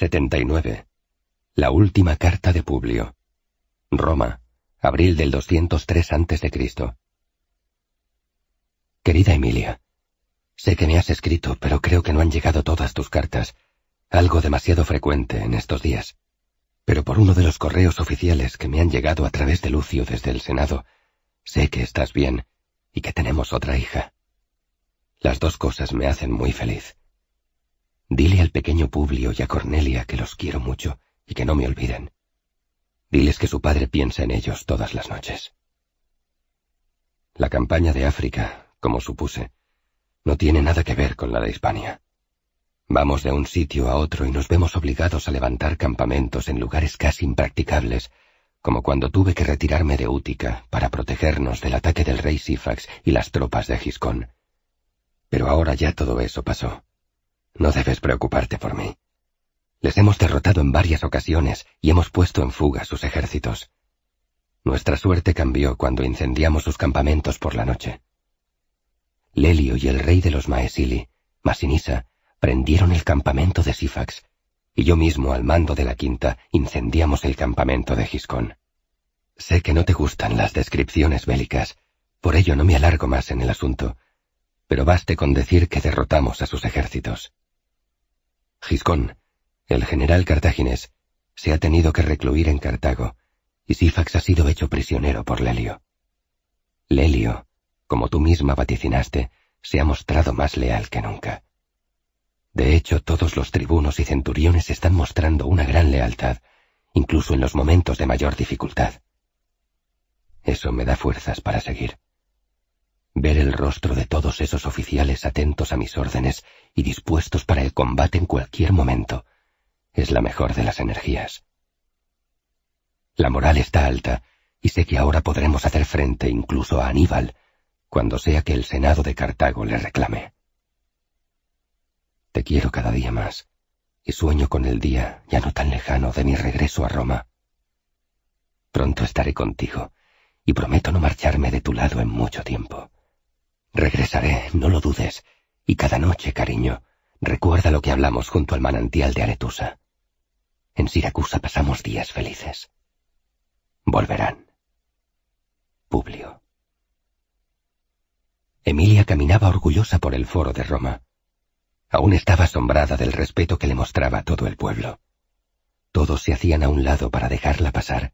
79. La última carta de Publio. Roma, abril del 203 a.C. Querida Emilia, sé que me has escrito, pero creo que no han llegado todas tus cartas, algo demasiado frecuente en estos días. Pero por uno de los correos oficiales que me han llegado a través de Lucio desde el Senado, sé que estás bien y que tenemos otra hija. Las dos cosas me hacen muy feliz. Dile al pequeño Publio y a Cornelia que los quiero mucho y que no me olviden. Diles que su padre piensa en ellos todas las noches. La campaña de África, como supuse, no tiene nada que ver con la de Hispania. Vamos de un sitio a otro y nos vemos obligados a levantar campamentos en lugares casi impracticables, como cuando tuve que retirarme de Útica para protegernos del ataque del rey Sifax y las tropas de Giscón. Pero ahora ya todo eso pasó. No debes preocuparte por mí. Les hemos derrotado en varias ocasiones y hemos puesto en fuga sus ejércitos. Nuestra suerte cambió cuando incendiamos sus campamentos por la noche. Lelio y el rey de los Maesili, Masinisa, prendieron el campamento de Sifax, y yo mismo al mando de la quinta incendiamos el campamento de Giscón. Sé que no te gustan las descripciones bélicas, por ello no me alargo más en el asunto, pero baste con decir que derrotamos a sus ejércitos. Giscón, el general cartaginés, se ha tenido que recluir en Cartago, y Sífax ha sido hecho prisionero por Lelio. Lelio, como tú misma vaticinaste, se ha mostrado más leal que nunca. De hecho, todos los tribunos y centuriones están mostrando una gran lealtad, incluso en los momentos de mayor dificultad. Eso me da fuerzas para seguir ver el rostro de todos esos oficiales atentos a mis órdenes y dispuestos para el combate en cualquier momento, es la mejor de las energías. La moral está alta, y sé que ahora podremos hacer frente incluso a Aníbal, cuando sea que el Senado de Cartago le reclame. Te quiero cada día más, y sueño con el día ya no tan lejano de mi regreso a Roma. Pronto estaré contigo, y prometo no marcharme de tu lado en mucho tiempo. Regresaré, no lo dudes. Y cada noche, cariño, recuerda lo que hablamos junto al manantial de Aretusa. En Siracusa pasamos días felices. Volverán. Publio. Emilia caminaba orgullosa por el foro de Roma. Aún estaba asombrada del respeto que le mostraba todo el pueblo. Todos se hacían a un lado para dejarla pasar.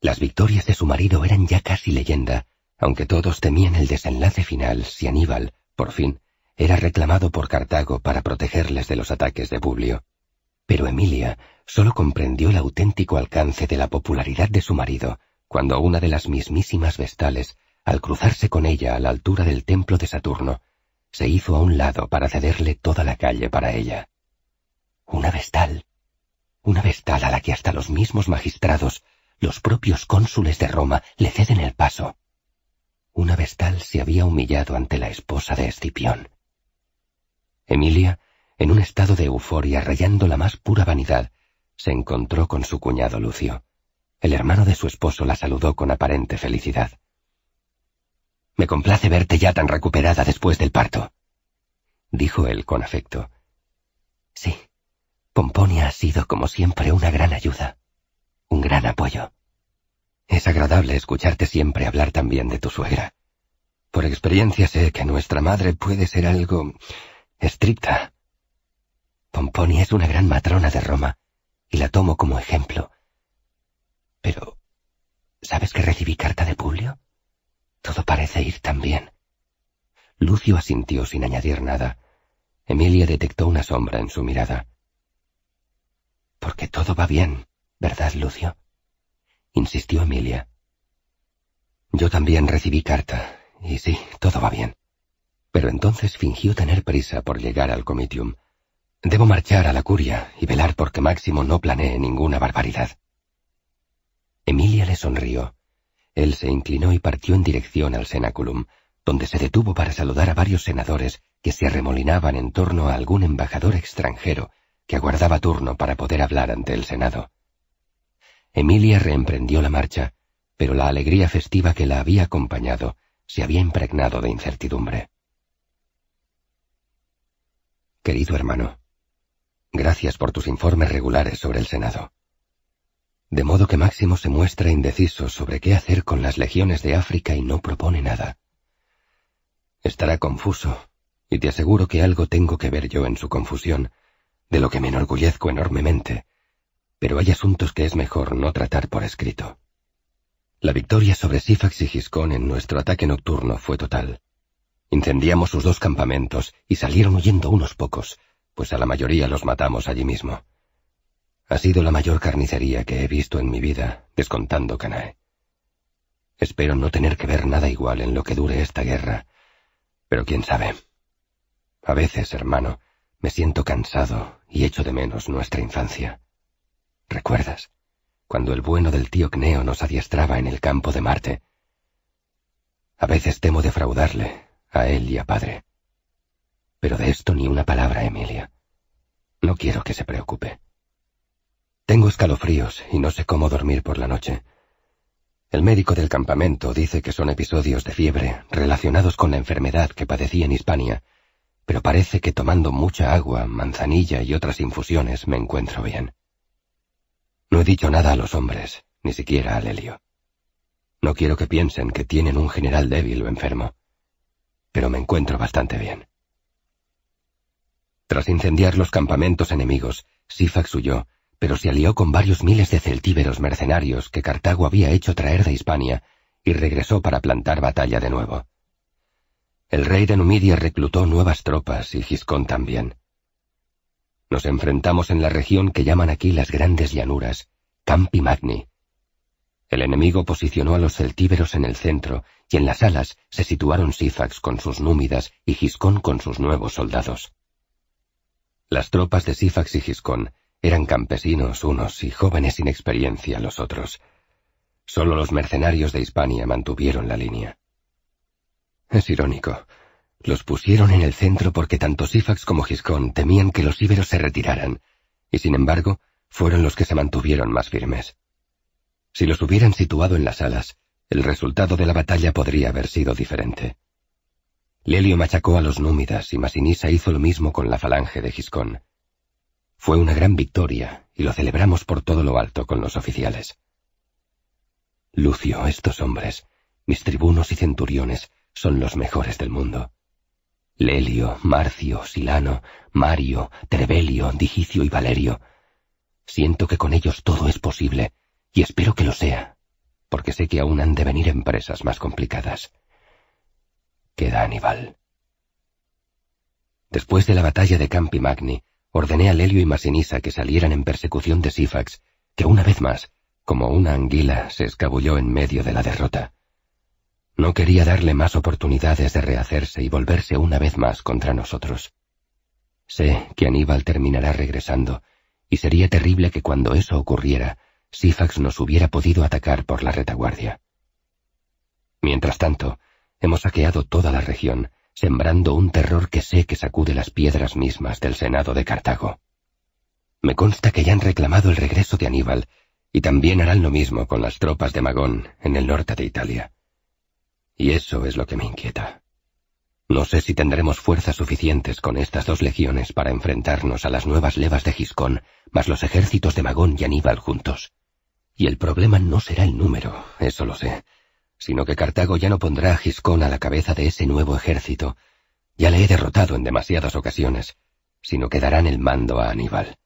Las victorias de su marido eran ya casi leyenda, aunque todos temían el desenlace final si Aníbal, por fin, era reclamado por Cartago para protegerles de los ataques de Publio. Pero Emilia solo comprendió el auténtico alcance de la popularidad de su marido cuando una de las mismísimas vestales, al cruzarse con ella a la altura del templo de Saturno, se hizo a un lado para cederle toda la calle para ella. Una vestal. Una vestal a la que hasta los mismos magistrados, los propios cónsules de Roma, le ceden el paso una vestal se había humillado ante la esposa de Escipión. Emilia, en un estado de euforia rayando la más pura vanidad, se encontró con su cuñado Lucio. El hermano de su esposo la saludó con aparente felicidad. Me complace verte ya tan recuperada después del parto, dijo él con afecto. Sí, Pomponia ha sido como siempre una gran ayuda, un gran apoyo. Es agradable escucharte siempre hablar también de tu suegra. Por experiencia sé que nuestra madre puede ser algo estricta. Pomponi es una gran matrona de Roma, y la tomo como ejemplo. Pero, ¿sabes que recibí carta de Publio? Todo parece ir tan bien. Lucio asintió sin añadir nada. Emilia detectó una sombra en su mirada. Porque todo va bien, ¿verdad, Lucio? insistió Emilia. Yo también recibí carta, y sí, todo va bien. Pero entonces fingió tener prisa por llegar al comitium. Debo marchar a la curia y velar porque Máximo no planee ninguna barbaridad. Emilia le sonrió. Él se inclinó y partió en dirección al cenáculum, donde se detuvo para saludar a varios senadores que se arremolinaban en torno a algún embajador extranjero que aguardaba turno para poder hablar ante el Senado. Emilia reemprendió la marcha, pero la alegría festiva que la había acompañado se había impregnado de incertidumbre. Querido hermano, gracias por tus informes regulares sobre el Senado. De modo que Máximo se muestra indeciso sobre qué hacer con las legiones de África y no propone nada. Estará confuso, y te aseguro que algo tengo que ver yo en su confusión, de lo que me enorgullezco enormemente, pero hay asuntos que es mejor no tratar por escrito. La victoria sobre Sifax y Giscón en nuestro ataque nocturno fue total. Incendiamos sus dos campamentos y salieron huyendo unos pocos, pues a la mayoría los matamos allí mismo. Ha sido la mayor carnicería que he visto en mi vida, descontando Canae. Espero no tener que ver nada igual en lo que dure esta guerra, pero quién sabe. A veces, hermano, me siento cansado y echo de menos nuestra infancia. ¿Recuerdas? Cuando el bueno del tío Cneo nos adiestraba en el campo de Marte. A veces temo defraudarle, a él y a padre. Pero de esto ni una palabra, Emilia. No quiero que se preocupe. Tengo escalofríos y no sé cómo dormir por la noche. El médico del campamento dice que son episodios de fiebre relacionados con la enfermedad que padecí en Hispania, pero parece que tomando mucha agua, manzanilla y otras infusiones me encuentro bien. No he dicho nada a los hombres, ni siquiera a Helio. No quiero que piensen que tienen un general débil o enfermo, pero me encuentro bastante bien. Tras incendiar los campamentos enemigos, Sifax huyó, pero se alió con varios miles de celtíberos mercenarios que Cartago había hecho traer de Hispania y regresó para plantar batalla de nuevo. El rey de Numidia reclutó nuevas tropas y Giscón también. Nos enfrentamos en la región que llaman aquí las Grandes Llanuras, Campi Magni. El enemigo posicionó a los celtíberos en el centro, y en las alas se situaron Sifax con sus númidas y Giscón con sus nuevos soldados. Las tropas de Sifax y Giscón eran campesinos unos y jóvenes sin experiencia los otros. Solo los mercenarios de Hispania mantuvieron la línea. Es irónico. Los pusieron en el centro porque tanto Sifax como Giscón temían que los íberos se retiraran, y sin embargo, fueron los que se mantuvieron más firmes. Si los hubieran situado en las alas, el resultado de la batalla podría haber sido diferente. Lelio machacó a los númidas y Masinisa hizo lo mismo con la falange de Giscón. Fue una gran victoria y lo celebramos por todo lo alto con los oficiales. Lucio, estos hombres, mis tribunos y centuriones, son los mejores del mundo. Lelio, Marcio, Silano, Mario, Trebelio, Digicio y Valerio. Siento que con ellos todo es posible, y espero que lo sea, porque sé que aún han de venir empresas más complicadas. Queda Aníbal. Después de la batalla de Campi Magni, ordené a Lelio y Masinisa que salieran en persecución de Sifax, que una vez más, como una anguila, se escabulló en medio de la derrota. No quería darle más oportunidades de rehacerse y volverse una vez más contra nosotros. Sé que Aníbal terminará regresando, y sería terrible que cuando eso ocurriera, Sifax nos hubiera podido atacar por la retaguardia. Mientras tanto, hemos saqueado toda la región, sembrando un terror que sé que sacude las piedras mismas del Senado de Cartago. Me consta que ya han reclamado el regreso de Aníbal, y también harán lo mismo con las tropas de Magón en el norte de Italia. Y eso es lo que me inquieta. No sé si tendremos fuerzas suficientes con estas dos legiones para enfrentarnos a las nuevas levas de Giscón, más los ejércitos de Magón y Aníbal juntos. Y el problema no será el número, eso lo sé, sino que Cartago ya no pondrá a Giscón a la cabeza de ese nuevo ejército. Ya le he derrotado en demasiadas ocasiones, sino que darán el mando a Aníbal.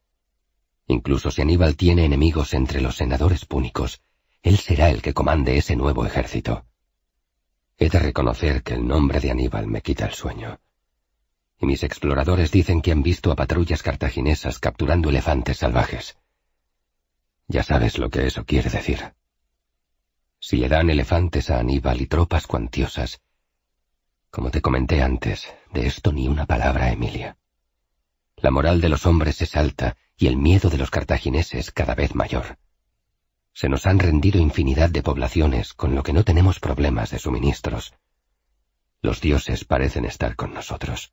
Incluso si Aníbal tiene enemigos entre los senadores púnicos, él será el que comande ese nuevo ejército. He de reconocer que el nombre de Aníbal me quita el sueño. Y mis exploradores dicen que han visto a patrullas cartaginesas capturando elefantes salvajes. Ya sabes lo que eso quiere decir. Si le dan elefantes a Aníbal y tropas cuantiosas, como te comenté antes, de esto ni una palabra, Emilia. La moral de los hombres es alta y el miedo de los cartagineses cada vez mayor. Se nos han rendido infinidad de poblaciones con lo que no tenemos problemas de suministros. Los dioses parecen estar con nosotros.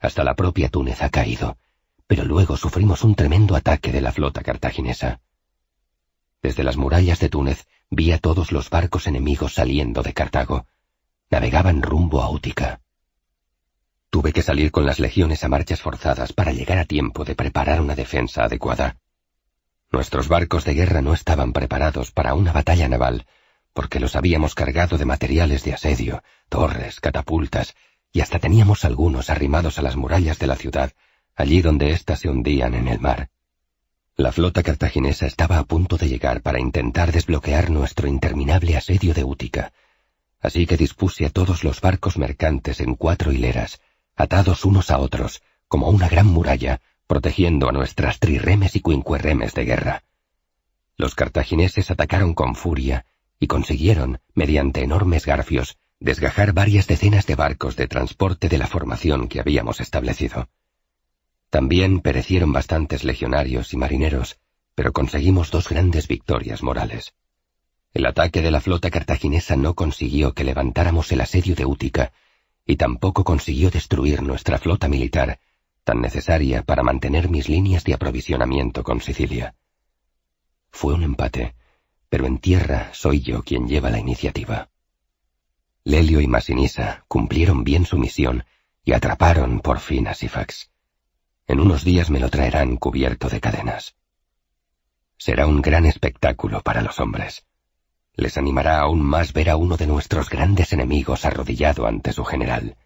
Hasta la propia Túnez ha caído, pero luego sufrimos un tremendo ataque de la flota cartaginesa. Desde las murallas de Túnez vi a todos los barcos enemigos saliendo de Cartago. Navegaban rumbo a Útica. Tuve que salir con las legiones a marchas forzadas para llegar a tiempo de preparar una defensa adecuada. Nuestros barcos de guerra no estaban preparados para una batalla naval, porque los habíamos cargado de materiales de asedio, torres, catapultas, y hasta teníamos algunos arrimados a las murallas de la ciudad, allí donde éstas se hundían en el mar. La flota cartaginesa estaba a punto de llegar para intentar desbloquear nuestro interminable asedio de Útica, así que dispuse a todos los barcos mercantes en cuatro hileras, atados unos a otros, como una gran muralla, protegiendo a nuestras trirremes y quinquerremes de guerra. Los cartagineses atacaron con furia y consiguieron, mediante enormes garfios, desgajar varias decenas de barcos de transporte de la formación que habíamos establecido. También perecieron bastantes legionarios y marineros, pero conseguimos dos grandes victorias morales. El ataque de la flota cartaginesa no consiguió que levantáramos el asedio de Útica, y tampoco consiguió destruir nuestra flota militar, tan necesaria para mantener mis líneas de aprovisionamiento con Sicilia. Fue un empate, pero en tierra soy yo quien lleva la iniciativa. Lelio y Masinisa cumplieron bien su misión y atraparon por fin a Sifax. En unos días me lo traerán cubierto de cadenas. Será un gran espectáculo para los hombres. Les animará aún más ver a uno de nuestros grandes enemigos arrodillado ante su general.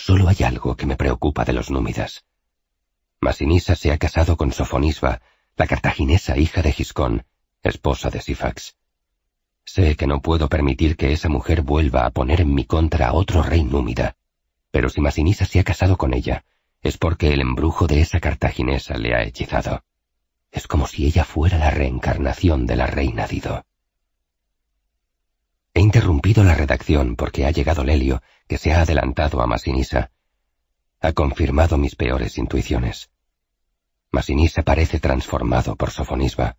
Solo hay algo que me preocupa de los númidas. Masinisa se ha casado con Sofonisba, la cartaginesa hija de Giscón, esposa de Sifax. Sé que no puedo permitir que esa mujer vuelva a poner en mi contra a otro rey númida, pero si Masinisa se ha casado con ella, es porque el embrujo de esa cartaginesa le ha hechizado. Es como si ella fuera la reencarnación de la reina Dido. He interrumpido la redacción porque ha llegado Lelio que se ha adelantado a Masinisa, ha confirmado mis peores intuiciones. Masinisa parece transformado por sofonisba.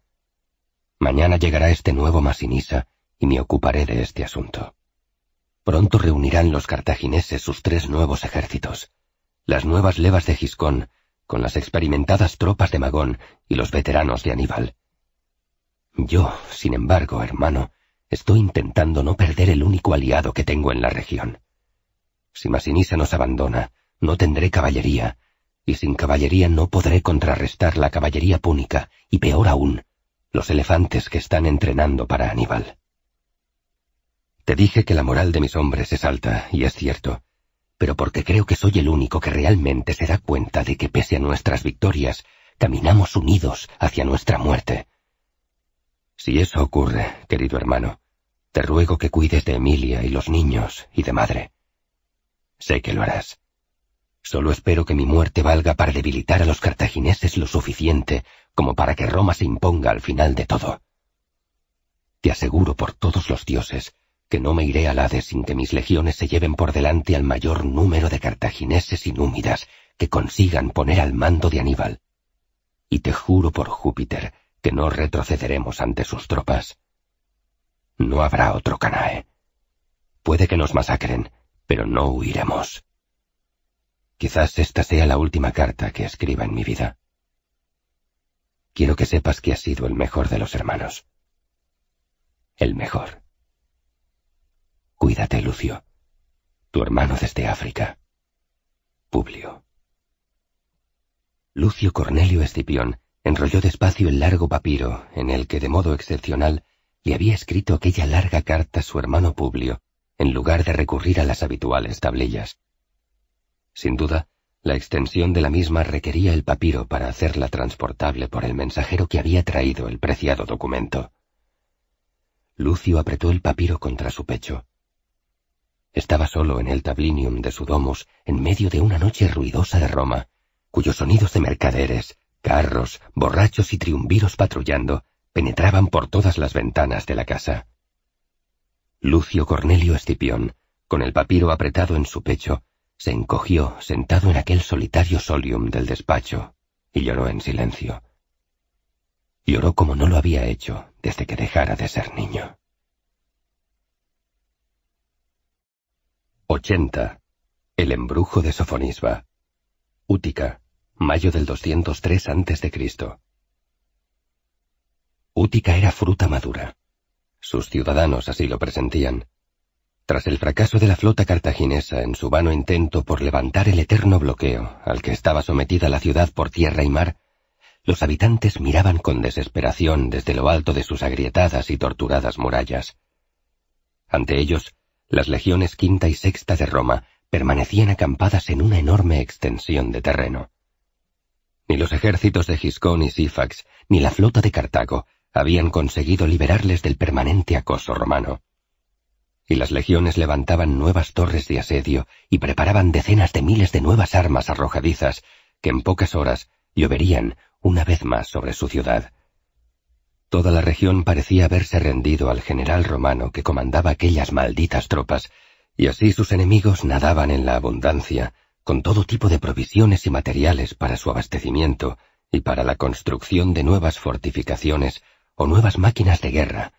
Mañana llegará este nuevo Masinisa y me ocuparé de este asunto. Pronto reunirán los cartagineses sus tres nuevos ejércitos, las nuevas levas de Giscón, con las experimentadas tropas de Magón y los veteranos de Aníbal. Yo, sin embargo, hermano, estoy intentando no perder el único aliado que tengo en la región. Si Masinisa nos abandona, no tendré caballería, y sin caballería no podré contrarrestar la caballería púnica, y peor aún, los elefantes que están entrenando para Aníbal. Te dije que la moral de mis hombres es alta, y es cierto, pero porque creo que soy el único que realmente se da cuenta de que pese a nuestras victorias, caminamos unidos hacia nuestra muerte. Si eso ocurre, querido hermano, te ruego que cuides de Emilia y los niños y de madre. Sé que lo harás. Solo espero que mi muerte valga para debilitar a los cartagineses lo suficiente como para que Roma se imponga al final de todo. Te aseguro por todos los dioses que no me iré al Hades sin que mis legiones se lleven por delante al mayor número de cartagineses inúmidas que consigan poner al mando de Aníbal. Y te juro por Júpiter que no retrocederemos ante sus tropas. No habrá otro Canae. Puede que nos masacren, pero no huiremos. Quizás esta sea la última carta que escriba en mi vida. Quiero que sepas que has sido el mejor de los hermanos. El mejor. Cuídate, Lucio. Tu hermano desde África. Publio. Lucio Cornelio Escipión enrolló despacio el largo papiro en el que de modo excepcional le había escrito aquella larga carta a su hermano Publio, en lugar de recurrir a las habituales tablillas. Sin duda, la extensión de la misma requería el papiro para hacerla transportable por el mensajero que había traído el preciado documento. Lucio apretó el papiro contra su pecho. Estaba solo en el tablinium de su domus, en medio de una noche ruidosa de Roma, cuyos sonidos de mercaderes, carros, borrachos y triunviros patrullando penetraban por todas las ventanas de la casa. Lucio Cornelio Escipión, con el papiro apretado en su pecho, se encogió sentado en aquel solitario solium del despacho y lloró en silencio. Lloró como no lo había hecho desde que dejara de ser niño. 80. El embrujo de Sofonisba. Útica, mayo del 203 a.C. Útica era fruta madura, sus ciudadanos así lo presentían. Tras el fracaso de la flota cartaginesa en su vano intento por levantar el eterno bloqueo al que estaba sometida la ciudad por tierra y mar, los habitantes miraban con desesperación desde lo alto de sus agrietadas y torturadas murallas. Ante ellos, las legiones quinta y sexta de Roma permanecían acampadas en una enorme extensión de terreno. Ni los ejércitos de Giscón y Sifax, ni la flota de Cartago habían conseguido liberarles del permanente acoso romano. Y las legiones levantaban nuevas torres de asedio y preparaban decenas de miles de nuevas armas arrojadizas que en pocas horas lloverían una vez más sobre su ciudad. Toda la región parecía haberse rendido al general romano que comandaba aquellas malditas tropas, y así sus enemigos nadaban en la abundancia, con todo tipo de provisiones y materiales para su abastecimiento y para la construcción de nuevas fortificaciones o nuevas máquinas de guerra,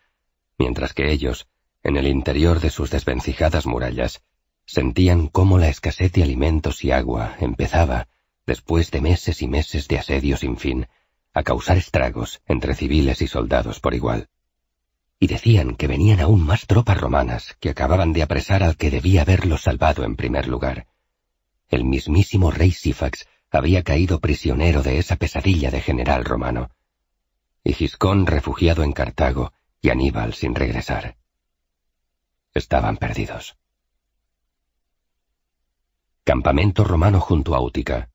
mientras que ellos, en el interior de sus desvencijadas murallas, sentían cómo la escasez de alimentos y agua empezaba, después de meses y meses de asedio sin fin, a causar estragos entre civiles y soldados por igual. Y decían que venían aún más tropas romanas que acababan de apresar al que debía haberlos salvado en primer lugar. El mismísimo rey Sifax había caído prisionero de esa pesadilla de general romano y Giscón refugiado en Cartago y Aníbal sin regresar. Estaban perdidos. Campamento romano junto a Útica.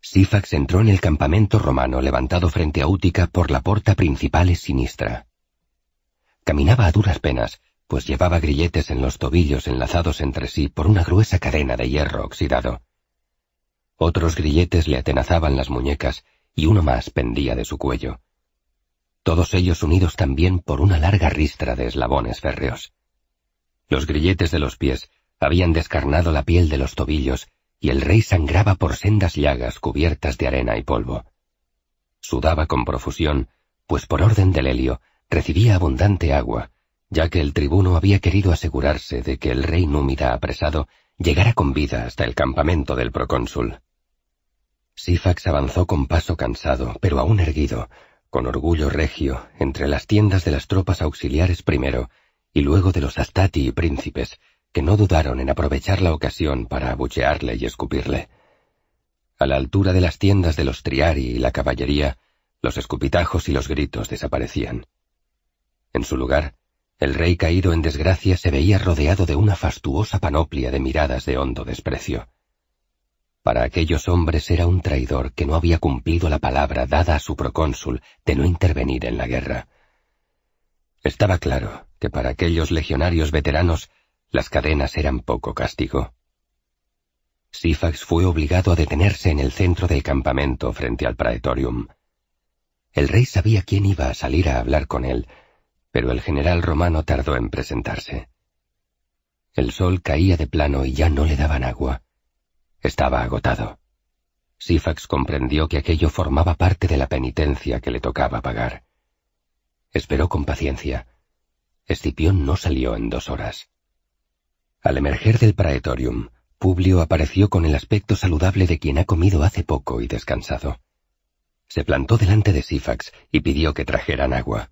Sifax entró en el campamento romano levantado frente a Útica por la puerta principal y sinistra. Caminaba a duras penas, pues llevaba grilletes en los tobillos enlazados entre sí por una gruesa cadena de hierro oxidado. Otros grilletes le atenazaban las muñecas y uno más pendía de su cuello. Todos ellos unidos también por una larga ristra de eslabones férreos. Los grilletes de los pies habían descarnado la piel de los tobillos y el rey sangraba por sendas llagas cubiertas de arena y polvo. Sudaba con profusión, pues por orden del helio recibía abundante agua, ya que el tribuno había querido asegurarse de que el rey númida apresado llegara con vida hasta el campamento del procónsul. Sifax avanzó con paso cansado, pero aún erguido, con orgullo regio, entre las tiendas de las tropas auxiliares primero, y luego de los Astati y príncipes, que no dudaron en aprovechar la ocasión para abuchearle y escupirle. A la altura de las tiendas de los Triari y la caballería, los escupitajos y los gritos desaparecían. En su lugar, el rey caído en desgracia se veía rodeado de una fastuosa panoplia de miradas de hondo desprecio. Para aquellos hombres era un traidor que no había cumplido la palabra dada a su procónsul de no intervenir en la guerra. Estaba claro que para aquellos legionarios veteranos las cadenas eran poco castigo. Sifax fue obligado a detenerse en el centro del campamento frente al Praetorium. El rey sabía quién iba a salir a hablar con él, pero el general romano tardó en presentarse. El sol caía de plano y ya no le daban agua. Estaba agotado. Sifax comprendió que aquello formaba parte de la penitencia que le tocaba pagar. Esperó con paciencia. Escipión no salió en dos horas. Al emerger del praetorium, Publio apareció con el aspecto saludable de quien ha comido hace poco y descansado. Se plantó delante de Sifax y pidió que trajeran agua.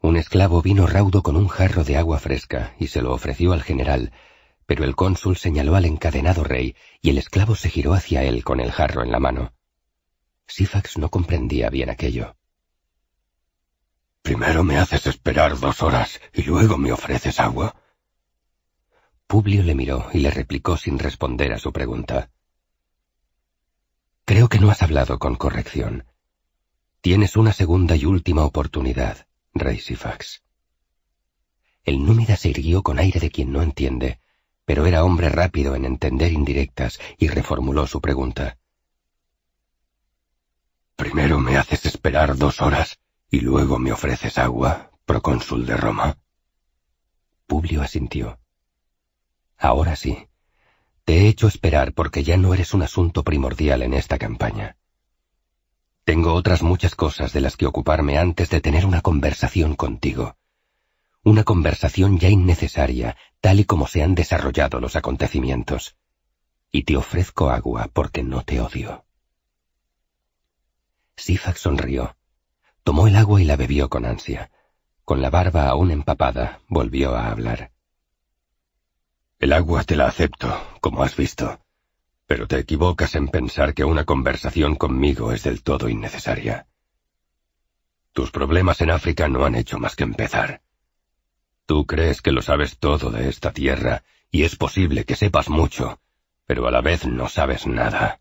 Un esclavo vino raudo con un jarro de agua fresca y se lo ofreció al general, pero el cónsul señaló al encadenado rey y el esclavo se giró hacia él con el jarro en la mano. Sifax no comprendía bien aquello. Primero me haces esperar dos horas y luego me ofreces agua. Publio le miró y le replicó sin responder a su pregunta. Creo que no has hablado con corrección. Tienes una segunda y última oportunidad, Rey Sifax. El númida se irguió con aire de quien no entiende pero era hombre rápido en entender indirectas y reformuló su pregunta. Primero me haces esperar dos horas y luego me ofreces agua, procónsul de Roma. Publio asintió. Ahora sí. Te he hecho esperar porque ya no eres un asunto primordial en esta campaña. Tengo otras muchas cosas de las que ocuparme antes de tener una conversación contigo una conversación ya innecesaria, tal y como se han desarrollado los acontecimientos. Y te ofrezco agua porque no te odio. Sifax sonrió. Tomó el agua y la bebió con ansia. Con la barba aún empapada, volvió a hablar. El agua te la acepto, como has visto, pero te equivocas en pensar que una conversación conmigo es del todo innecesaria. Tus problemas en África no han hecho más que empezar. Tú crees que lo sabes todo de esta tierra, y es posible que sepas mucho, pero a la vez no sabes nada.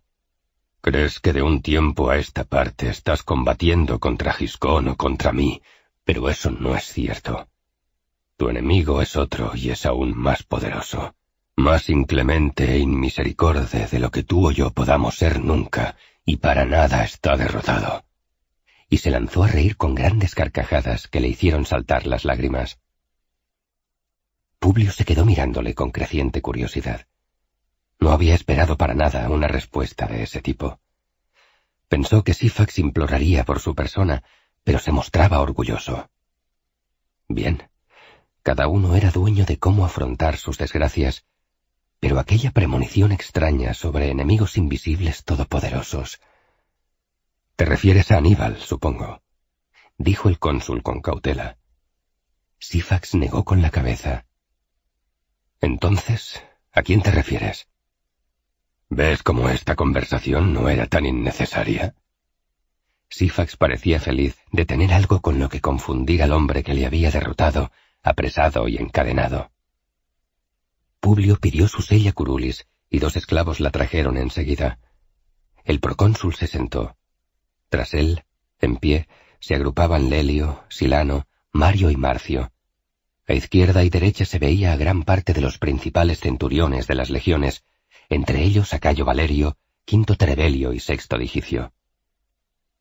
Crees que de un tiempo a esta parte estás combatiendo contra Giscón o contra mí, pero eso no es cierto. Tu enemigo es otro y es aún más poderoso, más inclemente e inmisericorde de lo que tú o yo podamos ser nunca, y para nada está derrotado. Y se lanzó a reír con grandes carcajadas que le hicieron saltar las lágrimas. Publio se quedó mirándole con creciente curiosidad. No había esperado para nada una respuesta de ese tipo. Pensó que Sifax imploraría por su persona, pero se mostraba orgulloso. Bien, cada uno era dueño de cómo afrontar sus desgracias, pero aquella premonición extraña sobre enemigos invisibles todopoderosos. Te refieres a Aníbal, supongo, dijo el cónsul con cautela. Sifax negó con la cabeza. Entonces, ¿a quién te refieres? ¿Ves cómo esta conversación no era tan innecesaria? Sifax parecía feliz de tener algo con lo que confundir al hombre que le había derrotado, apresado y encadenado. Publio pidió su sella curulis y dos esclavos la trajeron enseguida. El procónsul se sentó. Tras él, en pie, se agrupaban Lelio, Silano, Mario y Marcio, a izquierda y derecha se veía a gran parte de los principales centuriones de las legiones, entre ellos a Cayo Valerio, Quinto Trebelio y Sexto Digicio.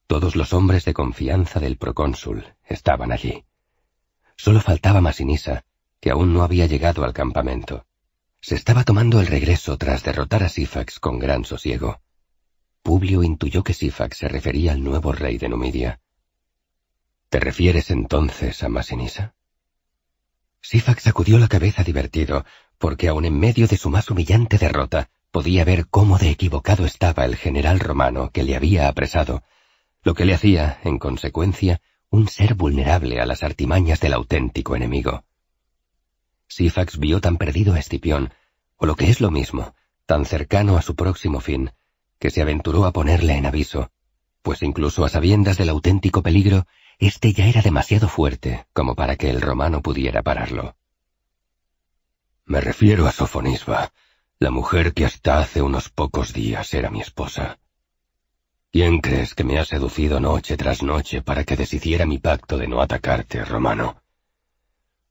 Todos los hombres de confianza del procónsul estaban allí. Solo faltaba Masinisa, que aún no había llegado al campamento. Se estaba tomando el regreso tras derrotar a Sifax con gran sosiego. Publio intuyó que Sifax se refería al nuevo rey de Numidia. ¿Te refieres entonces a Masinisa? Sifax sacudió la cabeza divertido, porque aun en medio de su más humillante derrota, podía ver cómo de equivocado estaba el general romano que le había apresado, lo que le hacía, en consecuencia, un ser vulnerable a las artimañas del auténtico enemigo. Sifax vio tan perdido a Escipión, o lo que es lo mismo, tan cercano a su próximo fin, que se aventuró a ponerle en aviso, pues incluso a sabiendas del auténtico peligro, este ya era demasiado fuerte como para que el romano pudiera pararlo. Me refiero a Sofonisba, la mujer que hasta hace unos pocos días era mi esposa. ¿Quién crees que me ha seducido noche tras noche para que deshiciera mi pacto de no atacarte, Romano?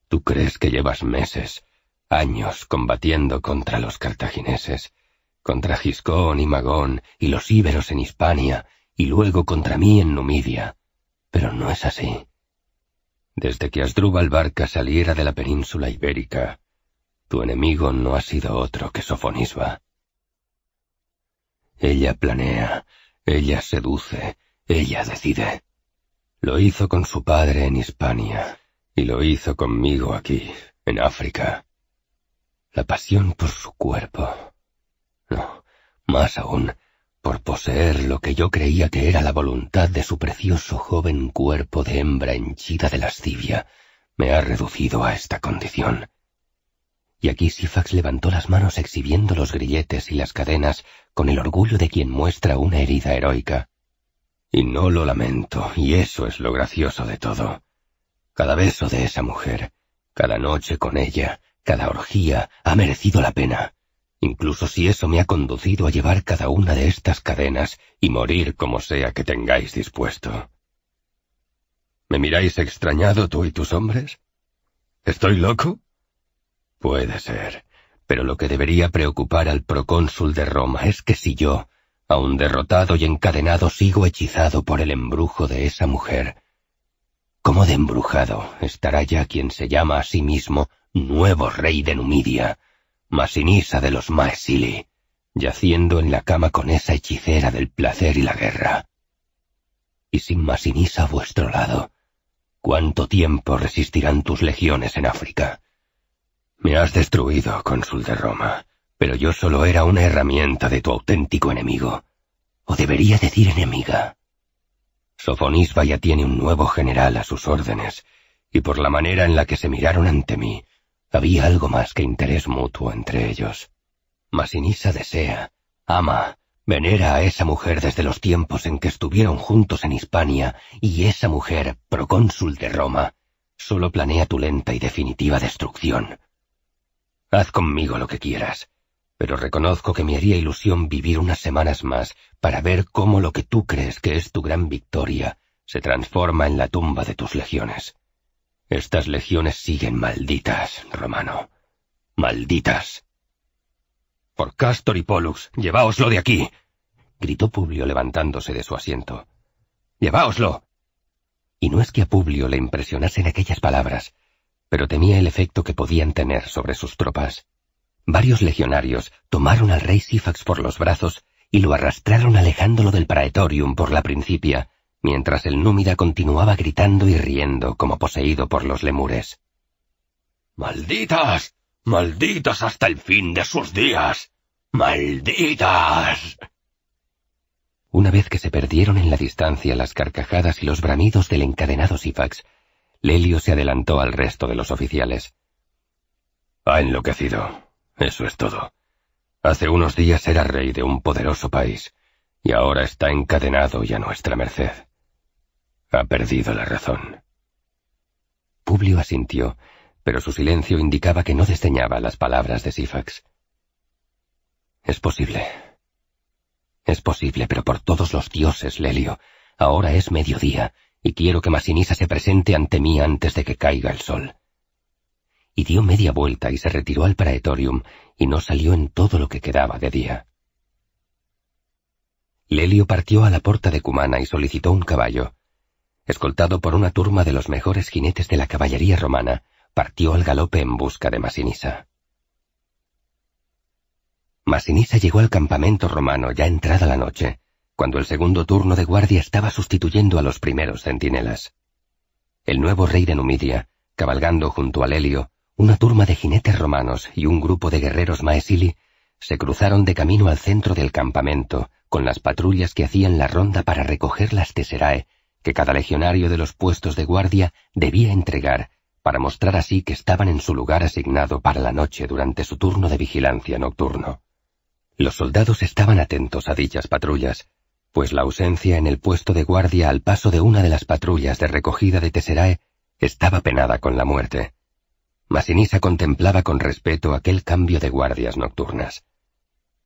Tú crees que llevas meses, años combatiendo contra los cartagineses, contra Giscón y Magón y los íberos en Hispania, y luego contra mí en Numidia. Pero no es así. Desde que Asdrúbal Barca saliera de la península ibérica, tu enemigo no ha sido otro que Sofonisba. Ella planea, ella seduce, ella decide. Lo hizo con su padre en Hispania y lo hizo conmigo aquí, en África. La pasión por su cuerpo. No, más aún, por poseer lo que yo creía que era la voluntad de su precioso joven cuerpo de hembra henchida de lascivia, me ha reducido a esta condición. Y aquí Sifax levantó las manos exhibiendo los grilletes y las cadenas con el orgullo de quien muestra una herida heroica. Y no lo lamento, y eso es lo gracioso de todo. Cada beso de esa mujer, cada noche con ella, cada orgía ha merecido la pena incluso si eso me ha conducido a llevar cada una de estas cadenas y morir como sea que tengáis dispuesto. ¿Me miráis extrañado tú y tus hombres? ¿Estoy loco? Puede ser, pero lo que debería preocupar al procónsul de Roma es que si yo, aun derrotado y encadenado, sigo hechizado por el embrujo de esa mujer, ¿cómo de embrujado estará ya quien se llama a sí mismo nuevo rey de Numidia? Masinisa de los Maesili, yaciendo en la cama con esa hechicera del placer y la guerra. Y sin Masinisa a vuestro lado, ¿cuánto tiempo resistirán tus legiones en África? Me has destruido, cónsul de Roma, pero yo solo era una herramienta de tu auténtico enemigo. O debería decir enemiga. Sofonisba ya tiene un nuevo general a sus órdenes, y por la manera en la que se miraron ante mí, había algo más que interés mutuo entre ellos. Masinisa desea, ama, venera a esa mujer desde los tiempos en que estuvieron juntos en Hispania y esa mujer, procónsul de Roma, solo planea tu lenta y definitiva destrucción. Haz conmigo lo que quieras, pero reconozco que me haría ilusión vivir unas semanas más para ver cómo lo que tú crees que es tu gran victoria se transforma en la tumba de tus legiones. Estas legiones siguen malditas, Romano. Malditas. Por Castor y Pollux, lleváoslo de aquí. gritó Publio levantándose de su asiento. Lleváoslo. Y no es que a Publio le impresionasen aquellas palabras, pero temía el efecto que podían tener sobre sus tropas. Varios legionarios tomaron al rey Sifax por los brazos y lo arrastraron alejándolo del Praetorium por la Principia, mientras el númida continuaba gritando y riendo como poseído por los lemures. Malditas. malditas hasta el fin de sus días. malditas. Una vez que se perdieron en la distancia las carcajadas y los bramidos del encadenado Sifax, Lelio se adelantó al resto de los oficiales. Ha enloquecido. Eso es todo. Hace unos días era rey de un poderoso país, y ahora está encadenado y a nuestra merced. Ha perdido la razón. Publio asintió, pero su silencio indicaba que no desdeñaba las palabras de Sifax. Es posible. Es posible, pero por todos los dioses, Lelio, ahora es mediodía, y quiero que Masinisa se presente ante mí antes de que caiga el sol. Y dio media vuelta y se retiró al Praetorium, y no salió en todo lo que quedaba de día. Lelio partió a la puerta de Cumana y solicitó un caballo escoltado por una turma de los mejores jinetes de la caballería romana, partió al galope en busca de Masinisa. Masinisa llegó al campamento romano ya entrada la noche, cuando el segundo turno de guardia estaba sustituyendo a los primeros centinelas. El nuevo rey de Numidia, cabalgando junto al Helio, una turma de jinetes romanos y un grupo de guerreros maesili se cruzaron de camino al centro del campamento con las patrullas que hacían la ronda para recoger las teserae que cada legionario de los puestos de guardia debía entregar para mostrar así que estaban en su lugar asignado para la noche durante su turno de vigilancia nocturno. Los soldados estaban atentos a dichas patrullas, pues la ausencia en el puesto de guardia al paso de una de las patrullas de recogida de Tesserae estaba penada con la muerte. Masinisa contemplaba con respeto aquel cambio de guardias nocturnas.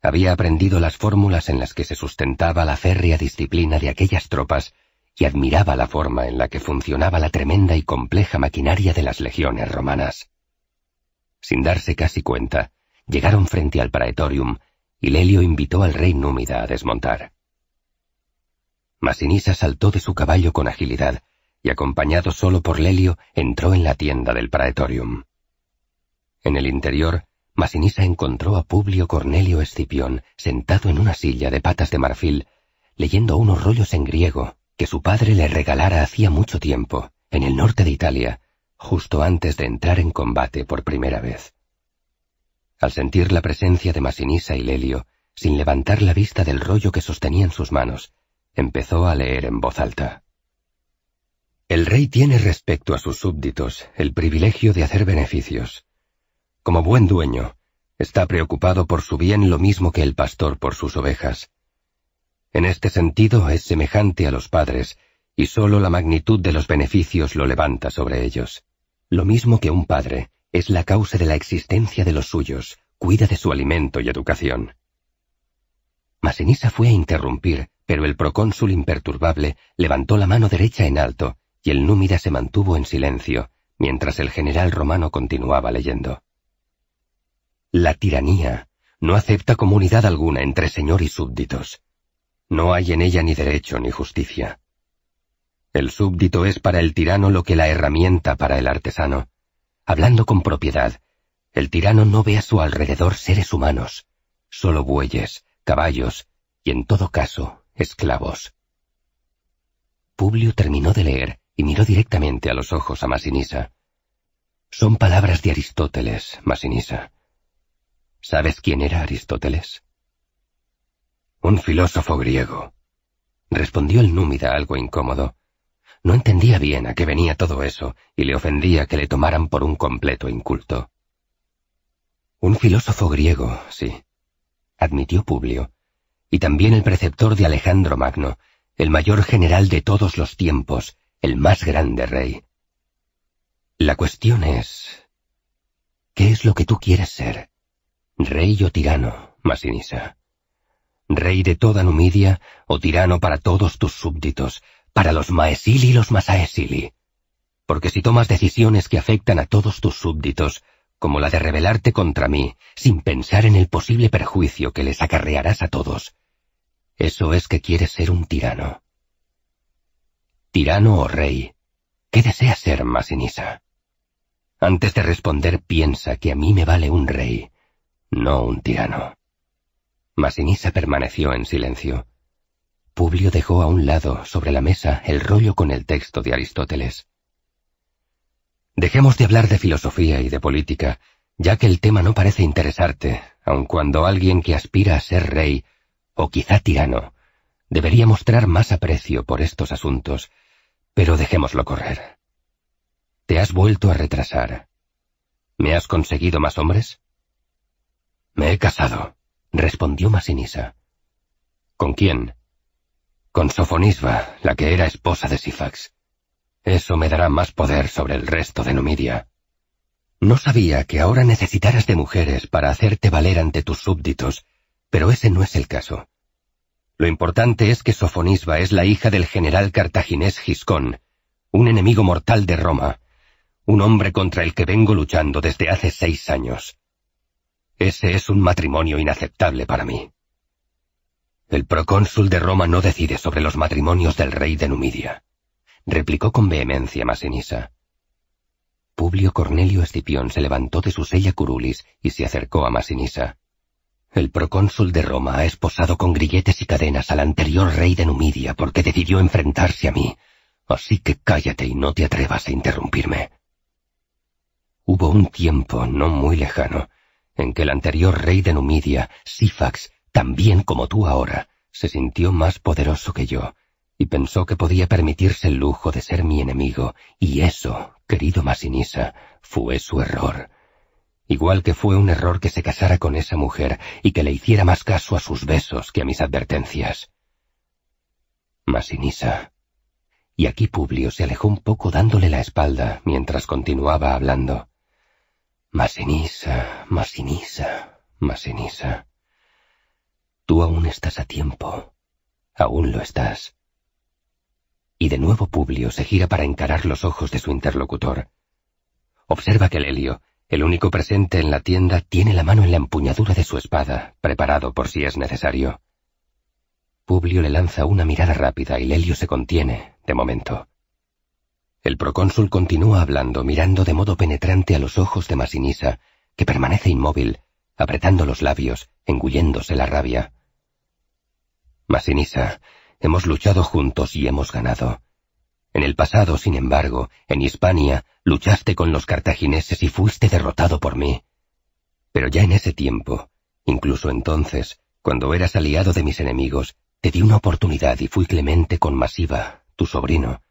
Había aprendido las fórmulas en las que se sustentaba la férrea disciplina de aquellas tropas y admiraba la forma en la que funcionaba la tremenda y compleja maquinaria de las legiones romanas. Sin darse casi cuenta, llegaron frente al Praetorium y Lelio invitó al rey númida a desmontar. Masinisa saltó de su caballo con agilidad y acompañado solo por Lelio entró en la tienda del Praetorium. En el interior, Masinisa encontró a Publio Cornelio Escipión sentado en una silla de patas de marfil, leyendo unos rollos en griego que su padre le regalara hacía mucho tiempo, en el norte de Italia, justo antes de entrar en combate por primera vez. Al sentir la presencia de Masinisa y Lelio, sin levantar la vista del rollo que sostenía en sus manos, empezó a leer en voz alta. El rey tiene respecto a sus súbditos el privilegio de hacer beneficios. Como buen dueño, está preocupado por su bien lo mismo que el pastor por sus ovejas. En este sentido es semejante a los padres, y sólo la magnitud de los beneficios lo levanta sobre ellos. Lo mismo que un padre, es la causa de la existencia de los suyos, cuida de su alimento y educación. Masenisa fue a interrumpir, pero el procónsul imperturbable levantó la mano derecha en alto, y el númida se mantuvo en silencio, mientras el general romano continuaba leyendo. La tiranía no acepta comunidad alguna entre señor y súbditos. No hay en ella ni derecho ni justicia. El súbdito es para el tirano lo que la herramienta para el artesano. Hablando con propiedad, el tirano no ve a su alrededor seres humanos, solo bueyes, caballos y en todo caso, esclavos. Publio terminó de leer y miró directamente a los ojos a Masinisa. Son palabras de Aristóteles, Masinisa. ¿Sabes quién era Aristóteles? Un filósofo griego. Respondió el númida algo incómodo. No entendía bien a qué venía todo eso y le ofendía que le tomaran por un completo inculto. Un filósofo griego, sí, admitió Publio, y también el preceptor de Alejandro Magno, el mayor general de todos los tiempos, el más grande rey. La cuestión es... ¿Qué es lo que tú quieres ser? ¿Rey o tirano, Masinisa? rey de toda Numidia, o tirano para todos tus súbditos, para los maesili y los masaesili. Porque si tomas decisiones que afectan a todos tus súbditos, como la de rebelarte contra mí, sin pensar en el posible perjuicio que les acarrearás a todos, eso es que quieres ser un tirano. Tirano o rey, ¿qué deseas ser, Masinisa? Antes de responder, piensa que a mí me vale un rey, no un tirano. Masinisa permaneció en silencio. Publio dejó a un lado, sobre la mesa, el rollo con el texto de Aristóteles. Dejemos de hablar de filosofía y de política, ya que el tema no parece interesarte, aun cuando alguien que aspira a ser rey, o quizá tirano, debería mostrar más aprecio por estos asuntos, pero dejémoslo correr. Te has vuelto a retrasar. ¿Me has conseguido más hombres? Me he casado respondió Masinisa. ¿Con quién? Con Sofonisba, la que era esposa de Sifax. Eso me dará más poder sobre el resto de Numidia. No sabía que ahora necesitaras de mujeres para hacerte valer ante tus súbditos, pero ese no es el caso. Lo importante es que Sofonisba es la hija del general cartaginés Giscón, un enemigo mortal de Roma, un hombre contra el que vengo luchando desde hace seis años. Ese es un matrimonio inaceptable para mí. El procónsul de Roma no decide sobre los matrimonios del rey de Numidia, replicó con vehemencia Masinisa. Publio Cornelio Escipión se levantó de su sella curulis y se acercó a Masinisa. El procónsul de Roma ha esposado con grilletes y cadenas al anterior rey de Numidia porque decidió enfrentarse a mí, así que cállate y no te atrevas a interrumpirme. Hubo un tiempo no muy lejano en que el anterior rey de Numidia, Sifax, también como tú ahora, se sintió más poderoso que yo, y pensó que podía permitirse el lujo de ser mi enemigo, y eso, querido Masinisa, fue su error. Igual que fue un error que se casara con esa mujer y que le hiciera más caso a sus besos que a mis advertencias. Masinisa. Y aquí Publio se alejó un poco dándole la espalda mientras continuaba hablando. Más ceniza, más ceniza. Tú aún estás a tiempo. Aún lo estás. Y de nuevo Publio se gira para encarar los ojos de su interlocutor. Observa que Lelio, el único presente en la tienda, tiene la mano en la empuñadura de su espada, preparado por si es necesario. Publio le lanza una mirada rápida y Lelio se contiene, de momento. El procónsul continúa hablando, mirando de modo penetrante a los ojos de Masinisa, que permanece inmóvil, apretando los labios, engulléndose la rabia. Masinisa, hemos luchado juntos y hemos ganado. En el pasado, sin embargo, en Hispania, luchaste con los cartagineses y fuiste derrotado por mí. Pero ya en ese tiempo, incluso entonces, cuando eras aliado de mis enemigos, te di una oportunidad y fui clemente con Masiva, tu sobrino,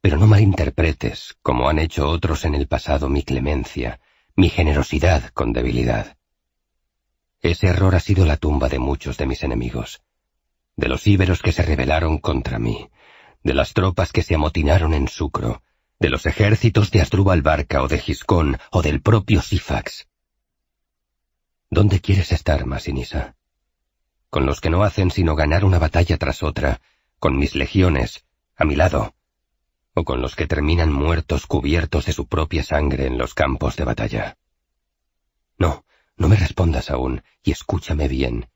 pero no malinterpretes, como han hecho otros en el pasado, mi clemencia, mi generosidad con debilidad. Ese error ha sido la tumba de muchos de mis enemigos, de los íberos que se rebelaron contra mí, de las tropas que se amotinaron en Sucro, de los ejércitos de Asdrúbal Barca o de Giscón o del propio Sifax. ¿Dónde quieres estar, Masinisa? Con los que no hacen sino ganar una batalla tras otra, con mis legiones, a mi lado, con los que terminan muertos cubiertos de su propia sangre en los campos de batalla. No, no me respondas aún y escúchame bien,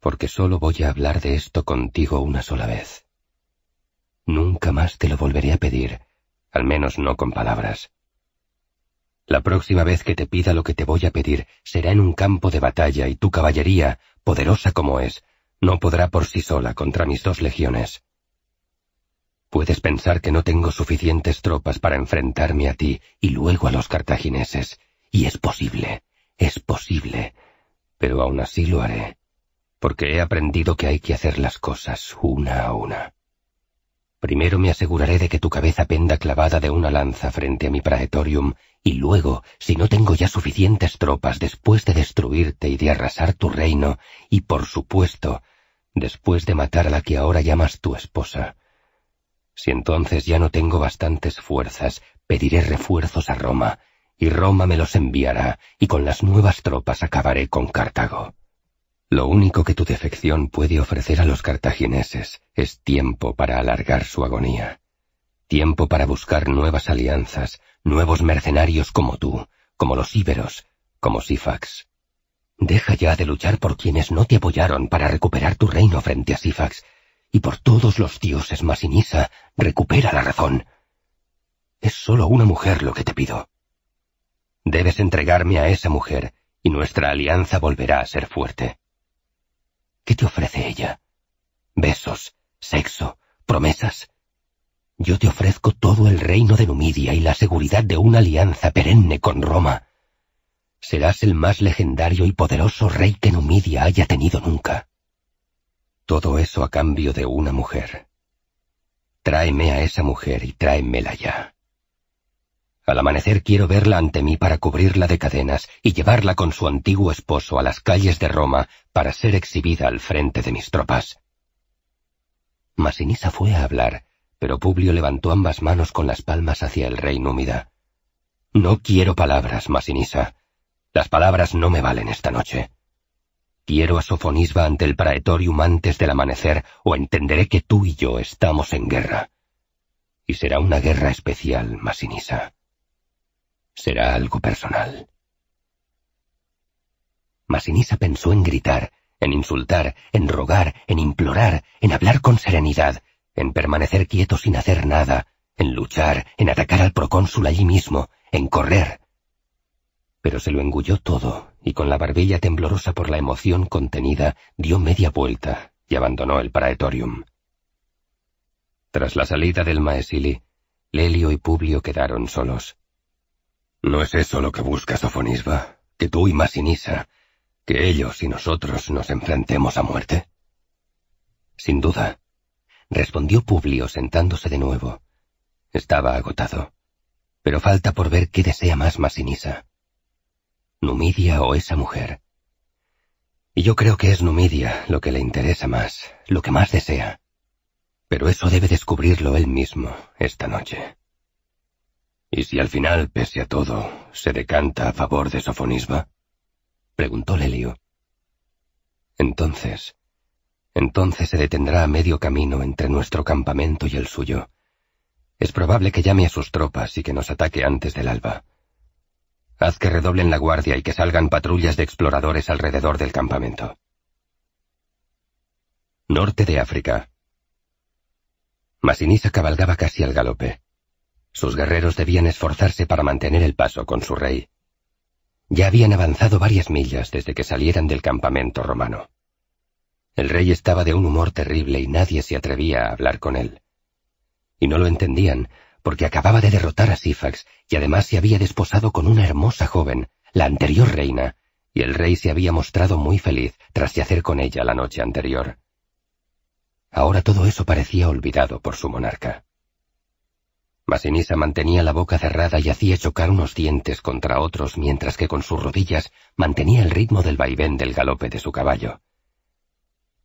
porque solo voy a hablar de esto contigo una sola vez. Nunca más te lo volveré a pedir, al menos no con palabras. La próxima vez que te pida lo que te voy a pedir será en un campo de batalla y tu caballería, poderosa como es, no podrá por sí sola contra mis dos legiones. Puedes pensar que no tengo suficientes tropas para enfrentarme a ti y luego a los cartagineses. Y es posible, es posible. Pero aún así lo haré, porque he aprendido que hay que hacer las cosas una a una. Primero me aseguraré de que tu cabeza penda clavada de una lanza frente a mi praetorium, y luego, si no tengo ya suficientes tropas después de destruirte y de arrasar tu reino, y por supuesto, después de matar a la que ahora llamas tu esposa, si entonces ya no tengo bastantes fuerzas, pediré refuerzos a Roma, y Roma me los enviará, y con las nuevas tropas acabaré con Cartago. Lo único que tu defección puede ofrecer a los cartagineses es tiempo para alargar su agonía, tiempo para buscar nuevas alianzas, nuevos mercenarios como tú, como los íberos, como Sifax. Deja ya de luchar por quienes no te apoyaron para recuperar tu reino frente a Sifax y por todos los dioses Masinisa, recupera la razón. Es solo una mujer lo que te pido. Debes entregarme a esa mujer y nuestra alianza volverá a ser fuerte. ¿Qué te ofrece ella? ¿Besos? ¿Sexo? ¿Promesas? Yo te ofrezco todo el reino de Numidia y la seguridad de una alianza perenne con Roma. Serás el más legendario y poderoso rey que Numidia haya tenido nunca. Todo eso a cambio de una mujer. Tráeme a esa mujer y tráemela ya. Al amanecer quiero verla ante mí para cubrirla de cadenas y llevarla con su antiguo esposo a las calles de Roma para ser exhibida al frente de mis tropas. Masinisa fue a hablar, pero Publio levantó ambas manos con las palmas hacia el rey númida. No quiero palabras, Masinisa. Las palabras no me valen esta noche. Quiero a Sofonisba ante el Praetorium antes del amanecer, o entenderé que tú y yo estamos en guerra. Y será una guerra especial, Masinisa. Será algo personal. Masinisa pensó en gritar, en insultar, en rogar, en implorar, en hablar con serenidad, en permanecer quieto sin hacer nada, en luchar, en atacar al procónsul allí mismo, en correr. Pero se lo engulló todo y con la barbilla temblorosa por la emoción contenida, dio media vuelta y abandonó el praetorium. Tras la salida del Maesili, Lelio y Publio quedaron solos. No es eso lo que buscas, Sofonisba, que tú y Masinisa, que ellos y nosotros nos enfrentemos a muerte. Sin duda, respondió Publio sentándose de nuevo. Estaba agotado. Pero falta por ver qué desea más Masinisa. Numidia o esa mujer. Y yo creo que es Numidia lo que le interesa más, lo que más desea. Pero eso debe descubrirlo él mismo esta noche. ¿Y si al final, pese a todo, se decanta a favor de Sofonisba? Preguntó Lelio. Entonces, entonces se detendrá a medio camino entre nuestro campamento y el suyo. Es probable que llame a sus tropas y que nos ataque antes del alba. Haz que redoblen la guardia y que salgan patrullas de exploradores alrededor del campamento. Norte de África. Masinisa cabalgaba casi al galope. Sus guerreros debían esforzarse para mantener el paso con su rey. Ya habían avanzado varias millas desde que salieran del campamento romano. El rey estaba de un humor terrible y nadie se atrevía a hablar con él. Y no lo entendían porque acababa de derrotar a Sifax y además se había desposado con una hermosa joven, la anterior reina, y el rey se había mostrado muy feliz tras hacer con ella la noche anterior. Ahora todo eso parecía olvidado por su monarca. Masinisa mantenía la boca cerrada y hacía chocar unos dientes contra otros mientras que con sus rodillas mantenía el ritmo del vaivén del galope de su caballo.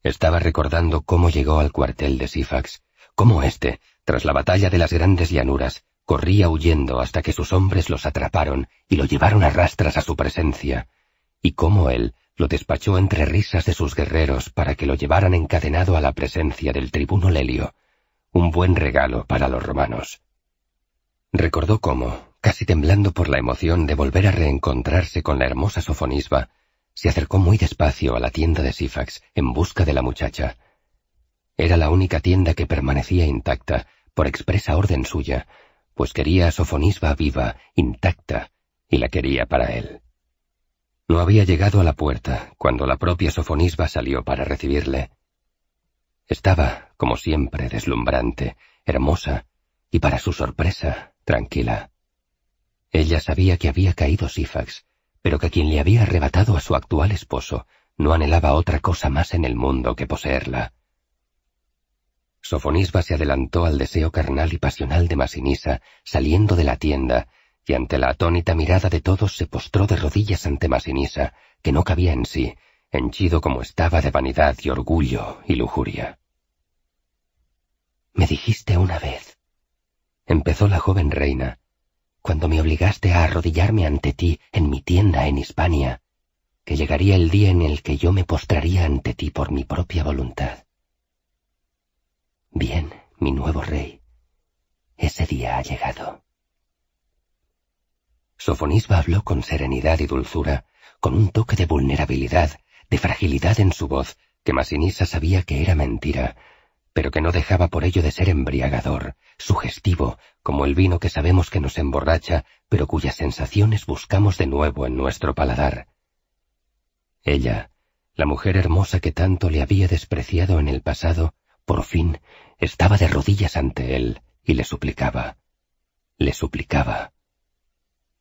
Estaba recordando cómo llegó al cuartel de Sifax como éste, tras la batalla de las grandes llanuras, corría huyendo hasta que sus hombres los atraparon y lo llevaron a rastras a su presencia, y cómo él lo despachó entre risas de sus guerreros para que lo llevaran encadenado a la presencia del tribuno Lelio, un buen regalo para los romanos. Recordó cómo, casi temblando por la emoción de volver a reencontrarse con la hermosa Sofonisba, se acercó muy despacio a la tienda de Sifax en busca de la muchacha, era la única tienda que permanecía intacta, por expresa orden suya, pues quería a Sofonisba viva, intacta, y la quería para él. No había llegado a la puerta cuando la propia Sofonisba salió para recibirle. Estaba, como siempre, deslumbrante, hermosa, y para su sorpresa, tranquila. Ella sabía que había caído Sifax, pero que quien le había arrebatado a su actual esposo no anhelaba otra cosa más en el mundo que poseerla. Sofonisba se adelantó al deseo carnal y pasional de Masinisa, saliendo de la tienda, y ante la atónita mirada de todos se postró de rodillas ante Masinisa, que no cabía en sí, henchido como estaba de vanidad y orgullo y lujuria. Me dijiste una vez, empezó la joven reina, cuando me obligaste a arrodillarme ante ti en mi tienda en Hispania, que llegaría el día en el que yo me postraría ante ti por mi propia voluntad. Bien, mi nuevo rey. Ese día ha llegado. Sofonisba habló con serenidad y dulzura, con un toque de vulnerabilidad, de fragilidad en su voz, que Masinissa sabía que era mentira, pero que no dejaba por ello de ser embriagador, sugestivo, como el vino que sabemos que nos emborracha, pero cuyas sensaciones buscamos de nuevo en nuestro paladar. Ella, la mujer hermosa que tanto le había despreciado en el pasado, por fin estaba de rodillas ante él y le suplicaba. Le suplicaba.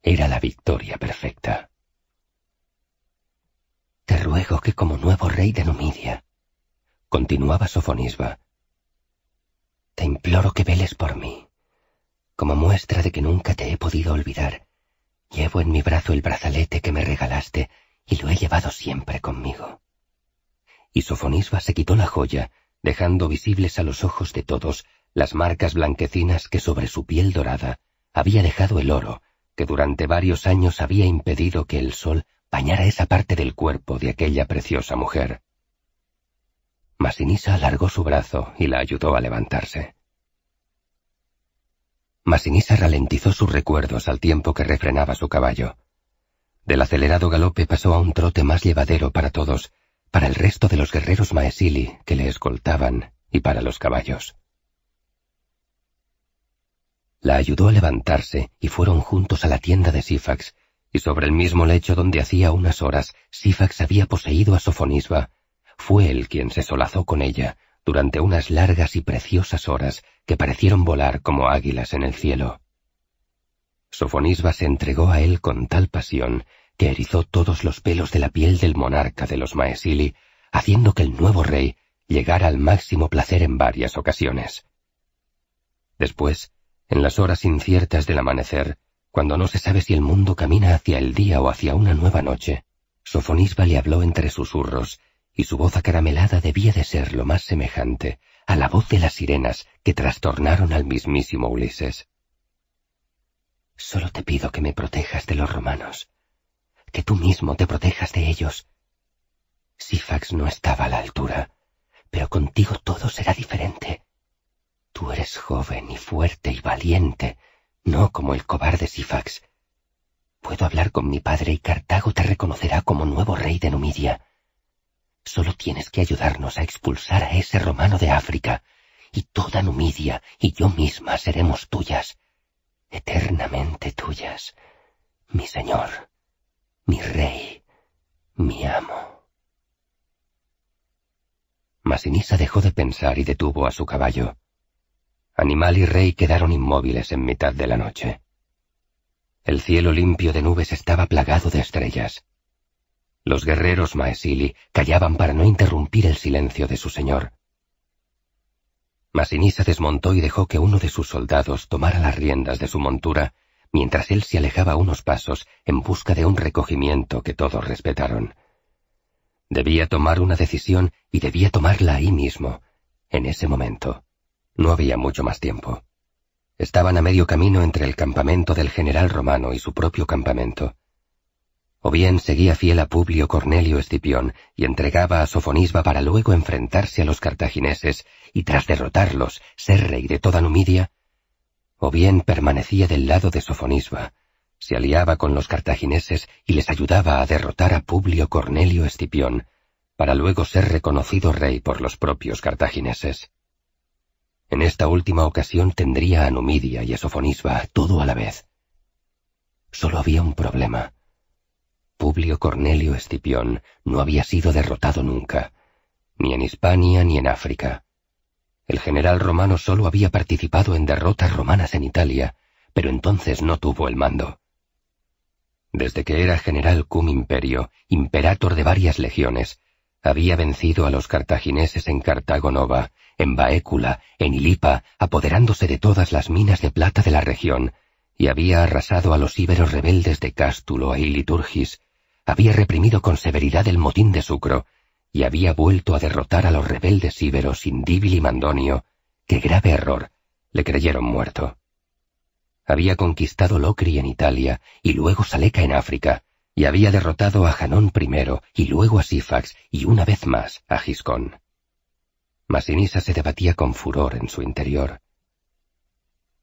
Era la victoria perfecta. Te ruego que como nuevo rey de Numidia, continuaba Sofonisba, te imploro que veles por mí. Como muestra de que nunca te he podido olvidar, llevo en mi brazo el brazalete que me regalaste y lo he llevado siempre conmigo. Y Sofonisba se quitó la joya dejando visibles a los ojos de todos las marcas blanquecinas que sobre su piel dorada había dejado el oro, que durante varios años había impedido que el sol bañara esa parte del cuerpo de aquella preciosa mujer. Masinisa alargó su brazo y la ayudó a levantarse. Masinisa ralentizó sus recuerdos al tiempo que refrenaba su caballo. Del acelerado galope pasó a un trote más llevadero para todos, para el resto de los guerreros maesili que le escoltaban y para los caballos. La ayudó a levantarse y fueron juntos a la tienda de Sifax, y sobre el mismo lecho donde hacía unas horas Sifax había poseído a Sofonisba. Fue él quien se solazó con ella durante unas largas y preciosas horas que parecieron volar como águilas en el cielo. Sofonisba se entregó a él con tal pasión que erizó todos los pelos de la piel del monarca de los Maesili, haciendo que el nuevo rey llegara al máximo placer en varias ocasiones. Después, en las horas inciertas del amanecer, cuando no se sabe si el mundo camina hacia el día o hacia una nueva noche, Sofonisba le habló entre susurros, y su voz acaramelada debía de ser lo más semejante a la voz de las sirenas que trastornaron al mismísimo Ulises. Solo te pido que me protejas de los romanos, que tú mismo te protejas de ellos. Sifax no estaba a la altura, pero contigo todo será diferente. Tú eres joven y fuerte y valiente, no como el cobarde Sifax. Puedo hablar con mi padre y Cartago te reconocerá como nuevo rey de Numidia. Solo tienes que ayudarnos a expulsar a ese romano de África, y toda Numidia y yo misma seremos tuyas, eternamente tuyas, mi señor mi rey, mi amo. Masinisa dejó de pensar y detuvo a su caballo. Animal y rey quedaron inmóviles en mitad de la noche. El cielo limpio de nubes estaba plagado de estrellas. Los guerreros Maesili callaban para no interrumpir el silencio de su señor. Masinisa desmontó y dejó que uno de sus soldados tomara las riendas de su montura mientras él se alejaba unos pasos en busca de un recogimiento que todos respetaron. Debía tomar una decisión y debía tomarla ahí mismo, en ese momento. No había mucho más tiempo. Estaban a medio camino entre el campamento del general romano y su propio campamento. O bien seguía fiel a Publio Cornelio Escipión y entregaba a Sofonisba para luego enfrentarse a los cartagineses y tras derrotarlos ser rey de toda Numidia, o bien permanecía del lado de Sofonisba, se aliaba con los cartagineses y les ayudaba a derrotar a Publio Cornelio Escipión, para luego ser reconocido rey por los propios cartagineses. En esta última ocasión tendría a Numidia y a Sofonisba todo a la vez. Solo había un problema. Publio Cornelio Escipión no había sido derrotado nunca, ni en Hispania ni en África. El general romano solo había participado en derrotas romanas en Italia, pero entonces no tuvo el mando. Desde que era general cum imperio, imperator de varias legiones, había vencido a los cartagineses en Cartago en Baécula, en Ilipa, apoderándose de todas las minas de plata de la región, y había arrasado a los íberos rebeldes de Cástulo e Iliturgis, había reprimido con severidad el motín de Sucro, y había vuelto a derrotar a los rebeldes íberos Indíbil y Mandonio, que grave error, le creyeron muerto. Había conquistado Locri en Italia y luego Saleca en África, y había derrotado a Janón primero y luego a Sifax y una vez más a Giscón. Masinisa se debatía con furor en su interior.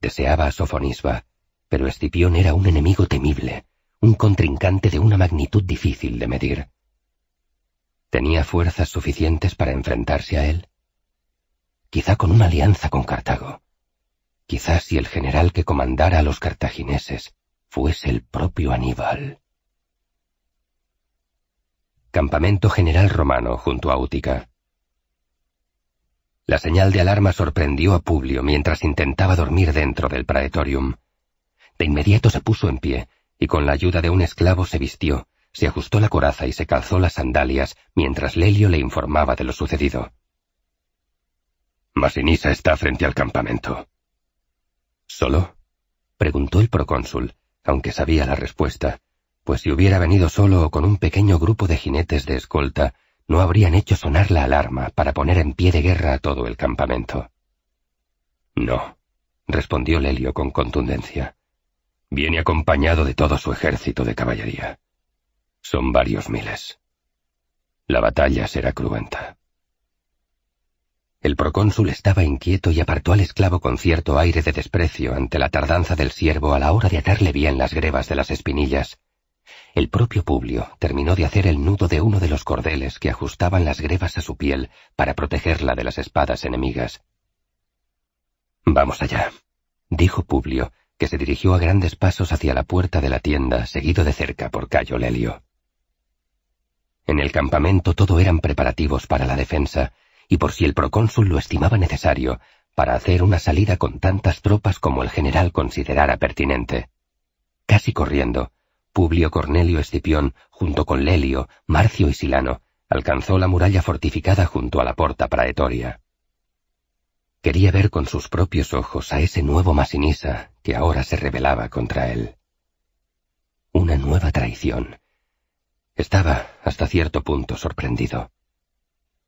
Deseaba a Sofonisba, pero Escipión era un enemigo temible, un contrincante de una magnitud difícil de medir. ¿Tenía fuerzas suficientes para enfrentarse a él? Quizá con una alianza con Cartago. Quizá si el general que comandara a los cartagineses fuese el propio Aníbal. Campamento General Romano junto a Útica. La señal de alarma sorprendió a Publio mientras intentaba dormir dentro del praetorium. De inmediato se puso en pie y con la ayuda de un esclavo se vistió, se ajustó la coraza y se calzó las sandalias mientras Lelio le informaba de lo sucedido. Masinisa está frente al campamento. ¿Solo? preguntó el procónsul, aunque sabía la respuesta, pues si hubiera venido solo o con un pequeño grupo de jinetes de escolta, no habrían hecho sonar la alarma para poner en pie de guerra a todo el campamento. No, respondió Lelio con contundencia. Viene acompañado de todo su ejército de caballería. Son varios miles. La batalla será cruenta. El procónsul estaba inquieto y apartó al esclavo con cierto aire de desprecio ante la tardanza del siervo a la hora de atarle bien las grebas de las espinillas. El propio Publio terminó de hacer el nudo de uno de los cordeles que ajustaban las grebas a su piel para protegerla de las espadas enemigas. Vamos allá, dijo Publio, que se dirigió a grandes pasos hacia la puerta de la tienda, seguido de cerca por Cayo Lelio. En el campamento todo eran preparativos para la defensa, y por si el procónsul lo estimaba necesario, para hacer una salida con tantas tropas como el general considerara pertinente. Casi corriendo, Publio Cornelio Escipión, junto con Lelio, Marcio y Silano, alcanzó la muralla fortificada junto a la porta praetoria. Quería ver con sus propios ojos a ese nuevo Masinisa que ahora se rebelaba contra él. Una nueva traición, estaba, hasta cierto punto, sorprendido.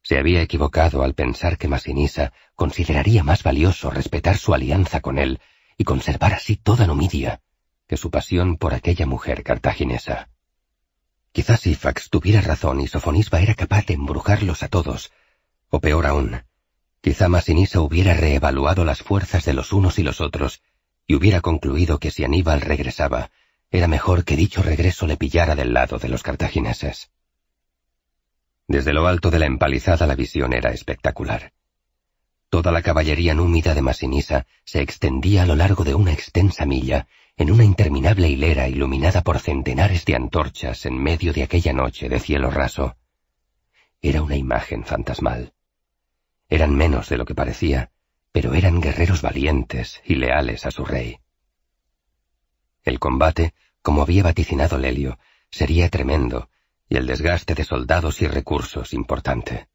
Se había equivocado al pensar que Masinisa consideraría más valioso respetar su alianza con él y conservar así toda Numidia que su pasión por aquella mujer cartaginesa. Quizás Ifax tuviera razón y Sofonisba era capaz de embrujarlos a todos, o peor aún, quizá Masinisa hubiera reevaluado las fuerzas de los unos y los otros y hubiera concluido que si Aníbal regresaba, era mejor que dicho regreso le pillara del lado de los cartagineses. Desde lo alto de la empalizada la visión era espectacular. Toda la caballería númida de Masinisa se extendía a lo largo de una extensa milla, en una interminable hilera iluminada por centenares de antorchas en medio de aquella noche de cielo raso. Era una imagen fantasmal. Eran menos de lo que parecía, pero eran guerreros valientes y leales a su rey. El combate, como había vaticinado Lelio, sería tremendo, y el desgaste de soldados y recursos importante.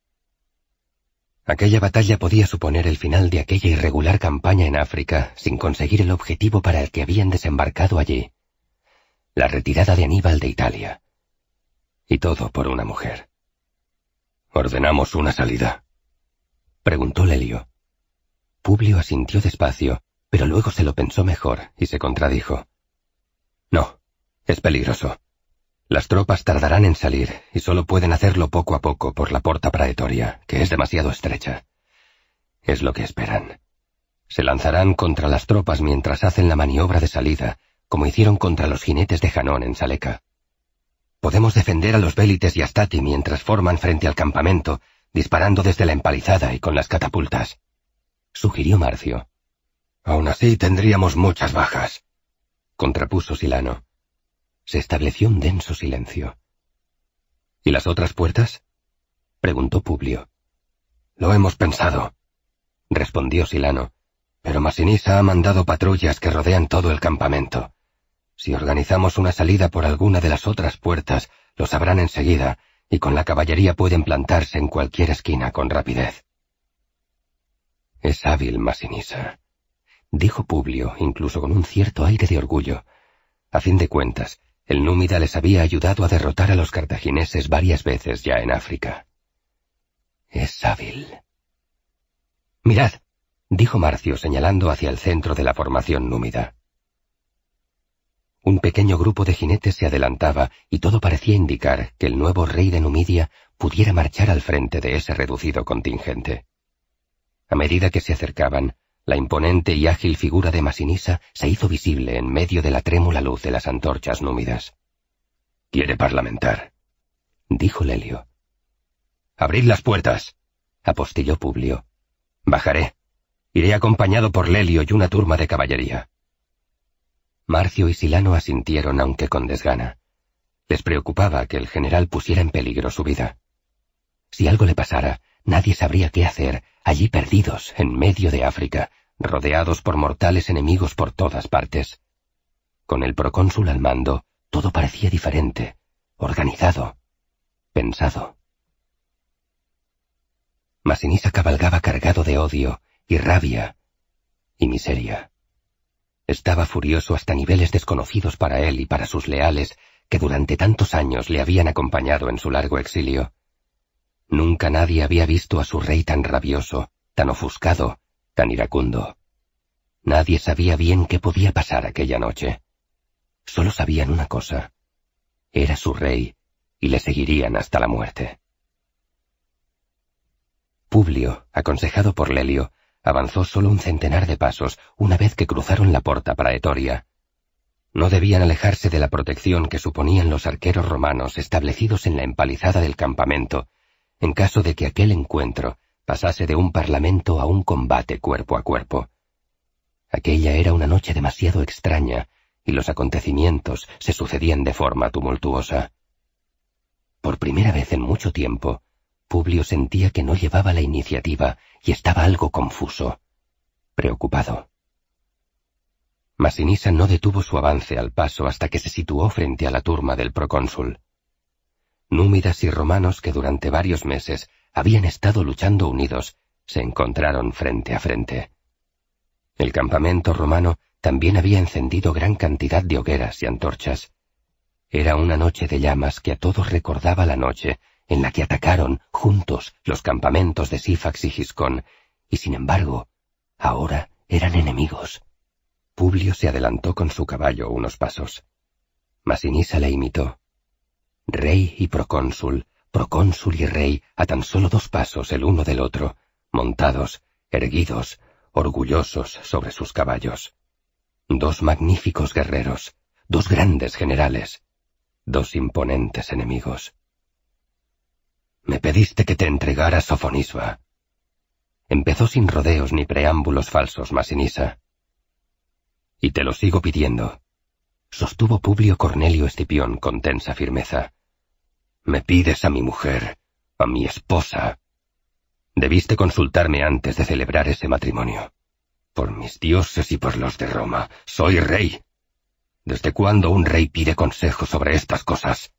Aquella batalla podía suponer el final de aquella irregular campaña en África sin conseguir el objetivo para el que habían desembarcado allí, la retirada de Aníbal de Italia. Y todo por una mujer. ¿Ordenamos una salida? preguntó Lelio. Publio asintió despacio, pero luego se lo pensó mejor y se contradijo. No, es peligroso. Las tropas tardarán en salir y solo pueden hacerlo poco a poco por la puerta praetoria, que es demasiado estrecha. Es lo que esperan. Se lanzarán contra las tropas mientras hacen la maniobra de salida, como hicieron contra los jinetes de Janón en Saleca. Podemos defender a los Bélites y Astati mientras forman frente al campamento, disparando desde la empalizada y con las catapultas. Sugirió Marcio. Aún así tendríamos muchas bajas contrapuso Silano. Se estableció un denso silencio. ¿Y las otras puertas? preguntó Publio. Lo hemos pensado, respondió Silano, pero Masinisa ha mandado patrullas que rodean todo el campamento. Si organizamos una salida por alguna de las otras puertas, lo sabrán enseguida, y con la caballería pueden plantarse en cualquier esquina con rapidez. Es hábil Masinisa, dijo Publio, incluso con un cierto aire de orgullo. A fin de cuentas, el númida les había ayudado a derrotar a los cartagineses varias veces ya en África. Es hábil. Mirad, dijo Marcio señalando hacia el centro de la formación númida. Un pequeño grupo de jinetes se adelantaba y todo parecía indicar que el nuevo rey de Numidia pudiera marchar al frente de ese reducido contingente. A medida que se acercaban, la imponente y ágil figura de Masinisa se hizo visible en medio de la trémula luz de las antorchas númidas. Quiere parlamentar, dijo Lelio. Abrid las puertas, apostilló Publio. Bajaré. Iré acompañado por Lelio y una turma de caballería. Marcio y Silano asintieron aunque con desgana. Les preocupaba que el general pusiera en peligro su vida. Si algo le pasara, Nadie sabría qué hacer, allí perdidos, en medio de África, rodeados por mortales enemigos por todas partes. Con el procónsul al mando, todo parecía diferente, organizado, pensado. Masinisa cabalgaba cargado de odio y rabia y miseria. Estaba furioso hasta niveles desconocidos para él y para sus leales que durante tantos años le habían acompañado en su largo exilio. Nunca nadie había visto a su rey tan rabioso, tan ofuscado, tan iracundo. Nadie sabía bien qué podía pasar aquella noche. Solo sabían una cosa. Era su rey, y le seguirían hasta la muerte. Publio, aconsejado por Lelio, avanzó solo un centenar de pasos una vez que cruzaron la puerta para Etoria. No debían alejarse de la protección que suponían los arqueros romanos establecidos en la empalizada del campamento, en caso de que aquel encuentro pasase de un parlamento a un combate cuerpo a cuerpo. Aquella era una noche demasiado extraña, y los acontecimientos se sucedían de forma tumultuosa. Por primera vez en mucho tiempo, Publio sentía que no llevaba la iniciativa y estaba algo confuso, preocupado. Masinisa no detuvo su avance al paso hasta que se situó frente a la turma del procónsul númidas y romanos que durante varios meses habían estado luchando unidos, se encontraron frente a frente. El campamento romano también había encendido gran cantidad de hogueras y antorchas. Era una noche de llamas que a todos recordaba la noche en la que atacaron juntos los campamentos de Sifax y Giscón, y sin embargo, ahora eran enemigos. Publio se adelantó con su caballo unos pasos. Masinisa le imitó rey y procónsul, procónsul y rey, a tan solo dos pasos el uno del otro, montados, erguidos, orgullosos sobre sus caballos. Dos magníficos guerreros, dos grandes generales, dos imponentes enemigos. Me pediste que te entregara Sofonisba. Empezó sin rodeos ni preámbulos falsos Masinisa. Y te lo sigo pidiendo, sostuvo Publio Cornelio Escipión con tensa firmeza. Me pides a mi mujer, a mi esposa. Debiste consultarme antes de celebrar ese matrimonio. Por mis dioses y por los de Roma, soy rey. ¿Desde cuándo un rey pide consejo sobre estas cosas?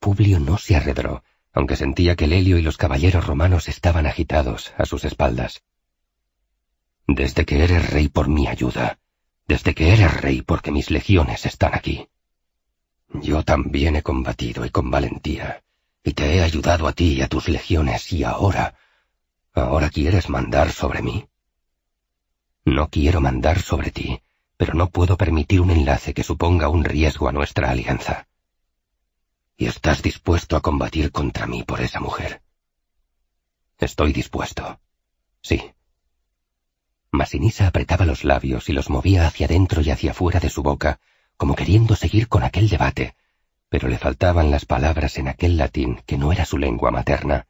Publio no se arredró, aunque sentía que Lelio y los caballeros romanos estaban agitados a sus espaldas. Desde que eres rey por mi ayuda, desde que eres rey porque mis legiones están aquí. Yo también he combatido y con valentía, y te he ayudado a ti y a tus legiones, y ahora... ¿Ahora quieres mandar sobre mí? No quiero mandar sobre ti, pero no puedo permitir un enlace que suponga un riesgo a nuestra alianza. Y estás dispuesto a combatir contra mí por esa mujer. Estoy dispuesto. Sí. Masinisa apretaba los labios y los movía hacia adentro y hacia fuera de su boca, como queriendo seguir con aquel debate, pero le faltaban las palabras en aquel latín que no era su lengua materna.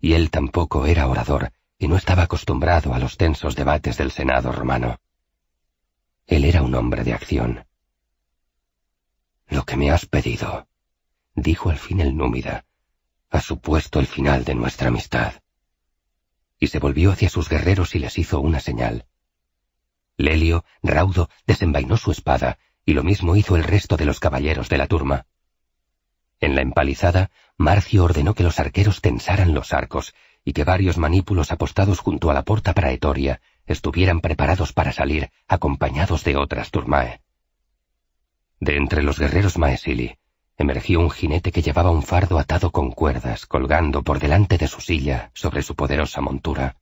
Y él tampoco era orador y no estaba acostumbrado a los tensos debates del Senado romano. Él era un hombre de acción. Lo que me has pedido, dijo al fin el númida, ha supuesto el final de nuestra amistad. Y se volvió hacia sus guerreros y les hizo una señal. Lelio, raudo, desenvainó su espada y lo mismo hizo el resto de los caballeros de la turma. En la empalizada, Marcio ordenó que los arqueros tensaran los arcos y que varios manípulos apostados junto a la puerta praetoria estuvieran preparados para salir, acompañados de otras turmae. De entre los guerreros maesili, emergió un jinete que llevaba un fardo atado con cuerdas colgando por delante de su silla sobre su poderosa montura.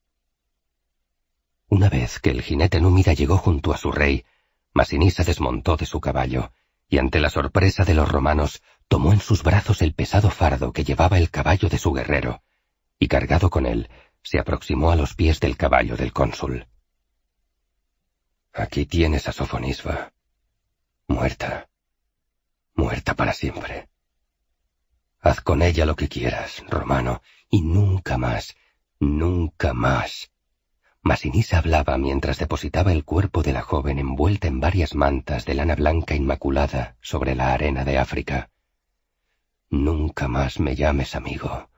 Una vez que el jinete númida llegó junto a su rey, Masinisa desmontó de su caballo, y ante la sorpresa de los romanos, tomó en sus brazos el pesado fardo que llevaba el caballo de su guerrero, y cargado con él, se aproximó a los pies del caballo del cónsul. Aquí tienes a Sofonisba, muerta, muerta para siempre. Haz con ella lo que quieras, romano, y nunca más, nunca más Masinisa hablaba mientras depositaba el cuerpo de la joven envuelta en varias mantas de lana blanca inmaculada sobre la arena de África. Nunca más me llames amigo.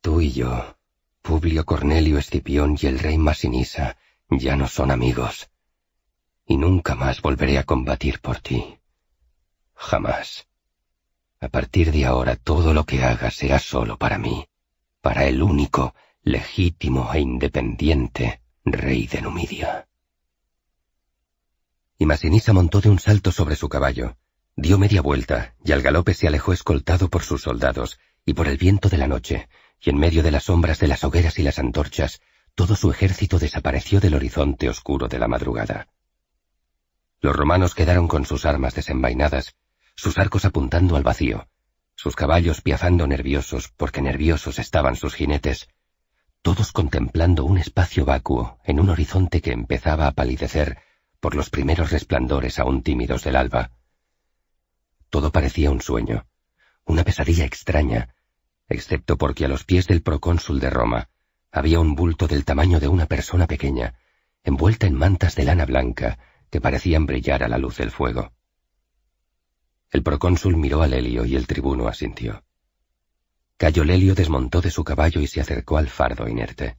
Tú y yo, Publio Cornelio Escipión y el rey Masinisa, ya no son amigos. Y nunca más volveré a combatir por ti. Jamás. A partir de ahora todo lo que haga será solo para mí, para el único, legítimo e independiente rey de Numidia. Y Masinisa montó de un salto sobre su caballo, dio media vuelta y al galope se alejó escoltado por sus soldados y por el viento de la noche, y en medio de las sombras de las hogueras y las antorchas, todo su ejército desapareció del horizonte oscuro de la madrugada. Los romanos quedaron con sus armas desenvainadas, sus arcos apuntando al vacío, sus caballos piazando nerviosos porque nerviosos estaban sus jinetes, todos contemplando un espacio vacuo en un horizonte que empezaba a palidecer por los primeros resplandores aún tímidos del alba. Todo parecía un sueño, una pesadilla extraña, excepto porque a los pies del procónsul de Roma había un bulto del tamaño de una persona pequeña, envuelta en mantas de lana blanca que parecían brillar a la luz del fuego. El procónsul miró al helio y el tribuno asintió. Cayo Lelio desmontó de su caballo y se acercó al fardo inerte.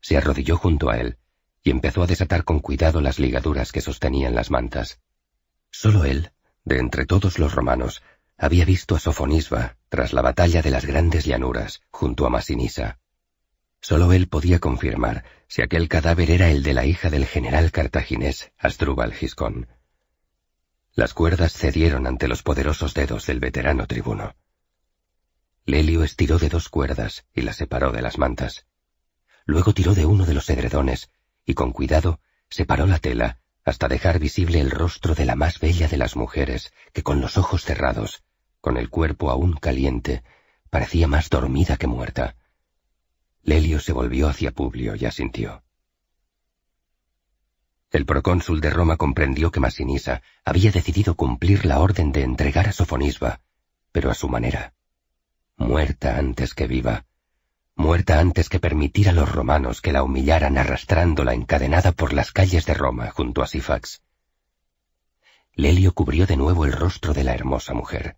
Se arrodilló junto a él y empezó a desatar con cuidado las ligaduras que sostenían las mantas. Solo él, de entre todos los romanos, había visto a Sofonisba tras la batalla de las grandes llanuras junto a Masinisa. Solo él podía confirmar si aquel cadáver era el de la hija del general cartaginés Asdrúbal Giscón. Las cuerdas cedieron ante los poderosos dedos del veterano tribuno. Lelio estiró de dos cuerdas y la separó de las mantas. Luego tiró de uno de los edredones y con cuidado separó la tela hasta dejar visible el rostro de la más bella de las mujeres, que con los ojos cerrados, con el cuerpo aún caliente, parecía más dormida que muerta. Lelio se volvió hacia Publio y asintió. El procónsul de Roma comprendió que Masinisa había decidido cumplir la orden de entregar a Sofonisba, pero a su manera muerta antes que viva, muerta antes que permitir a los romanos que la humillaran arrastrándola encadenada por las calles de Roma junto a Sifax. Lelio cubrió de nuevo el rostro de la hermosa mujer.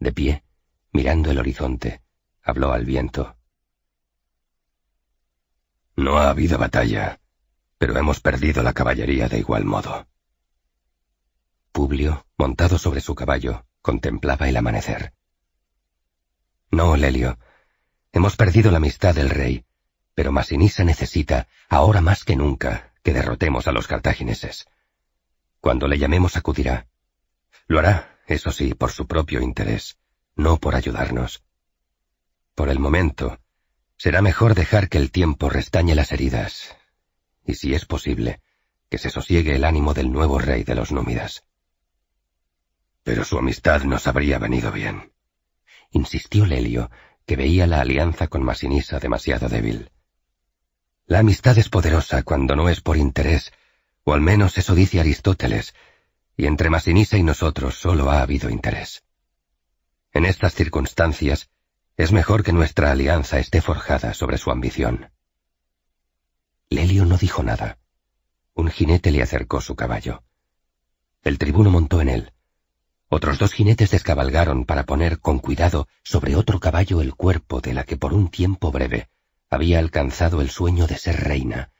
De pie, mirando el horizonte, habló al viento. No ha habido batalla, pero hemos perdido la caballería de igual modo. Publio, montado sobre su caballo, contemplaba el amanecer. No, Lelio. Hemos perdido la amistad del rey, pero Masinisa necesita, ahora más que nunca, que derrotemos a los cartagineses. Cuando le llamemos acudirá. Lo hará, eso sí, por su propio interés, no por ayudarnos. Por el momento, será mejor dejar que el tiempo restañe las heridas, y si es posible, que se sosiegue el ánimo del nuevo rey de los númidas. Pero su amistad nos habría venido bien insistió Lelio, que veía la alianza con Masinisa demasiado débil. La amistad es poderosa cuando no es por interés, o al menos eso dice Aristóteles, y entre Masinisa y nosotros solo ha habido interés. En estas circunstancias, es mejor que nuestra alianza esté forjada sobre su ambición. Lelio no dijo nada. Un jinete le acercó su caballo. El tribuno montó en él, otros dos jinetes descabalgaron para poner con cuidado sobre otro caballo el cuerpo de la que por un tiempo breve había alcanzado el sueño de ser reina,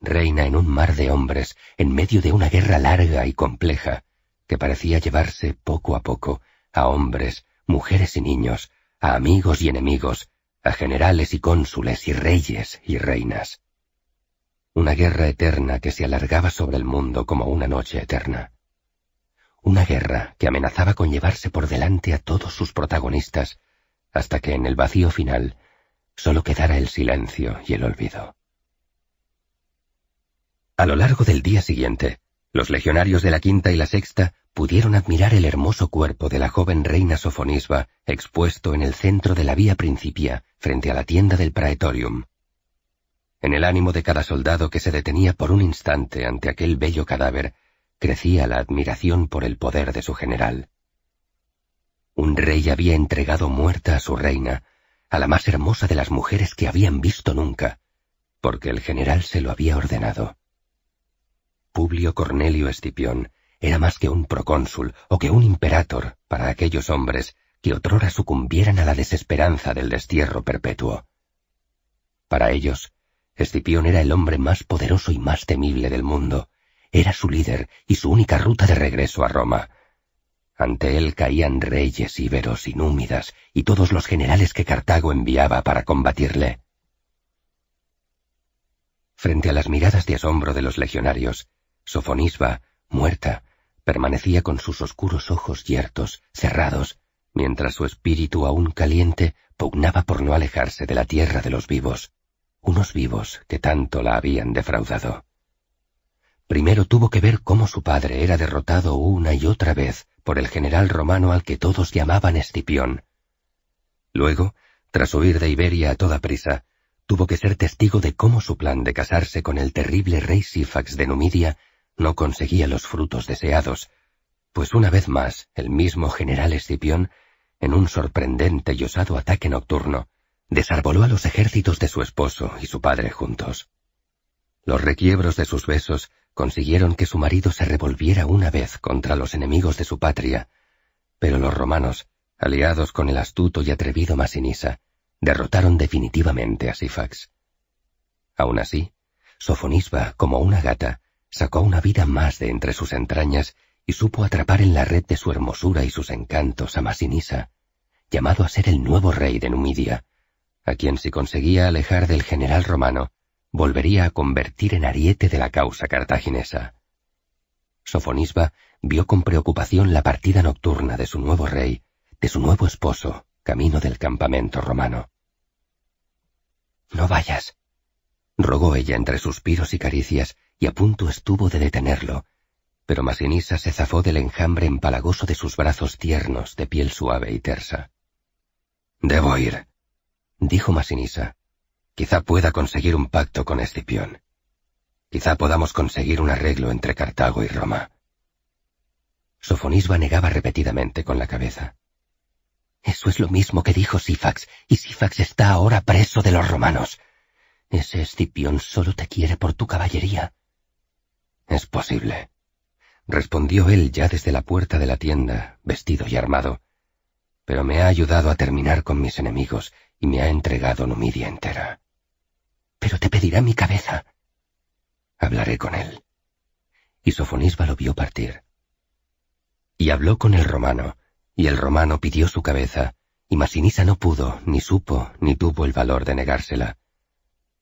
reina en un mar de hombres, en medio de una guerra larga y compleja, que parecía llevarse poco a poco a hombres, mujeres y niños, a amigos y enemigos, a generales y cónsules y reyes y reinas. Una guerra eterna que se alargaba sobre el mundo como una noche eterna. Una guerra que amenazaba con llevarse por delante a todos sus protagonistas, hasta que en el vacío final solo quedara el silencio y el olvido. A lo largo del día siguiente, los legionarios de la quinta y la sexta pudieron admirar el hermoso cuerpo de la joven reina Sofonisba expuesto en el centro de la vía Principia, frente a la tienda del Praetorium. En el ánimo de cada soldado que se detenía por un instante ante aquel bello cadáver, crecía la admiración por el poder de su general. Un rey había entregado muerta a su reina, a la más hermosa de las mujeres que habían visto nunca, porque el general se lo había ordenado. Publio Cornelio Escipión era más que un procónsul o que un imperator para aquellos hombres que otrora sucumbieran a la desesperanza del destierro perpetuo. Para ellos, Escipión era el hombre más poderoso y más temible del mundo, era su líder y su única ruta de regreso a Roma. Ante él caían reyes íberos y númidas y todos los generales que Cartago enviaba para combatirle. Frente a las miradas de asombro de los legionarios, Sofonisba, muerta, permanecía con sus oscuros ojos yertos, cerrados, mientras su espíritu aún caliente pugnaba por no alejarse de la tierra de los vivos, unos vivos que tanto la habían defraudado. Primero tuvo que ver cómo su padre era derrotado una y otra vez por el general romano al que todos llamaban Escipión. Luego, tras huir de Iberia a toda prisa, tuvo que ser testigo de cómo su plan de casarse con el terrible rey Sífax de Numidia no conseguía los frutos deseados, pues una vez más el mismo general Escipión, en un sorprendente y osado ataque nocturno, desarboló a los ejércitos de su esposo y su padre juntos. Los requiebros de sus besos consiguieron que su marido se revolviera una vez contra los enemigos de su patria, pero los romanos, aliados con el astuto y atrevido Masinisa, derrotaron definitivamente a Sifax. Aún así, Sofonisba, como una gata, sacó una vida más de entre sus entrañas y supo atrapar en la red de su hermosura y sus encantos a Masinisa, llamado a ser el nuevo rey de Numidia, a quien se conseguía alejar del general romano, volvería a convertir en ariete de la causa cartaginesa. Sofonisba vio con preocupación la partida nocturna de su nuevo rey, de su nuevo esposo, camino del campamento romano. No vayas, rogó ella entre suspiros y caricias, y a punto estuvo de detenerlo, pero Masinisa se zafó del enjambre empalagoso de sus brazos tiernos de piel suave y tersa. Debo ir, dijo Masinisa. Quizá pueda conseguir un pacto con Escipión. Quizá podamos conseguir un arreglo entre Cartago y Roma. Sofonisba negaba repetidamente con la cabeza. Eso es lo mismo que dijo Sifax, y Sifax está ahora preso de los romanos. Ese Escipión solo te quiere por tu caballería. Es posible, respondió él ya desde la puerta de la tienda, vestido y armado, pero me ha ayudado a terminar con mis enemigos y me ha entregado Numidia entera pero te pedirá mi cabeza. Hablaré con él. Y Sofonisba lo vio partir. Y habló con el romano, y el romano pidió su cabeza, y Masinisa no pudo, ni supo, ni tuvo el valor de negársela.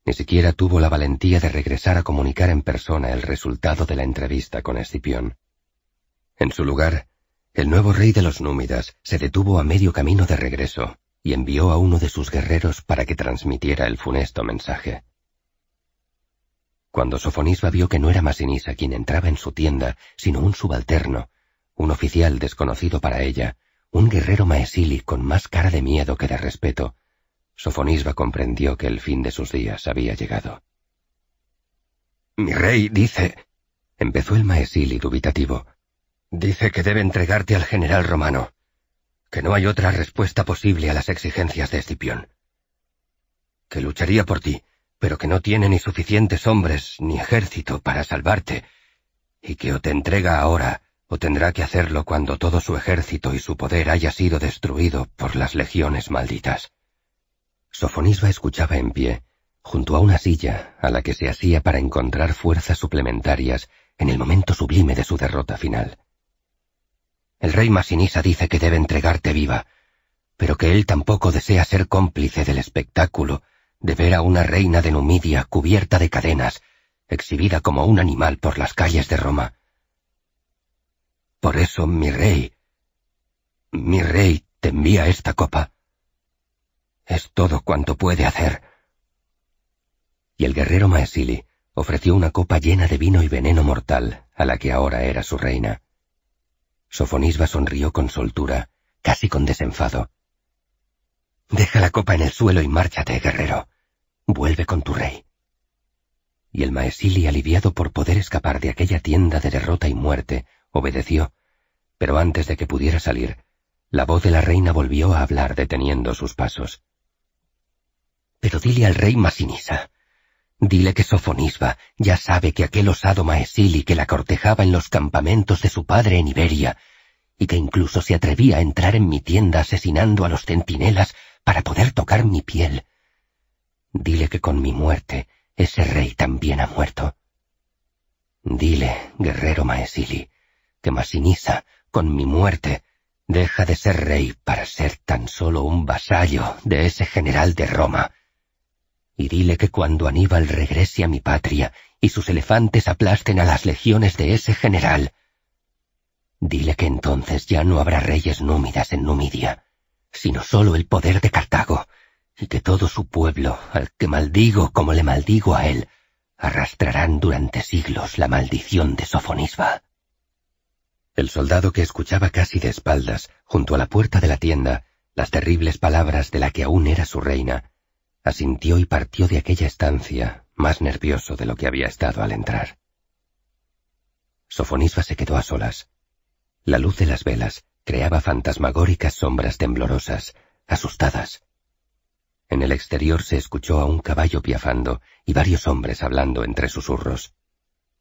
Ni siquiera tuvo la valentía de regresar a comunicar en persona el resultado de la entrevista con Escipión. En su lugar, el nuevo rey de los númidas se detuvo a medio camino de regreso y envió a uno de sus guerreros para que transmitiera el funesto mensaje cuando Sofonisba vio que no era Masinisa quien entraba en su tienda, sino un subalterno, un oficial desconocido para ella, un guerrero maesili con más cara de miedo que de respeto, Sofonisba comprendió que el fin de sus días había llegado. Mi rey dice, empezó el maesili dubitativo, dice que debe entregarte al general romano, que no hay otra respuesta posible a las exigencias de Escipión, que lucharía por ti, pero que no tiene ni suficientes hombres ni ejército para salvarte, y que o te entrega ahora o tendrá que hacerlo cuando todo su ejército y su poder haya sido destruido por las legiones malditas. Sofonisba escuchaba en pie, junto a una silla a la que se hacía para encontrar fuerzas suplementarias en el momento sublime de su derrota final. El rey Masinisa dice que debe entregarte viva, pero que él tampoco desea ser cómplice del espectáculo de ver a una reina de Numidia cubierta de cadenas, exhibida como un animal por las calles de Roma. Por eso, mi rey, mi rey te envía esta copa. Es todo cuanto puede hacer. Y el guerrero Maesili ofreció una copa llena de vino y veneno mortal a la que ahora era su reina. Sofonisba sonrió con soltura, casi con desenfado. Deja la copa en el suelo y márchate, guerrero. Vuelve con tu rey. Y el maesili, aliviado por poder escapar de aquella tienda de derrota y muerte, obedeció, pero antes de que pudiera salir, la voz de la reina volvió a hablar deteniendo sus pasos. Pero dile al rey Masinisa. Dile que Sofonisba ya sabe que aquel osado Maesili que la cortejaba en los campamentos de su padre en Iberia, y que incluso se atrevía a entrar en mi tienda asesinando a los centinelas, para poder tocar mi piel. Dile que con mi muerte ese rey también ha muerto. Dile, guerrero Maesili, que Masinisa con mi muerte, deja de ser rey para ser tan solo un vasallo de ese general de Roma. Y dile que cuando Aníbal regrese a mi patria y sus elefantes aplasten a las legiones de ese general, dile que entonces ya no habrá reyes númidas en Numidia sino sólo el poder de Cartago, y que todo su pueblo, al que maldigo como le maldigo a él, arrastrarán durante siglos la maldición de Sofonisba. El soldado que escuchaba casi de espaldas, junto a la puerta de la tienda, las terribles palabras de la que aún era su reina, asintió y partió de aquella estancia, más nervioso de lo que había estado al entrar. Sofonisba se quedó a solas. La luz de las velas, creaba fantasmagóricas sombras temblorosas, asustadas. En el exterior se escuchó a un caballo piafando y varios hombres hablando entre susurros.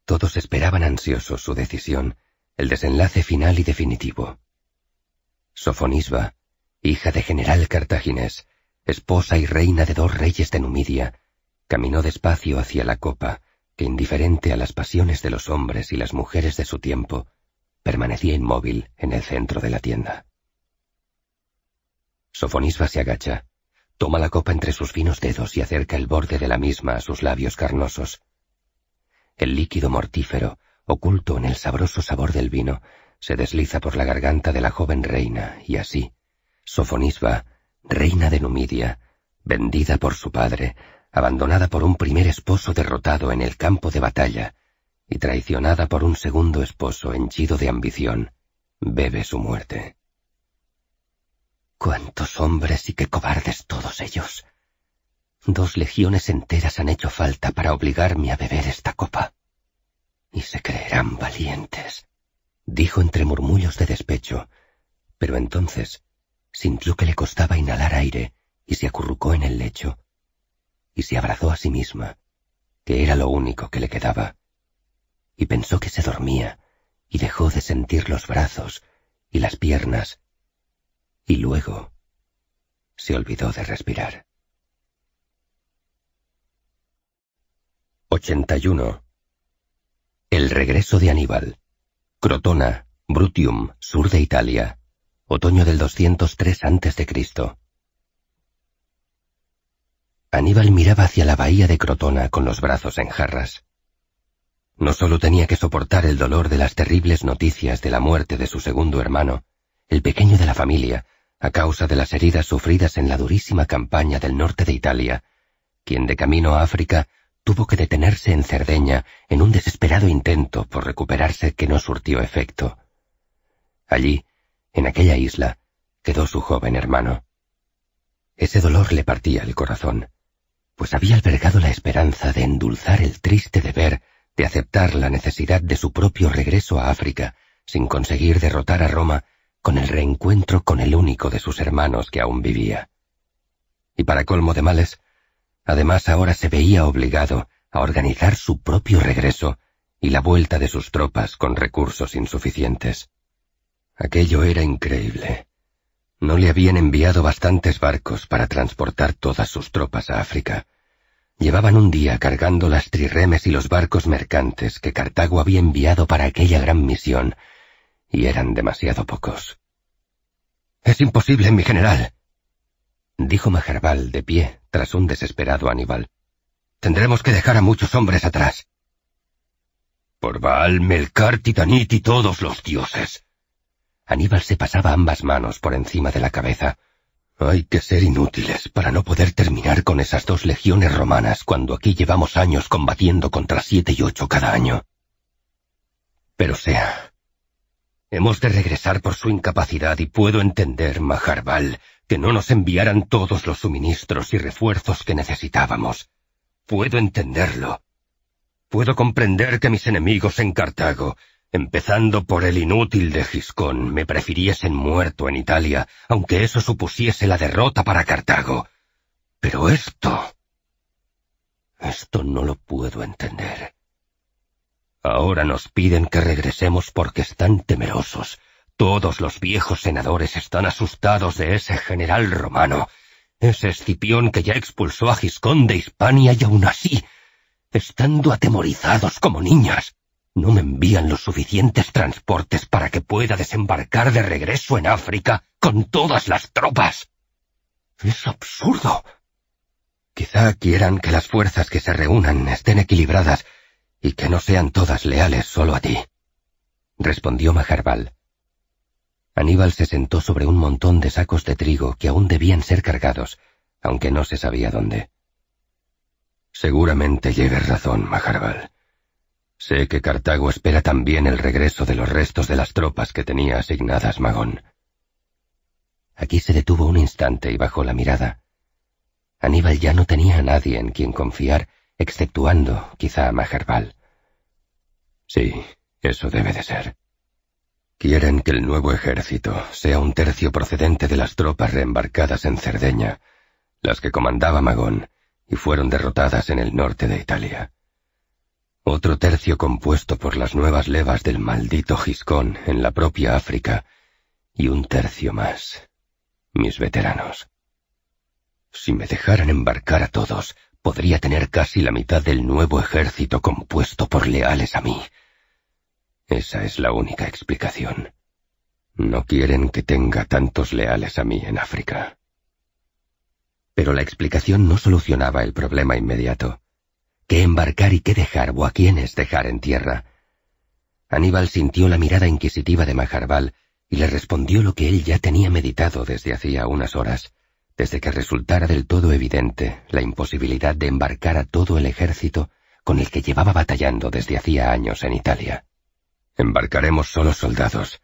Todos esperaban ansiosos su decisión, el desenlace final y definitivo. Sofonisba, hija de general cartaginés, esposa y reina de dos reyes de Numidia, caminó despacio hacia la copa, que indiferente a las pasiones de los hombres y las mujeres de su tiempo, permanecía inmóvil en el centro de la tienda. Sofonisba se agacha, toma la copa entre sus finos dedos y acerca el borde de la misma a sus labios carnosos. El líquido mortífero, oculto en el sabroso sabor del vino, se desliza por la garganta de la joven reina y así, Sofonisba, reina de Numidia, vendida por su padre, abandonada por un primer esposo derrotado en el campo de batalla, y traicionada por un segundo esposo henchido de ambición, bebe su muerte. ¡Cuántos hombres y qué cobardes todos ellos! Dos legiones enteras han hecho falta para obligarme a beber esta copa. Y se creerán valientes, dijo entre murmullos de despecho, pero entonces sintió que le costaba inhalar aire y se acurrucó en el lecho, y se abrazó a sí misma, que era lo único que le quedaba y pensó que se dormía, y dejó de sentir los brazos y las piernas, y luego se olvidó de respirar. 81. El regreso de Aníbal. Crotona, Brutium, sur de Italia. Otoño del 203 a.C. Aníbal miraba hacia la bahía de Crotona con los brazos en jarras. No solo tenía que soportar el dolor de las terribles noticias de la muerte de su segundo hermano, el pequeño de la familia, a causa de las heridas sufridas en la durísima campaña del norte de Italia, quien de camino a África tuvo que detenerse en Cerdeña en un desesperado intento por recuperarse que no surtió efecto. Allí, en aquella isla, quedó su joven hermano. Ese dolor le partía el corazón, pues había albergado la esperanza de endulzar el triste deber de aceptar la necesidad de su propio regreso a África, sin conseguir derrotar a Roma con el reencuentro con el único de sus hermanos que aún vivía. Y para colmo de males, además ahora se veía obligado a organizar su propio regreso y la vuelta de sus tropas con recursos insuficientes. Aquello era increíble. No le habían enviado bastantes barcos para transportar todas sus tropas a África. Llevaban un día cargando las trirremes y los barcos mercantes que Cartago había enviado para aquella gran misión, y eran demasiado pocos. Es imposible, mi general, dijo Majerbal de pie tras un desesperado Aníbal. Tendremos que dejar a muchos hombres atrás. Por Baal, Melcar, Titanit y todos los dioses. Aníbal se pasaba ambas manos por encima de la cabeza. Hay que ser inútiles para no poder terminar con esas dos legiones romanas cuando aquí llevamos años combatiendo contra siete y ocho cada año. Pero sea. Hemos de regresar por su incapacidad y puedo entender, Majarbal, que no nos enviaran todos los suministros y refuerzos que necesitábamos. Puedo entenderlo. Puedo comprender que mis enemigos en Cartago empezando por el inútil de Giscón, me prefiriesen muerto en Italia, aunque eso supusiese la derrota para Cartago. Pero esto... Esto no lo puedo entender. Ahora nos piden que regresemos porque están temerosos. Todos los viejos senadores están asustados de ese general romano, ese Escipión que ya expulsó a Giscón de Hispania y aún así, estando atemorizados como niñas, no me envían los suficientes transportes para que pueda desembarcar de regreso en África con todas las tropas. Es absurdo. Quizá quieran que las fuerzas que se reúnan estén equilibradas y que no sean todas leales solo a ti, respondió Majarbal. Aníbal se sentó sobre un montón de sacos de trigo que aún debían ser cargados, aunque no se sabía dónde. Seguramente lleves razón, Majarbal. Sé que Cartago espera también el regreso de los restos de las tropas que tenía asignadas Magón. Aquí se detuvo un instante y bajó la mirada. Aníbal ya no tenía a nadie en quien confiar, exceptuando quizá a Majerbal. Sí, eso debe de ser. Quieren que el nuevo ejército sea un tercio procedente de las tropas reembarcadas en Cerdeña, las que comandaba Magón y fueron derrotadas en el norte de Italia otro tercio compuesto por las nuevas levas del maldito Giscón en la propia África, y un tercio más, mis veteranos. Si me dejaran embarcar a todos, podría tener casi la mitad del nuevo ejército compuesto por leales a mí. Esa es la única explicación. No quieren que tenga tantos leales a mí en África. Pero la explicación no solucionaba el problema inmediato qué embarcar y qué dejar o a quiénes dejar en tierra. Aníbal sintió la mirada inquisitiva de Majarbal y le respondió lo que él ya tenía meditado desde hacía unas horas, desde que resultara del todo evidente la imposibilidad de embarcar a todo el ejército con el que llevaba batallando desde hacía años en Italia. Embarcaremos solo soldados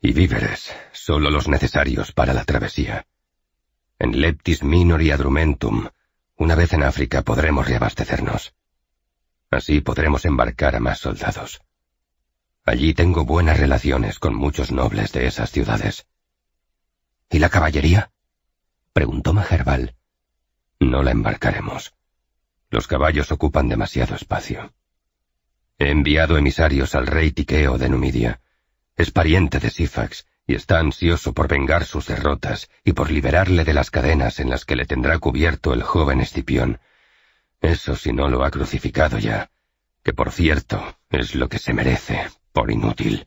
y víveres, solo los necesarios para la travesía. En Leptis Minor y Adrumentum, una vez en África podremos reabastecernos. Así podremos embarcar a más soldados. Allí tengo buenas relaciones con muchos nobles de esas ciudades. ¿Y la caballería? preguntó Majerval. No la embarcaremos. Los caballos ocupan demasiado espacio. He enviado emisarios al rey Tiqueo de Numidia. Es pariente de Sifax y está ansioso por vengar sus derrotas y por liberarle de las cadenas en las que le tendrá cubierto el joven Escipión, eso si no lo ha crucificado ya, que por cierto es lo que se merece, por inútil.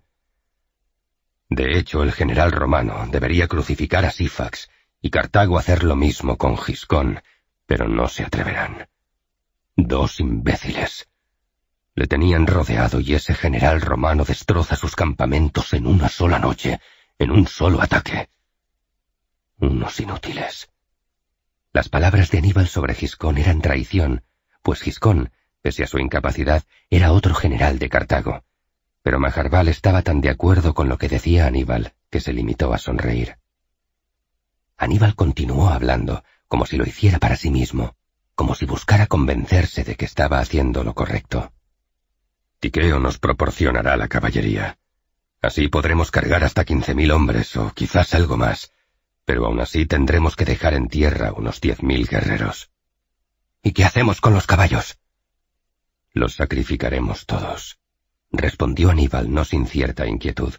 De hecho, el general romano debería crucificar a Sifax y Cartago hacer lo mismo con Giscón, pero no se atreverán. Dos imbéciles. Le tenían rodeado y ese general romano destroza sus campamentos en una sola noche, en un solo ataque. Unos inútiles. Las palabras de Aníbal sobre Giscón eran traición, pues Giscón, pese a su incapacidad, era otro general de Cartago. Pero Majarbal estaba tan de acuerdo con lo que decía Aníbal que se limitó a sonreír. Aníbal continuó hablando, como si lo hiciera para sí mismo, como si buscara convencerse de que estaba haciendo lo correcto. Tiqueo nos proporcionará la caballería. Así podremos cargar hasta quince mil hombres o quizás algo más, pero aún así tendremos que dejar en tierra unos diez mil guerreros. ¿Y qué hacemos con los caballos? Los sacrificaremos todos, respondió Aníbal no sin cierta inquietud.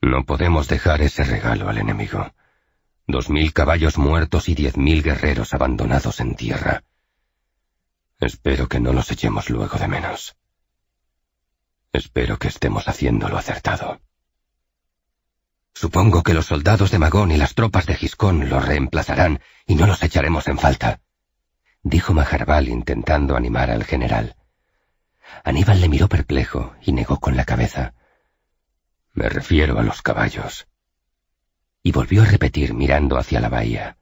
No podemos dejar ese regalo al enemigo. Dos mil caballos muertos y diez mil guerreros abandonados en tierra. Espero que no los echemos luego de menos. Espero que estemos haciendo lo acertado. Supongo que los soldados de Magón y las tropas de Giscón los reemplazarán y no los echaremos en falta, dijo Majarbal intentando animar al general. Aníbal le miró perplejo y negó con la cabeza. Me refiero a los caballos. Y volvió a repetir mirando hacia la bahía.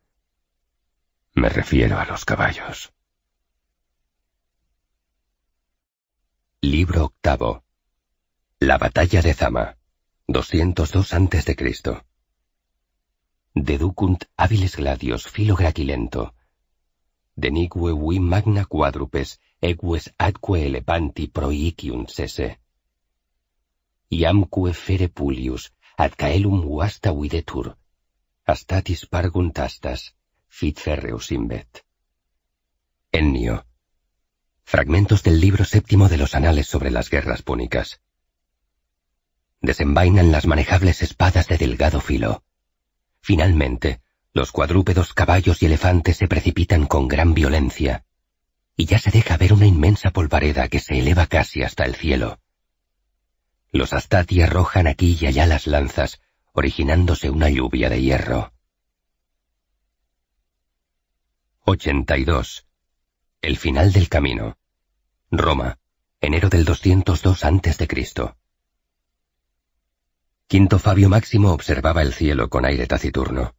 Me refiero a los caballos. Libro octavo. La batalla de Zama. 202 a.C. Deducunt habiles gladios filo graquilento. Denique vi magna quadrupes, eques adque elepanti proiciunt sese. Iamque fere pulius, ad caelum vasta videtur, astatis pargunt astas, fit ferreus imbet. Ennio. Fragmentos del libro séptimo de los anales sobre las guerras púnicas desenvainan las manejables espadas de delgado filo. Finalmente, los cuadrúpedos caballos y elefantes se precipitan con gran violencia, y ya se deja ver una inmensa polvareda que se eleva casi hasta el cielo. Los astati arrojan aquí y allá las lanzas, originándose una lluvia de hierro. 82. El final del camino. Roma, enero del 202 a.C. Quinto Fabio Máximo observaba el cielo con aire taciturno.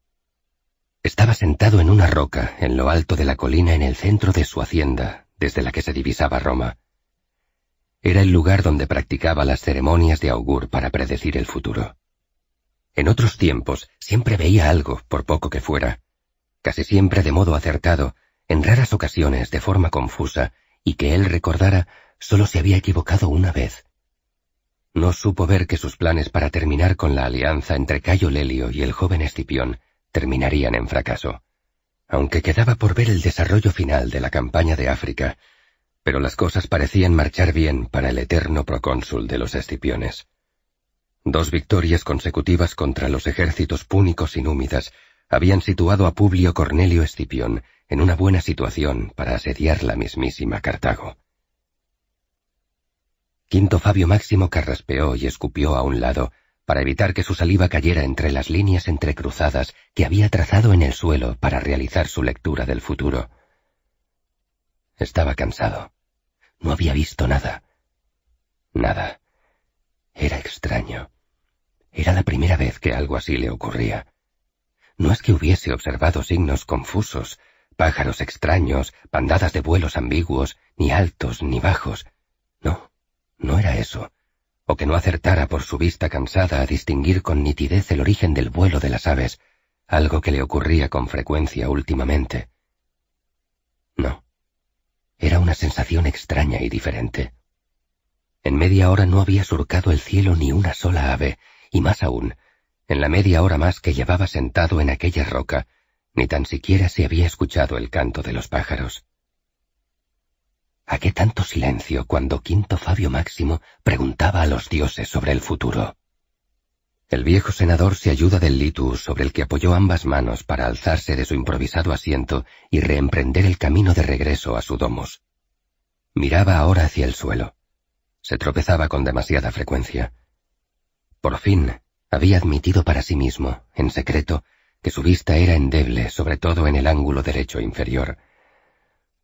Estaba sentado en una roca, en lo alto de la colina en el centro de su hacienda, desde la que se divisaba Roma. Era el lugar donde practicaba las ceremonias de augur para predecir el futuro. En otros tiempos siempre veía algo, por poco que fuera, casi siempre de modo acertado, en raras ocasiones de forma confusa, y que él recordara solo se había equivocado una vez no supo ver que sus planes para terminar con la alianza entre Cayo Lelio y el joven Escipión terminarían en fracaso, aunque quedaba por ver el desarrollo final de la campaña de África, pero las cosas parecían marchar bien para el eterno procónsul de los Escipiones. Dos victorias consecutivas contra los ejércitos púnicos y númidas habían situado a Publio Cornelio Escipión en una buena situación para asediar la mismísima Cartago. Quinto Fabio Máximo carraspeó y escupió a un lado, para evitar que su saliva cayera entre las líneas entrecruzadas que había trazado en el suelo para realizar su lectura del futuro. Estaba cansado. No había visto nada. Nada. Era extraño. Era la primera vez que algo así le ocurría. No es que hubiese observado signos confusos, pájaros extraños, bandadas de vuelos ambiguos, ni altos ni bajos. No era eso, o que no acertara por su vista cansada a distinguir con nitidez el origen del vuelo de las aves, algo que le ocurría con frecuencia últimamente. No, era una sensación extraña y diferente. En media hora no había surcado el cielo ni una sola ave, y más aún, en la media hora más que llevaba sentado en aquella roca, ni tan siquiera se había escuchado el canto de los pájaros. ¿A qué tanto silencio cuando Quinto Fabio Máximo preguntaba a los dioses sobre el futuro? El viejo senador se ayuda del litus sobre el que apoyó ambas manos para alzarse de su improvisado asiento y reemprender el camino de regreso a su domus. Miraba ahora hacia el suelo. Se tropezaba con demasiada frecuencia. Por fin, había admitido para sí mismo, en secreto, que su vista era endeble, sobre todo en el ángulo derecho inferior,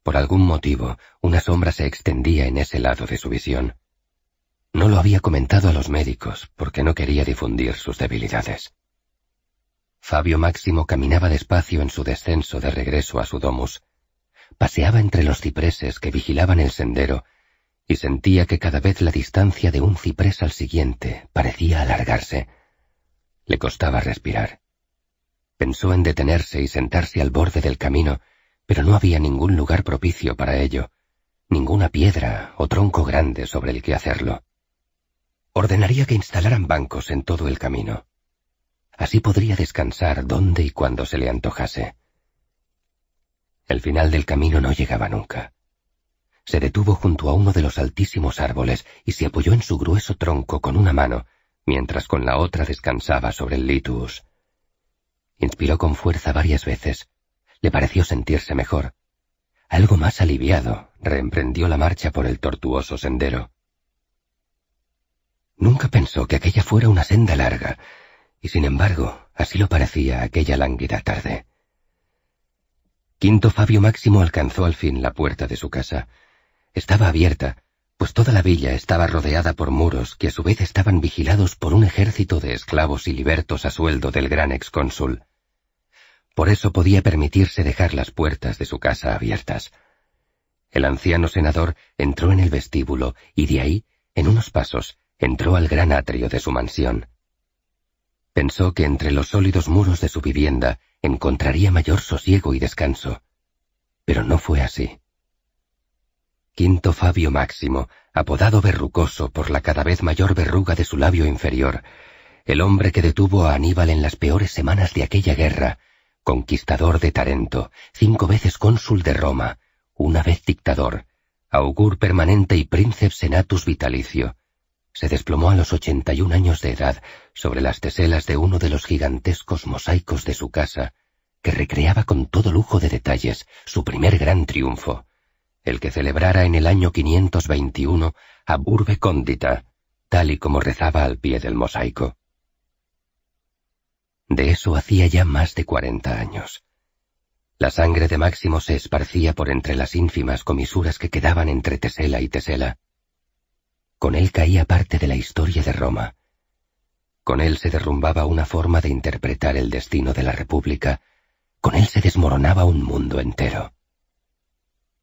por algún motivo, una sombra se extendía en ese lado de su visión. No lo había comentado a los médicos porque no quería difundir sus debilidades. Fabio Máximo caminaba despacio en su descenso de regreso a su domus. Paseaba entre los cipreses que vigilaban el sendero y sentía que cada vez la distancia de un ciprés al siguiente parecía alargarse. Le costaba respirar. Pensó en detenerse y sentarse al borde del camino pero no había ningún lugar propicio para ello, ninguna piedra o tronco grande sobre el que hacerlo. Ordenaría que instalaran bancos en todo el camino. Así podría descansar donde y cuando se le antojase. El final del camino no llegaba nunca. Se detuvo junto a uno de los altísimos árboles y se apoyó en su grueso tronco con una mano, mientras con la otra descansaba sobre el litus. Inspiró con fuerza varias veces, le pareció sentirse mejor. Algo más aliviado, reemprendió la marcha por el tortuoso sendero. Nunca pensó que aquella fuera una senda larga, y sin embargo, así lo parecía aquella lánguida tarde. Quinto Fabio Máximo alcanzó al fin la puerta de su casa. Estaba abierta, pues toda la villa estaba rodeada por muros que a su vez estaban vigilados por un ejército de esclavos y libertos a sueldo del gran excónsul. Por eso podía permitirse dejar las puertas de su casa abiertas. El anciano senador entró en el vestíbulo y de ahí, en unos pasos, entró al gran atrio de su mansión. Pensó que entre los sólidos muros de su vivienda encontraría mayor sosiego y descanso. Pero no fue así. Quinto Fabio Máximo, apodado verrucoso por la cada vez mayor verruga de su labio inferior, el hombre que detuvo a Aníbal en las peores semanas de aquella guerra, conquistador de Tarento, cinco veces cónsul de Roma, una vez dictador, augur permanente y príncipe senatus vitalicio. Se desplomó a los ochenta y un años de edad sobre las teselas de uno de los gigantescos mosaicos de su casa, que recreaba con todo lujo de detalles su primer gran triunfo, el que celebrara en el año 521 a Burbe Cóndita, tal y como rezaba al pie del mosaico. De eso hacía ya más de cuarenta años. La sangre de Máximo se esparcía por entre las ínfimas comisuras que quedaban entre Tesela y Tesela. Con él caía parte de la historia de Roma. Con él se derrumbaba una forma de interpretar el destino de la República. Con él se desmoronaba un mundo entero.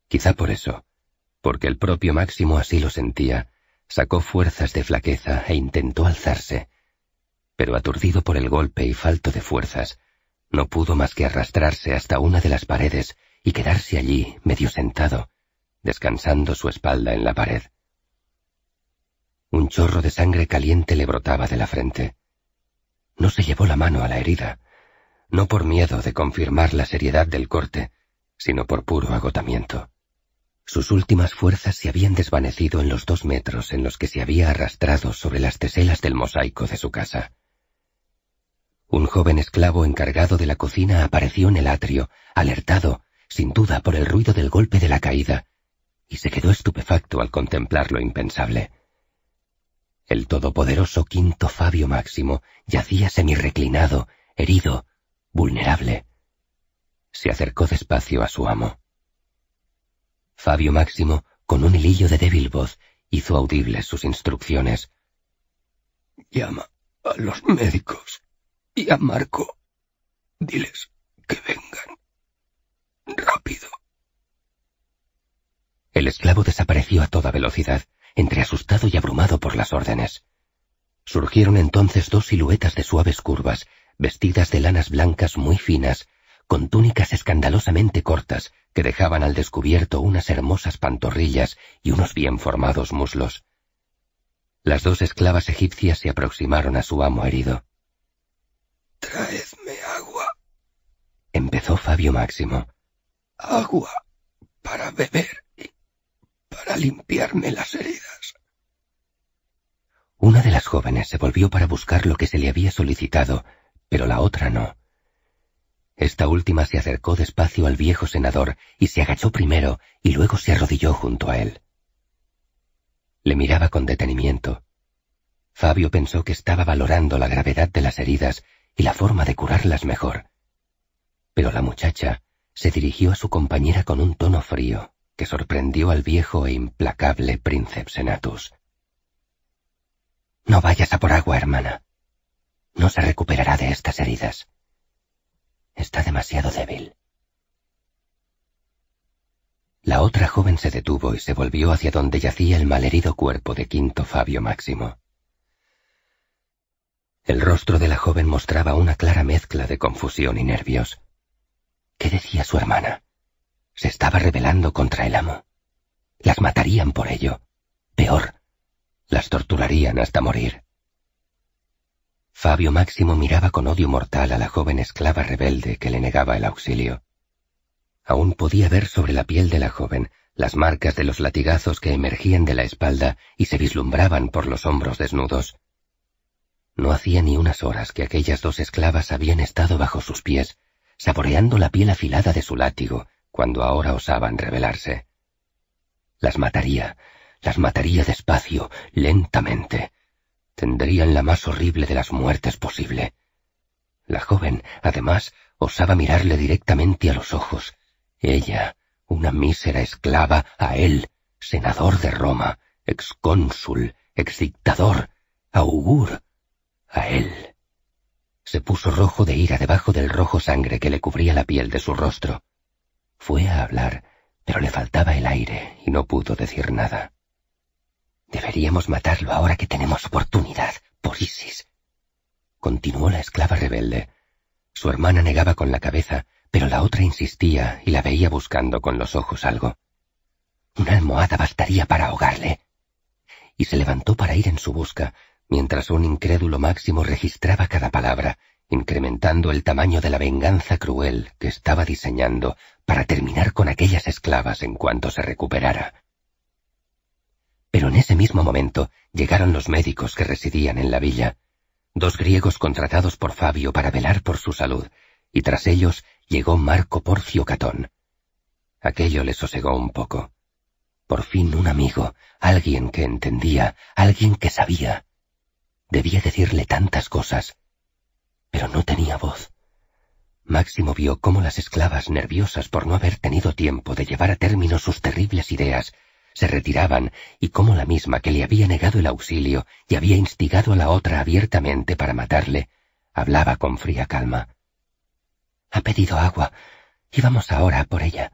Quizá por eso, porque el propio Máximo así lo sentía, sacó fuerzas de flaqueza e intentó alzarse, pero aturdido por el golpe y falto de fuerzas, no pudo más que arrastrarse hasta una de las paredes y quedarse allí, medio sentado, descansando su espalda en la pared. Un chorro de sangre caliente le brotaba de la frente. No se llevó la mano a la herida, no por miedo de confirmar la seriedad del corte, sino por puro agotamiento. Sus últimas fuerzas se habían desvanecido en los dos metros en los que se había arrastrado sobre las teselas del mosaico de su casa. Un joven esclavo encargado de la cocina apareció en el atrio, alertado, sin duda, por el ruido del golpe de la caída, y se quedó estupefacto al contemplar lo impensable. El todopoderoso quinto Fabio Máximo yacía semireclinado, herido, vulnerable. Se acercó despacio a su amo. Fabio Máximo, con un hilillo de débil voz, hizo audibles sus instrucciones. Llama a los médicos. Y a Marco, diles que vengan. Rápido. El esclavo desapareció a toda velocidad, entre asustado y abrumado por las órdenes. Surgieron entonces dos siluetas de suaves curvas, vestidas de lanas blancas muy finas, con túnicas escandalosamente cortas que dejaban al descubierto unas hermosas pantorrillas y unos bien formados muslos. Las dos esclavas egipcias se aproximaron a su amo herido. Traedme agua, empezó Fabio Máximo. Agua para beber y para limpiarme las heridas. Una de las jóvenes se volvió para buscar lo que se le había solicitado, pero la otra no. Esta última se acercó despacio al viejo senador y se agachó primero y luego se arrodilló junto a él. Le miraba con detenimiento. Fabio pensó que estaba valorando la gravedad de las heridas y la forma de curarlas mejor. Pero la muchacha se dirigió a su compañera con un tono frío que sorprendió al viejo e implacable Princeps Senatus. No vayas a por agua, hermana. No se recuperará de estas heridas. Está demasiado débil. La otra joven se detuvo y se volvió hacia donde yacía el malherido cuerpo de Quinto Fabio Máximo. El rostro de la joven mostraba una clara mezcla de confusión y nervios. ¿Qué decía su hermana? Se estaba rebelando contra el amo. Las matarían por ello. Peor, las torturarían hasta morir. Fabio Máximo miraba con odio mortal a la joven esclava rebelde que le negaba el auxilio. Aún podía ver sobre la piel de la joven las marcas de los latigazos que emergían de la espalda y se vislumbraban por los hombros desnudos. No hacía ni unas horas que aquellas dos esclavas habían estado bajo sus pies, saboreando la piel afilada de su látigo, cuando ahora osaban rebelarse. Las mataría, las mataría despacio, lentamente. Tendrían la más horrible de las muertes posible. La joven, además, osaba mirarle directamente a los ojos. Ella, una mísera esclava, a él, senador de Roma, excónsul, exdictador, augur, a él. Se puso rojo de ira debajo del rojo sangre que le cubría la piel de su rostro. Fue a hablar, pero le faltaba el aire y no pudo decir nada. Deberíamos matarlo ahora que tenemos oportunidad, por Isis. Continuó la esclava rebelde. Su hermana negaba con la cabeza, pero la otra insistía y la veía buscando con los ojos algo. Una almohada bastaría para ahogarle. Y se levantó para ir en su busca, mientras un incrédulo máximo registraba cada palabra, incrementando el tamaño de la venganza cruel que estaba diseñando para terminar con aquellas esclavas en cuanto se recuperara. Pero en ese mismo momento llegaron los médicos que residían en la villa, dos griegos contratados por Fabio para velar por su salud, y tras ellos llegó Marco Porcio Catón. Aquello le sosegó un poco. Por fin un amigo, alguien que entendía, alguien que sabía. Debía decirle tantas cosas, pero no tenía voz. Máximo vio cómo las esclavas, nerviosas por no haber tenido tiempo de llevar a término sus terribles ideas, se retiraban y cómo la misma que le había negado el auxilio y había instigado a la otra abiertamente para matarle, hablaba con fría calma. Ha pedido agua, y vamos ahora por ella.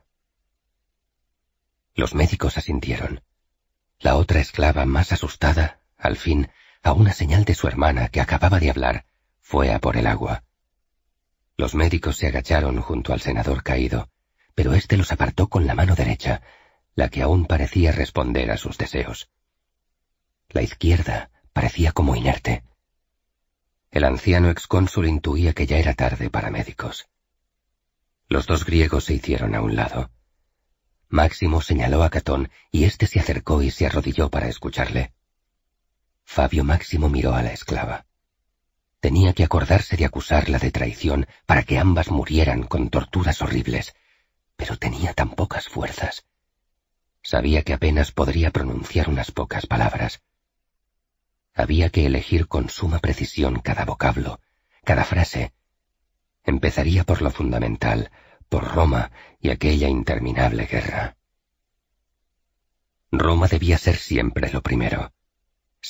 Los médicos asintieron. La otra esclava, más asustada, al fin, a una señal de su hermana que acababa de hablar, fue a por el agua. Los médicos se agacharon junto al senador caído, pero éste los apartó con la mano derecha, la que aún parecía responder a sus deseos. La izquierda parecía como inerte. El anciano excónsul intuía que ya era tarde para médicos. Los dos griegos se hicieron a un lado. Máximo señaló a Catón y éste se acercó y se arrodilló para escucharle. Fabio Máximo miró a la esclava. Tenía que acordarse de acusarla de traición para que ambas murieran con torturas horribles, pero tenía tan pocas fuerzas. Sabía que apenas podría pronunciar unas pocas palabras. Había que elegir con suma precisión cada vocablo, cada frase. Empezaría por lo fundamental, por Roma y aquella interminable guerra. Roma debía ser siempre lo primero.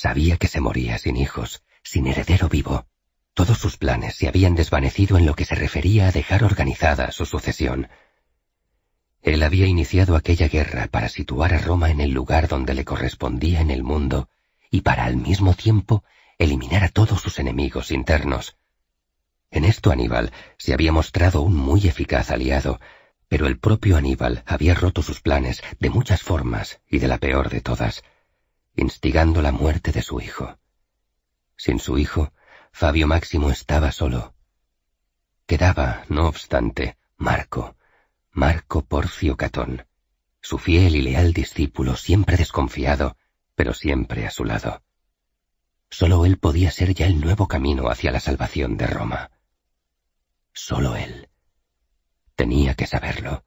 Sabía que se moría sin hijos, sin heredero vivo. Todos sus planes se habían desvanecido en lo que se refería a dejar organizada su sucesión. Él había iniciado aquella guerra para situar a Roma en el lugar donde le correspondía en el mundo y para al mismo tiempo eliminar a todos sus enemigos internos. En esto Aníbal se había mostrado un muy eficaz aliado, pero el propio Aníbal había roto sus planes de muchas formas y de la peor de todas instigando la muerte de su hijo. Sin su hijo, Fabio Máximo estaba solo. Quedaba, no obstante, Marco, Marco Porcio Catón, su fiel y leal discípulo, siempre desconfiado, pero siempre a su lado. Solo él podía ser ya el nuevo camino hacia la salvación de Roma. Solo él. Tenía que saberlo.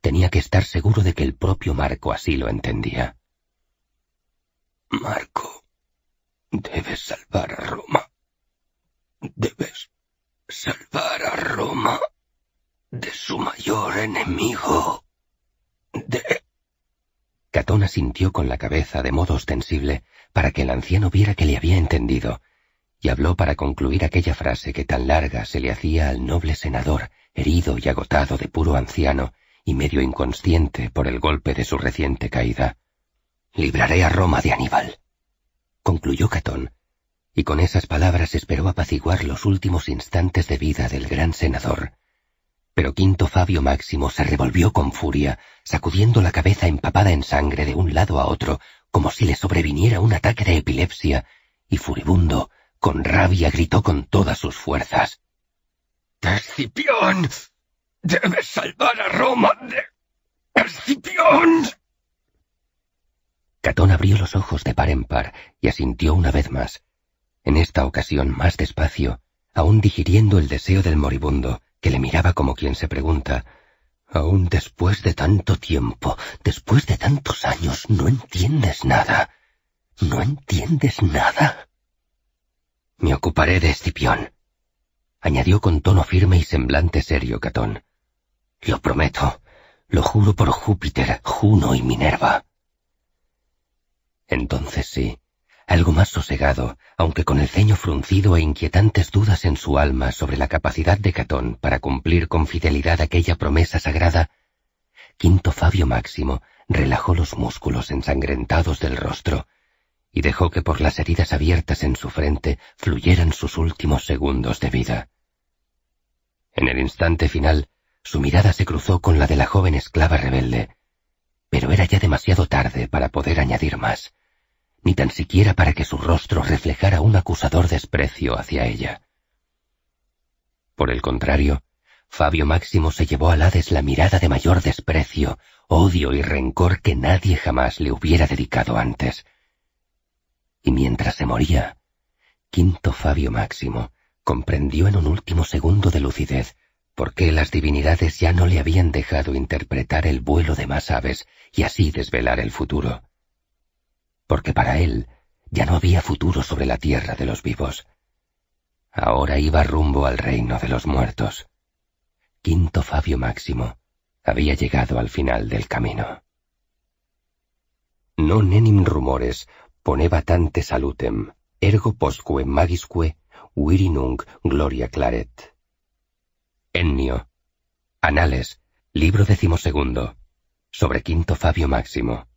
Tenía que estar seguro de que el propio Marco así lo entendía. Marco, debes salvar a Roma. Debes salvar a Roma de su mayor enemigo. De... Catón asintió con la cabeza de modo ostensible para que el anciano viera que le había entendido, y habló para concluir aquella frase que tan larga se le hacía al noble senador, herido y agotado de puro anciano, y medio inconsciente por el golpe de su reciente caída. Libraré a Roma de Aníbal. Concluyó Catón, y con esas palabras esperó apaciguar los últimos instantes de vida del gran senador. Pero Quinto Fabio Máximo se revolvió con furia, sacudiendo la cabeza empapada en sangre de un lado a otro, como si le sobreviniera un ataque de epilepsia, y furibundo, con rabia gritó con todas sus fuerzas. Escipión. Debes salvar a Roma de... Escipión. Catón abrió los ojos de par en par y asintió una vez más, en esta ocasión más despacio, aún digiriendo el deseo del moribundo, que le miraba como quien se pregunta, aún después de tanto tiempo, después de tantos años, no entiendes nada. No entiendes nada. Me ocuparé de Escipión, añadió con tono firme y semblante serio Catón. Lo prometo, lo juro por Júpiter, Juno y Minerva. Entonces sí, algo más sosegado, aunque con el ceño fruncido e inquietantes dudas en su alma sobre la capacidad de Catón para cumplir con fidelidad aquella promesa sagrada, Quinto Fabio Máximo relajó los músculos ensangrentados del rostro y dejó que por las heridas abiertas en su frente fluyeran sus últimos segundos de vida. En el instante final, su mirada se cruzó con la de la joven esclava rebelde, pero era ya demasiado tarde para poder añadir más ni tan siquiera para que su rostro reflejara un acusador desprecio hacia ella. Por el contrario, Fabio Máximo se llevó a Hades la mirada de mayor desprecio, odio y rencor que nadie jamás le hubiera dedicado antes. Y mientras se moría, Quinto Fabio Máximo comprendió en un último segundo de lucidez por qué las divinidades ya no le habían dejado interpretar el vuelo de más aves y así desvelar el futuro porque para él ya no había futuro sobre la tierra de los vivos. Ahora iba rumbo al reino de los muertos. Quinto Fabio Máximo había llegado al final del camino. Non enim rumores tante salutem, ergo posque magisque virinung gloria claret. Ennio. Anales, libro decimosegundo, sobre Quinto Fabio Máximo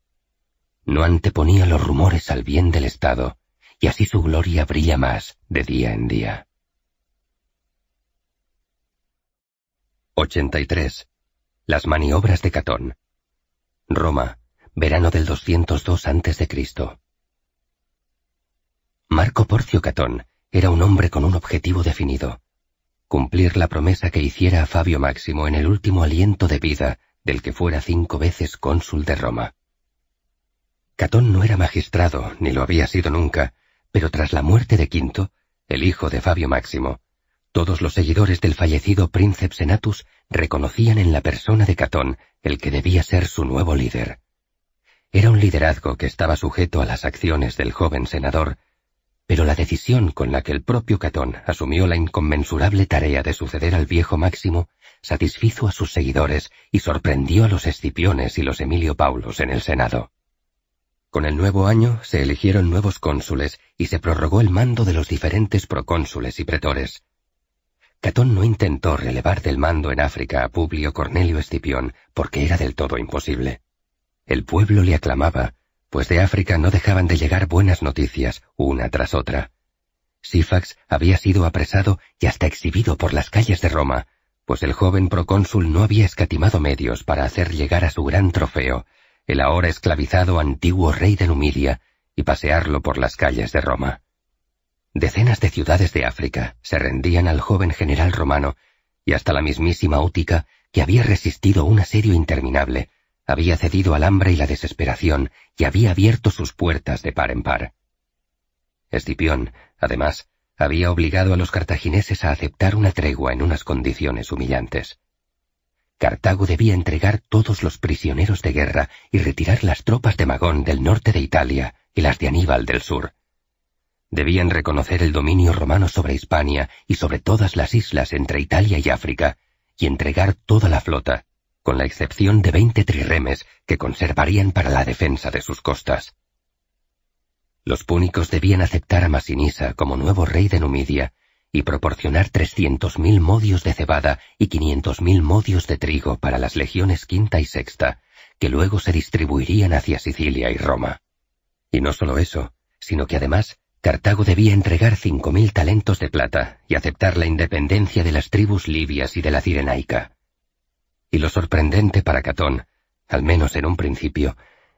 no anteponía los rumores al bien del Estado, y así su gloria brilla más de día en día. 83. Las maniobras de Catón. Roma, verano del 202 a.C. Marco Porcio Catón era un hombre con un objetivo definido, cumplir la promesa que hiciera a Fabio Máximo en el último aliento de vida del que fuera cinco veces cónsul de Roma. Catón no era magistrado, ni lo había sido nunca, pero tras la muerte de Quinto, el hijo de Fabio Máximo, todos los seguidores del fallecido príncipe Senatus reconocían en la persona de Catón el que debía ser su nuevo líder. Era un liderazgo que estaba sujeto a las acciones del joven senador, pero la decisión con la que el propio Catón asumió la inconmensurable tarea de suceder al viejo Máximo satisfizo a sus seguidores y sorprendió a los Escipiones y los Emilio Paulos en el Senado. Con el nuevo año se eligieron nuevos cónsules y se prorrogó el mando de los diferentes procónsules y pretores. Catón no intentó relevar del mando en África a Publio Cornelio Escipión porque era del todo imposible. El pueblo le aclamaba, pues de África no dejaban de llegar buenas noticias una tras otra. Sifax había sido apresado y hasta exhibido por las calles de Roma, pues el joven procónsul no había escatimado medios para hacer llegar a su gran trofeo, el ahora esclavizado antiguo rey de Numidia y pasearlo por las calles de Roma. Decenas de ciudades de África se rendían al joven general romano y hasta la mismísima Útica, que había resistido un asedio interminable, había cedido al hambre y la desesperación y había abierto sus puertas de par en par. Escipión, además, había obligado a los cartagineses a aceptar una tregua en unas condiciones humillantes. Cartago debía entregar todos los prisioneros de guerra y retirar las tropas de Magón del norte de Italia y las de Aníbal del sur. Debían reconocer el dominio romano sobre Hispania y sobre todas las islas entre Italia y África, y entregar toda la flota, con la excepción de veinte triremes que conservarían para la defensa de sus costas. Los púnicos debían aceptar a Masinisa como nuevo rey de Numidia y proporcionar 300.000 modios de cebada y mil modios de trigo para las legiones quinta y sexta, que luego se distribuirían hacia Sicilia y Roma. Y no solo eso, sino que además Cartago debía entregar cinco 5.000 talentos de plata y aceptar la independencia de las tribus libias y de la Cirenaica. Y lo sorprendente para Catón, al menos en un principio,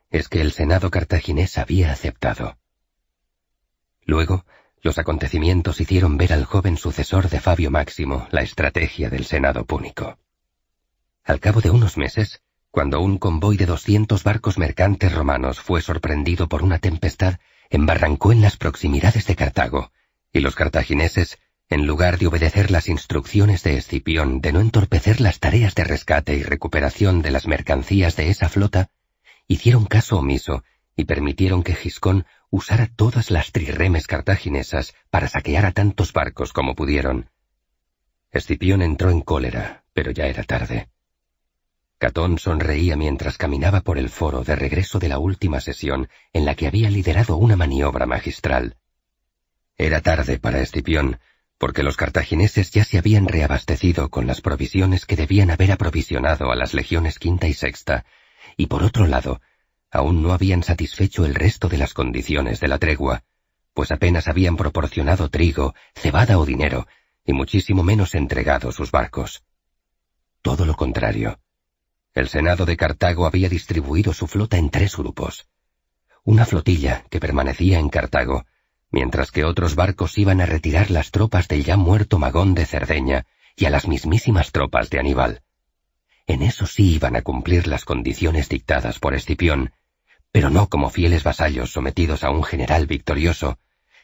es que el Senado cartaginés había aceptado. Luego, los acontecimientos hicieron ver al joven sucesor de Fabio Máximo la estrategia del Senado púnico. Al cabo de unos meses, cuando un convoy de doscientos barcos mercantes romanos fue sorprendido por una tempestad, embarrancó en las proximidades de Cartago, y los cartagineses, en lugar de obedecer las instrucciones de Escipión de no entorpecer las tareas de rescate y recuperación de las mercancías de esa flota, hicieron caso omiso y permitieron que Giscón usara todas las trirremes cartaginesas para saquear a tantos barcos como pudieron. Escipión entró en cólera, pero ya era tarde. Catón sonreía mientras caminaba por el foro de regreso de la última sesión en la que había liderado una maniobra magistral. Era tarde para Escipión, porque los cartagineses ya se habían reabastecido con las provisiones que debían haber aprovisionado a las legiones quinta y sexta, y por otro lado, aún no habían satisfecho el resto de las condiciones de la tregua, pues apenas habían proporcionado trigo, cebada o dinero, y muchísimo menos entregado sus barcos. Todo lo contrario. El Senado de Cartago había distribuido su flota en tres grupos. Una flotilla que permanecía en Cartago, mientras que otros barcos iban a retirar las tropas del ya muerto Magón de Cerdeña y a las mismísimas tropas de Aníbal. En eso sí iban a cumplir las condiciones dictadas por Escipión, pero no como fieles vasallos sometidos a un general victorioso,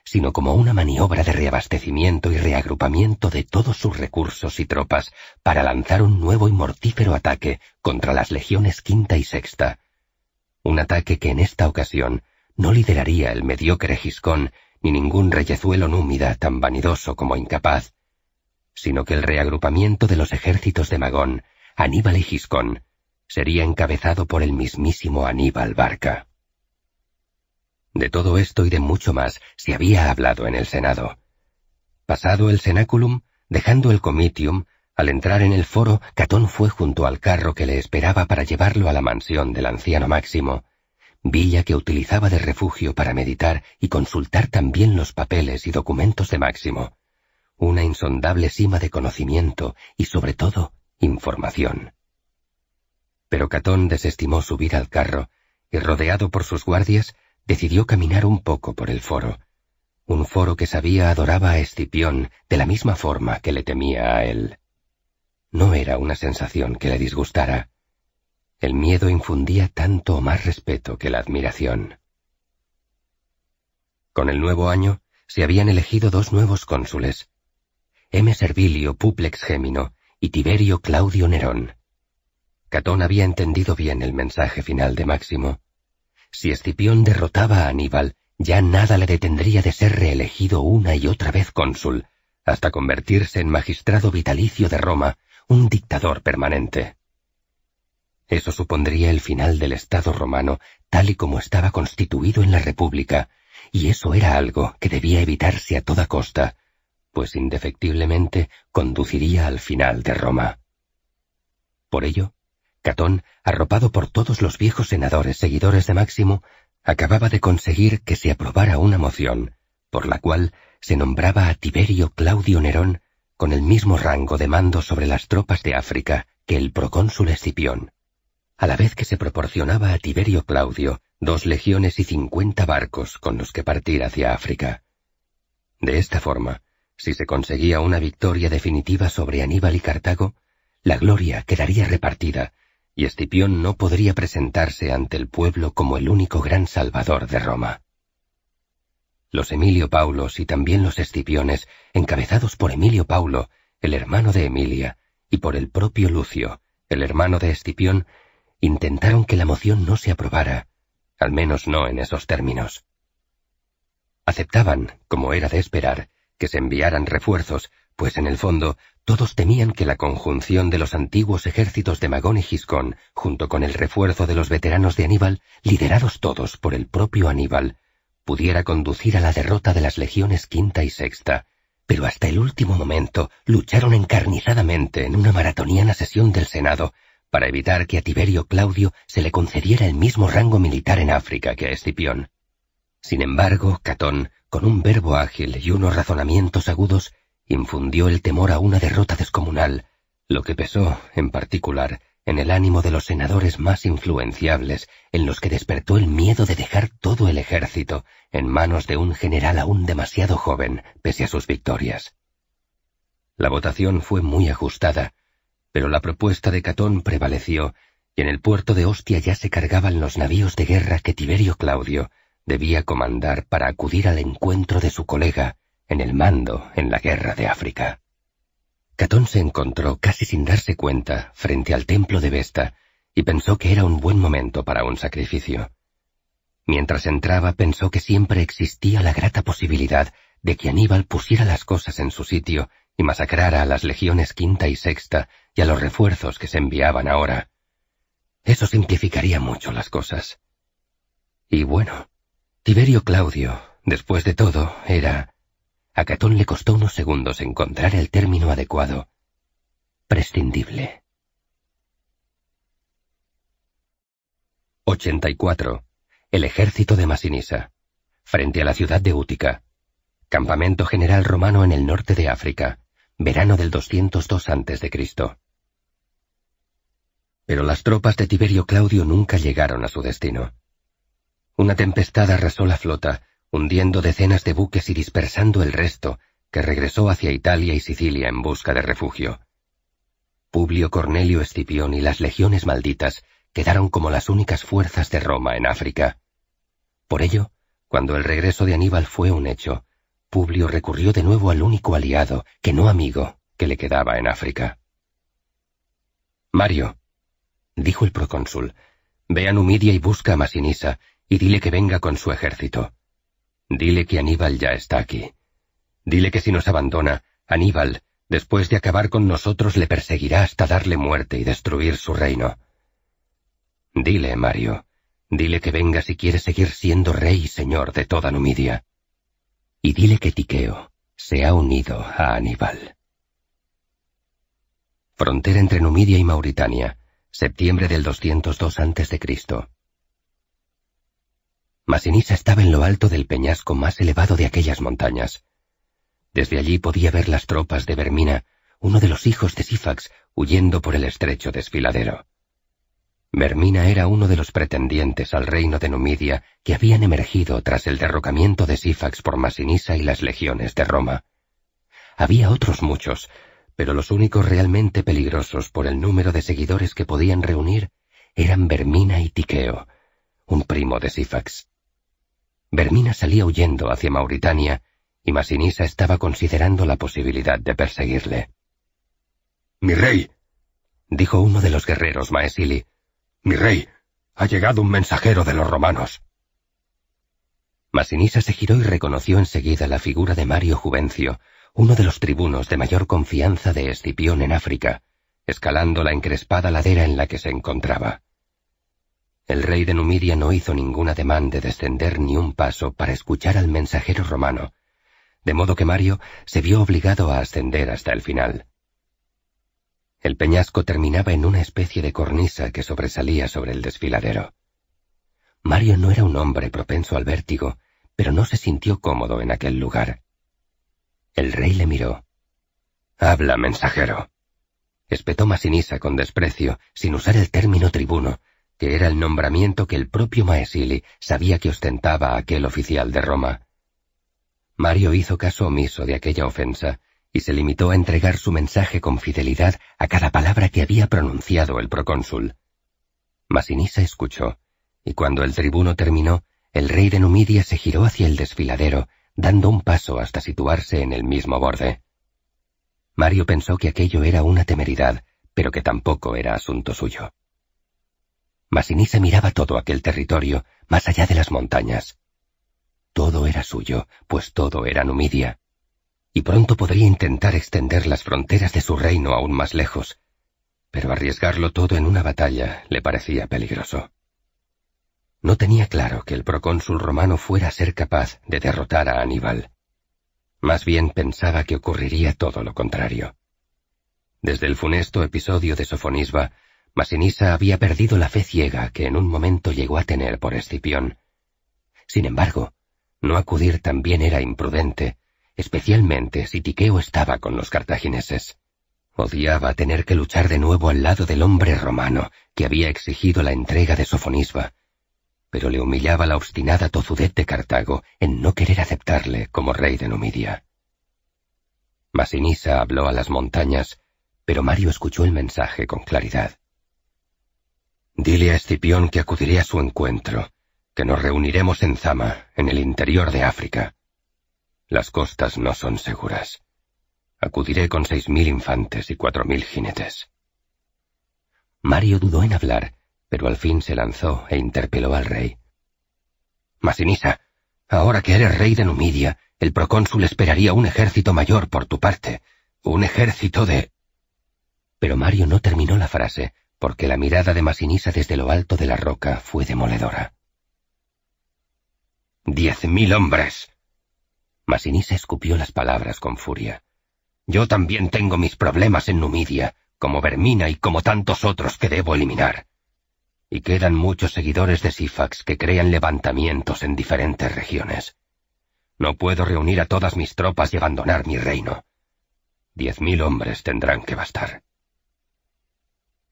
sino como una maniobra de reabastecimiento y reagrupamiento de todos sus recursos y tropas para lanzar un nuevo y mortífero ataque contra las legiones quinta y sexta. Un ataque que en esta ocasión no lideraría el mediocre Giscón ni ningún reyezuelo númida tan vanidoso como incapaz, sino que el reagrupamiento de los ejércitos de Magón, Aníbal y Giscón sería encabezado por el mismísimo Aníbal Barca. De todo esto y de mucho más se había hablado en el Senado. Pasado el cenáculum, dejando el comitium, al entrar en el foro, Catón fue junto al carro que le esperaba para llevarlo a la mansión del anciano Máximo, villa que utilizaba de refugio para meditar y consultar también los papeles y documentos de Máximo, una insondable cima de conocimiento y sobre todo información. Pero Catón desestimó subir al carro y, rodeado por sus guardias, decidió caminar un poco por el foro. Un foro que sabía adoraba a Escipión de la misma forma que le temía a él. No era una sensación que le disgustara. El miedo infundía tanto o más respeto que la admiración. Con el nuevo año se habían elegido dos nuevos cónsules, M. Servilio Puplex Gémino y Tiberio Claudio Nerón. Catón había entendido bien el mensaje final de Máximo. Si Escipión derrotaba a Aníbal, ya nada le detendría de ser reelegido una y otra vez cónsul, hasta convertirse en magistrado vitalicio de Roma, un dictador permanente. Eso supondría el final del Estado romano tal y como estaba constituido en la República, y eso era algo que debía evitarse a toda costa, pues indefectiblemente conduciría al final de Roma. Por ello, Catón, arropado por todos los viejos senadores seguidores de Máximo, acababa de conseguir que se aprobara una moción, por la cual se nombraba a Tiberio Claudio Nerón con el mismo rango de mando sobre las tropas de África que el procónsul Escipión. A la vez que se proporcionaba a Tiberio Claudio dos legiones y cincuenta barcos con los que partir hacia África. De esta forma, si se conseguía una victoria definitiva sobre Aníbal y Cartago, la gloria quedaría repartida y Escipión no podría presentarse ante el pueblo como el único gran salvador de Roma. Los Emilio Paulos y también los Escipiones, encabezados por Emilio Paulo, el hermano de Emilia, y por el propio Lucio, el hermano de Escipión, intentaron que la moción no se aprobara, al menos no en esos términos. Aceptaban, como era de esperar, que se enviaran refuerzos, pues en el fondo todos temían que la conjunción de los antiguos ejércitos de Magón y Giscón, junto con el refuerzo de los veteranos de Aníbal, liderados todos por el propio Aníbal, pudiera conducir a la derrota de las legiones quinta y sexta. Pero hasta el último momento lucharon encarnizadamente en una maratoniana sesión del Senado para evitar que a Tiberio Claudio se le concediera el mismo rango militar en África que a Escipión. Sin embargo, Catón, con un verbo ágil y unos razonamientos agudos, infundió el temor a una derrota descomunal, lo que pesó, en particular, en el ánimo de los senadores más influenciables, en los que despertó el miedo de dejar todo el ejército en manos de un general aún demasiado joven, pese a sus victorias. La votación fue muy ajustada, pero la propuesta de Catón prevaleció, y en el puerto de Ostia ya se cargaban los navíos de guerra que Tiberio Claudio debía comandar para acudir al encuentro de su colega, en el mando en la guerra de África. Catón se encontró casi sin darse cuenta frente al templo de Vesta y pensó que era un buen momento para un sacrificio. Mientras entraba pensó que siempre existía la grata posibilidad de que Aníbal pusiera las cosas en su sitio y masacrara a las legiones quinta y sexta y a los refuerzos que se enviaban ahora. Eso simplificaría mucho las cosas. Y bueno, Tiberio Claudio, después de todo, era a Catón le costó unos segundos encontrar el término adecuado. Prescindible. 84. El ejército de Masinisa. Frente a la ciudad de Útica. Campamento general romano en el norte de África. Verano del 202 a.C. Pero las tropas de Tiberio Claudio nunca llegaron a su destino. Una tempestad arrasó la flota, hundiendo decenas de buques y dispersando el resto, que regresó hacia Italia y Sicilia en busca de refugio. Publio Cornelio Escipión y las legiones malditas quedaron como las únicas fuerzas de Roma en África. Por ello, cuando el regreso de Aníbal fue un hecho, Publio recurrió de nuevo al único aliado, que no amigo, que le quedaba en África. Mario, dijo el procónsul, ve a Numidia y busca a Masinisa, y dile que venga con su ejército. Dile que Aníbal ya está aquí. Dile que si nos abandona, Aníbal, después de acabar con nosotros, le perseguirá hasta darle muerte y destruir su reino. Dile, Mario, dile que venga si quiere seguir siendo rey y señor de toda Numidia. Y dile que Tiqueo se ha unido a Aníbal. Frontera entre Numidia y Mauritania, septiembre del 202 a.C. Masinisa estaba en lo alto del peñasco más elevado de aquellas montañas. Desde allí podía ver las tropas de Bermina, uno de los hijos de Sifax, huyendo por el estrecho desfiladero. Bermina era uno de los pretendientes al reino de Numidia que habían emergido tras el derrocamiento de Sifax por Masinisa y las legiones de Roma. Había otros muchos, pero los únicos realmente peligrosos por el número de seguidores que podían reunir eran Bermina y Tiqueo, un primo de Sifax. Bermina salía huyendo hacia Mauritania y Masinisa estaba considerando la posibilidad de perseguirle. Mi rey, dijo uno de los guerreros Maesili, mi rey, ha llegado un mensajero de los romanos. Masinisa se giró y reconoció enseguida la figura de Mario Juvencio, uno de los tribunos de mayor confianza de Escipión en África, escalando la encrespada ladera en la que se encontraba. El rey de Numidia no hizo ningún ademán de descender ni un paso para escuchar al mensajero romano, de modo que Mario se vio obligado a ascender hasta el final. El peñasco terminaba en una especie de cornisa que sobresalía sobre el desfiladero. Mario no era un hombre propenso al vértigo, pero no se sintió cómodo en aquel lugar. El rey le miró. Habla, mensajero. Espetó Masinisa con desprecio, sin usar el término tribuno, que era el nombramiento que el propio Maesili sabía que ostentaba aquel oficial de Roma. Mario hizo caso omiso de aquella ofensa y se limitó a entregar su mensaje con fidelidad a cada palabra que había pronunciado el procónsul. Masinisa escuchó, y cuando el tribuno terminó, el rey de Numidia se giró hacia el desfiladero, dando un paso hasta situarse en el mismo borde. Mario pensó que aquello era una temeridad, pero que tampoco era asunto suyo se miraba todo aquel territorio, más allá de las montañas. Todo era suyo, pues todo era Numidia. Y pronto podría intentar extender las fronteras de su reino aún más lejos, pero arriesgarlo todo en una batalla le parecía peligroso. No tenía claro que el procónsul romano fuera a ser capaz de derrotar a Aníbal. Más bien pensaba que ocurriría todo lo contrario. Desde el funesto episodio de Sofonisba, Masinisa había perdido la fe ciega que en un momento llegó a tener por Escipión. Sin embargo, no acudir también era imprudente, especialmente si Tiqueo estaba con los cartagineses. Odiaba tener que luchar de nuevo al lado del hombre romano que había exigido la entrega de Sofonisba, pero le humillaba la obstinada tozudez de Cartago en no querer aceptarle como rey de Numidia. Masinisa habló a las montañas, pero Mario escuchó el mensaje con claridad. Dile a Escipión que acudiré a su encuentro, que nos reuniremos en Zama, en el interior de África. Las costas no son seguras. Acudiré con seis mil infantes y cuatro mil jinetes. Mario dudó en hablar, pero al fin se lanzó e interpeló al rey. Masinisa, ahora que eres rey de Numidia, el procónsul esperaría un ejército mayor por tu parte, un ejército de... Pero Mario no terminó la frase, porque la mirada de Masinisa desde lo alto de la roca fue demoledora. ¡Diez mil hombres! Masinisa escupió las palabras con furia. Yo también tengo mis problemas en Numidia, como Bermina y como tantos otros que debo eliminar. Y quedan muchos seguidores de Sifax que crean levantamientos en diferentes regiones. No puedo reunir a todas mis tropas y abandonar mi reino. Diez mil hombres tendrán que bastar.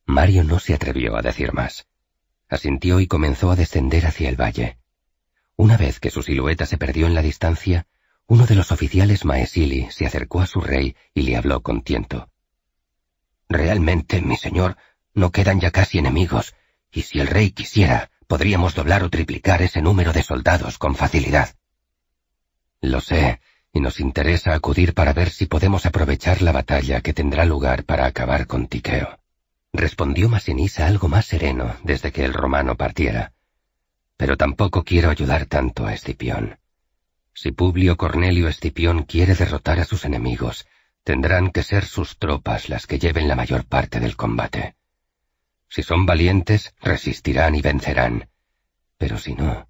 Mario no se atrevió a decir más. Asintió y comenzó a descender hacia el valle. Una vez que su silueta se perdió en la distancia, uno de los oficiales Maesili se acercó a su rey y le habló con tiento. Realmente, mi señor, no quedan ya casi enemigos, y si el rey quisiera, podríamos doblar o triplicar ese número de soldados con facilidad. Lo sé, y nos interesa acudir para ver si podemos aprovechar la batalla que tendrá lugar para acabar con Tiqueo respondió Masinisa algo más sereno desde que el romano partiera. Pero tampoco quiero ayudar tanto a Escipión. Si Publio Cornelio Escipión quiere derrotar a sus enemigos, tendrán que ser sus tropas las que lleven la mayor parte del combate. Si son valientes, resistirán y vencerán. Pero si no,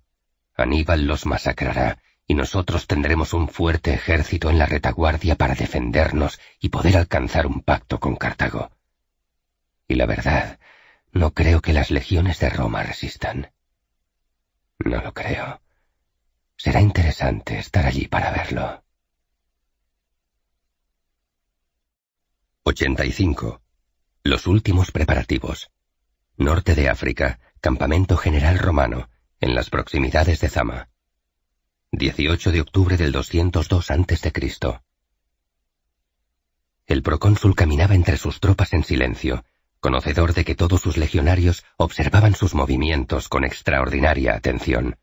Aníbal los masacrará y nosotros tendremos un fuerte ejército en la retaguardia para defendernos y poder alcanzar un pacto con Cartago. Y la verdad, no creo que las legiones de Roma resistan. No lo creo. Será interesante estar allí para verlo. 85. Los últimos preparativos. Norte de África, Campamento General Romano, en las proximidades de Zama. 18 de octubre del 202 a.C. El procónsul caminaba entre sus tropas en silencio, conocedor de que todos sus legionarios observaban sus movimientos con extraordinaria atención.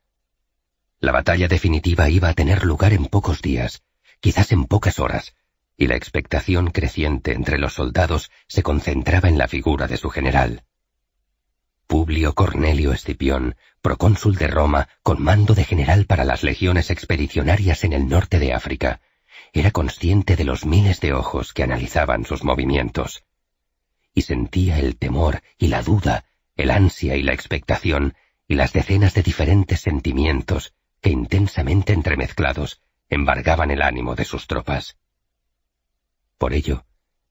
La batalla definitiva iba a tener lugar en pocos días, quizás en pocas horas, y la expectación creciente entre los soldados se concentraba en la figura de su general. Publio Cornelio Escipión, procónsul de Roma, con mando de general para las legiones expedicionarias en el norte de África, era consciente de los miles de ojos que analizaban sus movimientos y sentía el temor y la duda, el ansia y la expectación, y las decenas de diferentes sentimientos que intensamente entremezclados embargaban el ánimo de sus tropas. Por ello,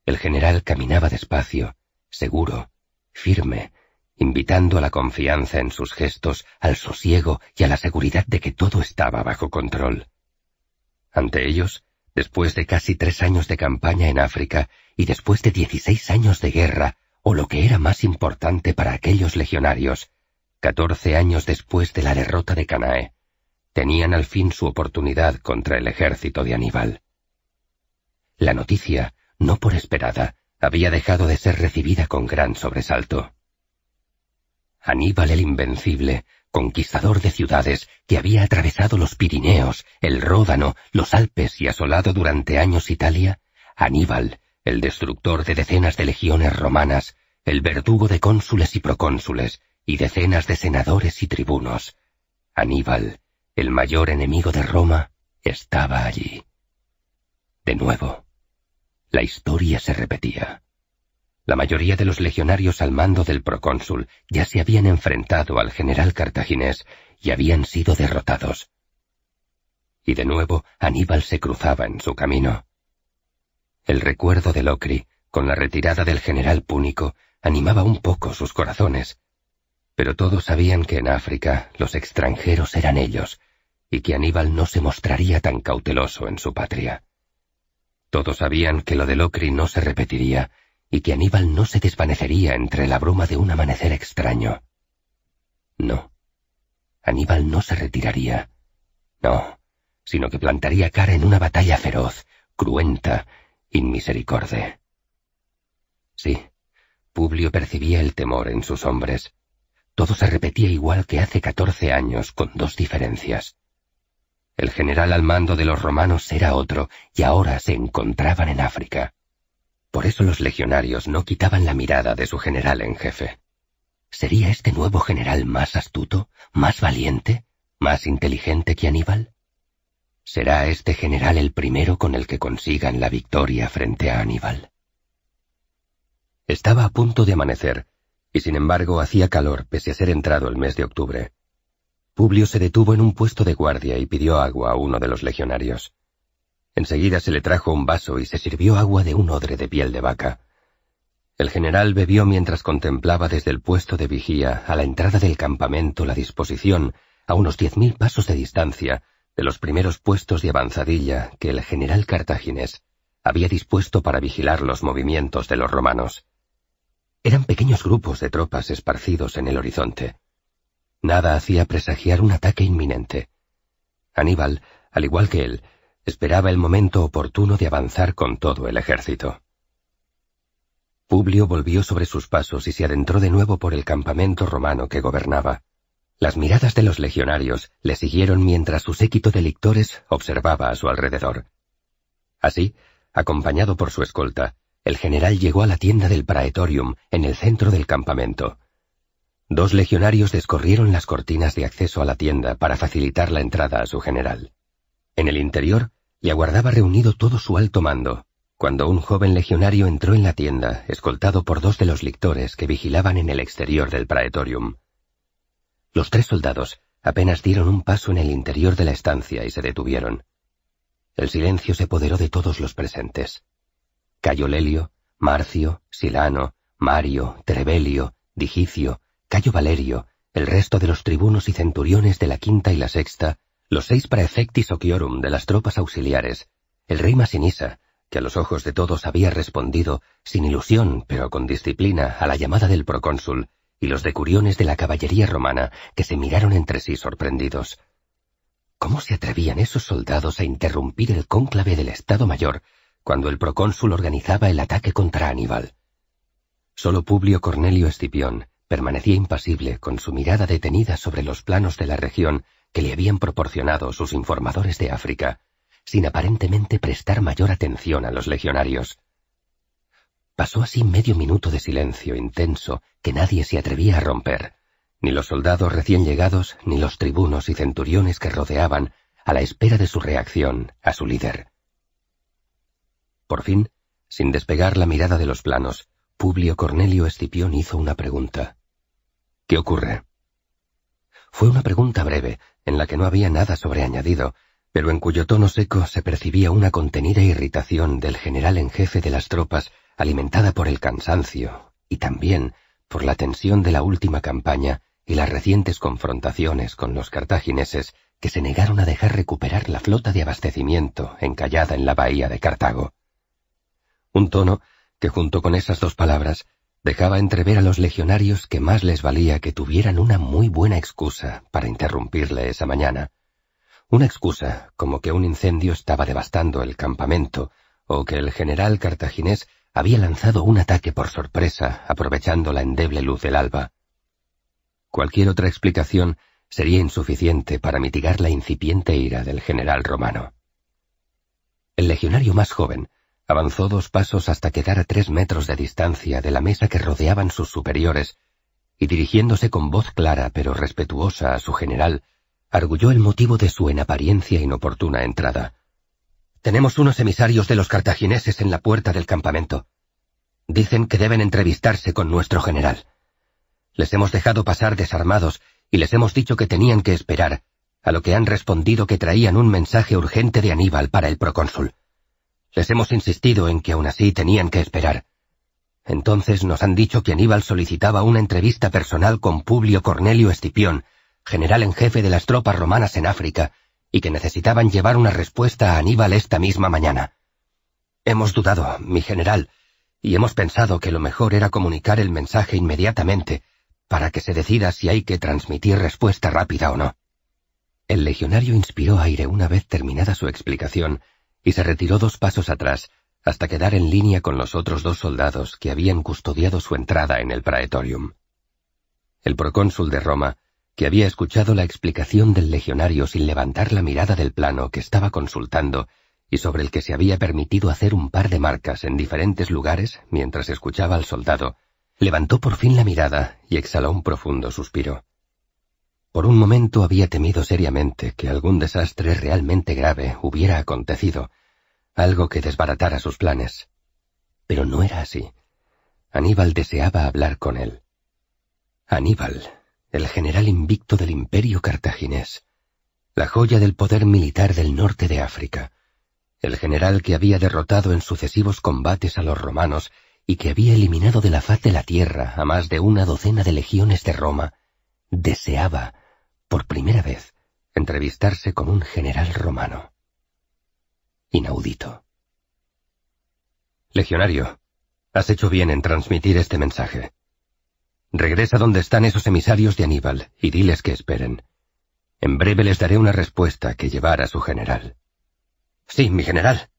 el general caminaba despacio, seguro, firme, invitando a la confianza en sus gestos, al sosiego y a la seguridad de que todo estaba bajo control. Ante ellos, después de casi tres años de campaña en África, y después de dieciséis años de guerra, o lo que era más importante para aquellos legionarios, catorce años después de la derrota de Canae, tenían al fin su oportunidad contra el ejército de Aníbal. La noticia, no por esperada, había dejado de ser recibida con gran sobresalto. Aníbal el Invencible, conquistador de ciudades que había atravesado los Pirineos, el Ródano, los Alpes y asolado durante años Italia, Aníbal, el destructor de decenas de legiones romanas, el verdugo de cónsules y procónsules, y decenas de senadores y tribunos. Aníbal, el mayor enemigo de Roma, estaba allí. De nuevo, la historia se repetía. La mayoría de los legionarios al mando del procónsul ya se habían enfrentado al general cartaginés y habían sido derrotados. Y de nuevo Aníbal se cruzaba en su camino. El recuerdo de Locri, con la retirada del general púnico, animaba un poco sus corazones. Pero todos sabían que en África los extranjeros eran ellos, y que Aníbal no se mostraría tan cauteloso en su patria. Todos sabían que lo de Locri no se repetiría, y que Aníbal no se desvanecería entre la bruma de un amanecer extraño. No. Aníbal no se retiraría. No, sino que plantaría cara en una batalla feroz, cruenta, inmisericorde. Sí, Publio percibía el temor en sus hombres. Todo se repetía igual que hace catorce años, con dos diferencias. El general al mando de los romanos era otro, y ahora se encontraban en África. Por eso los legionarios no quitaban la mirada de su general en jefe. ¿Sería este nuevo general más astuto, más valiente, más inteligente que Aníbal? Será este general el primero con el que consigan la victoria frente a Aníbal. Estaba a punto de amanecer, y sin embargo hacía calor pese a ser entrado el mes de octubre. Publio se detuvo en un puesto de guardia y pidió agua a uno de los legionarios. Enseguida se le trajo un vaso y se sirvió agua de un odre de piel de vaca. El general bebió mientras contemplaba desde el puesto de vigía a la entrada del campamento la disposición, a unos diez mil pasos de distancia, de los primeros puestos de avanzadilla que el general cartaginés había dispuesto para vigilar los movimientos de los romanos. Eran pequeños grupos de tropas esparcidos en el horizonte. Nada hacía presagiar un ataque inminente. Aníbal, al igual que él, esperaba el momento oportuno de avanzar con todo el ejército. Publio volvió sobre sus pasos y se adentró de nuevo por el campamento romano que gobernaba. Las miradas de los legionarios le siguieron mientras su séquito de lictores observaba a su alrededor. Así, acompañado por su escolta, el general llegó a la tienda del Praetorium, en el centro del campamento. Dos legionarios descorrieron las cortinas de acceso a la tienda para facilitar la entrada a su general. En el interior le aguardaba reunido todo su alto mando, cuando un joven legionario entró en la tienda, escoltado por dos de los lictores que vigilaban en el exterior del Praetorium. Los tres soldados apenas dieron un paso en el interior de la estancia y se detuvieron. El silencio se apoderó de todos los presentes. Cayo Lelio, Marcio, Silano, Mario, Trebelio, Digicio, Cayo Valerio, el resto de los tribunos y centuriones de la quinta y la sexta, los seis praefectis sociorum de las tropas auxiliares, el rey Masinisa, que a los ojos de todos había respondido, sin ilusión pero con disciplina, a la llamada del procónsul, y los decuriones de la caballería romana que se miraron entre sí sorprendidos. ¿Cómo se atrevían esos soldados a interrumpir el cónclave del Estado Mayor cuando el procónsul organizaba el ataque contra Aníbal? Solo Publio Cornelio Escipión permanecía impasible con su mirada detenida sobre los planos de la región que le habían proporcionado sus informadores de África, sin aparentemente prestar mayor atención a los legionarios. Pasó así medio minuto de silencio intenso que nadie se atrevía a romper, ni los soldados recién llegados, ni los tribunos y centuriones que rodeaban, a la espera de su reacción a su líder. Por fin, sin despegar la mirada de los planos, Publio Cornelio Escipión hizo una pregunta. ¿Qué ocurre? Fue una pregunta breve, en la que no había nada sobreañadido, pero en cuyo tono seco se percibía una contenida irritación del general en jefe de las tropas, alimentada por el cansancio y también por la tensión de la última campaña y las recientes confrontaciones con los cartagineses que se negaron a dejar recuperar la flota de abastecimiento encallada en la bahía de Cartago. Un tono que junto con esas dos palabras dejaba entrever a los legionarios que más les valía que tuvieran una muy buena excusa para interrumpirle esa mañana. Una excusa, como que un incendio estaba devastando el campamento, o que el general cartaginés había lanzado un ataque por sorpresa, aprovechando la endeble luz del alba. Cualquier otra explicación sería insuficiente para mitigar la incipiente ira del general romano. El legionario más joven avanzó dos pasos hasta quedar a tres metros de distancia de la mesa que rodeaban sus superiores, y dirigiéndose con voz clara pero respetuosa a su general, arguyó el motivo de su en apariencia inoportuna entrada. Tenemos unos emisarios de los cartagineses en la puerta del campamento. Dicen que deben entrevistarse con nuestro general. Les hemos dejado pasar desarmados y les hemos dicho que tenían que esperar, a lo que han respondido que traían un mensaje urgente de Aníbal para el procónsul. Les hemos insistido en que aún así tenían que esperar. Entonces nos han dicho que Aníbal solicitaba una entrevista personal con Publio Cornelio Escipión, general en jefe de las tropas romanas en África, y que necesitaban llevar una respuesta a Aníbal esta misma mañana. Hemos dudado, mi general, y hemos pensado que lo mejor era comunicar el mensaje inmediatamente, para que se decida si hay que transmitir respuesta rápida o no. El legionario inspiró aire una vez terminada su explicación y se retiró dos pasos atrás hasta quedar en línea con los otros dos soldados que habían custodiado su entrada en el Praetorium. El procónsul de Roma que había escuchado la explicación del legionario sin levantar la mirada del plano que estaba consultando y sobre el que se había permitido hacer un par de marcas en diferentes lugares mientras escuchaba al soldado, levantó por fin la mirada y exhaló un profundo suspiro. Por un momento había temido seriamente que algún desastre realmente grave hubiera acontecido, algo que desbaratara sus planes. Pero no era así. Aníbal deseaba hablar con él. Aníbal, el general invicto del imperio cartaginés, la joya del poder militar del norte de África, el general que había derrotado en sucesivos combates a los romanos y que había eliminado de la faz de la tierra a más de una docena de legiones de Roma, deseaba, por primera vez, entrevistarse con un general romano. Inaudito. Legionario, has hecho bien en transmitir este mensaje. Regresa donde están esos emisarios de Aníbal y diles que esperen. En breve les daré una respuesta que llevar a su general. Sí, mi general,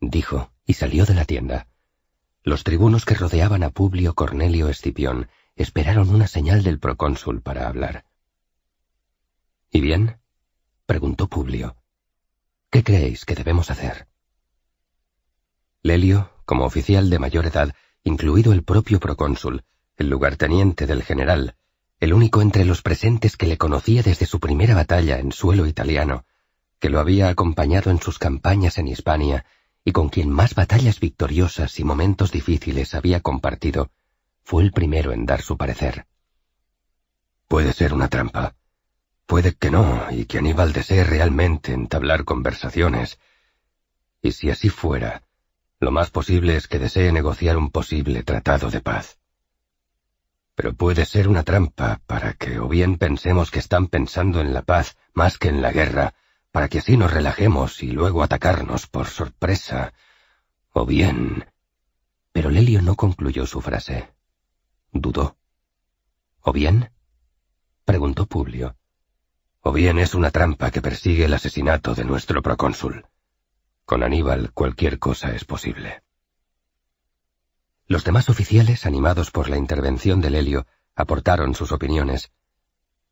dijo, y salió de la tienda. Los tribunos que rodeaban a Publio Cornelio Escipión esperaron una señal del procónsul para hablar. ¿Y bien? preguntó Publio. ¿Qué creéis que debemos hacer? Lelio, como oficial de mayor edad, incluido el propio procónsul, el lugarteniente del general, el único entre los presentes que le conocía desde su primera batalla en suelo italiano, que lo había acompañado en sus campañas en Hispania y con quien más batallas victoriosas y momentos difíciles había compartido, fue el primero en dar su parecer. Puede ser una trampa. Puede que no, y que Aníbal desee realmente entablar conversaciones. Y si así fuera, lo más posible es que desee negociar un posible tratado de paz pero puede ser una trampa para que o bien pensemos que están pensando en la paz más que en la guerra, para que así nos relajemos y luego atacarnos por sorpresa, o bien... Pero Lelio no concluyó su frase. Dudó. ¿O bien? preguntó Publio. O bien es una trampa que persigue el asesinato de nuestro procónsul. Con Aníbal cualquier cosa es posible. Los demás oficiales, animados por la intervención de Lelio, aportaron sus opiniones.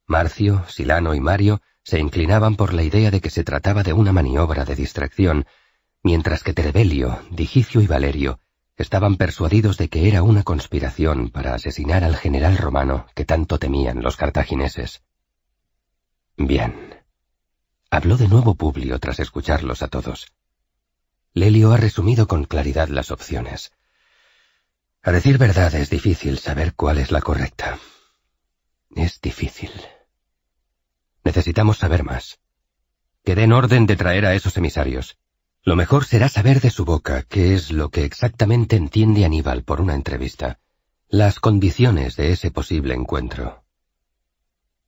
Marcio, Silano y Mario se inclinaban por la idea de que se trataba de una maniobra de distracción, mientras que Trevelio, Digicio y Valerio estaban persuadidos de que era una conspiración para asesinar al general romano que tanto temían los cartagineses. Bien. Habló de nuevo Publio tras escucharlos a todos. Lelio ha resumido con claridad las opciones. A decir verdad, es difícil saber cuál es la correcta. Es difícil. Necesitamos saber más. Que den orden de traer a esos emisarios. Lo mejor será saber de su boca qué es lo que exactamente entiende Aníbal por una entrevista, las condiciones de ese posible encuentro.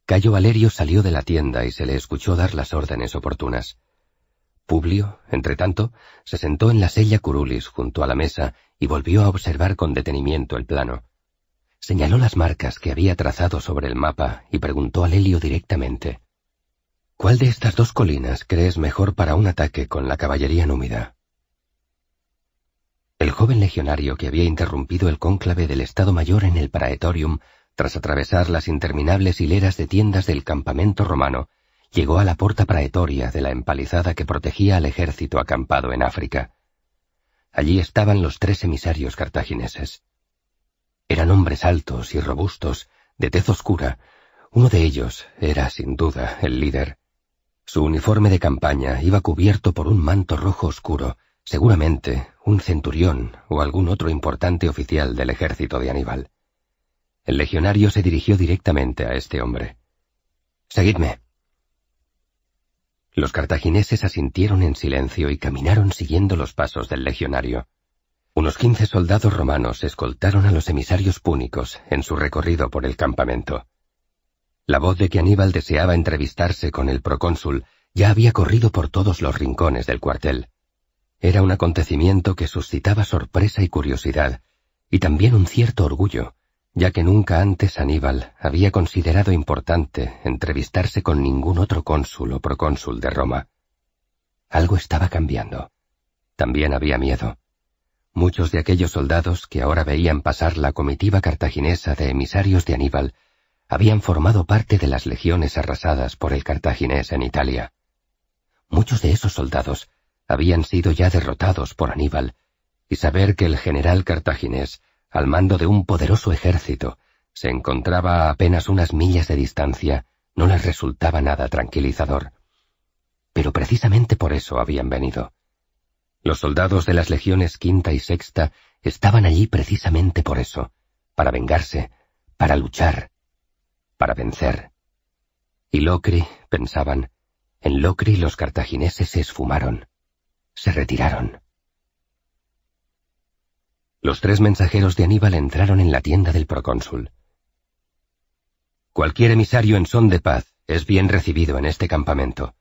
Cayo Valerio salió de la tienda y se le escuchó dar las órdenes oportunas. Publio, entretanto, se sentó en la sella curulis junto a la mesa y volvió a observar con detenimiento el plano. Señaló las marcas que había trazado sobre el mapa y preguntó a helio directamente. ¿Cuál de estas dos colinas crees mejor para un ataque con la caballería númida? El joven legionario que había interrumpido el cónclave del Estado Mayor en el Praetorium, tras atravesar las interminables hileras de tiendas del campamento romano, llegó a la puerta praetoria de la empalizada que protegía al ejército acampado en África. Allí estaban los tres emisarios cartagineses. Eran hombres altos y robustos, de tez oscura. Uno de ellos era, sin duda, el líder. Su uniforme de campaña iba cubierto por un manto rojo oscuro, seguramente un centurión o algún otro importante oficial del ejército de Aníbal. El legionario se dirigió directamente a este hombre. Seguidme, los cartagineses asintieron en silencio y caminaron siguiendo los pasos del legionario. Unos quince soldados romanos escoltaron a los emisarios púnicos en su recorrido por el campamento. La voz de que Aníbal deseaba entrevistarse con el procónsul ya había corrido por todos los rincones del cuartel. Era un acontecimiento que suscitaba sorpresa y curiosidad, y también un cierto orgullo, ya que nunca antes Aníbal había considerado importante entrevistarse con ningún otro cónsul o procónsul de Roma. Algo estaba cambiando. También había miedo. Muchos de aquellos soldados que ahora veían pasar la comitiva cartaginesa de emisarios de Aníbal habían formado parte de las legiones arrasadas por el cartaginés en Italia. Muchos de esos soldados habían sido ya derrotados por Aníbal, y saber que el general cartaginés al mando de un poderoso ejército, se encontraba a apenas unas millas de distancia, no les resultaba nada tranquilizador. Pero precisamente por eso habían venido. Los soldados de las legiones quinta y sexta estaban allí precisamente por eso, para vengarse, para luchar, para vencer. Y Locri, pensaban, en Locri los cartagineses se esfumaron, se retiraron. Los tres mensajeros de Aníbal entraron en la tienda del procónsul. Cualquier emisario en son de paz es bien recibido en este campamento.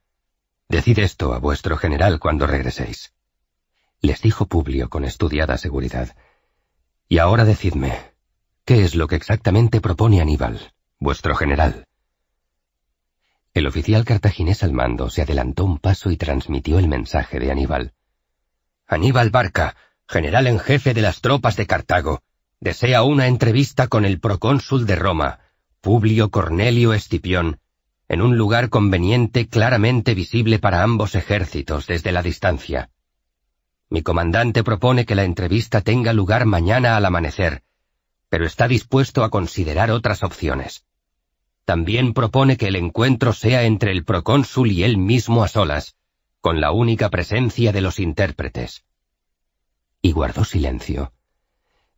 Decid esto a vuestro general cuando regreséis. Les dijo Publio con estudiada seguridad. Y ahora decidme, ¿qué es lo que exactamente propone Aníbal, vuestro general? El oficial cartaginés al mando se adelantó un paso y transmitió el mensaje de Aníbal. Aníbal Barca, general en jefe de las tropas de Cartago, desea una entrevista con el procónsul de Roma, Publio Cornelio Escipión, en un lugar conveniente claramente visible para ambos ejércitos desde la distancia. Mi comandante propone que la entrevista tenga lugar mañana al amanecer, pero está dispuesto a considerar otras opciones. También propone que el encuentro sea entre el procónsul y él mismo a solas, con la única presencia de los intérpretes y guardó silencio.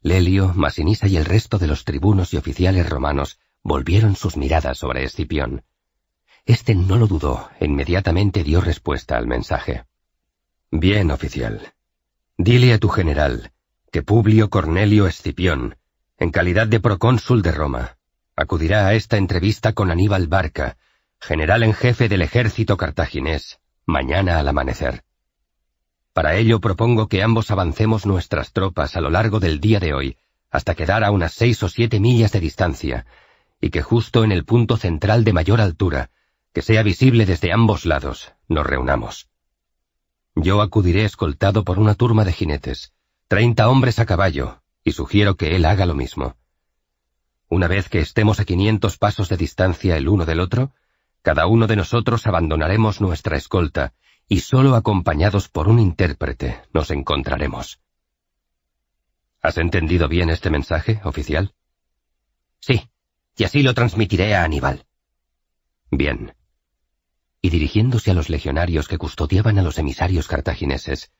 Lelio, Masinisa y el resto de los tribunos y oficiales romanos volvieron sus miradas sobre Escipión. Este no lo dudó, e inmediatamente dio respuesta al mensaje. Bien, oficial. Dile a tu general que Publio Cornelio Escipión, en calidad de procónsul de Roma, acudirá a esta entrevista con Aníbal Barca, general en jefe del ejército cartaginés, mañana al amanecer. Para ello propongo que ambos avancemos nuestras tropas a lo largo del día de hoy, hasta quedar a unas seis o siete millas de distancia, y que justo en el punto central de mayor altura, que sea visible desde ambos lados, nos reunamos. Yo acudiré escoltado por una turma de jinetes, treinta hombres a caballo, y sugiero que él haga lo mismo. Una vez que estemos a quinientos pasos de distancia el uno del otro, cada uno de nosotros abandonaremos nuestra escolta y solo acompañados por un intérprete nos encontraremos. ¿Has entendido bien este mensaje, oficial? Sí, y así lo transmitiré a Aníbal. Bien. Y dirigiéndose a los legionarios que custodiaban a los emisarios cartagineses,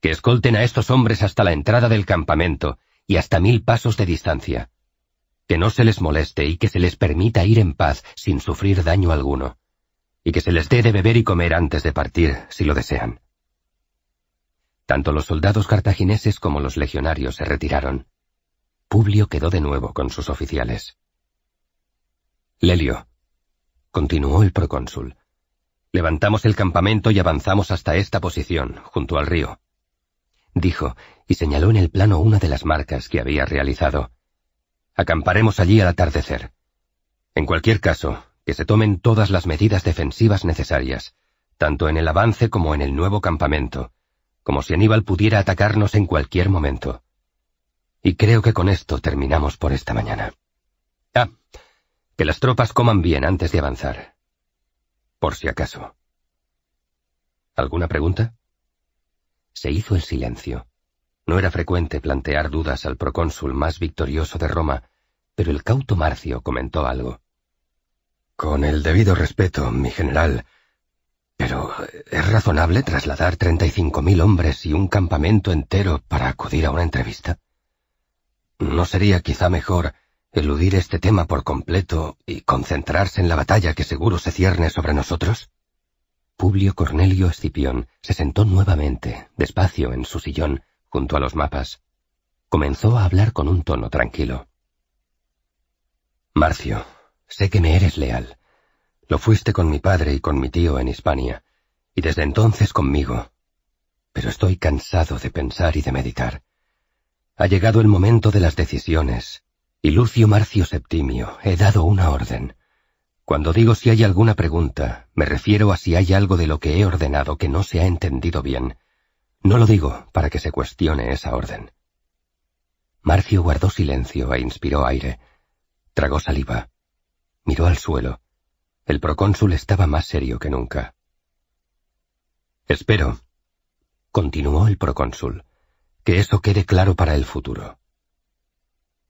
que escolten a estos hombres hasta la entrada del campamento y hasta mil pasos de distancia, que no se les moleste y que se les permita ir en paz sin sufrir daño alguno y que se les dé de beber y comer antes de partir, si lo desean. Tanto los soldados cartagineses como los legionarios se retiraron. Publio quedó de nuevo con sus oficiales. Lelio, continuó el procónsul, levantamos el campamento y avanzamos hasta esta posición, junto al río. Dijo, y señaló en el plano una de las marcas que había realizado. Acamparemos allí al atardecer. En cualquier caso, que se tomen todas las medidas defensivas necesarias, tanto en el avance como en el nuevo campamento, como si Aníbal pudiera atacarnos en cualquier momento. Y creo que con esto terminamos por esta mañana. Ah, que las tropas coman bien antes de avanzar. Por si acaso. ¿Alguna pregunta? Se hizo el silencio. No era frecuente plantear dudas al procónsul más victorioso de Roma, pero el cauto Marcio comentó algo. Con el debido respeto, mi general, pero ¿es razonable trasladar 35.000 hombres y un campamento entero para acudir a una entrevista? ¿No sería quizá mejor eludir este tema por completo y concentrarse en la batalla que seguro se cierne sobre nosotros? Publio Cornelio Escipión se sentó nuevamente, despacio, en su sillón, junto a los mapas. Comenzó a hablar con un tono tranquilo. Marcio, Sé que me eres leal. Lo fuiste con mi padre y con mi tío en Hispania, y desde entonces conmigo. Pero estoy cansado de pensar y de meditar. Ha llegado el momento de las decisiones, y Lucio Marcio Septimio, he dado una orden. Cuando digo si hay alguna pregunta, me refiero a si hay algo de lo que he ordenado que no se ha entendido bien. No lo digo para que se cuestione esa orden. Marcio guardó silencio e inspiró aire. Tragó saliva. Miró al suelo. El procónsul estaba más serio que nunca. Espero, continuó el procónsul, que eso quede claro para el futuro.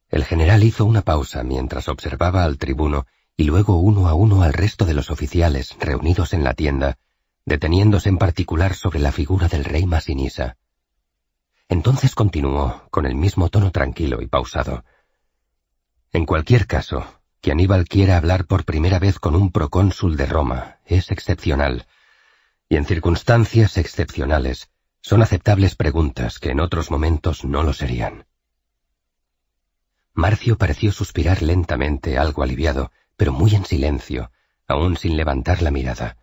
El general hizo una pausa mientras observaba al tribuno y luego uno a uno al resto de los oficiales reunidos en la tienda, deteniéndose en particular sobre la figura del rey Masinisa. Entonces continuó, con el mismo tono tranquilo y pausado. En cualquier caso, que Aníbal quiera hablar por primera vez con un procónsul de Roma es excepcional. Y en circunstancias excepcionales son aceptables preguntas que en otros momentos no lo serían. Marcio pareció suspirar lentamente, algo aliviado, pero muy en silencio, aún sin levantar la mirada.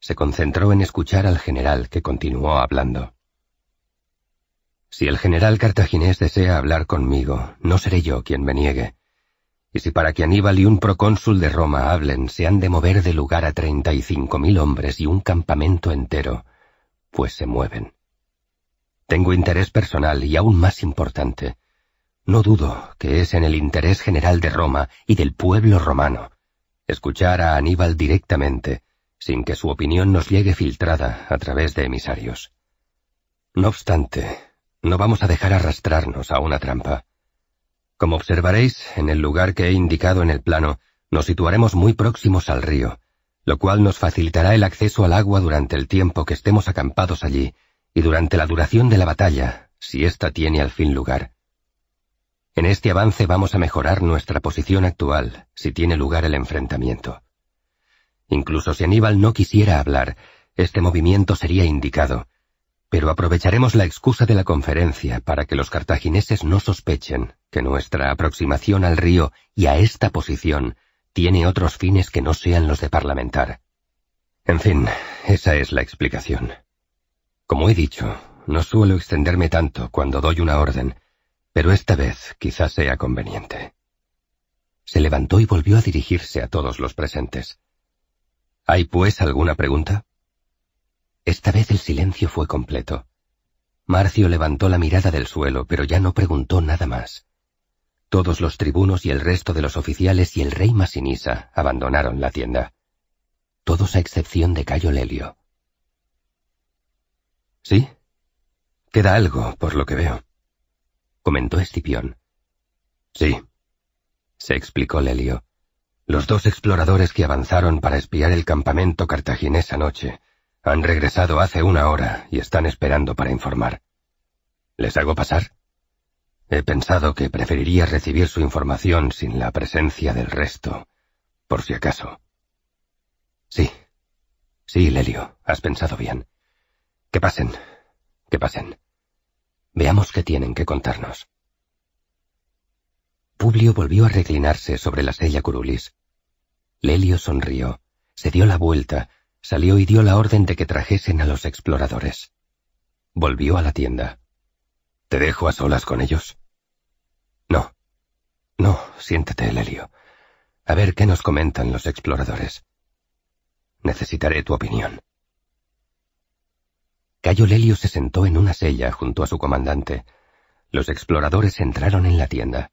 Se concentró en escuchar al general que continuó hablando. Si el general cartaginés desea hablar conmigo, no seré yo quien me niegue y si para que Aníbal y un procónsul de Roma hablen se han de mover de lugar a treinta y cinco mil hombres y un campamento entero, pues se mueven. Tengo interés personal y aún más importante. No dudo que es en el interés general de Roma y del pueblo romano escuchar a Aníbal directamente, sin que su opinión nos llegue filtrada a través de emisarios. No obstante, no vamos a dejar arrastrarnos a una trampa. Como observaréis, en el lugar que he indicado en el plano, nos situaremos muy próximos al río, lo cual nos facilitará el acceso al agua durante el tiempo que estemos acampados allí y durante la duración de la batalla, si ésta tiene al fin lugar. En este avance vamos a mejorar nuestra posición actual, si tiene lugar el enfrentamiento. Incluso si Aníbal no quisiera hablar, este movimiento sería indicado, pero aprovecharemos la excusa de la conferencia para que los cartagineses no sospechen que nuestra aproximación al río y a esta posición tiene otros fines que no sean los de parlamentar. En fin, esa es la explicación. Como he dicho, no suelo extenderme tanto cuando doy una orden, pero esta vez quizás sea conveniente. Se levantó y volvió a dirigirse a todos los presentes. ¿Hay pues alguna pregunta? Esta vez el silencio fue completo. Marcio levantó la mirada del suelo, pero ya no preguntó nada más. Todos los tribunos y el resto de los oficiales y el rey Masinisa abandonaron la tienda. Todos a excepción de Cayo Lelio. ¿Sí? Queda algo, por lo que veo. Comentó Escipión. Sí, se explicó Lelio. Los dos exploradores que avanzaron para espiar el campamento cartaginés anoche han regresado hace una hora y están esperando para informar. ¿Les hago pasar? He pensado que preferiría recibir su información sin la presencia del resto, por si acaso. Sí. Sí, Lelio, has pensado bien. Que pasen. Que pasen. Veamos qué tienen que contarnos. Publio volvió a reclinarse sobre la sella curulis. Lelio sonrió, se dio la vuelta salió y dio la orden de que trajesen a los exploradores. Volvió a la tienda. ¿Te dejo a solas con ellos? No. No, siéntate, Lelio. A ver qué nos comentan los exploradores. Necesitaré tu opinión. Cayo Lelio se sentó en una sella junto a su comandante. Los exploradores entraron en la tienda.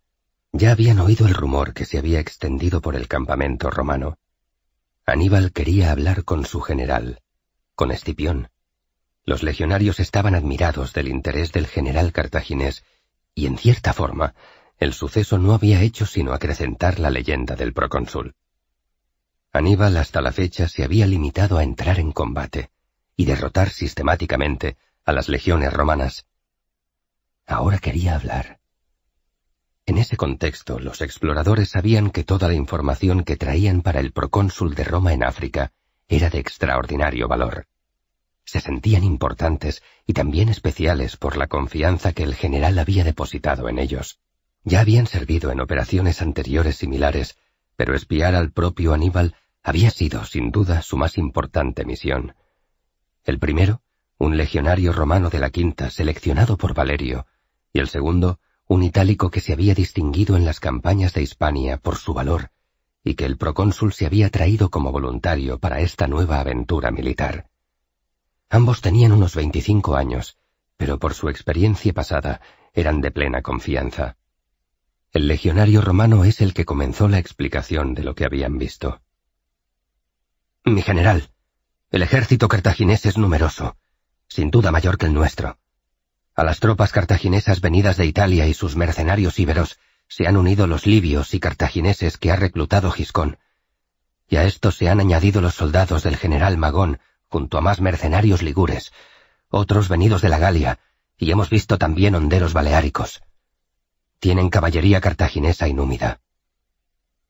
Ya habían oído el rumor que se había extendido por el campamento romano. Aníbal quería hablar con su general, con Escipión. Los legionarios estaban admirados del interés del general cartaginés, y en cierta forma, el suceso no había hecho sino acrecentar la leyenda del procónsul. Aníbal hasta la fecha se había limitado a entrar en combate y derrotar sistemáticamente a las legiones romanas. Ahora quería hablar. En ese contexto, los exploradores sabían que toda la información que traían para el procónsul de Roma en África era de extraordinario valor. Se sentían importantes y también especiales por la confianza que el general había depositado en ellos. Ya habían servido en operaciones anteriores similares, pero espiar al propio Aníbal había sido, sin duda, su más importante misión. El primero, un legionario romano de la quinta seleccionado por Valerio, y el segundo, un itálico que se había distinguido en las campañas de Hispania por su valor y que el procónsul se había traído como voluntario para esta nueva aventura militar. Ambos tenían unos veinticinco años, pero por su experiencia pasada eran de plena confianza. El legionario romano es el que comenzó la explicación de lo que habían visto. Mi general, el ejército cartaginés es numeroso, sin duda mayor que el nuestro. A las tropas cartaginesas venidas de Italia y sus mercenarios íberos se han unido los libios y cartagineses que ha reclutado Giscón. Y a estos se han añadido los soldados del general Magón, junto a más mercenarios ligures, otros venidos de la Galia, y hemos visto también honderos baleáricos. Tienen caballería cartaginesa inúmida.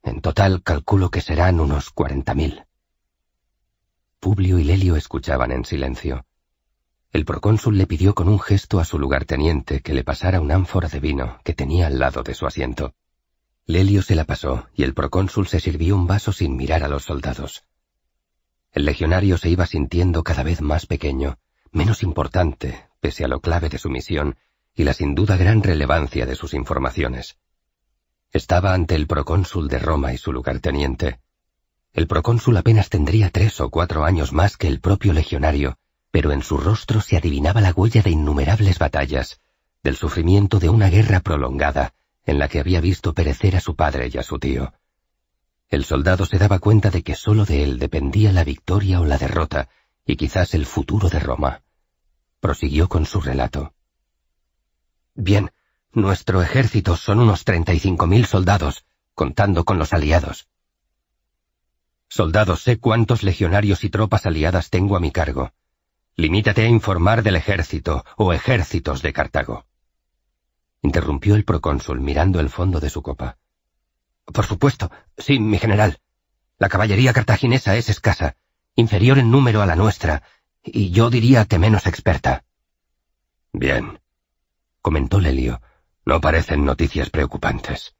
En total calculo que serán unos cuarenta mil. Publio y Lelio escuchaban en silencio. El procónsul le pidió con un gesto a su lugarteniente que le pasara un ánfora de vino que tenía al lado de su asiento. Lelio se la pasó y el procónsul se sirvió un vaso sin mirar a los soldados. El legionario se iba sintiendo cada vez más pequeño, menos importante, pese a lo clave de su misión y la sin duda gran relevancia de sus informaciones. Estaba ante el procónsul de Roma y su lugarteniente. El procónsul apenas tendría tres o cuatro años más que el propio legionario, pero en su rostro se adivinaba la huella de innumerables batallas, del sufrimiento de una guerra prolongada, en la que había visto perecer a su padre y a su tío. El soldado se daba cuenta de que sólo de él dependía la victoria o la derrota, y quizás el futuro de Roma. Prosiguió con su relato. Bien, nuestro ejército son unos treinta y cinco mil soldados, contando con los aliados. —Soldado, sé cuántos legionarios y tropas aliadas tengo a mi cargo. Limítate a informar del ejército o ejércitos de Cartago. Interrumpió el procónsul mirando el fondo de su copa. Por supuesto, sí, mi general. La caballería cartaginesa es escasa, inferior en número a la nuestra, y yo diría que menos experta. Bien, comentó Lelio. No parecen noticias preocupantes.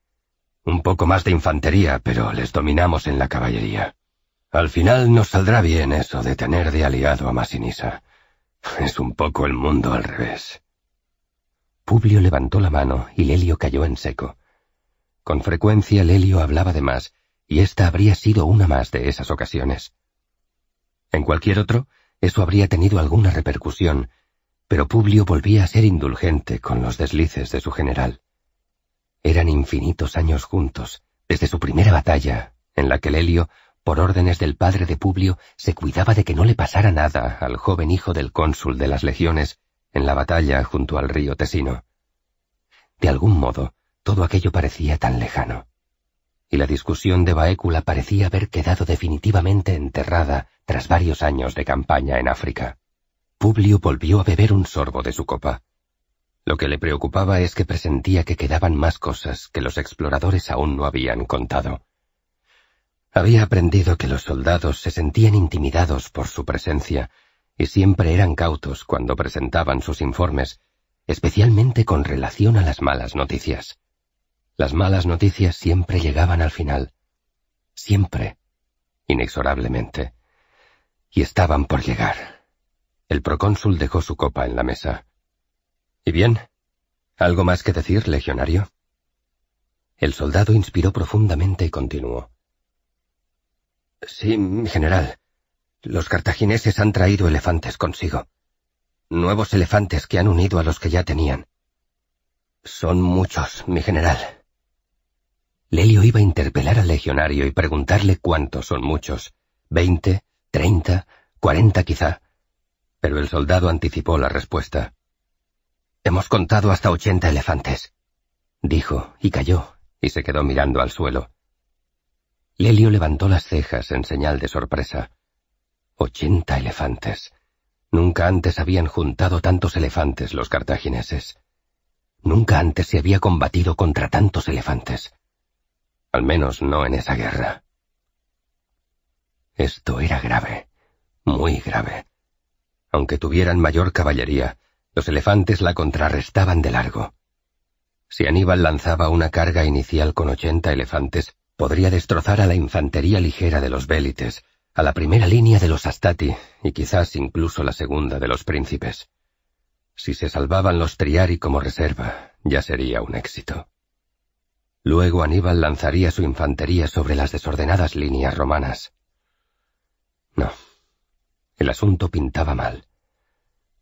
Un poco más de infantería, pero les dominamos en la caballería. Al final nos saldrá bien eso de tener de aliado a Masinisa. Es un poco el mundo al revés. Publio levantó la mano y Lelio cayó en seco. Con frecuencia Lelio hablaba de más, y esta habría sido una más de esas ocasiones. En cualquier otro, eso habría tenido alguna repercusión, pero Publio volvía a ser indulgente con los deslices de su general. Eran infinitos años juntos, desde su primera batalla, en la que Lelio por órdenes del padre de Publio, se cuidaba de que no le pasara nada al joven hijo del cónsul de las legiones en la batalla junto al río Tesino. De algún modo, todo aquello parecía tan lejano. Y la discusión de Baécula parecía haber quedado definitivamente enterrada tras varios años de campaña en África. Publio volvió a beber un sorbo de su copa. Lo que le preocupaba es que presentía que quedaban más cosas que los exploradores aún no habían contado. Había aprendido que los soldados se sentían intimidados por su presencia y siempre eran cautos cuando presentaban sus informes, especialmente con relación a las malas noticias. Las malas noticias siempre llegaban al final. Siempre. Inexorablemente. Y estaban por llegar. El procónsul dejó su copa en la mesa. ¿Y bien? ¿Algo más que decir, legionario? El soldado inspiró profundamente y continuó. Sí, mi general. Los cartagineses han traído elefantes consigo. Nuevos elefantes que han unido a los que ya tenían. Son muchos, mi general. Lelio iba a interpelar al legionario y preguntarle cuántos son muchos. Veinte, treinta, cuarenta quizá. Pero el soldado anticipó la respuesta. Hemos contado hasta ochenta elefantes, dijo, y cayó, y se quedó mirando al suelo. Lelio levantó las cejas en señal de sorpresa. Ochenta elefantes. Nunca antes habían juntado tantos elefantes los cartagineses. Nunca antes se había combatido contra tantos elefantes. Al menos no en esa guerra. Esto era grave, muy grave. Aunque tuvieran mayor caballería, los elefantes la contrarrestaban de largo. Si Aníbal lanzaba una carga inicial con ochenta elefantes, podría destrozar a la infantería ligera de los Bélites, a la primera línea de los Astati y quizás incluso la segunda de los príncipes. Si se salvaban los Triari como reserva, ya sería un éxito. Luego Aníbal lanzaría su infantería sobre las desordenadas líneas romanas. No. El asunto pintaba mal.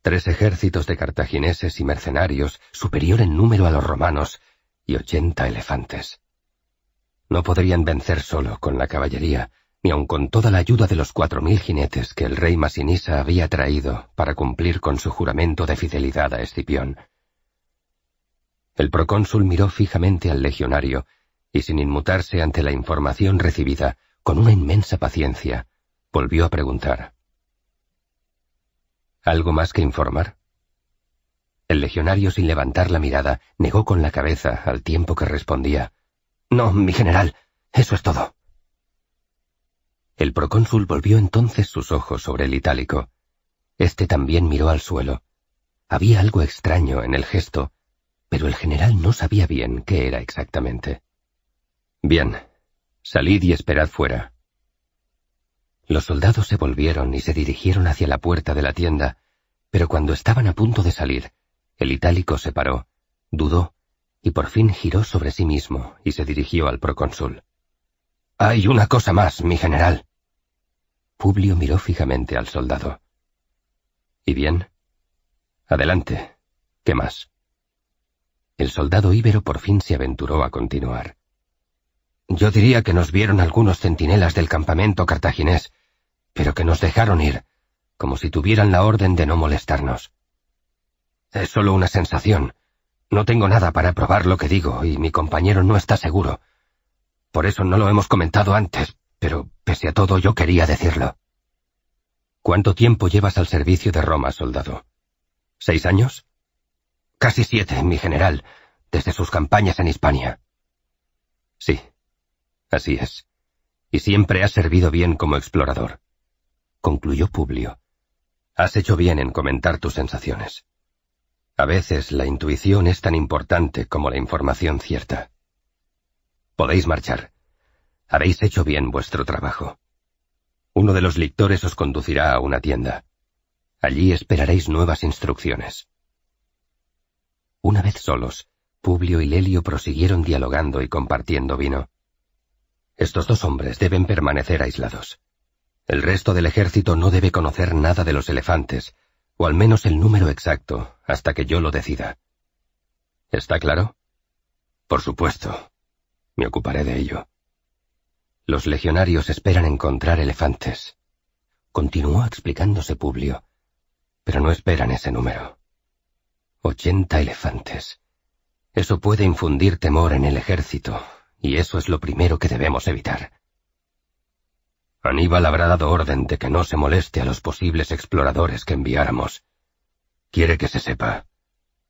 Tres ejércitos de cartagineses y mercenarios, superior en número a los romanos, y ochenta elefantes. No podrían vencer solo con la caballería, ni aun con toda la ayuda de los cuatro mil jinetes que el rey Masinisa había traído para cumplir con su juramento de fidelidad a Escipión. El procónsul miró fijamente al legionario y sin inmutarse ante la información recibida, con una inmensa paciencia, volvió a preguntar. ¿Algo más que informar? El legionario, sin levantar la mirada, negó con la cabeza al tiempo que respondía. No, mi general. Eso es todo. El procónsul volvió entonces sus ojos sobre el itálico. Este también miró al suelo. Había algo extraño en el gesto, pero el general no sabía bien qué era exactamente. Bien, salid y esperad fuera. Los soldados se volvieron y se dirigieron hacia la puerta de la tienda, pero cuando estaban a punto de salir, el itálico se paró, dudó y por fin giró sobre sí mismo y se dirigió al procónsul. Hay una cosa más, mi general. Publio miró fijamente al soldado. ¿Y bien? Adelante. ¿Qué más? El soldado íbero por fin se aventuró a continuar. Yo diría que nos vieron algunos centinelas del campamento cartaginés, pero que nos dejaron ir, como si tuvieran la orden de no molestarnos. Es solo una sensación, no tengo nada para probar lo que digo y mi compañero no está seguro. Por eso no lo hemos comentado antes, pero pese a todo yo quería decirlo. ¿Cuánto tiempo llevas al servicio de Roma, soldado? ¿Seis años? Casi siete, mi general, desde sus campañas en Hispania. Sí, así es. Y siempre has servido bien como explorador, concluyó Publio. Has hecho bien en comentar tus sensaciones. A veces la intuición es tan importante como la información cierta. Podéis marchar. Habéis hecho bien vuestro trabajo. Uno de los lictores os conducirá a una tienda. Allí esperaréis nuevas instrucciones. Una vez solos, Publio y Lelio prosiguieron dialogando y compartiendo vino. Estos dos hombres deben permanecer aislados. El resto del ejército no debe conocer nada de los elefantes, o al menos el número exacto, hasta que yo lo decida. ¿Está claro? Por supuesto. Me ocuparé de ello. Los legionarios esperan encontrar elefantes. Continuó explicándose Publio, pero no esperan ese número. Ochenta elefantes. Eso puede infundir temor en el ejército, y eso es lo primero que debemos evitar. Aníbal habrá dado orden de que no se moleste a los posibles exploradores que enviáramos. Quiere que se sepa.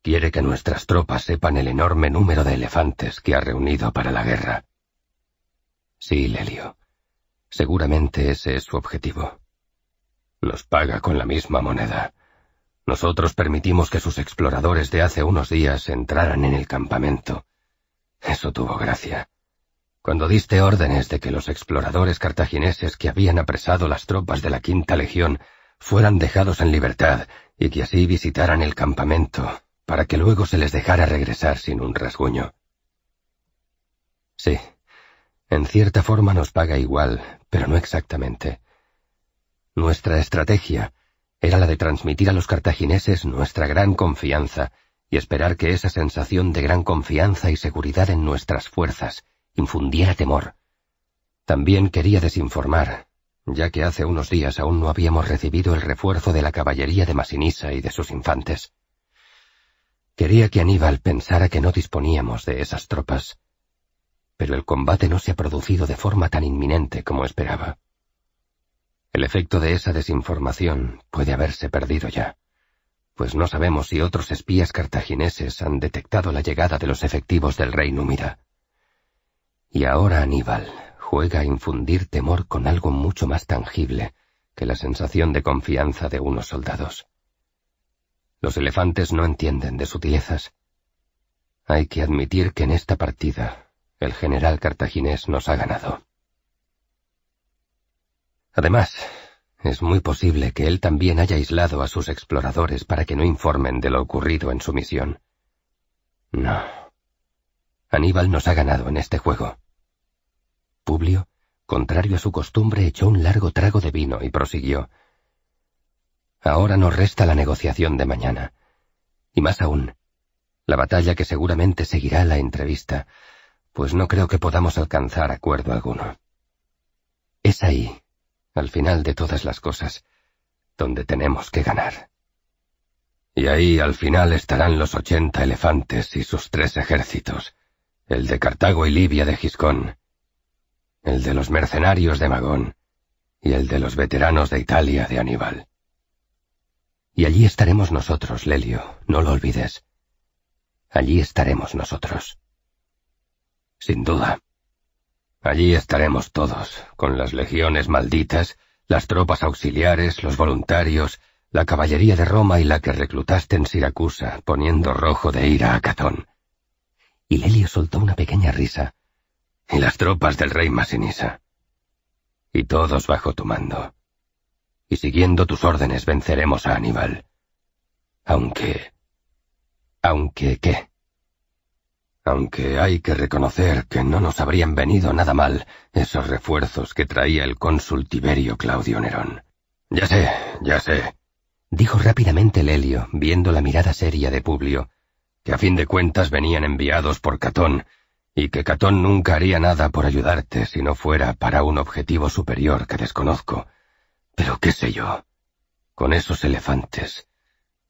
Quiere que nuestras tropas sepan el enorme número de elefantes que ha reunido para la guerra. Sí, Lelio. Seguramente ese es su objetivo. Los paga con la misma moneda. Nosotros permitimos que sus exploradores de hace unos días entraran en el campamento. Eso tuvo gracia cuando diste órdenes de que los exploradores cartagineses que habían apresado las tropas de la Quinta Legión fueran dejados en libertad y que así visitaran el campamento, para que luego se les dejara regresar sin un rasguño. Sí, en cierta forma nos paga igual, pero no exactamente. Nuestra estrategia era la de transmitir a los cartagineses nuestra gran confianza y esperar que esa sensación de gran confianza y seguridad en nuestras fuerzas infundiera temor. También quería desinformar, ya que hace unos días aún no habíamos recibido el refuerzo de la caballería de Masinisa y de sus infantes. Quería que Aníbal pensara que no disponíamos de esas tropas, pero el combate no se ha producido de forma tan inminente como esperaba. El efecto de esa desinformación puede haberse perdido ya, pues no sabemos si otros espías cartagineses han detectado la llegada de los efectivos del rey númida. Y ahora, Aníbal, juega a infundir temor con algo mucho más tangible que la sensación de confianza de unos soldados. Los elefantes no entienden de sutilezas. Hay que admitir que en esta partida el general cartaginés nos ha ganado. Además, es muy posible que él también haya aislado a sus exploradores para que no informen de lo ocurrido en su misión. No. Aníbal nos ha ganado en este juego. Publio, contrario a su costumbre, echó un largo trago de vino y prosiguió. Ahora nos resta la negociación de mañana. Y más aún, la batalla que seguramente seguirá la entrevista, pues no creo que podamos alcanzar acuerdo alguno. Es ahí, al final de todas las cosas, donde tenemos que ganar. Y ahí al final estarán los ochenta elefantes y sus tres ejércitos, el de Cartago y Libia de Giscón, el de los mercenarios de Magón y el de los veteranos de Italia de Aníbal. Y allí estaremos nosotros, Lelio, no lo olvides. Allí estaremos nosotros. Sin duda. Allí estaremos todos, con las legiones malditas, las tropas auxiliares, los voluntarios, la caballería de Roma y la que reclutaste en Siracusa, poniendo rojo de ira a Catón. Y Lelio soltó una pequeña risa, y las tropas del rey Masinisa. Y todos bajo tu mando. Y siguiendo tus órdenes venceremos a Aníbal. Aunque... Aunque qué. Aunque hay que reconocer que no nos habrían venido nada mal esos refuerzos que traía el cónsul Tiberio Claudio Nerón. Ya sé, ya sé, dijo rápidamente Lelio, viendo la mirada seria de Publio, que a fin de cuentas venían enviados por Catón y que Catón nunca haría nada por ayudarte si no fuera para un objetivo superior que desconozco. Pero qué sé yo. Con esos elefantes.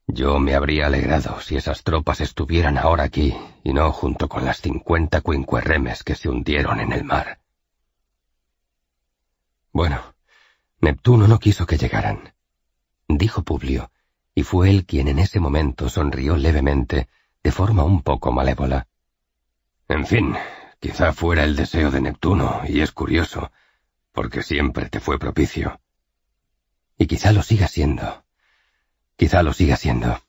Yo me habría alegrado si esas tropas estuvieran ahora aquí y no junto con las cincuenta quinquerremes que se hundieron en el mar. Bueno, Neptuno no quiso que llegaran, dijo Publio, y fue él quien en ese momento sonrió levemente, de forma un poco malévola. En fin, quizá fuera el deseo de Neptuno, y es curioso, porque siempre te fue propicio. Y quizá lo siga siendo. Quizá lo siga siendo.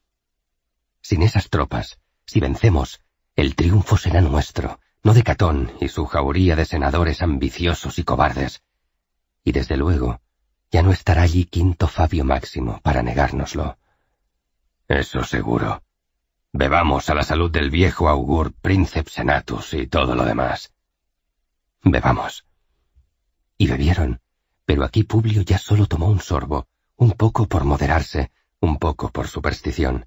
Sin esas tropas, si vencemos, el triunfo será nuestro, no de Catón y su jauría de senadores ambiciosos y cobardes. Y desde luego, ya no estará allí quinto Fabio Máximo para negárnoslo. Eso seguro. Bebamos a la salud del viejo augur Príncipe Senatus y todo lo demás. Bebamos. Y bebieron, pero aquí Publio ya solo tomó un sorbo, un poco por moderarse, un poco por superstición.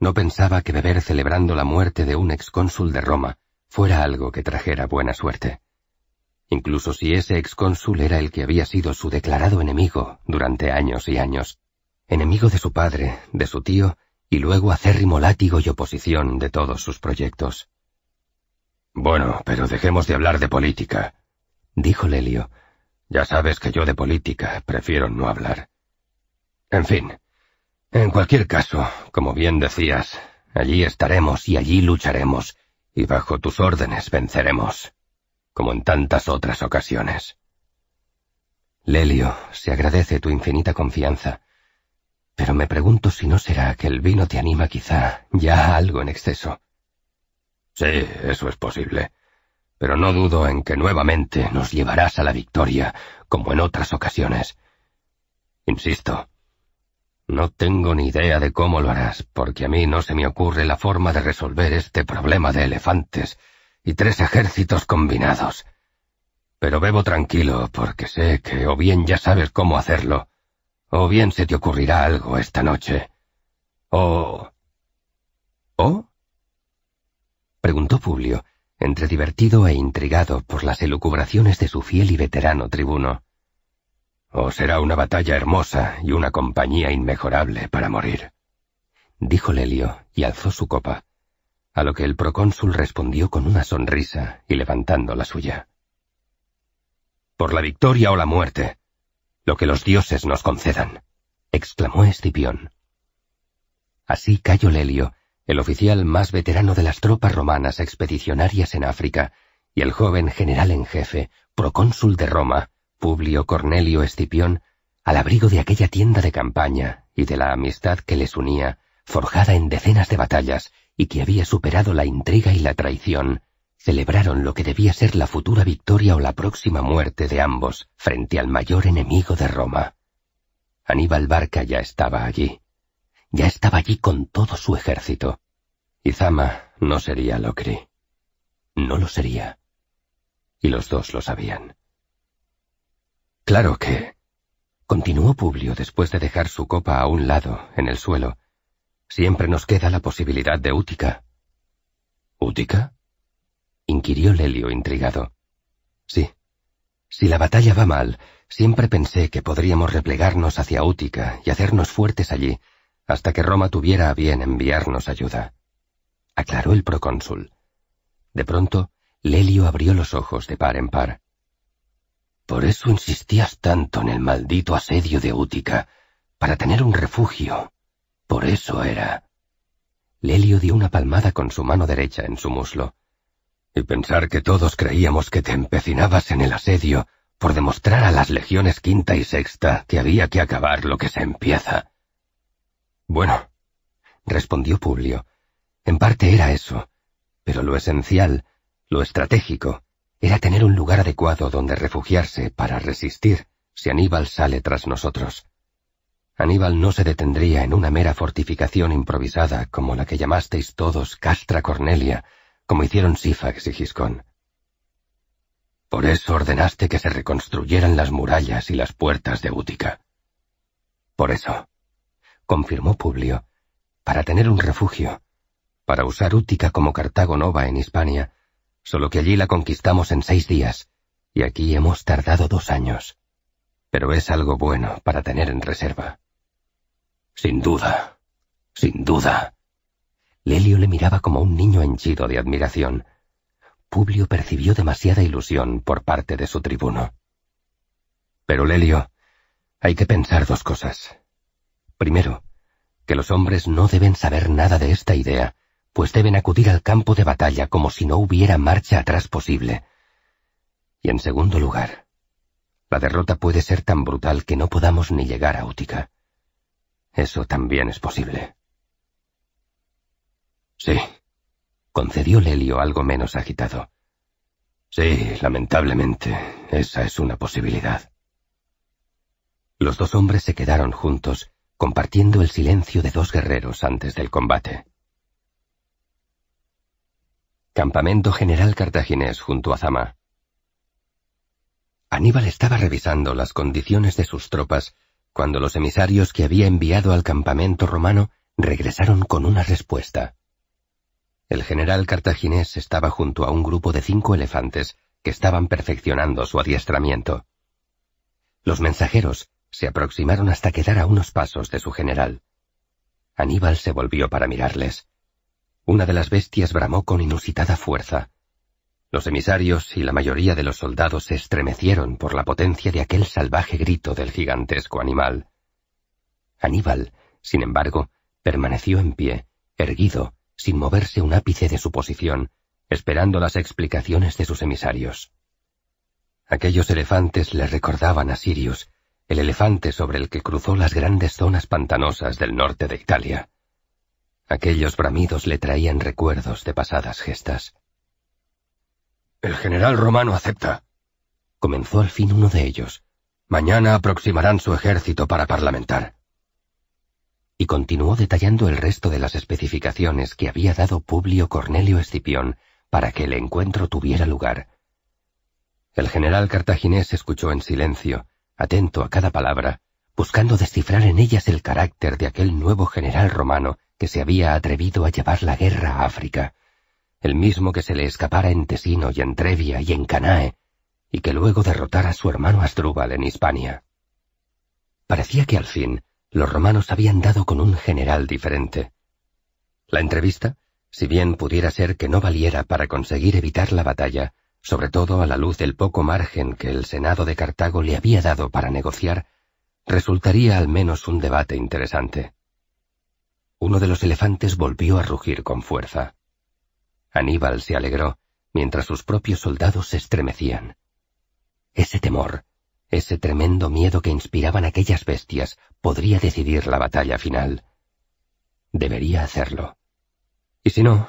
No pensaba que beber celebrando la muerte de un excónsul de Roma fuera algo que trajera buena suerte. Incluso si ese excónsul era el que había sido su declarado enemigo durante años y años, enemigo de su padre, de su tío y luego acérrimo látigo y oposición de todos sus proyectos. Bueno, pero dejemos de hablar de política, dijo Lelio. Ya sabes que yo de política prefiero no hablar. En fin, en cualquier caso, como bien decías, allí estaremos y allí lucharemos, y bajo tus órdenes venceremos, como en tantas otras ocasiones. Lelio, se agradece tu infinita confianza, pero me pregunto si no será que el vino te anima quizá ya algo en exceso. Sí, eso es posible, pero no dudo en que nuevamente nos llevarás a la victoria, como en otras ocasiones. Insisto, no tengo ni idea de cómo lo harás, porque a mí no se me ocurre la forma de resolver este problema de elefantes y tres ejércitos combinados. Pero bebo tranquilo, porque sé que o bien ya sabes cómo hacerlo, o bien se te ocurrirá algo esta noche. O... ¿O? Preguntó Publio, entre divertido e intrigado por las elucubraciones de su fiel y veterano tribuno. O será una batalla hermosa y una compañía inmejorable para morir. Dijo Lelio y alzó su copa, a lo que el procónsul respondió con una sonrisa y levantando la suya. Por la victoria o la muerte, lo que los dioses nos concedan, exclamó Escipión. Así Cayo Lelio, el oficial más veterano de las tropas romanas expedicionarias en África, y el joven general en jefe, procónsul de Roma, Publio Cornelio Escipión, al abrigo de aquella tienda de campaña y de la amistad que les unía, forjada en decenas de batallas y que había superado la intriga y la traición, celebraron lo que debía ser la futura victoria o la próxima muerte de ambos frente al mayor enemigo de Roma. Aníbal Barca ya estaba allí. Ya estaba allí con todo su ejército. Y Zama no sería Locri. No lo sería. Y los dos lo sabían. Claro que... Continuó Publio después de dejar su copa a un lado, en el suelo. Siempre nos queda la posibilidad de Útica. ¿Útica? inquirió Lelio intrigado. Sí. Si la batalla va mal, siempre pensé que podríamos replegarnos hacia Útica y hacernos fuertes allí, hasta que Roma tuviera a bien enviarnos ayuda. Aclaró el procónsul. De pronto, Lelio abrió los ojos de par en par. Por eso insistías tanto en el maldito asedio de Útica, para tener un refugio. Por eso era. Lelio dio una palmada con su mano derecha en su muslo. Y pensar que todos creíamos que te empecinabas en el asedio por demostrar a las legiones quinta y sexta que había que acabar lo que se empieza. Bueno, respondió Publio, en parte era eso, pero lo esencial, lo estratégico, era tener un lugar adecuado donde refugiarse para resistir si Aníbal sale tras nosotros. Aníbal no se detendría en una mera fortificación improvisada como la que llamasteis todos Castra Cornelia, como hicieron Sifax y Giscón. Por eso ordenaste que se reconstruyeran las murallas y las puertas de Útica. Por eso, confirmó Publio, para tener un refugio, para usar Útica como Cartago Nova en Hispania, solo que allí la conquistamos en seis días, y aquí hemos tardado dos años. Pero es algo bueno para tener en reserva. Sin duda, sin duda, Lelio le miraba como un niño henchido de admiración. Publio percibió demasiada ilusión por parte de su tribuno. Pero Lelio, hay que pensar dos cosas. Primero, que los hombres no deben saber nada de esta idea, pues deben acudir al campo de batalla como si no hubiera marcha atrás posible. Y en segundo lugar, la derrota puede ser tan brutal que no podamos ni llegar a Útica. Eso también es posible. Sí, concedió Lelio algo menos agitado. Sí, lamentablemente, esa es una posibilidad. Los dos hombres se quedaron juntos, compartiendo el silencio de dos guerreros antes del combate. Campamento General Cartaginés junto a Zama. Aníbal estaba revisando las condiciones de sus tropas cuando los emisarios que había enviado al campamento romano regresaron con una respuesta. El general cartaginés estaba junto a un grupo de cinco elefantes que estaban perfeccionando su adiestramiento. Los mensajeros se aproximaron hasta quedar a unos pasos de su general. Aníbal se volvió para mirarles. Una de las bestias bramó con inusitada fuerza. Los emisarios y la mayoría de los soldados se estremecieron por la potencia de aquel salvaje grito del gigantesco animal. Aníbal, sin embargo, permaneció en pie, erguido, sin moverse un ápice de su posición, esperando las explicaciones de sus emisarios. Aquellos elefantes le recordaban a Sirius, el elefante sobre el que cruzó las grandes zonas pantanosas del norte de Italia. Aquellos bramidos le traían recuerdos de pasadas gestas. El general romano acepta, comenzó al fin uno de ellos. Mañana aproximarán su ejército para parlamentar y continuó detallando el resto de las especificaciones que había dado Publio Cornelio Escipión para que el encuentro tuviera lugar. El general cartaginés escuchó en silencio, atento a cada palabra, buscando descifrar en ellas el carácter de aquel nuevo general romano que se había atrevido a llevar la guerra a África, el mismo que se le escapara en Tesino y en Trevia y en Canae, y que luego derrotara a su hermano Asdrúbal en Hispania. Parecía que al fin los romanos habían dado con un general diferente. La entrevista, si bien pudiera ser que no valiera para conseguir evitar la batalla, sobre todo a la luz del poco margen que el Senado de Cartago le había dado para negociar, resultaría al menos un debate interesante. Uno de los elefantes volvió a rugir con fuerza. Aníbal se alegró, mientras sus propios soldados se estremecían. Ese temor, ese tremendo miedo que inspiraban aquellas bestias podría decidir la batalla final. Debería hacerlo. Y si no,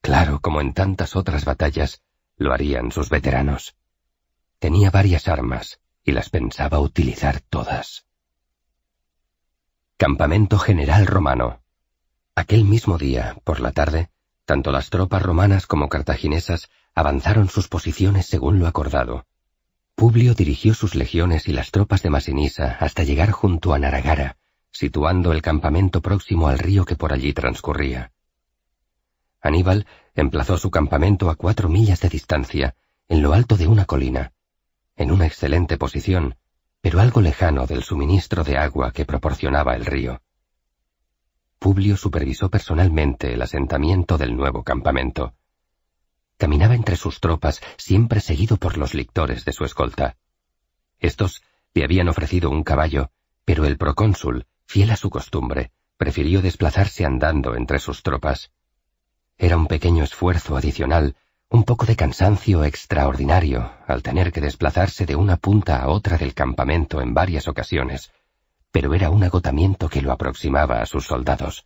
claro, como en tantas otras batallas, lo harían sus veteranos. Tenía varias armas y las pensaba utilizar todas. Campamento General Romano. Aquel mismo día, por la tarde, tanto las tropas romanas como cartaginesas avanzaron sus posiciones según lo acordado. Publio dirigió sus legiones y las tropas de Masinisa hasta llegar junto a Naragara, situando el campamento próximo al río que por allí transcurría. Aníbal emplazó su campamento a cuatro millas de distancia, en lo alto de una colina, en una excelente posición, pero algo lejano del suministro de agua que proporcionaba el río. Publio supervisó personalmente el asentamiento del nuevo campamento. Caminaba entre sus tropas, siempre seguido por los lictores de su escolta. Estos le habían ofrecido un caballo, pero el procónsul, fiel a su costumbre, prefirió desplazarse andando entre sus tropas. Era un pequeño esfuerzo adicional, un poco de cansancio extraordinario al tener que desplazarse de una punta a otra del campamento en varias ocasiones, pero era un agotamiento que lo aproximaba a sus soldados.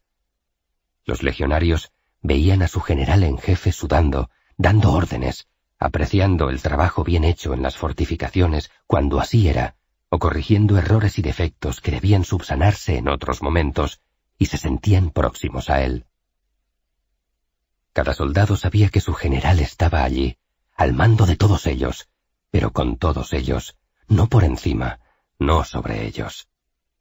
Los legionarios veían a su general en jefe sudando dando órdenes, apreciando el trabajo bien hecho en las fortificaciones cuando así era, o corrigiendo errores y defectos que debían subsanarse en otros momentos, y se sentían próximos a él. Cada soldado sabía que su general estaba allí, al mando de todos ellos, pero con todos ellos, no por encima, no sobre ellos.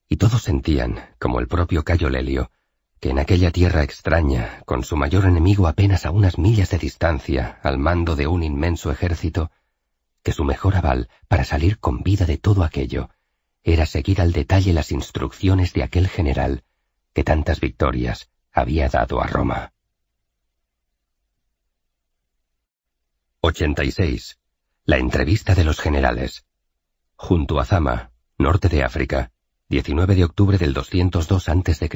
Y todos sentían, como el propio Cayo Lelio, que en aquella tierra extraña, con su mayor enemigo apenas a unas millas de distancia, al mando de un inmenso ejército, que su mejor aval para salir con vida de todo aquello era seguir al detalle las instrucciones de aquel general que tantas victorias había dado a Roma. 86. La entrevista de los generales. Junto a Zama, norte de África, 19 de octubre del 202 a.C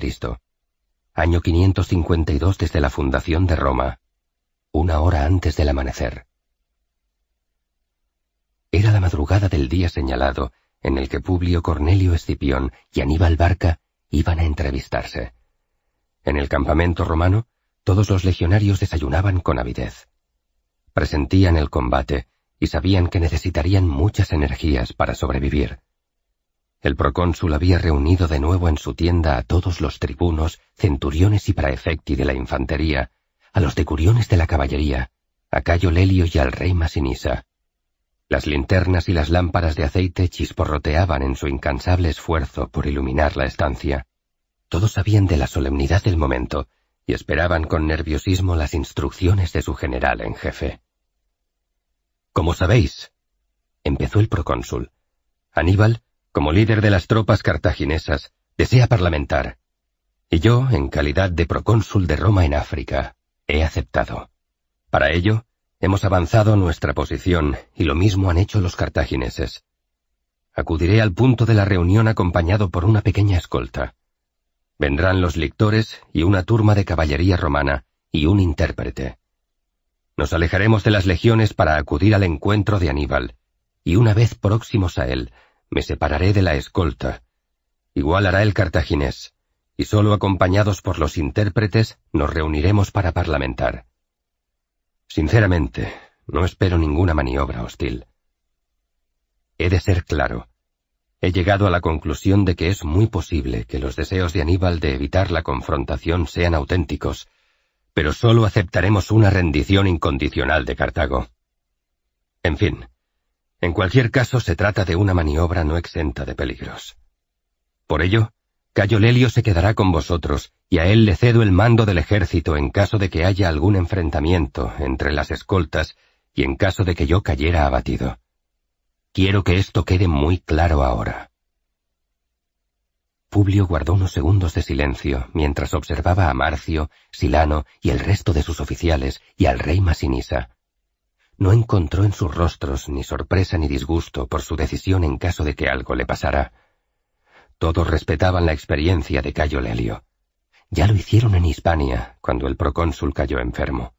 año 552 desde la fundación de Roma, una hora antes del amanecer. Era la madrugada del día señalado en el que Publio Cornelio Escipión y Aníbal Barca iban a entrevistarse. En el campamento romano, todos los legionarios desayunaban con avidez. Presentían el combate y sabían que necesitarían muchas energías para sobrevivir. El procónsul había reunido de nuevo en su tienda a todos los tribunos, centuriones y praefecti de la infantería, a los decuriones de la caballería, a Cayo Lelio y al rey Masinisa. Las linternas y las lámparas de aceite chisporroteaban en su incansable esfuerzo por iluminar la estancia. Todos sabían de la solemnidad del momento y esperaban con nerviosismo las instrucciones de su general en jefe. Como sabéis, empezó el procónsul, Aníbal como líder de las tropas cartaginesas, desea parlamentar. Y yo, en calidad de procónsul de Roma en África, he aceptado. Para ello, hemos avanzado nuestra posición y lo mismo han hecho los cartagineses. Acudiré al punto de la reunión acompañado por una pequeña escolta. Vendrán los lictores y una turma de caballería romana y un intérprete. Nos alejaremos de las legiones para acudir al encuentro de Aníbal, y una vez próximos a él, me separaré de la escolta. Igual hará el cartaginés, y solo acompañados por los intérpretes nos reuniremos para parlamentar. Sinceramente, no espero ninguna maniobra hostil. He de ser claro. He llegado a la conclusión de que es muy posible que los deseos de Aníbal de evitar la confrontación sean auténticos, pero solo aceptaremos una rendición incondicional de Cartago. En fin, en cualquier caso, se trata de una maniobra no exenta de peligros. Por ello, Cayo Lelio se quedará con vosotros y a él le cedo el mando del ejército en caso de que haya algún enfrentamiento entre las escoltas y en caso de que yo cayera abatido. Quiero que esto quede muy claro ahora. Publio guardó unos segundos de silencio mientras observaba a Marcio, Silano y el resto de sus oficiales y al rey Masinisa no encontró en sus rostros ni sorpresa ni disgusto por su decisión en caso de que algo le pasara. Todos respetaban la experiencia de Cayo Lelio. Ya lo hicieron en Hispania, cuando el procónsul cayó enfermo.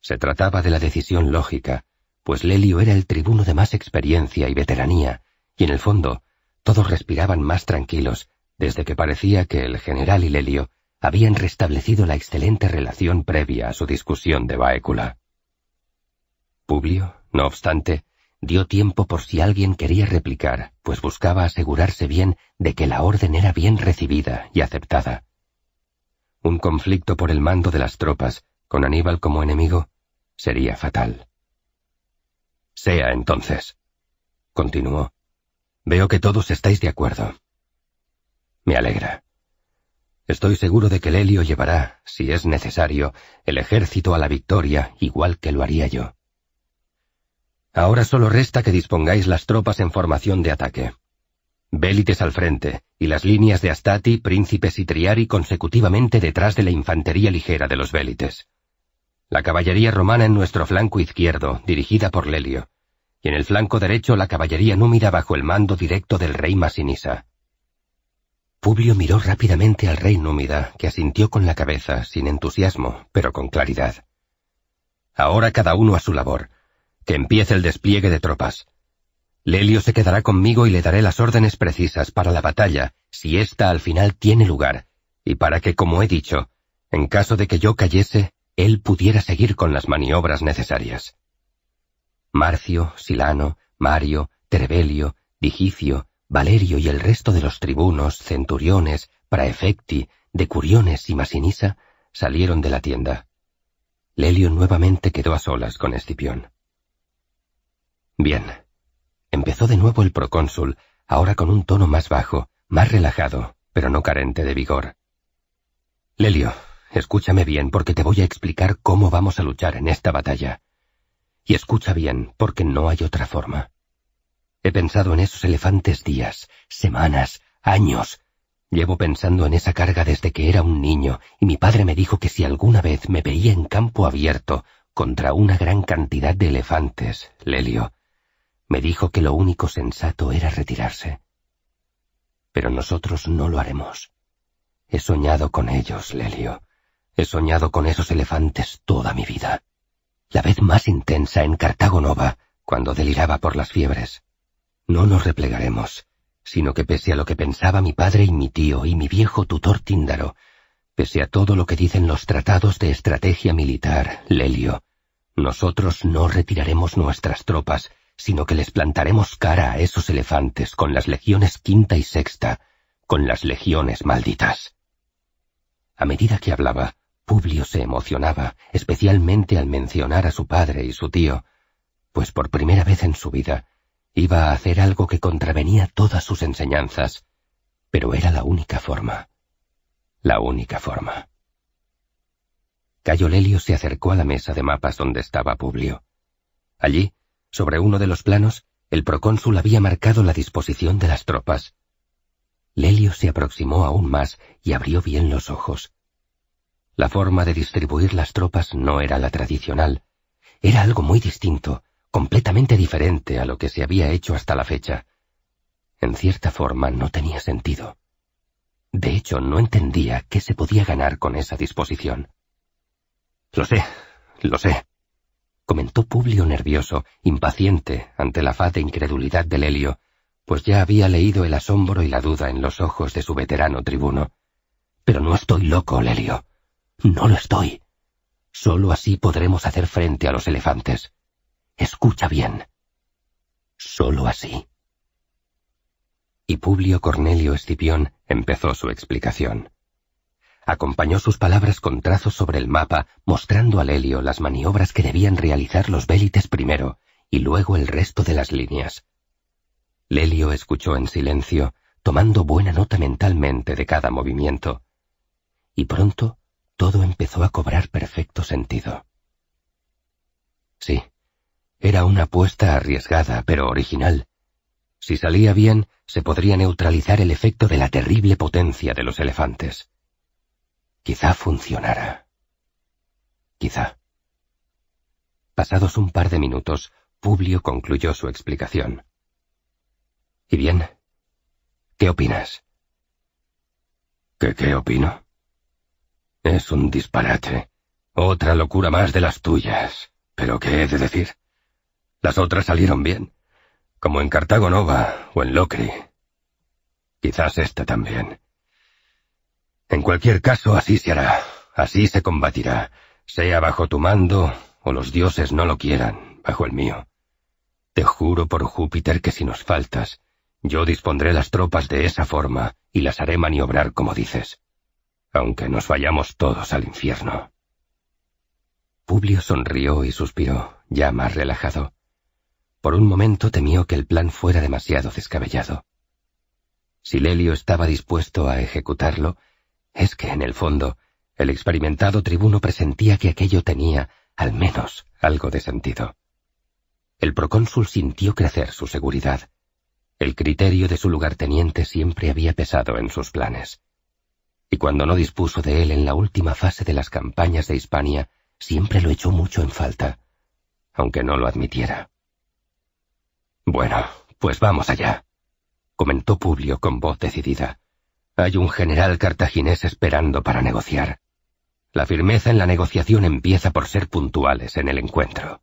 Se trataba de la decisión lógica, pues Lelio era el tribuno de más experiencia y veteranía, y en el fondo todos respiraban más tranquilos desde que parecía que el general y Lelio habían restablecido la excelente relación previa a su discusión de Baécula. Publio, no obstante, dio tiempo por si alguien quería replicar, pues buscaba asegurarse bien de que la orden era bien recibida y aceptada. Un conflicto por el mando de las tropas, con Aníbal como enemigo, sería fatal. Sea entonces, continuó. Veo que todos estáis de acuerdo. Me alegra. Estoy seguro de que Lelio llevará, si es necesario, el ejército a la victoria igual que lo haría yo. Ahora solo resta que dispongáis las tropas en formación de ataque. Bélites al frente, y las líneas de Astati, Príncipes y Triari consecutivamente detrás de la infantería ligera de los Bélites. La caballería romana en nuestro flanco izquierdo, dirigida por Lelio, y en el flanco derecho la caballería númida bajo el mando directo del rey Masinisa. Publio miró rápidamente al rey númida, que asintió con la cabeza, sin entusiasmo, pero con claridad. Ahora cada uno a su labor, que empiece el despliegue de tropas. Lelio se quedará conmigo y le daré las órdenes precisas para la batalla, si ésta al final tiene lugar, y para que, como he dicho, en caso de que yo cayese, él pudiera seguir con las maniobras necesarias. Marcio, Silano, Mario, Terebelio, Digicio, Valerio y el resto de los tribunos, centuriones, praefecti, decuriones y masinisa salieron de la tienda. Lelio nuevamente quedó a solas con Escipión. Bien. Empezó de nuevo el procónsul, ahora con un tono más bajo, más relajado, pero no carente de vigor. Lelio, escúchame bien porque te voy a explicar cómo vamos a luchar en esta batalla. Y escucha bien porque no hay otra forma. He pensado en esos elefantes días, semanas, años. Llevo pensando en esa carga desde que era un niño y mi padre me dijo que si alguna vez me veía en campo abierto contra una gran cantidad de elefantes, Lelio, me dijo que lo único sensato era retirarse. Pero nosotros no lo haremos. He soñado con ellos, Lelio. He soñado con esos elefantes toda mi vida. La vez más intensa en Cartago Nova, cuando deliraba por las fiebres. No nos replegaremos, sino que pese a lo que pensaba mi padre y mi tío y mi viejo tutor Tíndaro, pese a todo lo que dicen los tratados de estrategia militar, Lelio, nosotros no retiraremos nuestras tropas sino que les plantaremos cara a esos elefantes con las legiones quinta y sexta, con las legiones malditas. A medida que hablaba, Publio se emocionaba, especialmente al mencionar a su padre y su tío, pues por primera vez en su vida iba a hacer algo que contravenía todas sus enseñanzas, pero era la única forma. La única forma. Cayo Lelio se acercó a la mesa de mapas donde estaba Publio. Allí sobre uno de los planos, el procónsul había marcado la disposición de las tropas. Lelio se aproximó aún más y abrió bien los ojos. La forma de distribuir las tropas no era la tradicional. Era algo muy distinto, completamente diferente a lo que se había hecho hasta la fecha. En cierta forma no tenía sentido. De hecho, no entendía qué se podía ganar con esa disposición. Lo sé, lo sé, comentó Publio nervioso, impaciente ante la faz de incredulidad de Lelio, pues ya había leído el asombro y la duda en los ojos de su veterano tribuno. Pero no estoy loco, Lelio. No lo estoy. Solo así podremos hacer frente a los elefantes. Escucha bien. Solo así. Y Publio Cornelio Escipión empezó su explicación. Acompañó sus palabras con trazos sobre el mapa, mostrando a Lelio las maniobras que debían realizar los bélites primero y luego el resto de las líneas. Lelio escuchó en silencio, tomando buena nota mentalmente de cada movimiento. Y pronto todo empezó a cobrar perfecto sentido. Sí, era una apuesta arriesgada, pero original. Si salía bien, se podría neutralizar el efecto de la terrible potencia de los elefantes. Quizá funcionara. Quizá. Pasados un par de minutos, Publio concluyó su explicación. ¿Y bien? ¿Qué opinas? ¿Qué qué opino? Es un disparate. Otra locura más de las tuyas. Pero ¿qué he de decir? Las otras salieron bien. Como en Cartago Nova o en Locri. Quizás esta también. En cualquier caso, así se hará, así se combatirá, sea bajo tu mando o los dioses no lo quieran, bajo el mío. Te juro por Júpiter que si nos faltas, yo dispondré las tropas de esa forma y las haré maniobrar como dices, aunque nos vayamos todos al infierno. Publio sonrió y suspiró, ya más relajado. Por un momento temió que el plan fuera demasiado descabellado. Si Lelio estaba dispuesto a ejecutarlo, es que en el fondo, el experimentado tribuno presentía que aquello tenía, al menos, algo de sentido. El procónsul sintió crecer su seguridad. El criterio de su lugarteniente siempre había pesado en sus planes. Y cuando no dispuso de él en la última fase de las campañas de Hispania, siempre lo echó mucho en falta, aunque no lo admitiera. Bueno, pues vamos allá, comentó Publio con voz decidida. Hay un general cartaginés esperando para negociar. La firmeza en la negociación empieza por ser puntuales en el encuentro.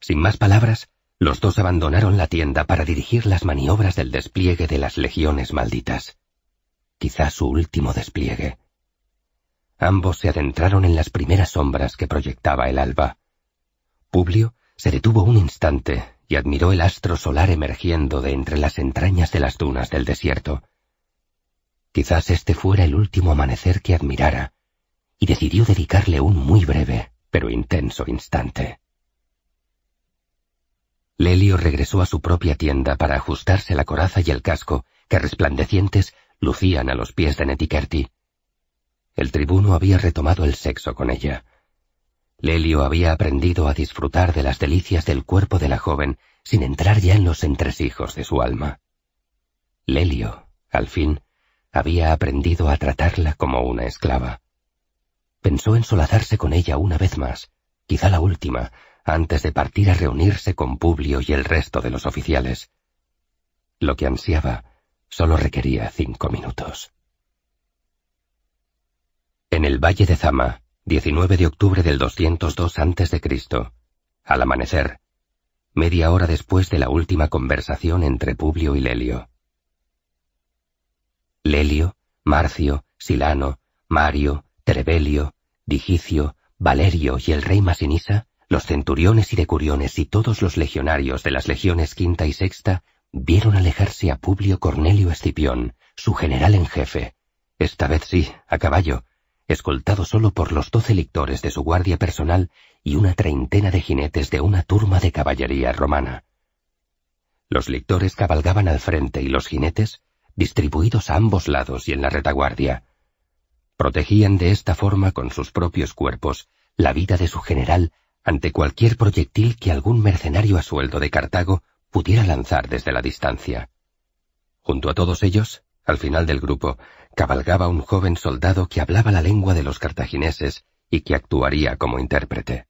Sin más palabras, los dos abandonaron la tienda para dirigir las maniobras del despliegue de las legiones malditas. Quizá su último despliegue. Ambos se adentraron en las primeras sombras que proyectaba el alba. Publio se detuvo un instante y admiró el astro solar emergiendo de entre las entrañas de las dunas del desierto. Quizás este fuera el último amanecer que admirara, y decidió dedicarle un muy breve, pero intenso instante. Lelio regresó a su propia tienda para ajustarse la coraza y el casco, que resplandecientes lucían a los pies de Netikerti. El tribuno había retomado el sexo con ella. Lelio había aprendido a disfrutar de las delicias del cuerpo de la joven sin entrar ya en los entresijos de su alma. Lelio, al fin, había aprendido a tratarla como una esclava. Pensó en solazarse con ella una vez más, quizá la última, antes de partir a reunirse con Publio y el resto de los oficiales. Lo que ansiaba solo requería cinco minutos. En el valle de Zama, 19 de octubre del 202 a.C., al amanecer, media hora después de la última conversación entre Publio y Lelio. Lelio, Marcio, Silano, Mario, Trebelio, Digicio, Valerio y el rey Masinisa, los centuriones y decuriones y todos los legionarios de las legiones quinta y sexta vieron alejarse a Publio Cornelio Escipión, su general en jefe, esta vez sí, a caballo, escoltado solo por los doce lictores de su guardia personal y una treintena de jinetes de una turma de caballería romana. Los lictores cabalgaban al frente y los jinetes, distribuidos a ambos lados y en la retaguardia. Protegían de esta forma con sus propios cuerpos la vida de su general ante cualquier proyectil que algún mercenario a sueldo de Cartago pudiera lanzar desde la distancia. Junto a todos ellos, al final del grupo, cabalgaba un joven soldado que hablaba la lengua de los cartagineses y que actuaría como intérprete.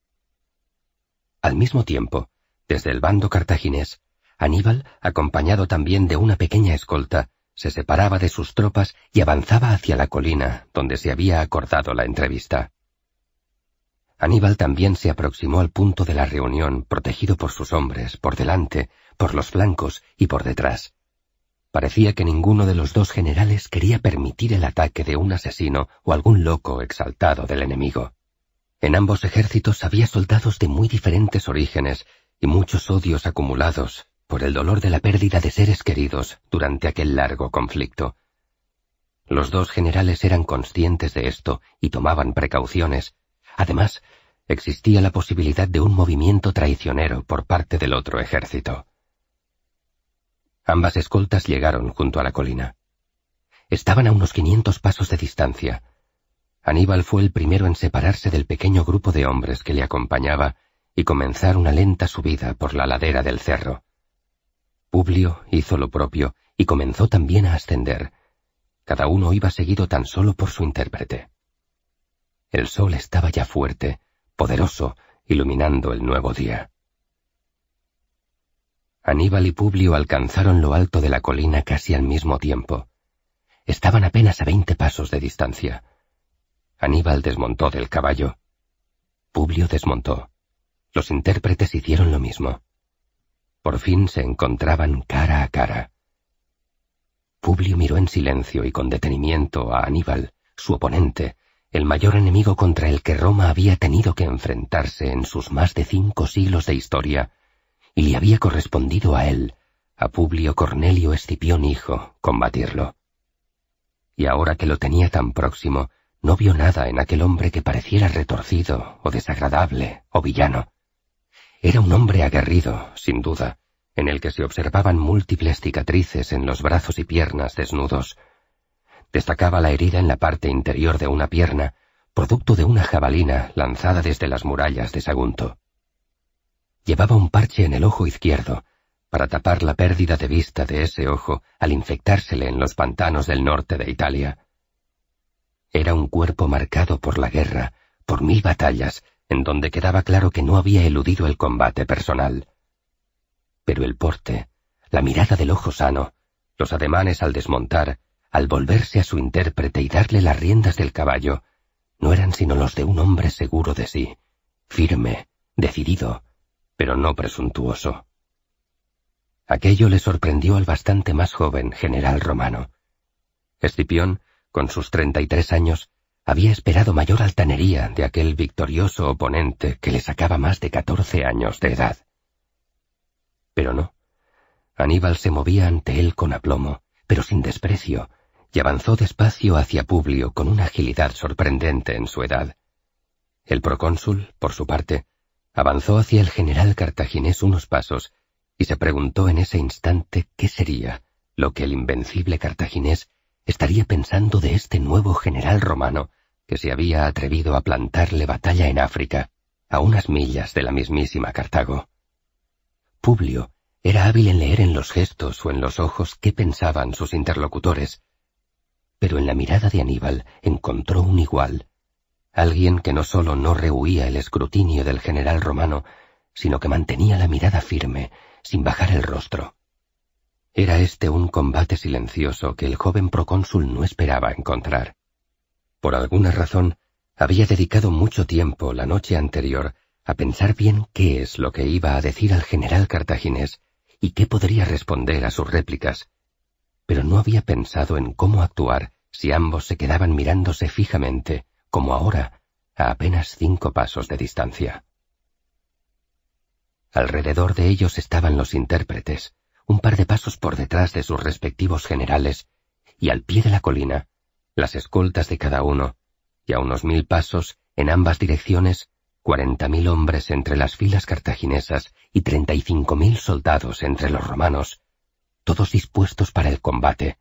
Al mismo tiempo, desde el bando cartaginés, Aníbal, acompañado también de una pequeña escolta, se separaba de sus tropas y avanzaba hacia la colina donde se había acordado la entrevista. Aníbal también se aproximó al punto de la reunión, protegido por sus hombres, por delante, por los flancos y por detrás. Parecía que ninguno de los dos generales quería permitir el ataque de un asesino o algún loco exaltado del enemigo. En ambos ejércitos había soldados de muy diferentes orígenes y muchos odios acumulados, por el dolor de la pérdida de seres queridos durante aquel largo conflicto. Los dos generales eran conscientes de esto y tomaban precauciones. Además, existía la posibilidad de un movimiento traicionero por parte del otro ejército. Ambas escoltas llegaron junto a la colina. Estaban a unos 500 pasos de distancia. Aníbal fue el primero en separarse del pequeño grupo de hombres que le acompañaba y comenzar una lenta subida por la ladera del cerro. Publio hizo lo propio y comenzó también a ascender. Cada uno iba seguido tan solo por su intérprete. El sol estaba ya fuerte, poderoso, iluminando el nuevo día. Aníbal y Publio alcanzaron lo alto de la colina casi al mismo tiempo. Estaban apenas a veinte pasos de distancia. Aníbal desmontó del caballo. Publio desmontó. Los intérpretes hicieron lo mismo. Por fin se encontraban cara a cara. Publio miró en silencio y con detenimiento a Aníbal, su oponente, el mayor enemigo contra el que Roma había tenido que enfrentarse en sus más de cinco siglos de historia, y le había correspondido a él, a Publio Cornelio Escipión hijo, combatirlo. Y ahora que lo tenía tan próximo, no vio nada en aquel hombre que pareciera retorcido, o desagradable, o villano. Era un hombre aguerrido, sin duda, en el que se observaban múltiples cicatrices en los brazos y piernas desnudos. Destacaba la herida en la parte interior de una pierna, producto de una jabalina lanzada desde las murallas de Sagunto. Llevaba un parche en el ojo izquierdo, para tapar la pérdida de vista de ese ojo al infectársele en los pantanos del norte de Italia. Era un cuerpo marcado por la guerra, por mil batallas, en donde quedaba claro que no había eludido el combate personal. Pero el porte, la mirada del ojo sano, los ademanes al desmontar, al volverse a su intérprete y darle las riendas del caballo, no eran sino los de un hombre seguro de sí, firme, decidido, pero no presuntuoso. Aquello le sorprendió al bastante más joven general romano. Escipión, con sus treinta y tres años, había esperado mayor altanería de aquel victorioso oponente que le sacaba más de catorce años de edad. Pero no. Aníbal se movía ante él con aplomo, pero sin desprecio, y avanzó despacio hacia Publio con una agilidad sorprendente en su edad. El procónsul, por su parte, avanzó hacia el general cartaginés unos pasos y se preguntó en ese instante qué sería lo que el invencible cartaginés estaría pensando de este nuevo general romano que se había atrevido a plantarle batalla en África, a unas millas de la mismísima Cartago. Publio era hábil en leer en los gestos o en los ojos qué pensaban sus interlocutores, pero en la mirada de Aníbal encontró un igual, alguien que no solo no rehuía el escrutinio del general romano, sino que mantenía la mirada firme, sin bajar el rostro. Era este un combate silencioso que el joven procónsul no esperaba encontrar. Por alguna razón, había dedicado mucho tiempo la noche anterior a pensar bien qué es lo que iba a decir al general cartaginés y qué podría responder a sus réplicas, pero no había pensado en cómo actuar si ambos se quedaban mirándose fijamente, como ahora, a apenas cinco pasos de distancia. Alrededor de ellos estaban los intérpretes, un par de pasos por detrás de sus respectivos generales, y al pie de la colina las escoltas de cada uno, y a unos mil pasos, en ambas direcciones, cuarenta mil hombres entre las filas cartaginesas y treinta y cinco mil soldados entre los romanos, todos dispuestos para el combate,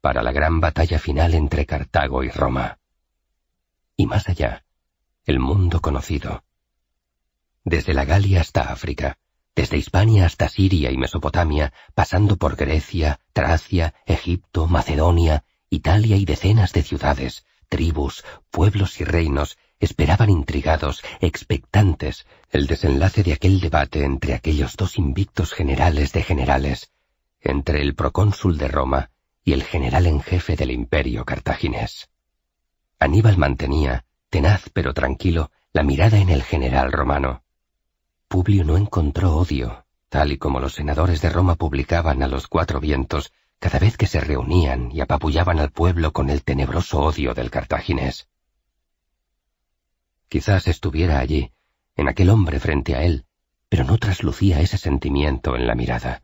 para la gran batalla final entre Cartago y Roma. Y más allá, el mundo conocido. Desde la Galia hasta África, desde Hispania hasta Siria y Mesopotamia, pasando por Grecia, Tracia, Egipto, Macedonia, Italia y decenas de ciudades, tribus, pueblos y reinos esperaban intrigados, expectantes, el desenlace de aquel debate entre aquellos dos invictos generales de generales, entre el procónsul de Roma y el general en jefe del imperio cartaginés. Aníbal mantenía, tenaz pero tranquilo, la mirada en el general romano. Publio no encontró odio, tal y como los senadores de Roma publicaban a los cuatro vientos cada vez que se reunían y apabullaban al pueblo con el tenebroso odio del cartaginés. Quizás estuviera allí, en aquel hombre frente a él, pero no traslucía ese sentimiento en la mirada.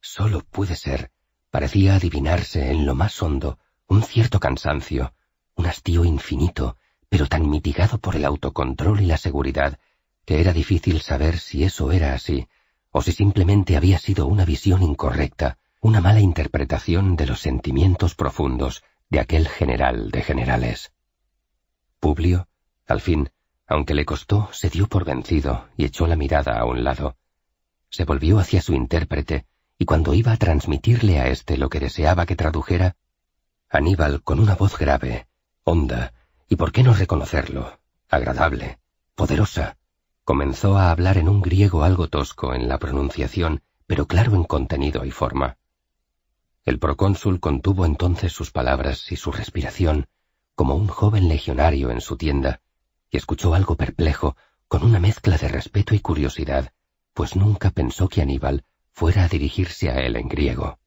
Solo puede ser, parecía adivinarse en lo más hondo un cierto cansancio, un hastío infinito, pero tan mitigado por el autocontrol y la seguridad que era difícil saber si eso era así o si simplemente había sido una visión incorrecta, una mala interpretación de los sentimientos profundos de aquel general de generales. Publio, al fin, aunque le costó, se dio por vencido y echó la mirada a un lado. Se volvió hacia su intérprete, y cuando iba a transmitirle a éste lo que deseaba que tradujera, Aníbal, con una voz grave, honda, y por qué no reconocerlo, agradable, poderosa, comenzó a hablar en un griego algo tosco en la pronunciación, pero claro en contenido y forma. El procónsul contuvo entonces sus palabras y su respiración, como un joven legionario en su tienda, y escuchó algo perplejo, con una mezcla de respeto y curiosidad, pues nunca pensó que Aníbal fuera a dirigirse a él en griego.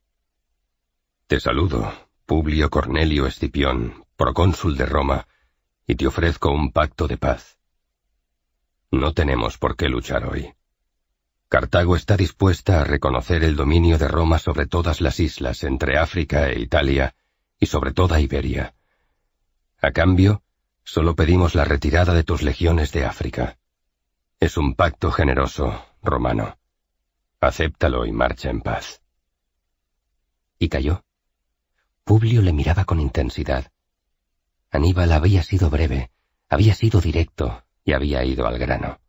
Te saludo, Publio Cornelio Escipión, procónsul de Roma, y te ofrezco un pacto de paz. No tenemos por qué luchar hoy. Cartago está dispuesta a reconocer el dominio de Roma sobre todas las islas entre África e Italia, y sobre toda Iberia. A cambio, solo pedimos la retirada de tus legiones de África. Es un pacto generoso, romano. Acéptalo y marcha en paz. Y cayó. Publio le miraba con intensidad. Aníbal había sido breve, había sido directo y había ido al grano.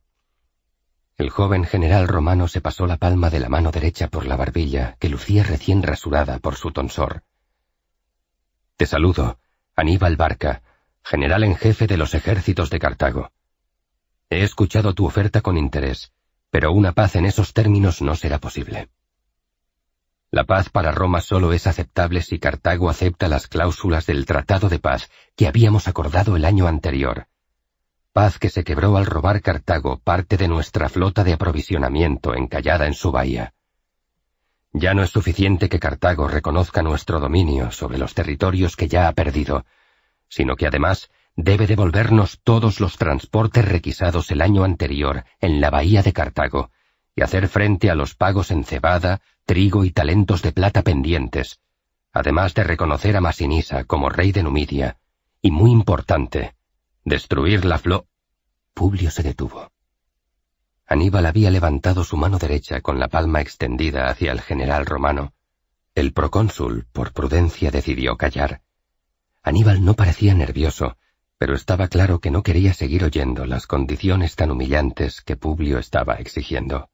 El joven general romano se pasó la palma de la mano derecha por la barbilla, que lucía recién rasurada por su tonsor. Te saludo, Aníbal Barca, general en jefe de los ejércitos de Cartago. He escuchado tu oferta con interés, pero una paz en esos términos no será posible. La paz para Roma solo es aceptable si Cartago acepta las cláusulas del Tratado de Paz que habíamos acordado el año anterior, paz que se quebró al robar Cartago parte de nuestra flota de aprovisionamiento encallada en su bahía. Ya no es suficiente que Cartago reconozca nuestro dominio sobre los territorios que ya ha perdido, sino que además debe devolvernos todos los transportes requisados el año anterior en la bahía de Cartago y hacer frente a los pagos en cebada, trigo y talentos de plata pendientes, además de reconocer a Masinisa como rey de Numidia, y muy importante, Destruir la flor. Publio se detuvo. Aníbal había levantado su mano derecha con la palma extendida hacia el general romano. El procónsul, por prudencia, decidió callar. Aníbal no parecía nervioso, pero estaba claro que no quería seguir oyendo las condiciones tan humillantes que Publio estaba exigiendo.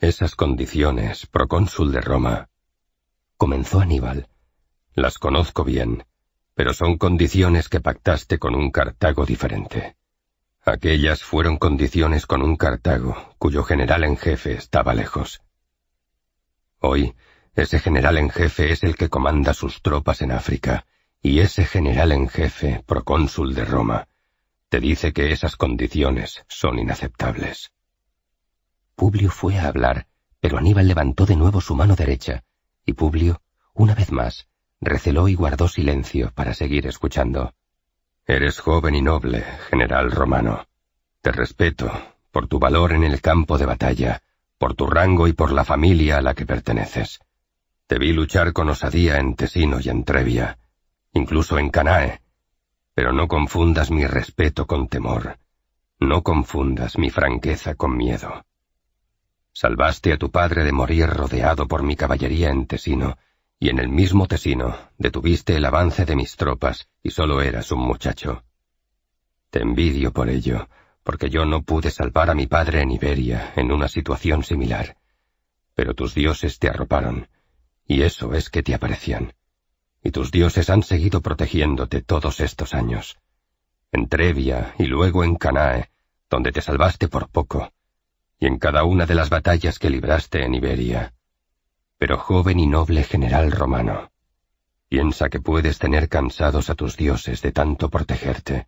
Esas condiciones, procónsul de Roma, comenzó Aníbal, las conozco bien pero son condiciones que pactaste con un Cartago diferente. Aquellas fueron condiciones con un Cartago cuyo general en jefe estaba lejos. Hoy, ese general en jefe es el que comanda sus tropas en África, y ese general en jefe, procónsul de Roma, te dice que esas condiciones son inaceptables. Publio fue a hablar, pero Aníbal levantó de nuevo su mano derecha, y Publio, una vez más, receló y guardó silencio para seguir escuchando. Eres joven y noble, general romano. Te respeto por tu valor en el campo de batalla, por tu rango y por la familia a la que perteneces. Te vi luchar con osadía en Tesino y en Trevia, incluso en Canae. Pero no confundas mi respeto con temor. No confundas mi franqueza con miedo. Salvaste a tu padre de morir rodeado por mi caballería en Tesino y en el mismo Tesino detuviste el avance de mis tropas y solo eras un muchacho. Te envidio por ello, porque yo no pude salvar a mi padre en Iberia en una situación similar. Pero tus dioses te arroparon, y eso es que te aparecían. Y tus dioses han seguido protegiéndote todos estos años. En Trevia y luego en Canae, donde te salvaste por poco, y en cada una de las batallas que libraste en Iberia, pero joven y noble general romano. Piensa que puedes tener cansados a tus dioses de tanto protegerte.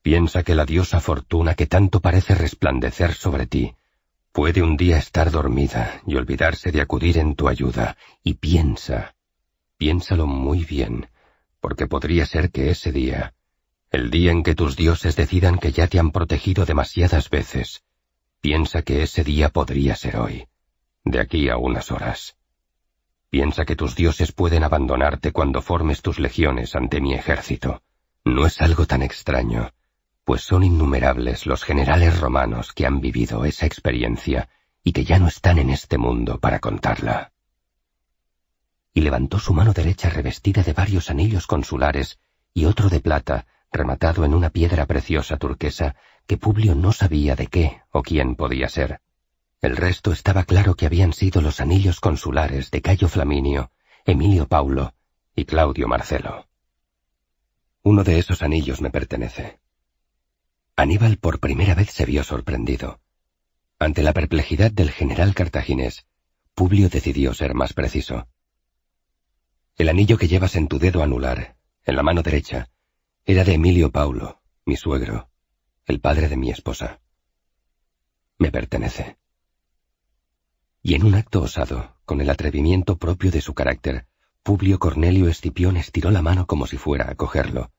Piensa que la diosa fortuna que tanto parece resplandecer sobre ti, puede un día estar dormida y olvidarse de acudir en tu ayuda, y piensa, piénsalo muy bien, porque podría ser que ese día, el día en que tus dioses decidan que ya te han protegido demasiadas veces, piensa que ese día podría ser hoy, de aquí a unas horas. Piensa que tus dioses pueden abandonarte cuando formes tus legiones ante mi ejército. No es algo tan extraño, pues son innumerables los generales romanos que han vivido esa experiencia y que ya no están en este mundo para contarla. Y levantó su mano derecha revestida de varios anillos consulares y otro de plata, rematado en una piedra preciosa turquesa que Publio no sabía de qué o quién podía ser. El resto estaba claro que habían sido los anillos consulares de Cayo Flaminio, Emilio Paulo y Claudio Marcelo. Uno de esos anillos me pertenece. Aníbal por primera vez se vio sorprendido. Ante la perplejidad del general cartaginés, Publio decidió ser más preciso. El anillo que llevas en tu dedo anular, en la mano derecha, era de Emilio Paulo, mi suegro, el padre de mi esposa. Me pertenece. Y en un acto osado, con el atrevimiento propio de su carácter, Publio Cornelio Escipión estiró la mano como si fuera a cogerlo.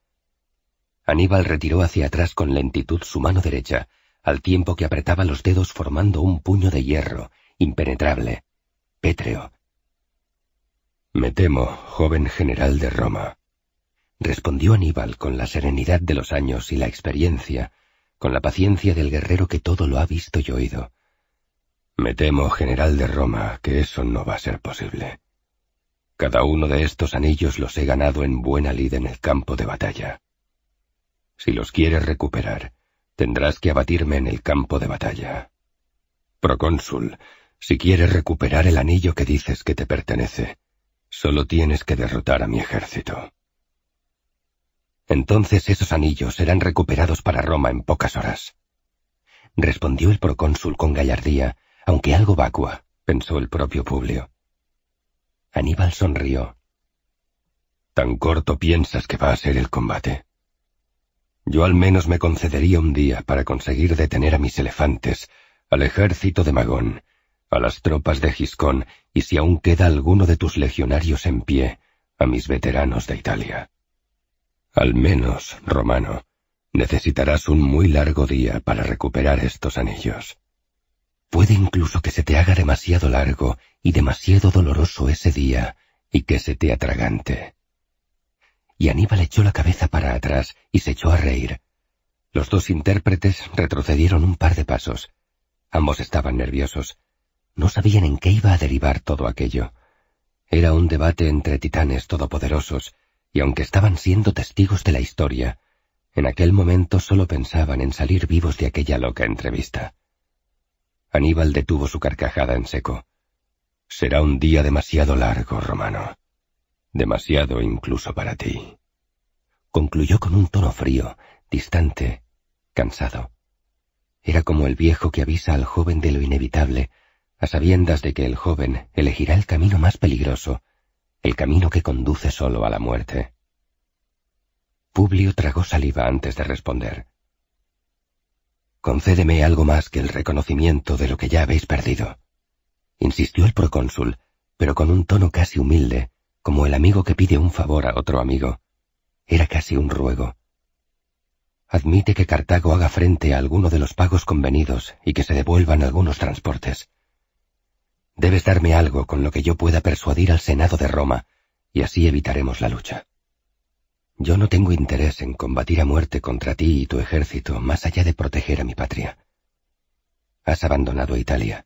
Aníbal retiró hacia atrás con lentitud su mano derecha, al tiempo que apretaba los dedos formando un puño de hierro, impenetrable, pétreo. Me temo, joven general de Roma, respondió Aníbal con la serenidad de los años y la experiencia, con la paciencia del guerrero que todo lo ha visto y oído, me temo, general de Roma, que eso no va a ser posible. Cada uno de estos anillos los he ganado en buena lid en el campo de batalla. Si los quieres recuperar, tendrás que abatirme en el campo de batalla. Procónsul, si quieres recuperar el anillo que dices que te pertenece, solo tienes que derrotar a mi ejército. Entonces esos anillos serán recuperados para Roma en pocas horas. Respondió el procónsul con gallardía, aunque algo vacua, pensó el propio Publio. Aníbal sonrió. Tan corto piensas que va a ser el combate. Yo al menos me concedería un día para conseguir detener a mis elefantes, al ejército de Magón, a las tropas de Giscón y si aún queda alguno de tus legionarios en pie, a mis veteranos de Italia. Al menos, Romano, necesitarás un muy largo día para recuperar estos anillos. Puede incluso que se te haga demasiado largo y demasiado doloroso ese día y que se te atragante. Y Aníbal echó la cabeza para atrás y se echó a reír. Los dos intérpretes retrocedieron un par de pasos. Ambos estaban nerviosos. No sabían en qué iba a derivar todo aquello. Era un debate entre titanes todopoderosos, y aunque estaban siendo testigos de la historia, en aquel momento solo pensaban en salir vivos de aquella loca entrevista. Aníbal detuvo su carcajada en seco. Será un día demasiado largo, Romano. Demasiado incluso para ti. Concluyó con un tono frío, distante, cansado. Era como el viejo que avisa al joven de lo inevitable, a sabiendas de que el joven elegirá el camino más peligroso, el camino que conduce solo a la muerte. Publio tragó saliva antes de responder. Concédeme algo más que el reconocimiento de lo que ya habéis perdido. Insistió el procónsul, pero con un tono casi humilde, como el amigo que pide un favor a otro amigo. Era casi un ruego. Admite que Cartago haga frente a alguno de los pagos convenidos y que se devuelvan algunos transportes. Debes darme algo con lo que yo pueda persuadir al Senado de Roma, y así evitaremos la lucha. Yo no tengo interés en combatir a muerte contra ti y tu ejército más allá de proteger a mi patria. Has abandonado Italia.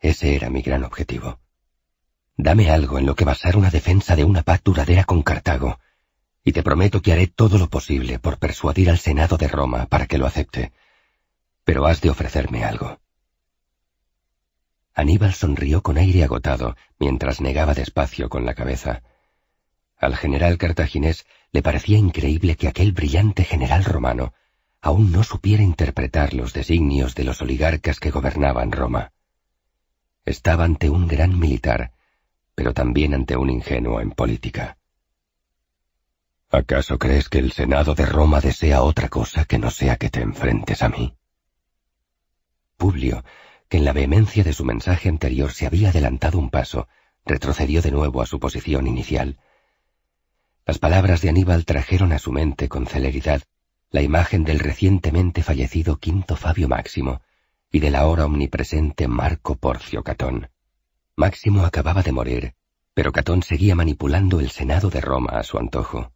Ese era mi gran objetivo. Dame algo en lo que basar una defensa de una paz duradera con Cartago, y te prometo que haré todo lo posible por persuadir al Senado de Roma para que lo acepte. Pero has de ofrecerme algo. Aníbal sonrió con aire agotado mientras negaba despacio con la cabeza. Al general cartaginés le parecía increíble que aquel brillante general romano aún no supiera interpretar los designios de los oligarcas que gobernaban Roma. Estaba ante un gran militar, pero también ante un ingenuo en política. ¿Acaso crees que el Senado de Roma desea otra cosa que no sea que te enfrentes a mí? Publio, que en la vehemencia de su mensaje anterior se había adelantado un paso, retrocedió de nuevo a su posición inicial las palabras de Aníbal trajeron a su mente con celeridad la imagen del recientemente fallecido quinto Fabio Máximo y del ahora omnipresente Marco Porcio Catón. Máximo acababa de morir, pero Catón seguía manipulando el Senado de Roma a su antojo.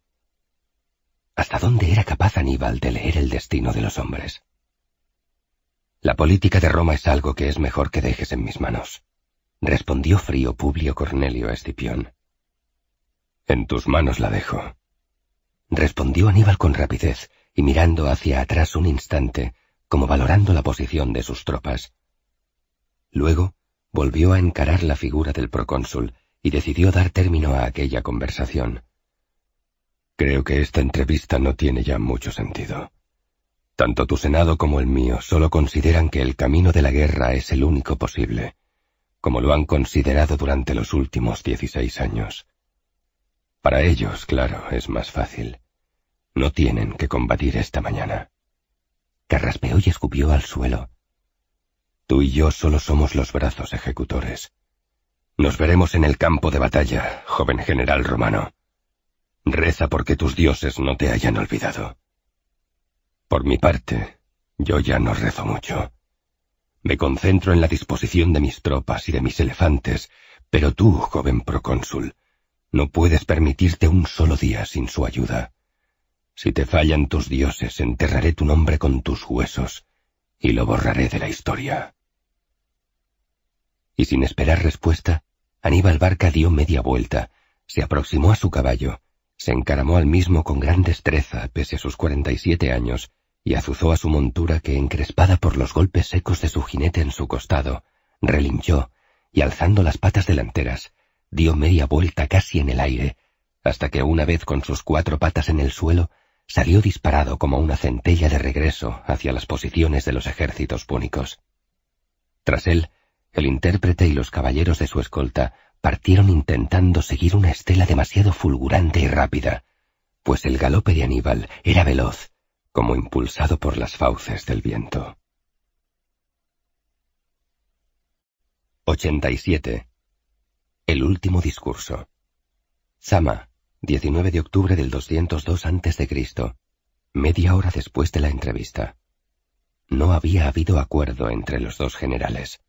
¿Hasta dónde era capaz Aníbal de leer el destino de los hombres? La política de Roma es algo que es mejor que dejes en mis manos, respondió frío Publio Cornelio Escipión. En tus manos la dejo. Respondió Aníbal con rapidez y mirando hacia atrás un instante, como valorando la posición de sus tropas. Luego volvió a encarar la figura del procónsul y decidió dar término a aquella conversación. Creo que esta entrevista no tiene ya mucho sentido. Tanto tu Senado como el mío solo consideran que el camino de la guerra es el único posible, como lo han considerado durante los últimos dieciséis años. Para ellos, claro, es más fácil. No tienen que combatir esta mañana. Carraspeó y escupió al suelo. Tú y yo solo somos los brazos ejecutores. Nos veremos en el campo de batalla, joven general romano. Reza porque tus dioses no te hayan olvidado. Por mi parte, yo ya no rezo mucho. Me concentro en la disposición de mis tropas y de mis elefantes, pero tú, joven procónsul, no puedes permitirte un solo día sin su ayuda. Si te fallan tus dioses, enterraré tu nombre con tus huesos y lo borraré de la historia. Y sin esperar respuesta, Aníbal Barca dio media vuelta, se aproximó a su caballo, se encaramó al mismo con gran destreza pese a sus cuarenta y siete años, y azuzó a su montura que, encrespada por los golpes secos de su jinete en su costado, relinchó, y alzando las patas delanteras, dio media vuelta casi en el aire, hasta que una vez con sus cuatro patas en el suelo, salió disparado como una centella de regreso hacia las posiciones de los ejércitos púnicos. Tras él, el intérprete y los caballeros de su escolta partieron intentando seguir una estela demasiado fulgurante y rápida, pues el galope de Aníbal era veloz, como impulsado por las fauces del viento. 87. El último discurso. Sama, 19 de octubre del 202 a.C., media hora después de la entrevista. No había habido acuerdo entre los dos generales.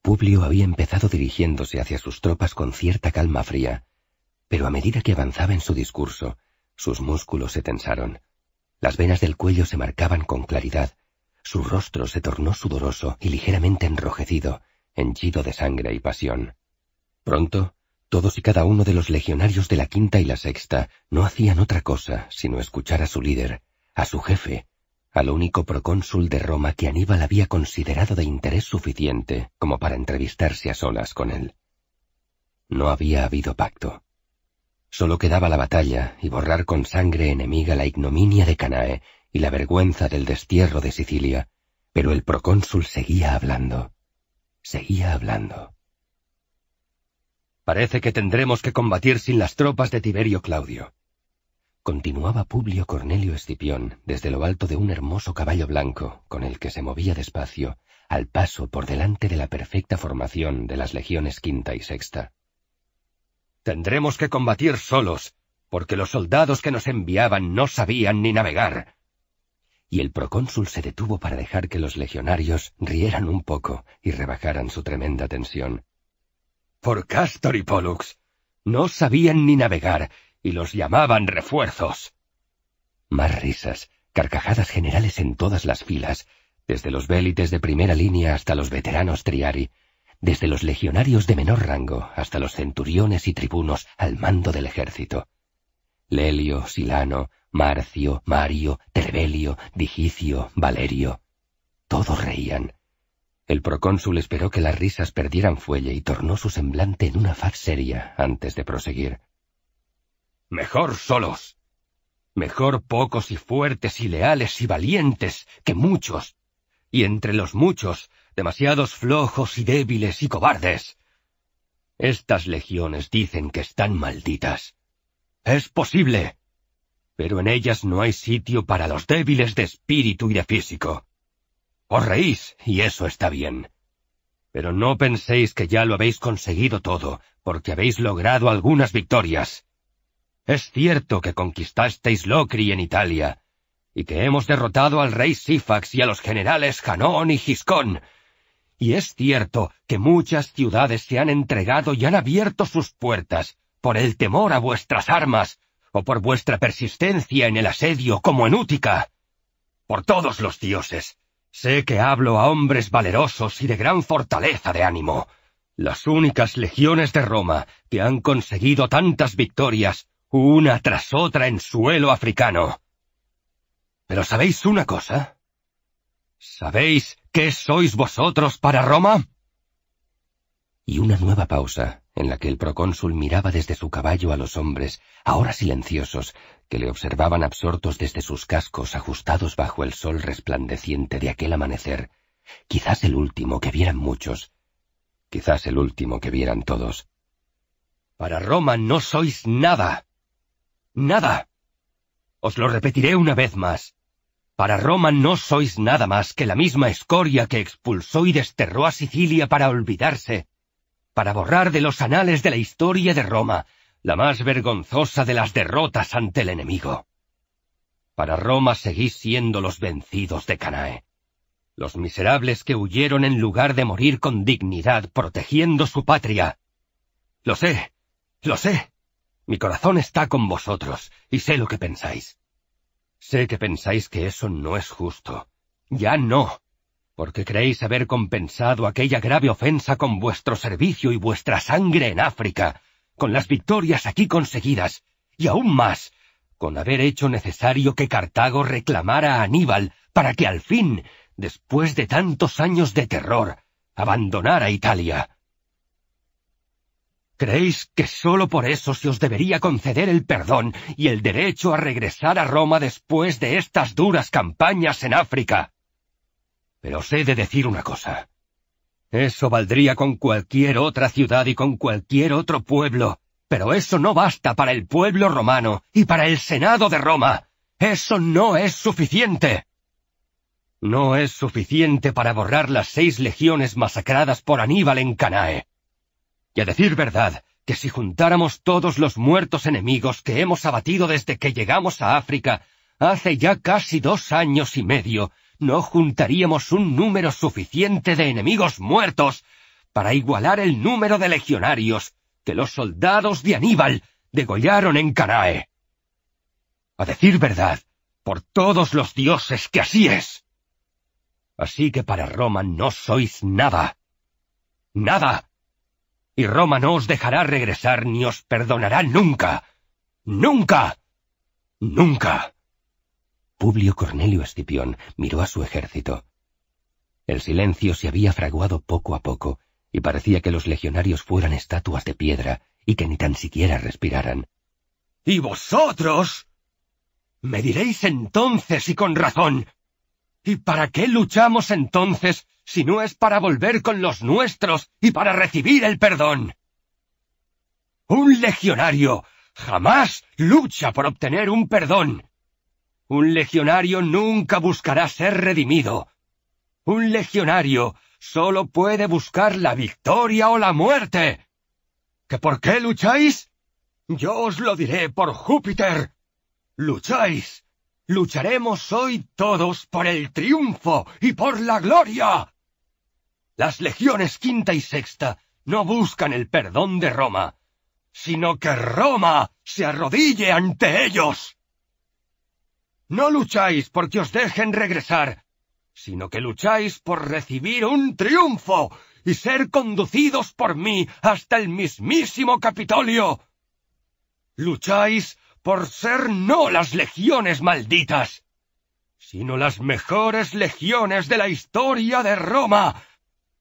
Publio había empezado dirigiéndose hacia sus tropas con cierta calma fría, pero a medida que avanzaba en su discurso, sus músculos se tensaron. Las venas del cuello se marcaban con claridad, su rostro se tornó sudoroso y ligeramente enrojecido, henchido de sangre y pasión. Pronto, todos y cada uno de los legionarios de la quinta y la sexta no hacían otra cosa sino escuchar a su líder, a su jefe, al único procónsul de Roma que Aníbal había considerado de interés suficiente como para entrevistarse a solas con él. No había habido pacto. Solo quedaba la batalla y borrar con sangre enemiga la ignominia de Canae y la vergüenza del destierro de Sicilia, pero el procónsul seguía hablando, seguía hablando. Parece que tendremos que combatir sin las tropas de Tiberio Claudio. Continuaba Publio Cornelio Escipión desde lo alto de un hermoso caballo blanco, con el que se movía despacio, al paso por delante de la perfecta formación de las legiones quinta y sexta. Tendremos que combatir solos, porque los soldados que nos enviaban no sabían ni navegar. Y el procónsul se detuvo para dejar que los legionarios rieran un poco y rebajaran su tremenda tensión por Castor y Pollux. No sabían ni navegar, y los llamaban refuerzos. Más risas, carcajadas generales en todas las filas, desde los bélites de primera línea hasta los veteranos triari, desde los legionarios de menor rango hasta los centuriones y tribunos al mando del ejército. Lelio, Silano, Marcio, Mario, Terbelio, Digicio, Valerio. Todos reían, el procónsul esperó que las risas perdieran fuelle y tornó su semblante en una faz seria antes de proseguir. Mejor solos. Mejor pocos y fuertes y leales y valientes que muchos. Y entre los muchos, demasiados flojos y débiles y cobardes. Estas legiones dicen que están malditas. Es posible. Pero en ellas no hay sitio para los débiles de espíritu y de físico. Os reís, y eso está bien. Pero no penséis que ya lo habéis conseguido todo, porque habéis logrado algunas victorias. Es cierto que conquistasteis Locri en Italia, y que hemos derrotado al rey Sifax y a los generales Hanón y Giscón. Y es cierto que muchas ciudades se han entregado y han abierto sus puertas, por el temor a vuestras armas, o por vuestra persistencia en el asedio como en Útica. Por todos los dioses, Sé que hablo a hombres valerosos y de gran fortaleza de ánimo. Las únicas legiones de Roma que han conseguido tantas victorias, una tras otra en suelo africano. Pero ¿sabéis una cosa? ¿Sabéis qué sois vosotros para Roma? Y una nueva pausa, en la que el procónsul miraba desde su caballo a los hombres, ahora silenciosos, que le observaban absortos desde sus cascos ajustados bajo el sol resplandeciente de aquel amanecer, quizás el último que vieran muchos, quizás el último que vieran todos. Para Roma no sois nada. Nada. Os lo repetiré una vez más. Para Roma no sois nada más que la misma escoria que expulsó y desterró a Sicilia para olvidarse, para borrar de los anales de la historia de Roma la más vergonzosa de las derrotas ante el enemigo. Para Roma seguís siendo los vencidos de Canae, los miserables que huyeron en lugar de morir con dignidad protegiendo su patria. Lo sé, lo sé. Mi corazón está con vosotros y sé lo que pensáis. Sé que pensáis que eso no es justo. Ya no, porque creéis haber compensado aquella grave ofensa con vuestro servicio y vuestra sangre en África, con las victorias aquí conseguidas, y aún más, con haber hecho necesario que Cartago reclamara a Aníbal para que al fin, después de tantos años de terror, abandonara Italia. ¿Creéis que sólo por eso se os debería conceder el perdón y el derecho a regresar a Roma después de estas duras campañas en África? Pero os he de decir una cosa. Eso valdría con cualquier otra ciudad y con cualquier otro pueblo. Pero eso no basta para el pueblo romano y para el Senado de Roma. Eso no es suficiente. No es suficiente para borrar las seis legiones masacradas por Aníbal en Canae. Y a decir verdad, que si juntáramos todos los muertos enemigos que hemos abatido desde que llegamos a África, hace ya casi dos años y medio, no juntaríamos un número suficiente de enemigos muertos para igualar el número de legionarios que los soldados de Aníbal degollaron en Canae. A decir verdad, por todos los dioses que así es. Así que para Roma no sois nada. Nada. Y Roma no os dejará regresar ni os perdonará nunca. Nunca. Nunca. Publio Cornelio Escipión miró a su ejército. El silencio se había fraguado poco a poco, y parecía que los legionarios fueran estatuas de piedra y que ni tan siquiera respiraran. ¿Y vosotros? Me diréis entonces y con razón. ¿Y para qué luchamos entonces si no es para volver con los nuestros y para recibir el perdón? Un legionario jamás lucha por obtener un perdón. Un legionario nunca buscará ser redimido. Un legionario solo puede buscar la victoria o la muerte. ¿Que por qué lucháis? Yo os lo diré por Júpiter. Lucháis. Lucharemos hoy todos por el triunfo y por la gloria. Las legiones quinta y sexta no buscan el perdón de Roma, sino que Roma se arrodille ante ellos. No lucháis porque os dejen regresar, sino que lucháis por recibir un triunfo y ser conducidos por mí hasta el mismísimo Capitolio. Lucháis por ser no las legiones malditas, sino las mejores legiones de la historia de Roma,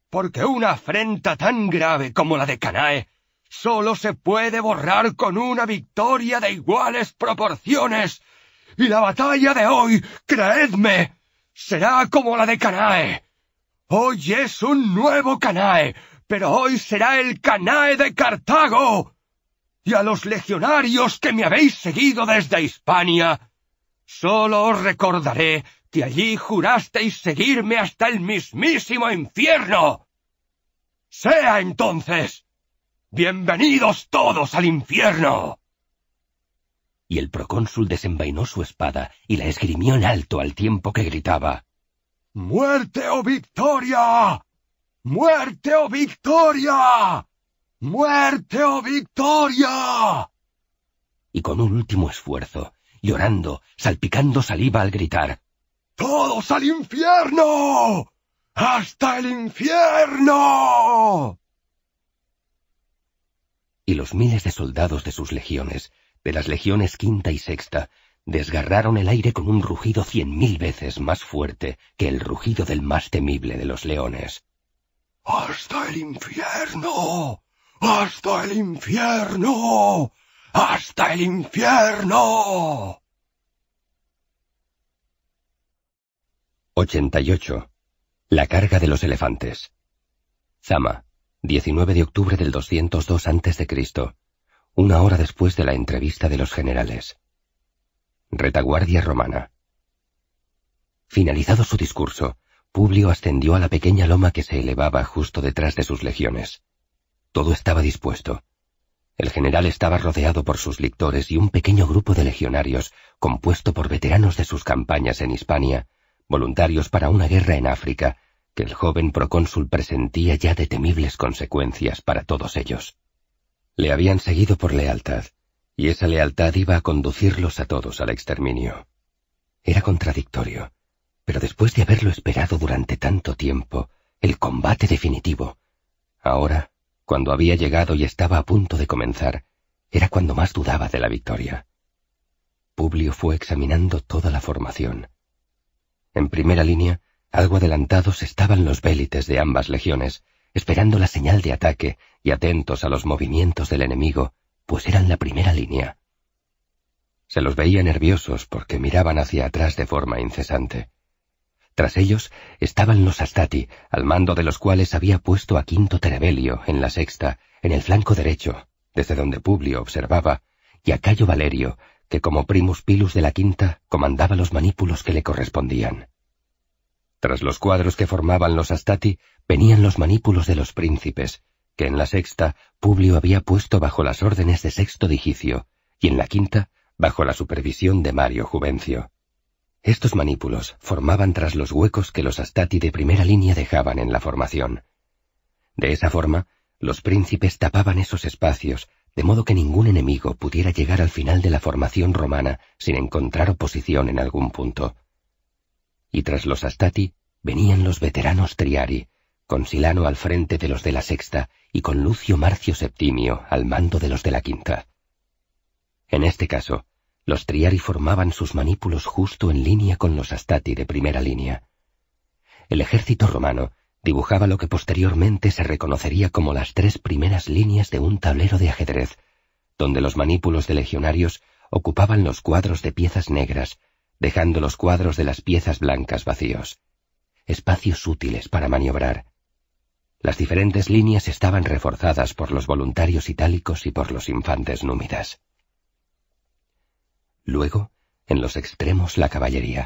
porque una afrenta tan grave como la de Canae sólo se puede borrar con una victoria de iguales proporciones y la batalla de hoy, creedme, será como la de Canae. Hoy es un nuevo Canae, pero hoy será el Canae de Cartago. Y a los legionarios que me habéis seguido desde Hispania, solo os recordaré que allí jurasteis seguirme hasta el mismísimo infierno. Sea entonces. Bienvenidos todos al infierno y el procónsul desenvainó su espada y la esgrimió en alto al tiempo que gritaba Muerte o victoria. Muerte o victoria. Muerte o victoria. Y con un último esfuerzo, llorando, salpicando saliva al gritar Todos al infierno. hasta el infierno. Y los miles de soldados de sus legiones de las legiones quinta y sexta desgarraron el aire con un rugido cien mil veces más fuerte que el rugido del más temible de los leones. ¡Hasta el infierno! ¡Hasta el infierno! ¡Hasta el infierno! 88. La carga de los elefantes. Zama, 19 de octubre del 202 a.C., una hora después de la entrevista de los generales. Retaguardia romana. Finalizado su discurso, Publio ascendió a la pequeña loma que se elevaba justo detrás de sus legiones. Todo estaba dispuesto. El general estaba rodeado por sus lictores y un pequeño grupo de legionarios, compuesto por veteranos de sus campañas en Hispania, voluntarios para una guerra en África, que el joven procónsul presentía ya de temibles consecuencias para todos ellos. Le habían seguido por lealtad, y esa lealtad iba a conducirlos a todos al exterminio. Era contradictorio, pero después de haberlo esperado durante tanto tiempo, el combate definitivo, ahora, cuando había llegado y estaba a punto de comenzar, era cuando más dudaba de la victoria. Publio fue examinando toda la formación. En primera línea, algo adelantados estaban los vélites de ambas legiones, esperando la señal de ataque y atentos a los movimientos del enemigo, pues eran la primera línea. Se los veía nerviosos porque miraban hacia atrás de forma incesante. Tras ellos estaban los Astati, al mando de los cuales había puesto a Quinto Terebelio en la sexta, en el flanco derecho, desde donde Publio observaba, y a Cayo Valerio, que como primus pilus de la quinta comandaba los manípulos que le correspondían. Tras los cuadros que formaban los Astati venían los manípulos de los príncipes, en la sexta Publio había puesto bajo las órdenes de Sexto Digicio y en la quinta bajo la supervisión de Mario Juvencio. Estos manípulos formaban tras los huecos que los astati de primera línea dejaban en la formación. De esa forma, los príncipes tapaban esos espacios, de modo que ningún enemigo pudiera llegar al final de la formación romana sin encontrar oposición en algún punto. Y tras los astati venían los veteranos triari, con Silano al frente de los de la sexta y con Lucio Marcio Septimio al mando de los de la quinta. En este caso, los triari formaban sus manípulos justo en línea con los astati de primera línea. El ejército romano dibujaba lo que posteriormente se reconocería como las tres primeras líneas de un tablero de ajedrez, donde los manípulos de legionarios ocupaban los cuadros de piezas negras, dejando los cuadros de las piezas blancas vacíos. Espacios útiles para maniobrar. Las diferentes líneas estaban reforzadas por los voluntarios itálicos y por los infantes númidas. Luego, en los extremos, la caballería.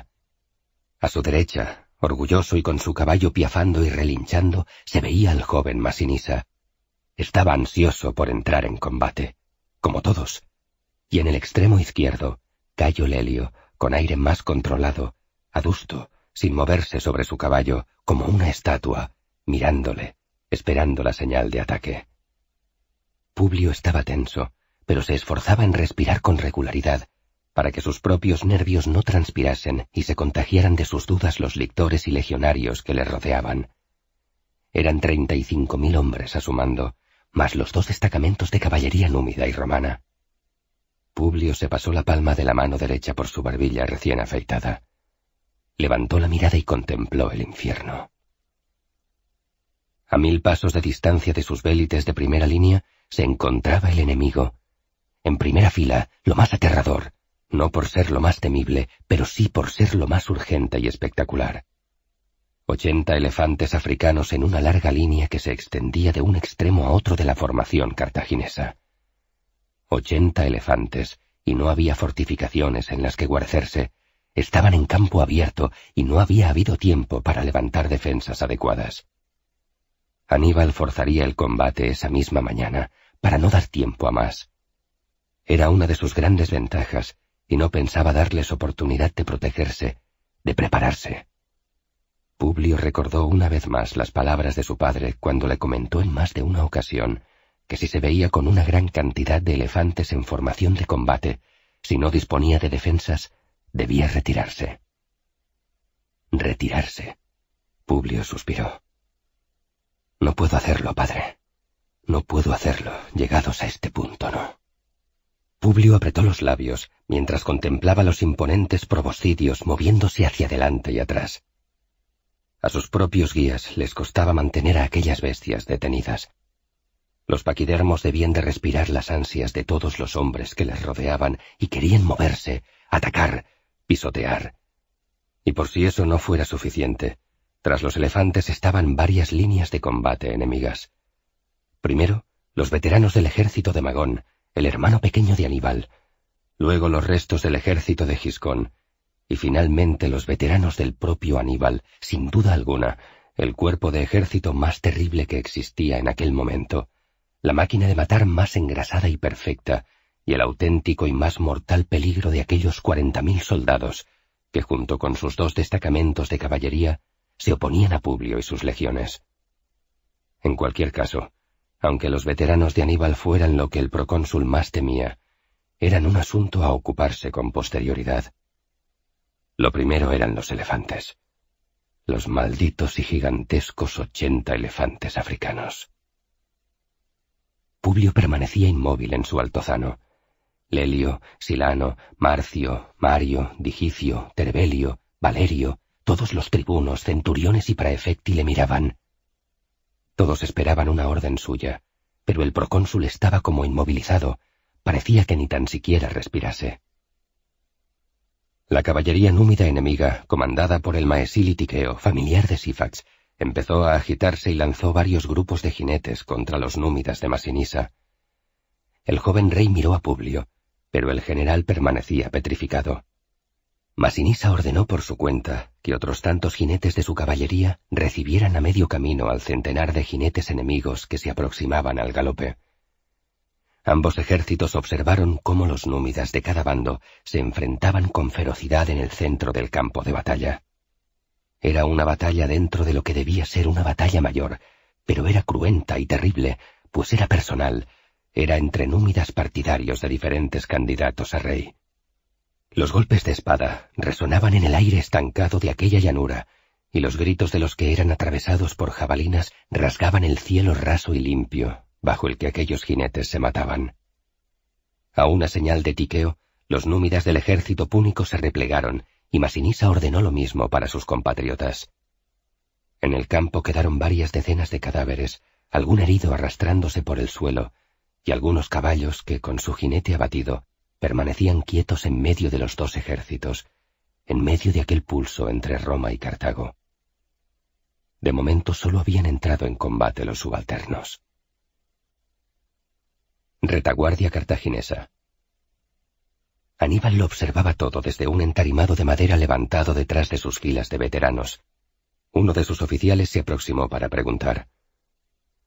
A su derecha, orgulloso y con su caballo piafando y relinchando, se veía al joven Masinisa. Estaba ansioso por entrar en combate, como todos. Y en el extremo izquierdo, Cayo Lelio, con aire más controlado, adusto, sin moverse sobre su caballo, como una estatua, mirándole, esperando la señal de ataque. Publio estaba tenso, pero se esforzaba en respirar con regularidad, para que sus propios nervios no transpirasen y se contagiaran de sus dudas los lictores y legionarios que le rodeaban. Eran treinta y cinco mil hombres a su mando, más los dos destacamentos de caballería númida y romana. Publio se pasó la palma de la mano derecha por su barbilla recién afeitada. Levantó la mirada y contempló el infierno. A mil pasos de distancia de sus vélites de primera línea se encontraba el enemigo. En primera fila, lo más aterrador, no por ser lo más temible, pero sí por ser lo más urgente y espectacular. Ochenta elefantes africanos en una larga línea que se extendía de un extremo a otro de la formación cartaginesa. Ochenta elefantes, y no había fortificaciones en las que guarecerse, estaban en campo abierto y no había habido tiempo para levantar defensas adecuadas. Aníbal forzaría el combate esa misma mañana para no dar tiempo a más. Era una de sus grandes ventajas y no pensaba darles oportunidad de protegerse, de prepararse. Publio recordó una vez más las palabras de su padre cuando le comentó en más de una ocasión que si se veía con una gran cantidad de elefantes en formación de combate, si no disponía de defensas, debía retirarse. Retirarse. Publio suspiró. No puedo hacerlo, padre. No puedo hacerlo, llegados a este punto, no. Publio apretó los labios mientras contemplaba los imponentes proboscidios moviéndose hacia adelante y atrás. A sus propios guías les costaba mantener a aquellas bestias detenidas. Los paquidermos debían de respirar las ansias de todos los hombres que les rodeaban y querían moverse, atacar, pisotear. Y por si eso no fuera suficiente, tras los elefantes estaban varias líneas de combate enemigas. Primero, los veteranos del ejército de Magón, el hermano pequeño de Aníbal, luego los restos del ejército de Giscón, y finalmente los veteranos del propio Aníbal, sin duda alguna, el cuerpo de ejército más terrible que existía en aquel momento, la máquina de matar más engrasada y perfecta, y el auténtico y más mortal peligro de aquellos cuarenta mil soldados, que junto con sus dos destacamentos de caballería se oponían a Publio y sus legiones. En cualquier caso, aunque los veteranos de Aníbal fueran lo que el procónsul más temía, eran un asunto a ocuparse con posterioridad. Lo primero eran los elefantes. Los malditos y gigantescos ochenta elefantes africanos. Publio permanecía inmóvil en su altozano. Lelio, Silano, Marcio, Mario, Digicio, Terbelio, Valerio, todos los tribunos, centuriones y praefecti le miraban. Todos esperaban una orden suya, pero el procónsul estaba como inmovilizado, parecía que ni tan siquiera respirase. La caballería númida enemiga, comandada por el maesili familiar de Sifax, empezó a agitarse y lanzó varios grupos de jinetes contra los númidas de Masinisa. El joven rey miró a Publio, pero el general permanecía petrificado. Masinisa ordenó por su cuenta que otros tantos jinetes de su caballería recibieran a medio camino al centenar de jinetes enemigos que se aproximaban al galope. Ambos ejércitos observaron cómo los númidas de cada bando se enfrentaban con ferocidad en el centro del campo de batalla. Era una batalla dentro de lo que debía ser una batalla mayor, pero era cruenta y terrible, pues era personal, era entre númidas partidarios de diferentes candidatos a rey. Los golpes de espada resonaban en el aire estancado de aquella llanura, y los gritos de los que eran atravesados por jabalinas rasgaban el cielo raso y limpio, bajo el que aquellos jinetes se mataban. A una señal de tiqueo, los númidas del ejército púnico se replegaron, y Masinisa ordenó lo mismo para sus compatriotas. En el campo quedaron varias decenas de cadáveres, algún herido arrastrándose por el suelo, y algunos caballos que, con su jinete abatido, permanecían quietos en medio de los dos ejércitos, en medio de aquel pulso entre Roma y Cartago. De momento solo habían entrado en combate los subalternos. Retaguardia cartaginesa. Aníbal lo observaba todo desde un entarimado de madera levantado detrás de sus filas de veteranos. Uno de sus oficiales se aproximó para preguntar.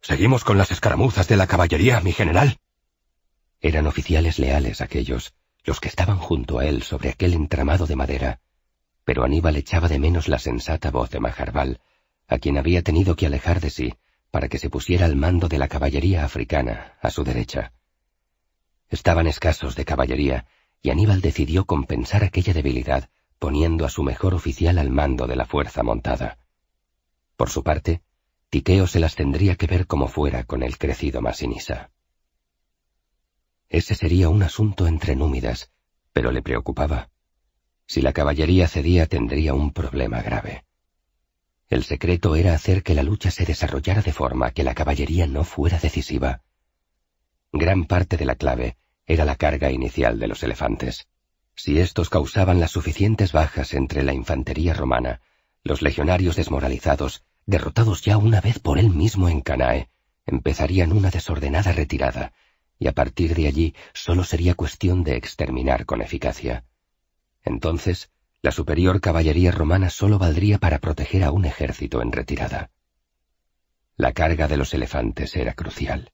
¿Seguimos con las escaramuzas de la caballería, mi general? Eran oficiales leales aquellos, los que estaban junto a él sobre aquel entramado de madera, pero Aníbal echaba de menos la sensata voz de Majarbal, a quien había tenido que alejar de sí para que se pusiera al mando de la caballería africana, a su derecha. Estaban escasos de caballería, y Aníbal decidió compensar aquella debilidad poniendo a su mejor oficial al mando de la fuerza montada. Por su parte, Titeo se las tendría que ver como fuera con el crecido Masinisa. Ese sería un asunto entre númidas, pero le preocupaba. Si la caballería cedía tendría un problema grave. El secreto era hacer que la lucha se desarrollara de forma que la caballería no fuera decisiva. Gran parte de la clave era la carga inicial de los elefantes. Si estos causaban las suficientes bajas entre la infantería romana, los legionarios desmoralizados, derrotados ya una vez por él mismo en Canae, empezarían una desordenada retirada y a partir de allí solo sería cuestión de exterminar con eficacia. Entonces, la superior caballería romana solo valdría para proteger a un ejército en retirada. La carga de los elefantes era crucial.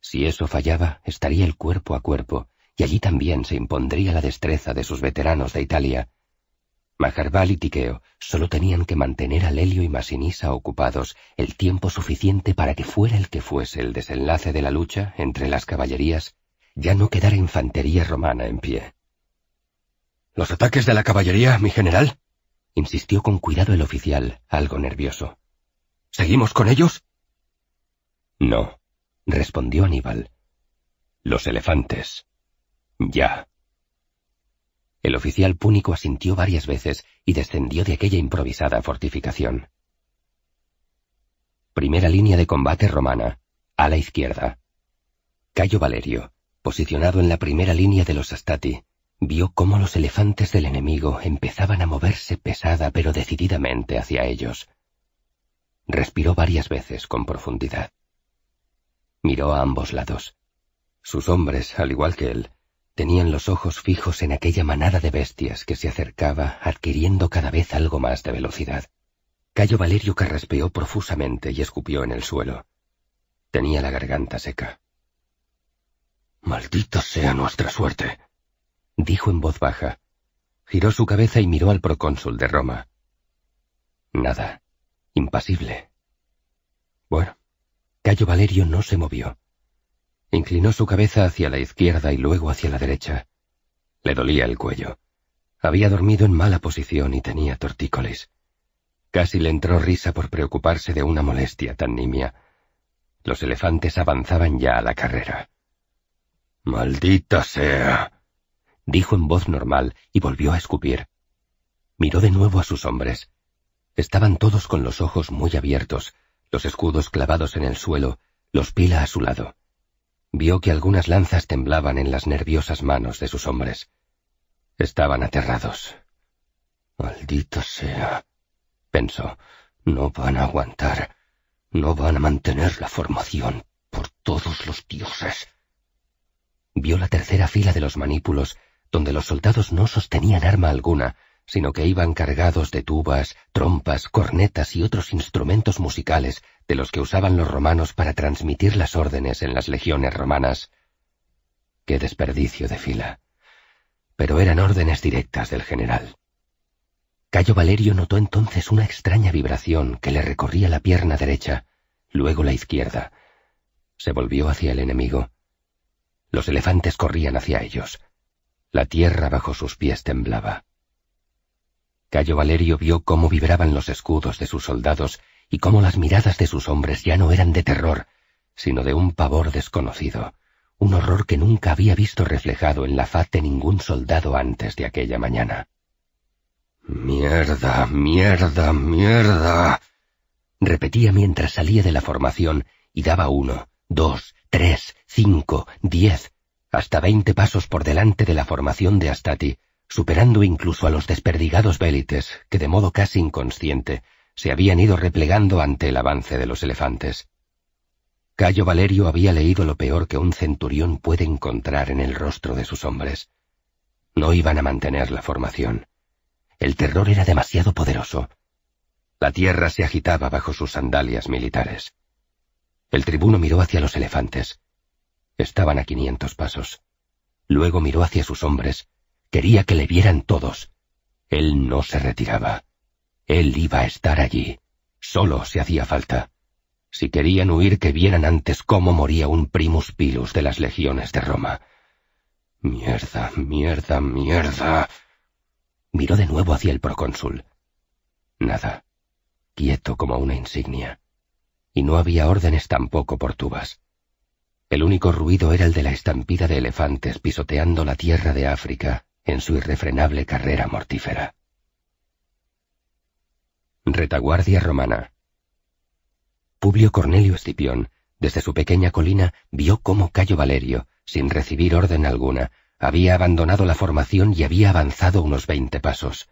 Si eso fallaba, estaría el cuerpo a cuerpo, y allí también se impondría la destreza de sus veteranos de Italia, Majarbal y Tiqueo solo tenían que mantener a Lelio y Masinisa ocupados el tiempo suficiente para que fuera el que fuese el desenlace de la lucha entre las caballerías, ya no quedara infantería romana en pie. ¿Los ataques de la caballería, mi general? insistió con cuidado el oficial, algo nervioso. ¿Seguimos con ellos? No, respondió Aníbal. Los elefantes. Ya. El oficial púnico asintió varias veces y descendió de aquella improvisada fortificación. Primera línea de combate romana, a la izquierda. Cayo Valerio, posicionado en la primera línea de los Astati, vio cómo los elefantes del enemigo empezaban a moverse pesada pero decididamente hacia ellos. Respiró varias veces con profundidad. Miró a ambos lados. Sus hombres, al igual que él, tenían los ojos fijos en aquella manada de bestias que se acercaba adquiriendo cada vez algo más de velocidad. Cayo Valerio carraspeó profusamente y escupió en el suelo. Tenía la garganta seca. Maldita sea nuestra suerte, dijo en voz baja. Giró su cabeza y miró al procónsul de Roma. Nada. Impasible. Bueno, Cayo Valerio no se movió. Inclinó su cabeza hacia la izquierda y luego hacia la derecha. Le dolía el cuello. Había dormido en mala posición y tenía tortícolis. Casi le entró risa por preocuparse de una molestia tan nimia. Los elefantes avanzaban ya a la carrera. Maldita sea. dijo en voz normal y volvió a escupir. Miró de nuevo a sus hombres. Estaban todos con los ojos muy abiertos, los escudos clavados en el suelo, los pila a su lado vio que algunas lanzas temblaban en las nerviosas manos de sus hombres. Estaban aterrados. Maldito sea, pensó, no van a aguantar, no van a mantener la formación por todos los dioses. Vio la tercera fila de los manípulos, donde los soldados no sostenían arma alguna, sino que iban cargados de tubas, trompas, cornetas y otros instrumentos musicales de los que usaban los romanos para transmitir las órdenes en las legiones romanas. Qué desperdicio de fila. Pero eran órdenes directas del general. Cayo Valerio notó entonces una extraña vibración que le recorría la pierna derecha, luego la izquierda. Se volvió hacia el enemigo. Los elefantes corrían hacia ellos. La tierra bajo sus pies temblaba. Cayo Valerio vio cómo vibraban los escudos de sus soldados y cómo las miradas de sus hombres ya no eran de terror, sino de un pavor desconocido, un horror que nunca había visto reflejado en la faz de ningún soldado antes de aquella mañana. Mierda, mierda, mierda. repetía mientras salía de la formación y daba uno, dos, tres, cinco, diez, hasta veinte pasos por delante de la formación de Astati, superando incluso a los desperdigados bélites, que de modo casi inconsciente se habían ido replegando ante el avance de los elefantes. Cayo Valerio había leído lo peor que un centurión puede encontrar en el rostro de sus hombres. No iban a mantener la formación. El terror era demasiado poderoso. La tierra se agitaba bajo sus sandalias militares. El tribuno miró hacia los elefantes. Estaban a quinientos pasos. Luego miró hacia sus hombres Quería que le vieran todos. Él no se retiraba. Él iba a estar allí. Solo se hacía falta. Si querían huir, que vieran antes cómo moría un primus pilus de las legiones de Roma. Mierda, mierda, mierda. Miró de nuevo hacia el procónsul. Nada. Quieto como una insignia. Y no había órdenes tampoco por tubas. El único ruido era el de la estampida de elefantes pisoteando la tierra de África en su irrefrenable carrera mortífera. Retaguardia romana. Publio Cornelio Escipión, desde su pequeña colina, vio cómo Cayo Valerio, sin recibir orden alguna, había abandonado la formación y había avanzado unos veinte pasos.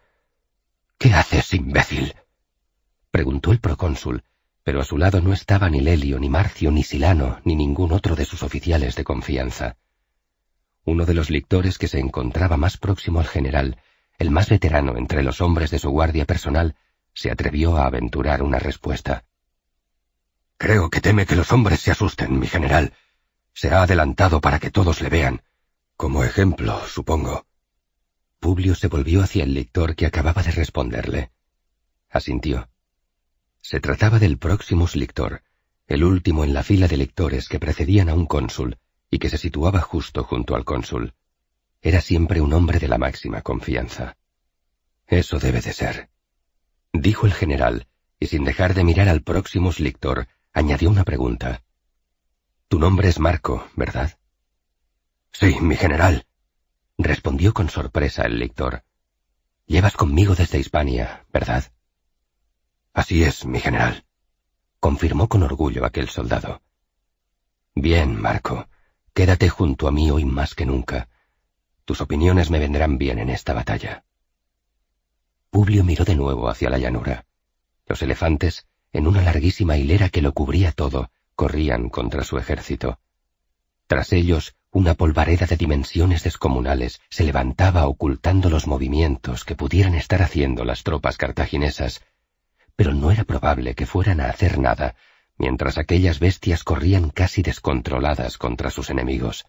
¿Qué haces, imbécil? preguntó el procónsul, pero a su lado no estaba ni Lelio, ni Marcio, ni Silano, ni ningún otro de sus oficiales de confianza uno de los lictores que se encontraba más próximo al general, el más veterano entre los hombres de su guardia personal, se atrevió a aventurar una respuesta. Creo que teme que los hombres se asusten, mi general. Se ha adelantado para que todos le vean. Como ejemplo, supongo. Publio se volvió hacia el lector que acababa de responderle. Asintió. Se trataba del próximo Lictor, el último en la fila de lectores que precedían a un cónsul, y que se situaba justo junto al cónsul, era siempre un hombre de la máxima confianza. Eso debe de ser, dijo el general, y sin dejar de mirar al próximo lictor, añadió una pregunta. Tu nombre es Marco, ¿verdad? Sí, mi general, respondió con sorpresa el lector. Llevas conmigo desde Hispania, ¿verdad? Así es, mi general, confirmó con orgullo aquel soldado. Bien, Marco, Quédate junto a mí hoy más que nunca. Tus opiniones me vendrán bien en esta batalla. Publio miró de nuevo hacia la llanura. Los elefantes, en una larguísima hilera que lo cubría todo, corrían contra su ejército. Tras ellos, una polvareda de dimensiones descomunales se levantaba ocultando los movimientos que pudieran estar haciendo las tropas cartaginesas, pero no era probable que fueran a hacer nada mientras aquellas bestias corrían casi descontroladas contra sus enemigos.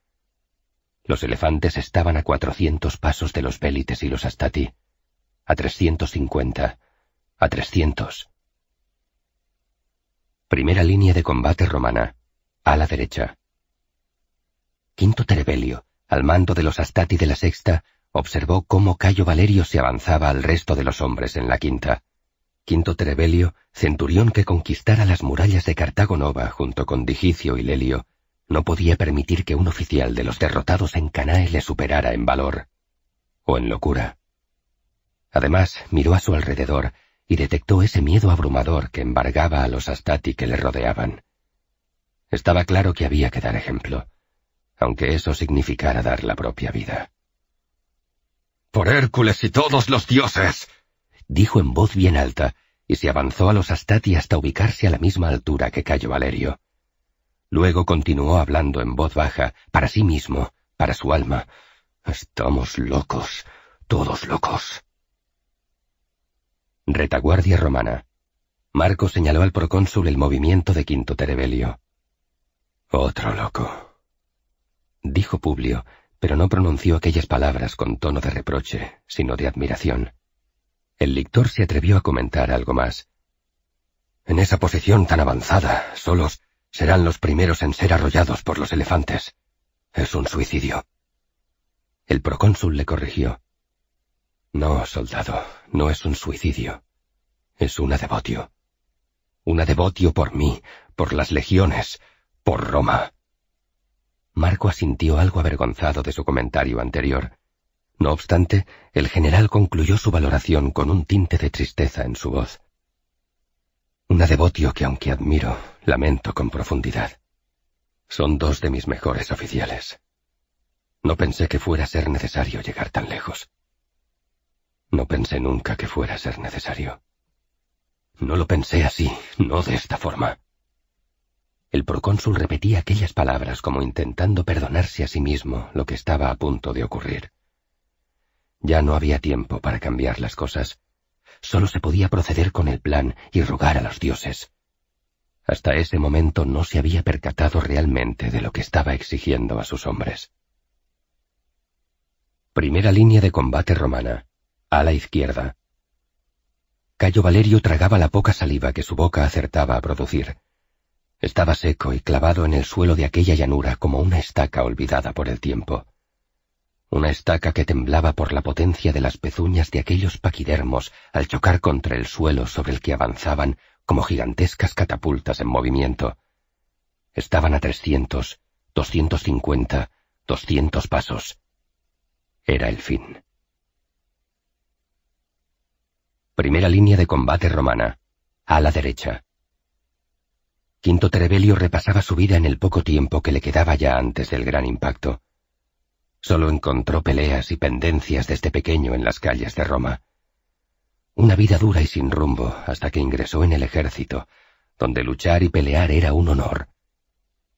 Los elefantes estaban a cuatrocientos pasos de los Bélites y los Astati, a trescientos cincuenta, a trescientos. Primera línea de combate romana, a la derecha. Quinto Terebelio, al mando de los Astati de la sexta, observó cómo Cayo Valerio se avanzaba al resto de los hombres en la quinta. Quinto Trevelio, centurión que conquistara las murallas de Cartago Nova junto con Digicio y Lelio, no podía permitir que un oficial de los derrotados en Canae le superara en valor o en locura. Además, miró a su alrededor y detectó ese miedo abrumador que embargaba a los astati que le rodeaban. Estaba claro que había que dar ejemplo, aunque eso significara dar la propia vida. Por Hércules y todos los dioses, dijo en voz bien alta, y se avanzó a los Astati hasta ubicarse a la misma altura que Cayo Valerio. Luego continuó hablando en voz baja, para sí mismo, para su alma. Estamos locos, todos locos. Retaguardia romana. Marco señaló al procónsul el movimiento de Quinto Terebelio. Otro loco. Dijo Publio, pero no pronunció aquellas palabras con tono de reproche, sino de admiración. El lector se atrevió a comentar algo más. En esa posición tan avanzada, solos, serán los primeros en ser arrollados por los elefantes. Es un suicidio. El procónsul le corrigió. No, soldado, no es un suicidio. Es una devotio. Una devotio por mí, por las legiones, por Roma. Marco asintió algo avergonzado de su comentario anterior. No obstante, el general concluyó su valoración con un tinte de tristeza en su voz. Una devotio que aunque admiro, lamento con profundidad. Son dos de mis mejores oficiales. No pensé que fuera a ser necesario llegar tan lejos. No pensé nunca que fuera a ser necesario. No lo pensé así, no de esta forma. El procónsul repetía aquellas palabras como intentando perdonarse a sí mismo lo que estaba a punto de ocurrir. Ya no había tiempo para cambiar las cosas. Solo se podía proceder con el plan y rogar a los dioses. Hasta ese momento no se había percatado realmente de lo que estaba exigiendo a sus hombres. Primera línea de combate romana. A la izquierda. Cayo Valerio tragaba la poca saliva que su boca acertaba a producir. Estaba seco y clavado en el suelo de aquella llanura como una estaca olvidada por el tiempo una estaca que temblaba por la potencia de las pezuñas de aquellos paquidermos al chocar contra el suelo sobre el que avanzaban como gigantescas catapultas en movimiento. Estaban a trescientos, doscientos cincuenta, doscientos pasos. Era el fin. Primera línea de combate romana, a la derecha. Quinto Trevelio repasaba su vida en el poco tiempo que le quedaba ya antes del gran impacto. Solo encontró peleas y pendencias desde pequeño en las calles de Roma. Una vida dura y sin rumbo hasta que ingresó en el ejército, donde luchar y pelear era un honor.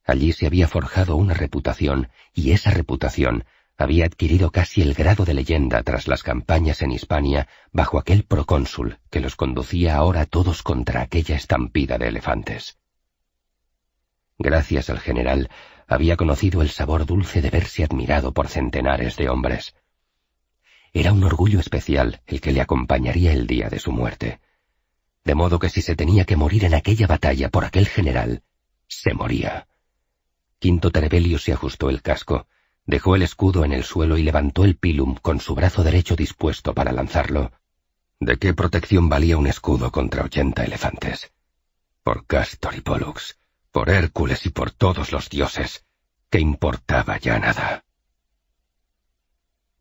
Allí se había forjado una reputación y esa reputación había adquirido casi el grado de leyenda tras las campañas en Hispania bajo aquel procónsul que los conducía ahora todos contra aquella estampida de elefantes. Gracias al general, había conocido el sabor dulce de verse admirado por centenares de hombres. Era un orgullo especial el que le acompañaría el día de su muerte. De modo que si se tenía que morir en aquella batalla por aquel general, se moría. Quinto Trebelio se ajustó el casco, dejó el escudo en el suelo y levantó el pilum con su brazo derecho dispuesto para lanzarlo. ¿De qué protección valía un escudo contra ochenta elefantes? Por Castor y Pollux por Hércules y por todos los dioses, que importaba ya nada.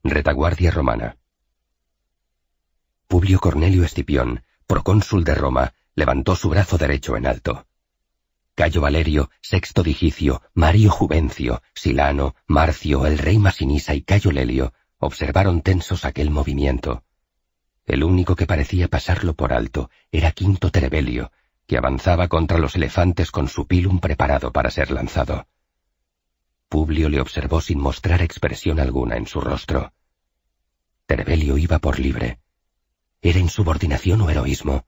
Retaguardia romana. Publio Cornelio Escipión, procónsul de Roma, levantó su brazo derecho en alto. Cayo Valerio, Sexto Digicio, Mario Juvencio, Silano, Marcio, el rey Masinisa y Cayo Lelio observaron tensos aquel movimiento. El único que parecía pasarlo por alto era Quinto Terebelio, que avanzaba contra los elefantes con su pilum preparado para ser lanzado. Publio le observó sin mostrar expresión alguna en su rostro. Terbelio iba por libre. ¿Era insubordinación o heroísmo?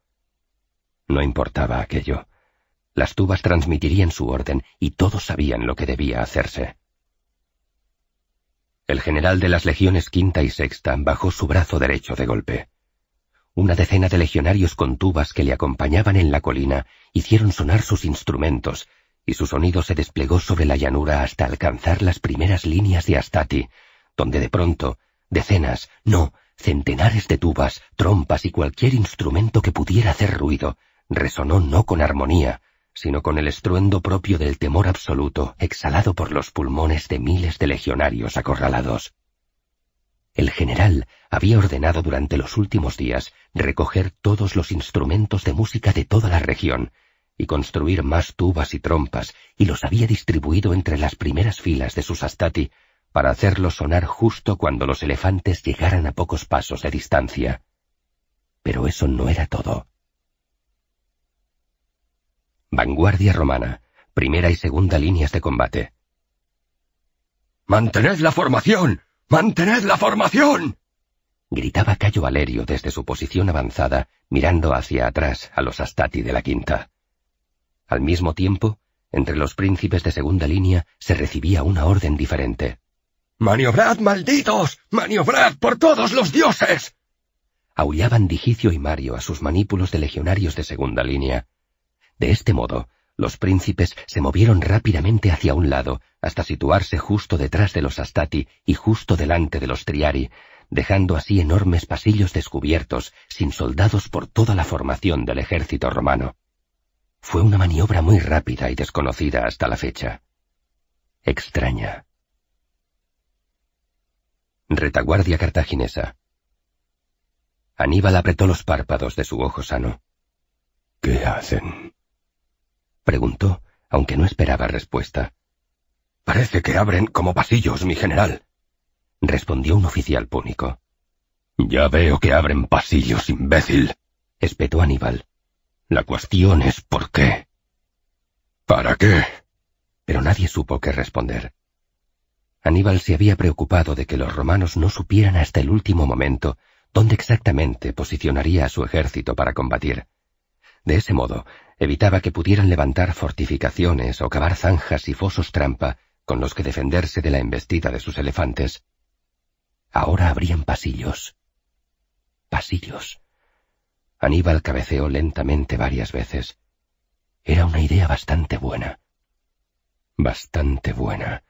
No importaba aquello. Las tubas transmitirían su orden y todos sabían lo que debía hacerse. El general de las legiones quinta y sexta bajó su brazo derecho de golpe. Una decena de legionarios con tubas que le acompañaban en la colina hicieron sonar sus instrumentos, y su sonido se desplegó sobre la llanura hasta alcanzar las primeras líneas de Astati, donde de pronto decenas, no, centenares de tubas, trompas y cualquier instrumento que pudiera hacer ruido, resonó no con armonía, sino con el estruendo propio del temor absoluto exhalado por los pulmones de miles de legionarios acorralados. El general había ordenado durante los últimos días recoger todos los instrumentos de música de toda la región y construir más tubas y trompas y los había distribuido entre las primeras filas de sus astati para hacerlos sonar justo cuando los elefantes llegaran a pocos pasos de distancia. Pero eso no era todo. Vanguardia romana, primera y segunda líneas de combate. ¡Mantened la formación! ¡Mantened la formación! gritaba Cayo Valerio desde su posición avanzada, mirando hacia atrás a los Astati de la quinta. Al mismo tiempo, entre los príncipes de segunda línea se recibía una orden diferente. ¡Maniobrad, malditos! ¡Maniobrad por todos los dioses! Aullaban Digicio y Mario a sus manípulos de legionarios de segunda línea. De este modo, los príncipes se movieron rápidamente hacia un lado, hasta situarse justo detrás de los Astati y justo delante de los Triari, dejando así enormes pasillos descubiertos, sin soldados por toda la formación del ejército romano. Fue una maniobra muy rápida y desconocida hasta la fecha. Extraña. Retaguardia cartaginesa. Aníbal apretó los párpados de su ojo sano. ¿Qué hacen? preguntó, aunque no esperaba respuesta. Parece que abren como pasillos, mi general, respondió un oficial púnico. Ya veo que abren pasillos, imbécil, espetó Aníbal. La cuestión es por qué. ¿Para qué? Pero nadie supo qué responder. Aníbal se había preocupado de que los romanos no supieran hasta el último momento dónde exactamente posicionaría a su ejército para combatir. De ese modo, evitaba que pudieran levantar fortificaciones o cavar zanjas y fosos trampa con los que defenderse de la embestida de sus elefantes, ahora habrían pasillos. Pasillos. Aníbal cabeceó lentamente varias veces. Era una idea bastante buena. Bastante buena.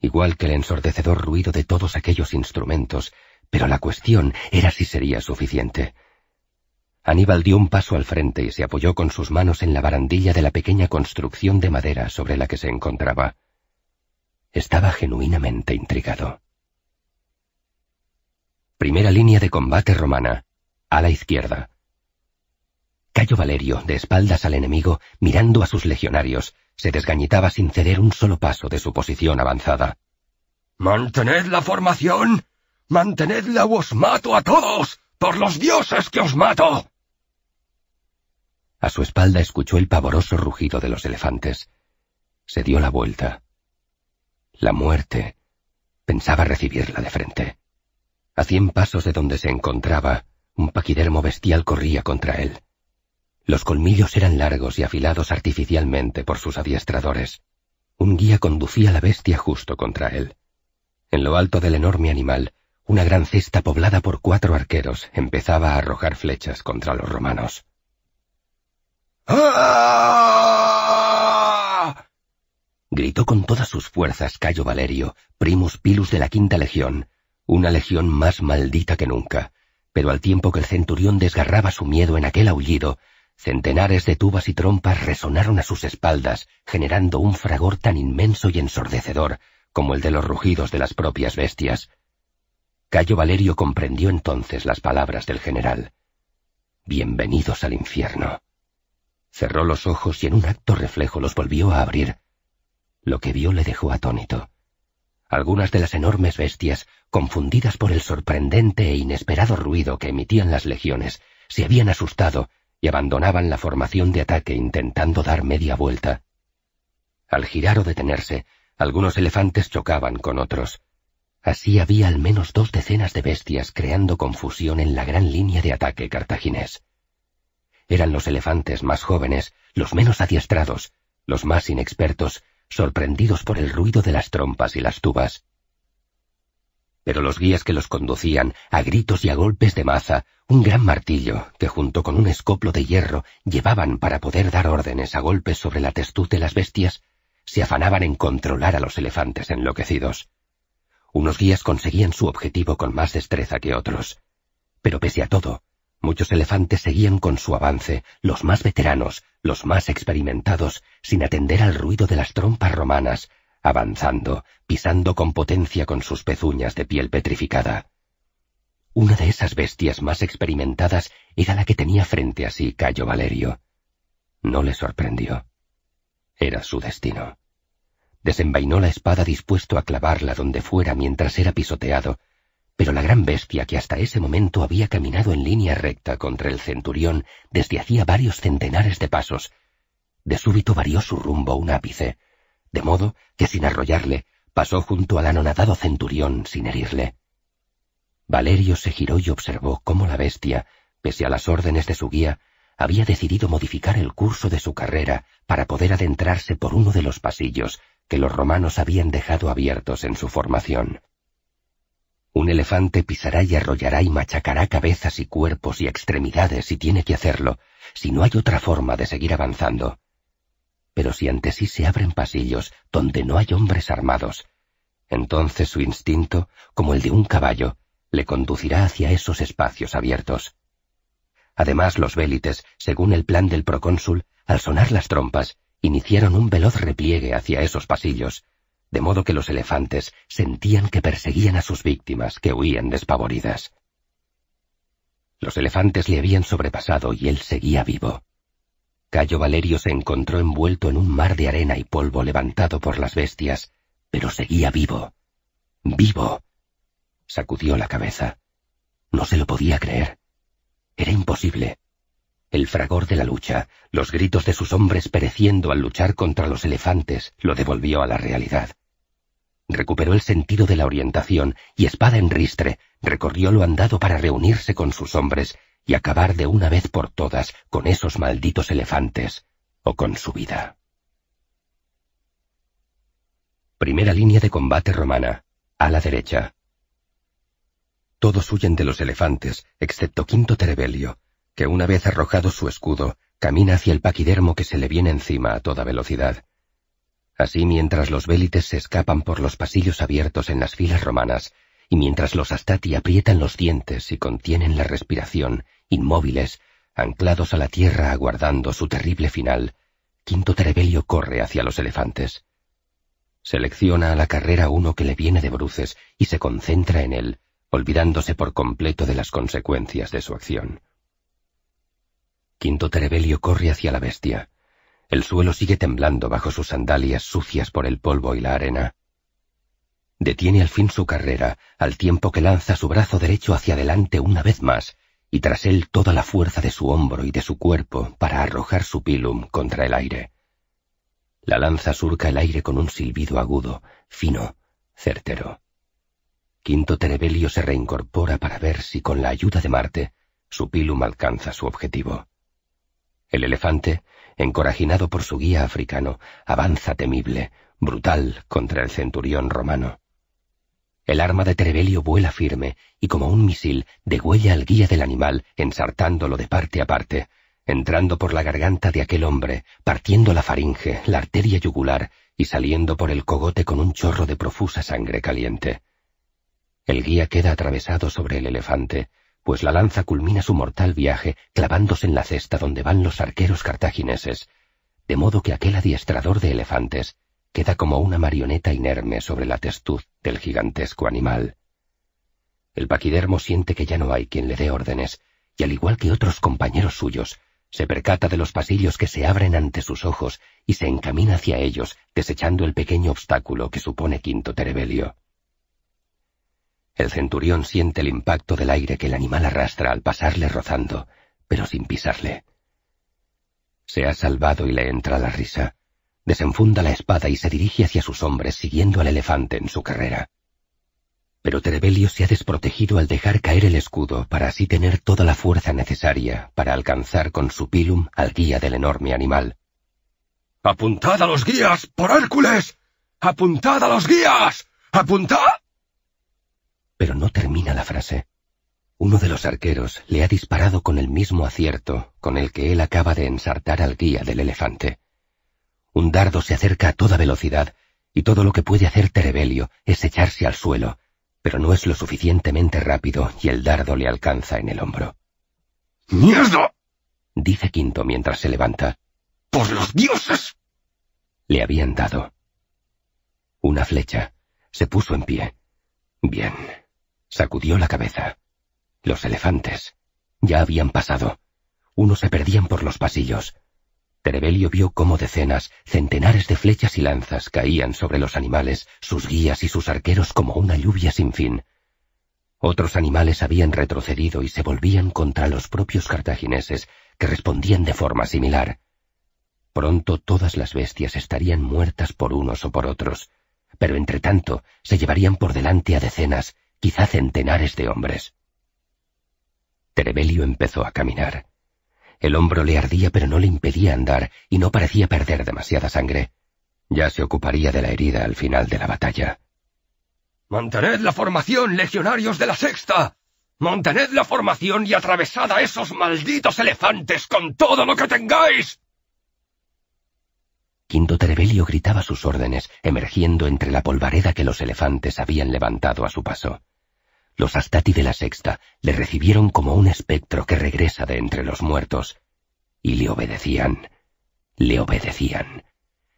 Igual que el ensordecedor ruido de todos aquellos instrumentos, pero la cuestión era si sería suficiente. Aníbal dio un paso al frente y se apoyó con sus manos en la barandilla de la pequeña construcción de madera sobre la que se encontraba. Estaba genuinamente intrigado. Primera línea de combate romana. A la izquierda. Cayo Valerio, de espaldas al enemigo, mirando a sus legionarios, se desgañitaba sin ceder un solo paso de su posición avanzada. Mantened la formación. Mantenedla o os mato a todos. Por los dioses que os mato. A su espalda escuchó el pavoroso rugido de los elefantes. Se dio la vuelta la muerte, pensaba recibirla de frente. A cien pasos de donde se encontraba, un paquidermo bestial corría contra él. Los colmillos eran largos y afilados artificialmente por sus adiestradores. Un guía conducía la bestia justo contra él. En lo alto del enorme animal, una gran cesta poblada por cuatro arqueros empezaba a arrojar flechas contra los romanos. ¡Ah! gritó con todas sus fuerzas Cayo Valerio, primus pilus de la quinta legión, una legión más maldita que nunca. Pero al tiempo que el centurión desgarraba su miedo en aquel aullido, centenares de tubas y trompas resonaron a sus espaldas, generando un fragor tan inmenso y ensordecedor como el de los rugidos de las propias bestias. Cayo Valerio comprendió entonces las palabras del general. Bienvenidos al infierno. Cerró los ojos y en un acto reflejo los volvió a abrir, lo que vio le dejó atónito. Algunas de las enormes bestias, confundidas por el sorprendente e inesperado ruido que emitían las legiones, se habían asustado y abandonaban la formación de ataque intentando dar media vuelta. Al girar o detenerse, algunos elefantes chocaban con otros. Así había al menos dos decenas de bestias creando confusión en la gran línea de ataque cartaginés. Eran los elefantes más jóvenes, los menos adiestrados, los más inexpertos sorprendidos por el ruido de las trompas y las tubas. Pero los guías que los conducían, a gritos y a golpes de maza, un gran martillo, que junto con un escoplo de hierro llevaban para poder dar órdenes a golpes sobre la testuz de las bestias, se afanaban en controlar a los elefantes enloquecidos. Unos guías conseguían su objetivo con más destreza que otros. Pero pese a todo, Muchos elefantes seguían con su avance, los más veteranos, los más experimentados, sin atender al ruido de las trompas romanas, avanzando, pisando con potencia con sus pezuñas de piel petrificada. Una de esas bestias más experimentadas era la que tenía frente a sí Cayo Valerio. No le sorprendió. Era su destino. Desenvainó la espada dispuesto a clavarla donde fuera mientras era pisoteado, pero la gran bestia que hasta ese momento había caminado en línea recta contra el centurión desde hacía varios centenares de pasos, de súbito varió su rumbo un ápice, de modo que sin arrollarle, pasó junto al anonadado centurión sin herirle. Valerio se giró y observó cómo la bestia, pese a las órdenes de su guía, había decidido modificar el curso de su carrera para poder adentrarse por uno de los pasillos que los romanos habían dejado abiertos en su formación. Un elefante pisará y arrollará y machacará cabezas y cuerpos y extremidades si tiene que hacerlo, si no hay otra forma de seguir avanzando. Pero si ante sí se abren pasillos donde no hay hombres armados, entonces su instinto, como el de un caballo, le conducirá hacia esos espacios abiertos. Además, los vélites, según el plan del procónsul, al sonar las trompas, iniciaron un veloz repliegue hacia esos pasillos, de modo que los elefantes sentían que perseguían a sus víctimas, que huían despavoridas. Los elefantes le habían sobrepasado y él seguía vivo. Cayo Valerio se encontró envuelto en un mar de arena y polvo levantado por las bestias, pero seguía vivo. ¡Vivo! Sacudió la cabeza. No se lo podía creer. Era imposible. El fragor de la lucha, los gritos de sus hombres pereciendo al luchar contra los elefantes, lo devolvió a la realidad recuperó el sentido de la orientación y espada en ristre, recorrió lo andado para reunirse con sus hombres y acabar de una vez por todas con esos malditos elefantes, o con su vida. Primera línea de combate romana, a la derecha. Todos huyen de los elefantes, excepto Quinto Terebelio, que una vez arrojado su escudo, camina hacia el paquidermo que se le viene encima a toda velocidad. Así mientras los vélites se escapan por los pasillos abiertos en las filas romanas, y mientras los astati aprietan los dientes y contienen la respiración, inmóviles, anclados a la tierra aguardando su terrible final, Quinto Trebelio corre hacia los elefantes. Selecciona a la carrera uno que le viene de bruces y se concentra en él, olvidándose por completo de las consecuencias de su acción. Quinto Terebelio corre hacia la bestia. El suelo sigue temblando bajo sus sandalias sucias por el polvo y la arena. Detiene al fin su carrera, al tiempo que lanza su brazo derecho hacia adelante una vez más, y tras él toda la fuerza de su hombro y de su cuerpo para arrojar su pilum contra el aire. La lanza surca el aire con un silbido agudo, fino, certero. Quinto Terebelio se reincorpora para ver si con la ayuda de Marte su pilum alcanza su objetivo. El elefante, encorajinado por su guía africano, avanza temible, brutal contra el centurión romano. El arma de Trevelio vuela firme y como un misil degüella al guía del animal, ensartándolo de parte a parte, entrando por la garganta de aquel hombre, partiendo la faringe, la arteria yugular y saliendo por el cogote con un chorro de profusa sangre caliente. El guía queda atravesado sobre el elefante, pues la lanza culmina su mortal viaje clavándose en la cesta donde van los arqueros cartagineses, de modo que aquel adiestrador de elefantes queda como una marioneta inerme sobre la testuz del gigantesco animal. El paquidermo siente que ya no hay quien le dé órdenes, y al igual que otros compañeros suyos, se percata de los pasillos que se abren ante sus ojos y se encamina hacia ellos, desechando el pequeño obstáculo que supone Quinto Terebelio. El centurión siente el impacto del aire que el animal arrastra al pasarle rozando, pero sin pisarle. Se ha salvado y le entra la risa. Desenfunda la espada y se dirige hacia sus hombres siguiendo al elefante en su carrera. Pero Trebelio se ha desprotegido al dejar caer el escudo para así tener toda la fuerza necesaria para alcanzar con su pilum al guía del enorme animal. ¡Apuntad a los guías, por Hércules! ¡Apuntad a los guías! ¡Apuntad! pero no termina la frase. Uno de los arqueros le ha disparado con el mismo acierto con el que él acaba de ensartar al guía del elefante. Un dardo se acerca a toda velocidad, y todo lo que puede hacer Terebelio es echarse al suelo, pero no es lo suficientemente rápido y el dardo le alcanza en el hombro. ¡Mierda! dice Quinto mientras se levanta. ¡Por los dioses! Le habían dado. Una flecha. Se puso en pie. Bien, Sacudió la cabeza. Los elefantes. Ya habían pasado. Unos se perdían por los pasillos. Trevelio vio cómo decenas, centenares de flechas y lanzas caían sobre los animales, sus guías y sus arqueros como una lluvia sin fin. Otros animales habían retrocedido y se volvían contra los propios cartagineses, que respondían de forma similar. Pronto todas las bestias estarían muertas por unos o por otros, pero entre tanto se llevarían por delante a decenas quizá centenares de hombres. Trevelio empezó a caminar. El hombro le ardía pero no le impedía andar y no parecía perder demasiada sangre. Ya se ocuparía de la herida al final de la batalla. Mantened la formación, legionarios de la sexta. Mantened la formación y atravesad a esos malditos elefantes con todo lo que tengáis. Quinto Trevelio gritaba sus órdenes, emergiendo entre la polvareda que los elefantes habían levantado a su paso. Los Astati de la Sexta le recibieron como un espectro que regresa de entre los muertos, y le obedecían, le obedecían.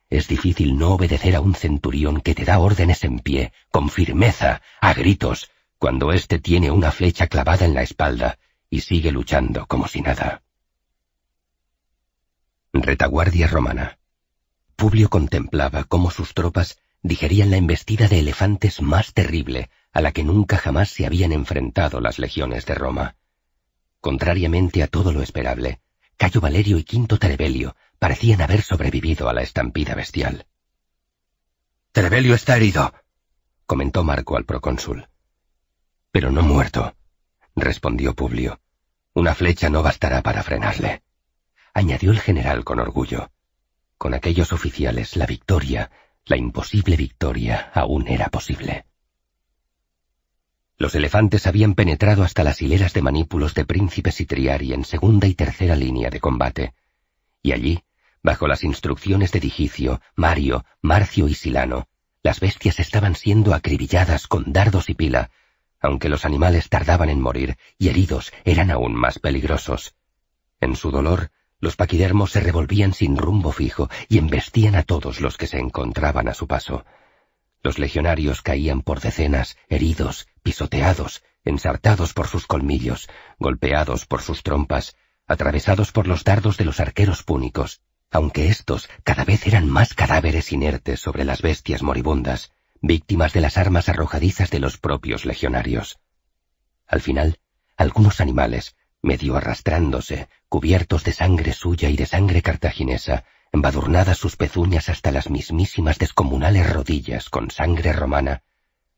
Es difícil no obedecer a un centurión que te da órdenes en pie, con firmeza, a gritos, cuando éste tiene una flecha clavada en la espalda y sigue luchando como si nada. Retaguardia romana. Publio contemplaba cómo sus tropas digerían la embestida de elefantes más terrible a la que nunca jamás se habían enfrentado las legiones de Roma. Contrariamente a todo lo esperable, Cayo Valerio y Quinto Trevelio parecían haber sobrevivido a la estampida bestial. Trebelio está herido, comentó Marco al procónsul. Pero no muerto, respondió Publio. Una flecha no bastará para frenarle, añadió el general con orgullo. Con aquellos oficiales la victoria, la imposible victoria, aún era posible. Los elefantes habían penetrado hasta las hileras de manípulos de príncipes y triari en segunda y tercera línea de combate, y allí, bajo las instrucciones de Digicio, Mario, Marcio y Silano, las bestias estaban siendo acribilladas con dardos y pila, aunque los animales tardaban en morir y heridos eran aún más peligrosos. En su dolor, los paquidermos se revolvían sin rumbo fijo y embestían a todos los que se encontraban a su paso. Los legionarios caían por decenas, heridos, pisoteados, ensartados por sus colmillos, golpeados por sus trompas, atravesados por los dardos de los arqueros púnicos, aunque estos cada vez eran más cadáveres inertes sobre las bestias moribundas, víctimas de las armas arrojadizas de los propios legionarios. Al final, algunos animales, medio arrastrándose, cubiertos de sangre suya y de sangre cartaginesa, embadurnadas sus pezuñas hasta las mismísimas descomunales rodillas con sangre romana,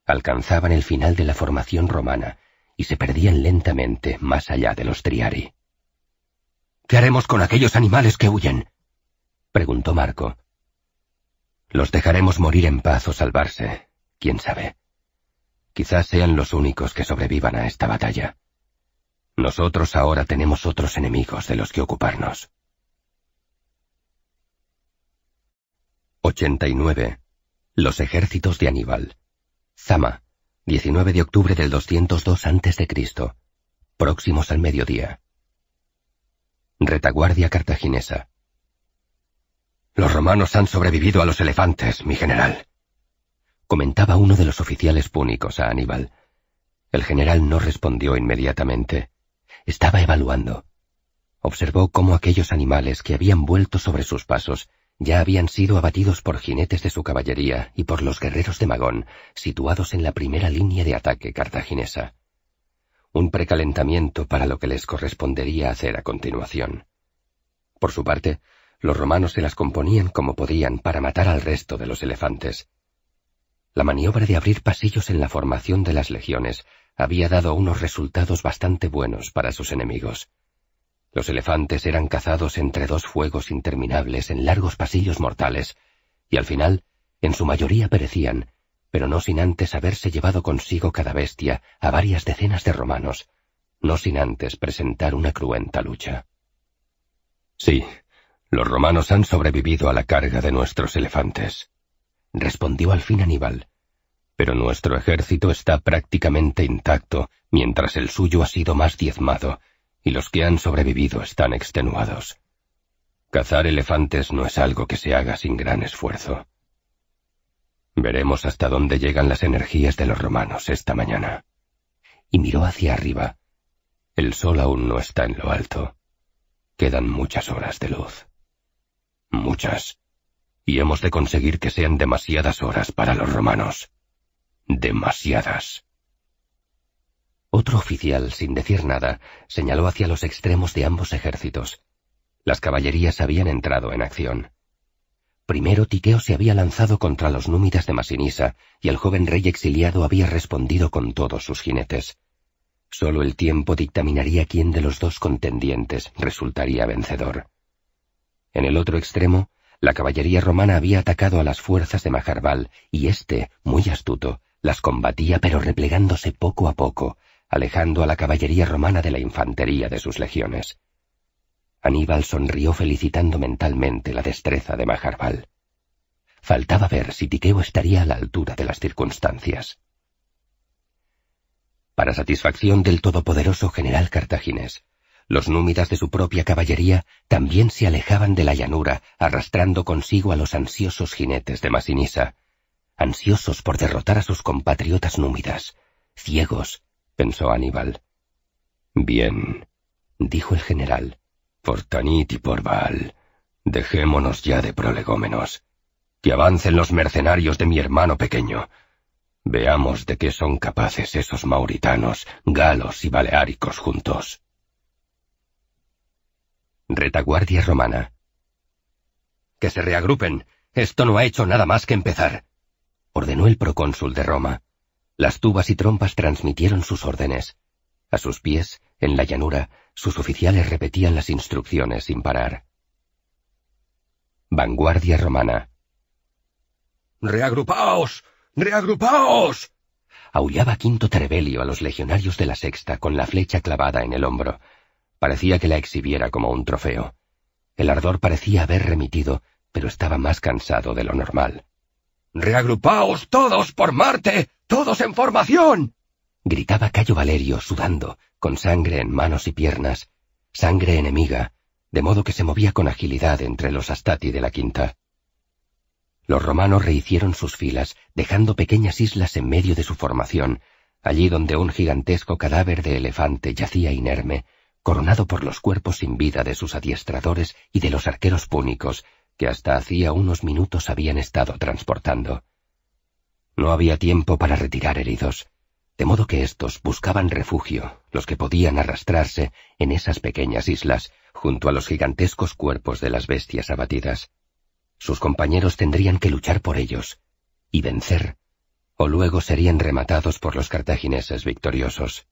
alcanzaban el final de la formación romana y se perdían lentamente más allá de los triari. ¿Qué haremos con aquellos animales que huyen? preguntó Marco. Los dejaremos morir en paz o salvarse, quién sabe. Quizás sean los únicos que sobrevivan a esta batalla. Nosotros ahora tenemos otros enemigos de los que ocuparnos. 89. Los ejércitos de Aníbal. Zama, 19 de octubre del 202 a.C., próximos al mediodía. Retaguardia cartaginesa. Los romanos han sobrevivido a los elefantes, mi general. Comentaba uno de los oficiales púnicos a Aníbal. El general no respondió inmediatamente. Estaba evaluando. Observó cómo aquellos animales que habían vuelto sobre sus pasos ya habían sido abatidos por jinetes de su caballería y por los guerreros de Magón, situados en la primera línea de ataque cartaginesa. Un precalentamiento para lo que les correspondería hacer a continuación. Por su parte, los romanos se las componían como podían para matar al resto de los elefantes. La maniobra de abrir pasillos en la formación de las legiones había dado unos resultados bastante buenos para sus enemigos. Los elefantes eran cazados entre dos fuegos interminables en largos pasillos mortales, y al final, en su mayoría perecían, pero no sin antes haberse llevado consigo cada bestia a varias decenas de romanos, no sin antes presentar una cruenta lucha. Sí, los romanos han sobrevivido a la carga de nuestros elefantes, respondió al fin Aníbal, pero nuestro ejército está prácticamente intacto, mientras el suyo ha sido más diezmado, y los que han sobrevivido están extenuados. Cazar elefantes no es algo que se haga sin gran esfuerzo. Veremos hasta dónde llegan las energías de los romanos esta mañana. Y miró hacia arriba. El sol aún no está en lo alto. Quedan muchas horas de luz. Muchas. Y hemos de conseguir que sean demasiadas horas para los romanos demasiadas. Otro oficial, sin decir nada, señaló hacia los extremos de ambos ejércitos. Las caballerías habían entrado en acción. Primero Tiqueo se había lanzado contra los númidas de Masinisa y el joven rey exiliado había respondido con todos sus jinetes. Solo el tiempo dictaminaría quién de los dos contendientes resultaría vencedor. En el otro extremo, la caballería romana había atacado a las fuerzas de Majarbal y éste, muy astuto, las combatía pero replegándose poco a poco, alejando a la caballería romana de la infantería de sus legiones. Aníbal sonrió felicitando mentalmente la destreza de Maharbal. Faltaba ver si Tiqueo estaría a la altura de las circunstancias. Para satisfacción del todopoderoso general cartaginés, los númidas de su propia caballería también se alejaban de la llanura, arrastrando consigo a los ansiosos jinetes de Masinisa, ansiosos por derrotar a sus compatriotas númidas. Ciegos, pensó Aníbal. Bien, dijo el general. Por Tanit y por Baal, dejémonos ya de prolegómenos. Que avancen los mercenarios de mi hermano pequeño. Veamos de qué son capaces esos mauritanos, galos y baleáricos juntos. Retaguardia romana. Que se reagrupen. Esto no ha hecho nada más que empezar ordenó el procónsul de Roma. Las tubas y trompas transmitieron sus órdenes. A sus pies, en la llanura, sus oficiales repetían las instrucciones sin parar. Vanguardia romana. ¡Reagrupaos! ¡Reagrupaos! Aullaba Quinto Trebelio a los legionarios de la sexta con la flecha clavada en el hombro. Parecía que la exhibiera como un trofeo. El ardor parecía haber remitido, pero estaba más cansado de lo normal. Reagrupaos todos por Marte, todos en formación. gritaba Cayo Valerio, sudando, con sangre en manos y piernas, sangre enemiga, de modo que se movía con agilidad entre los astati de la quinta. Los romanos rehicieron sus filas, dejando pequeñas islas en medio de su formación, allí donde un gigantesco cadáver de elefante yacía inerme, coronado por los cuerpos sin vida de sus adiestradores y de los arqueros púnicos, que hasta hacía unos minutos habían estado transportando. No había tiempo para retirar heridos, de modo que estos buscaban refugio, los que podían arrastrarse en esas pequeñas islas, junto a los gigantescos cuerpos de las bestias abatidas. Sus compañeros tendrían que luchar por ellos, y vencer, o luego serían rematados por los cartagineses victoriosos.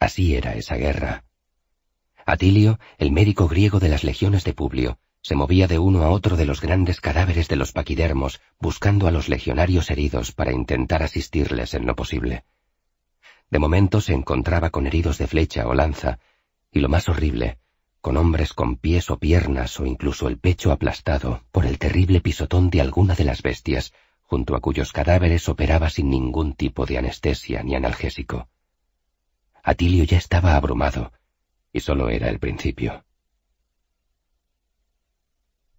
Así era esa guerra. Atilio, el médico griego de las legiones de Publio, se movía de uno a otro de los grandes cadáveres de los paquidermos, buscando a los legionarios heridos para intentar asistirles en lo posible. De momento se encontraba con heridos de flecha o lanza, y lo más horrible, con hombres con pies o piernas o incluso el pecho aplastado por el terrible pisotón de alguna de las bestias, junto a cuyos cadáveres operaba sin ningún tipo de anestesia ni analgésico. Atilio ya estaba abrumado, y solo era el principio.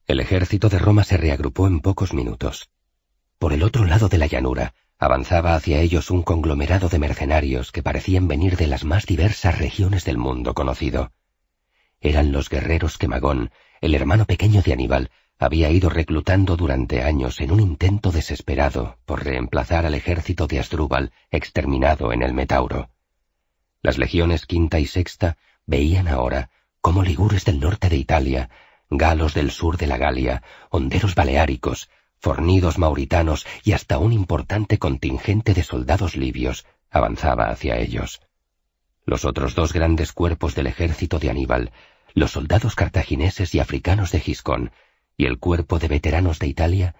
El ejército de Roma se reagrupó en pocos minutos. Por el otro lado de la llanura, avanzaba hacia ellos un conglomerado de mercenarios que parecían venir de las más diversas regiones del mundo conocido. Eran los guerreros que Magón, el hermano pequeño de Aníbal, había ido reclutando durante años en un intento desesperado por reemplazar al ejército de Asdrúbal exterminado en el Metauro. Las legiones quinta y sexta veían ahora como ligures del norte de Italia galos del sur de la Galia, honderos baleáricos, fornidos mauritanos y hasta un importante contingente de soldados libios avanzaba hacia ellos. Los otros dos grandes cuerpos del ejército de Aníbal, los soldados cartagineses y africanos de Giscón y el cuerpo de veteranos de Italia,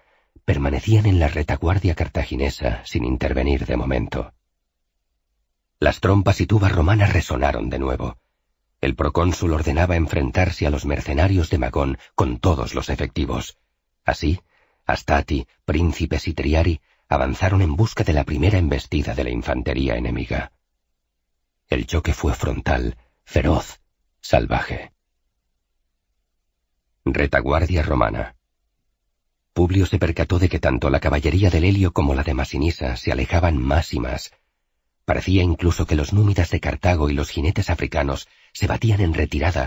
permanecían en la retaguardia cartaginesa sin intervenir de momento. Las trompas y tubas romanas resonaron de nuevo. El procónsul ordenaba enfrentarse a los mercenarios de Magón con todos los efectivos. Así, Astati, príncipes y Triari avanzaron en busca de la primera embestida de la infantería enemiga. El choque fue frontal, feroz, salvaje. Retaguardia romana. Publio se percató de que tanto la caballería del Helio como la de Masinisa se alejaban más y más, Parecía incluso que los númidas de Cartago y los jinetes africanos se batían en retirada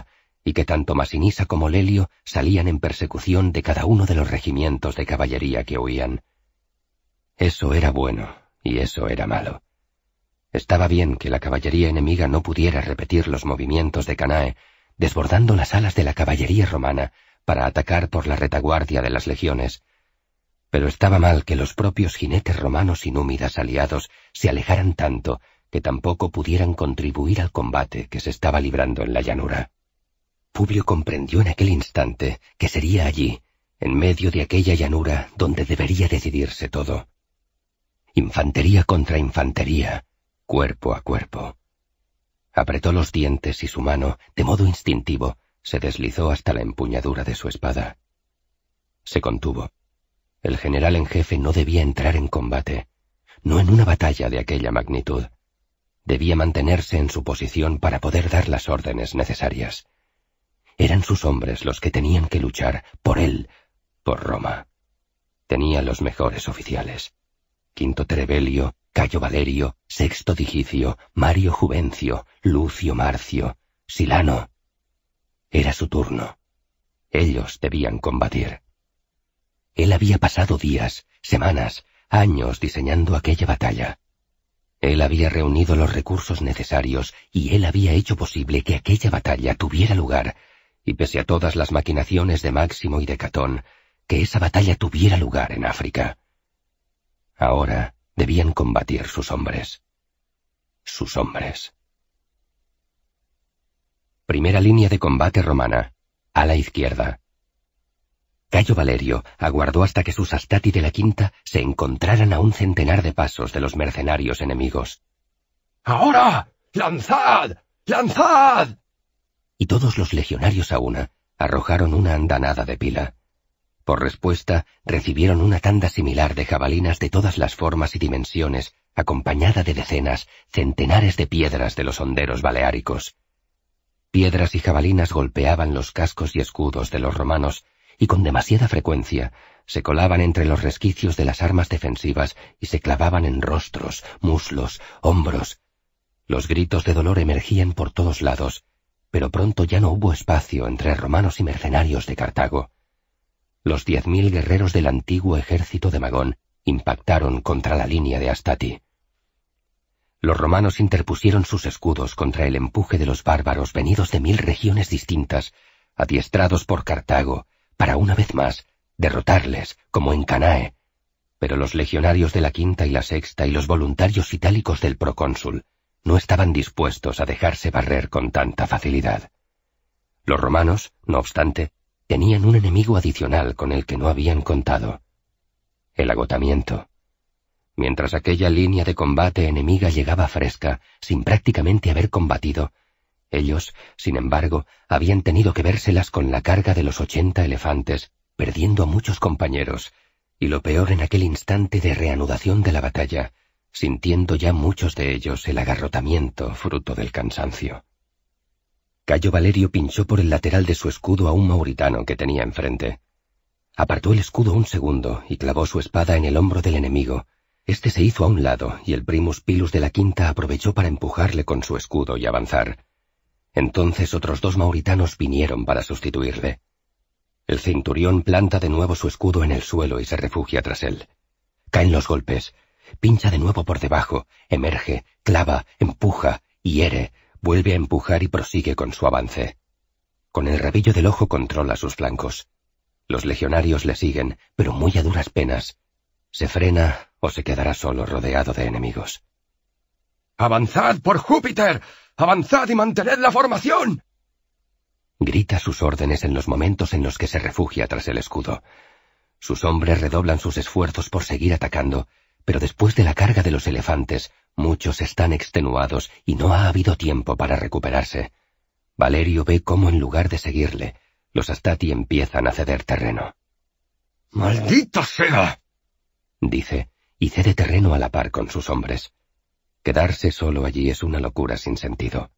y que tanto Masinisa como Lelio salían en persecución de cada uno de los regimientos de caballería que huían. Eso era bueno y eso era malo. Estaba bien que la caballería enemiga no pudiera repetir los movimientos de Canae, desbordando las alas de la caballería romana para atacar por la retaguardia de las legiones, pero estaba mal que los propios jinetes romanos y númidas aliados se alejaran tanto que tampoco pudieran contribuir al combate que se estaba librando en la llanura. Publio comprendió en aquel instante que sería allí, en medio de aquella llanura, donde debería decidirse todo. Infantería contra infantería, cuerpo a cuerpo. Apretó los dientes y su mano, de modo instintivo, se deslizó hasta la empuñadura de su espada. Se contuvo. El general en jefe no debía entrar en combate, no en una batalla de aquella magnitud. Debía mantenerse en su posición para poder dar las órdenes necesarias. Eran sus hombres los que tenían que luchar por él, por Roma. Tenía los mejores oficiales. Quinto Trebelio, Cayo Valerio, Sexto Digicio, Mario Juvencio, Lucio Marcio, Silano. Era su turno. Ellos debían combatir. Él había pasado días, semanas, años diseñando aquella batalla. Él había reunido los recursos necesarios y él había hecho posible que aquella batalla tuviera lugar, y pese a todas las maquinaciones de Máximo y de Catón, que esa batalla tuviera lugar en África. Ahora debían combatir sus hombres. Sus hombres. Primera línea de combate romana, a la izquierda. Cayo Valerio aguardó hasta que sus Astati de la Quinta se encontraran a un centenar de pasos de los mercenarios enemigos. ¡Ahora! ¡Lanzad! ¡Lanzad! Y todos los legionarios a una arrojaron una andanada de pila. Por respuesta, recibieron una tanda similar de jabalinas de todas las formas y dimensiones, acompañada de decenas, centenares de piedras de los honderos baleáricos. Piedras y jabalinas golpeaban los cascos y escudos de los romanos, y con demasiada frecuencia se colaban entre los resquicios de las armas defensivas y se clavaban en rostros, muslos, hombros. Los gritos de dolor emergían por todos lados, pero pronto ya no hubo espacio entre romanos y mercenarios de Cartago. Los diez mil guerreros del antiguo ejército de Magón impactaron contra la línea de Astati. Los romanos interpusieron sus escudos contra el empuje de los bárbaros venidos de mil regiones distintas, adiestrados por Cartago, para una vez más derrotarles como en Canae. Pero los legionarios de la quinta y la sexta y los voluntarios itálicos del procónsul no estaban dispuestos a dejarse barrer con tanta facilidad. Los romanos, no obstante, tenían un enemigo adicional con el que no habían contado. El agotamiento. Mientras aquella línea de combate enemiga llegaba fresca, sin prácticamente haber combatido, ellos, sin embargo, habían tenido que vérselas con la carga de los ochenta elefantes, perdiendo a muchos compañeros, y lo peor en aquel instante de reanudación de la batalla, sintiendo ya muchos de ellos el agarrotamiento fruto del cansancio. Cayo Valerio pinchó por el lateral de su escudo a un mauritano que tenía enfrente. Apartó el escudo un segundo y clavó su espada en el hombro del enemigo. Este se hizo a un lado y el primus pilus de la quinta aprovechó para empujarle con su escudo y avanzar. Entonces otros dos mauritanos vinieron para sustituirle. El cinturión planta de nuevo su escudo en el suelo y se refugia tras él. Caen los golpes. Pincha de nuevo por debajo, emerge, clava, empuja, hiere, vuelve a empujar y prosigue con su avance. Con el rabillo del ojo controla sus flancos. Los legionarios le siguen, pero muy a duras penas. Se frena o se quedará solo rodeado de enemigos. ¡Avanzad por Júpiter! ¡Avanzad y mantened la formación! Grita sus órdenes en los momentos en los que se refugia tras el escudo. Sus hombres redoblan sus esfuerzos por seguir atacando, pero después de la carga de los elefantes, muchos están extenuados y no ha habido tiempo para recuperarse. Valerio ve cómo en lugar de seguirle, los Astati empiezan a ceder terreno. ¡Maldita sea! dice, y cede terreno a la par con sus hombres. Quedarse solo allí es una locura sin sentido.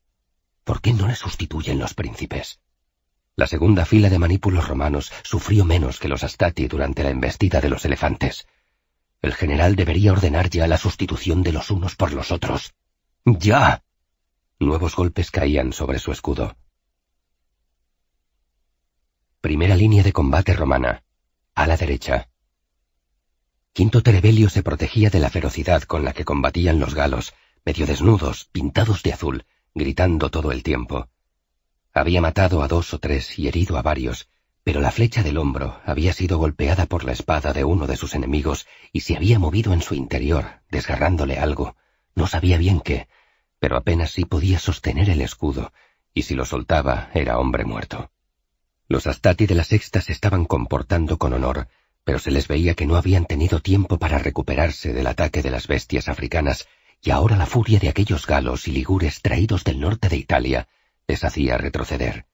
¿Por qué no le sustituyen los príncipes? La segunda fila de manípulos romanos sufrió menos que los Astati durante la embestida de los elefantes. El general debería ordenar ya la sustitución de los unos por los otros. ¡Ya! Nuevos golpes caían sobre su escudo. Primera línea de combate romana. A la derecha. Quinto Terebelio se protegía de la ferocidad con la que combatían los galos, medio desnudos, pintados de azul, gritando todo el tiempo. Había matado a dos o tres y herido a varios, pero la flecha del hombro había sido golpeada por la espada de uno de sus enemigos y se había movido en su interior, desgarrándole algo. No sabía bien qué, pero apenas si sí podía sostener el escudo, y si lo soltaba era hombre muerto. Los Astati de las Sextas estaban comportando con honor, pero se les veía que no habían tenido tiempo para recuperarse del ataque de las bestias africanas, y ahora la furia de aquellos galos y ligures traídos del norte de Italia les hacía retroceder.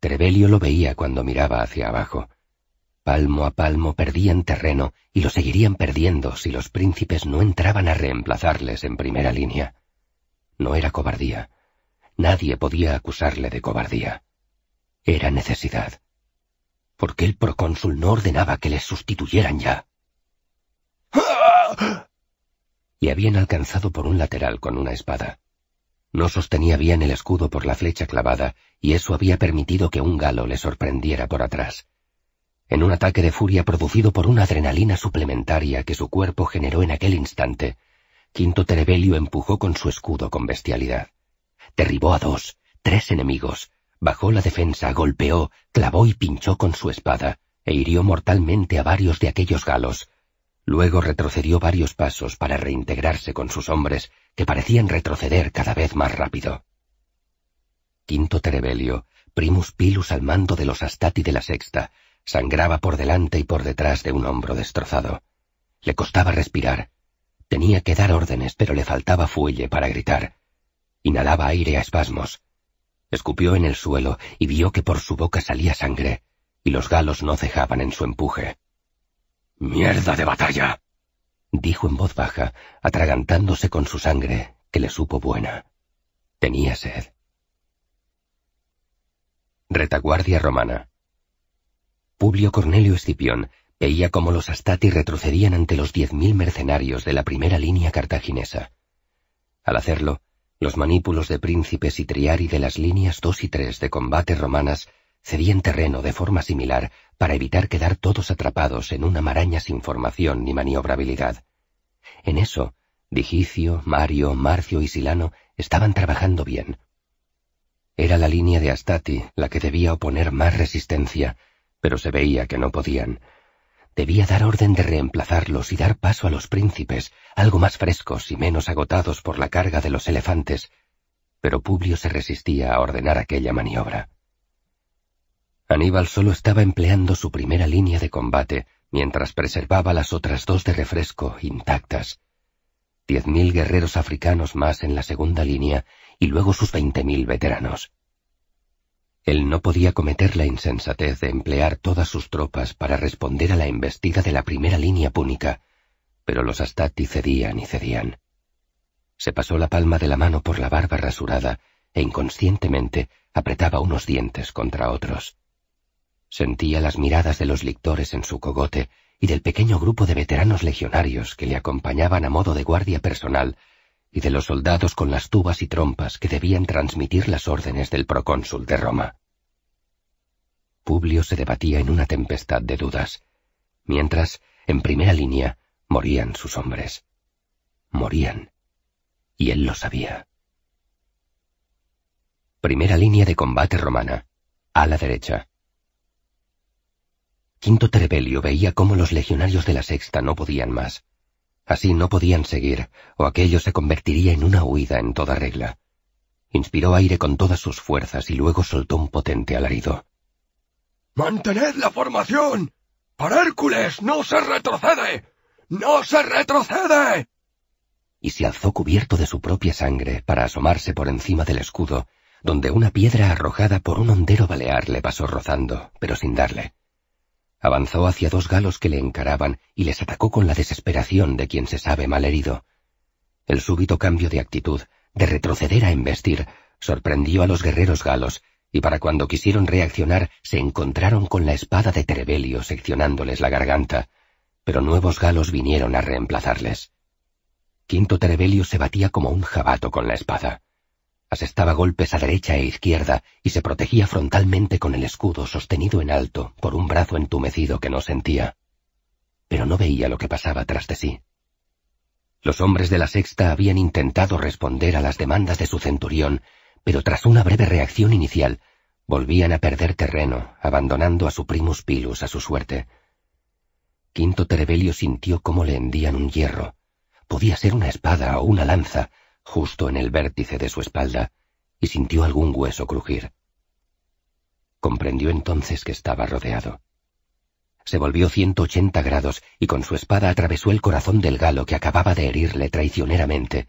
Trevelio lo veía cuando miraba hacia abajo. Palmo a palmo perdían terreno y lo seguirían perdiendo si los príncipes no entraban a reemplazarles en primera línea. No era cobardía. Nadie podía acusarle de cobardía. Era necesidad porque el procónsul no ordenaba que les sustituyeran ya. Y habían alcanzado por un lateral con una espada. No sostenía bien el escudo por la flecha clavada, y eso había permitido que un galo le sorprendiera por atrás. En un ataque de furia producido por una adrenalina suplementaria que su cuerpo generó en aquel instante, Quinto Terebelio empujó con su escudo con bestialidad. Derribó a dos, tres enemigos, Bajó la defensa, golpeó, clavó y pinchó con su espada, e hirió mortalmente a varios de aquellos galos. Luego retrocedió varios pasos para reintegrarse con sus hombres, que parecían retroceder cada vez más rápido. Quinto Terebelio, primus pilus al mando de los Astati de la Sexta, sangraba por delante y por detrás de un hombro destrozado. Le costaba respirar. Tenía que dar órdenes, pero le faltaba fuelle para gritar. Inhalaba aire a espasmos. Escupió en el suelo y vio que por su boca salía sangre, y los galos no cejaban en su empuje. ¡Mierda de batalla! dijo en voz baja, atragantándose con su sangre, que le supo buena. Tenía sed. Retaguardia romana. Publio Cornelio Escipión veía cómo los Astati retrocedían ante los diez mil mercenarios de la primera línea cartaginesa. Al hacerlo, los manípulos de príncipes y triari de las líneas dos y tres de combate romanas cedían terreno de forma similar para evitar quedar todos atrapados en una maraña sin formación ni maniobrabilidad. En eso, Digicio, Mario, Marcio y Silano estaban trabajando bien. Era la línea de Astati la que debía oponer más resistencia, pero se veía que no podían. Debía dar orden de reemplazarlos y dar paso a los príncipes, algo más frescos y menos agotados por la carga de los elefantes, pero Publio se resistía a ordenar aquella maniobra. Aníbal solo estaba empleando su primera línea de combate, mientras preservaba las otras dos de refresco intactas. Diez mil guerreros africanos más en la segunda línea y luego sus veinte mil veteranos. Él no podía cometer la insensatez de emplear todas sus tropas para responder a la embestida de la primera línea púnica, pero los Astati cedían y cedían. Se pasó la palma de la mano por la barba rasurada e inconscientemente apretaba unos dientes contra otros. Sentía las miradas de los lictores en su cogote y del pequeño grupo de veteranos legionarios que le acompañaban a modo de guardia personal y de los soldados con las tubas y trompas que debían transmitir las órdenes del procónsul de Roma. Publio se debatía en una tempestad de dudas, mientras, en primera línea, morían sus hombres. Morían. Y él lo sabía. Primera línea de combate romana, a la derecha. Quinto Trebelio veía cómo los legionarios de la sexta no podían más. Así no podían seguir, o aquello se convertiría en una huida en toda regla. Inspiró aire con todas sus fuerzas y luego soltó un potente alarido. ¡Mantened la formación! ¡Para Hércules! ¡No se retrocede! ¡No se retrocede! Y se alzó cubierto de su propia sangre para asomarse por encima del escudo, donde una piedra arrojada por un hondero balear le pasó rozando, pero sin darle. Avanzó hacia dos galos que le encaraban y les atacó con la desesperación de quien se sabe mal herido. El súbito cambio de actitud, de retroceder a embestir, sorprendió a los guerreros galos, y para cuando quisieron reaccionar se encontraron con la espada de Terebelio seccionándoles la garganta, pero nuevos galos vinieron a reemplazarles. Quinto Terebelio se batía como un jabato con la espada. Asestaba golpes a derecha e izquierda y se protegía frontalmente con el escudo sostenido en alto por un brazo entumecido que no sentía. Pero no veía lo que pasaba tras de sí. Los hombres de la sexta habían intentado responder a las demandas de su centurión, pero tras una breve reacción inicial, volvían a perder terreno, abandonando a su primus pilus a su suerte. Quinto Terebelio sintió cómo le hendían un hierro. Podía ser una espada o una lanza, justo en el vértice de su espalda, y sintió algún hueso crujir. Comprendió entonces que estaba rodeado. Se volvió 180 grados y con su espada atravesó el corazón del galo que acababa de herirle traicioneramente,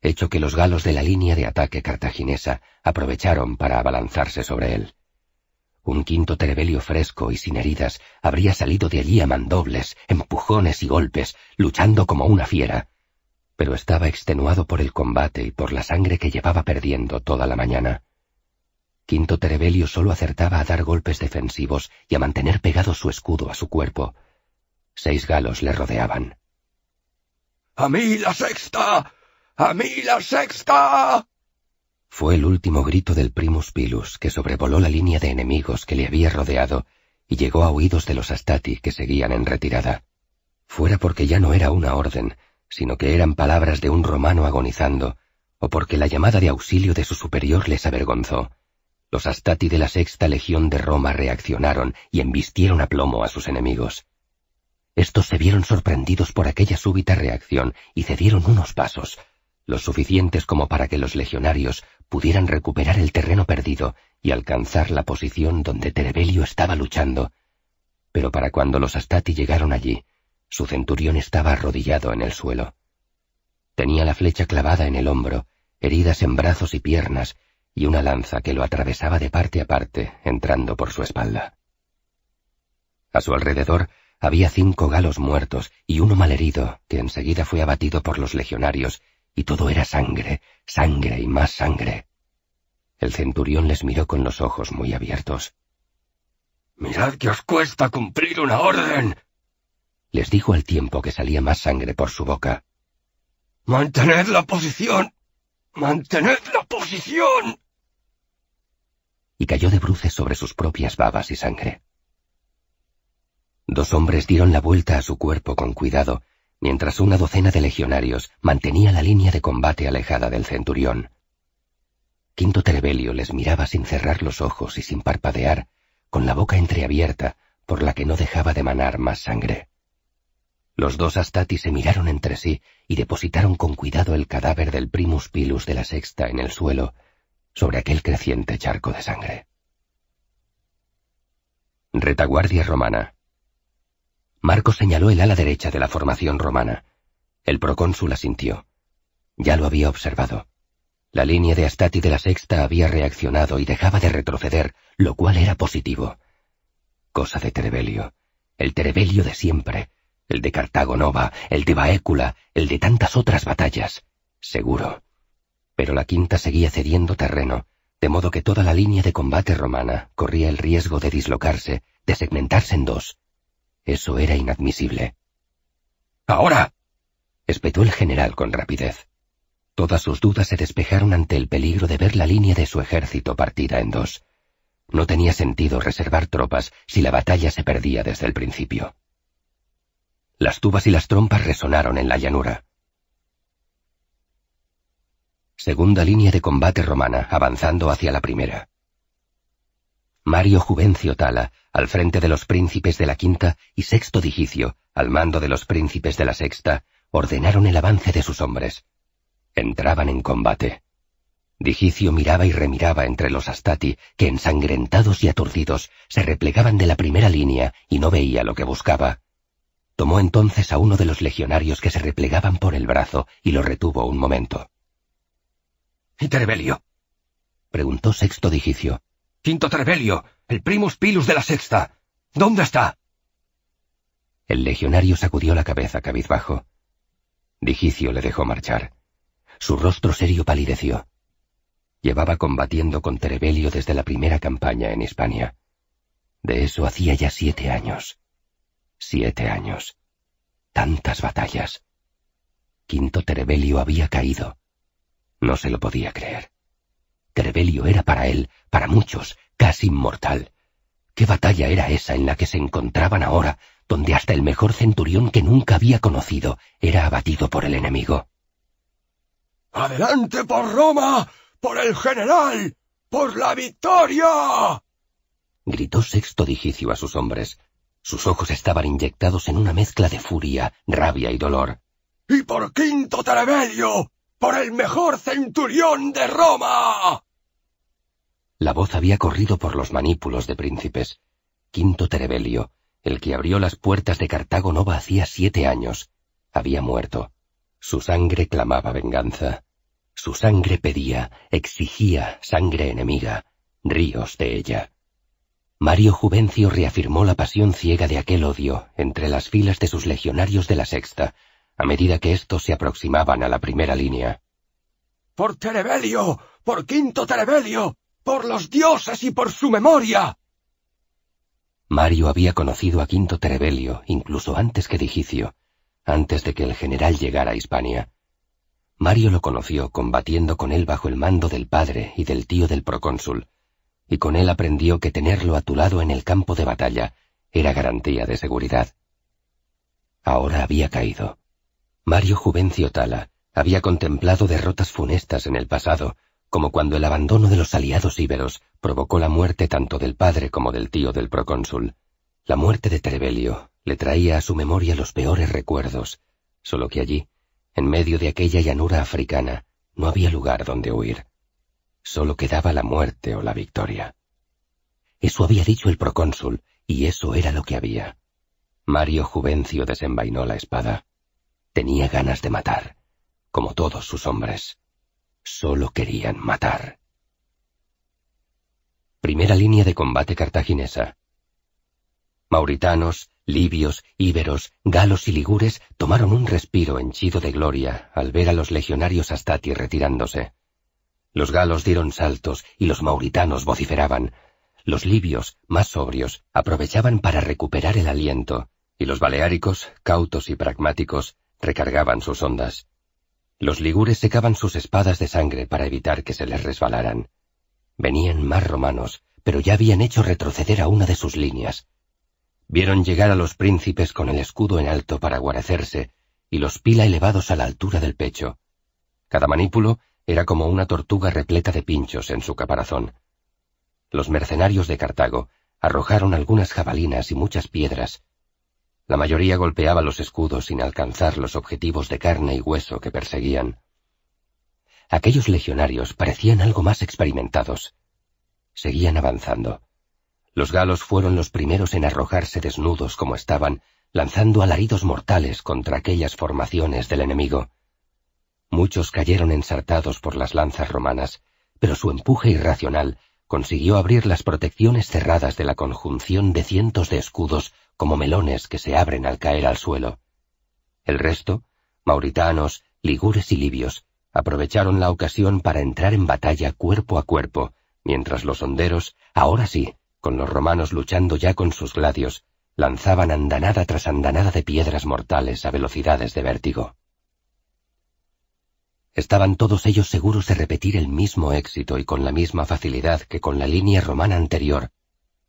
hecho que los galos de la línea de ataque cartaginesa aprovecharon para abalanzarse sobre él. Un quinto terebelio fresco y sin heridas habría salido de allí a mandobles, empujones y golpes, luchando como una fiera, pero estaba extenuado por el combate y por la sangre que llevaba perdiendo toda la mañana. Quinto Terebelio solo acertaba a dar golpes defensivos y a mantener pegado su escudo a su cuerpo. Seis galos le rodeaban. ¡A mí la sexta! ¡A mí la sexta! Fue el último grito del Primus Pilus que sobrevoló la línea de enemigos que le había rodeado y llegó a oídos de los Astati que seguían en retirada. Fuera porque ya no era una orden, sino que eran palabras de un romano agonizando, o porque la llamada de auxilio de su superior les avergonzó. Los astati de la sexta legión de Roma reaccionaron y embistieron a plomo a sus enemigos. Estos se vieron sorprendidos por aquella súbita reacción y cedieron unos pasos, los suficientes como para que los legionarios pudieran recuperar el terreno perdido y alcanzar la posición donde Terebelio estaba luchando. Pero para cuando los Astati llegaron allí, su centurión estaba arrodillado en el suelo. Tenía la flecha clavada en el hombro, heridas en brazos y piernas, y una lanza que lo atravesaba de parte a parte, entrando por su espalda. A su alrededor había cinco galos muertos y uno malherido, que enseguida fue abatido por los legionarios, y todo era sangre, sangre y más sangre. El centurión les miró con los ojos muy abiertos. Mirad que os cuesta cumplir una orden, les dijo al tiempo que salía más sangre por su boca. Mantened la posición. Mantened la posición. Y cayó de bruces sobre sus propias babas y sangre. Dos hombres dieron la vuelta a su cuerpo con cuidado, mientras una docena de legionarios mantenía la línea de combate alejada del centurión. Quinto Trebelio les miraba sin cerrar los ojos y sin parpadear, con la boca entreabierta, por la que no dejaba de manar más sangre. Los dos Astati se miraron entre sí y depositaron con cuidado el cadáver del primus pilus de la sexta en el suelo, sobre aquel creciente charco de sangre. Retaguardia romana. Marco señaló el ala derecha de la formación romana. El procónsul asintió. Ya lo había observado. La línea de Astati de la sexta había reaccionado y dejaba de retroceder, lo cual era positivo. Cosa de Terebelio. El Terebelio de siempre el de Cartago Nova, el de Baécula, el de tantas otras batallas. Seguro. Pero la quinta seguía cediendo terreno, de modo que toda la línea de combate romana corría el riesgo de dislocarse, de segmentarse en dos. Eso era inadmisible. ¡Ahora! espetó el general con rapidez. Todas sus dudas se despejaron ante el peligro de ver la línea de su ejército partida en dos. No tenía sentido reservar tropas si la batalla se perdía desde el principio. Las tubas y las trompas resonaron en la llanura. Segunda línea de combate romana, avanzando hacia la primera. Mario Juvencio Tala, al frente de los príncipes de la quinta y sexto digicio, al mando de los príncipes de la sexta, ordenaron el avance de sus hombres. Entraban en combate. Digicio miraba y remiraba entre los astati, que ensangrentados y aturdidos se replegaban de la primera línea y no veía lo que buscaba. Tomó entonces a uno de los legionarios que se replegaban por el brazo y lo retuvo un momento. —¿Y Terebelio? preguntó Sexto Digicio. Quinto Terebelio, el primus pilus de la sexta. ¿Dónde está? El legionario sacudió la cabeza cabizbajo. Digicio le dejó marchar. Su rostro serio palideció. Llevaba combatiendo con Terebelio desde la primera campaña en Hispania. De eso hacía ya siete años. Siete años. Tantas batallas. Quinto Terebelio había caído. No se lo podía creer. Terebelio era para él, para muchos, casi inmortal. ¿Qué batalla era esa en la que se encontraban ahora, donde hasta el mejor centurión que nunca había conocido era abatido por el enemigo? ¡Adelante por Roma! ¡Por el general! ¡Por la victoria! gritó Sexto Digicio a sus hombres, sus ojos estaban inyectados en una mezcla de furia, rabia y dolor. ¡Y por Quinto Terebelio, ¡Por el mejor centurión de Roma! La voz había corrido por los manípulos de príncipes. Quinto Terebelio, el que abrió las puertas de Cartago Nova hacía siete años, había muerto. Su sangre clamaba venganza. Su sangre pedía, exigía sangre enemiga, ríos de ella. Mario Juvencio reafirmó la pasión ciega de aquel odio entre las filas de sus legionarios de la sexta, a medida que éstos se aproximaban a la primera línea. ¡Por Terebelio! ¡Por Quinto Terebelio! ¡Por los dioses y por su memoria! Mario había conocido a Quinto Terebelio incluso antes que Digicio, antes de que el general llegara a Hispania. Mario lo conoció combatiendo con él bajo el mando del padre y del tío del procónsul, y con él aprendió que tenerlo a tu lado en el campo de batalla era garantía de seguridad. Ahora había caído. Mario Juvencio Tala había contemplado derrotas funestas en el pasado, como cuando el abandono de los aliados íberos provocó la muerte tanto del padre como del tío del procónsul. La muerte de Trebelio le traía a su memoria los peores recuerdos, solo que allí, en medio de aquella llanura africana, no había lugar donde huir. Solo quedaba la muerte o la victoria. Eso había dicho el procónsul, y eso era lo que había. Mario Juvencio desenvainó la espada. Tenía ganas de matar, como todos sus hombres. Solo querían matar. Primera línea de combate cartaginesa. Mauritanos, libios, íberos, galos y ligures tomaron un respiro henchido de gloria al ver a los legionarios astati retirándose. Los galos dieron saltos y los mauritanos vociferaban. Los libios, más sobrios, aprovechaban para recuperar el aliento, y los baleáricos, cautos y pragmáticos, recargaban sus ondas. Los ligures secaban sus espadas de sangre para evitar que se les resbalaran. Venían más romanos, pero ya habían hecho retroceder a una de sus líneas. Vieron llegar a los príncipes con el escudo en alto para guarecerse y los pila elevados a la altura del pecho. Cada manípulo era como una tortuga repleta de pinchos en su caparazón. Los mercenarios de Cartago arrojaron algunas jabalinas y muchas piedras. La mayoría golpeaba los escudos sin alcanzar los objetivos de carne y hueso que perseguían. Aquellos legionarios parecían algo más experimentados. Seguían avanzando. Los galos fueron los primeros en arrojarse desnudos como estaban, lanzando alaridos mortales contra aquellas formaciones del enemigo. Muchos cayeron ensartados por las lanzas romanas, pero su empuje irracional consiguió abrir las protecciones cerradas de la conjunción de cientos de escudos como melones que se abren al caer al suelo. El resto, mauritanos, ligures y libios, aprovecharon la ocasión para entrar en batalla cuerpo a cuerpo, mientras los honderos, ahora sí, con los romanos luchando ya con sus gladios, lanzaban andanada tras andanada de piedras mortales a velocidades de vértigo. Estaban todos ellos seguros de repetir el mismo éxito y con la misma facilidad que con la línea romana anterior,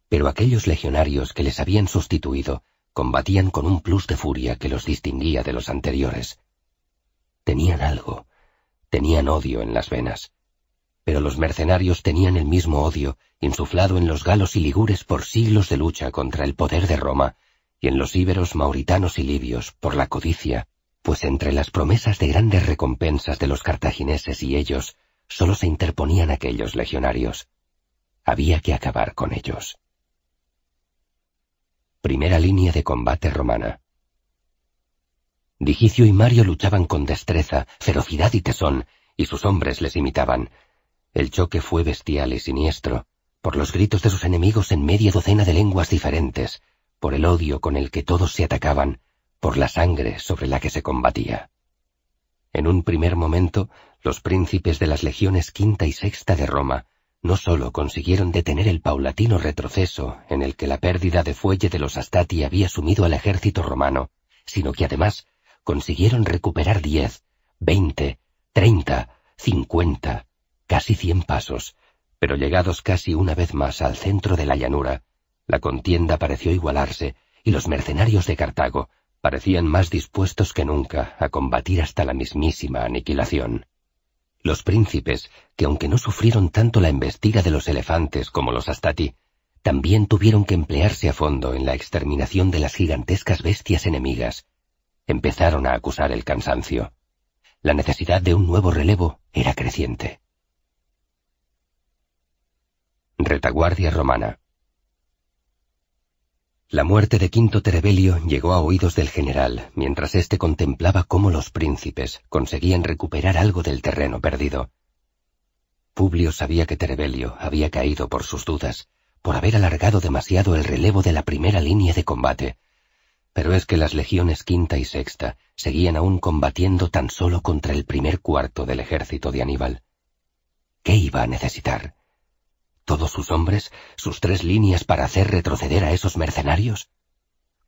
pero aquellos legionarios que les habían sustituido combatían con un plus de furia que los distinguía de los anteriores. Tenían algo, tenían odio en las venas, pero los mercenarios tenían el mismo odio insuflado en los galos y ligures por siglos de lucha contra el poder de Roma y en los íberos mauritanos y libios por la codicia, pues entre las promesas de grandes recompensas de los cartagineses y ellos sólo se interponían aquellos legionarios. Había que acabar con ellos. Primera línea de combate romana. Digicio y Mario luchaban con destreza, ferocidad y tesón, y sus hombres les imitaban. El choque fue bestial y siniestro, por los gritos de sus enemigos en media docena de lenguas diferentes, por el odio con el que todos se atacaban, por la sangre sobre la que se combatía. En un primer momento, los príncipes de las legiones quinta y sexta de Roma no sólo consiguieron detener el paulatino retroceso en el que la pérdida de fuelle de los Astati había sumido al ejército romano, sino que además consiguieron recuperar diez, veinte, treinta, cincuenta, casi cien pasos, pero llegados casi una vez más al centro de la llanura, la contienda pareció igualarse y los mercenarios de Cartago parecían más dispuestos que nunca a combatir hasta la mismísima aniquilación. Los príncipes, que aunque no sufrieron tanto la embestida de los elefantes como los astati, también tuvieron que emplearse a fondo en la exterminación de las gigantescas bestias enemigas, empezaron a acusar el cansancio. La necesidad de un nuevo relevo era creciente. Retaguardia romana. La muerte de Quinto Terebelio llegó a oídos del general, mientras éste contemplaba cómo los príncipes conseguían recuperar algo del terreno perdido. Publio sabía que Terebelio había caído por sus dudas, por haber alargado demasiado el relevo de la primera línea de combate, pero es que las legiones quinta y sexta seguían aún combatiendo tan solo contra el primer cuarto del ejército de Aníbal. ¿Qué iba a necesitar? todos sus hombres, sus tres líneas para hacer retroceder a esos mercenarios?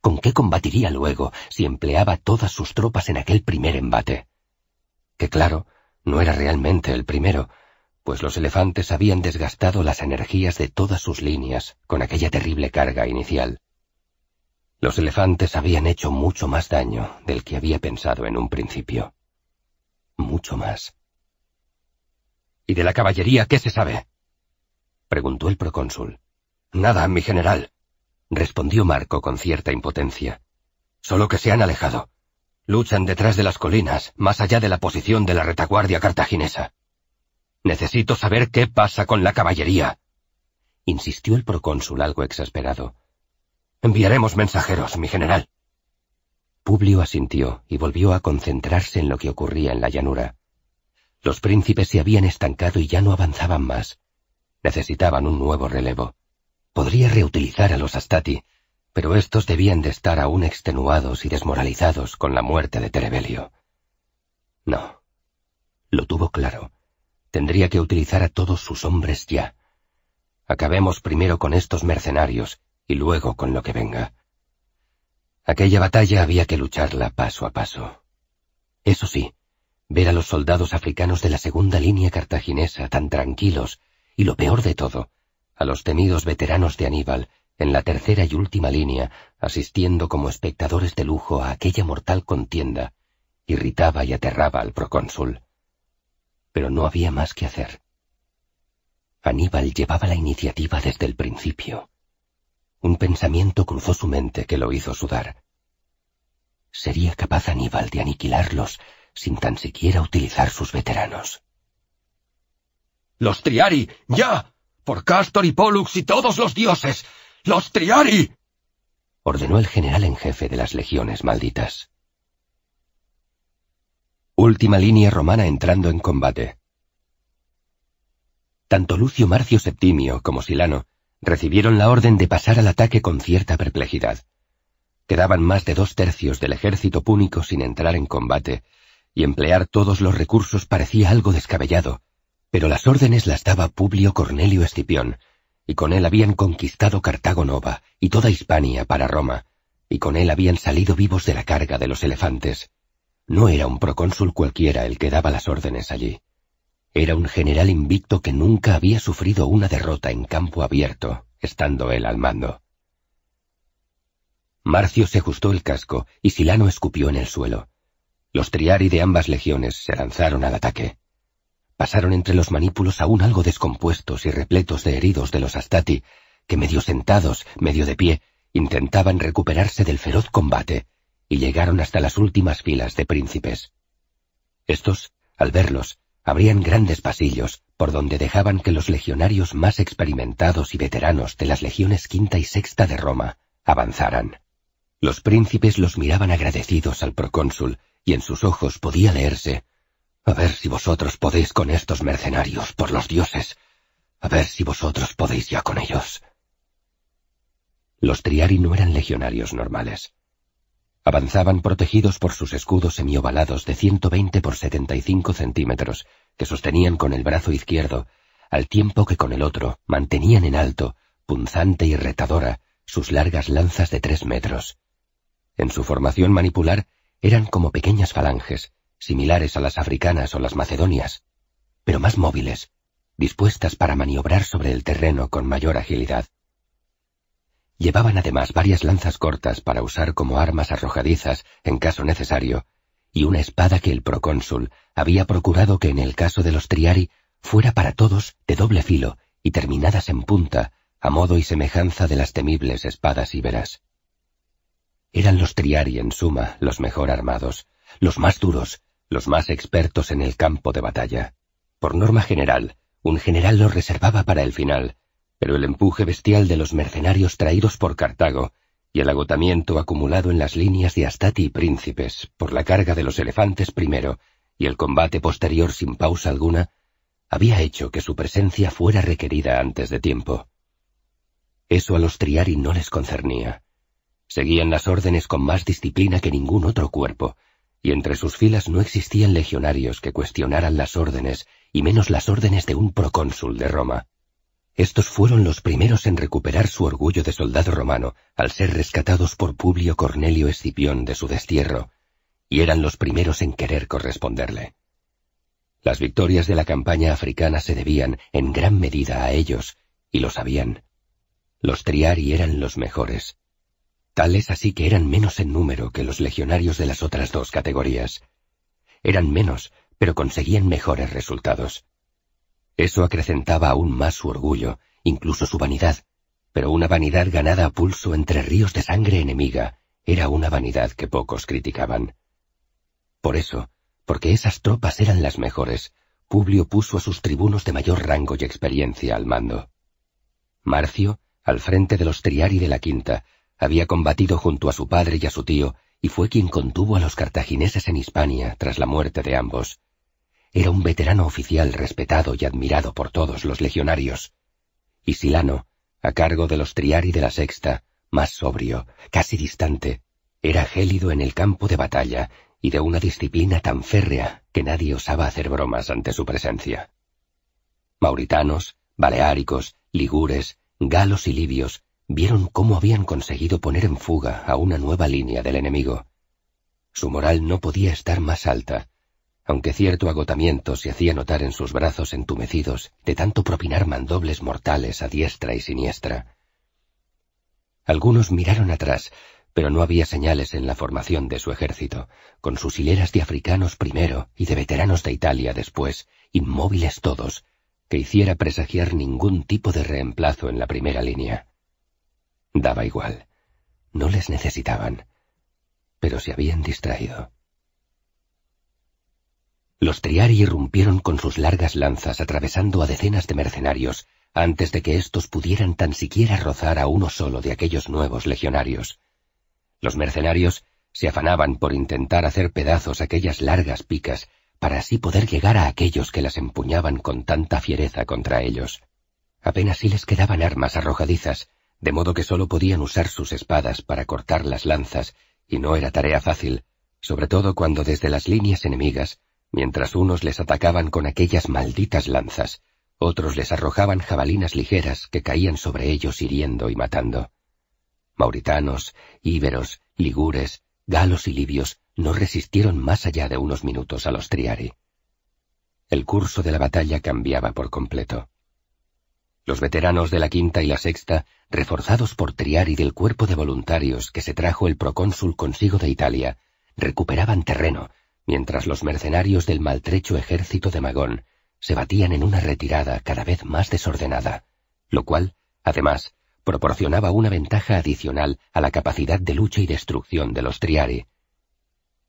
¿Con qué combatiría luego si empleaba todas sus tropas en aquel primer embate? Que claro, no era realmente el primero, pues los elefantes habían desgastado las energías de todas sus líneas con aquella terrible carga inicial. Los elefantes habían hecho mucho más daño del que había pensado en un principio. Mucho más. ¿Y de la caballería qué se sabe? preguntó el procónsul. Nada, mi general, respondió Marco con cierta impotencia. Solo que se han alejado. Luchan detrás de las colinas, más allá de la posición de la retaguardia cartaginesa. Necesito saber qué pasa con la caballería, insistió el procónsul algo exasperado. Enviaremos mensajeros, mi general. Publio asintió y volvió a concentrarse en lo que ocurría en la llanura. Los príncipes se habían estancado y ya no avanzaban más necesitaban un nuevo relevo. Podría reutilizar a los Astati, pero estos debían de estar aún extenuados y desmoralizados con la muerte de Terebelio. No. Lo tuvo claro. Tendría que utilizar a todos sus hombres ya. Acabemos primero con estos mercenarios y luego con lo que venga. Aquella batalla había que lucharla paso a paso. Eso sí, ver a los soldados africanos de la segunda línea cartaginesa tan tranquilos y lo peor de todo, a los temidos veteranos de Aníbal, en la tercera y última línea, asistiendo como espectadores de lujo a aquella mortal contienda, irritaba y aterraba al procónsul. Pero no había más que hacer. Aníbal llevaba la iniciativa desde el principio. Un pensamiento cruzó su mente que lo hizo sudar. ¿Sería capaz Aníbal de aniquilarlos sin tan siquiera utilizar sus veteranos? Los Triari, ya. Por Castor y Pollux y todos los dioses. Los Triari. ordenó el general en jefe de las legiones malditas. Última línea romana entrando en combate. Tanto Lucio Marcio Septimio como Silano recibieron la orden de pasar al ataque con cierta perplejidad. Quedaban más de dos tercios del ejército púnico sin entrar en combate, y emplear todos los recursos parecía algo descabellado, pero las órdenes las daba Publio Cornelio Escipión, y con él habían conquistado Cartago Nova y toda Hispania para Roma, y con él habían salido vivos de la carga de los elefantes. No era un procónsul cualquiera el que daba las órdenes allí. Era un general invicto que nunca había sufrido una derrota en campo abierto, estando él al mando. Marcio se ajustó el casco y Silano escupió en el suelo. Los triari de ambas legiones se lanzaron al ataque pasaron entre los manípulos aún algo descompuestos y repletos de heridos de los Astati, que medio sentados, medio de pie, intentaban recuperarse del feroz combate, y llegaron hasta las últimas filas de príncipes. Estos, al verlos, abrían grandes pasillos, por donde dejaban que los legionarios más experimentados y veteranos de las legiones quinta y sexta de Roma avanzaran. Los príncipes los miraban agradecidos al procónsul, y en sus ojos podía leerse a ver si vosotros podéis con estos mercenarios, por los dioses. A ver si vosotros podéis ya con ellos. Los Triari no eran legionarios normales. Avanzaban protegidos por sus escudos semiovalados de 120 por 75 centímetros, que sostenían con el brazo izquierdo, al tiempo que con el otro mantenían en alto, punzante y retadora, sus largas lanzas de tres metros. En su formación manipular eran como pequeñas falanges, similares a las africanas o las macedonias, pero más móviles, dispuestas para maniobrar sobre el terreno con mayor agilidad. Llevaban además varias lanzas cortas para usar como armas arrojadizas en caso necesario, y una espada que el procónsul había procurado que en el caso de los triari fuera para todos de doble filo y terminadas en punta, a modo y semejanza de las temibles espadas íberas. Eran los triari, en suma, los mejor armados, los más duros, los más expertos en el campo de batalla. Por norma general, un general lo reservaba para el final, pero el empuje bestial de los mercenarios traídos por Cartago y el agotamiento acumulado en las líneas de Astati y Príncipes por la carga de los elefantes primero y el combate posterior sin pausa alguna, había hecho que su presencia fuera requerida antes de tiempo. Eso a los Triari no les concernía. Seguían las órdenes con más disciplina que ningún otro cuerpo, y entre sus filas no existían legionarios que cuestionaran las órdenes, y menos las órdenes de un procónsul de Roma. Estos fueron los primeros en recuperar su orgullo de soldado romano al ser rescatados por Publio Cornelio Escipión de su destierro, y eran los primeros en querer corresponderle. Las victorias de la campaña africana se debían en gran medida a ellos, y lo sabían. Los triari eran los mejores, Tales así que eran menos en número que los legionarios de las otras dos categorías. Eran menos, pero conseguían mejores resultados. Eso acrecentaba aún más su orgullo, incluso su vanidad, pero una vanidad ganada a pulso entre ríos de sangre enemiga era una vanidad que pocos criticaban. Por eso, porque esas tropas eran las mejores, Publio puso a sus tribunos de mayor rango y experiencia al mando. Marcio, al frente de los Triari de la Quinta, había combatido junto a su padre y a su tío, y fue quien contuvo a los cartagineses en Hispania tras la muerte de ambos. Era un veterano oficial respetado y admirado por todos los legionarios. Y Silano, a cargo de los Triari de la Sexta, más sobrio, casi distante, era gélido en el campo de batalla y de una disciplina tan férrea que nadie osaba hacer bromas ante su presencia. Mauritanos, baleáricos, ligures, galos y libios vieron cómo habían conseguido poner en fuga a una nueva línea del enemigo. Su moral no podía estar más alta, aunque cierto agotamiento se hacía notar en sus brazos entumecidos de tanto propinar mandobles mortales a diestra y siniestra. Algunos miraron atrás, pero no había señales en la formación de su ejército, con sus hileras de africanos primero y de veteranos de Italia después, inmóviles todos, que hiciera presagiar ningún tipo de reemplazo en la primera línea. Daba igual. No les necesitaban. Pero se habían distraído. Los Triari irrumpieron con sus largas lanzas atravesando a decenas de mercenarios antes de que estos pudieran tan siquiera rozar a uno solo de aquellos nuevos legionarios. Los mercenarios se afanaban por intentar hacer pedazos aquellas largas picas para así poder llegar a aquellos que las empuñaban con tanta fiereza contra ellos. Apenas si les quedaban armas arrojadizas, de modo que solo podían usar sus espadas para cortar las lanzas, y no era tarea fácil, sobre todo cuando desde las líneas enemigas, mientras unos les atacaban con aquellas malditas lanzas, otros les arrojaban jabalinas ligeras que caían sobre ellos hiriendo y matando. Mauritanos, íberos, ligures, galos y libios no resistieron más allá de unos minutos a los triari. El curso de la batalla cambiaba por completo. Los veteranos de la quinta y la sexta, reforzados por Triari del cuerpo de voluntarios que se trajo el procónsul consigo de Italia, recuperaban terreno, mientras los mercenarios del maltrecho ejército de Magón se batían en una retirada cada vez más desordenada, lo cual, además, proporcionaba una ventaja adicional a la capacidad de lucha y destrucción de los Triari.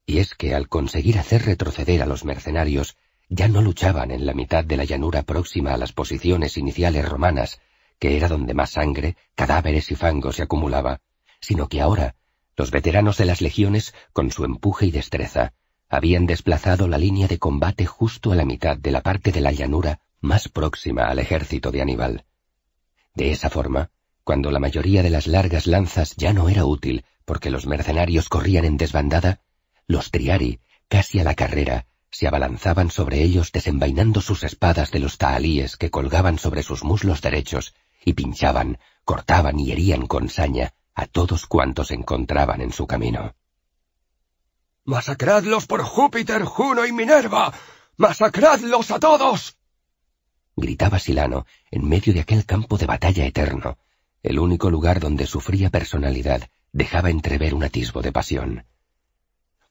Y es que al conseguir hacer retroceder a los mercenarios, ya no luchaban en la mitad de la llanura próxima a las posiciones iniciales romanas, que era donde más sangre, cadáveres y fango se acumulaba, sino que ahora los veteranos de las legiones, con su empuje y destreza, habían desplazado la línea de combate justo a la mitad de la parte de la llanura más próxima al ejército de Aníbal. De esa forma, cuando la mayoría de las largas lanzas ya no era útil porque los mercenarios corrían en desbandada, los triari, casi a la carrera, se abalanzaban sobre ellos desenvainando sus espadas de los tahalíes que colgaban sobre sus muslos derechos y pinchaban, cortaban y herían con saña a todos cuantos encontraban en su camino. Masacradlos por Júpiter, Juno y Minerva. Masacradlos a todos. gritaba Silano en medio de aquel campo de batalla eterno, el único lugar donde su fría personalidad dejaba entrever un atisbo de pasión.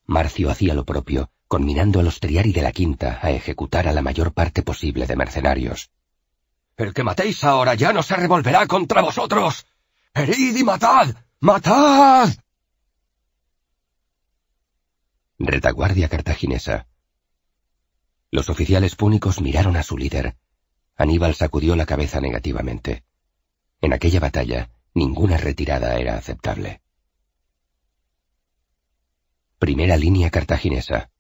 Marcio hacía lo propio conminando a los Triari de la Quinta a ejecutar a la mayor parte posible de mercenarios. El que matéis ahora ya no se revolverá contra vosotros. Herid y matad. ¡Matad! Retaguardia cartaginesa. Los oficiales púnicos miraron a su líder. Aníbal sacudió la cabeza negativamente. En aquella batalla, ninguna retirada era aceptable. Primera línea cartaginesa.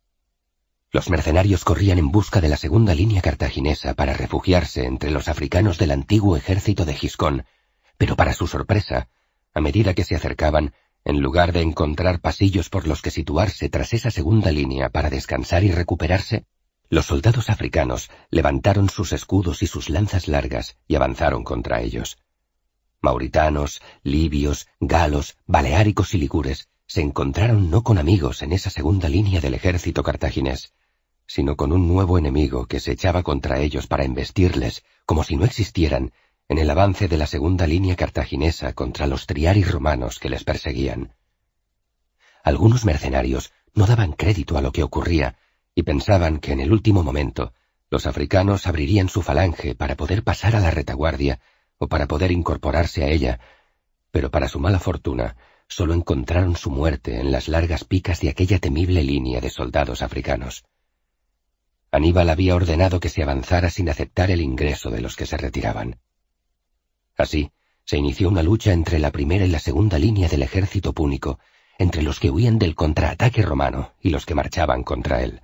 Los mercenarios corrían en busca de la segunda línea cartaginesa para refugiarse entre los africanos del antiguo ejército de Giscón, pero para su sorpresa, a medida que se acercaban, en lugar de encontrar pasillos por los que situarse tras esa segunda línea para descansar y recuperarse, los soldados africanos levantaron sus escudos y sus lanzas largas y avanzaron contra ellos. Mauritanos, libios, galos, baleáricos y ligures se encontraron no con amigos en esa segunda línea del ejército cartaginés sino con un nuevo enemigo que se echaba contra ellos para embestirles, como si no existieran, en el avance de la segunda línea cartaginesa contra los triaris romanos que les perseguían. Algunos mercenarios no daban crédito a lo que ocurría y pensaban que en el último momento los africanos abrirían su falange para poder pasar a la retaguardia o para poder incorporarse a ella, pero para su mala fortuna solo encontraron su muerte en las largas picas de aquella temible línea de soldados africanos. Aníbal había ordenado que se avanzara sin aceptar el ingreso de los que se retiraban. Así, se inició una lucha entre la primera y la segunda línea del ejército púnico, entre los que huían del contraataque romano y los que marchaban contra él.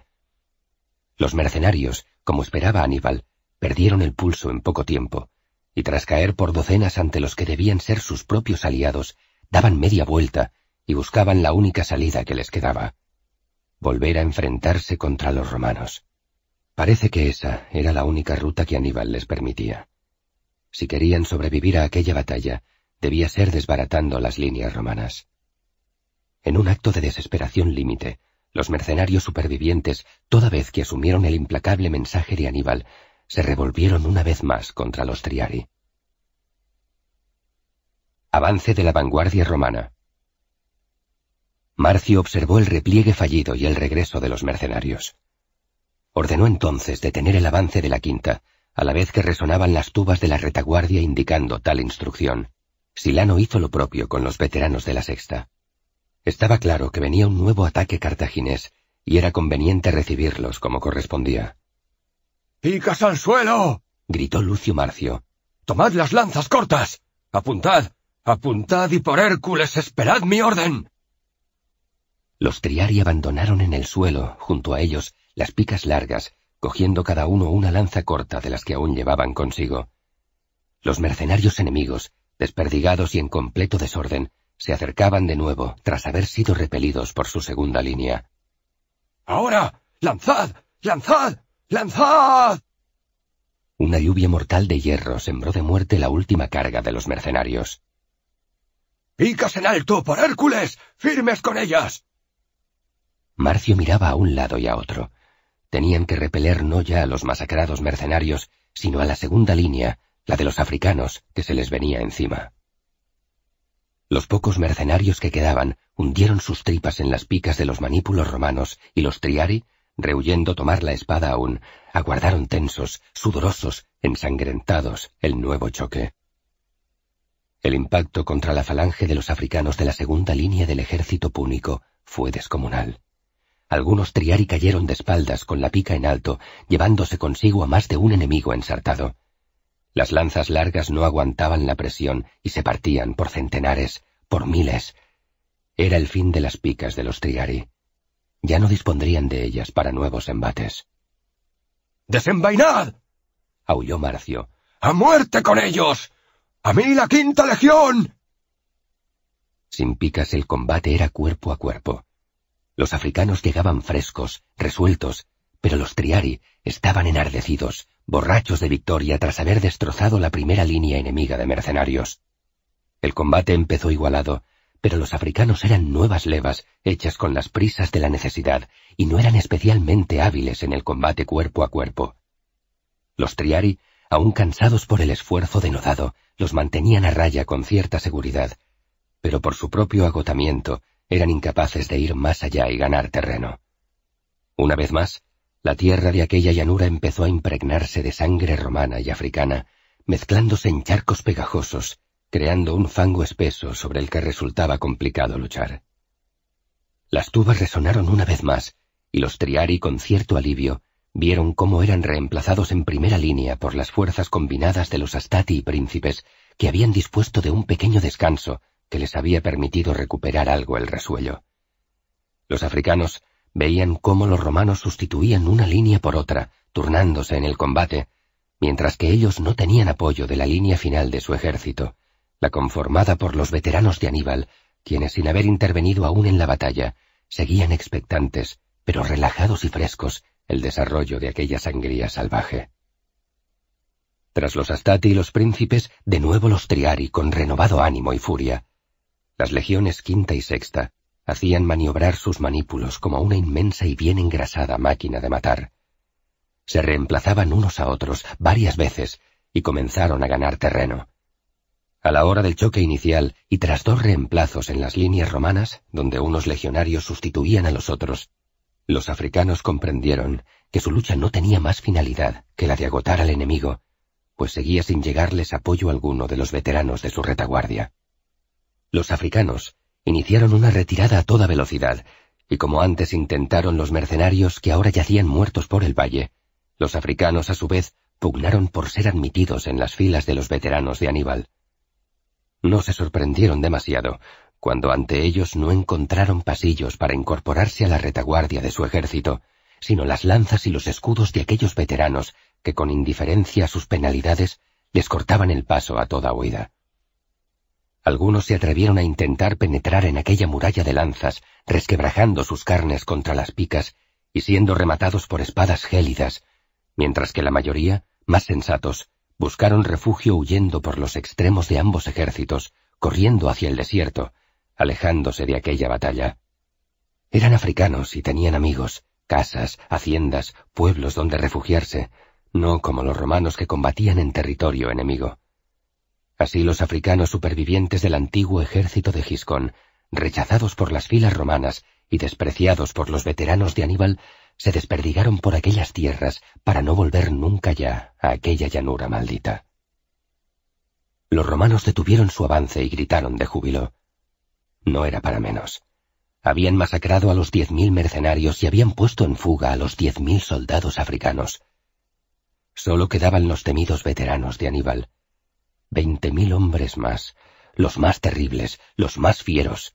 Los mercenarios, como esperaba Aníbal, perdieron el pulso en poco tiempo, y tras caer por docenas ante los que debían ser sus propios aliados, daban media vuelta y buscaban la única salida que les quedaba, volver a enfrentarse contra los romanos. Parece que esa era la única ruta que Aníbal les permitía. Si querían sobrevivir a aquella batalla, debía ser desbaratando las líneas romanas. En un acto de desesperación límite, los mercenarios supervivientes, toda vez que asumieron el implacable mensaje de Aníbal, se revolvieron una vez más contra los Triari. Avance de la vanguardia romana. Marcio observó el repliegue fallido y el regreso de los mercenarios. Ordenó entonces detener el avance de la quinta, a la vez que resonaban las tubas de la retaguardia indicando tal instrucción. Silano hizo lo propio con los veteranos de la sexta. Estaba claro que venía un nuevo ataque cartaginés, y era conveniente recibirlos como correspondía. ¡Picas al suelo! gritó Lucio Marcio. Tomad las lanzas cortas. Apuntad. Apuntad y por Hércules esperad mi orden. Los triari abandonaron en el suelo, junto a ellos, las picas largas, cogiendo cada uno una lanza corta de las que aún llevaban consigo. Los mercenarios enemigos, desperdigados y en completo desorden, se acercaban de nuevo tras haber sido repelidos por su segunda línea. Ahora. lanzad. lanzad. lanzad. Una lluvia mortal de hierro sembró de muerte la última carga de los mercenarios. Picas en alto, por Hércules. firmes con ellas. Marcio miraba a un lado y a otro tenían que repeler no ya a los masacrados mercenarios, sino a la segunda línea, la de los africanos, que se les venía encima. Los pocos mercenarios que quedaban hundieron sus tripas en las picas de los manípulos romanos y los triari, rehuyendo tomar la espada aún, aguardaron tensos, sudorosos, ensangrentados, el nuevo choque. El impacto contra la falange de los africanos de la segunda línea del ejército púnico fue descomunal. Algunos Triari cayeron de espaldas con la pica en alto, llevándose consigo a más de un enemigo ensartado. Las lanzas largas no aguantaban la presión y se partían por centenares, por miles. Era el fin de las picas de los Triari. Ya no dispondrían de ellas para nuevos embates. ¡Desenvainad! aulló Marcio. ¡A muerte con ellos! ¡A mí la quinta legión! Sin picas el combate era cuerpo a cuerpo. Los africanos llegaban frescos, resueltos, pero los triari estaban enardecidos, borrachos de victoria tras haber destrozado la primera línea enemiga de mercenarios. El combate empezó igualado, pero los africanos eran nuevas levas hechas con las prisas de la necesidad y no eran especialmente hábiles en el combate cuerpo a cuerpo. Los triari, aún cansados por el esfuerzo denodado, los mantenían a raya con cierta seguridad, pero por su propio agotamiento eran incapaces de ir más allá y ganar terreno. Una vez más, la tierra de aquella llanura empezó a impregnarse de sangre romana y africana, mezclándose en charcos pegajosos, creando un fango espeso sobre el que resultaba complicado luchar. Las tubas resonaron una vez más, y los triari, con cierto alivio, vieron cómo eran reemplazados en primera línea por las fuerzas combinadas de los astati y príncipes, que habían dispuesto de un pequeño descanso que les había permitido recuperar algo el resuello. Los africanos veían cómo los romanos sustituían una línea por otra, turnándose en el combate, mientras que ellos no tenían apoyo de la línea final de su ejército, la conformada por los veteranos de Aníbal, quienes sin haber intervenido aún en la batalla, seguían expectantes, pero relajados y frescos, el desarrollo de aquella sangría salvaje. Tras los Astati y los príncipes, de nuevo los Triari con renovado ánimo y furia. Las legiones quinta y sexta hacían maniobrar sus manípulos como una inmensa y bien engrasada máquina de matar. Se reemplazaban unos a otros varias veces y comenzaron a ganar terreno. A la hora del choque inicial y tras dos reemplazos en las líneas romanas, donde unos legionarios sustituían a los otros, los africanos comprendieron que su lucha no tenía más finalidad que la de agotar al enemigo, pues seguía sin llegarles apoyo alguno de los veteranos de su retaguardia. Los africanos iniciaron una retirada a toda velocidad, y como antes intentaron los mercenarios que ahora yacían muertos por el valle, los africanos a su vez pugnaron por ser admitidos en las filas de los veteranos de Aníbal. No se sorprendieron demasiado cuando ante ellos no encontraron pasillos para incorporarse a la retaguardia de su ejército, sino las lanzas y los escudos de aquellos veteranos que con indiferencia a sus penalidades les cortaban el paso a toda huida. Algunos se atrevieron a intentar penetrar en aquella muralla de lanzas, resquebrajando sus carnes contra las picas y siendo rematados por espadas gélidas, mientras que la mayoría, más sensatos, buscaron refugio huyendo por los extremos de ambos ejércitos, corriendo hacia el desierto, alejándose de aquella batalla. Eran africanos y tenían amigos, casas, haciendas, pueblos donde refugiarse, no como los romanos que combatían en territorio enemigo. Así los africanos supervivientes del antiguo ejército de Giscón, rechazados por las filas romanas y despreciados por los veteranos de Aníbal, se desperdigaron por aquellas tierras para no volver nunca ya a aquella llanura maldita. Los romanos detuvieron su avance y gritaron de júbilo. No era para menos. Habían masacrado a los diez mil mercenarios y habían puesto en fuga a los diez mil soldados africanos. Solo quedaban los temidos veteranos de Aníbal, veinte mil hombres más, los más terribles, los más fieros.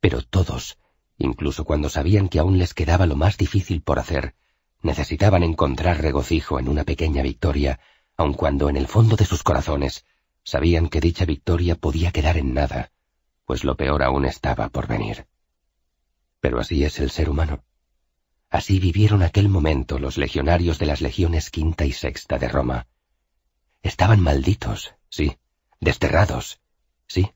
Pero todos, incluso cuando sabían que aún les quedaba lo más difícil por hacer, necesitaban encontrar regocijo en una pequeña victoria, aun cuando en el fondo de sus corazones sabían que dicha victoria podía quedar en nada, pues lo peor aún estaba por venir. Pero así es el ser humano. Así vivieron aquel momento los legionarios de las legiones quinta y sexta de Roma. Estaban malditos, sí, desterrados, sí,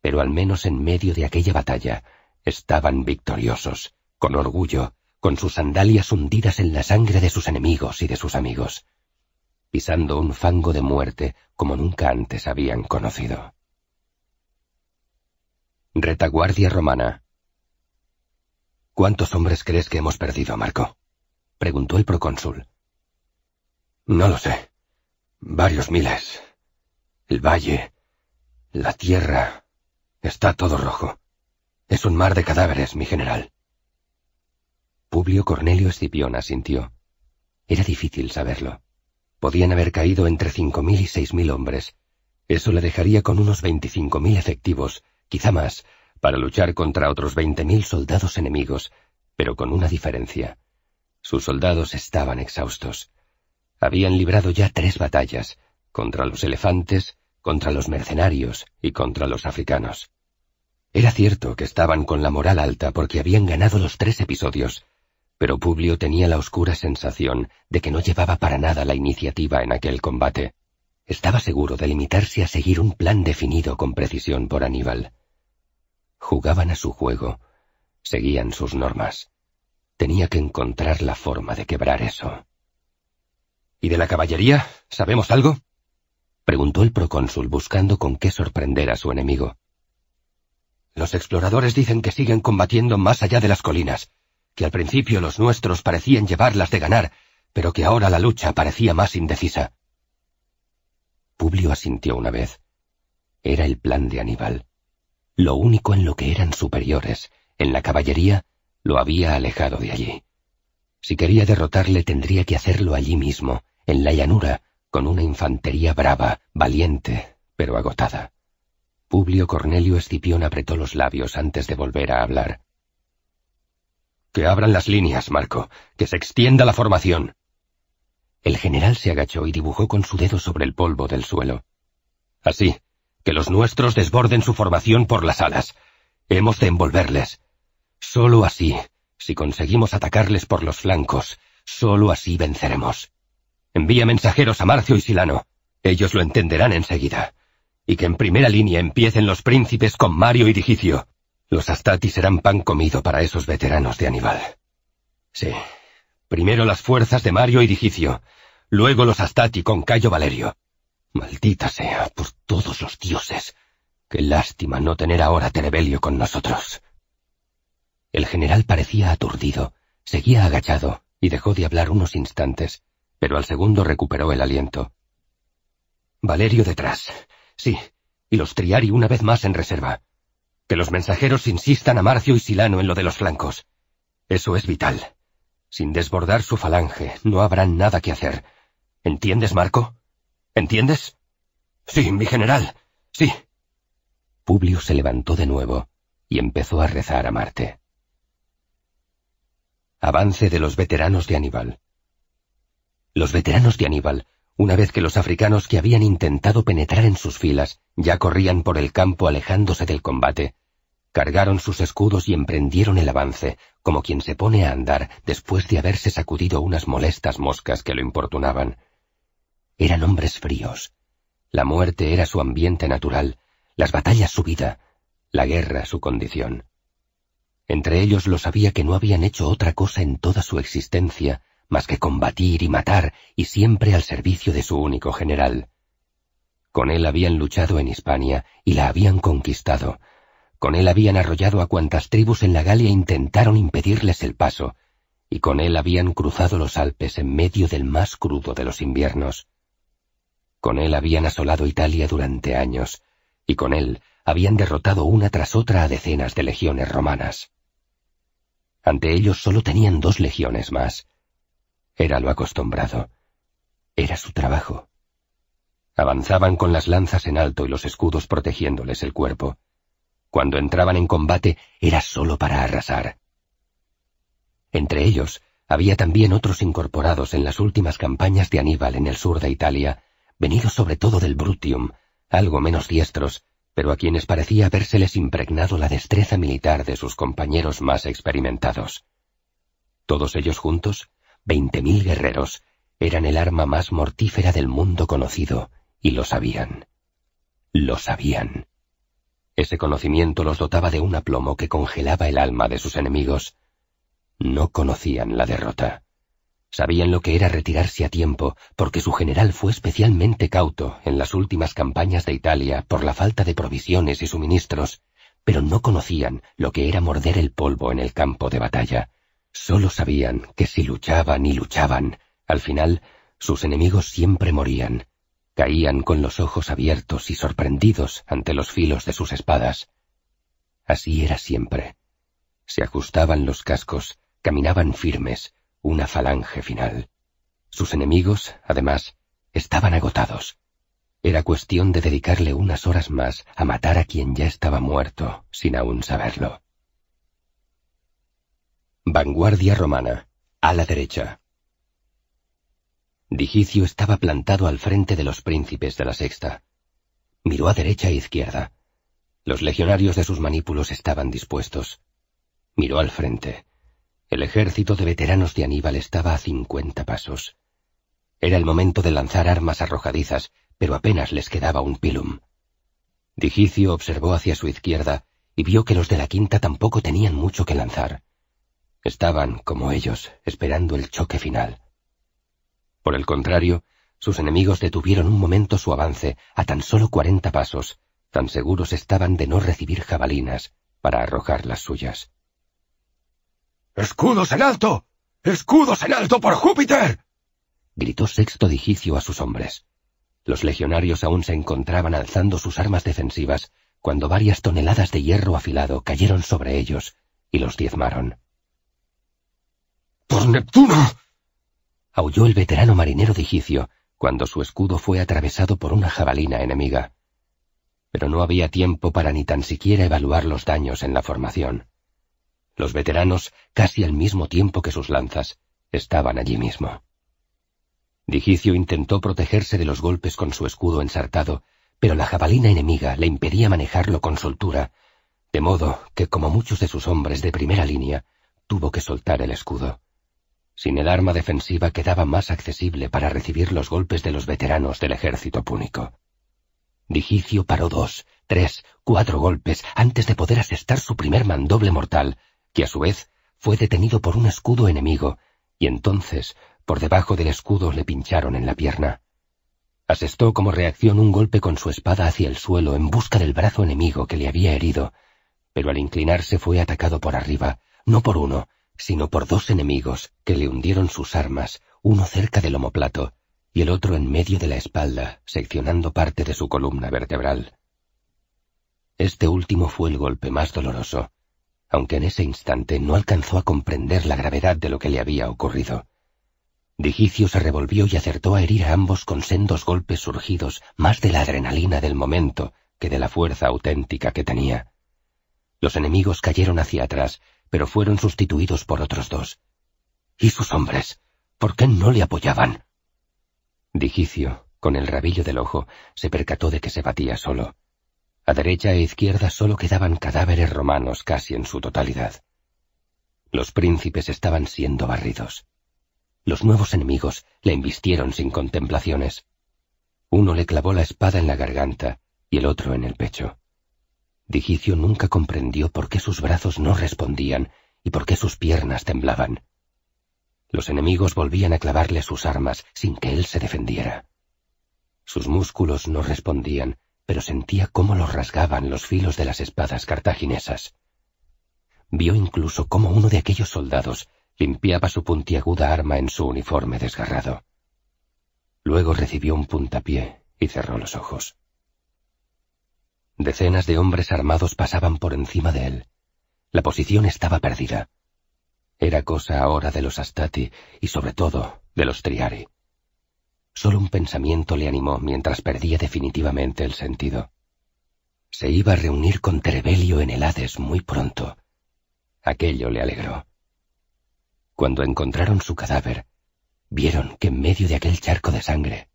pero al menos en medio de aquella batalla estaban victoriosos, con orgullo, con sus sandalias hundidas en la sangre de sus enemigos y de sus amigos, pisando un fango de muerte como nunca antes habían conocido. Retaguardia romana. ¿Cuántos hombres crees que hemos perdido, Marco? preguntó el procónsul. No lo sé. Varios miles, el valle, la tierra, está todo rojo. Es un mar de cadáveres, mi general. Publio Cornelio Escipión asintió. Era difícil saberlo. Podían haber caído entre cinco mil y seis mil hombres. Eso le dejaría con unos veinticinco mil efectivos, quizá más, para luchar contra otros veinte mil soldados enemigos, pero con una diferencia. Sus soldados estaban exhaustos. Habían librado ya tres batallas, contra los elefantes, contra los mercenarios y contra los africanos. Era cierto que estaban con la moral alta porque habían ganado los tres episodios, pero Publio tenía la oscura sensación de que no llevaba para nada la iniciativa en aquel combate. Estaba seguro de limitarse a seguir un plan definido con precisión por Aníbal. Jugaban a su juego, seguían sus normas. Tenía que encontrar la forma de quebrar eso. ¿Y de la caballería? ¿Sabemos algo? preguntó el procónsul buscando con qué sorprender a su enemigo. Los exploradores dicen que siguen combatiendo más allá de las colinas, que al principio los nuestros parecían llevarlas de ganar, pero que ahora la lucha parecía más indecisa. Publio asintió una vez. Era el plan de Aníbal. Lo único en lo que eran superiores, en la caballería, lo había alejado de allí. Si quería derrotarle tendría que hacerlo allí mismo, en la llanura, con una infantería brava, valiente, pero agotada. Publio Cornelio Escipión apretó los labios antes de volver a hablar. Que abran las líneas, Marco, que se extienda la formación. El general se agachó y dibujó con su dedo sobre el polvo del suelo. Así, que los nuestros desborden su formación por las alas. Hemos de envolverles. Solo así, si conseguimos atacarles por los flancos, solo así venceremos. Envía mensajeros a Marcio y Silano. Ellos lo entenderán enseguida. Y que en primera línea empiecen los príncipes con Mario y Digicio. Los Astati serán pan comido para esos veteranos de Aníbal. Sí. Primero las fuerzas de Mario y Digicio. Luego los Astati con Cayo Valerio. Maldita sea por todos los dioses. Qué lástima no tener ahora Terebelio con nosotros. El general parecía aturdido, seguía agachado y dejó de hablar unos instantes, pero al segundo recuperó el aliento. Valerio detrás. Sí, y los Triari una vez más en reserva. Que los mensajeros insistan a Marcio y Silano en lo de los flancos. Eso es vital. Sin desbordar su falange, no habrán nada que hacer. ¿Entiendes, Marco? ¿Entiendes? Sí, mi general. Sí. Publio se levantó de nuevo y empezó a rezar a Marte. Avance de los veteranos de Aníbal. Los veteranos de Aníbal, una vez que los africanos que habían intentado penetrar en sus filas ya corrían por el campo alejándose del combate, cargaron sus escudos y emprendieron el avance, como quien se pone a andar después de haberse sacudido unas molestas moscas que lo importunaban. Eran hombres fríos. La muerte era su ambiente natural, las batallas su vida, la guerra su condición. Entre ellos lo sabía que no habían hecho otra cosa en toda su existencia más que combatir y matar, y siempre al servicio de su único general. Con él habían luchado en Hispania y la habían conquistado. Con él habían arrollado a cuantas tribus en la Galia e intentaron impedirles el paso, y con él habían cruzado los Alpes en medio del más crudo de los inviernos. Con él habían asolado Italia durante años, y con él habían derrotado una tras otra a decenas de legiones romanas. Ante ellos solo tenían dos legiones más, era lo acostumbrado. Era su trabajo. Avanzaban con las lanzas en alto y los escudos protegiéndoles el cuerpo. Cuando entraban en combate era solo para arrasar. Entre ellos había también otros incorporados en las últimas campañas de Aníbal en el sur de Italia, venidos sobre todo del Brutium, algo menos diestros, pero a quienes parecía habérseles impregnado la destreza militar de sus compañeros más experimentados. Todos ellos juntos Veinte mil guerreros eran el arma más mortífera del mundo conocido, y lo sabían. Lo sabían. Ese conocimiento los dotaba de un aplomo que congelaba el alma de sus enemigos. No conocían la derrota. Sabían lo que era retirarse a tiempo, porque su general fue especialmente cauto en las últimas campañas de Italia por la falta de provisiones y suministros, pero no conocían lo que era morder el polvo en el campo de batalla Solo sabían que si luchaban y luchaban, al final sus enemigos siempre morían. Caían con los ojos abiertos y sorprendidos ante los filos de sus espadas. Así era siempre. Se ajustaban los cascos, caminaban firmes, una falange final. Sus enemigos, además, estaban agotados. Era cuestión de dedicarle unas horas más a matar a quien ya estaba muerto, sin aún saberlo. Vanguardia romana, a la derecha. Digicio estaba plantado al frente de los príncipes de la sexta. Miró a derecha e izquierda. Los legionarios de sus manípulos estaban dispuestos. Miró al frente. El ejército de veteranos de Aníbal estaba a cincuenta pasos. Era el momento de lanzar armas arrojadizas, pero apenas les quedaba un pilum. Digicio observó hacia su izquierda y vio que los de la quinta tampoco tenían mucho que lanzar. Estaban, como ellos, esperando el choque final. Por el contrario, sus enemigos detuvieron un momento su avance, a tan solo cuarenta pasos, tan seguros estaban de no recibir jabalinas, para arrojar las suyas. ¡Escudos en alto! ¡Escudos en alto por Júpiter! gritó Sexto Digicio a sus hombres. Los legionarios aún se encontraban alzando sus armas defensivas, cuando varias toneladas de hierro afilado cayeron sobre ellos y los diezmaron. ¡Por Neptuno! aulló el veterano marinero Digicio cuando su escudo fue atravesado por una jabalina enemiga. Pero no había tiempo para ni tan siquiera evaluar los daños en la formación. Los veteranos, casi al mismo tiempo que sus lanzas, estaban allí mismo. Digicio intentó protegerse de los golpes con su escudo ensartado, pero la jabalina enemiga le impedía manejarlo con soltura, de modo que, como muchos de sus hombres de primera línea, tuvo que soltar el escudo sin el arma defensiva quedaba más accesible para recibir los golpes de los veteranos del ejército púnico. Digicio paró dos, tres, cuatro golpes antes de poder asestar su primer mandoble mortal, que a su vez fue detenido por un escudo enemigo, y entonces por debajo del escudo le pincharon en la pierna. Asestó como reacción un golpe con su espada hacia el suelo en busca del brazo enemigo que le había herido, pero al inclinarse fue atacado por arriba, no por uno, sino por dos enemigos que le hundieron sus armas, uno cerca del omoplato y el otro en medio de la espalda, seccionando parte de su columna vertebral. Este último fue el golpe más doloroso, aunque en ese instante no alcanzó a comprender la gravedad de lo que le había ocurrido. Digicio se revolvió y acertó a herir a ambos con sendos golpes surgidos más de la adrenalina del momento que de la fuerza auténtica que tenía. Los enemigos cayeron hacia atrás pero fueron sustituidos por otros dos. ¿Y sus hombres? ¿Por qué no le apoyaban? Digicio, con el rabillo del ojo, se percató de que se batía solo. A derecha e izquierda solo quedaban cadáveres romanos casi en su totalidad. Los príncipes estaban siendo barridos. Los nuevos enemigos le embistieron sin contemplaciones. Uno le clavó la espada en la garganta y el otro en el pecho. Digicio nunca comprendió por qué sus brazos no respondían y por qué sus piernas temblaban. Los enemigos volvían a clavarle sus armas sin que él se defendiera. Sus músculos no respondían, pero sentía cómo los rasgaban los filos de las espadas cartaginesas. Vio incluso cómo uno de aquellos soldados limpiaba su puntiaguda arma en su uniforme desgarrado. Luego recibió un puntapié y cerró los ojos. Decenas de hombres armados pasaban por encima de él. La posición estaba perdida. Era cosa ahora de los Astati y sobre todo de los Triari. Solo un pensamiento le animó mientras perdía definitivamente el sentido. Se iba a reunir con Trevelio en el Hades muy pronto. Aquello le alegró. Cuando encontraron su cadáver, vieron que en medio de aquel charco de sangre,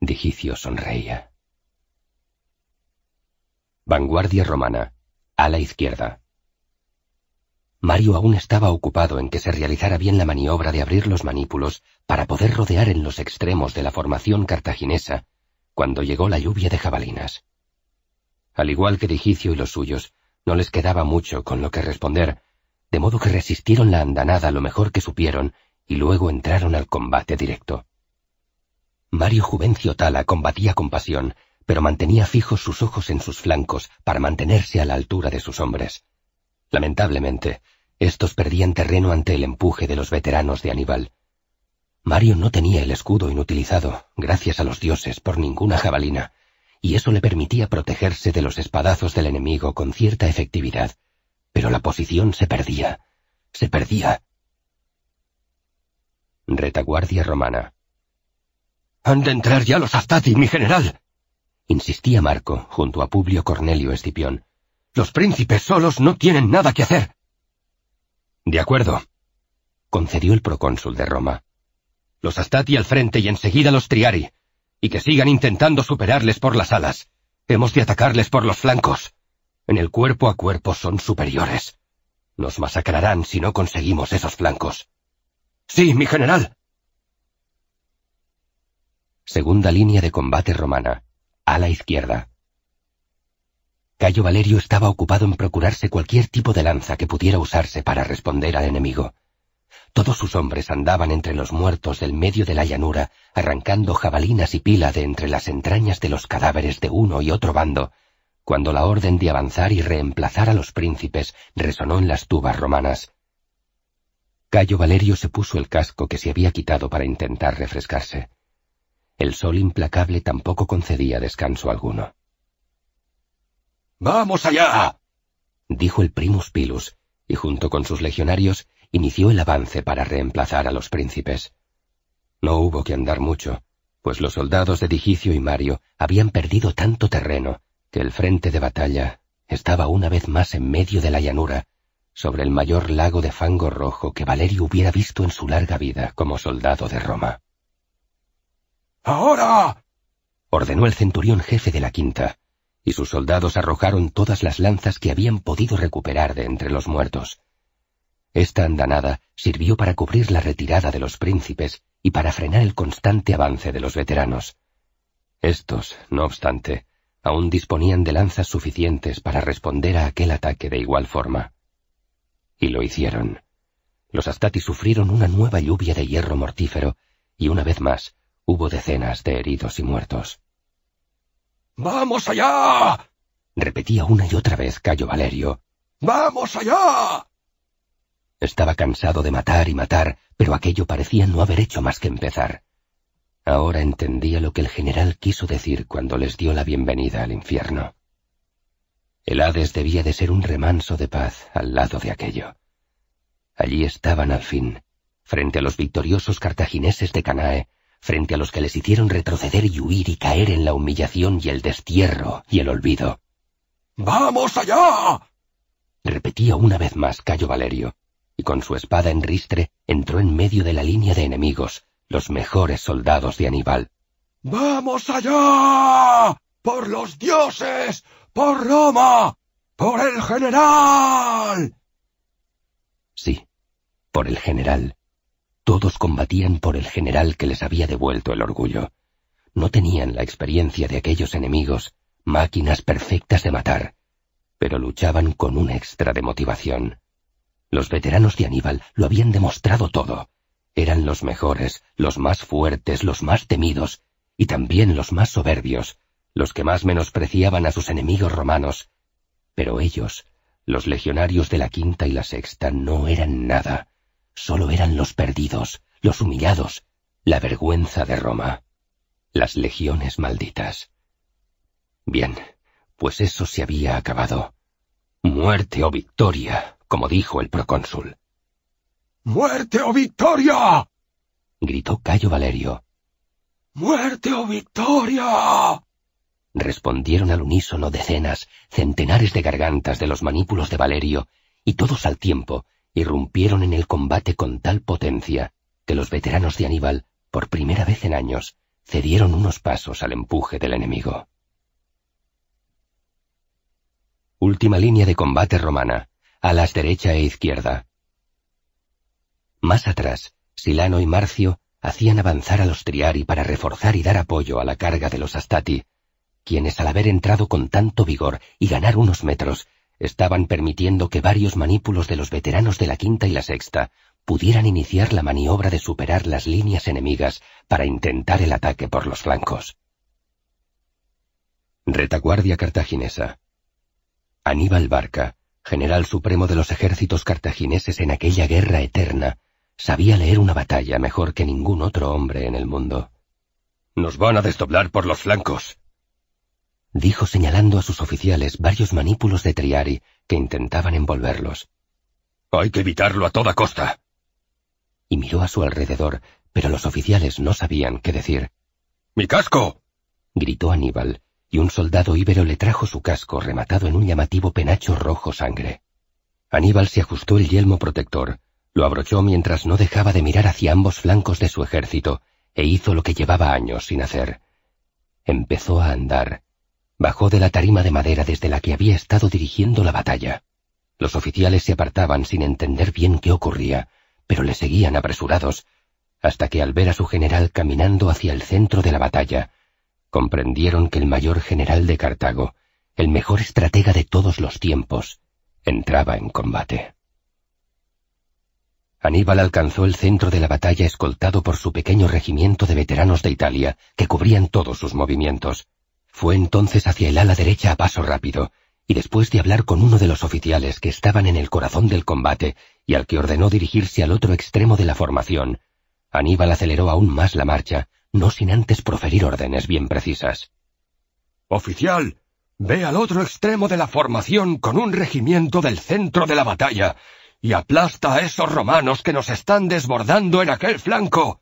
Digicio sonreía. Vanguardia romana, a la izquierda. Mario aún estaba ocupado en que se realizara bien la maniobra de abrir los manípulos para poder rodear en los extremos de la formación cartaginesa, cuando llegó la lluvia de jabalinas. Al igual que Digicio y los suyos, no les quedaba mucho con lo que responder, de modo que resistieron la andanada lo mejor que supieron y luego entraron al combate directo. Mario Juvencio Tala combatía con pasión, pero mantenía fijos sus ojos en sus flancos para mantenerse a la altura de sus hombres. Lamentablemente, estos perdían terreno ante el empuje de los veteranos de Aníbal. Mario no tenía el escudo inutilizado, gracias a los dioses, por ninguna jabalina, y eso le permitía protegerse de los espadazos del enemigo con cierta efectividad. Pero la posición se perdía. Se perdía. Retaguardia romana. Han de entrar ya los Aftati, mi general insistía Marco, junto a Publio Cornelio Escipión. Los príncipes solos no tienen nada que hacer. De acuerdo, concedió el procónsul de Roma. Los Astati al frente y enseguida los Triari, y que sigan intentando superarles por las alas. Hemos de atacarles por los flancos. En el cuerpo a cuerpo son superiores. Nos masacrarán si no conseguimos esos flancos. Sí, mi general. Segunda línea de combate romana a la izquierda. Cayo Valerio estaba ocupado en procurarse cualquier tipo de lanza que pudiera usarse para responder al enemigo. Todos sus hombres andaban entre los muertos del medio de la llanura, arrancando jabalinas y pila de entre las entrañas de los cadáveres de uno y otro bando, cuando la orden de avanzar y reemplazar a los príncipes resonó en las tubas romanas. Cayo Valerio se puso el casco que se había quitado para intentar refrescarse. El sol implacable tampoco concedía descanso alguno. ¡Vamos allá! dijo el primus pilus, y junto con sus legionarios inició el avance para reemplazar a los príncipes. No hubo que andar mucho, pues los soldados de Digicio y Mario habían perdido tanto terreno que el frente de batalla estaba una vez más en medio de la llanura, sobre el mayor lago de fango rojo que Valerio hubiera visto en su larga vida como soldado de Roma. ¡Ahora! ordenó el centurión jefe de la quinta, y sus soldados arrojaron todas las lanzas que habían podido recuperar de entre los muertos. Esta andanada sirvió para cubrir la retirada de los príncipes y para frenar el constante avance de los veteranos. Estos, no obstante, aún disponían de lanzas suficientes para responder a aquel ataque de igual forma. Y lo hicieron. Los astatis sufrieron una nueva lluvia de hierro mortífero y una vez más Hubo decenas de heridos y muertos. ¡Vamos allá! repetía una y otra vez Cayo Valerio. ¡Vamos allá! Estaba cansado de matar y matar, pero aquello parecía no haber hecho más que empezar. Ahora entendía lo que el general quiso decir cuando les dio la bienvenida al infierno. El Hades debía de ser un remanso de paz al lado de aquello. Allí estaban al fin, frente a los victoriosos cartagineses de Canae, frente a los que les hicieron retroceder y huir y caer en la humillación y el destierro y el olvido. ¡Vamos allá! repetía una vez más Cayo Valerio, y con su espada en ristre entró en medio de la línea de enemigos, los mejores soldados de Aníbal. ¡Vamos allá! ¡Por los dioses! ¡Por Roma! ¡Por el general! Sí, por el general todos combatían por el general que les había devuelto el orgullo. No tenían la experiencia de aquellos enemigos, máquinas perfectas de matar, pero luchaban con un extra de motivación. Los veteranos de Aníbal lo habían demostrado todo. Eran los mejores, los más fuertes, los más temidos, y también los más soberbios, los que más menospreciaban a sus enemigos romanos. Pero ellos, los legionarios de la quinta y la sexta, no eran nada solo eran los perdidos, los humillados, la vergüenza de Roma, las legiones malditas. Bien, pues eso se había acabado. Muerte o victoria, como dijo el procónsul. ¡Muerte o victoria! gritó Cayo Valerio. ¡Muerte o victoria! respondieron al unísono decenas, centenares de gargantas de los manípulos de Valerio, y todos al tiempo, irrumpieron en el combate con tal potencia que los veteranos de Aníbal, por primera vez en años, cedieron unos pasos al empuje del enemigo. Última línea de combate romana, alas derecha e izquierda. Más atrás, Silano y Marcio hacían avanzar a los Triari para reforzar y dar apoyo a la carga de los Astati, quienes al haber entrado con tanto vigor y ganar unos metros, estaban permitiendo que varios manípulos de los veteranos de la quinta y la sexta pudieran iniciar la maniobra de superar las líneas enemigas para intentar el ataque por los flancos. Retaguardia cartaginesa. Aníbal Barca, general supremo de los ejércitos cartagineses en aquella guerra eterna, sabía leer una batalla mejor que ningún otro hombre en el mundo. Nos van a desdoblar por los flancos, dijo señalando a sus oficiales varios manípulos de Triari que intentaban envolverlos. Hay que evitarlo a toda costa. Y miró a su alrededor, pero los oficiales no sabían qué decir. ¡Mi casco! gritó Aníbal, y un soldado íbero le trajo su casco rematado en un llamativo penacho rojo sangre. Aníbal se ajustó el yelmo protector, lo abrochó mientras no dejaba de mirar hacia ambos flancos de su ejército, e hizo lo que llevaba años sin hacer. Empezó a andar, Bajó de la tarima de madera desde la que había estado dirigiendo la batalla. Los oficiales se apartaban sin entender bien qué ocurría, pero le seguían apresurados, hasta que al ver a su general caminando hacia el centro de la batalla, comprendieron que el mayor general de Cartago, el mejor estratega de todos los tiempos, entraba en combate. Aníbal alcanzó el centro de la batalla escoltado por su pequeño regimiento de veteranos de Italia, que cubrían todos sus movimientos. Fue entonces hacia el ala derecha a paso rápido, y después de hablar con uno de los oficiales que estaban en el corazón del combate y al que ordenó dirigirse al otro extremo de la formación, Aníbal aceleró aún más la marcha, no sin antes proferir órdenes bien precisas. Oficial, ve al otro extremo de la formación con un regimiento del centro de la batalla y aplasta a esos romanos que nos están desbordando en aquel flanco.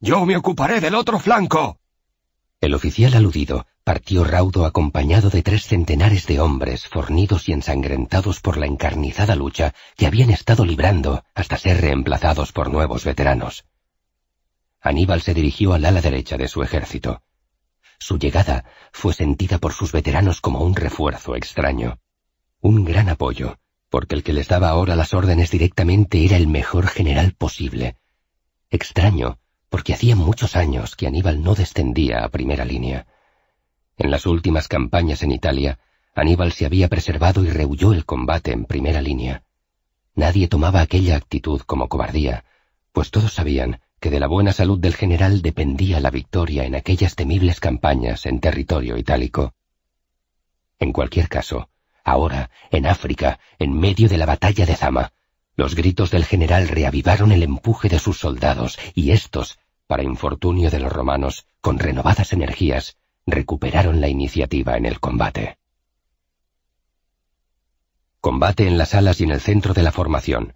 Yo me ocuparé del otro flanco. El oficial aludido partió raudo acompañado de tres centenares de hombres fornidos y ensangrentados por la encarnizada lucha que habían estado librando hasta ser reemplazados por nuevos veteranos. Aníbal se dirigió al ala derecha de su ejército. Su llegada fue sentida por sus veteranos como un refuerzo extraño, un gran apoyo, porque el que les daba ahora las órdenes directamente era el mejor general posible. Extraño, porque hacía muchos años que Aníbal no descendía a primera línea. En las últimas campañas en Italia, Aníbal se había preservado y rehuyó el combate en primera línea. Nadie tomaba aquella actitud como cobardía, pues todos sabían que de la buena salud del general dependía la victoria en aquellas temibles campañas en territorio itálico. En cualquier caso, ahora, en África, en medio de la batalla de Zama, los gritos del general reavivaron el empuje de sus soldados y estos para infortunio de los romanos, con renovadas energías, recuperaron la iniciativa en el combate. Combate en las alas y en el centro de la formación.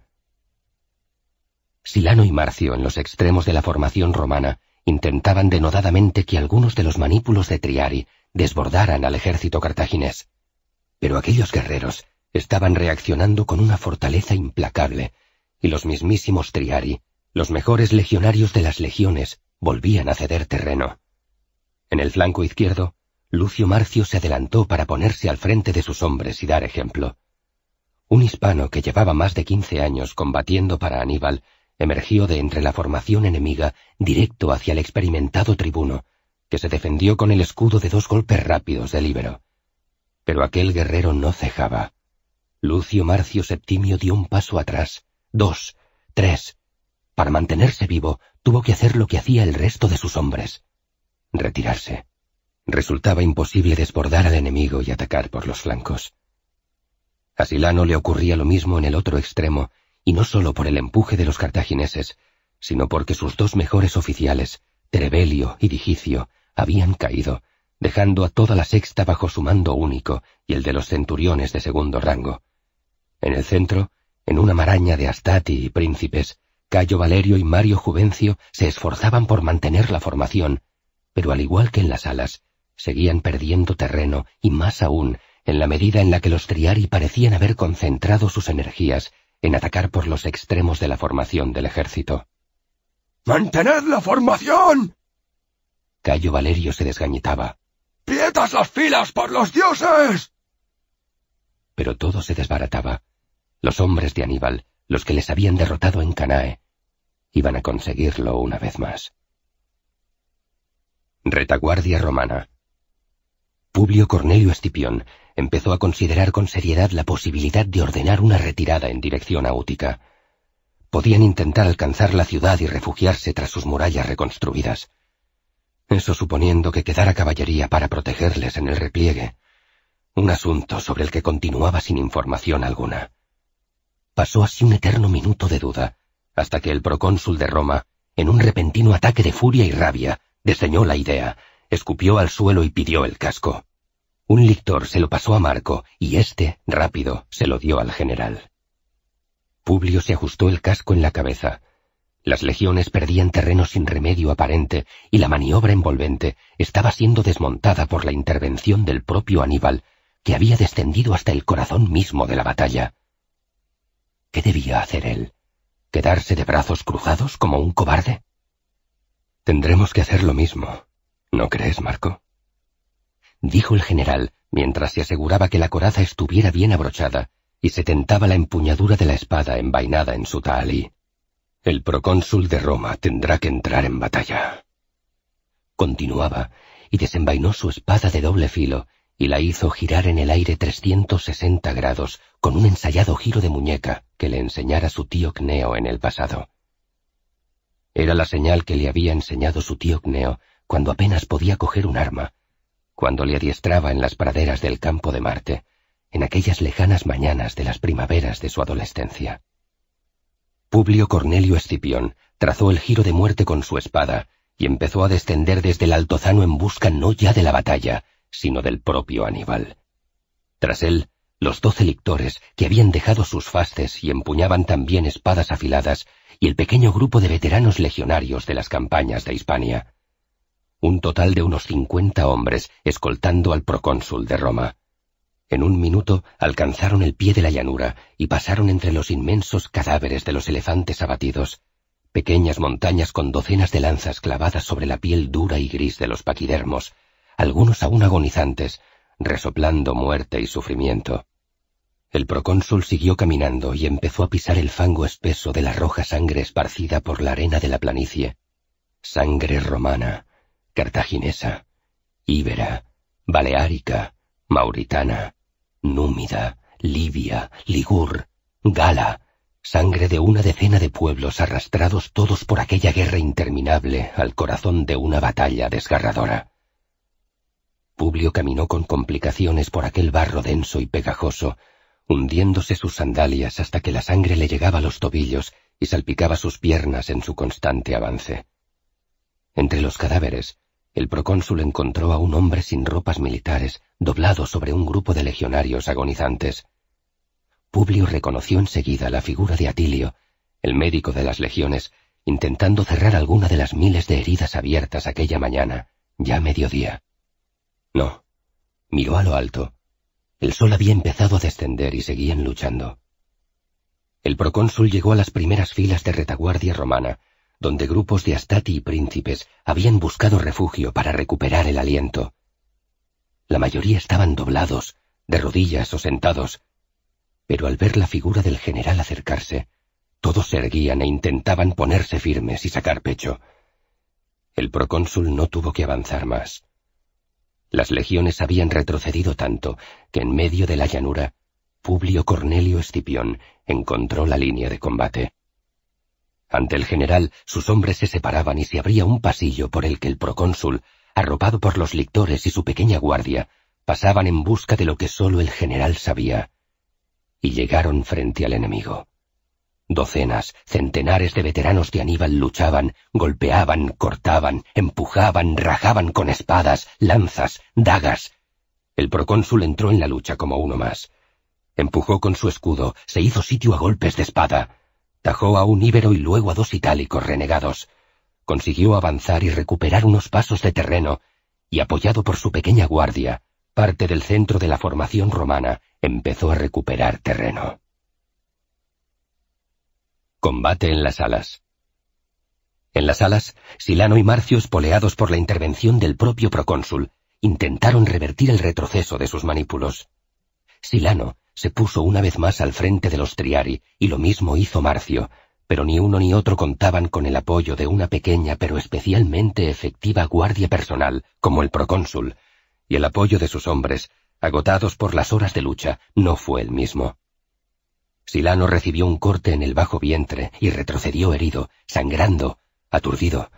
Silano y Marcio, en los extremos de la formación romana, intentaban denodadamente que algunos de los manípulos de Triari desbordaran al ejército cartaginés. Pero aquellos guerreros estaban reaccionando con una fortaleza implacable, y los mismísimos Triari los mejores legionarios de las legiones volvían a ceder terreno. En el flanco izquierdo, Lucio Marcio se adelantó para ponerse al frente de sus hombres y dar ejemplo. Un hispano que llevaba más de quince años combatiendo para Aníbal emergió de entre la formación enemiga directo hacia el experimentado tribuno, que se defendió con el escudo de dos golpes rápidos del íbero. Pero aquel guerrero no cejaba. Lucio Marcio Septimio dio un paso atrás, dos, tres, para mantenerse vivo, tuvo que hacer lo que hacía el resto de sus hombres. Retirarse. Resultaba imposible desbordar al enemigo y atacar por los flancos. A Silano le ocurría lo mismo en el otro extremo, y no solo por el empuje de los cartagineses, sino porque sus dos mejores oficiales, Trebelio y Digicio, habían caído, dejando a toda la sexta bajo su mando único y el de los centuriones de segundo rango. En el centro, en una maraña de Astati y príncipes, Cayo Valerio y Mario Juvencio se esforzaban por mantener la formación, pero al igual que en las alas, seguían perdiendo terreno y más aún en la medida en la que los triari parecían haber concentrado sus energías en atacar por los extremos de la formación del ejército. ¡Mantened la formación! Cayo Valerio se desgañitaba. ¡Prietas las filas por los dioses! Pero todo se desbarataba. Los hombres de Aníbal, los que les habían derrotado en Canae, iban a conseguirlo una vez más. Retaguardia romana. Publio Cornelio Escipión empezó a considerar con seriedad la posibilidad de ordenar una retirada en dirección a Útica. Podían intentar alcanzar la ciudad y refugiarse tras sus murallas reconstruidas. Eso suponiendo que quedara caballería para protegerles en el repliegue. Un asunto sobre el que continuaba sin información alguna. Pasó así un eterno minuto de duda, hasta que el procónsul de Roma, en un repentino ataque de furia y rabia, diseñó la idea, escupió al suelo y pidió el casco. Un lictor se lo pasó a Marco y éste, rápido, se lo dio al general. Publio se ajustó el casco en la cabeza. Las legiones perdían terreno sin remedio aparente y la maniobra envolvente estaba siendo desmontada por la intervención del propio Aníbal, que había descendido hasta el corazón mismo de la batalla. ¿Qué debía hacer él? ¿Quedarse de brazos cruzados como un cobarde? Tendremos que hacer lo mismo. ¿No crees, Marco? Dijo el general, mientras se aseguraba que la coraza estuviera bien abrochada y se tentaba la empuñadura de la espada envainada en su talí. El procónsul de Roma tendrá que entrar en batalla. Continuaba, y desenvainó su espada de doble filo y la hizo girar en el aire 360 grados con un ensayado giro de muñeca que le enseñara su tío Cneo en el pasado. Era la señal que le había enseñado su tío Cneo cuando apenas podía coger un arma, cuando le adiestraba en las praderas del campo de Marte, en aquellas lejanas mañanas de las primaveras de su adolescencia. Publio Cornelio Escipión trazó el giro de muerte con su espada y empezó a descender desde el altozano en busca no ya de la batalla, sino del propio Aníbal. Tras él, los doce lictores, que habían dejado sus fastes y empuñaban también espadas afiladas, y el pequeño grupo de veteranos legionarios de las campañas de Hispania. Un total de unos cincuenta hombres escoltando al procónsul de Roma. En un minuto alcanzaron el pie de la llanura y pasaron entre los inmensos cadáveres de los elefantes abatidos, pequeñas montañas con docenas de lanzas clavadas sobre la piel dura y gris de los paquidermos, algunos aún agonizantes, resoplando muerte y sufrimiento. El procónsul siguió caminando y empezó a pisar el fango espeso de la roja sangre esparcida por la arena de la planicie. Sangre romana, cartaginesa, íbera, baleárica, mauritana, númida, libia, ligur, gala, sangre de una decena de pueblos arrastrados todos por aquella guerra interminable al corazón de una batalla desgarradora. Publio caminó con complicaciones por aquel barro denso y pegajoso, hundiéndose sus sandalias hasta que la sangre le llegaba a los tobillos y salpicaba sus piernas en su constante avance. Entre los cadáveres, el procónsul encontró a un hombre sin ropas militares, doblado sobre un grupo de legionarios agonizantes. Publio reconoció enseguida la figura de Atilio, el médico de las legiones, intentando cerrar alguna de las miles de heridas abiertas aquella mañana, ya mediodía. No, miró a lo alto, el sol había empezado a descender y seguían luchando. El procónsul llegó a las primeras filas de retaguardia romana, donde grupos de astati y príncipes habían buscado refugio para recuperar el aliento. La mayoría estaban doblados, de rodillas o sentados, pero al ver la figura del general acercarse, todos se erguían e intentaban ponerse firmes y sacar pecho. El procónsul no tuvo que avanzar más. Las legiones habían retrocedido tanto que en medio de la llanura, Publio Cornelio Escipión encontró la línea de combate. Ante el general, sus hombres se separaban y se abría un pasillo por el que el procónsul, arropado por los lictores y su pequeña guardia, pasaban en busca de lo que sólo el general sabía. Y llegaron frente al enemigo. Docenas, centenares de veteranos de Aníbal luchaban, golpeaban, cortaban, empujaban, rajaban con espadas, lanzas, dagas. El procónsul entró en la lucha como uno más. Empujó con su escudo, se hizo sitio a golpes de espada. Tajó a un íbero y luego a dos itálicos renegados. Consiguió avanzar y recuperar unos pasos de terreno, y apoyado por su pequeña guardia, parte del centro de la formación romana empezó a recuperar terreno. Combate en las alas. En las alas, Silano y Marcio, espoleados por la intervención del propio procónsul, intentaron revertir el retroceso de sus manípulos. Silano se puso una vez más al frente de los Triari, y lo mismo hizo Marcio, pero ni uno ni otro contaban con el apoyo de una pequeña pero especialmente efectiva guardia personal, como el procónsul, y el apoyo de sus hombres, agotados por las horas de lucha, no fue el mismo. Silano recibió un corte en el bajo vientre y retrocedió herido, sangrando, aturdido.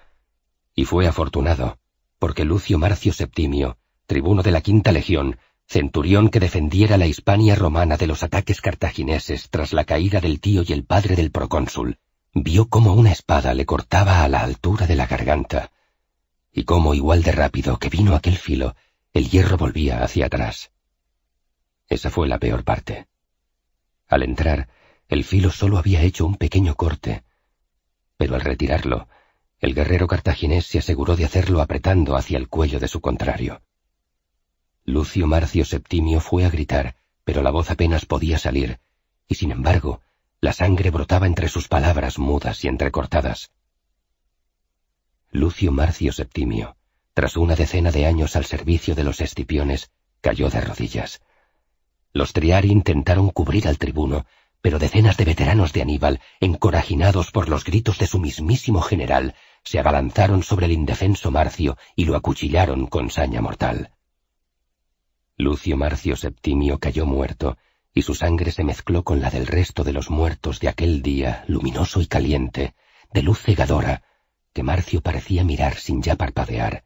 Y fue afortunado, porque Lucio Marcio Septimio, tribuno de la quinta legión, centurión que defendiera la Hispania romana de los ataques cartagineses tras la caída del tío y el padre del procónsul, vio cómo una espada le cortaba a la altura de la garganta, y cómo igual de rápido que vino aquel filo, el hierro volvía hacia atrás. Esa fue la peor parte. Al entrar, el filo solo había hecho un pequeño corte, pero al retirarlo, el guerrero cartaginés se aseguró de hacerlo apretando hacia el cuello de su contrario. Lucio Marcio Septimio fue a gritar, pero la voz apenas podía salir, y sin embargo, la sangre brotaba entre sus palabras mudas y entrecortadas. Lucio Marcio Septimio, tras una decena de años al servicio de los estipiones, cayó de rodillas. Los Triari intentaron cubrir al tribuno, pero decenas de veteranos de Aníbal, encorajinados por los gritos de su mismísimo general, se abalanzaron sobre el indefenso Marcio y lo acuchillaron con saña mortal. Lucio Marcio Septimio cayó muerto, y su sangre se mezcló con la del resto de los muertos de aquel día, luminoso y caliente, de luz cegadora, que Marcio parecía mirar sin ya parpadear,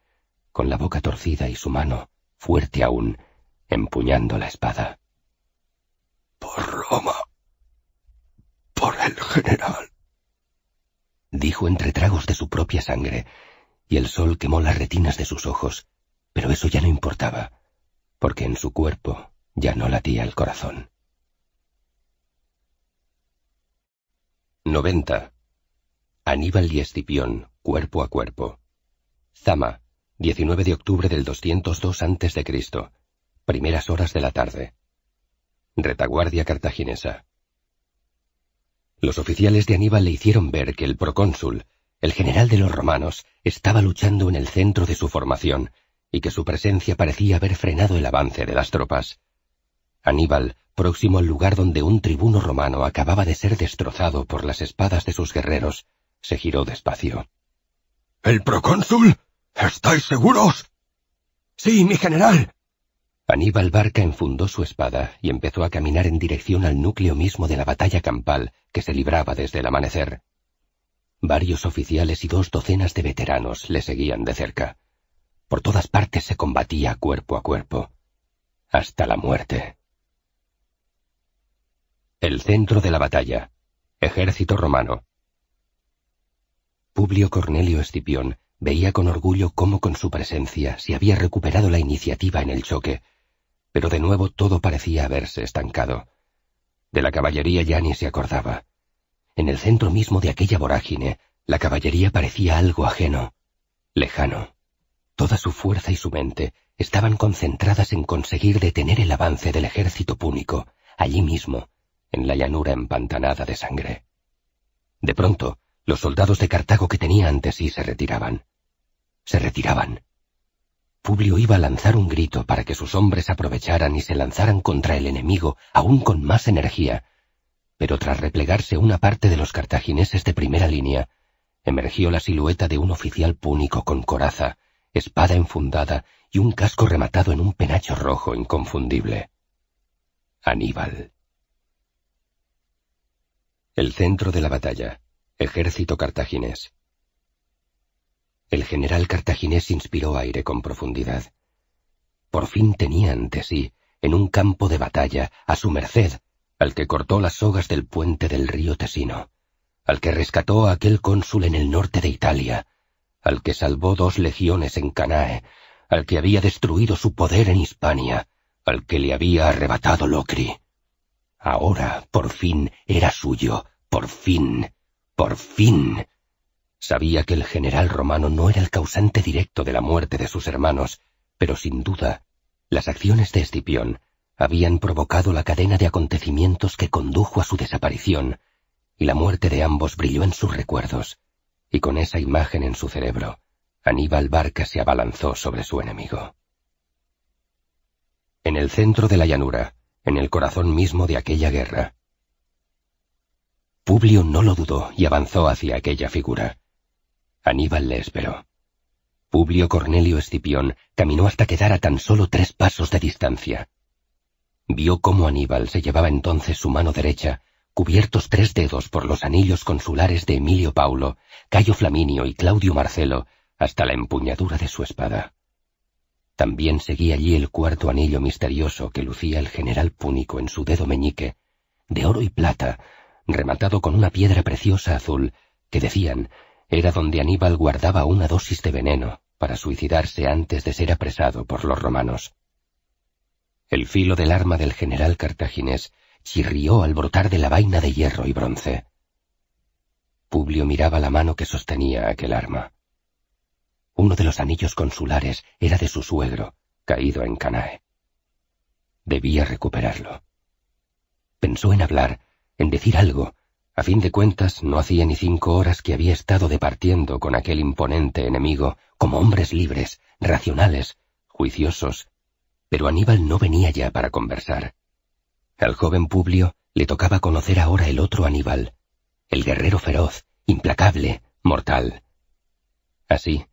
con la boca torcida y su mano, fuerte aún, empuñando la espada. Por Roma. Por el general. Dijo entre tragos de su propia sangre, y el sol quemó las retinas de sus ojos, pero eso ya no importaba, porque en su cuerpo ya no latía el corazón. 90. Aníbal y Escipión, cuerpo a cuerpo. Zama, 19 de octubre del 202 a.C., primeras horas de la tarde retaguardia cartaginesa. Los oficiales de Aníbal le hicieron ver que el procónsul, el general de los romanos, estaba luchando en el centro de su formación y que su presencia parecía haber frenado el avance de las tropas. Aníbal, próximo al lugar donde un tribuno romano acababa de ser destrozado por las espadas de sus guerreros, se giró despacio. ¿El procónsul? ¿Estáis seguros? Sí, mi general, Aníbal Barca enfundó su espada y empezó a caminar en dirección al núcleo mismo de la batalla campal que se libraba desde el amanecer. Varios oficiales y dos docenas de veteranos le seguían de cerca. Por todas partes se combatía cuerpo a cuerpo. Hasta la muerte. El centro de la batalla. Ejército romano. Publio Cornelio Escipión veía con orgullo cómo con su presencia se había recuperado la iniciativa en el choque pero de nuevo todo parecía haberse estancado. De la caballería ya ni se acordaba. En el centro mismo de aquella vorágine, la caballería parecía algo ajeno, lejano. Toda su fuerza y su mente estaban concentradas en conseguir detener el avance del ejército púnico, allí mismo, en la llanura empantanada de sangre. De pronto, los soldados de Cartago que tenía ante sí se retiraban. Se retiraban. Publio iba a lanzar un grito para que sus hombres aprovecharan y se lanzaran contra el enemigo aún con más energía, pero tras replegarse una parte de los cartagineses de primera línea, emergió la silueta de un oficial púnico con coraza, espada enfundada y un casco rematado en un penacho rojo inconfundible. Aníbal. El centro de la batalla, ejército cartaginés. El general cartaginés inspiró aire con profundidad. Por fin tenía ante sí, en un campo de batalla, a su merced, al que cortó las sogas del puente del río Tesino, al que rescató a aquel cónsul en el norte de Italia, al que salvó dos legiones en Canae, al que había destruido su poder en Hispania, al que le había arrebatado Locri. Ahora, por fin, era suyo, por fin, por fin. Sabía que el general romano no era el causante directo de la muerte de sus hermanos, pero sin duda, las acciones de Escipión habían provocado la cadena de acontecimientos que condujo a su desaparición, y la muerte de ambos brilló en sus recuerdos, y con esa imagen en su cerebro, Aníbal Barca se abalanzó sobre su enemigo. En el centro de la llanura, en el corazón mismo de aquella guerra, Publio no lo dudó y avanzó hacia aquella figura. Aníbal le esperó. Publio Cornelio Escipión caminó hasta quedar a tan solo tres pasos de distancia. Vio cómo Aníbal se llevaba entonces su mano derecha, cubiertos tres dedos por los anillos consulares de Emilio Paulo, Cayo Flaminio y Claudio Marcelo, hasta la empuñadura de su espada. También seguía allí el cuarto anillo misterioso que lucía el general púnico en su dedo meñique, de oro y plata, rematado con una piedra preciosa azul, que decían era donde Aníbal guardaba una dosis de veneno para suicidarse antes de ser apresado por los romanos. El filo del arma del general cartaginés chirrió al brotar de la vaina de hierro y bronce. Publio miraba la mano que sostenía aquel arma. Uno de los anillos consulares era de su suegro, caído en Canae. Debía recuperarlo. Pensó en hablar, en decir algo, a fin de cuentas, no hacía ni cinco horas que había estado departiendo con aquel imponente enemigo como hombres libres, racionales, juiciosos, pero Aníbal no venía ya para conversar. Al joven Publio le tocaba conocer ahora el otro Aníbal, el guerrero feroz, implacable, mortal. Así,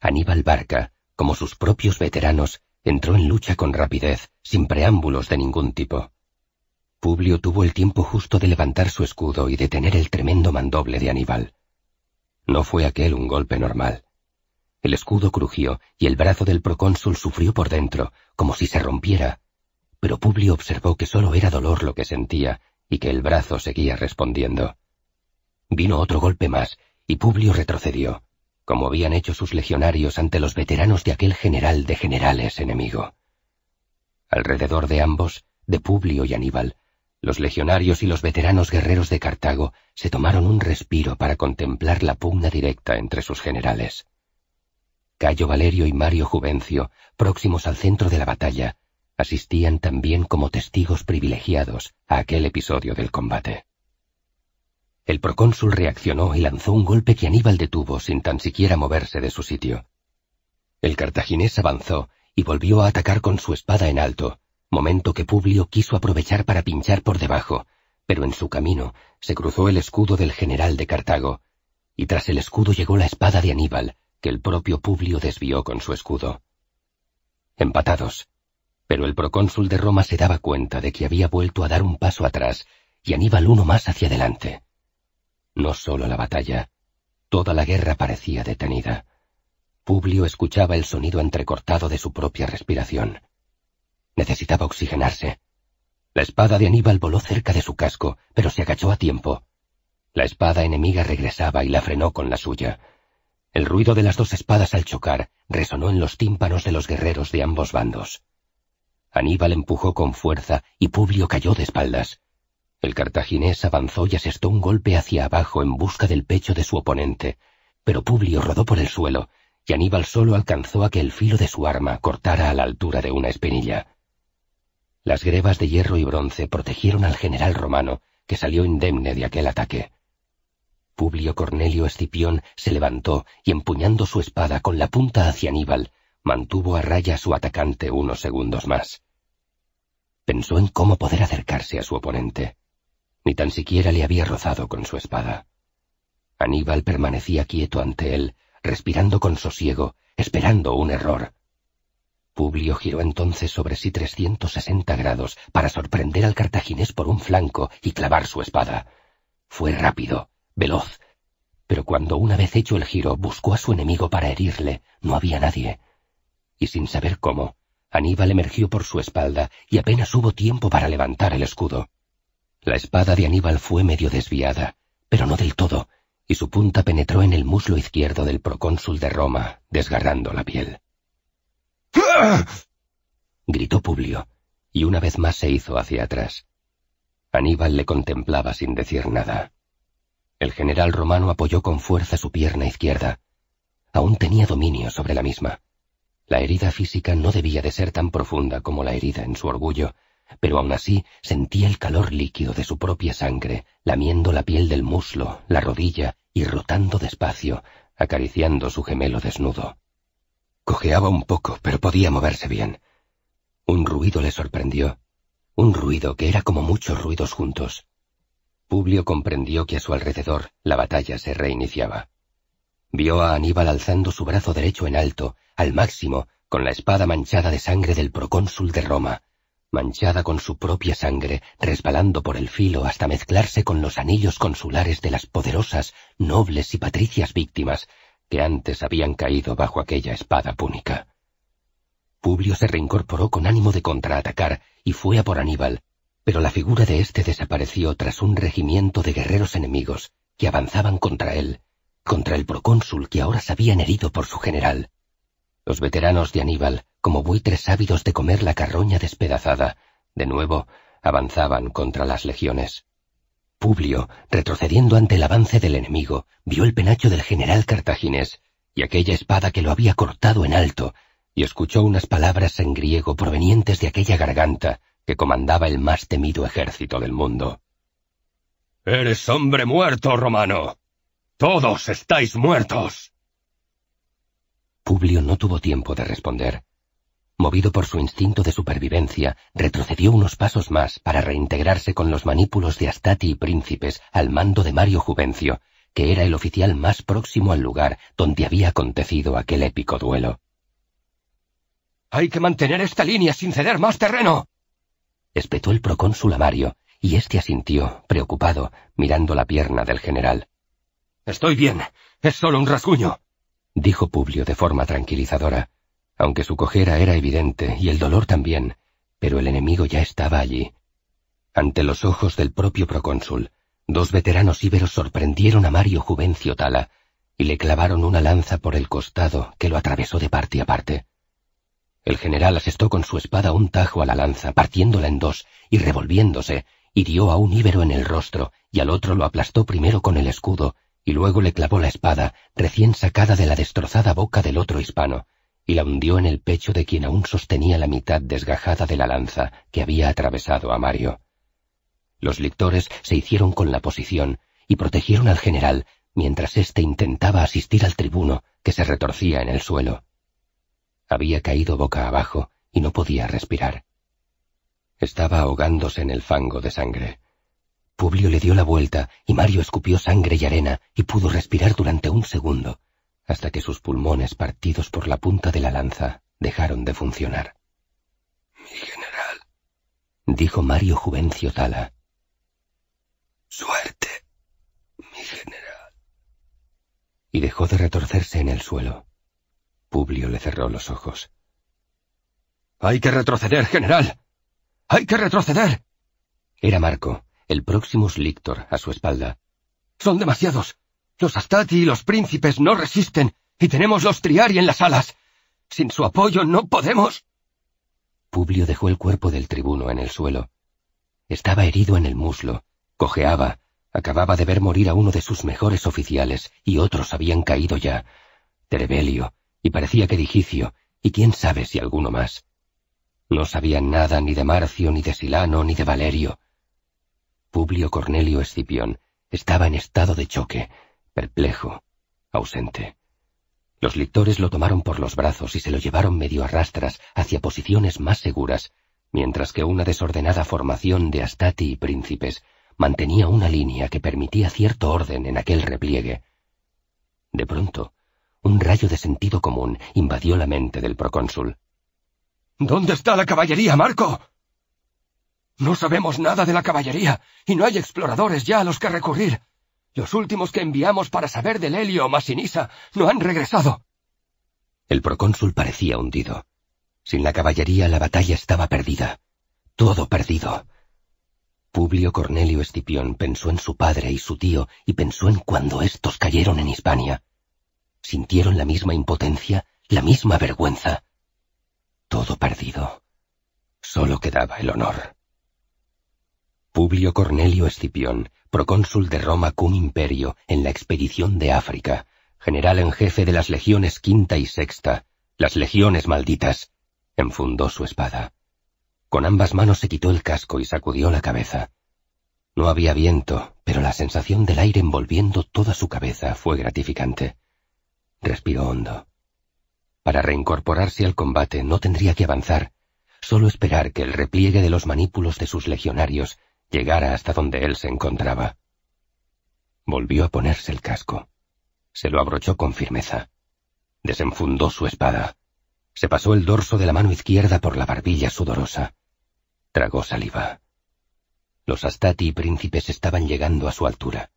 Aníbal Barca, como sus propios veteranos, entró en lucha con rapidez, sin preámbulos de ningún tipo. Publio tuvo el tiempo justo de levantar su escudo y detener el tremendo mandoble de Aníbal. No fue aquel un golpe normal. El escudo crujió y el brazo del procónsul sufrió por dentro, como si se rompiera, pero Publio observó que solo era dolor lo que sentía y que el brazo seguía respondiendo. Vino otro golpe más, y Publio retrocedió, como habían hecho sus legionarios ante los veteranos de aquel general de generales enemigo. Alrededor de ambos, de Publio y Aníbal, los legionarios y los veteranos guerreros de Cartago se tomaron un respiro para contemplar la pugna directa entre sus generales. Cayo Valerio y Mario Juvencio, próximos al centro de la batalla, asistían también como testigos privilegiados a aquel episodio del combate. El procónsul reaccionó y lanzó un golpe que Aníbal detuvo sin tan siquiera moverse de su sitio. El cartaginés avanzó y volvió a atacar con su espada en alto, momento que Publio quiso aprovechar para pinchar por debajo, pero en su camino se cruzó el escudo del general de Cartago, y tras el escudo llegó la espada de Aníbal, que el propio Publio desvió con su escudo. Empatados. Pero el procónsul de Roma se daba cuenta de que había vuelto a dar un paso atrás y Aníbal uno más hacia adelante. No solo la batalla, toda la guerra parecía detenida. Publio escuchaba el sonido entrecortado de su propia respiración. Necesitaba oxigenarse. La espada de Aníbal voló cerca de su casco, pero se agachó a tiempo. La espada enemiga regresaba y la frenó con la suya. El ruido de las dos espadas al chocar resonó en los tímpanos de los guerreros de ambos bandos. Aníbal empujó con fuerza y Publio cayó de espaldas. El cartaginés avanzó y asestó un golpe hacia abajo en busca del pecho de su oponente, pero Publio rodó por el suelo y Aníbal solo alcanzó a que el filo de su arma cortara a la altura de una espinilla. Las grebas de hierro y bronce protegieron al general romano, que salió indemne de aquel ataque. Publio Cornelio Escipión se levantó y empuñando su espada con la punta hacia Aníbal, mantuvo a raya a su atacante unos segundos más. Pensó en cómo poder acercarse a su oponente. Ni tan siquiera le había rozado con su espada. Aníbal permanecía quieto ante él, respirando con sosiego, esperando un error. Publio giró entonces sobre sí 360 grados para sorprender al cartaginés por un flanco y clavar su espada. Fue rápido, veloz, pero cuando una vez hecho el giro buscó a su enemigo para herirle, no había nadie. Y sin saber cómo, Aníbal emergió por su espalda y apenas hubo tiempo para levantar el escudo. La espada de Aníbal fue medio desviada, pero no del todo, y su punta penetró en el muslo izquierdo del procónsul de Roma, desgarrando la piel gritó Publio, y una vez más se hizo hacia atrás. Aníbal le contemplaba sin decir nada. El general romano apoyó con fuerza su pierna izquierda. Aún tenía dominio sobre la misma. La herida física no debía de ser tan profunda como la herida en su orgullo, pero aún así sentía el calor líquido de su propia sangre, lamiendo la piel del muslo, la rodilla y rotando despacio, acariciando su gemelo desnudo. Cojeaba un poco, pero podía moverse bien. Un ruido le sorprendió, un ruido que era como muchos ruidos juntos. Publio comprendió que a su alrededor la batalla se reiniciaba. Vio a Aníbal alzando su brazo derecho en alto, al máximo, con la espada manchada de sangre del procónsul de Roma, manchada con su propia sangre, resbalando por el filo hasta mezclarse con los anillos consulares de las poderosas, nobles y patricias víctimas, que antes habían caído bajo aquella espada púnica. Publio se reincorporó con ánimo de contraatacar y fue a por Aníbal, pero la figura de éste desapareció tras un regimiento de guerreros enemigos que avanzaban contra él, contra el procónsul que ahora se habían herido por su general. Los veteranos de Aníbal, como buitres ávidos de comer la carroña despedazada, de nuevo avanzaban contra las legiones. Publio, retrocediendo ante el avance del enemigo, vio el penacho del general cartaginés y aquella espada que lo había cortado en alto, y escuchó unas palabras en griego provenientes de aquella garganta que comandaba el más temido ejército del mundo. Eres hombre muerto, romano. Todos estáis muertos. Publio no tuvo tiempo de responder. Movido por su instinto de supervivencia, retrocedió unos pasos más para reintegrarse con los manípulos de Astati y príncipes al mando de Mario Juvencio, que era el oficial más próximo al lugar donde había acontecido aquel épico duelo. Hay que mantener esta línea sin ceder más terreno. espetó el procónsul a Mario, y éste asintió, preocupado, mirando la pierna del general. Estoy bien. Es solo un rasguño, dijo Publio de forma tranquilizadora aunque su cojera era evidente y el dolor también, pero el enemigo ya estaba allí. Ante los ojos del propio procónsul, dos veteranos íberos sorprendieron a Mario Juvencio Tala y le clavaron una lanza por el costado que lo atravesó de parte a parte. El general asestó con su espada un tajo a la lanza, partiéndola en dos y revolviéndose, hirió a un íbero en el rostro y al otro lo aplastó primero con el escudo y luego le clavó la espada, recién sacada de la destrozada boca del otro hispano y la hundió en el pecho de quien aún sostenía la mitad desgajada de la lanza que había atravesado a Mario. Los lictores se hicieron con la posición y protegieron al general mientras éste intentaba asistir al tribuno que se retorcía en el suelo. Había caído boca abajo y no podía respirar. Estaba ahogándose en el fango de sangre. Publio le dio la vuelta y Mario escupió sangre y arena y pudo respirar durante un segundo hasta que sus pulmones partidos por la punta de la lanza dejaron de funcionar. Mi general, dijo Mario Juvencio Tala. Suerte, mi general. Y dejó de retorcerse en el suelo. Publio le cerró los ojos. Hay que retroceder, general. Hay que retroceder. Era Marco, el próximo Slictor, a su espalda. Son demasiados. Los Astati y los príncipes no resisten, y tenemos los Triari en las alas. Sin su apoyo no podemos. Publio dejó el cuerpo del tribuno en el suelo. Estaba herido en el muslo, cojeaba, acababa de ver morir a uno de sus mejores oficiales, y otros habían caído ya. Terebelio, y parecía que Digicio, y quién sabe si alguno más. No sabían nada ni de Marcio, ni de Silano, ni de Valerio. Publio Cornelio Escipión estaba en estado de choque, perplejo, ausente. Los lictores lo tomaron por los brazos y se lo llevaron medio a rastras hacia posiciones más seguras, mientras que una desordenada formación de astati y príncipes mantenía una línea que permitía cierto orden en aquel repliegue. De pronto, un rayo de sentido común invadió la mente del procónsul. ¿Dónde está la caballería, Marco? No sabemos nada de la caballería, y no hay exploradores ya a los que recurrir. Los últimos que enviamos para saber del Helio Masinisa no han regresado. El procónsul parecía hundido. Sin la caballería la batalla estaba perdida. Todo perdido. Publio Cornelio Escipión pensó en su padre y su tío y pensó en cuando estos cayeron en Hispania. Sintieron la misma impotencia, la misma vergüenza. Todo perdido. Solo quedaba el honor. Publio Cornelio Escipión, procónsul de Roma cum imperio en la expedición de África, general en jefe de las legiones quinta y sexta, las legiones malditas, enfundó su espada. Con ambas manos se quitó el casco y sacudió la cabeza. No había viento, pero la sensación del aire envolviendo toda su cabeza fue gratificante. Respiró hondo. Para reincorporarse al combate no tendría que avanzar, solo esperar que el repliegue de los manípulos de sus legionarios llegara hasta donde él se encontraba. Volvió a ponerse el casco. Se lo abrochó con firmeza. Desenfundó su espada. Se pasó el dorso de la mano izquierda por la barbilla sudorosa. Tragó saliva. Los Astati y príncipes estaban llegando a su altura.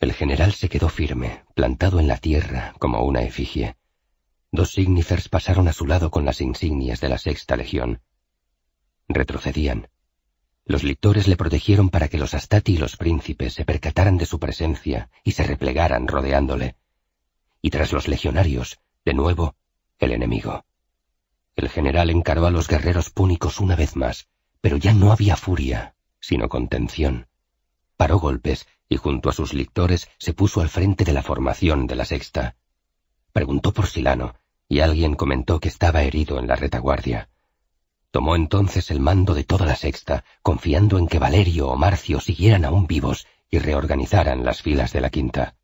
El general se quedó firme, plantado en la tierra como una efigie. Dos signifers pasaron a su lado con las insignias de la sexta legión. Retrocedían, los lictores le protegieron para que los astati y los príncipes se percataran de su presencia y se replegaran rodeándole. Y tras los legionarios, de nuevo, el enemigo. El general encaró a los guerreros púnicos una vez más, pero ya no había furia, sino contención. Paró golpes y junto a sus lictores se puso al frente de la formación de la sexta. Preguntó por Silano, y alguien comentó que estaba herido en la retaguardia. Tomó entonces el mando de toda la sexta, confiando en que Valerio o Marcio siguieran aún vivos y reorganizaran las filas de la quinta.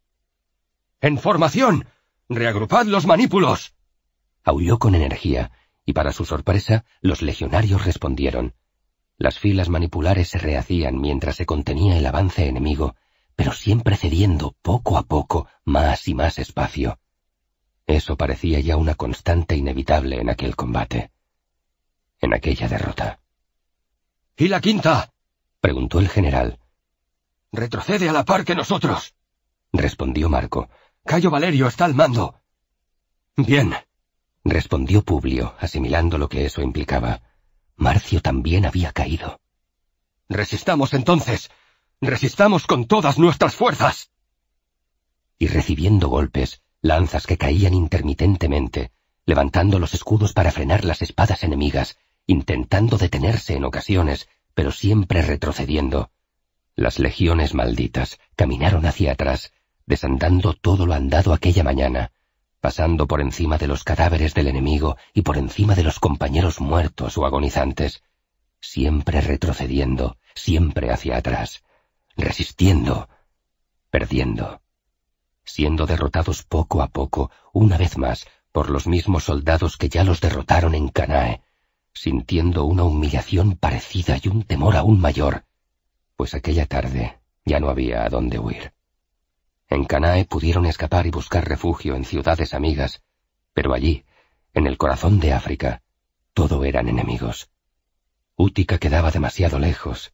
¡En formación! ¡Reagrupad los manípulos! aulló con energía, y para su sorpresa los legionarios respondieron. Las filas manipulares se rehacían mientras se contenía el avance enemigo, pero siempre cediendo poco a poco más y más espacio. Eso parecía ya una constante inevitable en aquel combate en aquella derrota. ¿Y la quinta? preguntó el general. Retrocede a la par que nosotros, respondió Marco. Cayo Valerio está al mando. Bien, respondió Publio, asimilando lo que eso implicaba. Marcio también había caído. Resistamos entonces. Resistamos con todas nuestras fuerzas. Y recibiendo golpes, lanzas que caían intermitentemente, levantando los escudos para frenar las espadas enemigas intentando detenerse en ocasiones, pero siempre retrocediendo. Las legiones malditas caminaron hacia atrás, desandando todo lo andado aquella mañana, pasando por encima de los cadáveres del enemigo y por encima de los compañeros muertos o agonizantes, siempre retrocediendo, siempre hacia atrás, resistiendo, perdiendo, siendo derrotados poco a poco, una vez más, por los mismos soldados que ya los derrotaron en Canae, sintiendo una humillación parecida y un temor aún mayor, pues aquella tarde ya no había a dónde huir. En Canae pudieron escapar y buscar refugio en ciudades amigas, pero allí, en el corazón de África, todo eran enemigos. Útica quedaba demasiado lejos.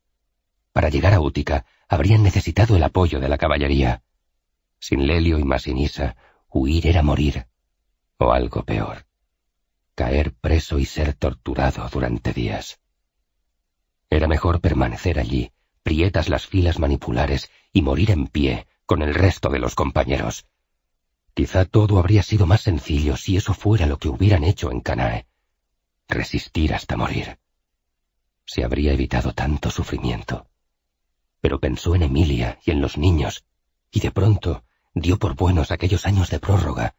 Para llegar a Útica habrían necesitado el apoyo de la caballería. Sin Lelio y Masinisa, huir era morir, o algo peor caer preso y ser torturado durante días. Era mejor permanecer allí, prietas las filas manipulares y morir en pie con el resto de los compañeros. Quizá todo habría sido más sencillo si eso fuera lo que hubieran hecho en Canae. Resistir hasta morir. Se habría evitado tanto sufrimiento. Pero pensó en Emilia y en los niños, y de pronto dio por buenos aquellos años de prórroga.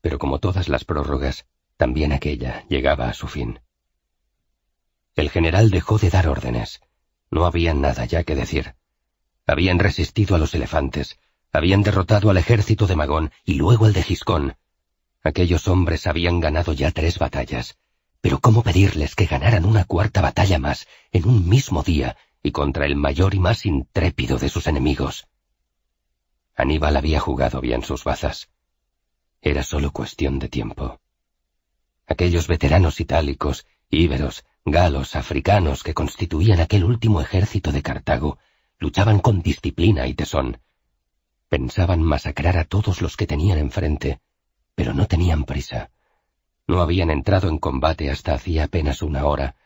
Pero como todas las prórrogas, también aquella llegaba a su fin. El general dejó de dar órdenes. No había nada ya que decir. Habían resistido a los elefantes, habían derrotado al ejército de Magón y luego al de Giscón. Aquellos hombres habían ganado ya tres batallas. Pero ¿cómo pedirles que ganaran una cuarta batalla más en un mismo día y contra el mayor y más intrépido de sus enemigos? Aníbal había jugado bien sus bazas. Era solo cuestión de tiempo aquellos veteranos itálicos, íberos, galos, africanos que constituían aquel último ejército de Cartago, luchaban con disciplina y tesón. Pensaban masacrar a todos los que tenían enfrente, pero no tenían prisa. No habían entrado en combate hasta hacía apenas una hora,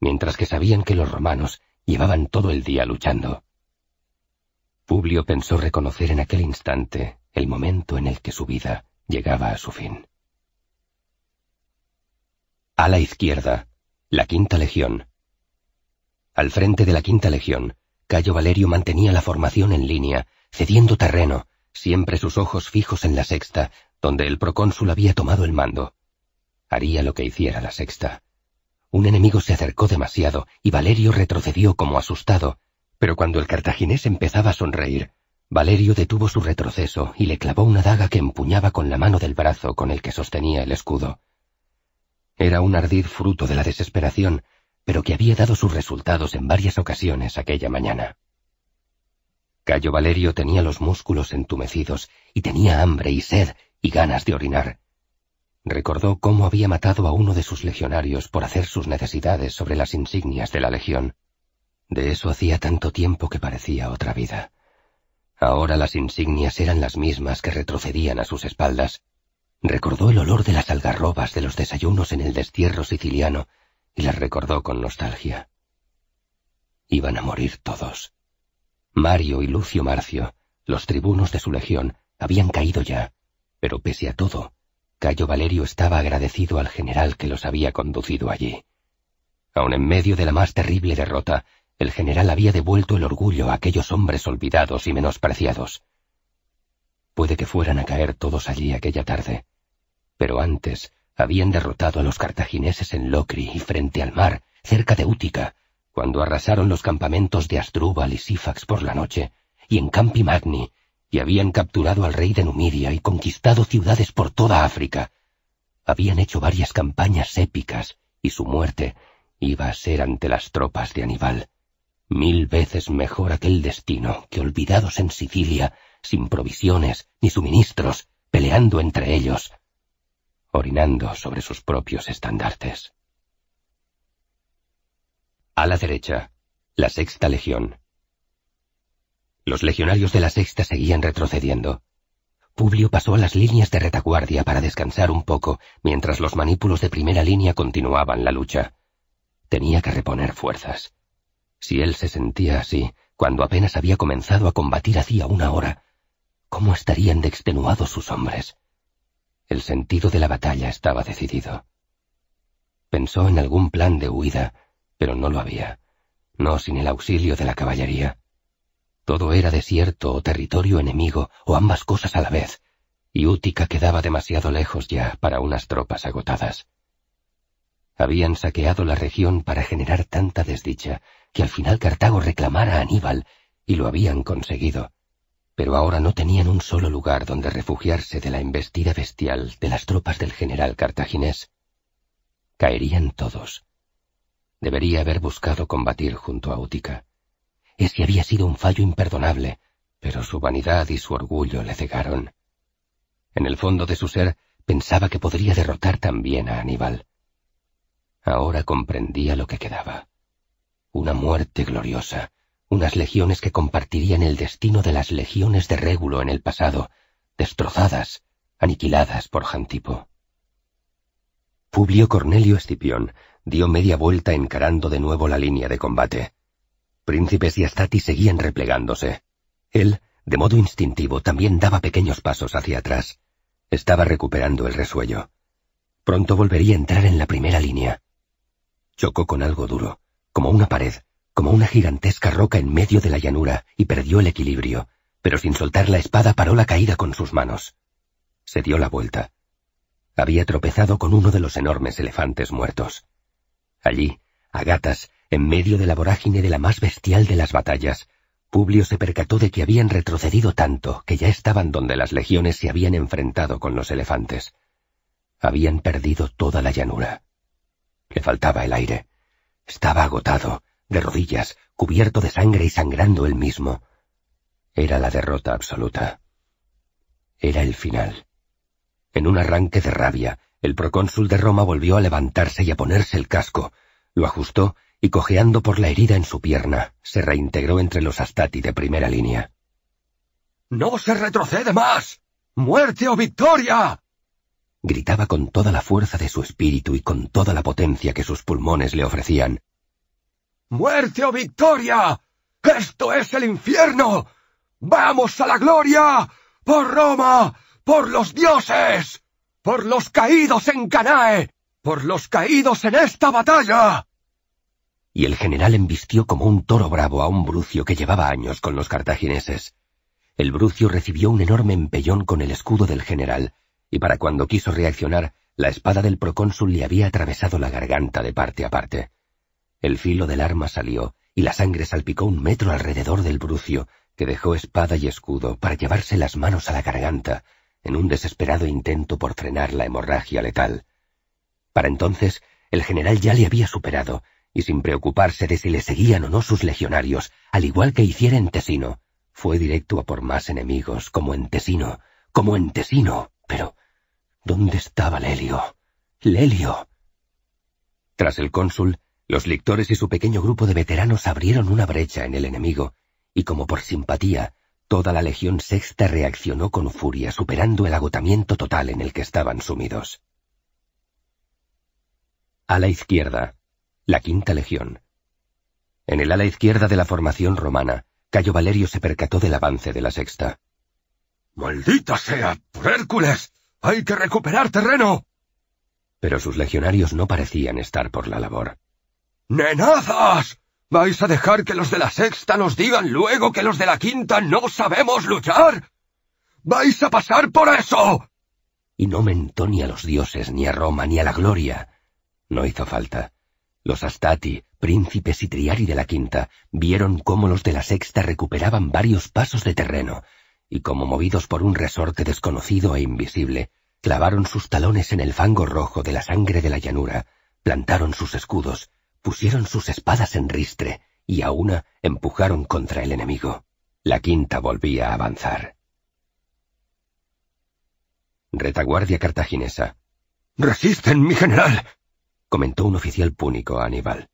mientras que sabían que los romanos llevaban todo el día luchando. Publio pensó reconocer en aquel instante el momento en el que su vida llegaba a su fin. A la izquierda, la Quinta Legión. Al frente de la Quinta Legión, Cayo Valerio mantenía la formación en línea, cediendo terreno, siempre sus ojos fijos en la sexta, donde el procónsul había tomado el mando. Haría lo que hiciera la sexta. Un enemigo se acercó demasiado y Valerio retrocedió como asustado, pero cuando el cartaginés empezaba a sonreír, Valerio detuvo su retroceso y le clavó una daga que empuñaba con la mano del brazo con el que sostenía el escudo. Era un ardid fruto de la desesperación, pero que había dado sus resultados en varias ocasiones aquella mañana. Cayo Valerio tenía los músculos entumecidos y tenía hambre y sed y ganas de orinar. Recordó cómo había matado a uno de sus legionarios por hacer sus necesidades sobre las insignias de la legión. De eso hacía tanto tiempo que parecía otra vida. Ahora las insignias eran las mismas que retrocedían a sus espaldas, Recordó el olor de las algarrobas de los desayunos en el destierro siciliano y las recordó con nostalgia. Iban a morir todos. Mario y Lucio Marcio, los tribunos de su legión, habían caído ya, pero pese a todo, Cayo Valerio estaba agradecido al general que los había conducido allí. Aun en medio de la más terrible derrota, el general había devuelto el orgullo a aquellos hombres olvidados y menospreciados. Puede que fueran a caer todos allí aquella tarde, pero antes habían derrotado a los cartagineses en Locri y frente al mar, cerca de Útica, cuando arrasaron los campamentos de Asdrúbal y Sífax por la noche, y en Campi Magni, y habían capturado al rey de Numidia y conquistado ciudades por toda África. Habían hecho varias campañas épicas, y su muerte iba a ser ante las tropas de Aníbal. Mil veces mejor aquel destino que olvidados en Sicilia, sin provisiones ni suministros, peleando entre ellos, orinando sobre sus propios estandartes. A la derecha, la sexta legión. Los legionarios de la sexta seguían retrocediendo. Publio pasó a las líneas de retaguardia para descansar un poco mientras los manípulos de primera línea continuaban la lucha. Tenía que reponer fuerzas. Si él se sentía así, cuando apenas había comenzado a combatir hacía una hora, ¿cómo estarían de extenuados sus hombres? El sentido de la batalla estaba decidido. Pensó en algún plan de huida, pero no lo había, no sin el auxilio de la caballería. Todo era desierto o territorio enemigo o ambas cosas a la vez, y Útica quedaba demasiado lejos ya para unas tropas agotadas. Habían saqueado la región para generar tanta desdicha que al final Cartago reclamara a Aníbal y lo habían conseguido pero ahora no tenían un solo lugar donde refugiarse de la embestida bestial de las tropas del general cartaginés. Caerían todos. Debería haber buscado combatir junto a Útica. Ese había sido un fallo imperdonable, pero su vanidad y su orgullo le cegaron. En el fondo de su ser pensaba que podría derrotar también a Aníbal. Ahora comprendía lo que quedaba. Una muerte gloriosa, unas legiones que compartirían el destino de las legiones de Régulo en el pasado, destrozadas, aniquiladas por Jantipo. Publio Cornelio Escipión dio media vuelta encarando de nuevo la línea de combate. Príncipes y Astati seguían replegándose. Él, de modo instintivo, también daba pequeños pasos hacia atrás. Estaba recuperando el resuello. Pronto volvería a entrar en la primera línea. Chocó con algo duro, como una pared, como una gigantesca roca en medio de la llanura y perdió el equilibrio, pero sin soltar la espada paró la caída con sus manos. Se dio la vuelta. Había tropezado con uno de los enormes elefantes muertos. Allí, a gatas, en medio de la vorágine de la más bestial de las batallas, Publio se percató de que habían retrocedido tanto que ya estaban donde las legiones se habían enfrentado con los elefantes. Habían perdido toda la llanura. Le faltaba el aire. Estaba agotado, de rodillas, cubierto de sangre y sangrando él mismo. Era la derrota absoluta. Era el final. En un arranque de rabia, el procónsul de Roma volvió a levantarse y a ponerse el casco, lo ajustó y cojeando por la herida en su pierna, se reintegró entre los Astati de primera línea. ¡No se retrocede más! ¡Muerte o victoria! gritaba con toda la fuerza de su espíritu y con toda la potencia que sus pulmones le ofrecían, ¡Muerte o victoria! ¡Esto es el infierno! ¡Vamos a la gloria! ¡Por Roma! ¡Por los dioses! ¡Por los caídos en Canae! ¡Por los caídos en esta batalla! Y el general embistió como un toro bravo a un brucio que llevaba años con los cartagineses. El brucio recibió un enorme empellón con el escudo del general, y para cuando quiso reaccionar, la espada del procónsul le había atravesado la garganta de parte a parte. El filo del arma salió, y la sangre salpicó un metro alrededor del brucio, que dejó espada y escudo para llevarse las manos a la garganta, en un desesperado intento por frenar la hemorragia letal. Para entonces, el general ya le había superado, y sin preocuparse de si le seguían o no sus legionarios, al igual que hiciera en Tesino, fue directo a por más enemigos, como en Tesino, como en Tesino. Pero, ¿dónde estaba Lelio? Lelio. Tras el cónsul, los lictores y su pequeño grupo de veteranos abrieron una brecha en el enemigo, y como por simpatía, toda la Legión Sexta reaccionó con furia, superando el agotamiento total en el que estaban sumidos. A la izquierda, la Quinta Legión. En el ala izquierda de la formación romana, Cayo Valerio se percató del avance de la Sexta. ¡Maldita sea! ¡Por Hércules! ¡Hay que recuperar terreno! Pero sus legionarios no parecían estar por la labor. ¡Nenazas! ¿Vais a dejar que los de la sexta nos digan luego que los de la quinta no sabemos luchar? ¡Vais a pasar por eso! Y no mentó ni a los dioses, ni a Roma, ni a la gloria. No hizo falta. Los Astati, príncipes y Triari de la quinta, vieron cómo los de la sexta recuperaban varios pasos de terreno, y como movidos por un resorte desconocido e invisible, clavaron sus talones en el fango rojo de la sangre de la llanura, plantaron sus escudos, pusieron sus espadas en ristre y a una empujaron contra el enemigo. La quinta volvía a avanzar. Retaguardia cartaginesa. ¡Resisten, mi general! comentó un oficial púnico a Aníbal.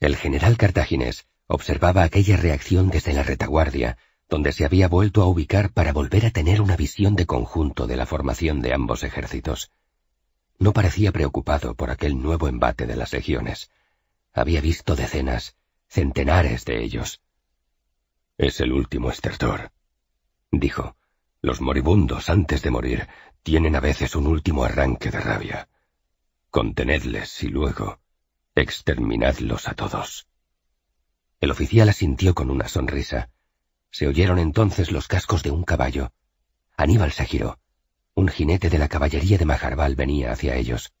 El general cartaginés observaba aquella reacción desde la retaguardia, donde se había vuelto a ubicar para volver a tener una visión de conjunto de la formación de ambos ejércitos. No parecía preocupado por aquel nuevo embate de las legiones. Había visto decenas, centenares de ellos. Es el último estertor, dijo. Los moribundos, antes de morir, tienen a veces un último arranque de rabia. Contenedles y luego exterminadlos a todos. El oficial asintió con una sonrisa. Se oyeron entonces los cascos de un caballo. Aníbal se giró. Un jinete de la caballería de Majarbal venía hacia ellos.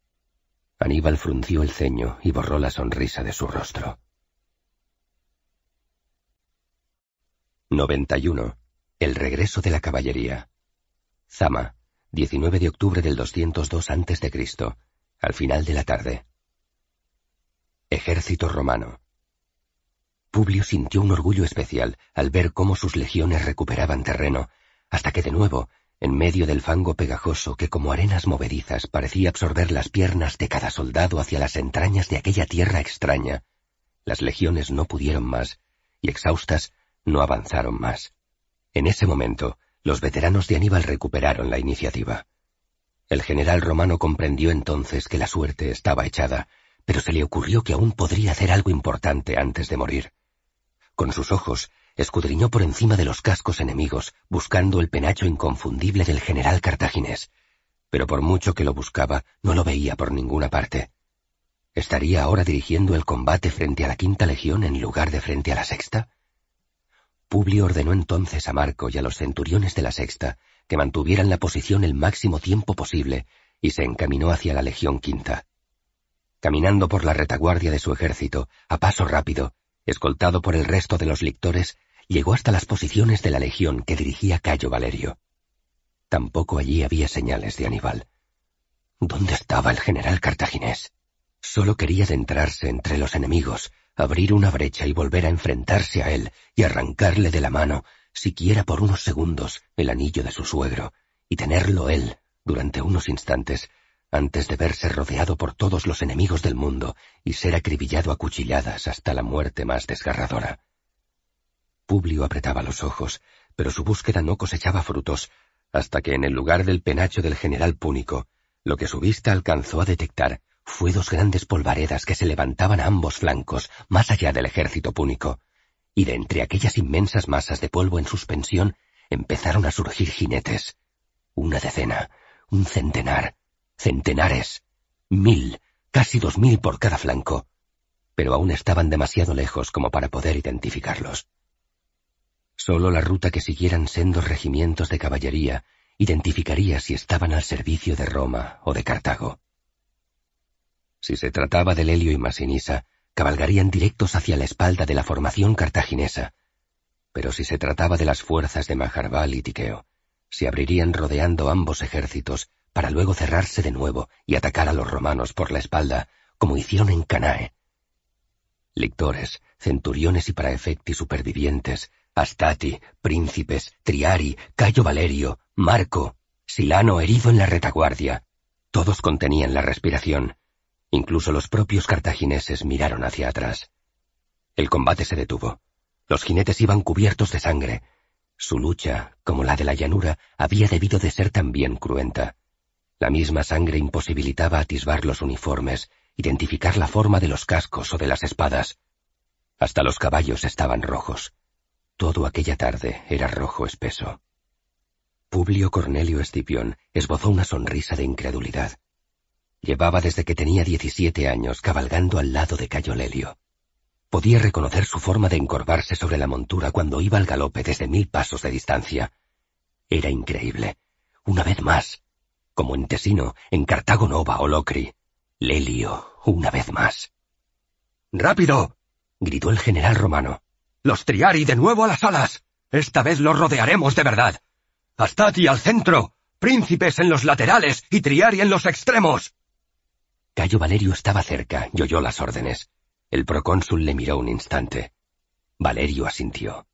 Aníbal frunció el ceño y borró la sonrisa de su rostro. 91. El regreso de la caballería. Zama, 19 de octubre del 202 a.C., al final de la tarde. Ejército romano. Publio sintió un orgullo especial al ver cómo sus legiones recuperaban terreno, hasta que de nuevo en medio del fango pegajoso que como arenas movedizas parecía absorber las piernas de cada soldado hacia las entrañas de aquella tierra extraña, las legiones no pudieron más, y exhaustas no avanzaron más. En ese momento, los veteranos de Aníbal recuperaron la iniciativa. El general romano comprendió entonces que la suerte estaba echada, pero se le ocurrió que aún podría hacer algo importante antes de morir. Con sus ojos, escudriñó por encima de los cascos enemigos, buscando el penacho inconfundible del general cartaginés. Pero por mucho que lo buscaba, no lo veía por ninguna parte. ¿Estaría ahora dirigiendo el combate frente a la quinta legión en lugar de frente a la sexta? Publio ordenó entonces a Marco y a los centuriones de la sexta que mantuvieran la posición el máximo tiempo posible y se encaminó hacia la legión quinta. Caminando por la retaguardia de su ejército, a paso rápido, escoltado por el resto de los lictores, llegó hasta las posiciones de la legión que dirigía Cayo Valerio. Tampoco allí había señales de Aníbal. ¿Dónde estaba el general cartaginés? Solo quería adentrarse entre los enemigos, abrir una brecha y volver a enfrentarse a él y arrancarle de la mano, siquiera por unos segundos, el anillo de su suegro, y tenerlo él, durante unos instantes, antes de verse rodeado por todos los enemigos del mundo y ser acribillado a cuchilladas hasta la muerte más desgarradora. Publio apretaba los ojos, pero su búsqueda no cosechaba frutos, hasta que en el lugar del penacho del general púnico, lo que su vista alcanzó a detectar fue dos grandes polvaredas que se levantaban a ambos flancos, más allá del ejército púnico, y de entre aquellas inmensas masas de polvo en suspensión empezaron a surgir jinetes. Una decena, un centenar, centenares, mil, casi dos mil por cada flanco. Pero aún estaban demasiado lejos como para poder identificarlos. Solo la ruta que siguieran sendos regimientos de caballería identificaría si estaban al servicio de Roma o de Cartago. Si se trataba del Helio y Masinisa, cabalgarían directos hacia la espalda de la formación cartaginesa. Pero si se trataba de las fuerzas de Majarbal y Tiqueo, se abrirían rodeando ambos ejércitos para luego cerrarse de nuevo y atacar a los romanos por la espalda, como hicieron en Canae. Lictores, centuriones y efecti supervivientes Astati, príncipes, Triari, Cayo Valerio, Marco, Silano herido en la retaguardia. Todos contenían la respiración. Incluso los propios cartagineses miraron hacia atrás. El combate se detuvo. Los jinetes iban cubiertos de sangre. Su lucha, como la de la llanura, había debido de ser también cruenta. La misma sangre imposibilitaba atisbar los uniformes, identificar la forma de los cascos o de las espadas. Hasta los caballos estaban rojos. Todo aquella tarde era rojo espeso. Publio Cornelio Escipión esbozó una sonrisa de incredulidad. Llevaba desde que tenía 17 años cabalgando al lado de Cayo Lelio. Podía reconocer su forma de encorvarse sobre la montura cuando iba al galope desde mil pasos de distancia. Era increíble. Una vez más, como en Tesino, en Cartago Nova o Locri, Lelio, una vez más. ¡Rápido! gritó el general romano. Los Triari de nuevo a las alas. Esta vez los rodearemos de verdad. Astati al centro, príncipes en los laterales y Triari en los extremos. Cayo Valerio estaba cerca y oyó las órdenes. El procónsul le miró un instante. Valerio asintió.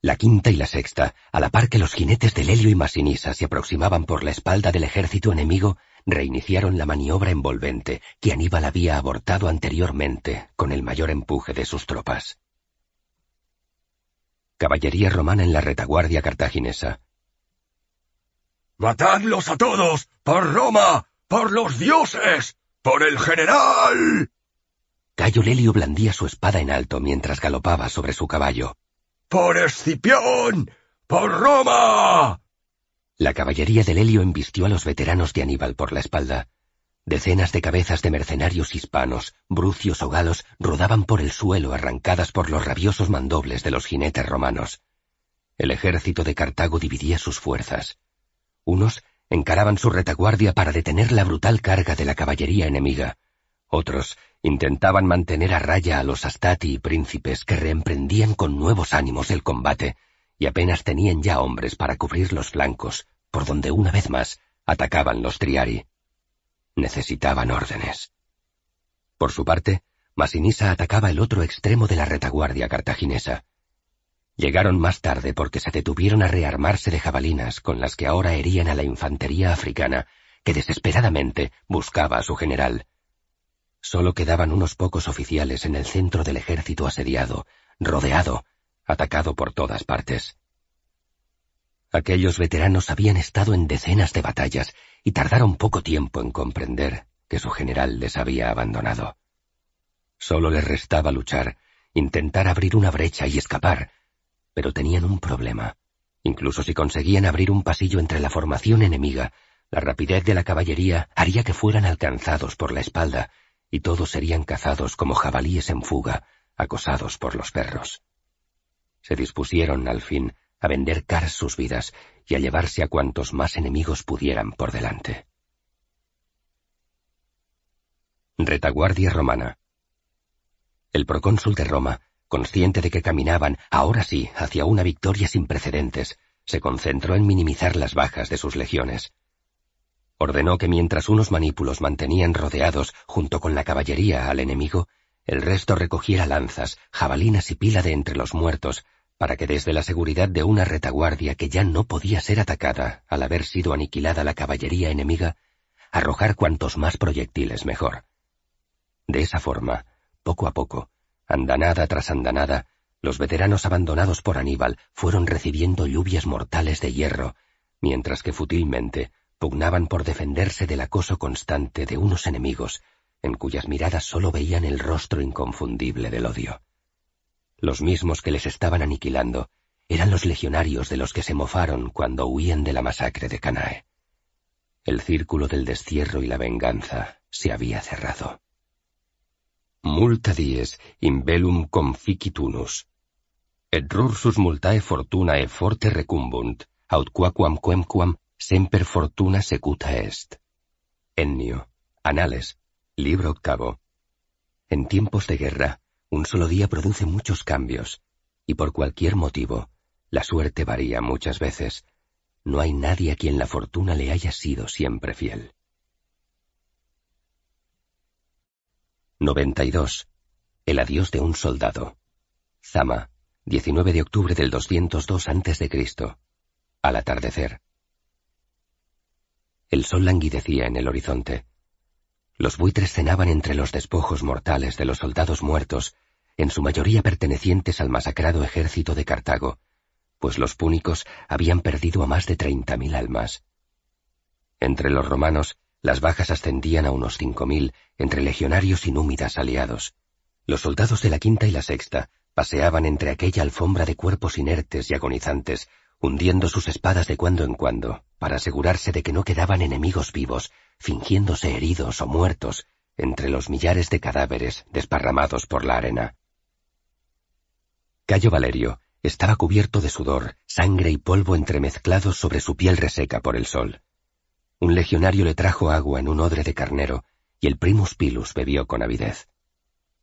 La quinta y la sexta, a la par que los jinetes de Lelio y Masinisa se aproximaban por la espalda del ejército enemigo, reiniciaron la maniobra envolvente que Aníbal había abortado anteriormente con el mayor empuje de sus tropas caballería romana en la retaguardia cartaginesa. ¡Matadlos a todos! ¡Por Roma! ¡Por los dioses! ¡Por el general! Cayo Lelio blandía su espada en alto mientras galopaba sobre su caballo. ¡Por Escipión! ¡Por Roma! La caballería de Lelio embistió a los veteranos de Aníbal por la espalda. Decenas de cabezas de mercenarios hispanos, brucios o galos, rodaban por el suelo arrancadas por los rabiosos mandobles de los jinetes romanos. El ejército de Cartago dividía sus fuerzas. Unos encaraban su retaguardia para detener la brutal carga de la caballería enemiga. Otros intentaban mantener a raya a los astati y príncipes que reemprendían con nuevos ánimos el combate, y apenas tenían ya hombres para cubrir los flancos, por donde una vez más atacaban los triari necesitaban órdenes. Por su parte, Masinisa atacaba el otro extremo de la retaguardia cartaginesa. Llegaron más tarde porque se detuvieron a rearmarse de jabalinas con las que ahora herían a la infantería africana, que desesperadamente buscaba a su general. Solo quedaban unos pocos oficiales en el centro del ejército asediado, rodeado, atacado por todas partes. Aquellos veteranos habían estado en decenas de batallas y tardaron poco tiempo en comprender que su general les había abandonado. Solo les restaba luchar, intentar abrir una brecha y escapar, pero tenían un problema. Incluso si conseguían abrir un pasillo entre la formación enemiga, la rapidez de la caballería haría que fueran alcanzados por la espalda y todos serían cazados como jabalíes en fuga, acosados por los perros. Se dispusieron, al fin, vender caras sus vidas y a llevarse a cuantos más enemigos pudieran por delante. Retaguardia romana. El procónsul de Roma, consciente de que caminaban, ahora sí, hacia una victoria sin precedentes, se concentró en minimizar las bajas de sus legiones. Ordenó que mientras unos manípulos mantenían rodeados junto con la caballería al enemigo, el resto recogiera lanzas, jabalinas y pila de entre los muertos, para que desde la seguridad de una retaguardia que ya no podía ser atacada al haber sido aniquilada la caballería enemiga, arrojar cuantos más proyectiles mejor. De esa forma, poco a poco, andanada tras andanada, los veteranos abandonados por Aníbal fueron recibiendo lluvias mortales de hierro, mientras que futilmente pugnaban por defenderse del acoso constante de unos enemigos en cuyas miradas solo veían el rostro inconfundible del odio los mismos que les estaban aniquilando, eran los legionarios de los que se mofaron cuando huían de la masacre de Canae. El círculo del destierro y la venganza se había cerrado. Multa dies in velum conficitunus. Et rursus multae fortunae forte recumbunt, aut quaquam quemquam semper fortuna secuta est. Ennio, Anales, libro octavo. En tiempos de guerra, un solo día produce muchos cambios, y por cualquier motivo, la suerte varía muchas veces. No hay nadie a quien la fortuna le haya sido siempre fiel. 92. El adiós de un soldado. Zama, 19 de octubre del 202 a.C. Al atardecer. El sol languidecía en el horizonte. Los buitres cenaban entre los despojos mortales de los soldados muertos, en su mayoría pertenecientes al masacrado ejército de Cartago, pues los púnicos habían perdido a más de treinta mil almas. Entre los romanos, las bajas ascendían a unos cinco mil entre legionarios y númidas aliados. Los soldados de la quinta y la sexta paseaban entre aquella alfombra de cuerpos inertes y agonizantes, hundiendo sus espadas de cuando en cuando, para asegurarse de que no quedaban enemigos vivos, fingiéndose heridos o muertos, entre los millares de cadáveres desparramados por la arena. Cayo Valerio estaba cubierto de sudor, sangre y polvo entremezclados sobre su piel reseca por el sol. Un legionario le trajo agua en un odre de carnero, y el primus pilus bebió con avidez.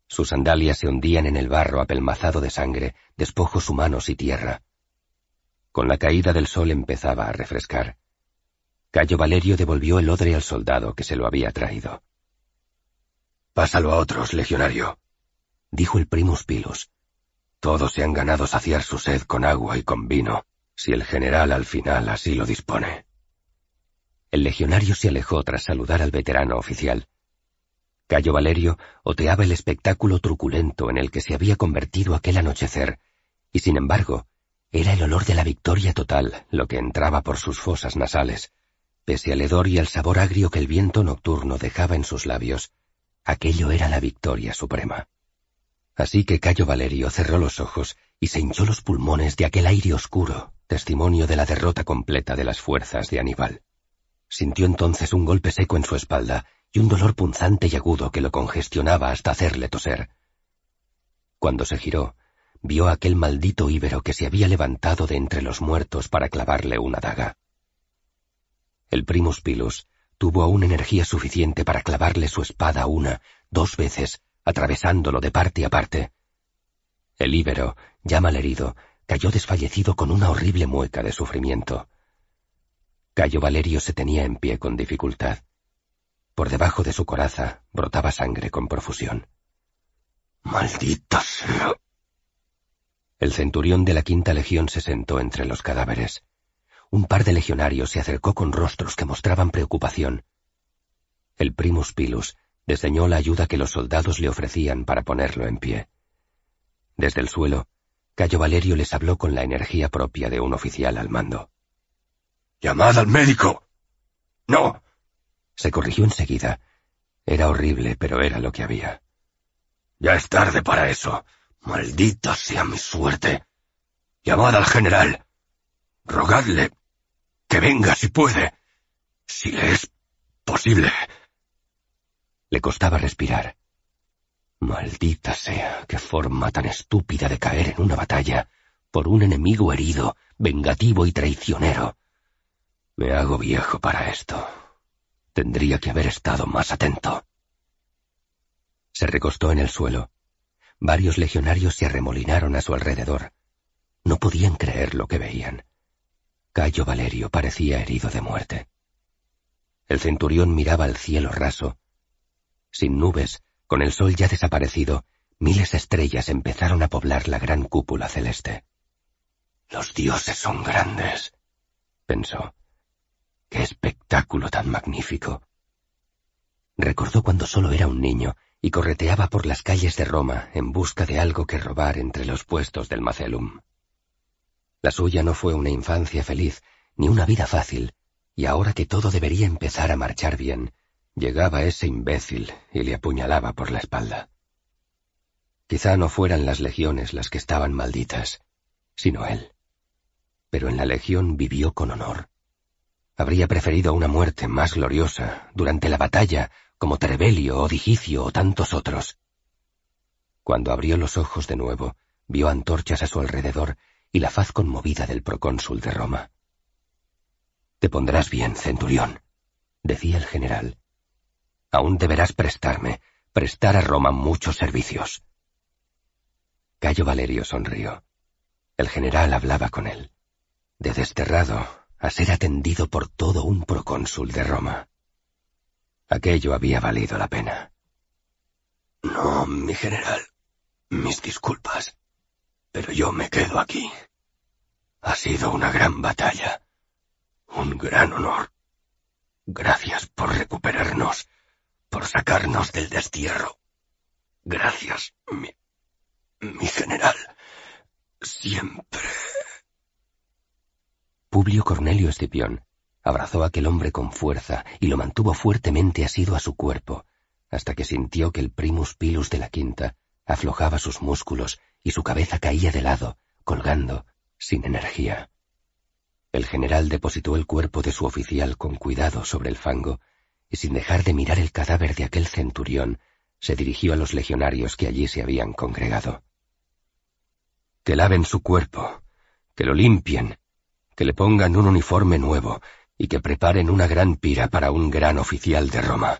Sus sandalias se hundían en el barro apelmazado de sangre, despojos humanos y tierra. Con la caída del sol empezaba a refrescar. Cayo Valerio devolvió el odre al soldado que se lo había traído. Pásalo a otros, legionario, dijo el primus Pilus. Todos se han ganado saciar su sed con agua y con vino, si el general al final así lo dispone. El legionario se alejó tras saludar al veterano oficial. Cayo Valerio oteaba el espectáculo truculento en el que se había convertido aquel anochecer, y sin embargo, era el olor de la victoria total lo que entraba por sus fosas nasales. Pese al hedor y al sabor agrio que el viento nocturno dejaba en sus labios, aquello era la victoria suprema. Así que Cayo Valerio cerró los ojos y se hinchó los pulmones de aquel aire oscuro, testimonio de la derrota completa de las fuerzas de Aníbal. Sintió entonces un golpe seco en su espalda y un dolor punzante y agudo que lo congestionaba hasta hacerle toser. Cuando se giró, vio aquel maldito íbero que se había levantado de entre los muertos para clavarle una daga. El primus pilus tuvo aún energía suficiente para clavarle su espada una, dos veces, atravesándolo de parte a parte. El íbero, ya malherido, cayó desfallecido con una horrible mueca de sufrimiento. Cayo Valerio se tenía en pie con dificultad. Por debajo de su coraza brotaba sangre con profusión. Maldita sea. El centurión de la quinta legión se sentó entre los cadáveres. Un par de legionarios se acercó con rostros que mostraban preocupación. El primus pilus desdeñó la ayuda que los soldados le ofrecían para ponerlo en pie. Desde el suelo, Cayo Valerio les habló con la energía propia de un oficial al mando. ¡Llamad al médico! ¡No! Se corrigió enseguida. Era horrible, pero era lo que había. Ya es tarde para eso. Maldita sea mi suerte. Llamad al general. Rogadle que venga si puede. Si le es posible. Le costaba respirar. Maldita sea, qué forma tan estúpida de caer en una batalla por un enemigo herido, vengativo y traicionero. Me hago viejo para esto. Tendría que haber estado más atento. Se recostó en el suelo. Varios legionarios se arremolinaron a su alrededor. No podían creer lo que veían. Cayo Valerio parecía herido de muerte. El centurión miraba al cielo raso. Sin nubes, con el sol ya desaparecido, miles de estrellas empezaron a poblar la gran cúpula celeste. Los dioses son grandes, pensó. ¡Qué espectáculo tan magnífico! Recordó cuando solo era un niño y correteaba por las calles de Roma en busca de algo que robar entre los puestos del Macelum. La suya no fue una infancia feliz, ni una vida fácil, y ahora que todo debería empezar a marchar bien, llegaba ese imbécil y le apuñalaba por la espalda. Quizá no fueran las legiones las que estaban malditas, sino él. Pero en la legión vivió con honor. Habría preferido una muerte más gloriosa durante la batalla como Trevelio o Digicio o tantos otros. Cuando abrió los ojos de nuevo, vio antorchas a su alrededor y la faz conmovida del procónsul de Roma. Te pondrás bien, centurión, decía el general. Aún deberás prestarme, prestar a Roma muchos servicios. Cayo Valerio sonrió. El general hablaba con él. De desterrado a ser atendido por todo un procónsul de Roma. Aquello había valido la pena. No, mi general. Mis disculpas. Pero yo me quedo aquí. Ha sido una gran batalla. Un gran honor. Gracias por recuperarnos, por sacarnos del destierro. Gracias, mi, mi general. Siempre. Publio Cornelio Escipión Abrazó a aquel hombre con fuerza y lo mantuvo fuertemente asido a su cuerpo, hasta que sintió que el primus pilus de la quinta aflojaba sus músculos y su cabeza caía de lado, colgando, sin energía. El general depositó el cuerpo de su oficial con cuidado sobre el fango y sin dejar de mirar el cadáver de aquel centurión, se dirigió a los legionarios que allí se habían congregado. Que laven su cuerpo, que lo limpien, que le pongan un uniforme nuevo, y que preparen una gran pira para un gran oficial de Roma.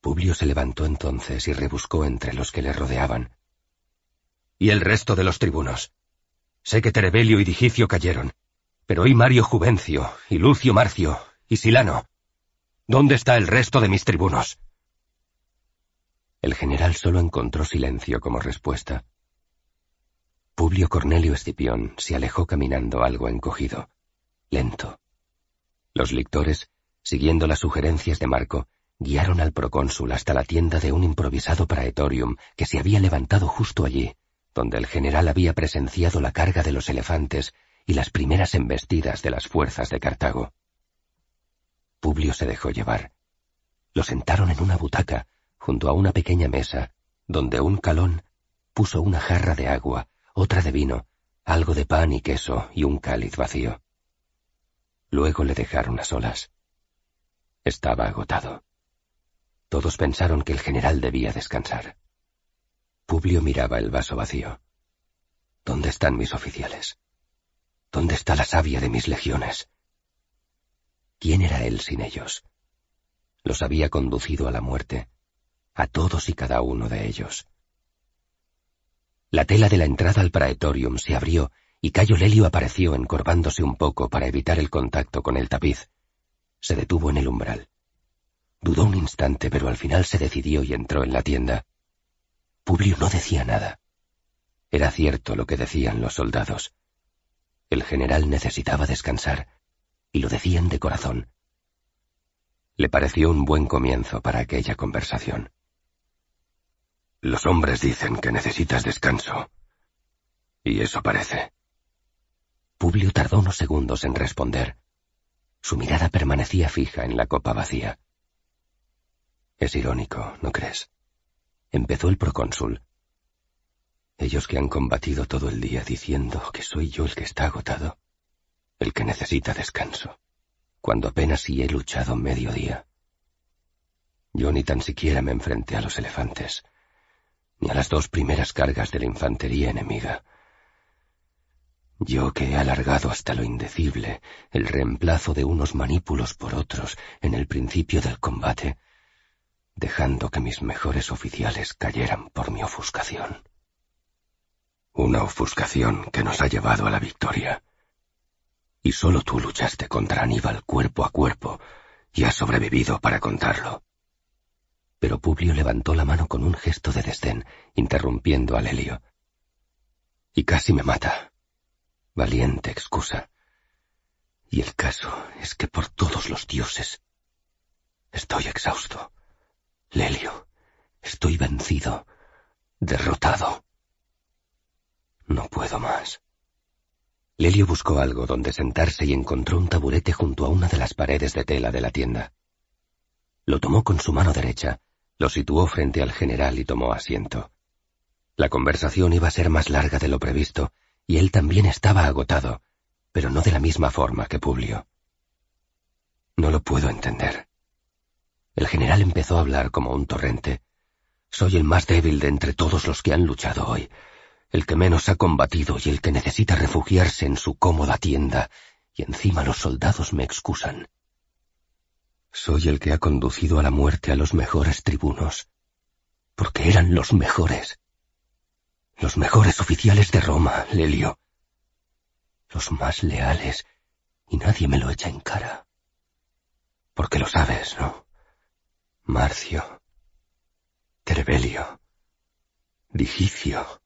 Publio se levantó entonces y rebuscó entre los que le rodeaban. Y el resto de los tribunos. Sé que Terebelio y Digicio cayeron, pero hoy Mario Juvencio, y Lucio Marcio, y Silano. ¿Dónde está el resto de mis tribunos? El general solo encontró silencio como respuesta. Publio Cornelio Escipión se alejó caminando algo encogido, lento, los lictores, siguiendo las sugerencias de Marco, guiaron al procónsul hasta la tienda de un improvisado praetorium que se había levantado justo allí, donde el general había presenciado la carga de los elefantes y las primeras embestidas de las fuerzas de Cartago. Publio se dejó llevar. Lo sentaron en una butaca, junto a una pequeña mesa, donde un calón puso una jarra de agua, otra de vino, algo de pan y queso y un cáliz vacío. Luego le dejaron a solas. Estaba agotado. Todos pensaron que el general debía descansar. Publio miraba el vaso vacío. ¿Dónde están mis oficiales? ¿Dónde está la savia de mis legiones? ¿Quién era él sin ellos? Los había conducido a la muerte, a todos y cada uno de ellos. La tela de la entrada al praetorium se abrió y Cayo Lelio apareció encorvándose un poco para evitar el contacto con el tapiz. Se detuvo en el umbral. Dudó un instante, pero al final se decidió y entró en la tienda. Publio no decía nada. Era cierto lo que decían los soldados. El general necesitaba descansar, y lo decían de corazón. Le pareció un buen comienzo para aquella conversación. Los hombres dicen que necesitas descanso. Y eso parece. Publio tardó unos segundos en responder. Su mirada permanecía fija en la copa vacía. Es irónico, ¿no crees? Empezó el procónsul. Ellos que han combatido todo el día diciendo que soy yo el que está agotado, el que necesita descanso, cuando apenas sí he luchado medio día. Yo ni tan siquiera me enfrenté a los elefantes, ni a las dos primeras cargas de la infantería enemiga. Yo que he alargado hasta lo indecible el reemplazo de unos manípulos por otros en el principio del combate, dejando que mis mejores oficiales cayeran por mi ofuscación. Una ofuscación que nos ha llevado a la victoria. Y solo tú luchaste contra Aníbal cuerpo a cuerpo y has sobrevivido para contarlo. Pero Publio levantó la mano con un gesto de desdén, interrumpiendo a Lelio. Y casi me mata, Valiente excusa. Y el caso es que por todos los dioses. Estoy exhausto. Lelio, estoy vencido, derrotado. No puedo más. Lelio buscó algo donde sentarse y encontró un taburete junto a una de las paredes de tela de la tienda. Lo tomó con su mano derecha, lo situó frente al general y tomó asiento. La conversación iba a ser más larga de lo previsto, y él también estaba agotado, pero no de la misma forma que Publio. No lo puedo entender. El general empezó a hablar como un torrente. Soy el más débil de entre todos los que han luchado hoy, el que menos ha combatido y el que necesita refugiarse en su cómoda tienda, y encima los soldados me excusan. Soy el que ha conducido a la muerte a los mejores tribunos, porque eran los mejores. Los mejores oficiales de Roma, Lelio. Los más leales. Y nadie me lo echa en cara. Porque lo sabes, ¿no? Marcio. Trebelio. Digicio.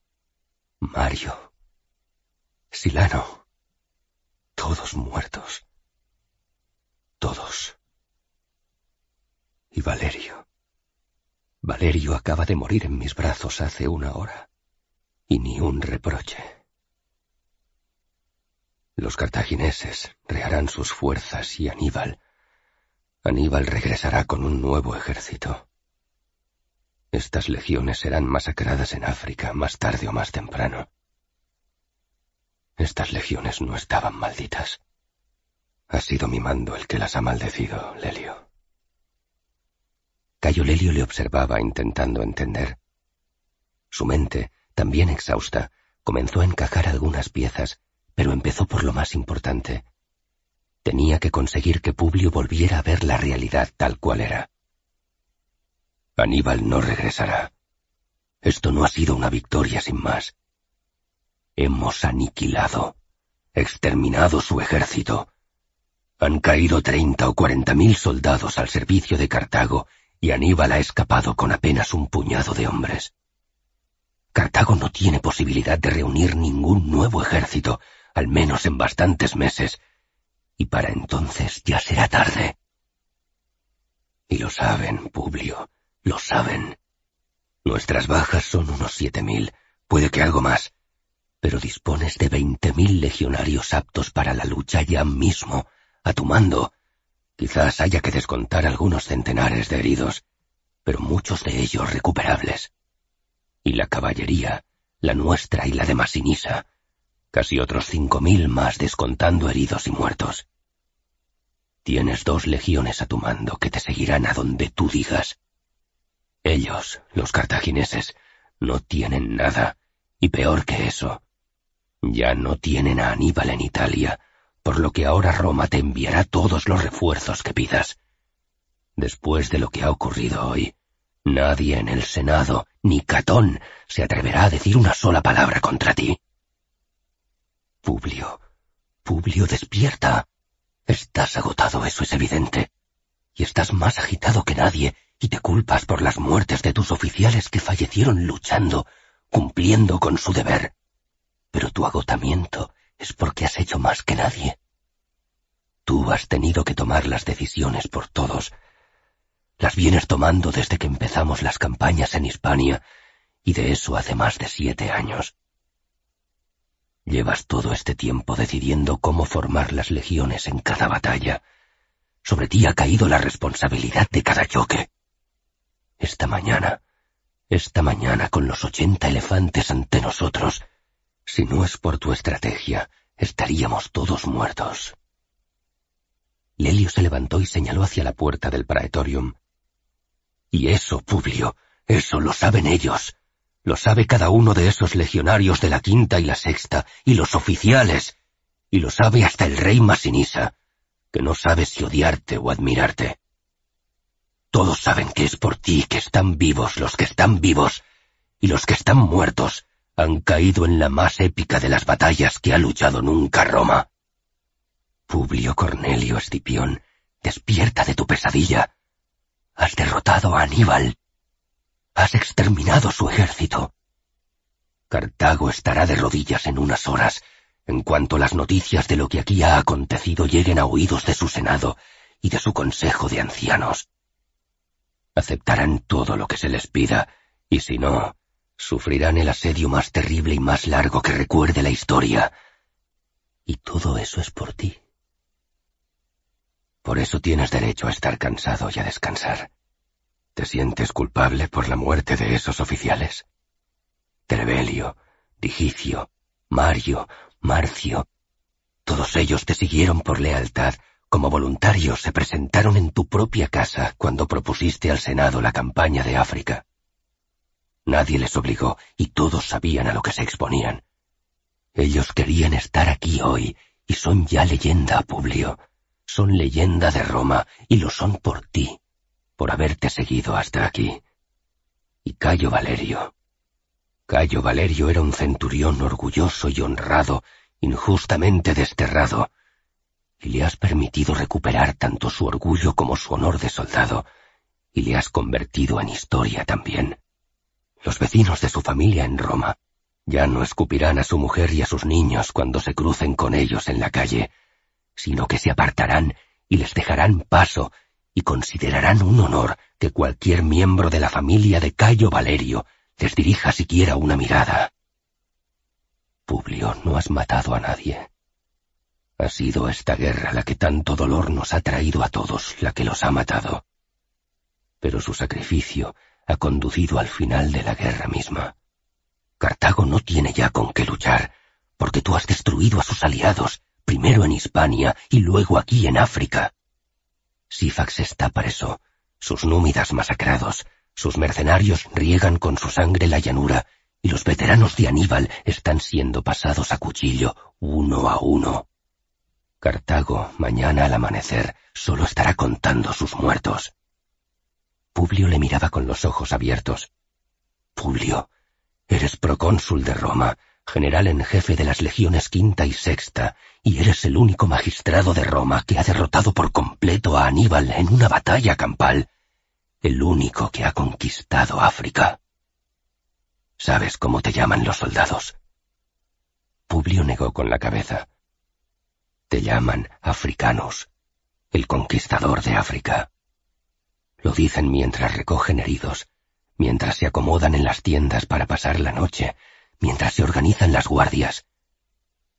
Mario. Silano. Todos muertos. Todos. Y Valerio. Valerio acaba de morir en mis brazos hace una hora y ni un reproche. Los cartagineses rearán sus fuerzas y Aníbal. Aníbal regresará con un nuevo ejército. Estas legiones serán masacradas en África más tarde o más temprano. Estas legiones no estaban malditas. Ha sido mi mando el que las ha maldecido, Lelio. Cayo Lelio le observaba intentando entender. Su mente también exhausta, comenzó a encajar algunas piezas, pero empezó por lo más importante. Tenía que conseguir que Publio volviera a ver la realidad tal cual era. Aníbal no regresará. Esto no ha sido una victoria sin más. Hemos aniquilado, exterminado su ejército. Han caído treinta o cuarenta mil soldados al servicio de Cartago y Aníbal ha escapado con apenas un puñado de hombres. Cartago no tiene posibilidad de reunir ningún nuevo ejército, al menos en bastantes meses, y para entonces ya será tarde. Y lo saben, Publio, lo saben. Nuestras bajas son unos siete mil, puede que algo más, pero dispones de veinte mil legionarios aptos para la lucha ya mismo, a tu mando. Quizás haya que descontar algunos centenares de heridos, pero muchos de ellos recuperables y la caballería, la nuestra y la de Masinisa, casi otros cinco mil más descontando heridos y muertos. Tienes dos legiones a tu mando que te seguirán a donde tú digas. Ellos, los cartagineses, no tienen nada, y peor que eso, ya no tienen a Aníbal en Italia, por lo que ahora Roma te enviará todos los refuerzos que pidas. Después de lo que ha ocurrido hoy, Nadie en el Senado, ni Catón, se atreverá a decir una sola palabra contra ti. Publio, Publio, despierta. Estás agotado, eso es evidente. Y estás más agitado que nadie, y te culpas por las muertes de tus oficiales que fallecieron luchando, cumpliendo con su deber. Pero tu agotamiento es porque has hecho más que nadie. Tú has tenido que tomar las decisiones por todos las vienes tomando desde que empezamos las campañas en Hispania, y de eso hace más de siete años. Llevas todo este tiempo decidiendo cómo formar las legiones en cada batalla. Sobre ti ha caído la responsabilidad de cada choque. Esta mañana, esta mañana con los ochenta elefantes ante nosotros, si no es por tu estrategia, estaríamos todos muertos. Lelio se levantó y señaló hacia la puerta del Praetorium. Y eso, Publio, eso lo saben ellos. Lo sabe cada uno de esos legionarios de la quinta y la sexta, y los oficiales. Y lo sabe hasta el rey Masinisa, que no sabe si odiarte o admirarte. Todos saben que es por ti que están vivos los que están vivos, y los que están muertos han caído en la más épica de las batallas que ha luchado nunca Roma. Publio Cornelio Escipión, despierta de tu pesadilla. Has derrotado a Aníbal. Has exterminado su ejército. Cartago estará de rodillas en unas horas, en cuanto las noticias de lo que aquí ha acontecido lleguen a oídos de su Senado y de su Consejo de Ancianos. Aceptarán todo lo que se les pida, y si no, sufrirán el asedio más terrible y más largo que recuerde la historia. Y todo eso es por ti. Por eso tienes derecho a estar cansado y a descansar. ¿Te sientes culpable por la muerte de esos oficiales? Trevelio, Digicio, Mario, Marcio, todos ellos te siguieron por lealtad, como voluntarios se presentaron en tu propia casa cuando propusiste al Senado la campaña de África. Nadie les obligó y todos sabían a lo que se exponían. Ellos querían estar aquí hoy y son ya leyenda, Publio son leyenda de Roma y lo son por ti, por haberte seguido hasta aquí. Y Cayo Valerio. Cayo Valerio era un centurión orgulloso y honrado, injustamente desterrado, y le has permitido recuperar tanto su orgullo como su honor de soldado, y le has convertido en historia también. Los vecinos de su familia en Roma ya no escupirán a su mujer y a sus niños cuando se crucen con ellos en la calle, sino que se apartarán y les dejarán paso y considerarán un honor que cualquier miembro de la familia de Cayo Valerio les dirija siquiera una mirada. Publio, no has matado a nadie. Ha sido esta guerra la que tanto dolor nos ha traído a todos, la que los ha matado. Pero su sacrificio ha conducido al final de la guerra misma. Cartago no tiene ya con qué luchar, porque tú has destruido a sus aliados primero en Hispania y luego aquí en África. Sifax está preso, sus númidas masacrados, sus mercenarios riegan con su sangre la llanura, y los veteranos de Aníbal están siendo pasados a cuchillo uno a uno. Cartago, mañana al amanecer, solo estará contando sus muertos. Publio le miraba con los ojos abiertos. Publio, eres procónsul de Roma, general en jefe de las legiones quinta y sexta, y eres el único magistrado de Roma que ha derrotado por completo a Aníbal en una batalla campal, el único que ha conquistado África. ¿Sabes cómo te llaman los soldados? Publio negó con la cabeza. Te llaman africanos, el conquistador de África. Lo dicen mientras recogen heridos, mientras se acomodan en las tiendas para pasar la noche, mientras se organizan las guardias,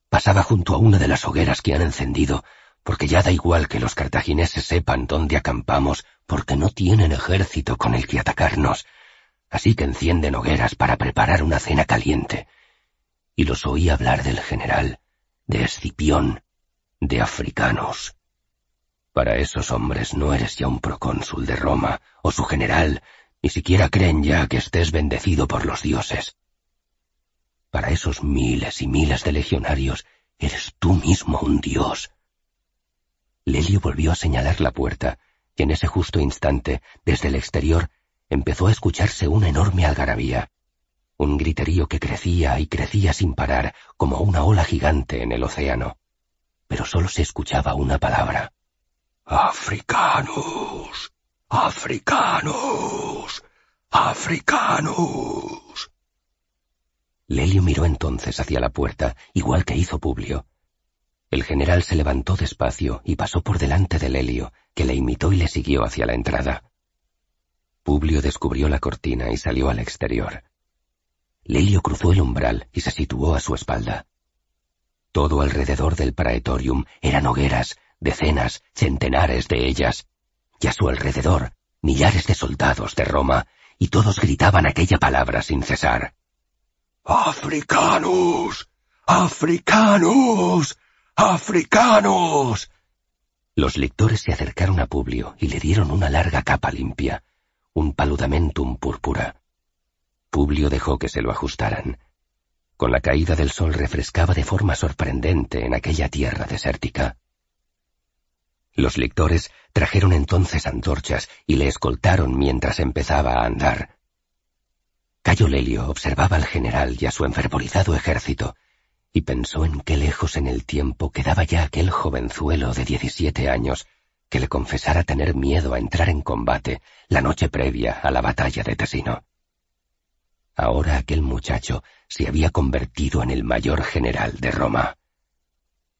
Pasaba junto a una de las hogueras que han encendido, porque ya da igual que los cartagineses sepan dónde acampamos, porque no tienen ejército con el que atacarnos. Así que encienden hogueras para preparar una cena caliente. Y los oí hablar del general, de Escipión, de africanos. Para esos hombres no eres ya un procónsul de Roma o su general, ni siquiera creen ya que estés bendecido por los dioses. Para esos miles y miles de legionarios, eres tú mismo un dios. Lelio volvió a señalar la puerta, y en ese justo instante, desde el exterior, empezó a escucharse una enorme algarabía, un griterío que crecía y crecía sin parar, como una ola gigante en el océano. Pero solo se escuchaba una palabra. Africanos. Africanos. Africanos. Lelio miró entonces hacia la puerta, igual que hizo Publio. El general se levantó despacio y pasó por delante de Lelio, que le imitó y le siguió hacia la entrada. Publio descubrió la cortina y salió al exterior. Lelio cruzó el umbral y se situó a su espalda. Todo alrededor del praetorium eran hogueras, decenas, centenares de ellas, y a su alrededor millares de soldados de Roma, y todos gritaban aquella palabra sin cesar. Africanos. Africanos. Africanos. Los lectores se acercaron a Publio y le dieron una larga capa limpia, un paludamentum púrpura. Publio dejó que se lo ajustaran. Con la caída del sol refrescaba de forma sorprendente en aquella tierra desértica. Los lectores trajeron entonces antorchas y le escoltaron mientras empezaba a andar. Cayo Lelio observaba al general y a su enfervorizado ejército, y pensó en qué lejos en el tiempo quedaba ya aquel jovenzuelo de diecisiete años que le confesara tener miedo a entrar en combate la noche previa a la batalla de Tesino. Ahora aquel muchacho se había convertido en el mayor general de Roma.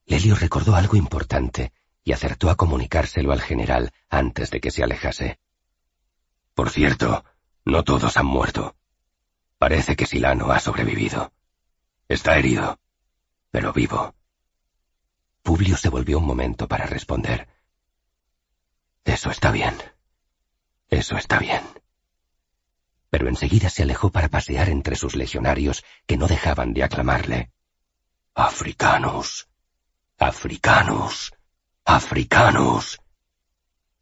Lelio recordó algo importante y acertó a comunicárselo al general antes de que se alejase. Por cierto, no todos han muerto. Parece que Silano ha sobrevivido. Está herido, pero vivo. Publio se volvió un momento para responder. Eso está bien. Eso está bien. Pero enseguida se alejó para pasear entre sus legionarios que no dejaban de aclamarle. Africanos. Africanos. Africanos.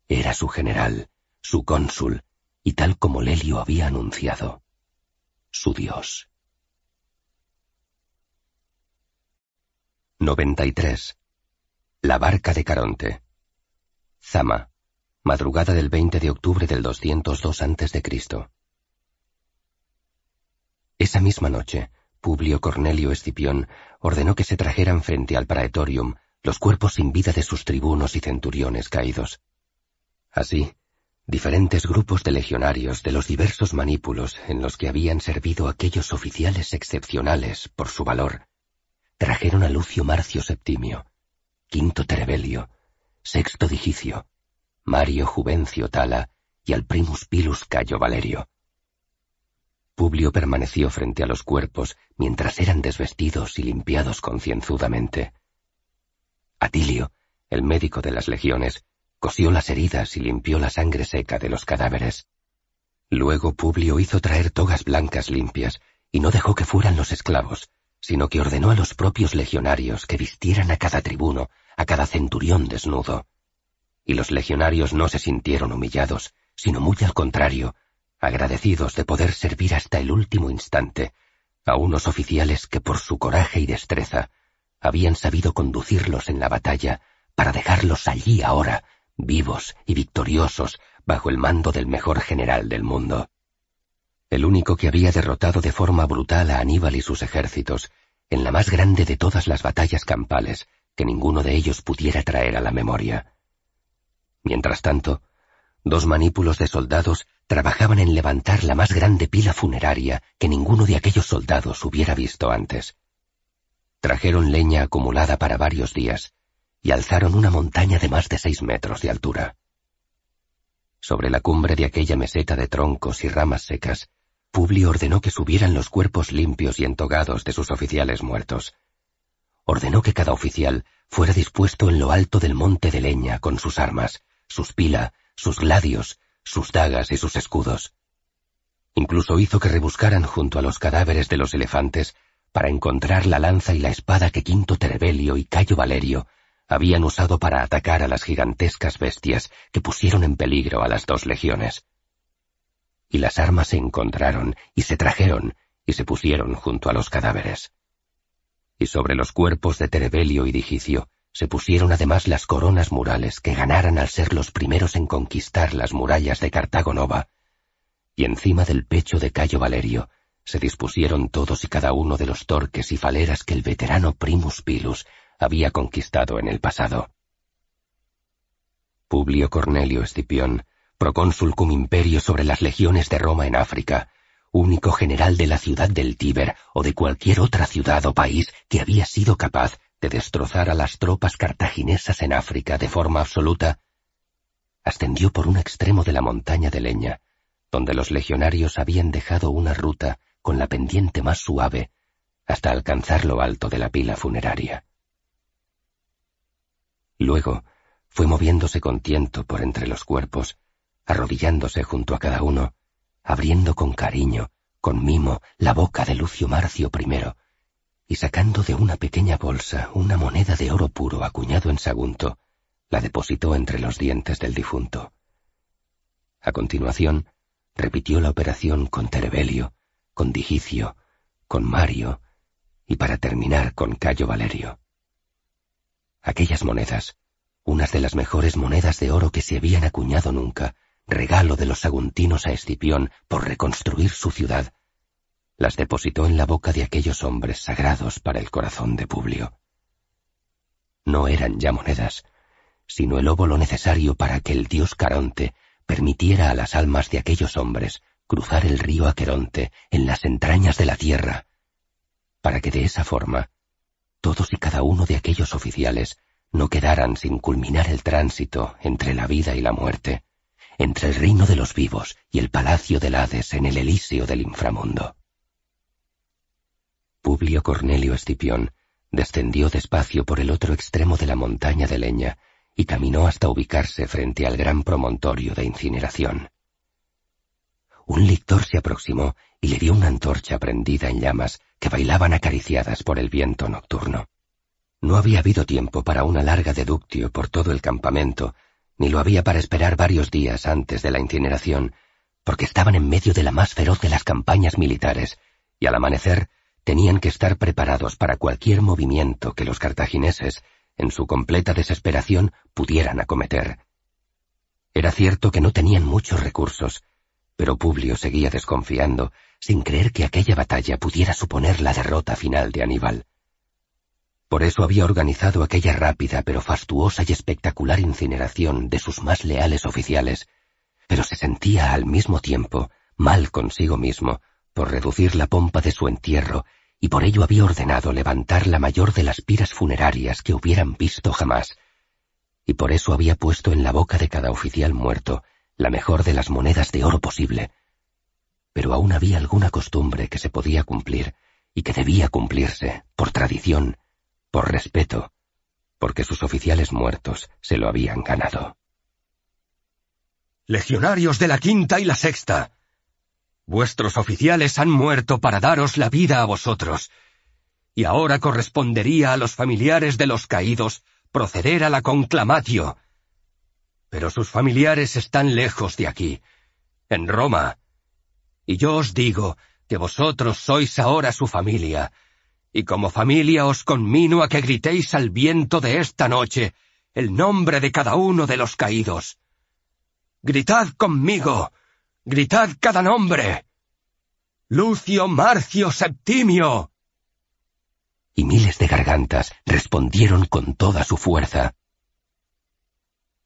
Era su general, su cónsul, y tal como Lelio había anunciado su Dios. 93. La barca de Caronte. Zama, madrugada del 20 de octubre del 202 a.C. Esa misma noche, Publio Cornelio Escipión ordenó que se trajeran frente al praetorium los cuerpos sin vida de sus tribunos y centuriones caídos. Así, diferentes grupos de legionarios de los diversos manípulos en los que habían servido aquellos oficiales excepcionales por su valor, trajeron a Lucio Marcio Septimio, Quinto Terebelio, Sexto Digicio, Mario Juvencio Tala y al primus pilus Cayo Valerio. Publio permaneció frente a los cuerpos mientras eran desvestidos y limpiados concienzudamente. Atilio, el médico de las legiones, cosió las heridas y limpió la sangre seca de los cadáveres. Luego Publio hizo traer togas blancas limpias, y no dejó que fueran los esclavos, sino que ordenó a los propios legionarios que vistieran a cada tribuno, a cada centurión desnudo. Y los legionarios no se sintieron humillados, sino muy al contrario, agradecidos de poder servir hasta el último instante a unos oficiales que por su coraje y destreza habían sabido conducirlos en la batalla para dejarlos allí ahora, vivos y victoriosos bajo el mando del mejor general del mundo. El único que había derrotado de forma brutal a Aníbal y sus ejércitos, en la más grande de todas las batallas campales que ninguno de ellos pudiera traer a la memoria. Mientras tanto, dos manípulos de soldados trabajaban en levantar la más grande pila funeraria que ninguno de aquellos soldados hubiera visto antes. Trajeron leña acumulada para varios días, y alzaron una montaña de más de seis metros de altura. Sobre la cumbre de aquella meseta de troncos y ramas secas, Publio ordenó que subieran los cuerpos limpios y entogados de sus oficiales muertos. Ordenó que cada oficial fuera dispuesto en lo alto del monte de leña con sus armas, sus pila, sus gladios, sus dagas y sus escudos. Incluso hizo que rebuscaran junto a los cadáveres de los elefantes para encontrar la lanza y la espada que Quinto Terebelio y Cayo Valerio habían usado para atacar a las gigantescas bestias que pusieron en peligro a las dos legiones. Y las armas se encontraron y se trajeron y se pusieron junto a los cadáveres. Y sobre los cuerpos de Terebelio y Digicio se pusieron además las coronas murales que ganaran al ser los primeros en conquistar las murallas de Cartago Nova, y encima del pecho de Cayo Valerio se dispusieron todos y cada uno de los torques y faleras que el veterano Primus Pilus había conquistado en el pasado. Publio Cornelio Escipión, procónsul cum imperio sobre las legiones de Roma en África, único general de la ciudad del Tíber o de cualquier otra ciudad o país que había sido capaz de destrozar a las tropas cartaginesas en África de forma absoluta, ascendió por un extremo de la montaña de leña, donde los legionarios habían dejado una ruta con la pendiente más suave hasta alcanzar lo alto de la pila funeraria. Luego, fue moviéndose con tiento por entre los cuerpos, arrodillándose junto a cada uno, abriendo con cariño, con mimo, la boca de Lucio Marcio Primero y sacando de una pequeña bolsa una moneda de oro puro acuñado en Sagunto, la depositó entre los dientes del difunto. A continuación, repitió la operación con Terebelio, con Digicio, con Mario y para terminar con Cayo Valerio. Aquellas monedas, unas de las mejores monedas de oro que se habían acuñado nunca, regalo de los saguntinos a Escipión por reconstruir su ciudad, las depositó en la boca de aquellos hombres sagrados para el corazón de Publio. No eran ya monedas, sino el óvulo necesario para que el dios Caronte permitiera a las almas de aquellos hombres cruzar el río Aqueronte en las entrañas de la tierra, para que de esa forma todos y cada uno de aquellos oficiales no quedaran sin culminar el tránsito entre la vida y la muerte, entre el reino de los vivos y el palacio del Hades en el elíseo del inframundo. Publio Cornelio Escipión descendió despacio por el otro extremo de la montaña de leña y caminó hasta ubicarse frente al gran promontorio de incineración. Un lictor se aproximó y le dio una antorcha prendida en llamas que bailaban acariciadas por el viento nocturno. No había habido tiempo para una larga deductio por todo el campamento, ni lo había para esperar varios días antes de la incineración, porque estaban en medio de la más feroz de las campañas militares, y al amanecer tenían que estar preparados para cualquier movimiento que los cartagineses, en su completa desesperación, pudieran acometer. Era cierto que no tenían muchos recursos, pero Publio seguía desconfiando, sin creer que aquella batalla pudiera suponer la derrota final de Aníbal. Por eso había organizado aquella rápida pero fastuosa y espectacular incineración de sus más leales oficiales, pero se sentía al mismo tiempo mal consigo mismo por reducir la pompa de su entierro y por ello había ordenado levantar la mayor de las piras funerarias que hubieran visto jamás, y por eso había puesto en la boca de cada oficial muerto la mejor de las monedas de oro posible. Pero aún había alguna costumbre que se podía cumplir y que debía cumplirse, por tradición, por respeto, porque sus oficiales muertos se lo habían ganado. Legionarios de la quinta y la sexta. Vuestros oficiales han muerto para daros la vida a vosotros, y ahora correspondería a los familiares de los caídos proceder a la conclamatio, pero sus familiares están lejos de aquí, en Roma. Y yo os digo que vosotros sois ahora su familia, y como familia os conmino a que gritéis al viento de esta noche el nombre de cada uno de los caídos. Gritad conmigo, gritad cada nombre. Lucio Marcio Septimio. Y miles de gargantas respondieron con toda su fuerza.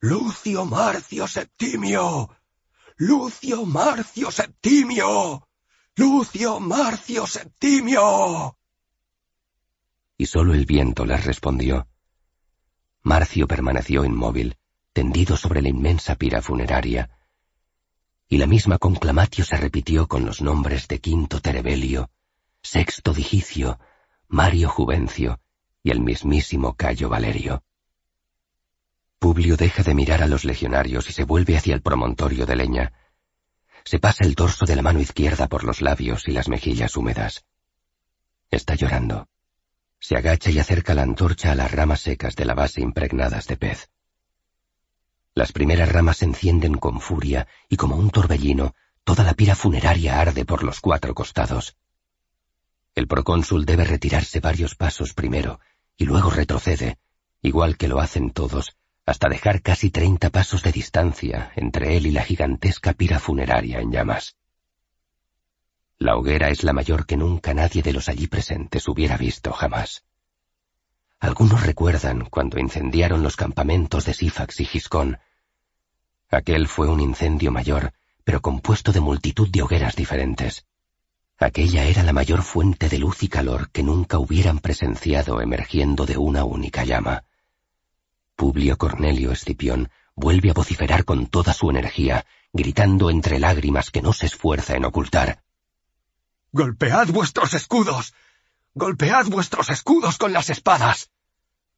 Lucio Marcio Septimio. Lucio Marcio Septimio. Lucio Marcio Septimio. Y solo el viento les respondió. Marcio permaneció inmóvil, tendido sobre la inmensa pira funeraria, y la misma conclamatio se repitió con los nombres de Quinto Terebelio, Sexto Digicio, Mario Juvencio y el mismísimo Cayo Valerio. Publio deja de mirar a los legionarios y se vuelve hacia el promontorio de leña. Se pasa el dorso de la mano izquierda por los labios y las mejillas húmedas. Está llorando. Se agacha y acerca la antorcha a las ramas secas de la base impregnadas de pez. Las primeras ramas se encienden con furia y como un torbellino, toda la pira funeraria arde por los cuatro costados. El procónsul debe retirarse varios pasos primero y luego retrocede, igual que lo hacen todos, hasta dejar casi treinta pasos de distancia entre él y la gigantesca pira funeraria en llamas. La hoguera es la mayor que nunca nadie de los allí presentes hubiera visto jamás. Algunos recuerdan cuando incendiaron los campamentos de Sifax y Giscón. Aquel fue un incendio mayor, pero compuesto de multitud de hogueras diferentes. Aquella era la mayor fuente de luz y calor que nunca hubieran presenciado emergiendo de una única llama. Publio Cornelio Escipión vuelve a vociferar con toda su energía, gritando entre lágrimas que no se esfuerza en ocultar. Golpead vuestros escudos. Golpead vuestros escudos con las espadas.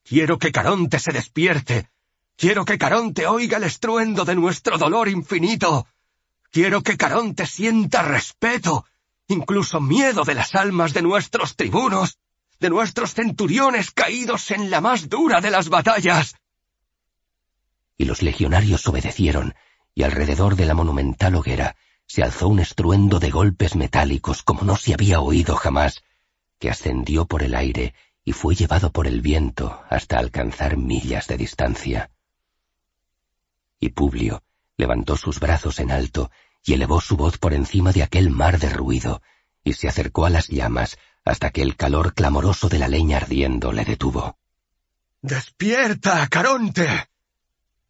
Quiero que Caronte se despierte. Quiero que Caronte oiga el estruendo de nuestro dolor infinito. Quiero que Caronte sienta respeto, incluso miedo de las almas de nuestros tribunos, de nuestros centuriones caídos en la más dura de las batallas y los legionarios obedecieron, y alrededor de la monumental hoguera se alzó un estruendo de golpes metálicos como no se había oído jamás, que ascendió por el aire y fue llevado por el viento hasta alcanzar millas de distancia. Y Publio levantó sus brazos en alto y elevó su voz por encima de aquel mar de ruido, y se acercó a las llamas hasta que el calor clamoroso de la leña ardiendo le detuvo. Despierta, Caronte.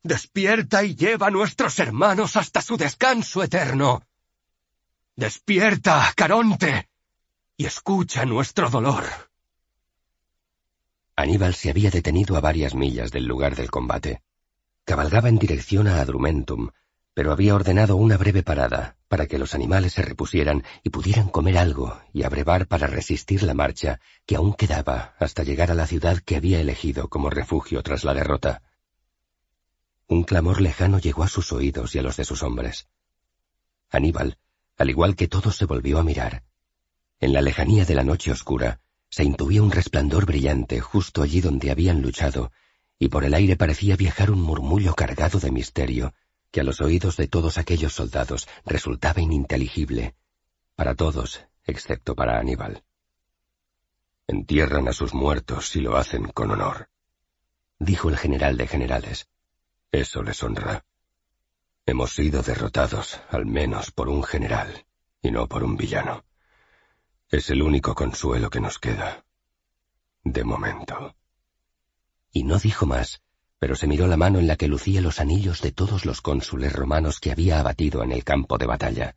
Despierta y lleva a nuestros hermanos hasta su descanso eterno. Despierta, Caronte, y escucha nuestro dolor. Aníbal se había detenido a varias millas del lugar del combate. Cabalgaba en dirección a Adrumentum, pero había ordenado una breve parada para que los animales se repusieran y pudieran comer algo y abrevar para resistir la marcha que aún quedaba hasta llegar a la ciudad que había elegido como refugio tras la derrota. Un clamor lejano llegó a sus oídos y a los de sus hombres. Aníbal, al igual que todos, se volvió a mirar. En la lejanía de la noche oscura, se intuía un resplandor brillante justo allí donde habían luchado, y por el aire parecía viajar un murmullo cargado de misterio, que a los oídos de todos aquellos soldados resultaba ininteligible, para todos, excepto para Aníbal. Entierran a sus muertos si lo hacen con honor, dijo el general de generales. Eso les honra. Hemos sido derrotados, al menos por un general, y no por un villano. Es el único consuelo que nos queda. De momento. Y no dijo más, pero se miró la mano en la que lucía los anillos de todos los cónsules romanos que había abatido en el campo de batalla.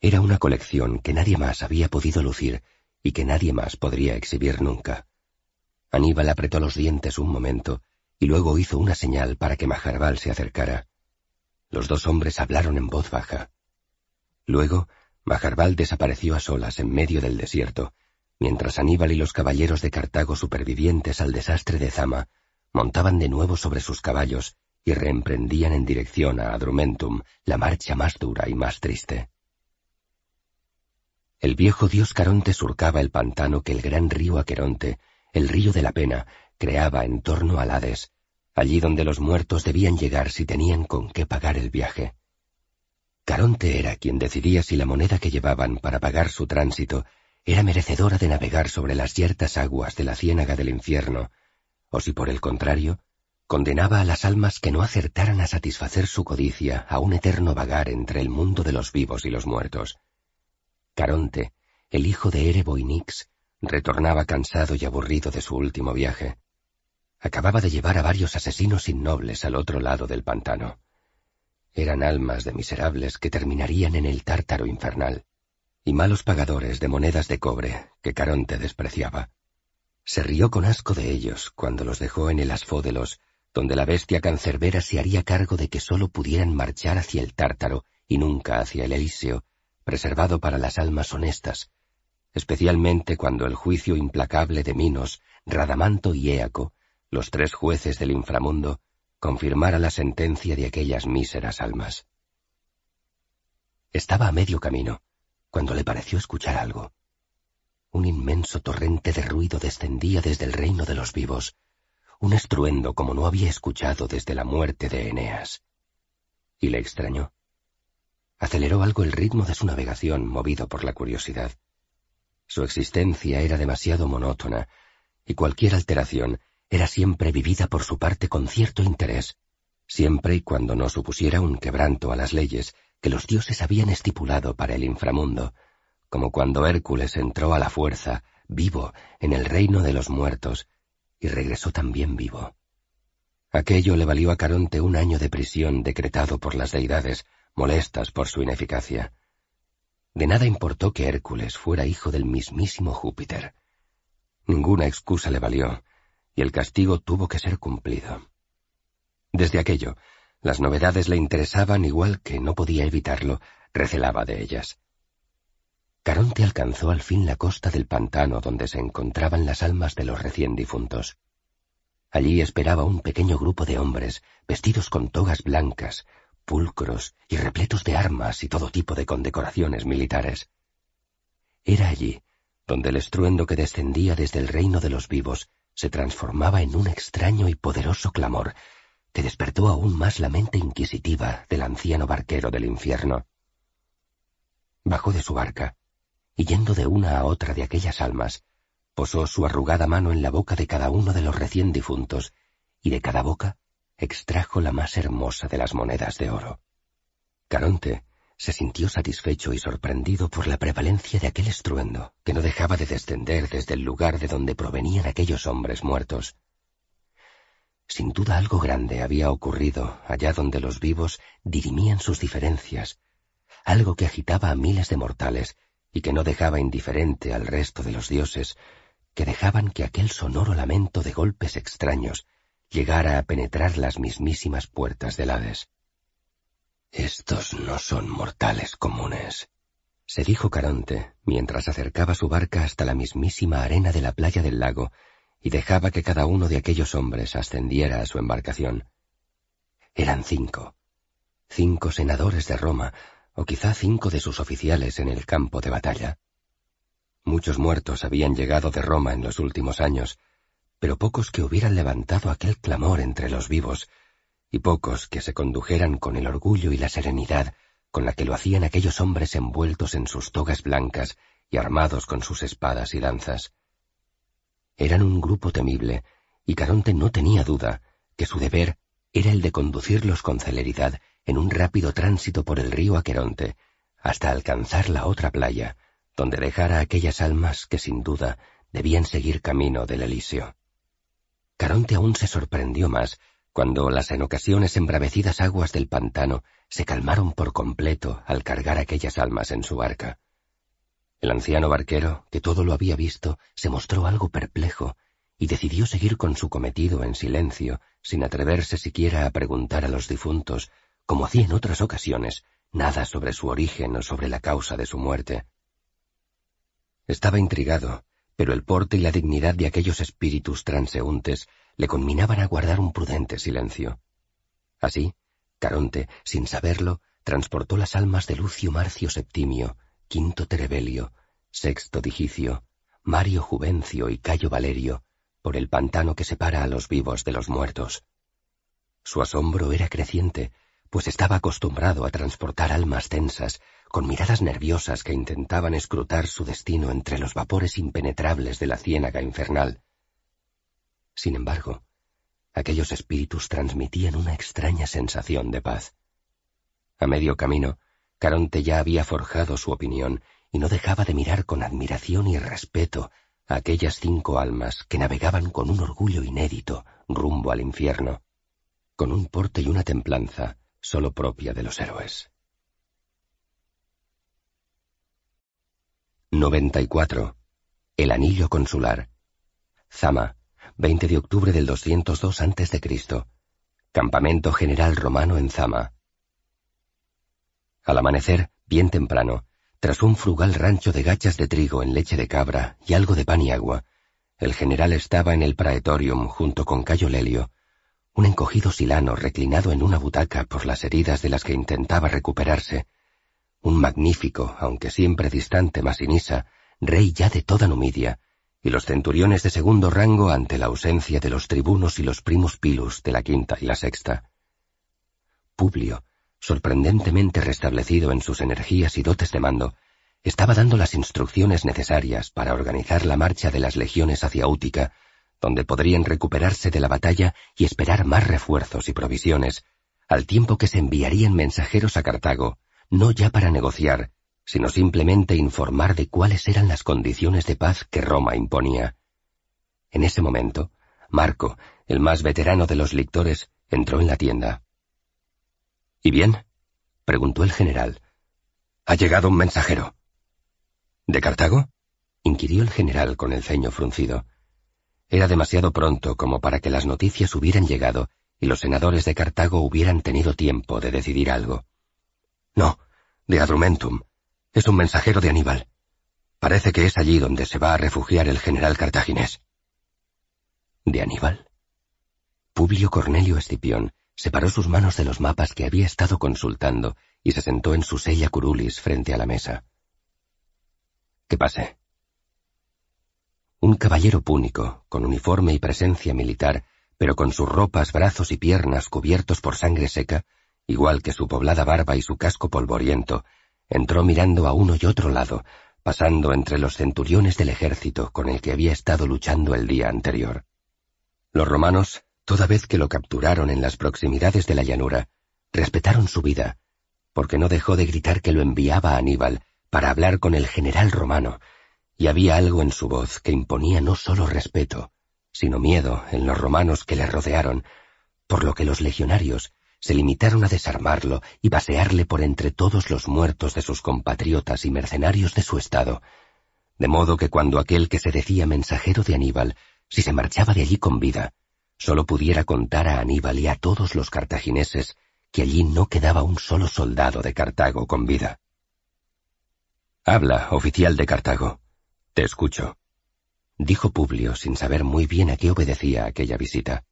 Era una colección que nadie más había podido lucir y que nadie más podría exhibir nunca. Aníbal apretó los dientes un momento y luego hizo una señal para que Majarbal se acercara. Los dos hombres hablaron en voz baja. Luego, Majarbal desapareció a solas en medio del desierto, mientras Aníbal y los caballeros de Cartago supervivientes al desastre de Zama montaban de nuevo sobre sus caballos y reemprendían en dirección a Adrumentum la marcha más dura y más triste. El viejo dios Caronte surcaba el pantano que el gran río Aqueronte, el río de la pena, creaba en torno al Hades, allí donde los muertos debían llegar si tenían con qué pagar el viaje. Caronte era quien decidía si la moneda que llevaban para pagar su tránsito era merecedora de navegar sobre las yertas aguas de la ciénaga del infierno, o si por el contrario, condenaba a las almas que no acertaran a satisfacer su codicia a un eterno vagar entre el mundo de los vivos y los muertos. Caronte, el hijo de Erebo y Nix, retornaba cansado y aburrido de su último viaje acababa de llevar a varios asesinos innobles al otro lado del pantano. Eran almas de miserables que terminarían en el tártaro infernal, y malos pagadores de monedas de cobre que Caronte despreciaba. Se rió con asco de ellos cuando los dejó en el asfódelos, donde la bestia cancerbera se haría cargo de que sólo pudieran marchar hacia el tártaro y nunca hacia el elíseo, preservado para las almas honestas, especialmente cuando el juicio implacable de Minos, Radamanto y Éaco los tres jueces del inframundo, confirmara la sentencia de aquellas míseras almas. Estaba a medio camino, cuando le pareció escuchar algo. Un inmenso torrente de ruido descendía desde el reino de los vivos, un estruendo como no había escuchado desde la muerte de Eneas. Y le extrañó. Aceleró algo el ritmo de su navegación, movido por la curiosidad. Su existencia era demasiado monótona, y cualquier alteración era siempre vivida por su parte con cierto interés, siempre y cuando no supusiera un quebranto a las leyes que los dioses habían estipulado para el inframundo, como cuando Hércules entró a la fuerza, vivo, en el reino de los muertos, y regresó también vivo. Aquello le valió a Caronte un año de prisión decretado por las deidades, molestas por su ineficacia. De nada importó que Hércules fuera hijo del mismísimo Júpiter. Ninguna excusa le valió, y el castigo tuvo que ser cumplido. Desde aquello, las novedades le interesaban igual que no podía evitarlo, recelaba de ellas. Caronte alcanzó al fin la costa del pantano donde se encontraban las almas de los recién difuntos. Allí esperaba un pequeño grupo de hombres, vestidos con togas blancas, pulcros y repletos de armas y todo tipo de condecoraciones militares. Era allí donde el estruendo que descendía desde el reino de los vivos se transformaba en un extraño y poderoso clamor que despertó aún más la mente inquisitiva del anciano barquero del infierno. Bajó de su barca y yendo de una a otra de aquellas almas, posó su arrugada mano en la boca de cada uno de los recién difuntos y de cada boca extrajo la más hermosa de las monedas de oro. Caronte, se sintió satisfecho y sorprendido por la prevalencia de aquel estruendo, que no dejaba de descender desde el lugar de donde provenían aquellos hombres muertos. Sin duda algo grande había ocurrido allá donde los vivos dirimían sus diferencias, algo que agitaba a miles de mortales y que no dejaba indiferente al resto de los dioses, que dejaban que aquel sonoro lamento de golpes extraños llegara a penetrar las mismísimas puertas del Hades. Estos no son mortales comunes, se dijo Caronte mientras acercaba su barca hasta la mismísima arena de la playa del lago y dejaba que cada uno de aquellos hombres ascendiera a su embarcación. Eran cinco, cinco senadores de Roma, o quizá cinco de sus oficiales en el campo de batalla. Muchos muertos habían llegado de Roma en los últimos años, pero pocos que hubieran levantado aquel clamor entre los vivos y pocos que se condujeran con el orgullo y la serenidad con la que lo hacían aquellos hombres envueltos en sus togas blancas y armados con sus espadas y lanzas. Eran un grupo temible, y Caronte no tenía duda que su deber era el de conducirlos con celeridad en un rápido tránsito por el río Aqueronte, hasta alcanzar la otra playa, donde dejara aquellas almas que sin duda debían seguir camino del Elíseo. Caronte aún se sorprendió más cuando las en ocasiones embravecidas aguas del pantano se calmaron por completo al cargar aquellas almas en su barca. El anciano barquero, que todo lo había visto, se mostró algo perplejo y decidió seguir con su cometido en silencio, sin atreverse siquiera a preguntar a los difuntos, como hacía en otras ocasiones, nada sobre su origen o sobre la causa de su muerte. Estaba intrigado, pero el porte y la dignidad de aquellos espíritus transeúntes le conminaban a guardar un prudente silencio. Así, Caronte, sin saberlo, transportó las almas de Lucio Marcio Septimio, Quinto Terebelio, Sexto Digicio, Mario Juvencio y Cayo Valerio por el pantano que separa a los vivos de los muertos. Su asombro era creciente, pues estaba acostumbrado a transportar almas tensas, con miradas nerviosas que intentaban escrutar su destino entre los vapores impenetrables de la ciénaga infernal. Sin embargo, aquellos espíritus transmitían una extraña sensación de paz. A medio camino, Caronte ya había forjado su opinión y no dejaba de mirar con admiración y respeto a aquellas cinco almas que navegaban con un orgullo inédito rumbo al infierno, con un porte y una templanza sólo propia de los héroes. 94. El anillo consular. Zama, 20 de octubre del 202 a.C. Campamento General Romano en Zama. Al amanecer, bien temprano, tras un frugal rancho de gachas de trigo en leche de cabra y algo de pan y agua, el general estaba en el Praetorium junto con Cayo Lelio, un encogido silano reclinado en una butaca por las heridas de las que intentaba recuperarse, un magnífico, aunque siempre distante Masinisa, rey ya de toda Numidia, y los centuriones de segundo rango ante la ausencia de los tribunos y los primus pilus de la quinta y la sexta. Publio, sorprendentemente restablecido en sus energías y dotes de mando, estaba dando las instrucciones necesarias para organizar la marcha de las legiones hacia Útica, donde podrían recuperarse de la batalla y esperar más refuerzos y provisiones, al tiempo que se enviarían mensajeros a Cartago, no ya para negociar, sino simplemente informar de cuáles eran las condiciones de paz que Roma imponía. En ese momento, Marco, el más veterano de los lictores, entró en la tienda. ¿Y bien? preguntó el general. Ha llegado un mensajero. ¿De Cartago? inquirió el general con el ceño fruncido. Era demasiado pronto como para que las noticias hubieran llegado y los senadores de Cartago hubieran tenido tiempo de decidir algo. No, de Adrumentum, es un mensajero de Aníbal. Parece que es allí donde se va a refugiar el general cartaginés. ¿De Aníbal? Publio Cornelio Escipión separó sus manos de los mapas que había estado consultando y se sentó en su sella curulis frente a la mesa. —¿Qué pase. Un caballero púnico, con uniforme y presencia militar, pero con sus ropas, brazos y piernas cubiertos por sangre seca, igual que su poblada barba y su casco polvoriento, Entró mirando a uno y otro lado, pasando entre los centuriones del ejército con el que había estado luchando el día anterior. Los romanos, toda vez que lo capturaron en las proximidades de la llanura, respetaron su vida, porque no dejó de gritar que lo enviaba a Aníbal para hablar con el general romano, y había algo en su voz que imponía no solo respeto, sino miedo en los romanos que le rodearon, por lo que los legionarios, se limitaron a desarmarlo y pasearle por entre todos los muertos de sus compatriotas y mercenarios de su estado, de modo que cuando aquel que se decía mensajero de Aníbal, si se marchaba de allí con vida, sólo pudiera contar a Aníbal y a todos los cartagineses que allí no quedaba un solo soldado de Cartago con vida. Habla, oficial de Cartago. Te escucho, dijo Publio sin saber muy bien a qué obedecía aquella visita.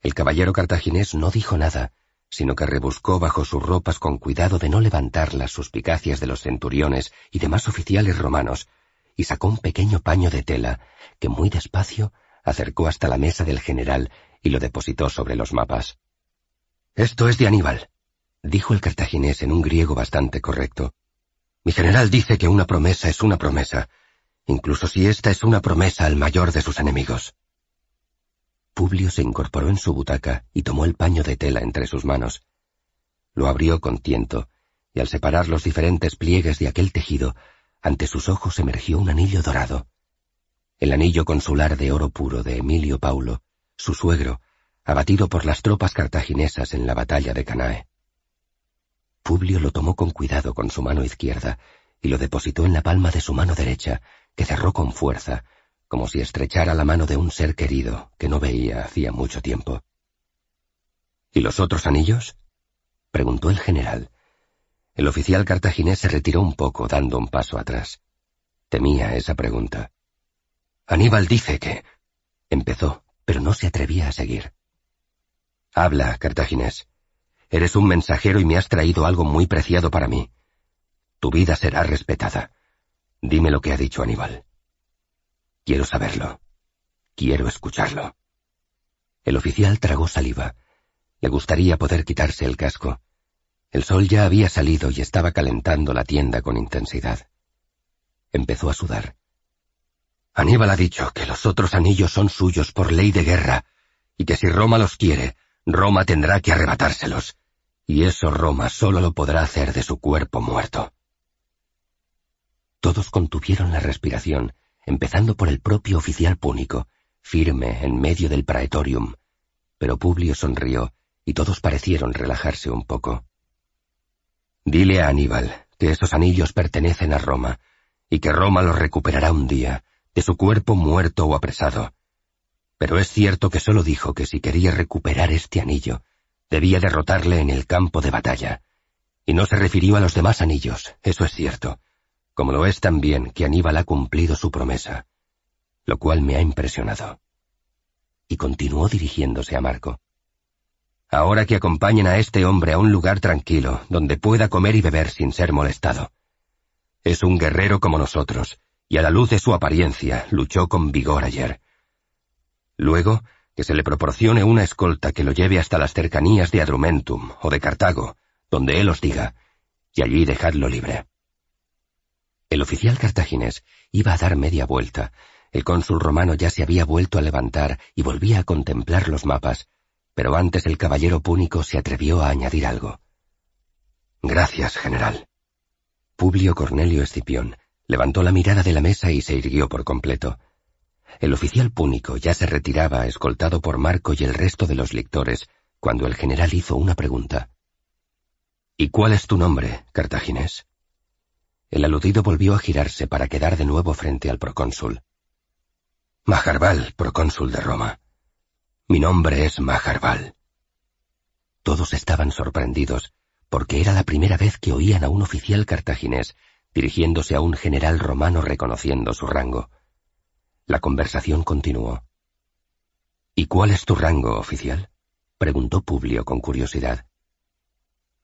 El caballero cartaginés no dijo nada, sino que rebuscó bajo sus ropas con cuidado de no levantar las suspicacias de los centuriones y demás oficiales romanos, y sacó un pequeño paño de tela, que muy despacio acercó hasta la mesa del general y lo depositó sobre los mapas. Esto es de Aníbal, dijo el cartaginés en un griego bastante correcto. Mi general dice que una promesa es una promesa, incluso si esta es una promesa al mayor de sus enemigos. Publio se incorporó en su butaca y tomó el paño de tela entre sus manos. Lo abrió con tiento, y al separar los diferentes pliegues de aquel tejido, ante sus ojos emergió un anillo dorado. El anillo consular de oro puro de Emilio Paulo, su suegro, abatido por las tropas cartaginesas en la batalla de Canae. Publio lo tomó con cuidado con su mano izquierda y lo depositó en la palma de su mano derecha, que cerró con fuerza, como si estrechara la mano de un ser querido que no veía hacía mucho tiempo. ¿Y los otros anillos? preguntó el general. El oficial cartaginés se retiró un poco, dando un paso atrás. Temía esa pregunta. Aníbal dice que... empezó, pero no se atrevía a seguir. Habla, cartaginés. Eres un mensajero y me has traído algo muy preciado para mí. Tu vida será respetada. Dime lo que ha dicho Aníbal. Quiero saberlo. Quiero escucharlo. El oficial tragó saliva. Le gustaría poder quitarse el casco. El sol ya había salido y estaba calentando la tienda con intensidad. Empezó a sudar. Aníbal ha dicho que los otros anillos son suyos por ley de guerra, y que si Roma los quiere, Roma tendrá que arrebatárselos, y eso Roma solo lo podrá hacer de su cuerpo muerto. Todos contuvieron la respiración empezando por el propio oficial púnico, firme en medio del praetorium. Pero Publio sonrió y todos parecieron relajarse un poco. Dile a Aníbal que esos anillos pertenecen a Roma y que Roma los recuperará un día, de su cuerpo muerto o apresado. Pero es cierto que solo dijo que si quería recuperar este anillo, debía derrotarle en el campo de batalla. Y no se refirió a los demás anillos, eso es cierto como lo es también que Aníbal ha cumplido su promesa, lo cual me ha impresionado. Y continuó dirigiéndose a Marco. Ahora que acompañen a este hombre a un lugar tranquilo, donde pueda comer y beber sin ser molestado. Es un guerrero como nosotros, y a la luz de su apariencia luchó con vigor ayer. Luego, que se le proporcione una escolta que lo lleve hasta las cercanías de Adrumentum o de Cartago, donde él os diga, y allí dejadlo libre. El oficial cartaginés iba a dar media vuelta. El cónsul romano ya se había vuelto a levantar y volvía a contemplar los mapas, pero antes el caballero púnico se atrevió a añadir algo. Gracias, general. Publio Cornelio Escipión levantó la mirada de la mesa y se irguió por completo. El oficial púnico ya se retiraba, escoltado por Marco y el resto de los lectores, cuando el general hizo una pregunta. ¿Y cuál es tu nombre, cartaginés? El aludido volvió a girarse para quedar de nuevo frente al procónsul. Majarbal, procónsul de Roma. Mi nombre es Majarbal. Todos estaban sorprendidos, porque era la primera vez que oían a un oficial cartaginés dirigiéndose a un general romano reconociendo su rango. La conversación continuó. ¿Y cuál es tu rango, oficial? preguntó Publio con curiosidad.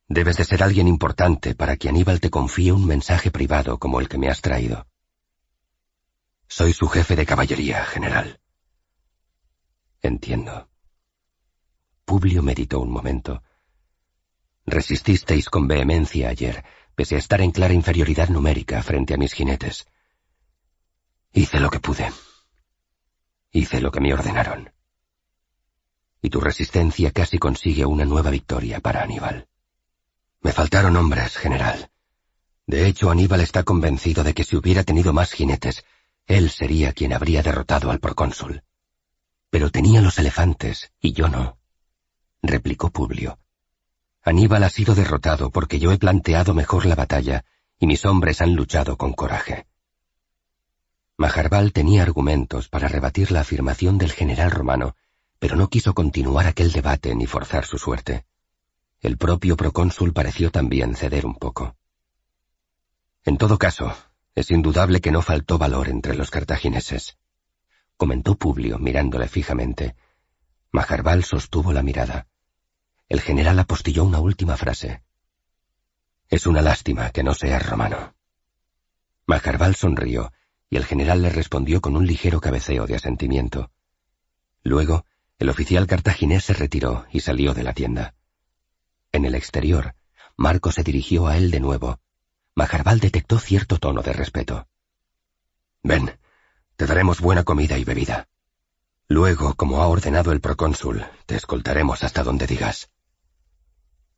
Debes de ser alguien importante para que Aníbal te confíe un mensaje privado como el que me has traído. Soy su jefe de caballería, general. Entiendo. Publio meditó un momento. Resististeis con vehemencia ayer, pese a estar en clara inferioridad numérica frente a mis jinetes. Hice lo que pude. Hice lo que me ordenaron. Y tu resistencia casi consigue una nueva victoria para Aníbal. Me faltaron hombres, general. De hecho, Aníbal está convencido de que si hubiera tenido más jinetes, él sería quien habría derrotado al procónsul. Pero tenía los elefantes y yo no, replicó Publio. Aníbal ha sido derrotado porque yo he planteado mejor la batalla y mis hombres han luchado con coraje. Majarbal tenía argumentos para rebatir la afirmación del general romano, pero no quiso continuar aquel debate ni forzar su suerte. El propio procónsul pareció también ceder un poco. En todo caso, es indudable que no faltó valor entre los cartagineses, comentó Publio mirándole fijamente. Majarbal sostuvo la mirada. El general apostilló una última frase. Es una lástima que no seas romano. Majarbal sonrió, y el general le respondió con un ligero cabeceo de asentimiento. Luego, el oficial cartaginés se retiró y salió de la tienda. En el exterior, Marco se dirigió a él de nuevo. Majarbal detectó cierto tono de respeto. Ven, te daremos buena comida y bebida. Luego, como ha ordenado el procónsul, te escoltaremos hasta donde digas.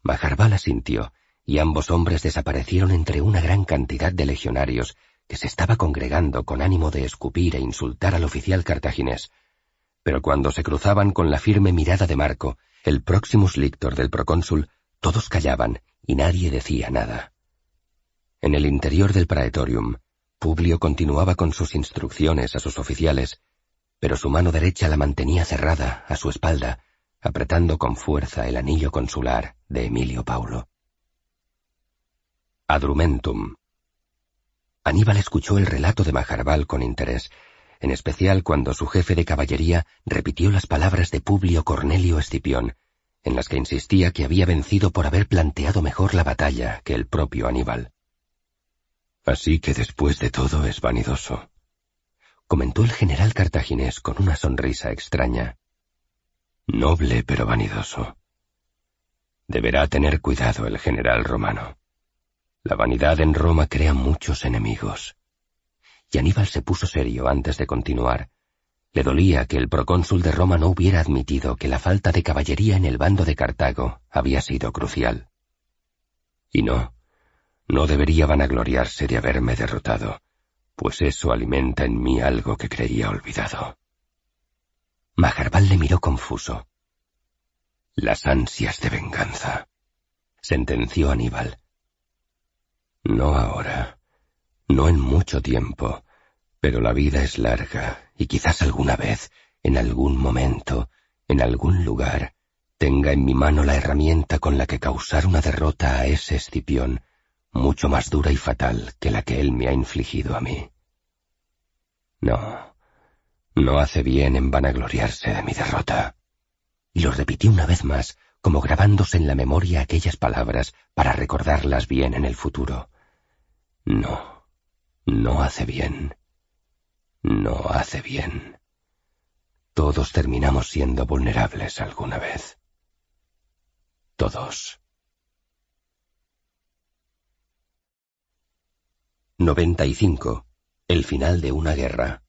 Majarbal asintió, y ambos hombres desaparecieron entre una gran cantidad de legionarios que se estaba congregando con ánimo de escupir e insultar al oficial cartaginés. Pero cuando se cruzaban con la firme mirada de Marco, el próximo Lictor del procónsul todos callaban y nadie decía nada. En el interior del Praetorium, Publio continuaba con sus instrucciones a sus oficiales, pero su mano derecha la mantenía cerrada a su espalda, apretando con fuerza el anillo consular de Emilio Paulo. Adrumentum. Aníbal escuchó el relato de Majarbal con interés, en especial cuando su jefe de caballería repitió las palabras de Publio Cornelio Escipión, en las que insistía que había vencido por haber planteado mejor la batalla que el propio Aníbal. Así que después de todo es vanidoso, comentó el general cartaginés con una sonrisa extraña. Noble pero vanidoso. Deberá tener cuidado el general romano. La vanidad en Roma crea muchos enemigos. Y Aníbal se puso serio antes de continuar, le dolía que el procónsul de Roma no hubiera admitido que la falta de caballería en el bando de Cartago había sido crucial. Y no, no debería vanagloriarse de haberme derrotado, pues eso alimenta en mí algo que creía olvidado. Majarbal le miró confuso. Las ansias de venganza, sentenció Aníbal. No ahora, no en mucho tiempo, pero la vida es larga y quizás alguna vez, en algún momento, en algún lugar, tenga en mi mano la herramienta con la que causar una derrota a ese Escipión, mucho más dura y fatal que la que él me ha infligido a mí. No, no hace bien en vanagloriarse de mi derrota. Y lo repití una vez más, como grabándose en la memoria aquellas palabras para recordarlas bien en el futuro. No, no hace bien no hace bien. Todos terminamos siendo vulnerables alguna vez. Todos. 95. El final de una guerra.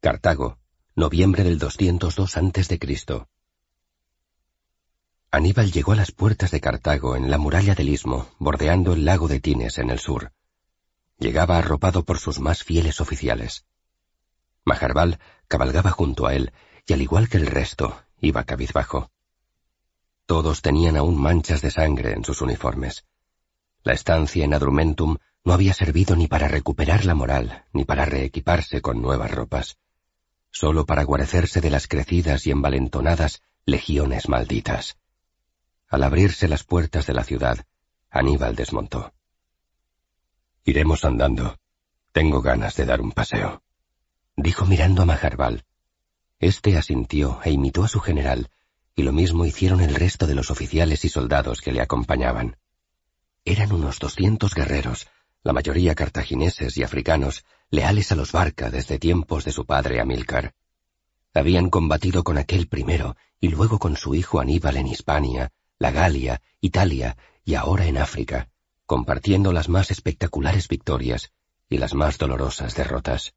Cartago, noviembre del 202 a.C. Aníbal llegó a las puertas de Cartago en la muralla del istmo, bordeando el lago de Tines en el sur. Llegaba arropado por sus más fieles oficiales. Majarbal cabalgaba junto a él y al igual que el resto, iba cabizbajo. Todos tenían aún manchas de sangre en sus uniformes. La estancia en Adrumentum no había servido ni para recuperar la moral, ni para reequiparse con nuevas ropas, solo para guarecerse de las crecidas y envalentonadas legiones malditas. Al abrirse las puertas de la ciudad, Aníbal desmontó. Iremos andando. Tengo ganas de dar un paseo dijo mirando a Majarbal. Este asintió e imitó a su general, y lo mismo hicieron el resto de los oficiales y soldados que le acompañaban. Eran unos doscientos guerreros, la mayoría cartagineses y africanos, leales a los Barca desde tiempos de su padre Amílcar. Habían combatido con aquel primero y luego con su hijo Aníbal en Hispania, la Galia, Italia y ahora en África, compartiendo las más espectaculares victorias y las más dolorosas derrotas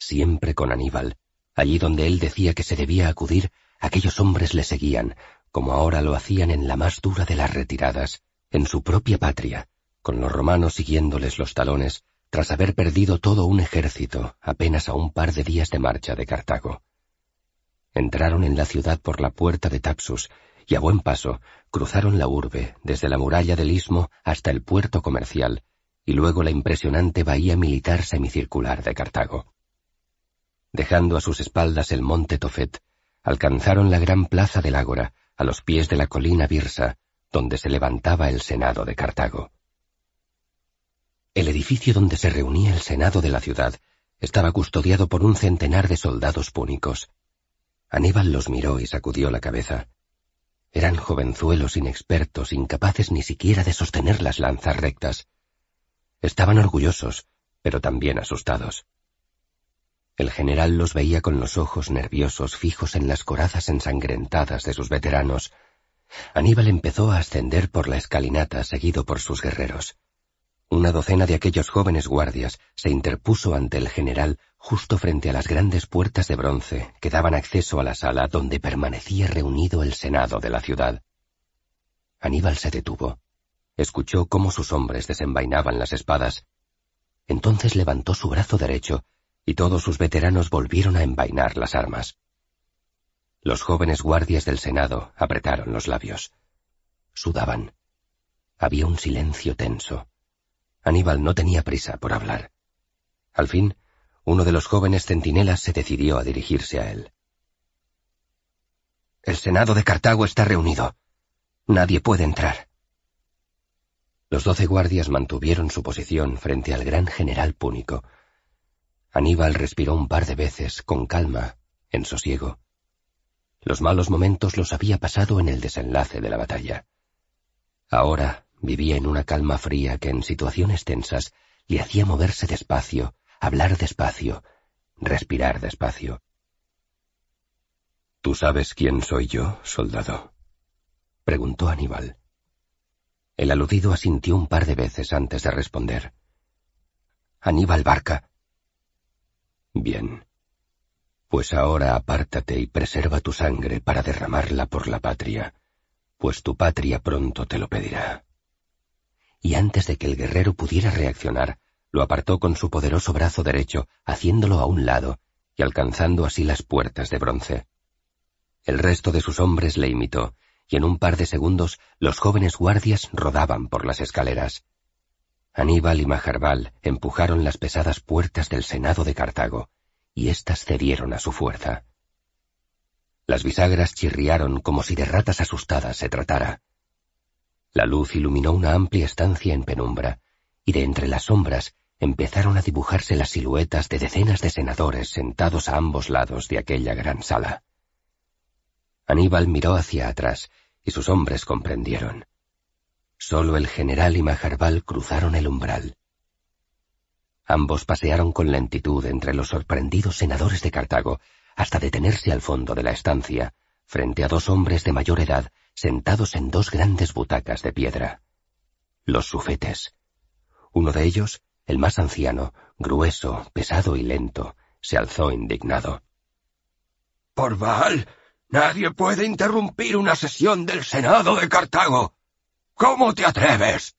siempre con Aníbal. Allí donde él decía que se debía acudir, aquellos hombres le seguían, como ahora lo hacían en la más dura de las retiradas, en su propia patria, con los romanos siguiéndoles los talones, tras haber perdido todo un ejército apenas a un par de días de marcha de Cartago. Entraron en la ciudad por la puerta de Tapsus y a buen paso cruzaron la urbe desde la muralla del istmo hasta el puerto comercial y luego la impresionante bahía militar semicircular de Cartago dejando a sus espaldas el monte Tofet, alcanzaron la gran plaza del Ágora, a los pies de la colina Birsa, donde se levantaba el Senado de Cartago. El edificio donde se reunía el Senado de la ciudad estaba custodiado por un centenar de soldados púnicos. Aníbal los miró y sacudió la cabeza. Eran jovenzuelos inexpertos, incapaces ni siquiera de sostener las lanzas rectas. Estaban orgullosos, pero también asustados. El general los veía con los ojos nerviosos fijos en las corazas ensangrentadas de sus veteranos. Aníbal empezó a ascender por la escalinata seguido por sus guerreros. Una docena de aquellos jóvenes guardias se interpuso ante el general justo frente a las grandes puertas de bronce que daban acceso a la sala donde permanecía reunido el Senado de la ciudad. Aníbal se detuvo. Escuchó cómo sus hombres desenvainaban las espadas. Entonces levantó su brazo derecho y todos sus veteranos volvieron a envainar las armas. Los jóvenes guardias del Senado apretaron los labios. Sudaban. Había un silencio tenso. Aníbal no tenía prisa por hablar. Al fin, uno de los jóvenes centinelas se decidió a dirigirse a él. El Senado de Cartago está reunido. Nadie puede entrar. Los doce guardias mantuvieron su posición frente al gran general púnico, Aníbal respiró un par de veces, con calma, en sosiego. Los malos momentos los había pasado en el desenlace de la batalla. Ahora vivía en una calma fría que en situaciones tensas le hacía moverse despacio, hablar despacio, respirar despacio. ¿Tú sabes quién soy yo, soldado? preguntó Aníbal. El aludido asintió un par de veces antes de responder. Aníbal Barca, Bien. Pues ahora apártate y preserva tu sangre para derramarla por la patria, pues tu patria pronto te lo pedirá. Y antes de que el guerrero pudiera reaccionar, lo apartó con su poderoso brazo derecho, haciéndolo a un lado y alcanzando así las puertas de bronce. El resto de sus hombres le imitó, y en un par de segundos los jóvenes guardias rodaban por las escaleras. Aníbal y Majarbal empujaron las pesadas puertas del Senado de Cartago, y éstas cedieron a su fuerza. Las bisagras chirriaron como si de ratas asustadas se tratara. La luz iluminó una amplia estancia en penumbra, y de entre las sombras empezaron a dibujarse las siluetas de decenas de senadores sentados a ambos lados de aquella gran sala. Aníbal miró hacia atrás, y sus hombres comprendieron. Solo el general y Majarbal cruzaron el umbral. Ambos pasearon con lentitud entre los sorprendidos senadores de Cartago hasta detenerse al fondo de la estancia, frente a dos hombres de mayor edad sentados en dos grandes butacas de piedra. Los sufetes. Uno de ellos, el más anciano, grueso, pesado y lento, se alzó indignado. Por Baal, nadie puede interrumpir una sesión del Senado de Cartago. ¿Cómo te atreves?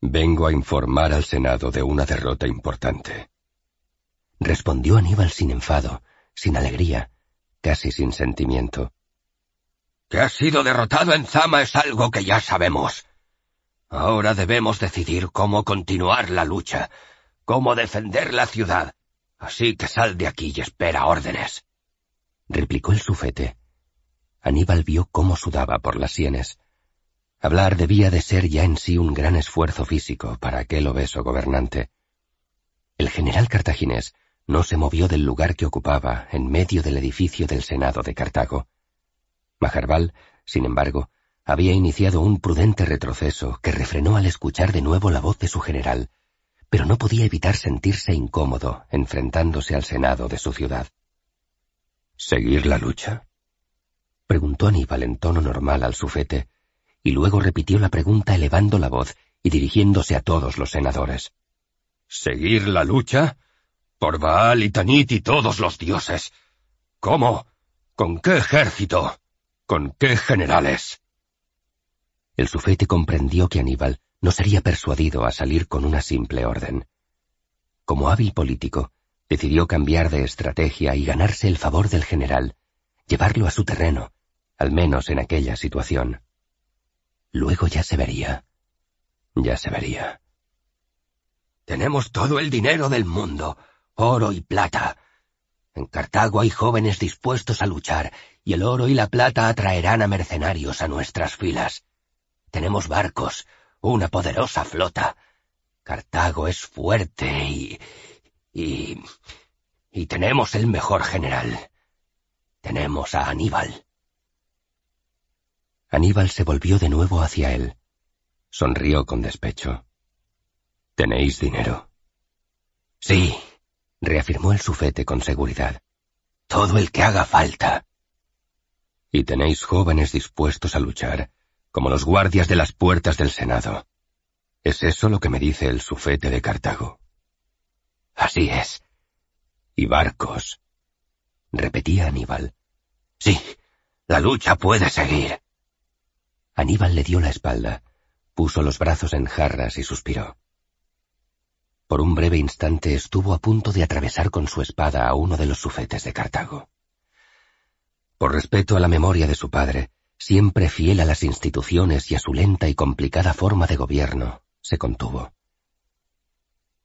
Vengo a informar al Senado de una derrota importante. Respondió Aníbal sin enfado, sin alegría, casi sin sentimiento. Que has sido derrotado en Zama es algo que ya sabemos. Ahora debemos decidir cómo continuar la lucha, cómo defender la ciudad. Así que sal de aquí y espera órdenes. Replicó el sufete. Aníbal vio cómo sudaba por las sienes. Hablar debía de ser ya en sí un gran esfuerzo físico para aquel obeso gobernante. El general cartaginés no se movió del lugar que ocupaba en medio del edificio del Senado de Cartago. Majarbal, sin embargo, había iniciado un prudente retroceso que refrenó al escuchar de nuevo la voz de su general, pero no podía evitar sentirse incómodo enfrentándose al Senado de su ciudad. ¿Seguir la lucha? preguntó Aníbal en tono normal al sufete, y luego repitió la pregunta elevando la voz y dirigiéndose a todos los senadores. ¿Seguir la lucha? Por Baal y Tanit y todos los dioses. ¿Cómo? ¿Con qué ejército? ¿Con qué generales? El sufete comprendió que Aníbal no sería persuadido a salir con una simple orden. Como hábil político, decidió cambiar de estrategia y ganarse el favor del general, llevarlo a su terreno, al menos en aquella situación. Luego ya se vería. Ya se vería. Tenemos todo el dinero del mundo, oro y plata. En Cartago hay jóvenes dispuestos a luchar, y el oro y la plata atraerán a mercenarios a nuestras filas. Tenemos barcos, una poderosa flota. Cartago es fuerte y... y... y tenemos el mejor general. Tenemos a Aníbal. Aníbal se volvió de nuevo hacia él. Sonrió con despecho. ¿Tenéis dinero? Sí, reafirmó el sufete con seguridad. Todo el que haga falta. Y tenéis jóvenes dispuestos a luchar, como los guardias de las puertas del Senado. ¿Es eso lo que me dice el sufete de Cartago? Así es. Y barcos. Repetía Aníbal. Sí, la lucha puede seguir. Aníbal le dio la espalda, puso los brazos en jarras y suspiró. Por un breve instante estuvo a punto de atravesar con su espada a uno de los sufetes de Cartago. Por respeto a la memoria de su padre, siempre fiel a las instituciones y a su lenta y complicada forma de gobierno, se contuvo.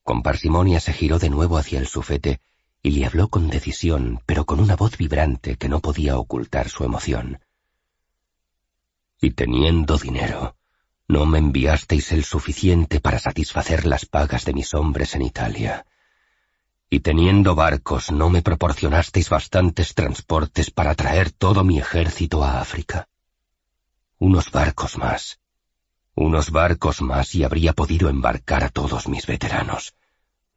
Con parsimonia se giró de nuevo hacia el sufete y le habló con decisión, pero con una voz vibrante que no podía ocultar su emoción y teniendo dinero, no me enviasteis el suficiente para satisfacer las pagas de mis hombres en Italia. Y teniendo barcos, no me proporcionasteis bastantes transportes para traer todo mi ejército a África. Unos barcos más. Unos barcos más y habría podido embarcar a todos mis veteranos.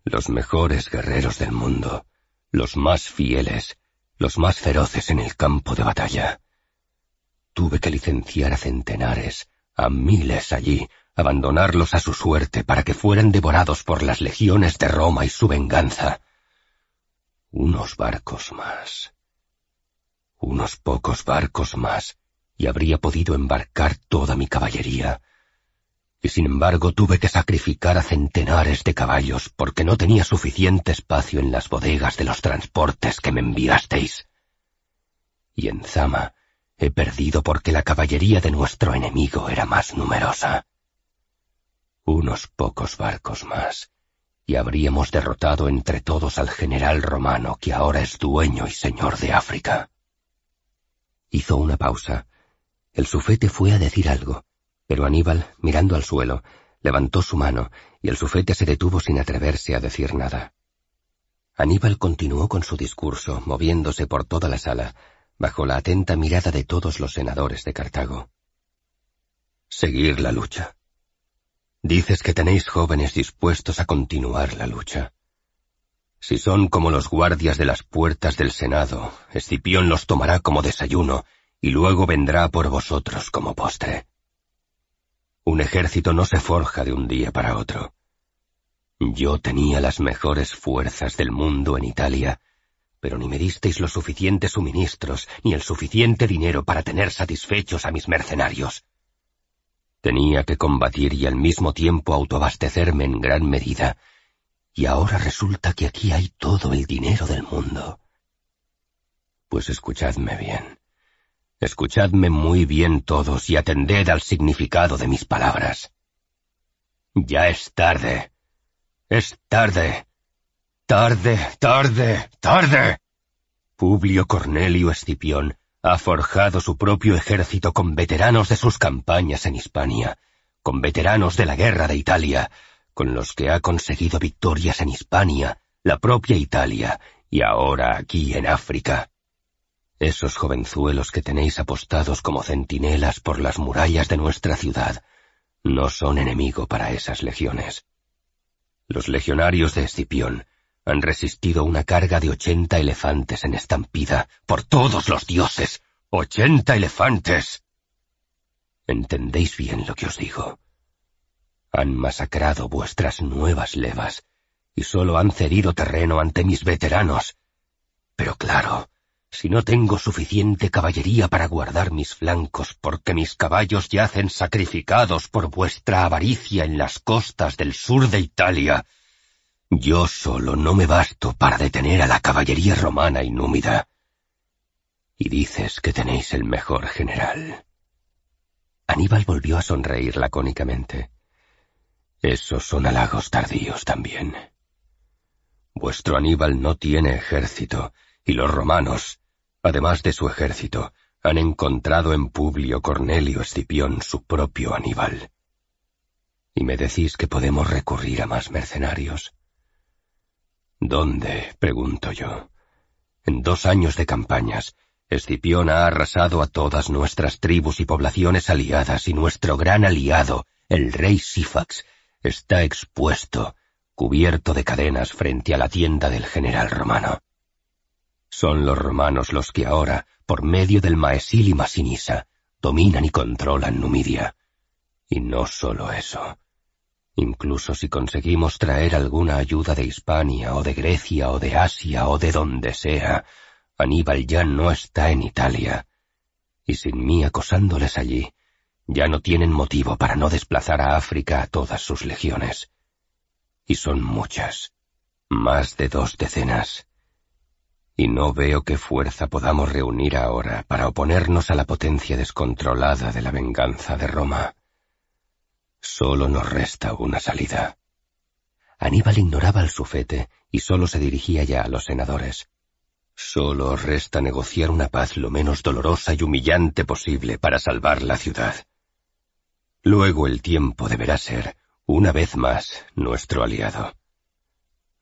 Los mejores guerreros del mundo. Los más fieles. Los más feroces en el campo de batalla Tuve que licenciar a centenares, a miles allí, abandonarlos a su suerte para que fueran devorados por las legiones de Roma y su venganza. Unos barcos más. Unos pocos barcos más, y habría podido embarcar toda mi caballería. Y sin embargo tuve que sacrificar a centenares de caballos porque no tenía suficiente espacio en las bodegas de los transportes que me enviasteis. Y en Zama, He perdido porque la caballería de nuestro enemigo era más numerosa. Unos pocos barcos más, y habríamos derrotado entre todos al general romano que ahora es dueño y señor de África. Hizo una pausa. El sufete fue a decir algo, pero Aníbal, mirando al suelo, levantó su mano y el sufete se detuvo sin atreverse a decir nada. Aníbal continuó con su discurso, moviéndose por toda la sala, bajo la atenta mirada de todos los senadores de Cartago. Seguir la lucha. Dices que tenéis jóvenes dispuestos a continuar la lucha. Si son como los guardias de las puertas del Senado, Escipión los tomará como desayuno y luego vendrá por vosotros como postre. Un ejército no se forja de un día para otro. Yo tenía las mejores fuerzas del mundo en Italia pero ni me disteis los suficientes suministros ni el suficiente dinero para tener satisfechos a mis mercenarios. Tenía que combatir y al mismo tiempo autoabastecerme en gran medida, y ahora resulta que aquí hay todo el dinero del mundo. Pues escuchadme bien. Escuchadme muy bien todos y atended al significado de mis palabras. Ya es tarde. Es tarde. Tarde, tarde, tarde. Publio Cornelio Escipión ha forjado su propio ejército con veteranos de sus campañas en Hispania, con veteranos de la guerra de Italia, con los que ha conseguido victorias en Hispania, la propia Italia y ahora aquí en África. Esos jovenzuelos que tenéis apostados como centinelas por las murallas de nuestra ciudad no son enemigo para esas legiones. Los legionarios de Escipión han resistido una carga de ochenta elefantes en estampida. Por todos los dioses. ¡Ochenta elefantes! Entendéis bien lo que os digo. Han masacrado vuestras nuevas levas y solo han cedido terreno ante mis veteranos. Pero claro, si no tengo suficiente caballería para guardar mis flancos porque mis caballos yacen sacrificados por vuestra avaricia en las costas del sur de Italia, yo solo no me basto para detener a la caballería romana inúmida. Y dices que tenéis el mejor general. Aníbal volvió a sonreír lacónicamente. Esos son halagos tardíos también. Vuestro Aníbal no tiene ejército, y los romanos, además de su ejército, han encontrado en Publio Cornelio Escipión su propio Aníbal. Y me decís que podemos recurrir a más mercenarios. ¿Dónde? pregunto yo. En dos años de campañas, Escipión ha arrasado a todas nuestras tribus y poblaciones aliadas y nuestro gran aliado, el rey Sifax, está expuesto, cubierto de cadenas frente a la tienda del general romano. Son los romanos los que ahora, por medio del Maesil y Masinisa, dominan y controlan Numidia. Y no solo eso incluso si conseguimos traer alguna ayuda de Hispania o de Grecia o de Asia o de donde sea, Aníbal ya no está en Italia. Y sin mí acosándoles allí, ya no tienen motivo para no desplazar a África a todas sus legiones. Y son muchas, más de dos decenas. Y no veo qué fuerza podamos reunir ahora para oponernos a la potencia descontrolada de la venganza de Roma. Solo nos resta una salida. Aníbal ignoraba al sufete y solo se dirigía ya a los senadores. Solo resta negociar una paz lo menos dolorosa y humillante posible para salvar la ciudad. Luego el tiempo deberá ser, una vez más, nuestro aliado.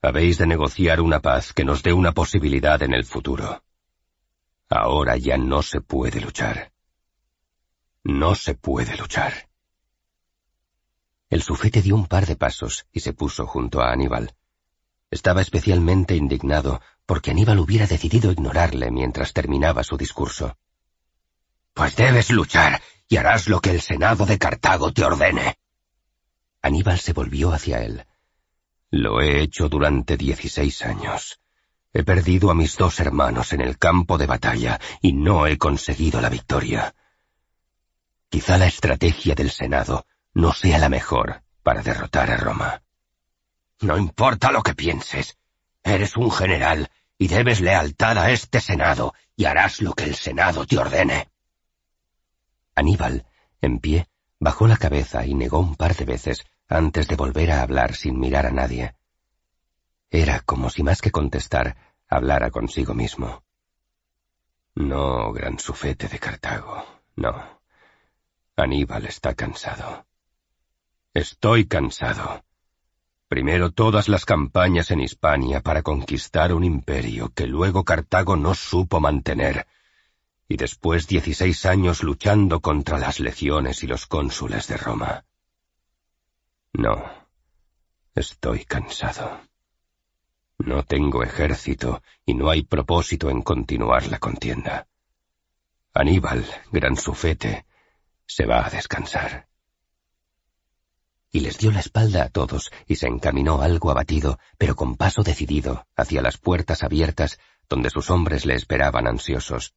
Habéis de negociar una paz que nos dé una posibilidad en el futuro. Ahora ya no se puede luchar. No se puede luchar. El sufete dio un par de pasos y se puso junto a Aníbal. Estaba especialmente indignado porque Aníbal hubiera decidido ignorarle mientras terminaba su discurso. Pues debes luchar y harás lo que el Senado de Cartago te ordene. Aníbal se volvió hacia él. Lo he hecho durante dieciséis años. He perdido a mis dos hermanos en el campo de batalla y no he conseguido la victoria. Quizá la estrategia del Senado no sea la mejor para derrotar a Roma. No importa lo que pienses, eres un general y debes lealtad a este Senado y harás lo que el Senado te ordene. Aníbal, en pie, bajó la cabeza y negó un par de veces antes de volver a hablar sin mirar a nadie. Era como si más que contestar, hablara consigo mismo. No, gran sufete de Cartago, no. Aníbal está cansado. Estoy cansado. Primero todas las campañas en Hispania para conquistar un imperio que luego Cartago no supo mantener, y después dieciséis años luchando contra las legiones y los cónsules de Roma. No, estoy cansado. No tengo ejército y no hay propósito en continuar la contienda. Aníbal, gran sufete, se va a descansar y les dio la espalda a todos y se encaminó algo abatido, pero con paso decidido, hacia las puertas abiertas, donde sus hombres le esperaban ansiosos.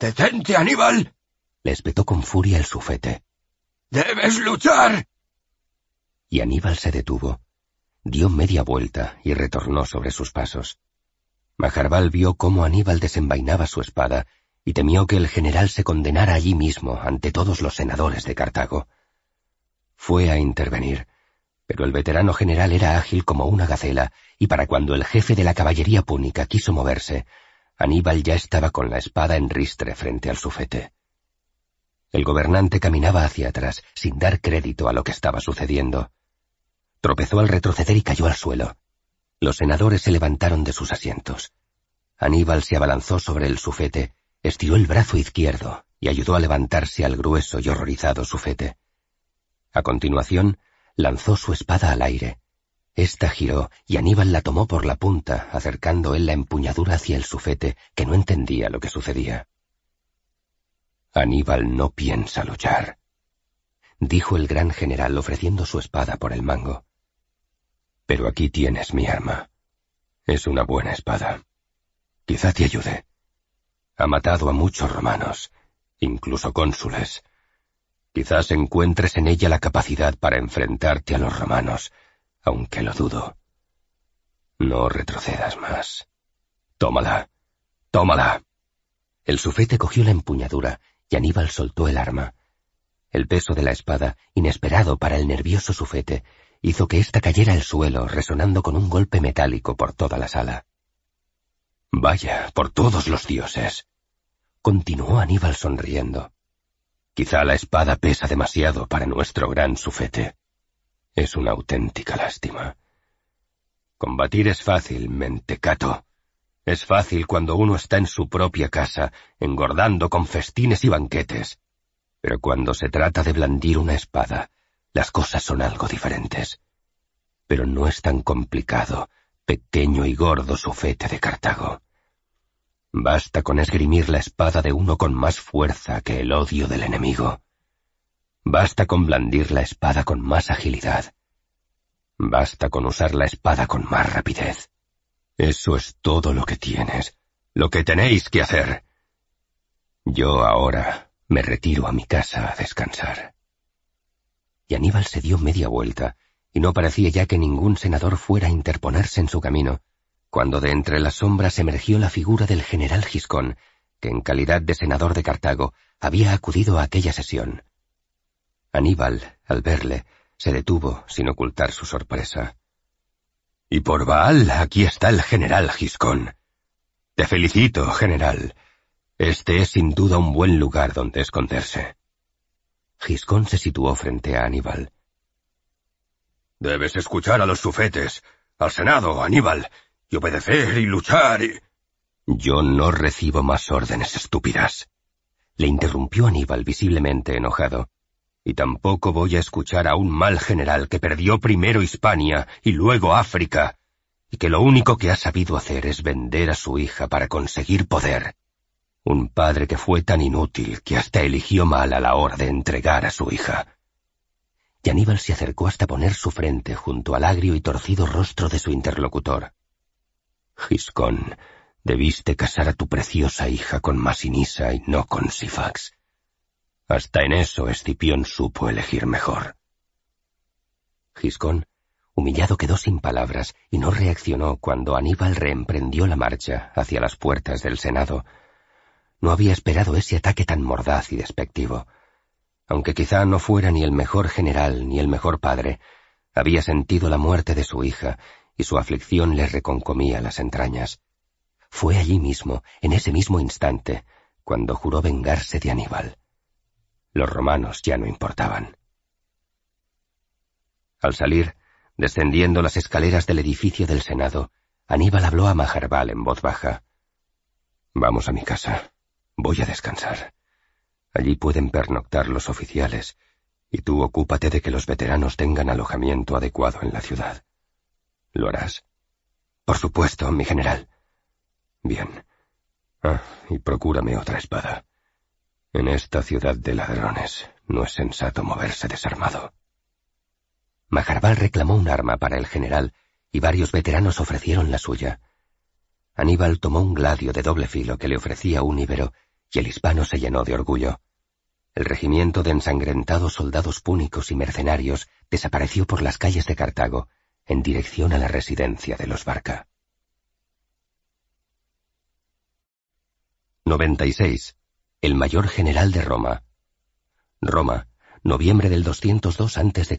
¡Detente, Aníbal! le espetó con furia el sufete. ¡Debes luchar! Y Aníbal se detuvo, dio media vuelta y retornó sobre sus pasos. Majarbal vio cómo Aníbal desenvainaba su espada y temió que el general se condenara allí mismo ante todos los senadores de Cartago fue a intervenir, pero el veterano general era ágil como una gacela, y para cuando el jefe de la caballería púnica quiso moverse, Aníbal ya estaba con la espada en ristre frente al sufete. El gobernante caminaba hacia atrás, sin dar crédito a lo que estaba sucediendo. Tropezó al retroceder y cayó al suelo. Los senadores se levantaron de sus asientos. Aníbal se abalanzó sobre el sufete, estiró el brazo izquierdo y ayudó a levantarse al grueso y horrorizado sufete. A continuación, lanzó su espada al aire. Esta giró y Aníbal la tomó por la punta, acercando él la empuñadura hacia el sufete, que no entendía lo que sucedía. Aníbal no piensa luchar, dijo el gran general ofreciendo su espada por el mango. Pero aquí tienes mi arma. Es una buena espada. Quizá te ayude. Ha matado a muchos romanos, incluso cónsules. Quizás encuentres en ella la capacidad para enfrentarte a los romanos, aunque lo dudo. No retrocedas más. Tómala. Tómala. El sufete cogió la empuñadura y Aníbal soltó el arma. El peso de la espada, inesperado para el nervioso sufete, hizo que ésta cayera al suelo resonando con un golpe metálico por toda la sala. Vaya, por todos los dioses. Continuó Aníbal sonriendo. Quizá la espada pesa demasiado para nuestro gran sufete. Es una auténtica lástima. Combatir es fácil, mentecato. Es fácil cuando uno está en su propia casa, engordando con festines y banquetes. Pero cuando se trata de blandir una espada, las cosas son algo diferentes. Pero no es tan complicado, pequeño y gordo sufete de Cartago. Basta con esgrimir la espada de uno con más fuerza que el odio del enemigo. Basta con blandir la espada con más agilidad. Basta con usar la espada con más rapidez. Eso es todo lo que tienes, lo que tenéis que hacer. Yo ahora me retiro a mi casa a descansar. Y Aníbal se dio media vuelta, y no parecía ya que ningún senador fuera a interponerse en su camino, cuando de entre las sombras emergió la figura del general Giscón, que en calidad de senador de Cartago había acudido a aquella sesión. Aníbal, al verle, se detuvo sin ocultar su sorpresa. Y por Baal, aquí está el general Giscón. Te felicito, general. Este es sin duda un buen lugar donde esconderse. Giscón se situó frente a Aníbal. Debes escuchar a los sufetes, al Senado, Aníbal, y obedecer y luchar y... Yo no recibo más órdenes estúpidas. Le interrumpió Aníbal visiblemente enojado. Y tampoco voy a escuchar a un mal general que perdió primero Hispania y luego África, y que lo único que ha sabido hacer es vender a su hija para conseguir poder. Un padre que fue tan inútil que hasta eligió mal a la hora de entregar a su hija. Y Aníbal se acercó hasta poner su frente junto al agrio y torcido rostro de su interlocutor. Giscón, debiste casar a tu preciosa hija con Masinisa y no con Sifax. Hasta en eso Escipión supo elegir mejor. Giscón, humillado, quedó sin palabras y no reaccionó cuando Aníbal reemprendió la marcha hacia las puertas del Senado. No había esperado ese ataque tan mordaz y despectivo. Aunque quizá no fuera ni el mejor general ni el mejor padre, había sentido la muerte de su hija y su aflicción le reconcomía las entrañas. Fue allí mismo, en ese mismo instante, cuando juró vengarse de Aníbal. Los romanos ya no importaban. Al salir, descendiendo las escaleras del edificio del Senado, Aníbal habló a Majarbal en voz baja. Vamos a mi casa. Voy a descansar. Allí pueden pernoctar los oficiales, y tú ocúpate de que los veteranos tengan alojamiento adecuado en la ciudad. Lo harás. Por supuesto, mi general. Bien. Ah, y procúrame otra espada. En esta ciudad de ladrones no es sensato moverse desarmado. Majarbal reclamó un arma para el general y varios veteranos ofrecieron la suya. Aníbal tomó un gladio de doble filo que le ofrecía un íbero y el hispano se llenó de orgullo. El regimiento de ensangrentados soldados púnicos y mercenarios desapareció por las calles de Cartago en dirección a la residencia de los Barca. 96. El mayor general de Roma. Roma, noviembre del 202 a.C.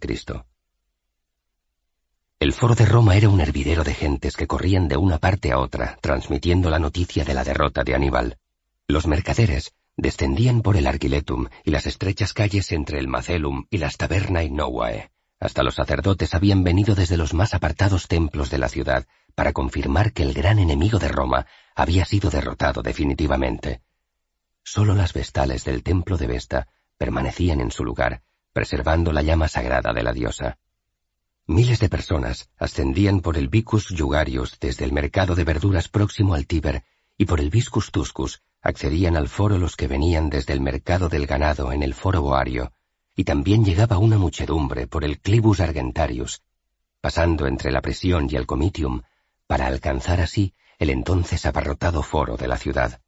El foro de Roma era un hervidero de gentes que corrían de una parte a otra, transmitiendo la noticia de la derrota de Aníbal. Los mercaderes descendían por el Arquiletum y las estrechas calles entre el Macelum y las Taberna y hasta los sacerdotes habían venido desde los más apartados templos de la ciudad para confirmar que el gran enemigo de Roma había sido derrotado definitivamente. Solo las vestales del templo de Vesta permanecían en su lugar, preservando la llama sagrada de la diosa. Miles de personas ascendían por el Vicus Jugarius desde el mercado de verduras próximo al Tíber y por el Viscus Tuscus accedían al foro los que venían desde el mercado del ganado en el foro Boario, y también llegaba una muchedumbre por el Clibus Argentarius, pasando entre la prisión y el comitium, para alcanzar así el entonces abarrotado foro de la ciudad.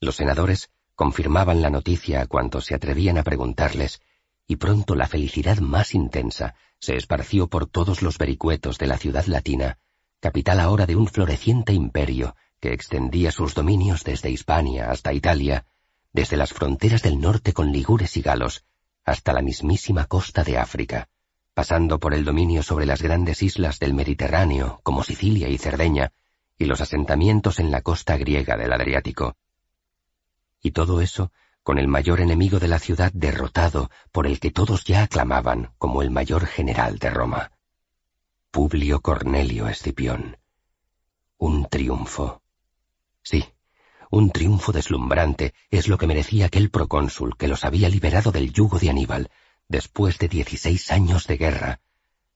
Los senadores confirmaban la noticia a cuantos se atrevían a preguntarles, y pronto la felicidad más intensa se esparció por todos los vericuetos de la ciudad latina, capital ahora de un floreciente imperio que extendía sus dominios desde Hispania hasta Italia, desde las fronteras del norte con ligures y galos, hasta la mismísima costa de África, pasando por el dominio sobre las grandes islas del Mediterráneo, como Sicilia y Cerdeña, y los asentamientos en la costa griega del Adriático. Y todo eso con el mayor enemigo de la ciudad derrotado por el que todos ya aclamaban como el mayor general de Roma. Publio Cornelio Escipión. Un triunfo. Sí, un triunfo deslumbrante es lo que merecía aquel procónsul que los había liberado del yugo de Aníbal, después de dieciséis años de guerra,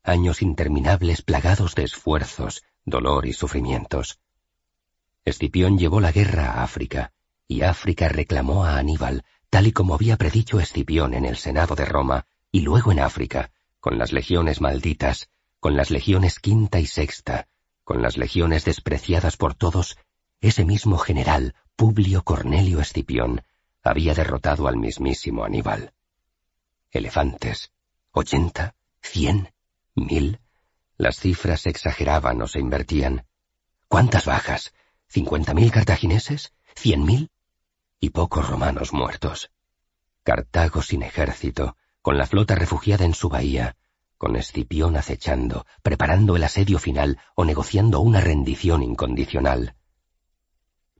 años interminables plagados de esfuerzos, dolor y sufrimientos. Escipión llevó la guerra a África, y África reclamó a Aníbal, tal y como había predicho Escipión en el Senado de Roma, y luego en África, con las legiones malditas, con las legiones quinta y sexta, con las legiones despreciadas por todos, ese mismo general Publio Cornelio Escipión había derrotado al mismísimo Aníbal. Elefantes, ochenta, cien, mil. Las cifras se exageraban o se invertían. ¿Cuántas bajas? ¿Cincuenta mil cartagineses? ¿Cien mil? Y pocos romanos muertos. Cartago sin ejército, con la flota refugiada en su bahía, con Escipión acechando, preparando el asedio final o negociando una rendición incondicional.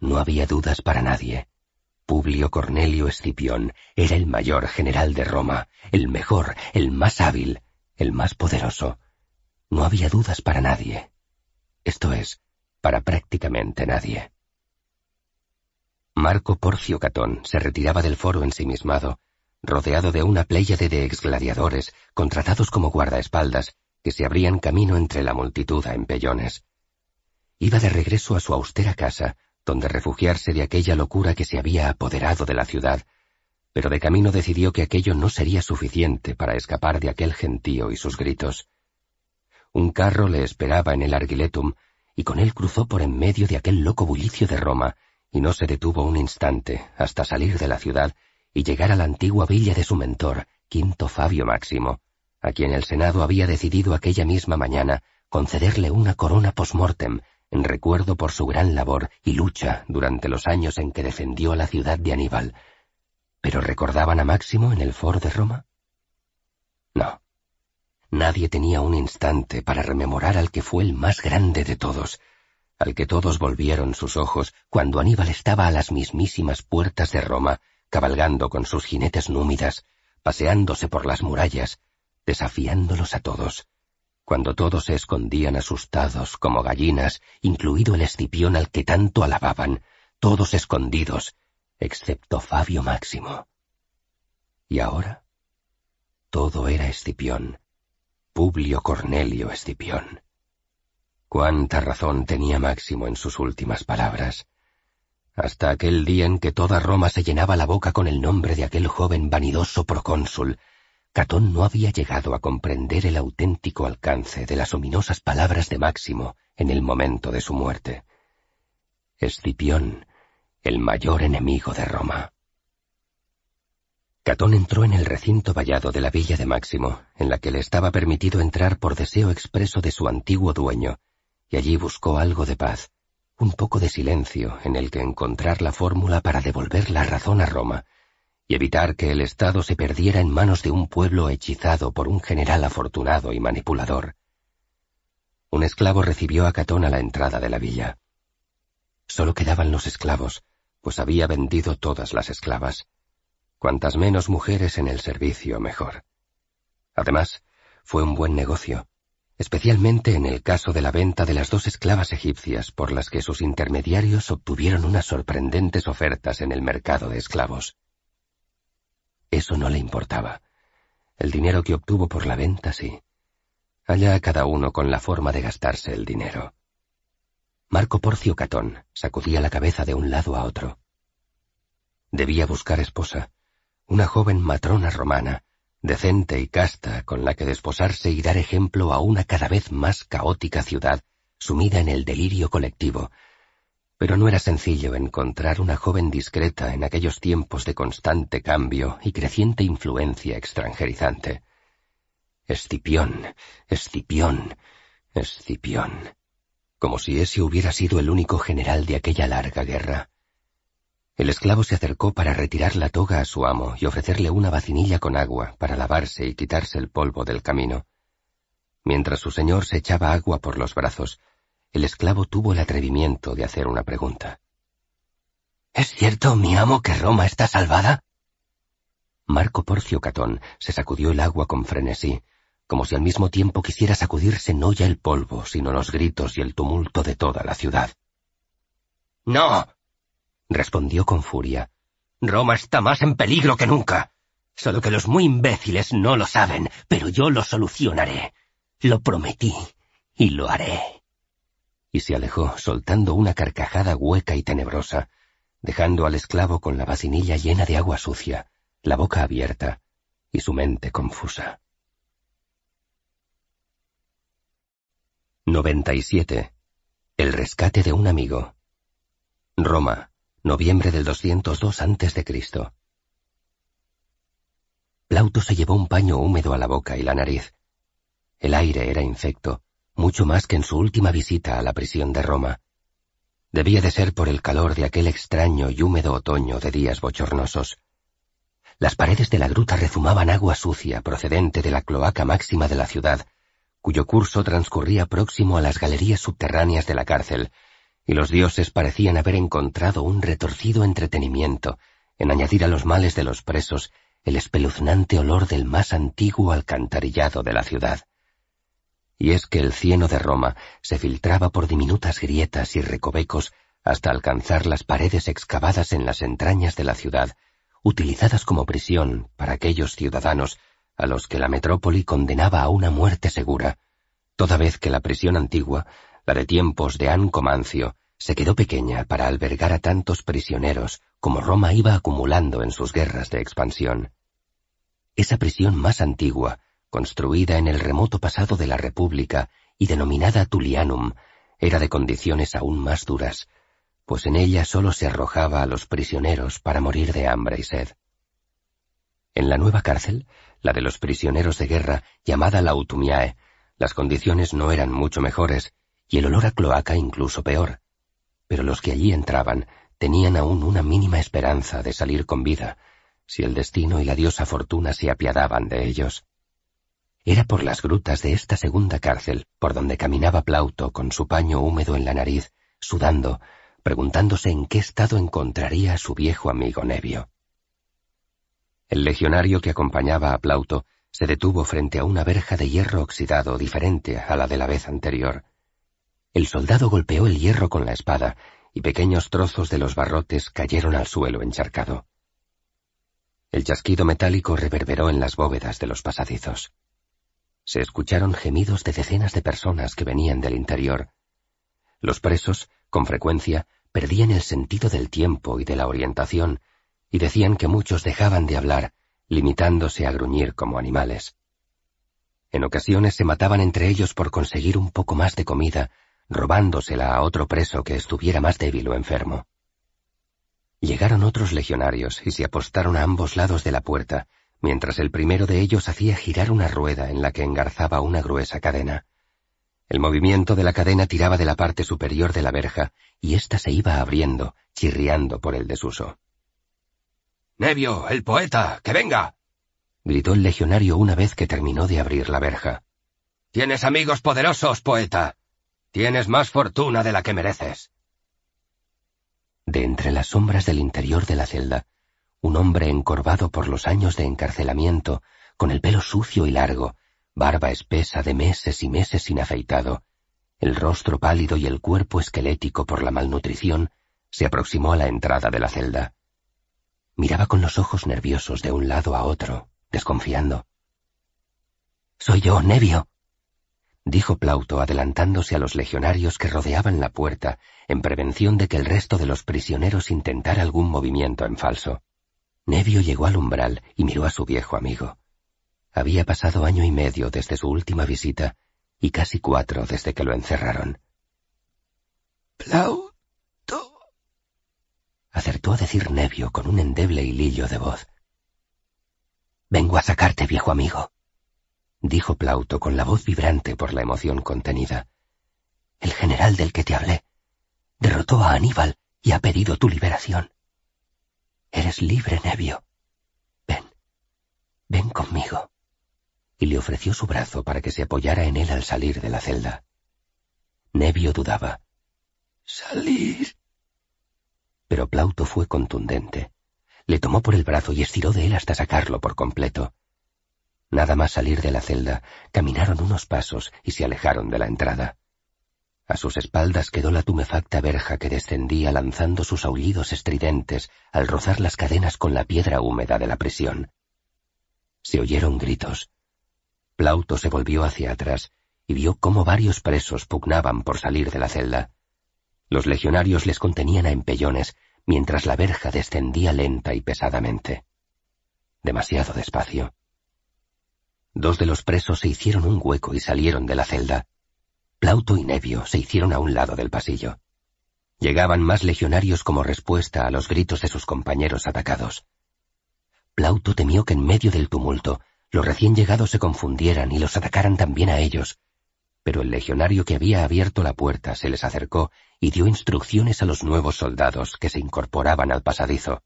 No había dudas para nadie. Publio Cornelio Escipión era el mayor general de Roma, el mejor, el más hábil, el más poderoso. No había dudas para nadie. Esto es, para prácticamente nadie. Marco Porcio Catón se retiraba del foro ensimismado, rodeado de una pléyade de exgladiadores contratados como guardaespaldas que se abrían camino entre la multitud a empellones. Iba de regreso a su austera casa, donde refugiarse de aquella locura que se había apoderado de la ciudad, pero de camino decidió que aquello no sería suficiente para escapar de aquel gentío y sus gritos. Un carro le esperaba en el arguiletum, y con él cruzó por en medio de aquel loco bullicio de Roma, y no se detuvo un instante hasta salir de la ciudad y llegar a la antigua villa de su mentor, Quinto Fabio Máximo, a quien el Senado había decidido aquella misma mañana concederle una corona post en recuerdo por su gran labor y lucha durante los años en que defendió a la ciudad de Aníbal. ¿Pero recordaban a Máximo en el foro de Roma? No. Nadie tenía un instante para rememorar al que fue el más grande de todos, al que todos volvieron sus ojos cuando Aníbal estaba a las mismísimas puertas de Roma, cabalgando con sus jinetes númidas, paseándose por las murallas, desafiándolos a todos cuando todos se escondían asustados como gallinas, incluido el escipión al que tanto alababan, todos escondidos, excepto Fabio Máximo. Y ahora todo era Escipión, Publio Cornelio Escipión. Cuánta razón tenía Máximo en sus últimas palabras. Hasta aquel día en que toda Roma se llenaba la boca con el nombre de aquel joven vanidoso procónsul, Catón no había llegado a comprender el auténtico alcance de las ominosas palabras de Máximo en el momento de su muerte. Escipión, el mayor enemigo de Roma. Catón entró en el recinto vallado de la villa de Máximo, en la que le estaba permitido entrar por deseo expreso de su antiguo dueño, y allí buscó algo de paz, un poco de silencio en el que encontrar la fórmula para devolver la razón a Roma y evitar que el Estado se perdiera en manos de un pueblo hechizado por un general afortunado y manipulador. Un esclavo recibió a Catón a la entrada de la villa. Solo quedaban los esclavos, pues había vendido todas las esclavas. Cuantas menos mujeres en el servicio, mejor. Además, fue un buen negocio, especialmente en el caso de la venta de las dos esclavas egipcias por las que sus intermediarios obtuvieron unas sorprendentes ofertas en el mercado de esclavos. Eso no le importaba. El dinero que obtuvo por la venta sí. Allá cada uno con la forma de gastarse el dinero. Marco Porcio Catón sacudía la cabeza de un lado a otro. Debía buscar esposa, una joven matrona romana, decente y casta, con la que desposarse y dar ejemplo a una cada vez más caótica ciudad, sumida en el delirio colectivo, pero no era sencillo encontrar una joven discreta en aquellos tiempos de constante cambio y creciente influencia extranjerizante. Escipión, Escipión, Escipión, como si ese hubiera sido el único general de aquella larga guerra. El esclavo se acercó para retirar la toga a su amo y ofrecerle una vacinilla con agua para lavarse y quitarse el polvo del camino. Mientras su señor se echaba agua por los brazos, el esclavo tuvo el atrevimiento de hacer una pregunta. ¿Es cierto, mi amo, que Roma está salvada? Marco Porcio Catón se sacudió el agua con frenesí, como si al mismo tiempo quisiera sacudirse no ya el polvo, sino los gritos y el tumulto de toda la ciudad. No, respondió con furia. Roma está más en peligro que nunca. Solo que los muy imbéciles no lo saben, pero yo lo solucionaré. Lo prometí y lo haré y se alejó soltando una carcajada hueca y tenebrosa, dejando al esclavo con la vasinilla llena de agua sucia, la boca abierta y su mente confusa. 97. El rescate de un amigo. Roma, noviembre del 202 a.C. Plauto se llevó un paño húmedo a la boca y la nariz. El aire era infecto, mucho más que en su última visita a la prisión de Roma. Debía de ser por el calor de aquel extraño y húmedo otoño de días bochornosos. Las paredes de la gruta rezumaban agua sucia procedente de la cloaca máxima de la ciudad, cuyo curso transcurría próximo a las galerías subterráneas de la cárcel, y los dioses parecían haber encontrado un retorcido entretenimiento en añadir a los males de los presos el espeluznante olor del más antiguo alcantarillado de la ciudad y es que el cieno de Roma se filtraba por diminutas grietas y recovecos hasta alcanzar las paredes excavadas en las entrañas de la ciudad, utilizadas como prisión para aquellos ciudadanos a los que la metrópoli condenaba a una muerte segura, toda vez que la prisión antigua, la de tiempos de Ancomancio, se quedó pequeña para albergar a tantos prisioneros como Roma iba acumulando en sus guerras de expansión. Esa prisión más antigua, construida en el remoto pasado de la República y denominada Tulianum, era de condiciones aún más duras, pues en ella solo se arrojaba a los prisioneros para morir de hambre y sed. En la nueva cárcel, la de los prisioneros de guerra, llamada la las condiciones no eran mucho mejores y el olor a cloaca incluso peor. Pero los que allí entraban tenían aún una mínima esperanza de salir con vida, si el destino y la diosa fortuna se apiadaban de ellos. Era por las grutas de esta segunda cárcel por donde caminaba Plauto con su paño húmedo en la nariz, sudando, preguntándose en qué estado encontraría a su viejo amigo Nevio. El legionario que acompañaba a Plauto se detuvo frente a una verja de hierro oxidado diferente a la de la vez anterior. El soldado golpeó el hierro con la espada y pequeños trozos de los barrotes cayeron al suelo encharcado. El chasquido metálico reverberó en las bóvedas de los pasadizos se escucharon gemidos de decenas de personas que venían del interior. Los presos, con frecuencia, perdían el sentido del tiempo y de la orientación, y decían que muchos dejaban de hablar, limitándose a gruñir como animales. En ocasiones se mataban entre ellos por conseguir un poco más de comida, robándosela a otro preso que estuviera más débil o enfermo. Llegaron otros legionarios y se apostaron a ambos lados de la puerta, mientras el primero de ellos hacía girar una rueda en la que engarzaba una gruesa cadena. El movimiento de la cadena tiraba de la parte superior de la verja y ésta se iba abriendo, chirriando por el desuso. Nevio, el poeta, que venga. gritó el legionario una vez que terminó de abrir la verja. Tienes amigos poderosos, poeta. Tienes más fortuna de la que mereces. De entre las sombras del interior de la celda, un hombre encorvado por los años de encarcelamiento, con el pelo sucio y largo, barba espesa de meses y meses sin afeitado, el rostro pálido y el cuerpo esquelético por la malnutrición, se aproximó a la entrada de la celda. Miraba con los ojos nerviosos de un lado a otro, desconfiando. Soy yo, Nevio, dijo Plauto adelantándose a los legionarios que rodeaban la puerta en prevención de que el resto de los prisioneros intentara algún movimiento en falso. Nevio llegó al umbral y miró a su viejo amigo. Había pasado año y medio desde su última visita y casi cuatro desde que lo encerraron. Plauto. acertó a decir Nevio con un endeble hilillo de voz. Vengo a sacarte, viejo amigo, dijo Plauto con la voz vibrante por la emoción contenida. El general del que te hablé derrotó a Aníbal y ha pedido tu liberación. Eres libre, Nevio. Ven, ven conmigo. Y le ofreció su brazo para que se apoyara en él al salir de la celda. Nevio dudaba. Salir. Pero Plauto fue contundente. Le tomó por el brazo y estiró de él hasta sacarlo por completo. Nada más salir de la celda, caminaron unos pasos y se alejaron de la entrada. A sus espaldas quedó la tumefacta verja que descendía lanzando sus aullidos estridentes al rozar las cadenas con la piedra húmeda de la prisión. Se oyeron gritos. Plauto se volvió hacia atrás y vio cómo varios presos pugnaban por salir de la celda. Los legionarios les contenían a empellones mientras la verja descendía lenta y pesadamente. Demasiado despacio. Dos de los presos se hicieron un hueco y salieron de la celda. Plauto y Nevio se hicieron a un lado del pasillo. Llegaban más legionarios como respuesta a los gritos de sus compañeros atacados. Plauto temió que en medio del tumulto los recién llegados se confundieran y los atacaran también a ellos, pero el legionario que había abierto la puerta se les acercó y dio instrucciones a los nuevos soldados que se incorporaban al pasadizo.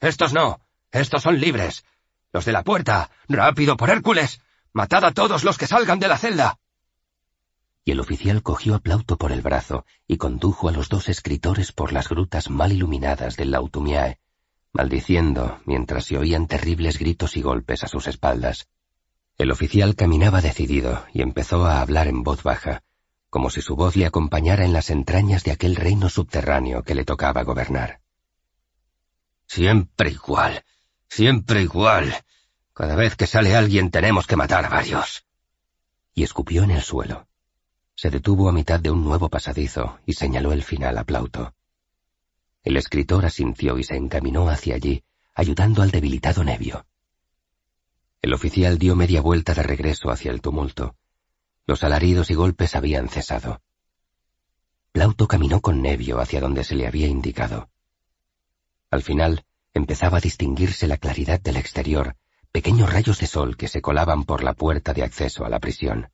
Estos no, estos son libres. Los de la puerta, rápido por Hércules. Matad a todos los que salgan de la celda y el oficial cogió a Plauto por el brazo y condujo a los dos escritores por las grutas mal iluminadas del Lautumiae, maldiciendo mientras se oían terribles gritos y golpes a sus espaldas. El oficial caminaba decidido y empezó a hablar en voz baja, como si su voz le acompañara en las entrañas de aquel reino subterráneo que le tocaba gobernar. Siempre igual, siempre igual. Cada vez que sale alguien tenemos que matar a varios. Y escupió en el suelo. Se detuvo a mitad de un nuevo pasadizo y señaló el final a Plauto. El escritor asintió y se encaminó hacia allí, ayudando al debilitado Nevio. El oficial dio media vuelta de regreso hacia el tumulto. Los alaridos y golpes habían cesado. Plauto caminó con Nevio hacia donde se le había indicado. Al final empezaba a distinguirse la claridad del exterior, pequeños rayos de sol que se colaban por la puerta de acceso a la prisión.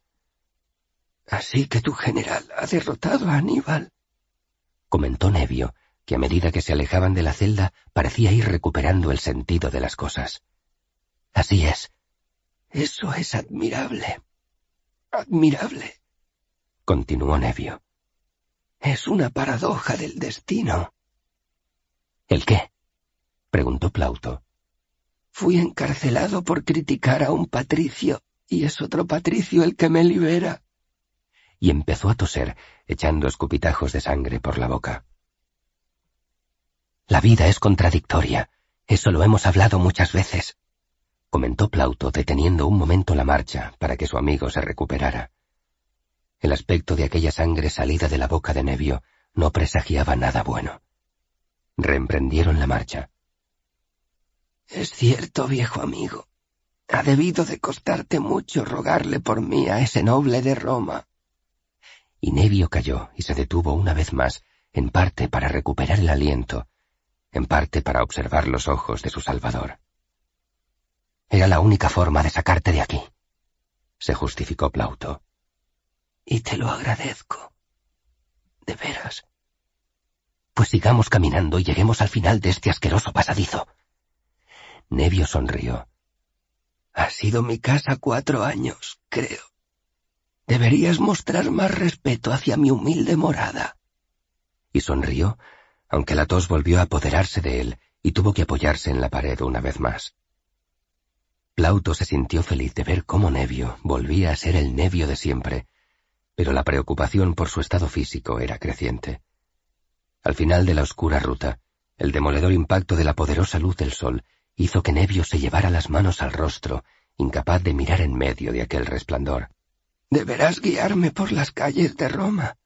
Así que tu general ha derrotado a Aníbal, comentó Nevio, que a medida que se alejaban de la celda parecía ir recuperando el sentido de las cosas. Así es. Eso es admirable. Admirable, continuó Nevio. Es una paradoja del destino. ¿El qué? preguntó Plauto. Fui encarcelado por criticar a un patricio, y es otro patricio el que me libera y empezó a toser, echando escupitajos de sangre por la boca. La vida es contradictoria. Eso lo hemos hablado muchas veces, comentó Plauto, deteniendo un momento la marcha para que su amigo se recuperara. El aspecto de aquella sangre salida de la boca de Nevio no presagiaba nada bueno. Reemprendieron la marcha. Es cierto, viejo amigo. Ha debido de costarte mucho rogarle por mí a ese noble de Roma y Nevio cayó y se detuvo una vez más, en parte para recuperar el aliento, en parte para observar los ojos de su Salvador. Era la única forma de sacarte de aquí, se justificó Plauto. Y te lo agradezco. De veras. Pues sigamos caminando y lleguemos al final de este asqueroso pasadizo. Nevio sonrió. Ha sido mi casa cuatro años, creo. Deberías mostrar más respeto hacia mi humilde morada. Y sonrió, aunque la tos volvió a apoderarse de él y tuvo que apoyarse en la pared una vez más. Plauto se sintió feliz de ver cómo Nevio volvía a ser el Nevio de siempre, pero la preocupación por su estado físico era creciente. Al final de la oscura ruta, el demoledor impacto de la poderosa luz del sol hizo que Nevio se llevara las manos al rostro, incapaz de mirar en medio de aquel resplandor. Deberás guiarme por las calles de Roma,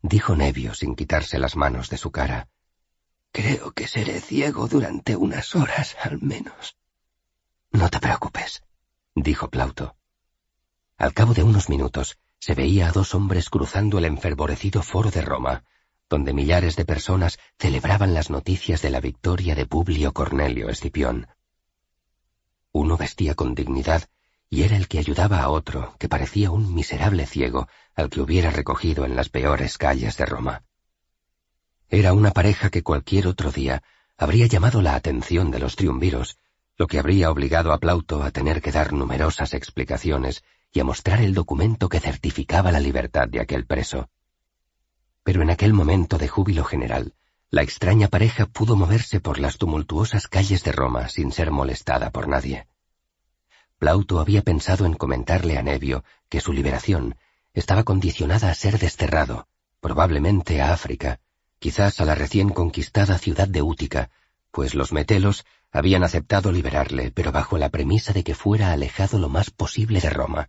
dijo Nevio sin quitarse las manos de su cara. Creo que seré ciego durante unas horas al menos. No te preocupes, dijo Plauto. Al cabo de unos minutos se veía a dos hombres cruzando el enfervorecido foro de Roma, donde millares de personas celebraban las noticias de la victoria de Publio Cornelio Escipión. Uno vestía con dignidad y era el que ayudaba a otro, que parecía un miserable ciego, al que hubiera recogido en las peores calles de Roma. Era una pareja que cualquier otro día habría llamado la atención de los triunviros, lo que habría obligado a Plauto a tener que dar numerosas explicaciones y a mostrar el documento que certificaba la libertad de aquel preso. Pero en aquel momento de júbilo general, la extraña pareja pudo moverse por las tumultuosas calles de Roma sin ser molestada por nadie. Plauto había pensado en comentarle a Nevio que su liberación estaba condicionada a ser desterrado, probablemente a África, quizás a la recién conquistada ciudad de Útica, pues los metelos habían aceptado liberarle, pero bajo la premisa de que fuera alejado lo más posible de Roma.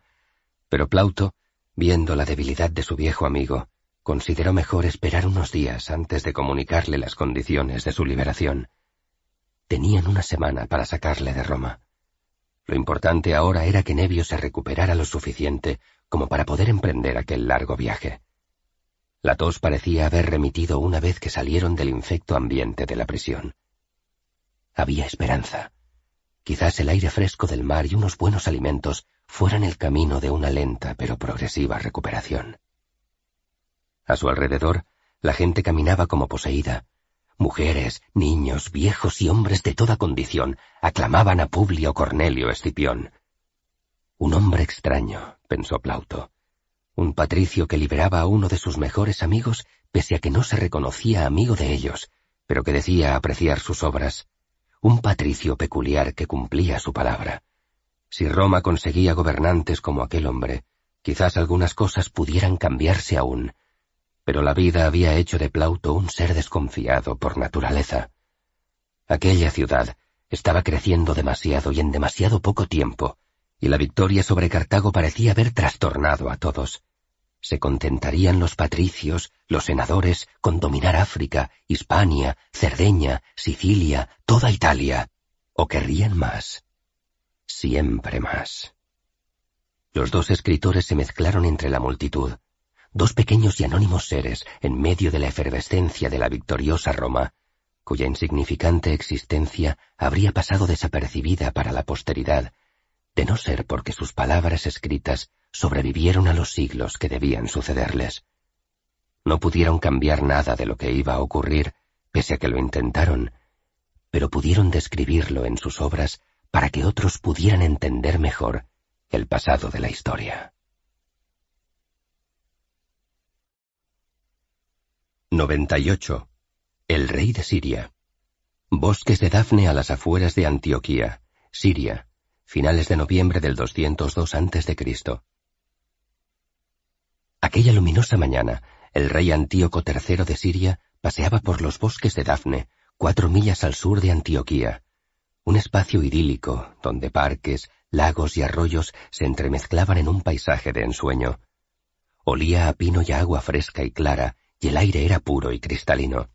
Pero Plauto, viendo la debilidad de su viejo amigo, consideró mejor esperar unos días antes de comunicarle las condiciones de su liberación. Tenían una semana para sacarle de Roma. Lo importante ahora era que Nevio se recuperara lo suficiente como para poder emprender aquel largo viaje. La tos parecía haber remitido una vez que salieron del infecto ambiente de la prisión. Había esperanza. Quizás el aire fresco del mar y unos buenos alimentos fueran el camino de una lenta pero progresiva recuperación. A su alrededor, la gente caminaba como poseída, Mujeres, niños, viejos y hombres de toda condición aclamaban a Publio Cornelio Escipión. Un hombre extraño, pensó Plauto. Un patricio que liberaba a uno de sus mejores amigos pese a que no se reconocía amigo de ellos, pero que decía apreciar sus obras. Un patricio peculiar que cumplía su palabra. Si Roma conseguía gobernantes como aquel hombre, quizás algunas cosas pudieran cambiarse aún, pero la vida había hecho de Plauto un ser desconfiado por naturaleza. Aquella ciudad estaba creciendo demasiado y en demasiado poco tiempo, y la victoria sobre Cartago parecía haber trastornado a todos. Se contentarían los patricios, los senadores, con dominar África, Hispania, Cerdeña, Sicilia, toda Italia. ¿O querrían más? Siempre más. Los dos escritores se mezclaron entre la multitud dos pequeños y anónimos seres en medio de la efervescencia de la victoriosa Roma, cuya insignificante existencia habría pasado desapercibida para la posteridad, de no ser porque sus palabras escritas sobrevivieron a los siglos que debían sucederles. No pudieron cambiar nada de lo que iba a ocurrir, pese a que lo intentaron, pero pudieron describirlo en sus obras para que otros pudieran entender mejor el pasado de la historia. 98. El rey de Siria. Bosques de Dafne a las afueras de Antioquía, Siria, finales de noviembre del 202 a.C. Aquella luminosa mañana, el rey Antíoco III de Siria paseaba por los bosques de Dafne, cuatro millas al sur de Antioquía, un espacio idílico donde parques, lagos y arroyos se entremezclaban en un paisaje de ensueño. Olía a pino y a agua fresca y clara, y el aire era puro y cristalino.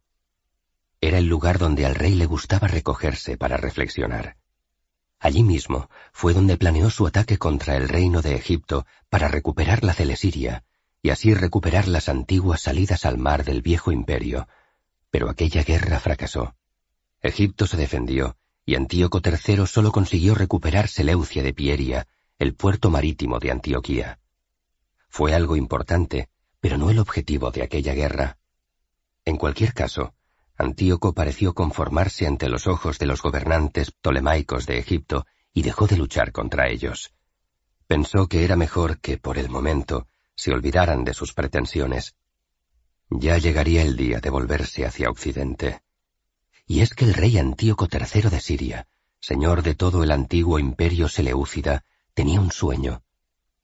Era el lugar donde al rey le gustaba recogerse para reflexionar. Allí mismo fue donde planeó su ataque contra el reino de Egipto para recuperar la Celesiria y así recuperar las antiguas salidas al mar del viejo imperio. Pero aquella guerra fracasó. Egipto se defendió y Antíoco III solo consiguió recuperar Seleucia de Pieria, el puerto marítimo de Antioquía. Fue algo importante, pero no el objetivo de aquella guerra. En cualquier caso, Antíoco pareció conformarse ante los ojos de los gobernantes ptolemaicos de Egipto y dejó de luchar contra ellos. Pensó que era mejor que, por el momento, se olvidaran de sus pretensiones. Ya llegaría el día de volverse hacia Occidente. Y es que el rey Antíoco III de Siria, señor de todo el antiguo imperio seleúcida, tenía un sueño,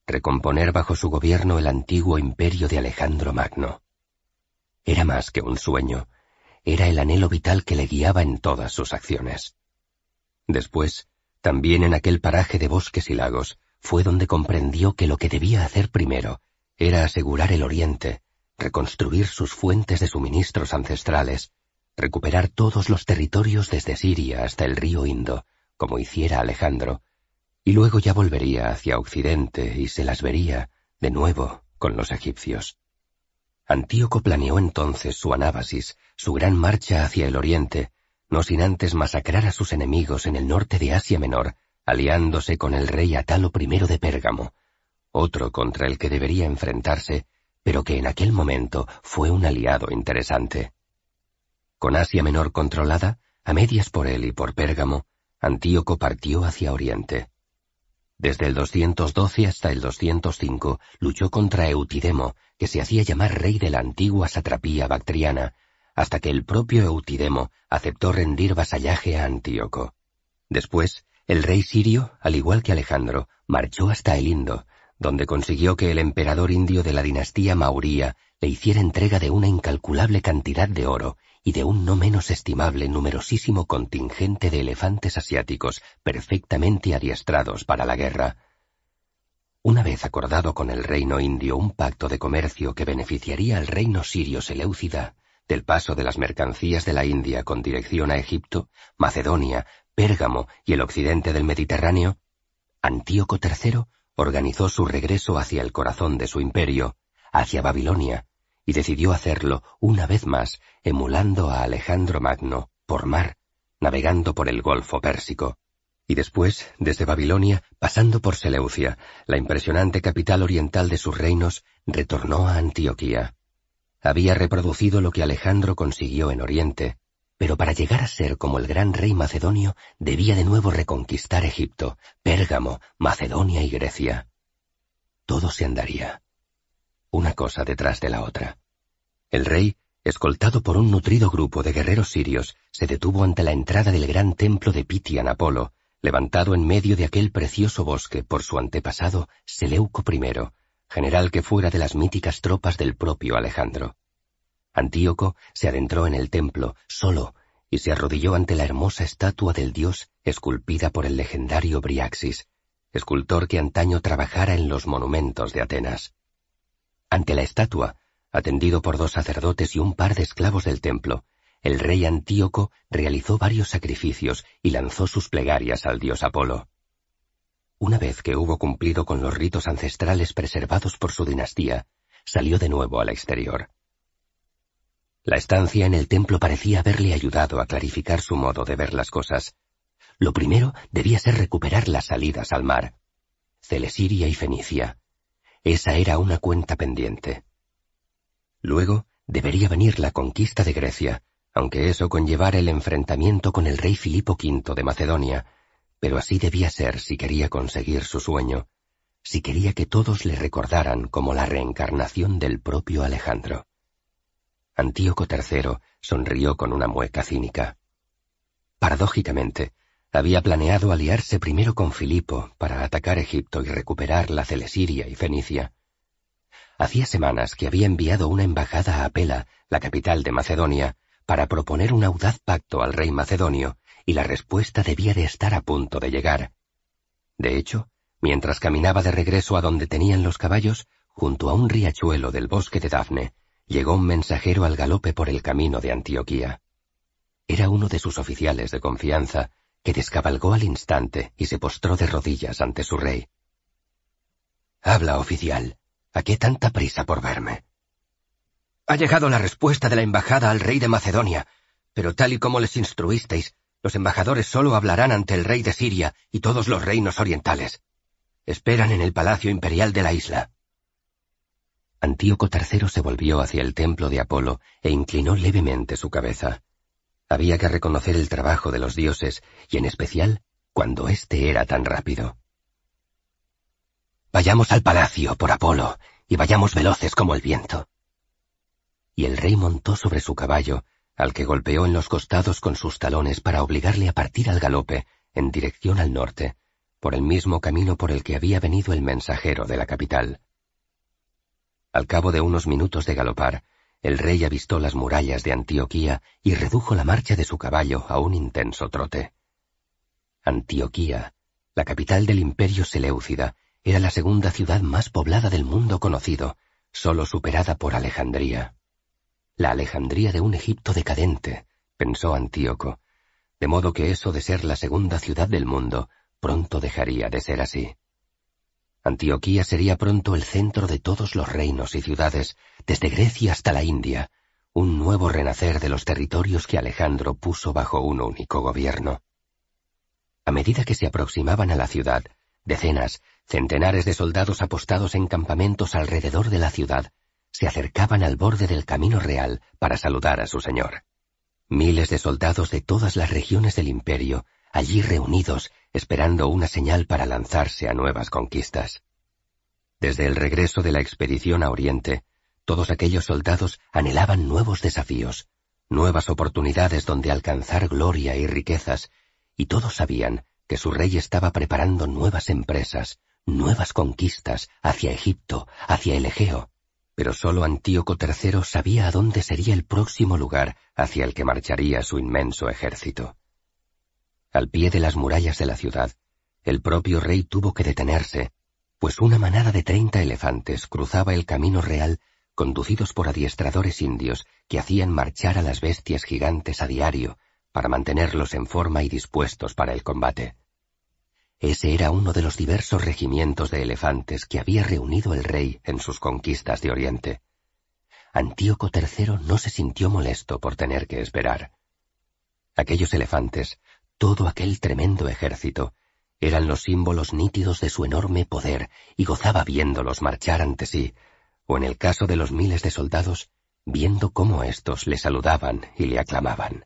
recomponer bajo su gobierno el antiguo imperio de Alejandro Magno. Era más que un sueño, era el anhelo vital que le guiaba en todas sus acciones. Después, también en aquel paraje de bosques y lagos, fue donde comprendió que lo que debía hacer primero era asegurar el oriente, reconstruir sus fuentes de suministros ancestrales, recuperar todos los territorios desde Siria hasta el río Indo, como hiciera Alejandro, y luego ya volvería hacia Occidente y se las vería, de nuevo, con los egipcios. Antíoco planeó entonces su anábasis, su gran marcha hacia el oriente, no sin antes masacrar a sus enemigos en el norte de Asia Menor, aliándose con el rey Atalo I de Pérgamo, otro contra el que debería enfrentarse, pero que en aquel momento fue un aliado interesante. Con Asia Menor controlada, a medias por él y por Pérgamo, Antíoco partió hacia Oriente. Desde el 212 hasta el 205 luchó contra Eutidemo, que se hacía llamar rey de la antigua satrapía bactriana, hasta que el propio Eutidemo aceptó rendir vasallaje a Antíoco. Después, el rey sirio, al igual que Alejandro, marchó hasta el Indo, donde consiguió que el emperador indio de la dinastía Mauría le hiciera entrega de una incalculable cantidad de oro y de un no menos estimable numerosísimo contingente de elefantes asiáticos perfectamente adiestrados para la guerra. Una vez acordado con el reino indio un pacto de comercio que beneficiaría al reino sirio Seleucida del paso de las mercancías de la India con dirección a Egipto, Macedonia, Pérgamo y el occidente del Mediterráneo, Antíoco III organizó su regreso hacia el corazón de su imperio, hacia Babilonia, y decidió hacerlo una vez más emulando a Alejandro Magno por mar, navegando por el Golfo Pérsico. Y después, desde Babilonia, pasando por Seleucia, la impresionante capital oriental de sus reinos, retornó a Antioquía. Había reproducido lo que Alejandro consiguió en Oriente, pero para llegar a ser como el gran rey macedonio debía de nuevo reconquistar Egipto, Pérgamo, Macedonia y Grecia. Todo se andaría una cosa detrás de la otra. El rey, escoltado por un nutrido grupo de guerreros sirios, se detuvo ante la entrada del gran templo de Pitian Apolo, levantado en medio de aquel precioso bosque por su antepasado Seleuco I, general que fuera de las míticas tropas del propio Alejandro. Antíoco se adentró en el templo, solo, y se arrodilló ante la hermosa estatua del dios esculpida por el legendario Briaxis, escultor que antaño trabajara en los monumentos de Atenas. Ante la estatua, atendido por dos sacerdotes y un par de esclavos del templo, el rey Antíoco realizó varios sacrificios y lanzó sus plegarias al dios Apolo. Una vez que hubo cumplido con los ritos ancestrales preservados por su dinastía, salió de nuevo al exterior. La estancia en el templo parecía haberle ayudado a clarificar su modo de ver las cosas. Lo primero debía ser recuperar las salidas al mar. Celesiria y Fenicia, esa era una cuenta pendiente. Luego debería venir la conquista de Grecia, aunque eso conllevara el enfrentamiento con el rey Filipo V de Macedonia, pero así debía ser si quería conseguir su sueño, si quería que todos le recordaran como la reencarnación del propio Alejandro. Antíoco III sonrió con una mueca cínica. Paradójicamente, había planeado aliarse primero con Filipo para atacar Egipto y recuperar la Celesiria y Fenicia. Hacía semanas que había enviado una embajada a Pela, la capital de Macedonia, para proponer un audaz pacto al rey macedonio, y la respuesta debía de estar a punto de llegar. De hecho, mientras caminaba de regreso a donde tenían los caballos, junto a un riachuelo del bosque de Dafne, llegó un mensajero al galope por el camino de Antioquía. Era uno de sus oficiales de confianza, que descabalgó al instante y se postró de rodillas ante su rey. Habla, oficial. ¿A qué tanta prisa por verme? Ha llegado la respuesta de la embajada al rey de Macedonia, pero tal y como les instruisteis, los embajadores solo hablarán ante el rey de Siria y todos los reinos orientales. Esperan en el palacio imperial de la isla. Antíoco III se volvió hacia el templo de Apolo e inclinó levemente su cabeza. Había que reconocer el trabajo de los dioses, y en especial cuando éste era tan rápido. Vayamos al palacio por Apolo, y vayamos veloces como el viento. Y el rey montó sobre su caballo, al que golpeó en los costados con sus talones para obligarle a partir al galope, en dirección al norte, por el mismo camino por el que había venido el mensajero de la capital. Al cabo de unos minutos de galopar, el rey avistó las murallas de Antioquía y redujo la marcha de su caballo a un intenso trote. Antioquía, la capital del imperio Seleucida, era la segunda ciudad más poblada del mundo conocido, solo superada por Alejandría. La Alejandría de un Egipto decadente, pensó Antíoco, de modo que eso de ser la segunda ciudad del mundo pronto dejaría de ser así. Antioquía sería pronto el centro de todos los reinos y ciudades, desde Grecia hasta la India, un nuevo renacer de los territorios que Alejandro puso bajo un único gobierno. A medida que se aproximaban a la ciudad, decenas, centenares de soldados apostados en campamentos alrededor de la ciudad se acercaban al borde del camino real para saludar a su señor. Miles de soldados de todas las regiones del imperio allí reunidos esperando una señal para lanzarse a nuevas conquistas. Desde el regreso de la expedición a Oriente, todos aquellos soldados anhelaban nuevos desafíos, nuevas oportunidades donde alcanzar gloria y riquezas, y todos sabían que su rey estaba preparando nuevas empresas, nuevas conquistas hacia Egipto, hacia el Egeo. Pero solo Antíoco III sabía a dónde sería el próximo lugar hacia el que marcharía su inmenso ejército. Al pie de las murallas de la ciudad, el propio rey tuvo que detenerse, pues una manada de treinta elefantes cruzaba el camino real conducidos por adiestradores indios que hacían marchar a las bestias gigantes a diario para mantenerlos en forma y dispuestos para el combate. Ese era uno de los diversos regimientos de elefantes que había reunido el rey en sus conquistas de Oriente. Antíoco III no se sintió molesto por tener que esperar. Aquellos elefantes todo aquel tremendo ejército eran los símbolos nítidos de su enorme poder y gozaba viéndolos marchar ante sí, o en el caso de los miles de soldados, viendo cómo éstos le saludaban y le aclamaban.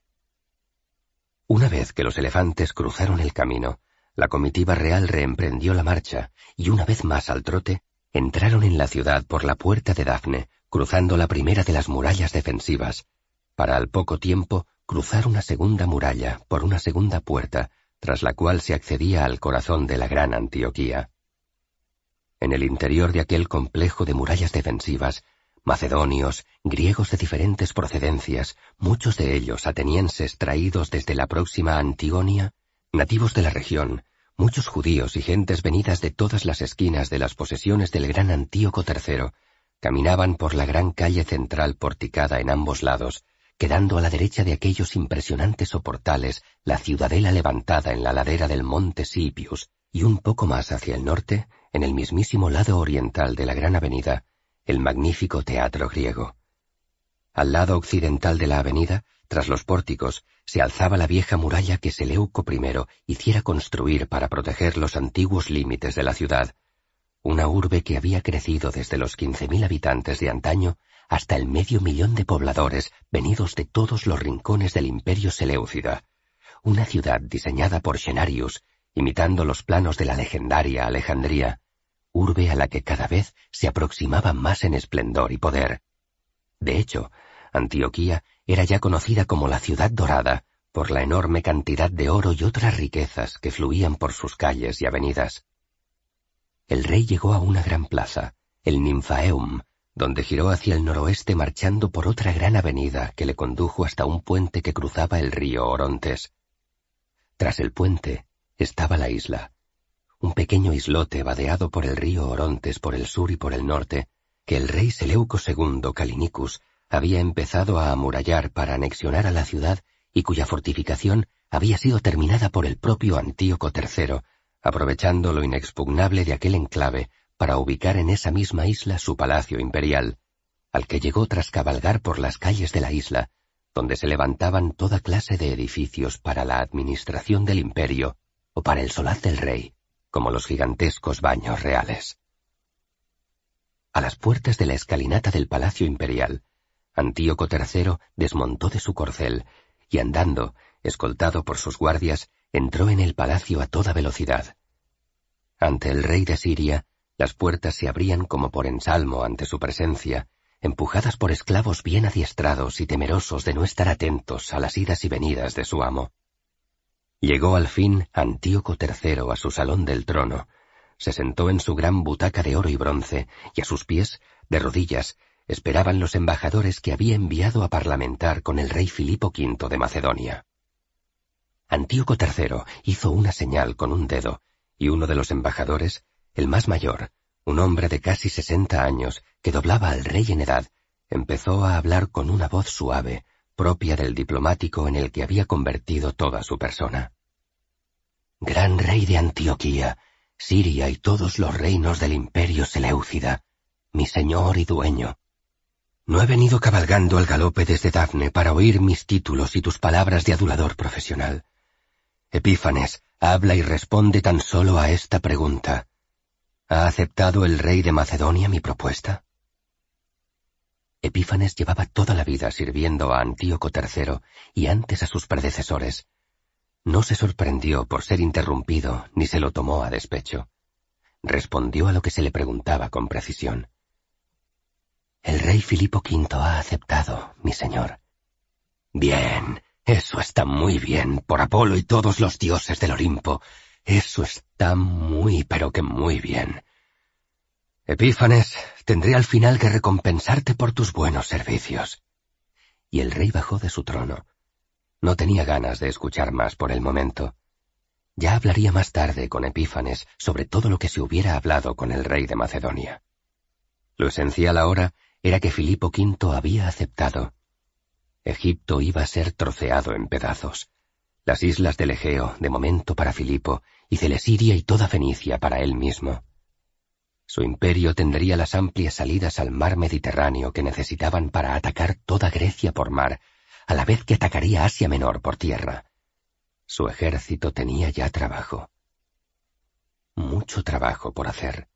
Una vez que los elefantes cruzaron el camino, la comitiva real reemprendió la marcha y una vez más al trote, entraron en la ciudad por la puerta de Dafne, cruzando la primera de las murallas defensivas, para al poco tiempo cruzar una segunda muralla por una segunda puerta, tras la cual se accedía al corazón de la gran Antioquía. En el interior de aquel complejo de murallas defensivas, macedonios, griegos de diferentes procedencias, muchos de ellos atenienses traídos desde la próxima Antigonia, nativos de la región, muchos judíos y gentes venidas de todas las esquinas de las posesiones del gran Antíoco III, caminaban por la gran calle central porticada en ambos lados, quedando a la derecha de aquellos impresionantes soportales la ciudadela levantada en la ladera del monte Sipius, y un poco más hacia el norte, en el mismísimo lado oriental de la gran avenida, el magnífico teatro griego. Al lado occidental de la avenida, tras los pórticos, se alzaba la vieja muralla que Seleuco I hiciera construir para proteger los antiguos límites de la ciudad, una urbe que había crecido desde los quince mil habitantes de antaño hasta el medio millón de pobladores venidos de todos los rincones del imperio Seleucida, una ciudad diseñada por Xenarius, imitando los planos de la legendaria Alejandría, urbe a la que cada vez se aproximaba más en esplendor y poder. De hecho, Antioquía era ya conocida como la ciudad dorada por la enorme cantidad de oro y otras riquezas que fluían por sus calles y avenidas. El rey llegó a una gran plaza, el Ninfaeum, donde giró hacia el noroeste marchando por otra gran avenida que le condujo hasta un puente que cruzaba el río Orontes. Tras el puente estaba la isla, un pequeño islote vadeado por el río Orontes por el sur y por el norte, que el rey Seleuco II Calinicus había empezado a amurallar para anexionar a la ciudad y cuya fortificación había sido terminada por el propio Antíoco III, aprovechando lo inexpugnable de aquel enclave para ubicar en esa misma isla su palacio imperial, al que llegó tras cabalgar por las calles de la isla, donde se levantaban toda clase de edificios para la administración del imperio o para el solaz del rey, como los gigantescos baños reales. A las puertas de la escalinata del Palacio Imperial, Antíoco III desmontó de su corcel y andando, escoltado por sus guardias, entró en el palacio a toda velocidad. Ante el rey de Siria las puertas se abrían como por ensalmo ante su presencia, empujadas por esclavos bien adiestrados y temerosos de no estar atentos a las idas y venidas de su amo. Llegó al fin Antíoco III a su salón del trono, se sentó en su gran butaca de oro y bronce, y a sus pies, de rodillas, esperaban los embajadores que había enviado a parlamentar con el rey Filipo V de Macedonia. Antíoco III hizo una señal con un dedo, y uno de los embajadores, el más mayor, un hombre de casi sesenta años que doblaba al rey en edad, empezó a hablar con una voz suave, propia del diplomático en el que había convertido toda su persona. Gran rey de Antioquía, Siria y todos los reinos del imperio Seleucida, mi señor y dueño. No he venido cabalgando al galope desde Dafne para oír mis títulos y tus palabras de adulador profesional. Epífanes, habla y responde tan solo a esta pregunta. ¿Ha aceptado el rey de Macedonia mi propuesta? Epífanes llevaba toda la vida sirviendo a Antíoco III y antes a sus predecesores. No se sorprendió por ser interrumpido ni se lo tomó a despecho. Respondió a lo que se le preguntaba con precisión. El rey Filipo V ha aceptado, mi señor. Bien, eso está muy bien por Apolo y todos los dioses del Olimpo. Eso está muy, pero que muy bien. Epífanes, tendré al final que recompensarte por tus buenos servicios. Y el rey bajó de su trono. No tenía ganas de escuchar más por el momento. Ya hablaría más tarde con Epífanes sobre todo lo que se hubiera hablado con el rey de Macedonia. Lo esencial ahora era que Filipo V había aceptado. Egipto iba a ser troceado en pedazos las islas del Egeo, de momento para Filipo, y Celesiria y toda Fenicia para él mismo. Su imperio tendría las amplias salidas al mar Mediterráneo que necesitaban para atacar toda Grecia por mar, a la vez que atacaría Asia Menor por tierra. Su ejército tenía ya trabajo. Mucho trabajo por hacer.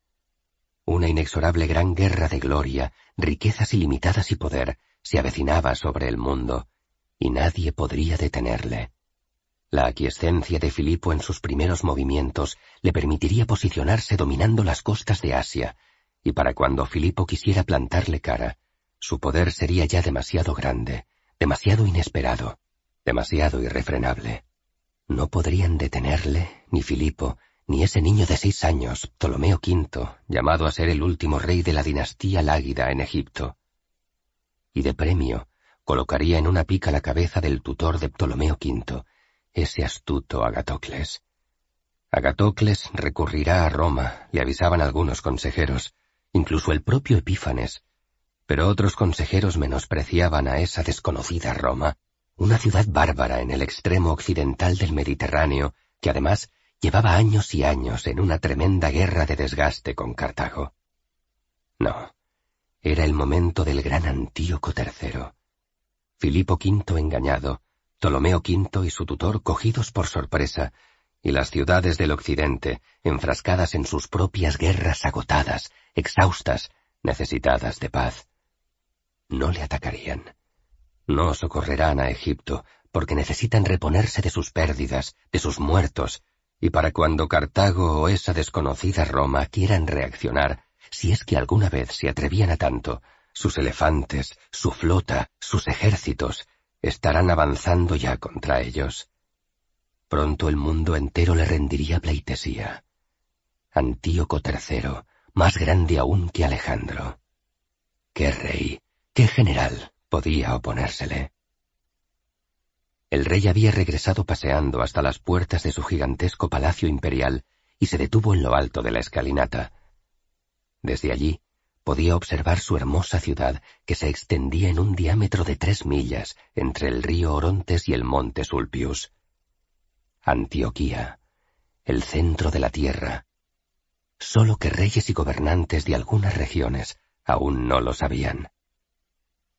Una inexorable gran guerra de gloria, riquezas ilimitadas y poder se avecinaba sobre el mundo, y nadie podría detenerle. La aquiescencia de Filipo en sus primeros movimientos le permitiría posicionarse dominando las costas de Asia, y para cuando Filipo quisiera plantarle cara, su poder sería ya demasiado grande, demasiado inesperado, demasiado irrefrenable. No podrían detenerle, ni Filipo, ni ese niño de seis años, Ptolomeo V, llamado a ser el último rey de la dinastía Láguida en Egipto. Y de premio, colocaría en una pica la cabeza del tutor de Ptolomeo V, ese astuto Agatocles. Agatocles recurrirá a Roma, le avisaban algunos consejeros, incluso el propio Epífanes, pero otros consejeros menospreciaban a esa desconocida Roma, una ciudad bárbara en el extremo occidental del Mediterráneo, que además llevaba años y años en una tremenda guerra de desgaste con Cartago. No, era el momento del gran Antíoco III. Filipo V engañado, Ptolomeo V y su tutor cogidos por sorpresa, y las ciudades del occidente enfrascadas en sus propias guerras agotadas, exhaustas, necesitadas de paz. No le atacarían. No socorrerán a Egipto, porque necesitan reponerse de sus pérdidas, de sus muertos, y para cuando Cartago o esa desconocida Roma quieran reaccionar, si es que alguna vez se atrevían a tanto, sus elefantes, su flota, sus ejércitos, estarán avanzando ya contra ellos. Pronto el mundo entero le rendiría pleitesía. Antíoco III, más grande aún que Alejandro. ¿Qué rey, qué general podía oponérsele? El rey había regresado paseando hasta las puertas de su gigantesco palacio imperial y se detuvo en lo alto de la escalinata. Desde allí podía observar su hermosa ciudad que se extendía en un diámetro de tres millas entre el río Orontes y el monte Sulpius. Antioquía, el centro de la tierra. Solo que reyes y gobernantes de algunas regiones aún no lo sabían.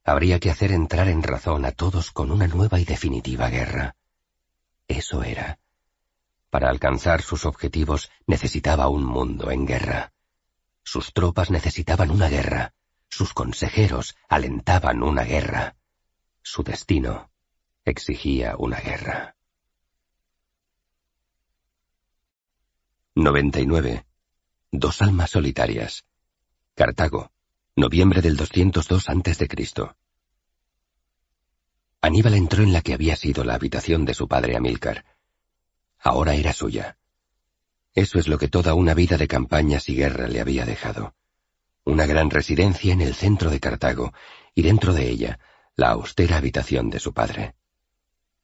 Habría que hacer entrar en razón a todos con una nueva y definitiva guerra. Eso era. Para alcanzar sus objetivos necesitaba un mundo en guerra. Sus tropas necesitaban una guerra. Sus consejeros alentaban una guerra. Su destino exigía una guerra. 99. Dos almas solitarias. Cartago, noviembre del 202 a.C. Aníbal entró en la que había sido la habitación de su padre Amílcar. Ahora era suya. Eso es lo que toda una vida de campañas y guerra le había dejado. Una gran residencia en el centro de Cartago, y dentro de ella, la austera habitación de su padre.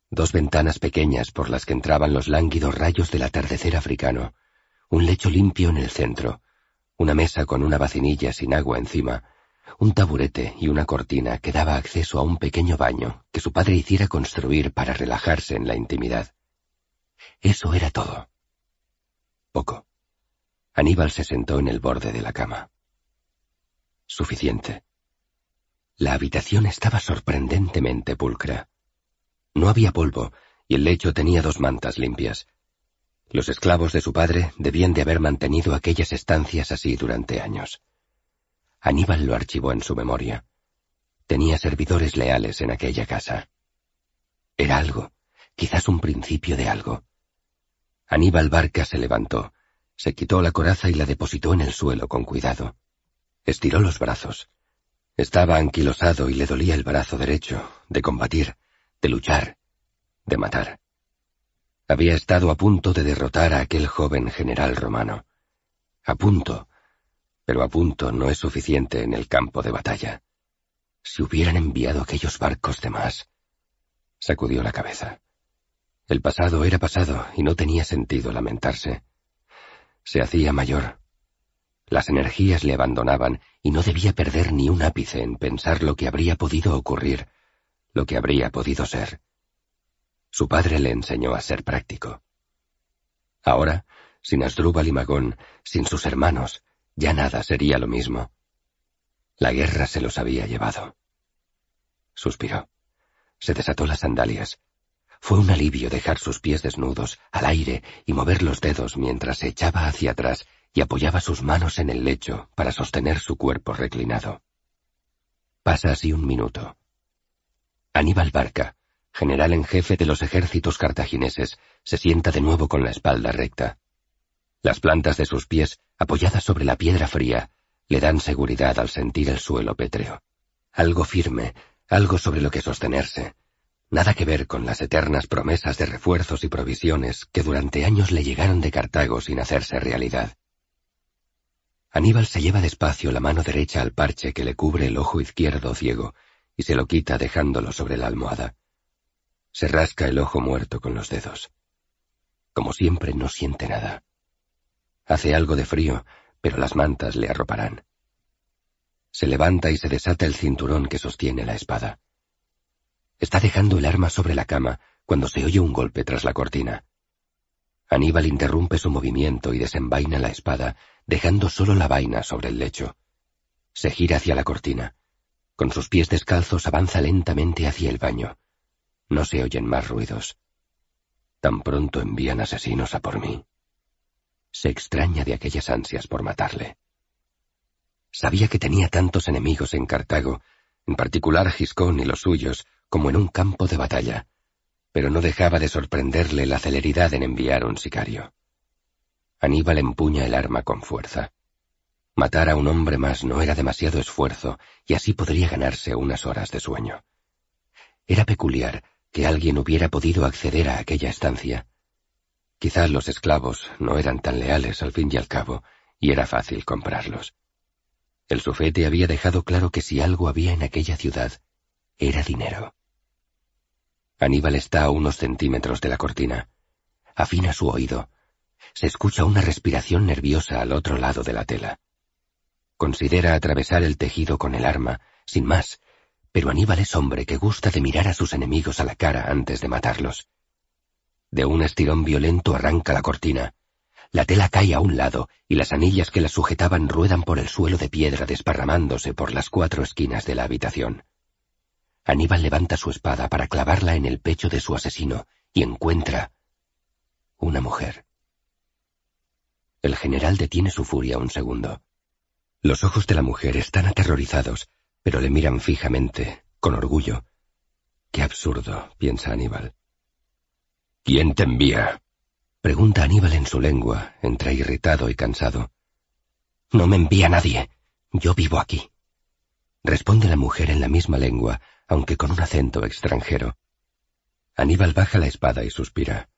Dos ventanas pequeñas por las que entraban los lánguidos rayos del atardecer africano, un lecho limpio en el centro, una mesa con una bacinilla sin agua encima, un taburete y una cortina que daba acceso a un pequeño baño que su padre hiciera construir para relajarse en la intimidad. Eso era todo. Poco. Aníbal se sentó en el borde de la cama. Suficiente. La habitación estaba sorprendentemente pulcra. No había polvo, y el lecho tenía dos mantas limpias. Los esclavos de su padre debían de haber mantenido aquellas estancias así durante años. Aníbal lo archivó en su memoria. Tenía servidores leales en aquella casa. Era algo, quizás un principio de algo. Aníbal Barca se levantó, se quitó la coraza y la depositó en el suelo con cuidado. Estiró los brazos. Estaba anquilosado y le dolía el brazo derecho, de combatir, de luchar, de matar. Había estado a punto de derrotar a aquel joven general romano. A punto, pero a punto no es suficiente en el campo de batalla. Si hubieran enviado aquellos barcos de más. Sacudió la cabeza. El pasado era pasado y no tenía sentido lamentarse. Se hacía mayor. Las energías le abandonaban y no debía perder ni un ápice en pensar lo que habría podido ocurrir, lo que habría podido ser. Su padre le enseñó a ser práctico. Ahora, sin Asdrúbal y Magón, sin sus hermanos, ya nada sería lo mismo. La guerra se los había llevado. Suspiró. Se desató las sandalias fue un alivio dejar sus pies desnudos, al aire, y mover los dedos mientras se echaba hacia atrás y apoyaba sus manos en el lecho para sostener su cuerpo reclinado. Pasa así un minuto. Aníbal Barca, general en jefe de los ejércitos cartagineses, se sienta de nuevo con la espalda recta. Las plantas de sus pies, apoyadas sobre la piedra fría, le dan seguridad al sentir el suelo pétreo. Algo firme, algo sobre lo que sostenerse, Nada que ver con las eternas promesas de refuerzos y provisiones que durante años le llegaron de Cartago sin hacerse realidad. Aníbal se lleva despacio la mano derecha al parche que le cubre el ojo izquierdo ciego y se lo quita dejándolo sobre la almohada. Se rasca el ojo muerto con los dedos. Como siempre no siente nada. Hace algo de frío, pero las mantas le arroparán. Se levanta y se desata el cinturón que sostiene la espada. Está dejando el arma sobre la cama cuando se oye un golpe tras la cortina. Aníbal interrumpe su movimiento y desenvaina la espada, dejando solo la vaina sobre el lecho. Se gira hacia la cortina. Con sus pies descalzos avanza lentamente hacia el baño. No se oyen más ruidos. Tan pronto envían asesinos a por mí. Se extraña de aquellas ansias por matarle. Sabía que tenía tantos enemigos en Cartago, en particular Giscón y los suyos, como en un campo de batalla, pero no dejaba de sorprenderle la celeridad en enviar un sicario. Aníbal empuña el arma con fuerza. Matar a un hombre más no era demasiado esfuerzo y así podría ganarse unas horas de sueño. Era peculiar que alguien hubiera podido acceder a aquella estancia. Quizás los esclavos no eran tan leales al fin y al cabo, y era fácil comprarlos. El sufete había dejado claro que si algo había en aquella ciudad, era dinero. Aníbal está a unos centímetros de la cortina. Afina su oído. Se escucha una respiración nerviosa al otro lado de la tela. Considera atravesar el tejido con el arma, sin más, pero Aníbal es hombre que gusta de mirar a sus enemigos a la cara antes de matarlos. De un estirón violento arranca la cortina. La tela cae a un lado y las anillas que la sujetaban ruedan por el suelo de piedra desparramándose por las cuatro esquinas de la habitación. Aníbal levanta su espada para clavarla en el pecho de su asesino y encuentra una mujer. El general detiene su furia un segundo. Los ojos de la mujer están aterrorizados, pero le miran fijamente, con orgullo. Qué absurdo, piensa Aníbal. ¿Quién te envía? Pregunta Aníbal en su lengua, entre irritado y cansado. No me envía nadie. Yo vivo aquí. Responde la mujer en la misma lengua, aunque con un acento extranjero. Aníbal baja la espada y suspira.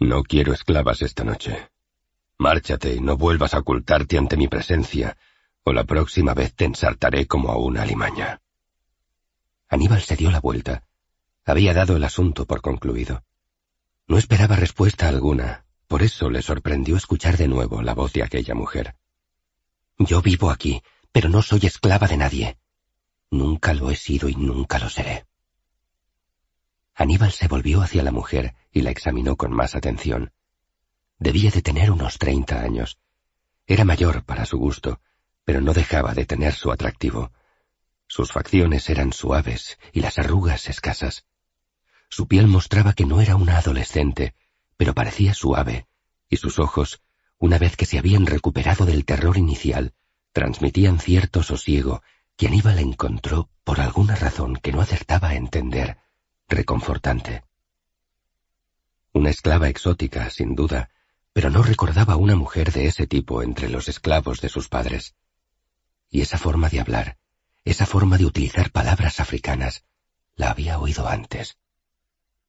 No quiero esclavas esta noche. Márchate y no vuelvas a ocultarte ante mi presencia, o la próxima vez te ensartaré como a una alimaña. Aníbal se dio la vuelta. Había dado el asunto por concluido. No esperaba respuesta alguna, por eso le sorprendió escuchar de nuevo la voz de aquella mujer. Yo vivo aquí, pero no soy esclava de nadie. Nunca lo he sido y nunca lo seré. Aníbal se volvió hacia la mujer y la examinó con más atención. Debía de tener unos treinta años. Era mayor para su gusto, pero no dejaba de tener su atractivo. Sus facciones eran suaves y las arrugas escasas. Su piel mostraba que no era una adolescente, pero parecía suave, y sus ojos, una vez que se habían recuperado del terror inicial, transmitían cierto sosiego iba la encontró, por alguna razón que no acertaba a entender, reconfortante. Una esclava exótica, sin duda, pero no recordaba una mujer de ese tipo entre los esclavos de sus padres. Y esa forma de hablar, esa forma de utilizar palabras africanas, la había oído antes.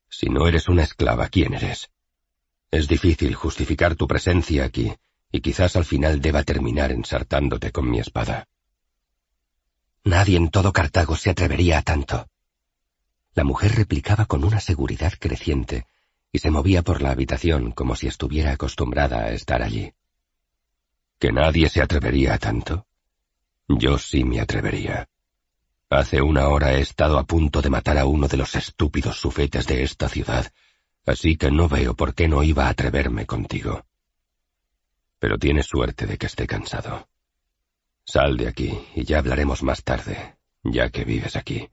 Si no eres una esclava, ¿quién eres? Es difícil justificar tu presencia aquí, y quizás al final deba terminar ensartándote con mi espada. Nadie en todo Cartago se atrevería a tanto. La mujer replicaba con una seguridad creciente y se movía por la habitación como si estuviera acostumbrada a estar allí. ¿Que nadie se atrevería a tanto? Yo sí me atrevería. Hace una hora he estado a punto de matar a uno de los estúpidos sufetes de esta ciudad, así que no veo por qué no iba a atreverme contigo. Pero tienes suerte de que esté cansado. Sal de aquí y ya hablaremos más tarde, ya que vives aquí.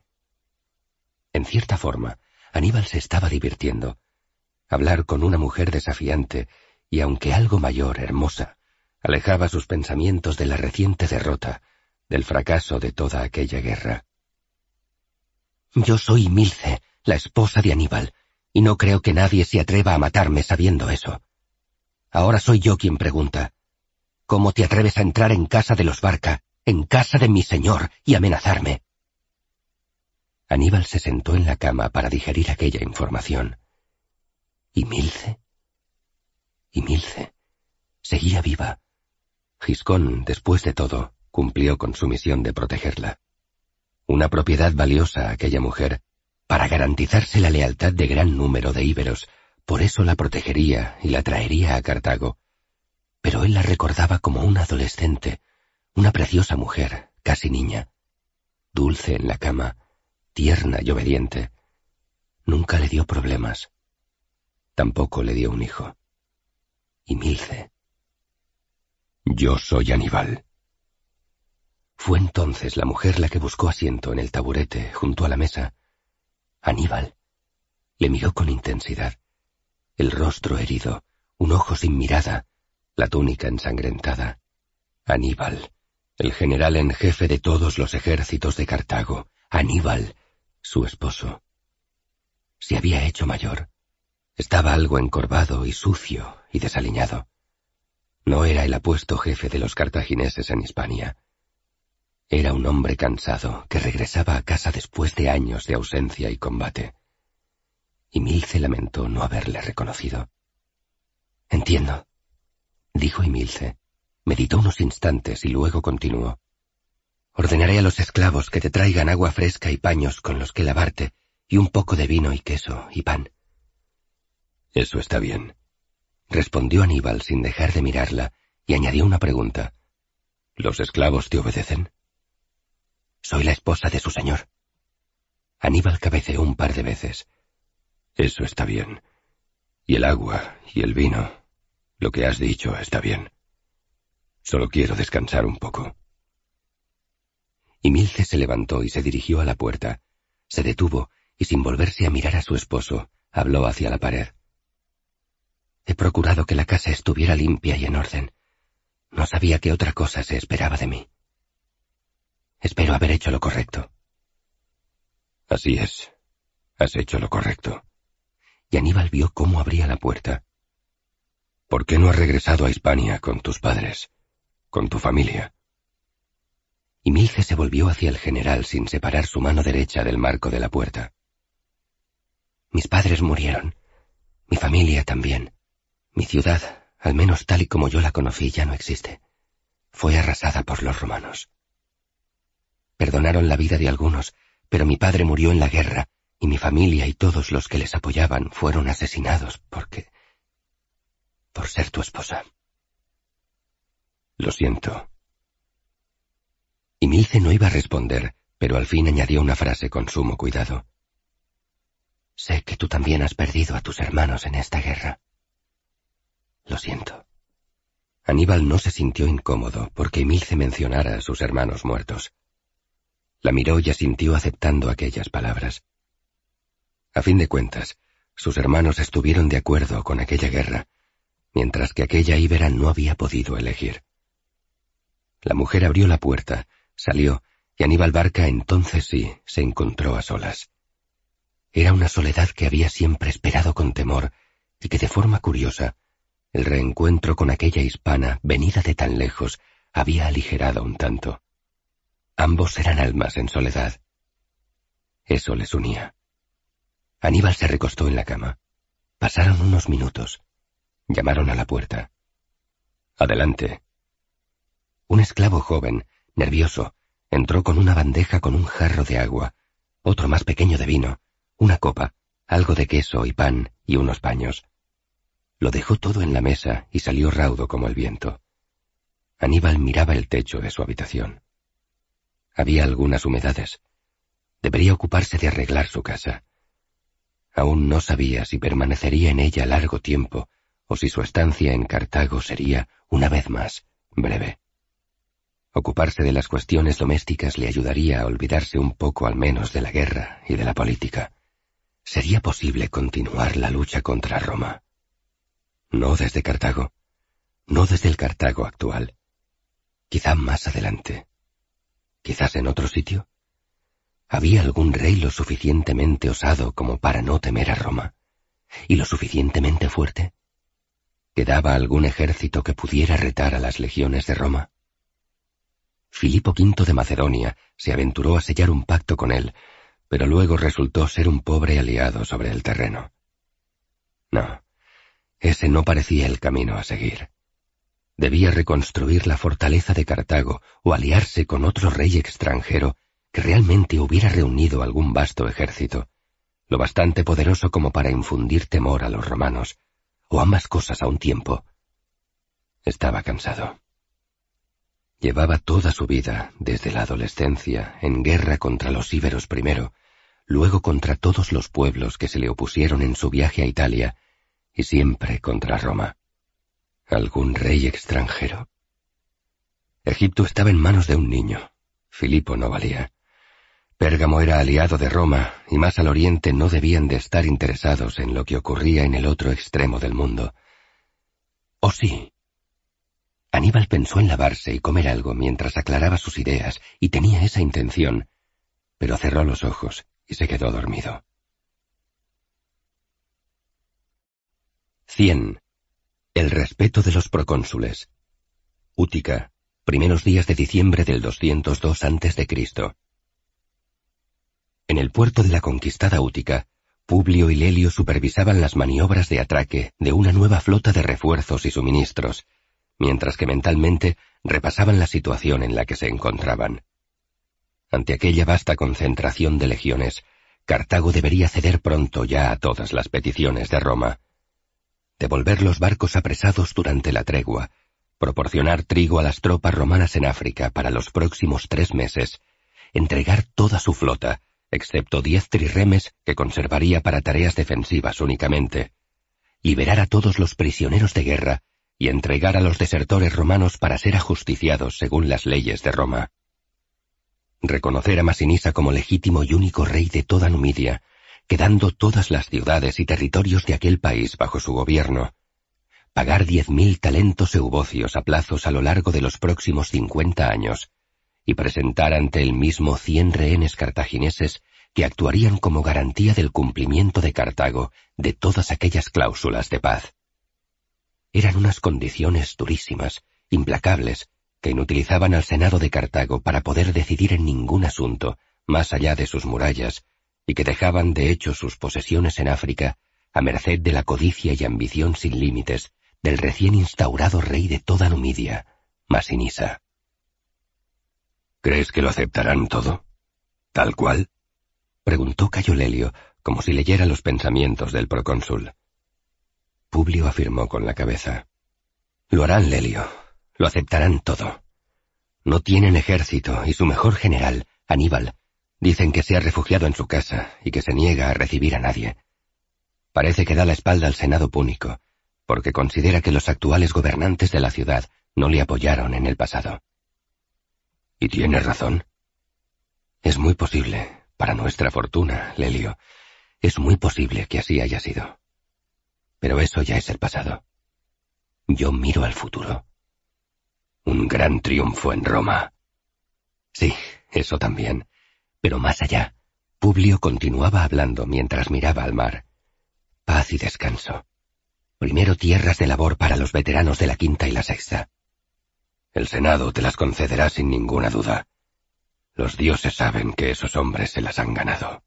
En cierta forma, Aníbal se estaba divirtiendo. Hablar con una mujer desafiante y aunque algo mayor, hermosa, alejaba sus pensamientos de la reciente derrota, del fracaso de toda aquella guerra. Yo soy Milce, la esposa de Aníbal, y no creo que nadie se atreva a matarme sabiendo eso. Ahora soy yo quien pregunta. ¿Cómo te atreves a entrar en casa de los Barca, en casa de mi señor, y amenazarme? Aníbal se sentó en la cama para digerir aquella información. ¿Y Milce? ¿Y Milce? Seguía viva. Giscón, después de todo, cumplió con su misión de protegerla. Una propiedad valiosa aquella mujer, para garantizarse la lealtad de gran número de íberos, por eso la protegería y la traería a Cartago, pero él la recordaba como una adolescente, una preciosa mujer, casi niña, dulce en la cama, tierna y obediente. Nunca le dio problemas. Tampoco le dio un hijo. Y Milce. Yo soy Aníbal. Fue entonces la mujer la que buscó asiento en el taburete junto a la mesa. Aníbal. Le miró con intensidad. El rostro herido, un ojo sin mirada, la túnica ensangrentada. Aníbal, el general en jefe de todos los ejércitos de Cartago, Aníbal, su esposo. Se había hecho mayor. Estaba algo encorvado y sucio y desaliñado. No era el apuesto jefe de los cartagineses en Hispania. Era un hombre cansado que regresaba a casa después de años de ausencia y combate. Y Milce lamentó no haberle reconocido. Entiendo, dijo Emilce. Meditó unos instantes y luego continuó. Ordenaré a los esclavos que te traigan agua fresca y paños con los que lavarte, y un poco de vino y queso y pan. Eso está bien, respondió Aníbal sin dejar de mirarla, y añadió una pregunta. ¿Los esclavos te obedecen? Soy la esposa de su señor. Aníbal cabeceó un par de veces. Eso está bien. Y el agua y el vino lo que has dicho está bien. Solo quiero descansar un poco. Y Milce se levantó y se dirigió a la puerta. Se detuvo y sin volverse a mirar a su esposo, habló hacia la pared. He procurado que la casa estuviera limpia y en orden. No sabía qué otra cosa se esperaba de mí. Espero haber hecho lo correcto. Así es. Has hecho lo correcto. Y Aníbal vio cómo abría la puerta. ¿Por qué no has regresado a Hispania con tus padres, con tu familia? Y Milce se volvió hacia el general sin separar su mano derecha del marco de la puerta. Mis padres murieron, mi familia también. Mi ciudad, al menos tal y como yo la conocí, ya no existe. Fue arrasada por los romanos. Perdonaron la vida de algunos, pero mi padre murió en la guerra, y mi familia y todos los que les apoyaban fueron asesinados porque por ser tu esposa. Lo siento. Y Milce no iba a responder, pero al fin añadió una frase con sumo cuidado. Sé que tú también has perdido a tus hermanos en esta guerra. Lo siento. Aníbal no se sintió incómodo porque Emilce mencionara a sus hermanos muertos. La miró y asintió aceptando aquellas palabras. A fin de cuentas, sus hermanos estuvieron de acuerdo con aquella guerra mientras que aquella íbera no había podido elegir. La mujer abrió la puerta, salió, y Aníbal Barca entonces sí se encontró a solas. Era una soledad que había siempre esperado con temor y que de forma curiosa, el reencuentro con aquella hispana venida de tan lejos había aligerado un tanto. Ambos eran almas en soledad. Eso les unía. Aníbal se recostó en la cama. Pasaron unos minutos. Llamaron a la puerta. Adelante. Un esclavo joven, nervioso, entró con una bandeja con un jarro de agua, otro más pequeño de vino, una copa, algo de queso y pan y unos paños. Lo dejó todo en la mesa y salió raudo como el viento. Aníbal miraba el techo de su habitación. Había algunas humedades. Debería ocuparse de arreglar su casa. Aún no sabía si permanecería en ella largo tiempo o si su estancia en Cartago sería, una vez más, breve. Ocuparse de las cuestiones domésticas le ayudaría a olvidarse un poco al menos de la guerra y de la política. Sería posible continuar la lucha contra Roma. No desde Cartago, no desde el Cartago actual. Quizá más adelante. Quizás en otro sitio. Había algún rey lo suficientemente osado como para no temer a Roma. Y lo suficientemente fuerte quedaba algún ejército que pudiera retar a las legiones de Roma. Filipo V de Macedonia se aventuró a sellar un pacto con él, pero luego resultó ser un pobre aliado sobre el terreno. No, ese no parecía el camino a seguir. Debía reconstruir la fortaleza de Cartago o aliarse con otro rey extranjero que realmente hubiera reunido algún vasto ejército, lo bastante poderoso como para infundir temor a los romanos, o ambas cosas a un tiempo. Estaba cansado. Llevaba toda su vida, desde la adolescencia, en guerra contra los íberos primero, luego contra todos los pueblos que se le opusieron en su viaje a Italia, y siempre contra Roma. Algún rey extranjero. Egipto estaba en manos de un niño. Filipo no valía. Pérgamo era aliado de Roma, y más al oriente no debían de estar interesados en lo que ocurría en el otro extremo del mundo. ¿O oh, sí? Aníbal pensó en lavarse y comer algo mientras aclaraba sus ideas, y tenía esa intención, pero cerró los ojos y se quedó dormido. 100. El respeto de los procónsules. Útica, primeros días de diciembre del 202 a.C. En el puerto de la conquistada Útica, Publio y Lelio supervisaban las maniobras de atraque de una nueva flota de refuerzos y suministros, mientras que mentalmente repasaban la situación en la que se encontraban. Ante aquella vasta concentración de legiones, Cartago debería ceder pronto ya a todas las peticiones de Roma. Devolver los barcos apresados durante la tregua, proporcionar trigo a las tropas romanas en África para los próximos tres meses, entregar toda su flota, excepto diez triremes que conservaría para tareas defensivas únicamente, liberar a todos los prisioneros de guerra y entregar a los desertores romanos para ser ajusticiados según las leyes de Roma. Reconocer a Masinisa como legítimo y único rey de toda Numidia, quedando todas las ciudades y territorios de aquel país bajo su gobierno. Pagar diez mil talentos eubocios a plazos a lo largo de los próximos cincuenta años y presentar ante el mismo cien rehenes cartagineses que actuarían como garantía del cumplimiento de Cartago de todas aquellas cláusulas de paz. Eran unas condiciones durísimas, implacables, que inutilizaban al Senado de Cartago para poder decidir en ningún asunto más allá de sus murallas, y que dejaban de hecho sus posesiones en África a merced de la codicia y ambición sin límites del recién instaurado rey de toda Numidia, Masinisa. ¿Crees que lo aceptarán todo? ¿Tal cual? preguntó Cayo Lelio, como si leyera los pensamientos del procónsul. Publio afirmó con la cabeza. Lo harán, Lelio. Lo aceptarán todo. No tienen ejército y su mejor general, Aníbal, dicen que se ha refugiado en su casa y que se niega a recibir a nadie. Parece que da la espalda al Senado púnico, porque considera que los actuales gobernantes de la ciudad no le apoyaron en el pasado. Y tiene razón. Es muy posible, para nuestra fortuna, Lelio, es muy posible que así haya sido. Pero eso ya es el pasado. Yo miro al futuro. Un gran triunfo en Roma. Sí, eso también. Pero más allá, Publio continuaba hablando mientras miraba al mar. Paz y descanso. Primero tierras de labor para los veteranos de la quinta y la sexta. El Senado te las concederá sin ninguna duda. Los dioses saben que esos hombres se las han ganado.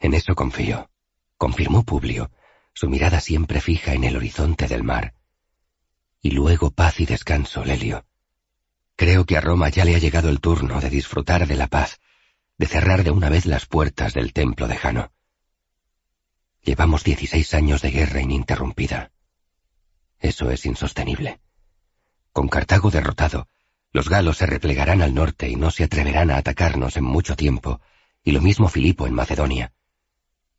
En eso confío, confirmó Publio, su mirada siempre fija en el horizonte del mar. Y luego paz y descanso, Lelio. Creo que a Roma ya le ha llegado el turno de disfrutar de la paz, de cerrar de una vez las puertas del templo de Jano. Llevamos dieciséis años de guerra ininterrumpida. Eso es insostenible. Con Cartago derrotado, los galos se replegarán al norte y no se atreverán a atacarnos en mucho tiempo, y lo mismo Filipo en Macedonia.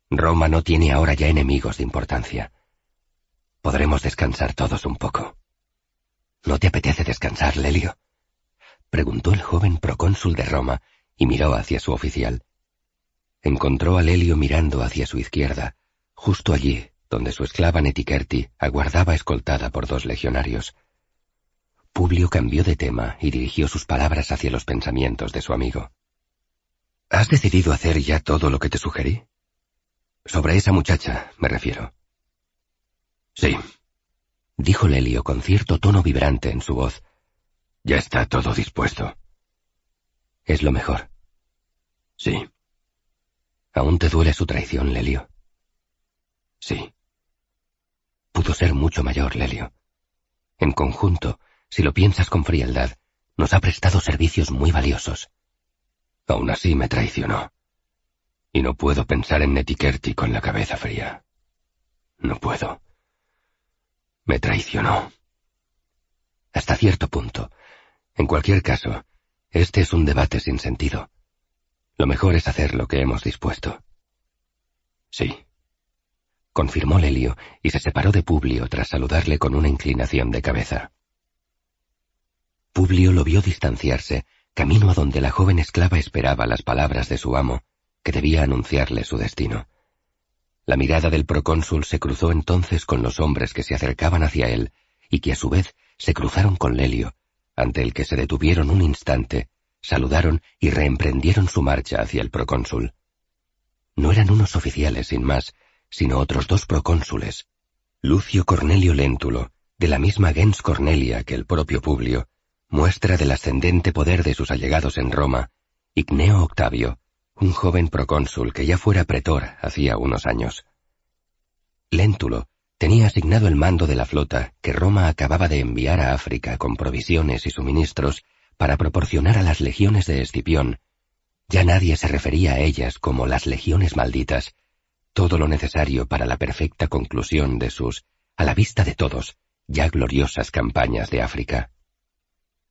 Roma no tiene ahora ya enemigos de importancia. Podremos descansar todos un poco. ¿No te apetece descansar, Lelio? preguntó el joven procónsul de Roma y miró hacia su oficial. Encontró a Lelio mirando hacia su izquierda, justo allí donde su esclava Netikerti aguardaba escoltada por dos legionarios. Publio cambió de tema y dirigió sus palabras hacia los pensamientos de su amigo. ¿Has decidido hacer ya todo lo que te sugerí? Sobre esa muchacha, me refiero. Sí, dijo Lelio con cierto tono vibrante en su voz. Ya está todo dispuesto. Es lo mejor. Sí. ¿Aún te duele su traición, Lelio? Sí. Pudo ser mucho mayor, Lelio. En conjunto, si lo piensas con frialdad, nos ha prestado servicios muy valiosos. Aún así me traicionó. Y no puedo pensar en Netikerti con la cabeza fría. No puedo. Me traicionó. Hasta cierto punto. En cualquier caso, este es un debate sin sentido. Lo mejor es hacer lo que hemos dispuesto. Sí. Confirmó Lelio y se separó de Publio tras saludarle con una inclinación de cabeza. Publio lo vio distanciarse, camino a donde la joven esclava esperaba las palabras de su amo, que debía anunciarle su destino. La mirada del procónsul se cruzó entonces con los hombres que se acercaban hacia él y que a su vez se cruzaron con Lelio, ante el que se detuvieron un instante, saludaron y reemprendieron su marcha hacia el procónsul. No eran unos oficiales sin más, sino otros dos procónsules, Lucio Cornelio Léntulo, de la misma gens Cornelia que el propio Publio, muestra del ascendente poder de sus allegados en Roma, Igneo Octavio, un joven procónsul que ya fuera pretor hacía unos años. Léntulo tenía asignado el mando de la flota que Roma acababa de enviar a África con provisiones y suministros para proporcionar a las legiones de Escipión. Ya nadie se refería a ellas como las legiones malditas, todo lo necesario para la perfecta conclusión de sus, a la vista de todos, ya gloriosas campañas de África.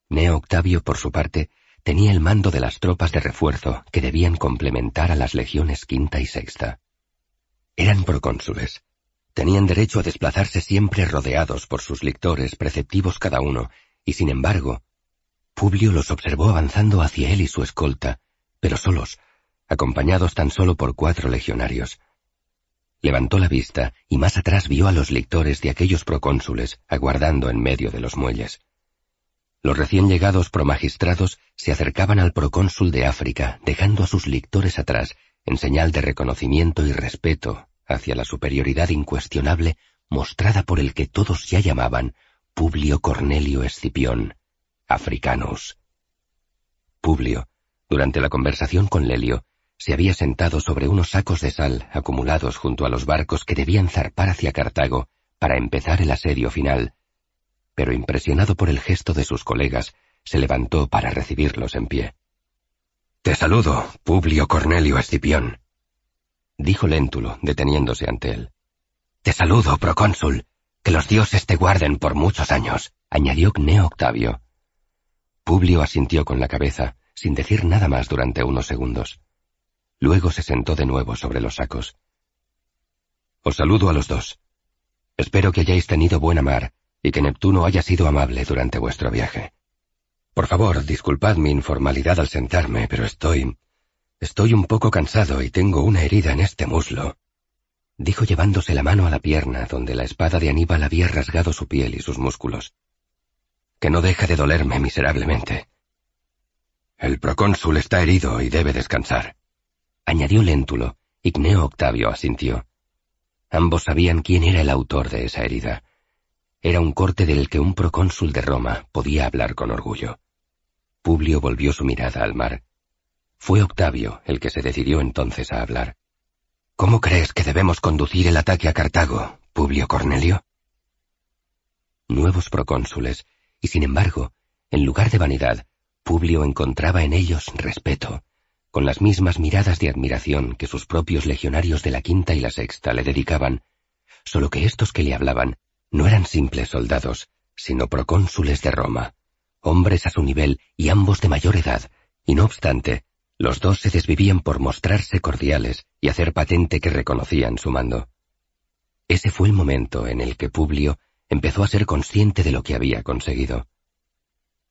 Neo Octavio, por su parte, tenía el mando de las tropas de refuerzo que debían complementar a las legiones quinta y sexta. Eran procónsules. Tenían derecho a desplazarse siempre rodeados por sus lictores preceptivos cada uno, y sin embargo, Publio los observó avanzando hacia él y su escolta, pero solos, acompañados tan solo por cuatro legionarios. Levantó la vista y más atrás vio a los lictores de aquellos procónsules aguardando en medio de los muelles. Los recién llegados promagistrados se acercaban al procónsul de África, dejando a sus lictores atrás, en señal de reconocimiento y respeto hacia la superioridad incuestionable mostrada por el que todos ya llamaban Publio Cornelio Escipión, «Africanos». Publio, durante la conversación con Lelio, se había sentado sobre unos sacos de sal acumulados junto a los barcos que debían zarpar hacia Cartago para empezar el asedio final, pero impresionado por el gesto de sus colegas, se levantó para recibirlos en pie. Te saludo, Publio Cornelio Escipión, dijo Léntulo, deteniéndose ante él. Te saludo, procónsul, que los dioses te guarden por muchos años, añadió Cneo Octavio. Publio asintió con la cabeza, sin decir nada más durante unos segundos. Luego se sentó de nuevo sobre los sacos. Os saludo a los dos. Espero que hayáis tenido buena mar y que Neptuno haya sido amable durante vuestro viaje. Por favor, disculpad mi informalidad al sentarme, pero estoy... Estoy un poco cansado y tengo una herida en este muslo. Dijo llevándose la mano a la pierna donde la espada de Aníbal había rasgado su piel y sus músculos. Que no deja de dolerme miserablemente. El procónsul está herido y debe descansar. Añadió Léntulo. Igneo Octavio asintió. Ambos sabían quién era el autor de esa herida. Era un corte del que un procónsul de Roma podía hablar con orgullo. Publio volvió su mirada al mar. Fue Octavio el que se decidió entonces a hablar. ¿Cómo crees que debemos conducir el ataque a Cartago, Publio Cornelio? Nuevos procónsules, y sin embargo, en lugar de vanidad, Publio encontraba en ellos respeto, con las mismas miradas de admiración que sus propios legionarios de la quinta y la sexta le dedicaban, solo que estos que le hablaban no eran simples soldados, sino procónsules de Roma, hombres a su nivel y ambos de mayor edad, y no obstante, los dos se desvivían por mostrarse cordiales y hacer patente que reconocían su mando. Ese fue el momento en el que Publio empezó a ser consciente de lo que había conseguido.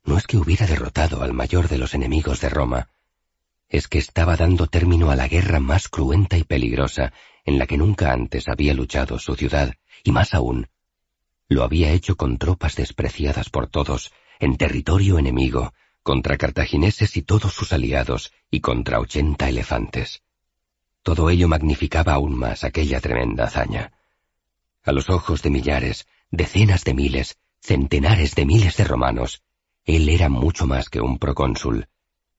No es que hubiera derrotado al mayor de los enemigos de Roma, es que estaba dando término a la guerra más cruenta y peligrosa en la que nunca antes había luchado su ciudad, y más aún, lo había hecho con tropas despreciadas por todos, en territorio enemigo, contra cartagineses y todos sus aliados, y contra ochenta elefantes. Todo ello magnificaba aún más aquella tremenda hazaña. A los ojos de millares, decenas de miles, centenares de miles de romanos, él era mucho más que un procónsul,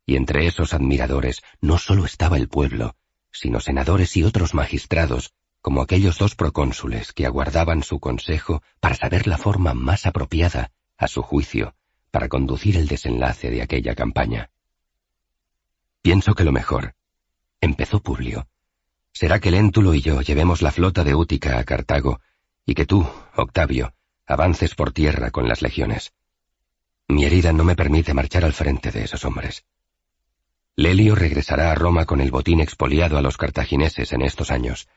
y entre esos admiradores no solo estaba el pueblo, sino senadores y otros magistrados, como aquellos dos procónsules que aguardaban su consejo para saber la forma más apropiada, a su juicio, para conducir el desenlace de aquella campaña. Pienso que lo mejor, empezó Publio, será que Léntulo y yo llevemos la flota de Útica a Cartago y que tú, Octavio, avances por tierra con las legiones. Mi herida no me permite marchar al frente de esos hombres. Lelio regresará a Roma con el botín expoliado a los cartagineses en estos años,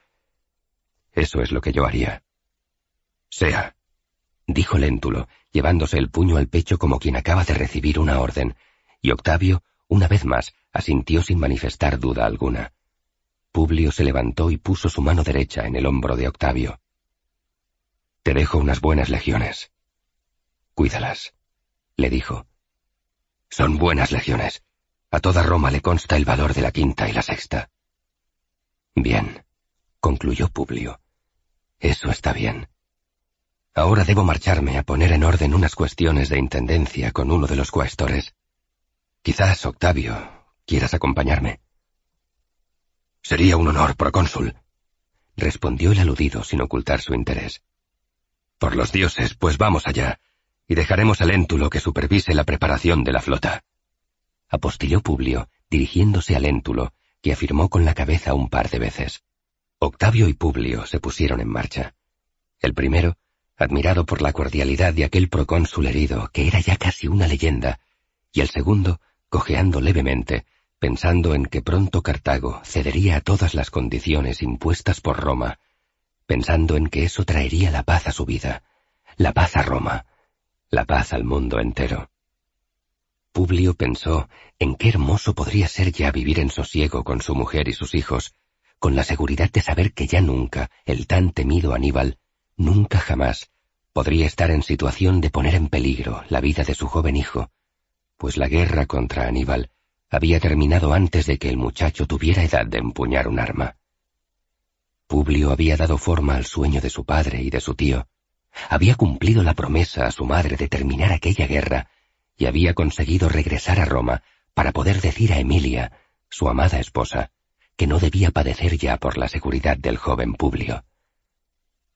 eso es lo que yo haría. Sea, dijo Léntulo, llevándose el puño al pecho como quien acaba de recibir una orden, y Octavio, una vez más, asintió sin manifestar duda alguna. Publio se levantó y puso su mano derecha en el hombro de Octavio. Te dejo unas buenas legiones. Cuídalas, le dijo. Son buenas legiones. A toda Roma le consta el valor de la quinta y la sexta. Bien, concluyó Publio. Eso está bien. Ahora debo marcharme a poner en orden unas cuestiones de intendencia con uno de los cuestores. Quizás, Octavio, quieras acompañarme. Sería un honor, procónsul, respondió el aludido sin ocultar su interés. Por los dioses, pues vamos allá, y dejaremos al Éntulo que supervise la preparación de la flota. Apostilló Publio, dirigiéndose al Éntulo, que afirmó con la cabeza un par de veces. Octavio y Publio se pusieron en marcha. El primero, admirado por la cordialidad de aquel procónsul herido, que era ya casi una leyenda, y el segundo, cojeando levemente, pensando en que pronto Cartago cedería a todas las condiciones impuestas por Roma, pensando en que eso traería la paz a su vida, la paz a Roma, la paz al mundo entero. Publio pensó en qué hermoso podría ser ya vivir en sosiego con su mujer y sus hijos, con la seguridad de saber que ya nunca el tan temido Aníbal, nunca jamás, podría estar en situación de poner en peligro la vida de su joven hijo, pues la guerra contra Aníbal había terminado antes de que el muchacho tuviera edad de empuñar un arma. Publio había dado forma al sueño de su padre y de su tío, había cumplido la promesa a su madre de terminar aquella guerra y había conseguido regresar a Roma para poder decir a Emilia, su amada esposa, que no debía padecer ya por la seguridad del joven Publio.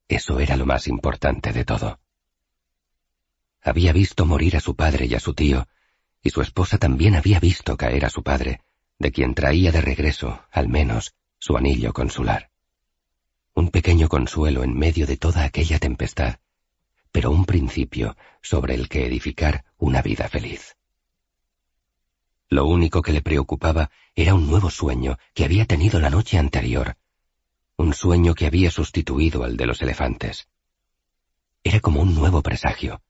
Eso era lo más importante de todo. Había visto morir a su padre y a su tío, y su esposa también había visto caer a su padre, de quien traía de regreso, al menos, su anillo consular. Un pequeño consuelo en medio de toda aquella tempestad, pero un principio sobre el que edificar una vida feliz. Lo único que le preocupaba era un nuevo sueño que había tenido la noche anterior, un sueño que había sustituido al de los elefantes. Era como un nuevo presagio.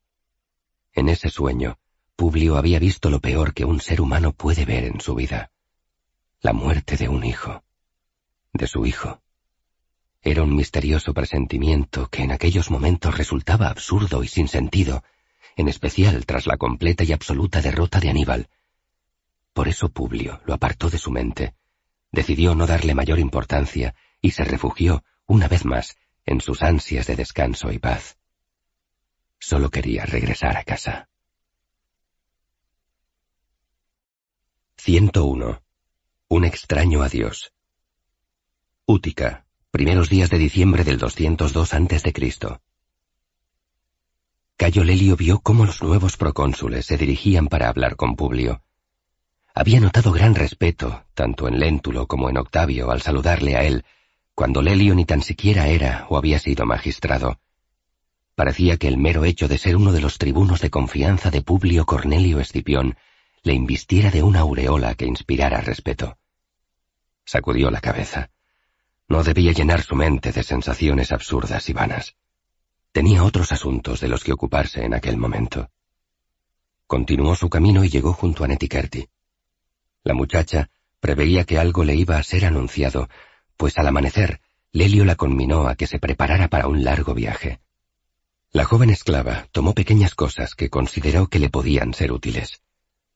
En ese sueño, Publio había visto lo peor que un ser humano puede ver en su vida. La muerte de un hijo. De su hijo. Era un misterioso presentimiento que en aquellos momentos resultaba absurdo y sin sentido, en especial tras la completa y absoluta derrota de Aníbal, por eso Publio lo apartó de su mente, decidió no darle mayor importancia y se refugió, una vez más, en sus ansias de descanso y paz. Solo quería regresar a casa. 101. Un extraño adiós. Útica, primeros días de diciembre del 202 a.C. Cayo Lelio vio cómo los nuevos procónsules se dirigían para hablar con Publio, había notado gran respeto, tanto en Léntulo como en Octavio, al saludarle a él, cuando Lelio ni tan siquiera era o había sido magistrado. Parecía que el mero hecho de ser uno de los tribunos de confianza de Publio Cornelio Escipión le invistiera de una aureola que inspirara respeto. Sacudió la cabeza. No debía llenar su mente de sensaciones absurdas y vanas. Tenía otros asuntos de los que ocuparse en aquel momento. Continuó su camino y llegó junto a Neticerti. La muchacha preveía que algo le iba a ser anunciado, pues al amanecer, Lelio la conminó a que se preparara para un largo viaje. La joven esclava tomó pequeñas cosas que consideró que le podían ser útiles.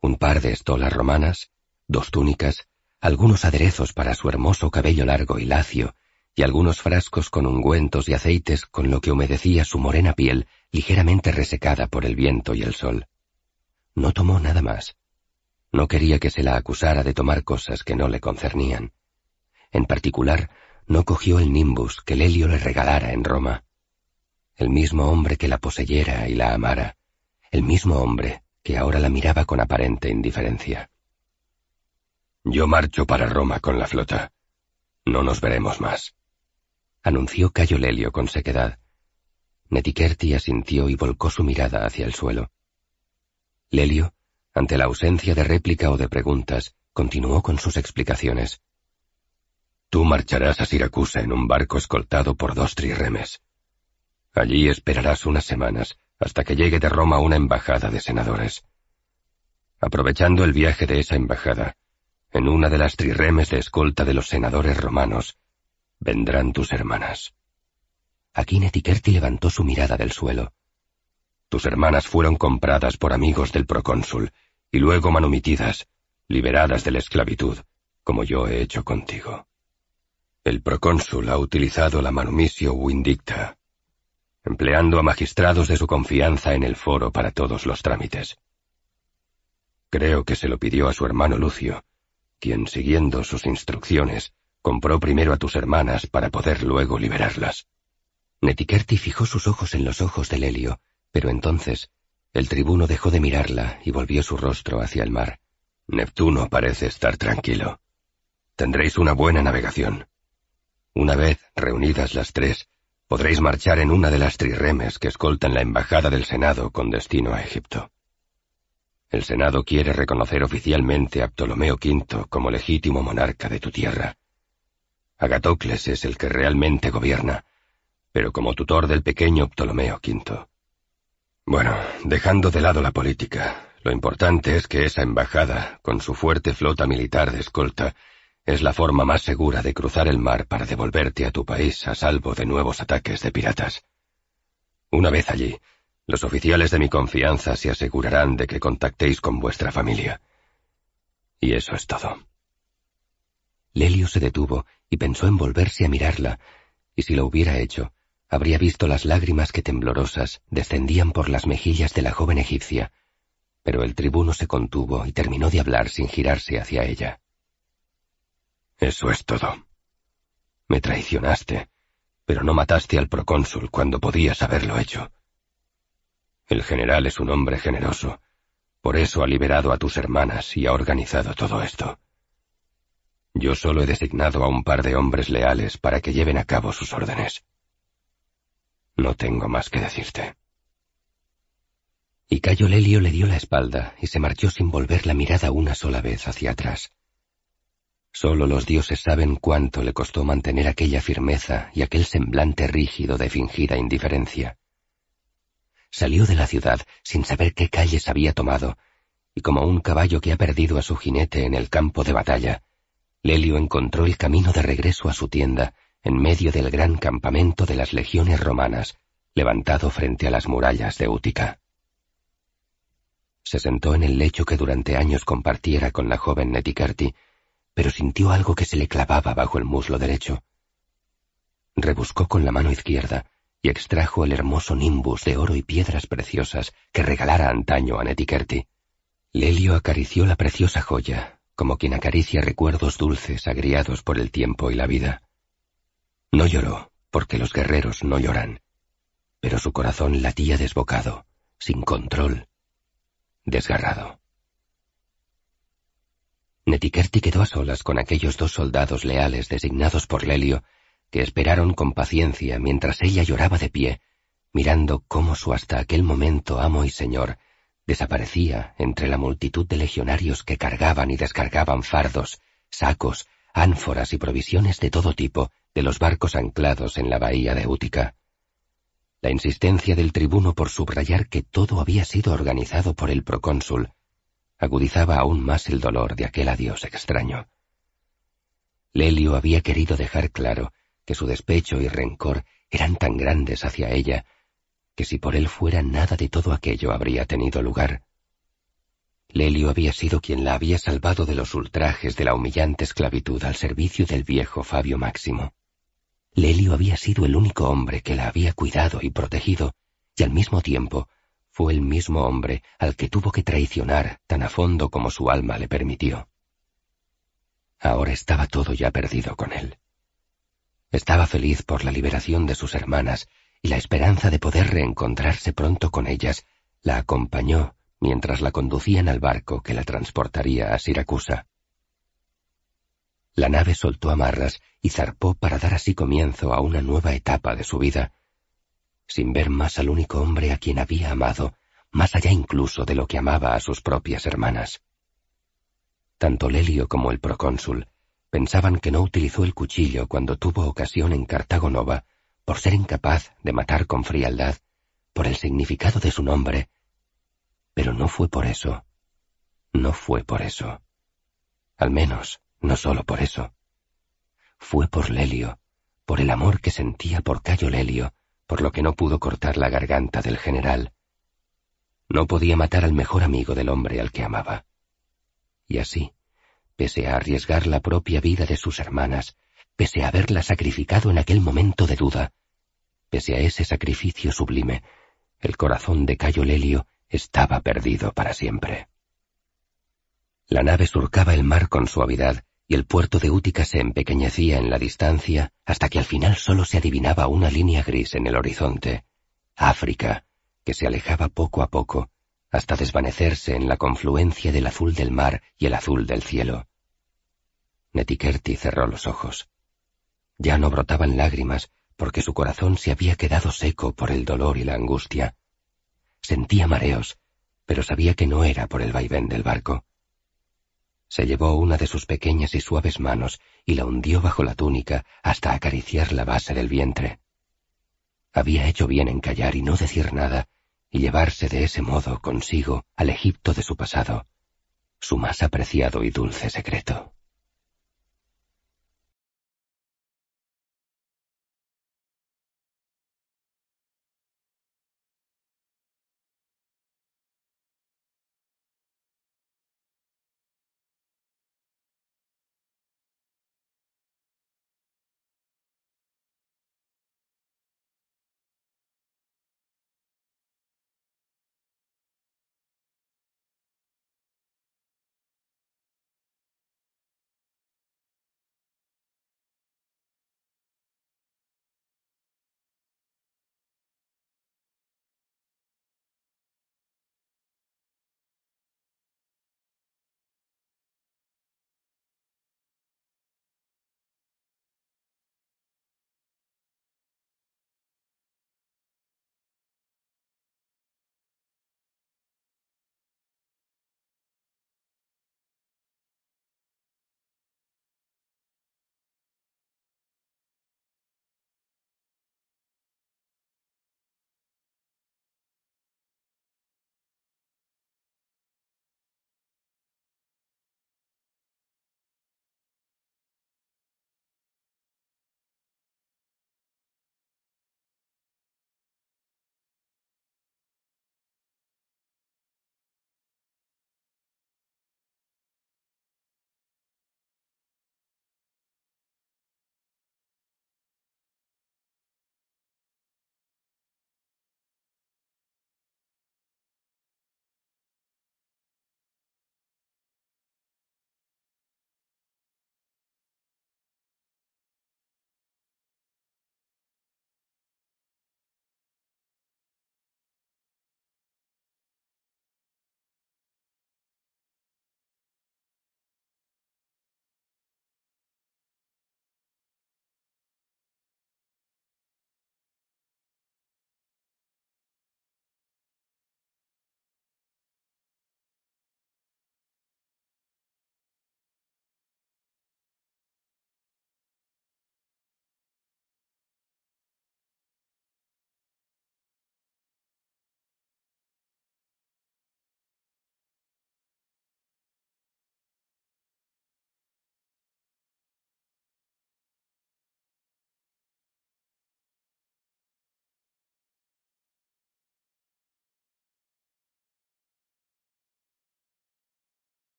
Un par de estolas romanas, dos túnicas, algunos aderezos para su hermoso cabello largo y lacio, y algunos frascos con ungüentos y aceites con lo que humedecía su morena piel ligeramente resecada por el viento y el sol. No tomó nada más, no quería que se la acusara de tomar cosas que no le concernían. En particular, no cogió el nimbus que Lelio le regalara en Roma. El mismo hombre que la poseyera y la amara, el mismo hombre que ahora la miraba con aparente indiferencia. Yo marcho para Roma con la flota. No nos veremos más. Anunció Cayo Lelio con sequedad. Netiquerti asintió y volcó su mirada hacia el suelo. Lelio ante la ausencia de réplica o de preguntas, continuó con sus explicaciones. Tú marcharás a Siracusa en un barco escoltado por dos trirremes. Allí esperarás unas semanas hasta que llegue de Roma una embajada de senadores. Aprovechando el viaje de esa embajada, en una de las trirremes de escolta de los senadores romanos, vendrán tus hermanas. Aquí Netiquerti levantó su mirada del suelo. Tus hermanas fueron compradas por amigos del procónsul y luego manumitidas, liberadas de la esclavitud, como yo he hecho contigo. El procónsul ha utilizado la manumisio Windicta, empleando a magistrados de su confianza en el foro para todos los trámites. Creo que se lo pidió a su hermano Lucio, quien, siguiendo sus instrucciones, compró primero a tus hermanas para poder luego liberarlas. Netikerti fijó sus ojos en los ojos de Lelio pero entonces el tribuno dejó de mirarla y volvió su rostro hacia el mar. Neptuno parece estar tranquilo. Tendréis una buena navegación. Una vez reunidas las tres, podréis marchar en una de las trirremes que escoltan la embajada del Senado con destino a Egipto. El Senado quiere reconocer oficialmente a Ptolomeo V como legítimo monarca de tu tierra. Agatocles es el que realmente gobierna, pero como tutor del pequeño Ptolomeo V. Bueno, dejando de lado la política, lo importante es que esa embajada, con su fuerte flota militar de escolta, es la forma más segura de cruzar el mar para devolverte a tu país a salvo de nuevos ataques de piratas. Una vez allí, los oficiales de mi confianza se asegurarán de que contactéis con vuestra familia. Y eso es todo. Lelio se detuvo y pensó en volverse a mirarla, y si lo hubiera hecho, habría visto las lágrimas que temblorosas descendían por las mejillas de la joven egipcia, pero el tribuno se contuvo y terminó de hablar sin girarse hacia ella. Eso es todo. Me traicionaste, pero no mataste al procónsul cuando podías haberlo hecho. El general es un hombre generoso, por eso ha liberado a tus hermanas y ha organizado todo esto. Yo solo he designado a un par de hombres leales para que lleven a cabo sus órdenes. No tengo más que decirte. Y Cayo Lelio le dio la espalda y se marchó sin volver la mirada una sola vez hacia atrás. Solo los dioses saben cuánto le costó mantener aquella firmeza y aquel semblante rígido de fingida indiferencia. Salió de la ciudad sin saber qué calles había tomado, y como un caballo que ha perdido a su jinete en el campo de batalla, Lelio encontró el camino de regreso a su tienda en medio del gran campamento de las legiones romanas, levantado frente a las murallas de Útica. Se sentó en el lecho que durante años compartiera con la joven Neticarti, pero sintió algo que se le clavaba bajo el muslo derecho. Rebuscó con la mano izquierda y extrajo el hermoso nimbus de oro y piedras preciosas que regalara antaño a Netikerti. Lelio acarició la preciosa joya, como quien acaricia recuerdos dulces agriados por el tiempo y la vida. No lloró, porque los guerreros no lloran, pero su corazón latía desbocado, sin control, desgarrado. Netikerti quedó a solas con aquellos dos soldados leales designados por Lelio, que esperaron con paciencia mientras ella lloraba de pie, mirando cómo su hasta aquel momento amo y señor desaparecía entre la multitud de legionarios que cargaban y descargaban fardos, sacos, ánforas y provisiones de todo tipo, de los barcos anclados en la bahía de Útica. La insistencia del tribuno por subrayar que todo había sido organizado por el procónsul agudizaba aún más el dolor de aquel adiós extraño. Lelio había querido dejar claro que su despecho y rencor eran tan grandes hacia ella que si por él fuera nada de todo aquello habría tenido lugar. Lelio había sido quien la había salvado de los ultrajes de la humillante esclavitud al servicio del viejo Fabio Máximo. Lelio había sido el único hombre que la había cuidado y protegido, y al mismo tiempo fue el mismo hombre al que tuvo que traicionar tan a fondo como su alma le permitió. Ahora estaba todo ya perdido con él. Estaba feliz por la liberación de sus hermanas y la esperanza de poder reencontrarse pronto con ellas la acompañó mientras la conducían al barco que la transportaría a Siracusa. La nave soltó amarras y zarpó para dar así comienzo a una nueva etapa de su vida, sin ver más al único hombre a quien había amado, más allá incluso de lo que amaba a sus propias hermanas. Tanto Lelio como el procónsul pensaban que no utilizó el cuchillo cuando tuvo ocasión en Cartago Nova por ser incapaz de matar con frialdad, por el significado de su nombre, pero no fue por eso. No fue por eso. Al menos, no solo por eso. Fue por Lelio, por el amor que sentía por Cayo Lelio, por lo que no pudo cortar la garganta del general. No podía matar al mejor amigo del hombre al que amaba. Y así, pese a arriesgar la propia vida de sus hermanas, pese a haberla sacrificado en aquel momento de duda, pese a ese sacrificio sublime, el corazón de Cayo Lelio estaba perdido para siempre. La nave surcaba el mar con suavidad, y el puerto de Útica se empequeñecía en la distancia hasta que al final solo se adivinaba una línea gris en el horizonte, África, que se alejaba poco a poco, hasta desvanecerse en la confluencia del azul del mar y el azul del cielo. Netikerti cerró los ojos. Ya no brotaban lágrimas porque su corazón se había quedado seco por el dolor y la angustia. Sentía mareos, pero sabía que no era por el vaivén del barco. Se llevó una de sus pequeñas y suaves manos y la hundió bajo la túnica hasta acariciar la base del vientre. Había hecho bien en callar y no decir nada, y llevarse de ese modo consigo al Egipto de su pasado, su más apreciado y dulce secreto.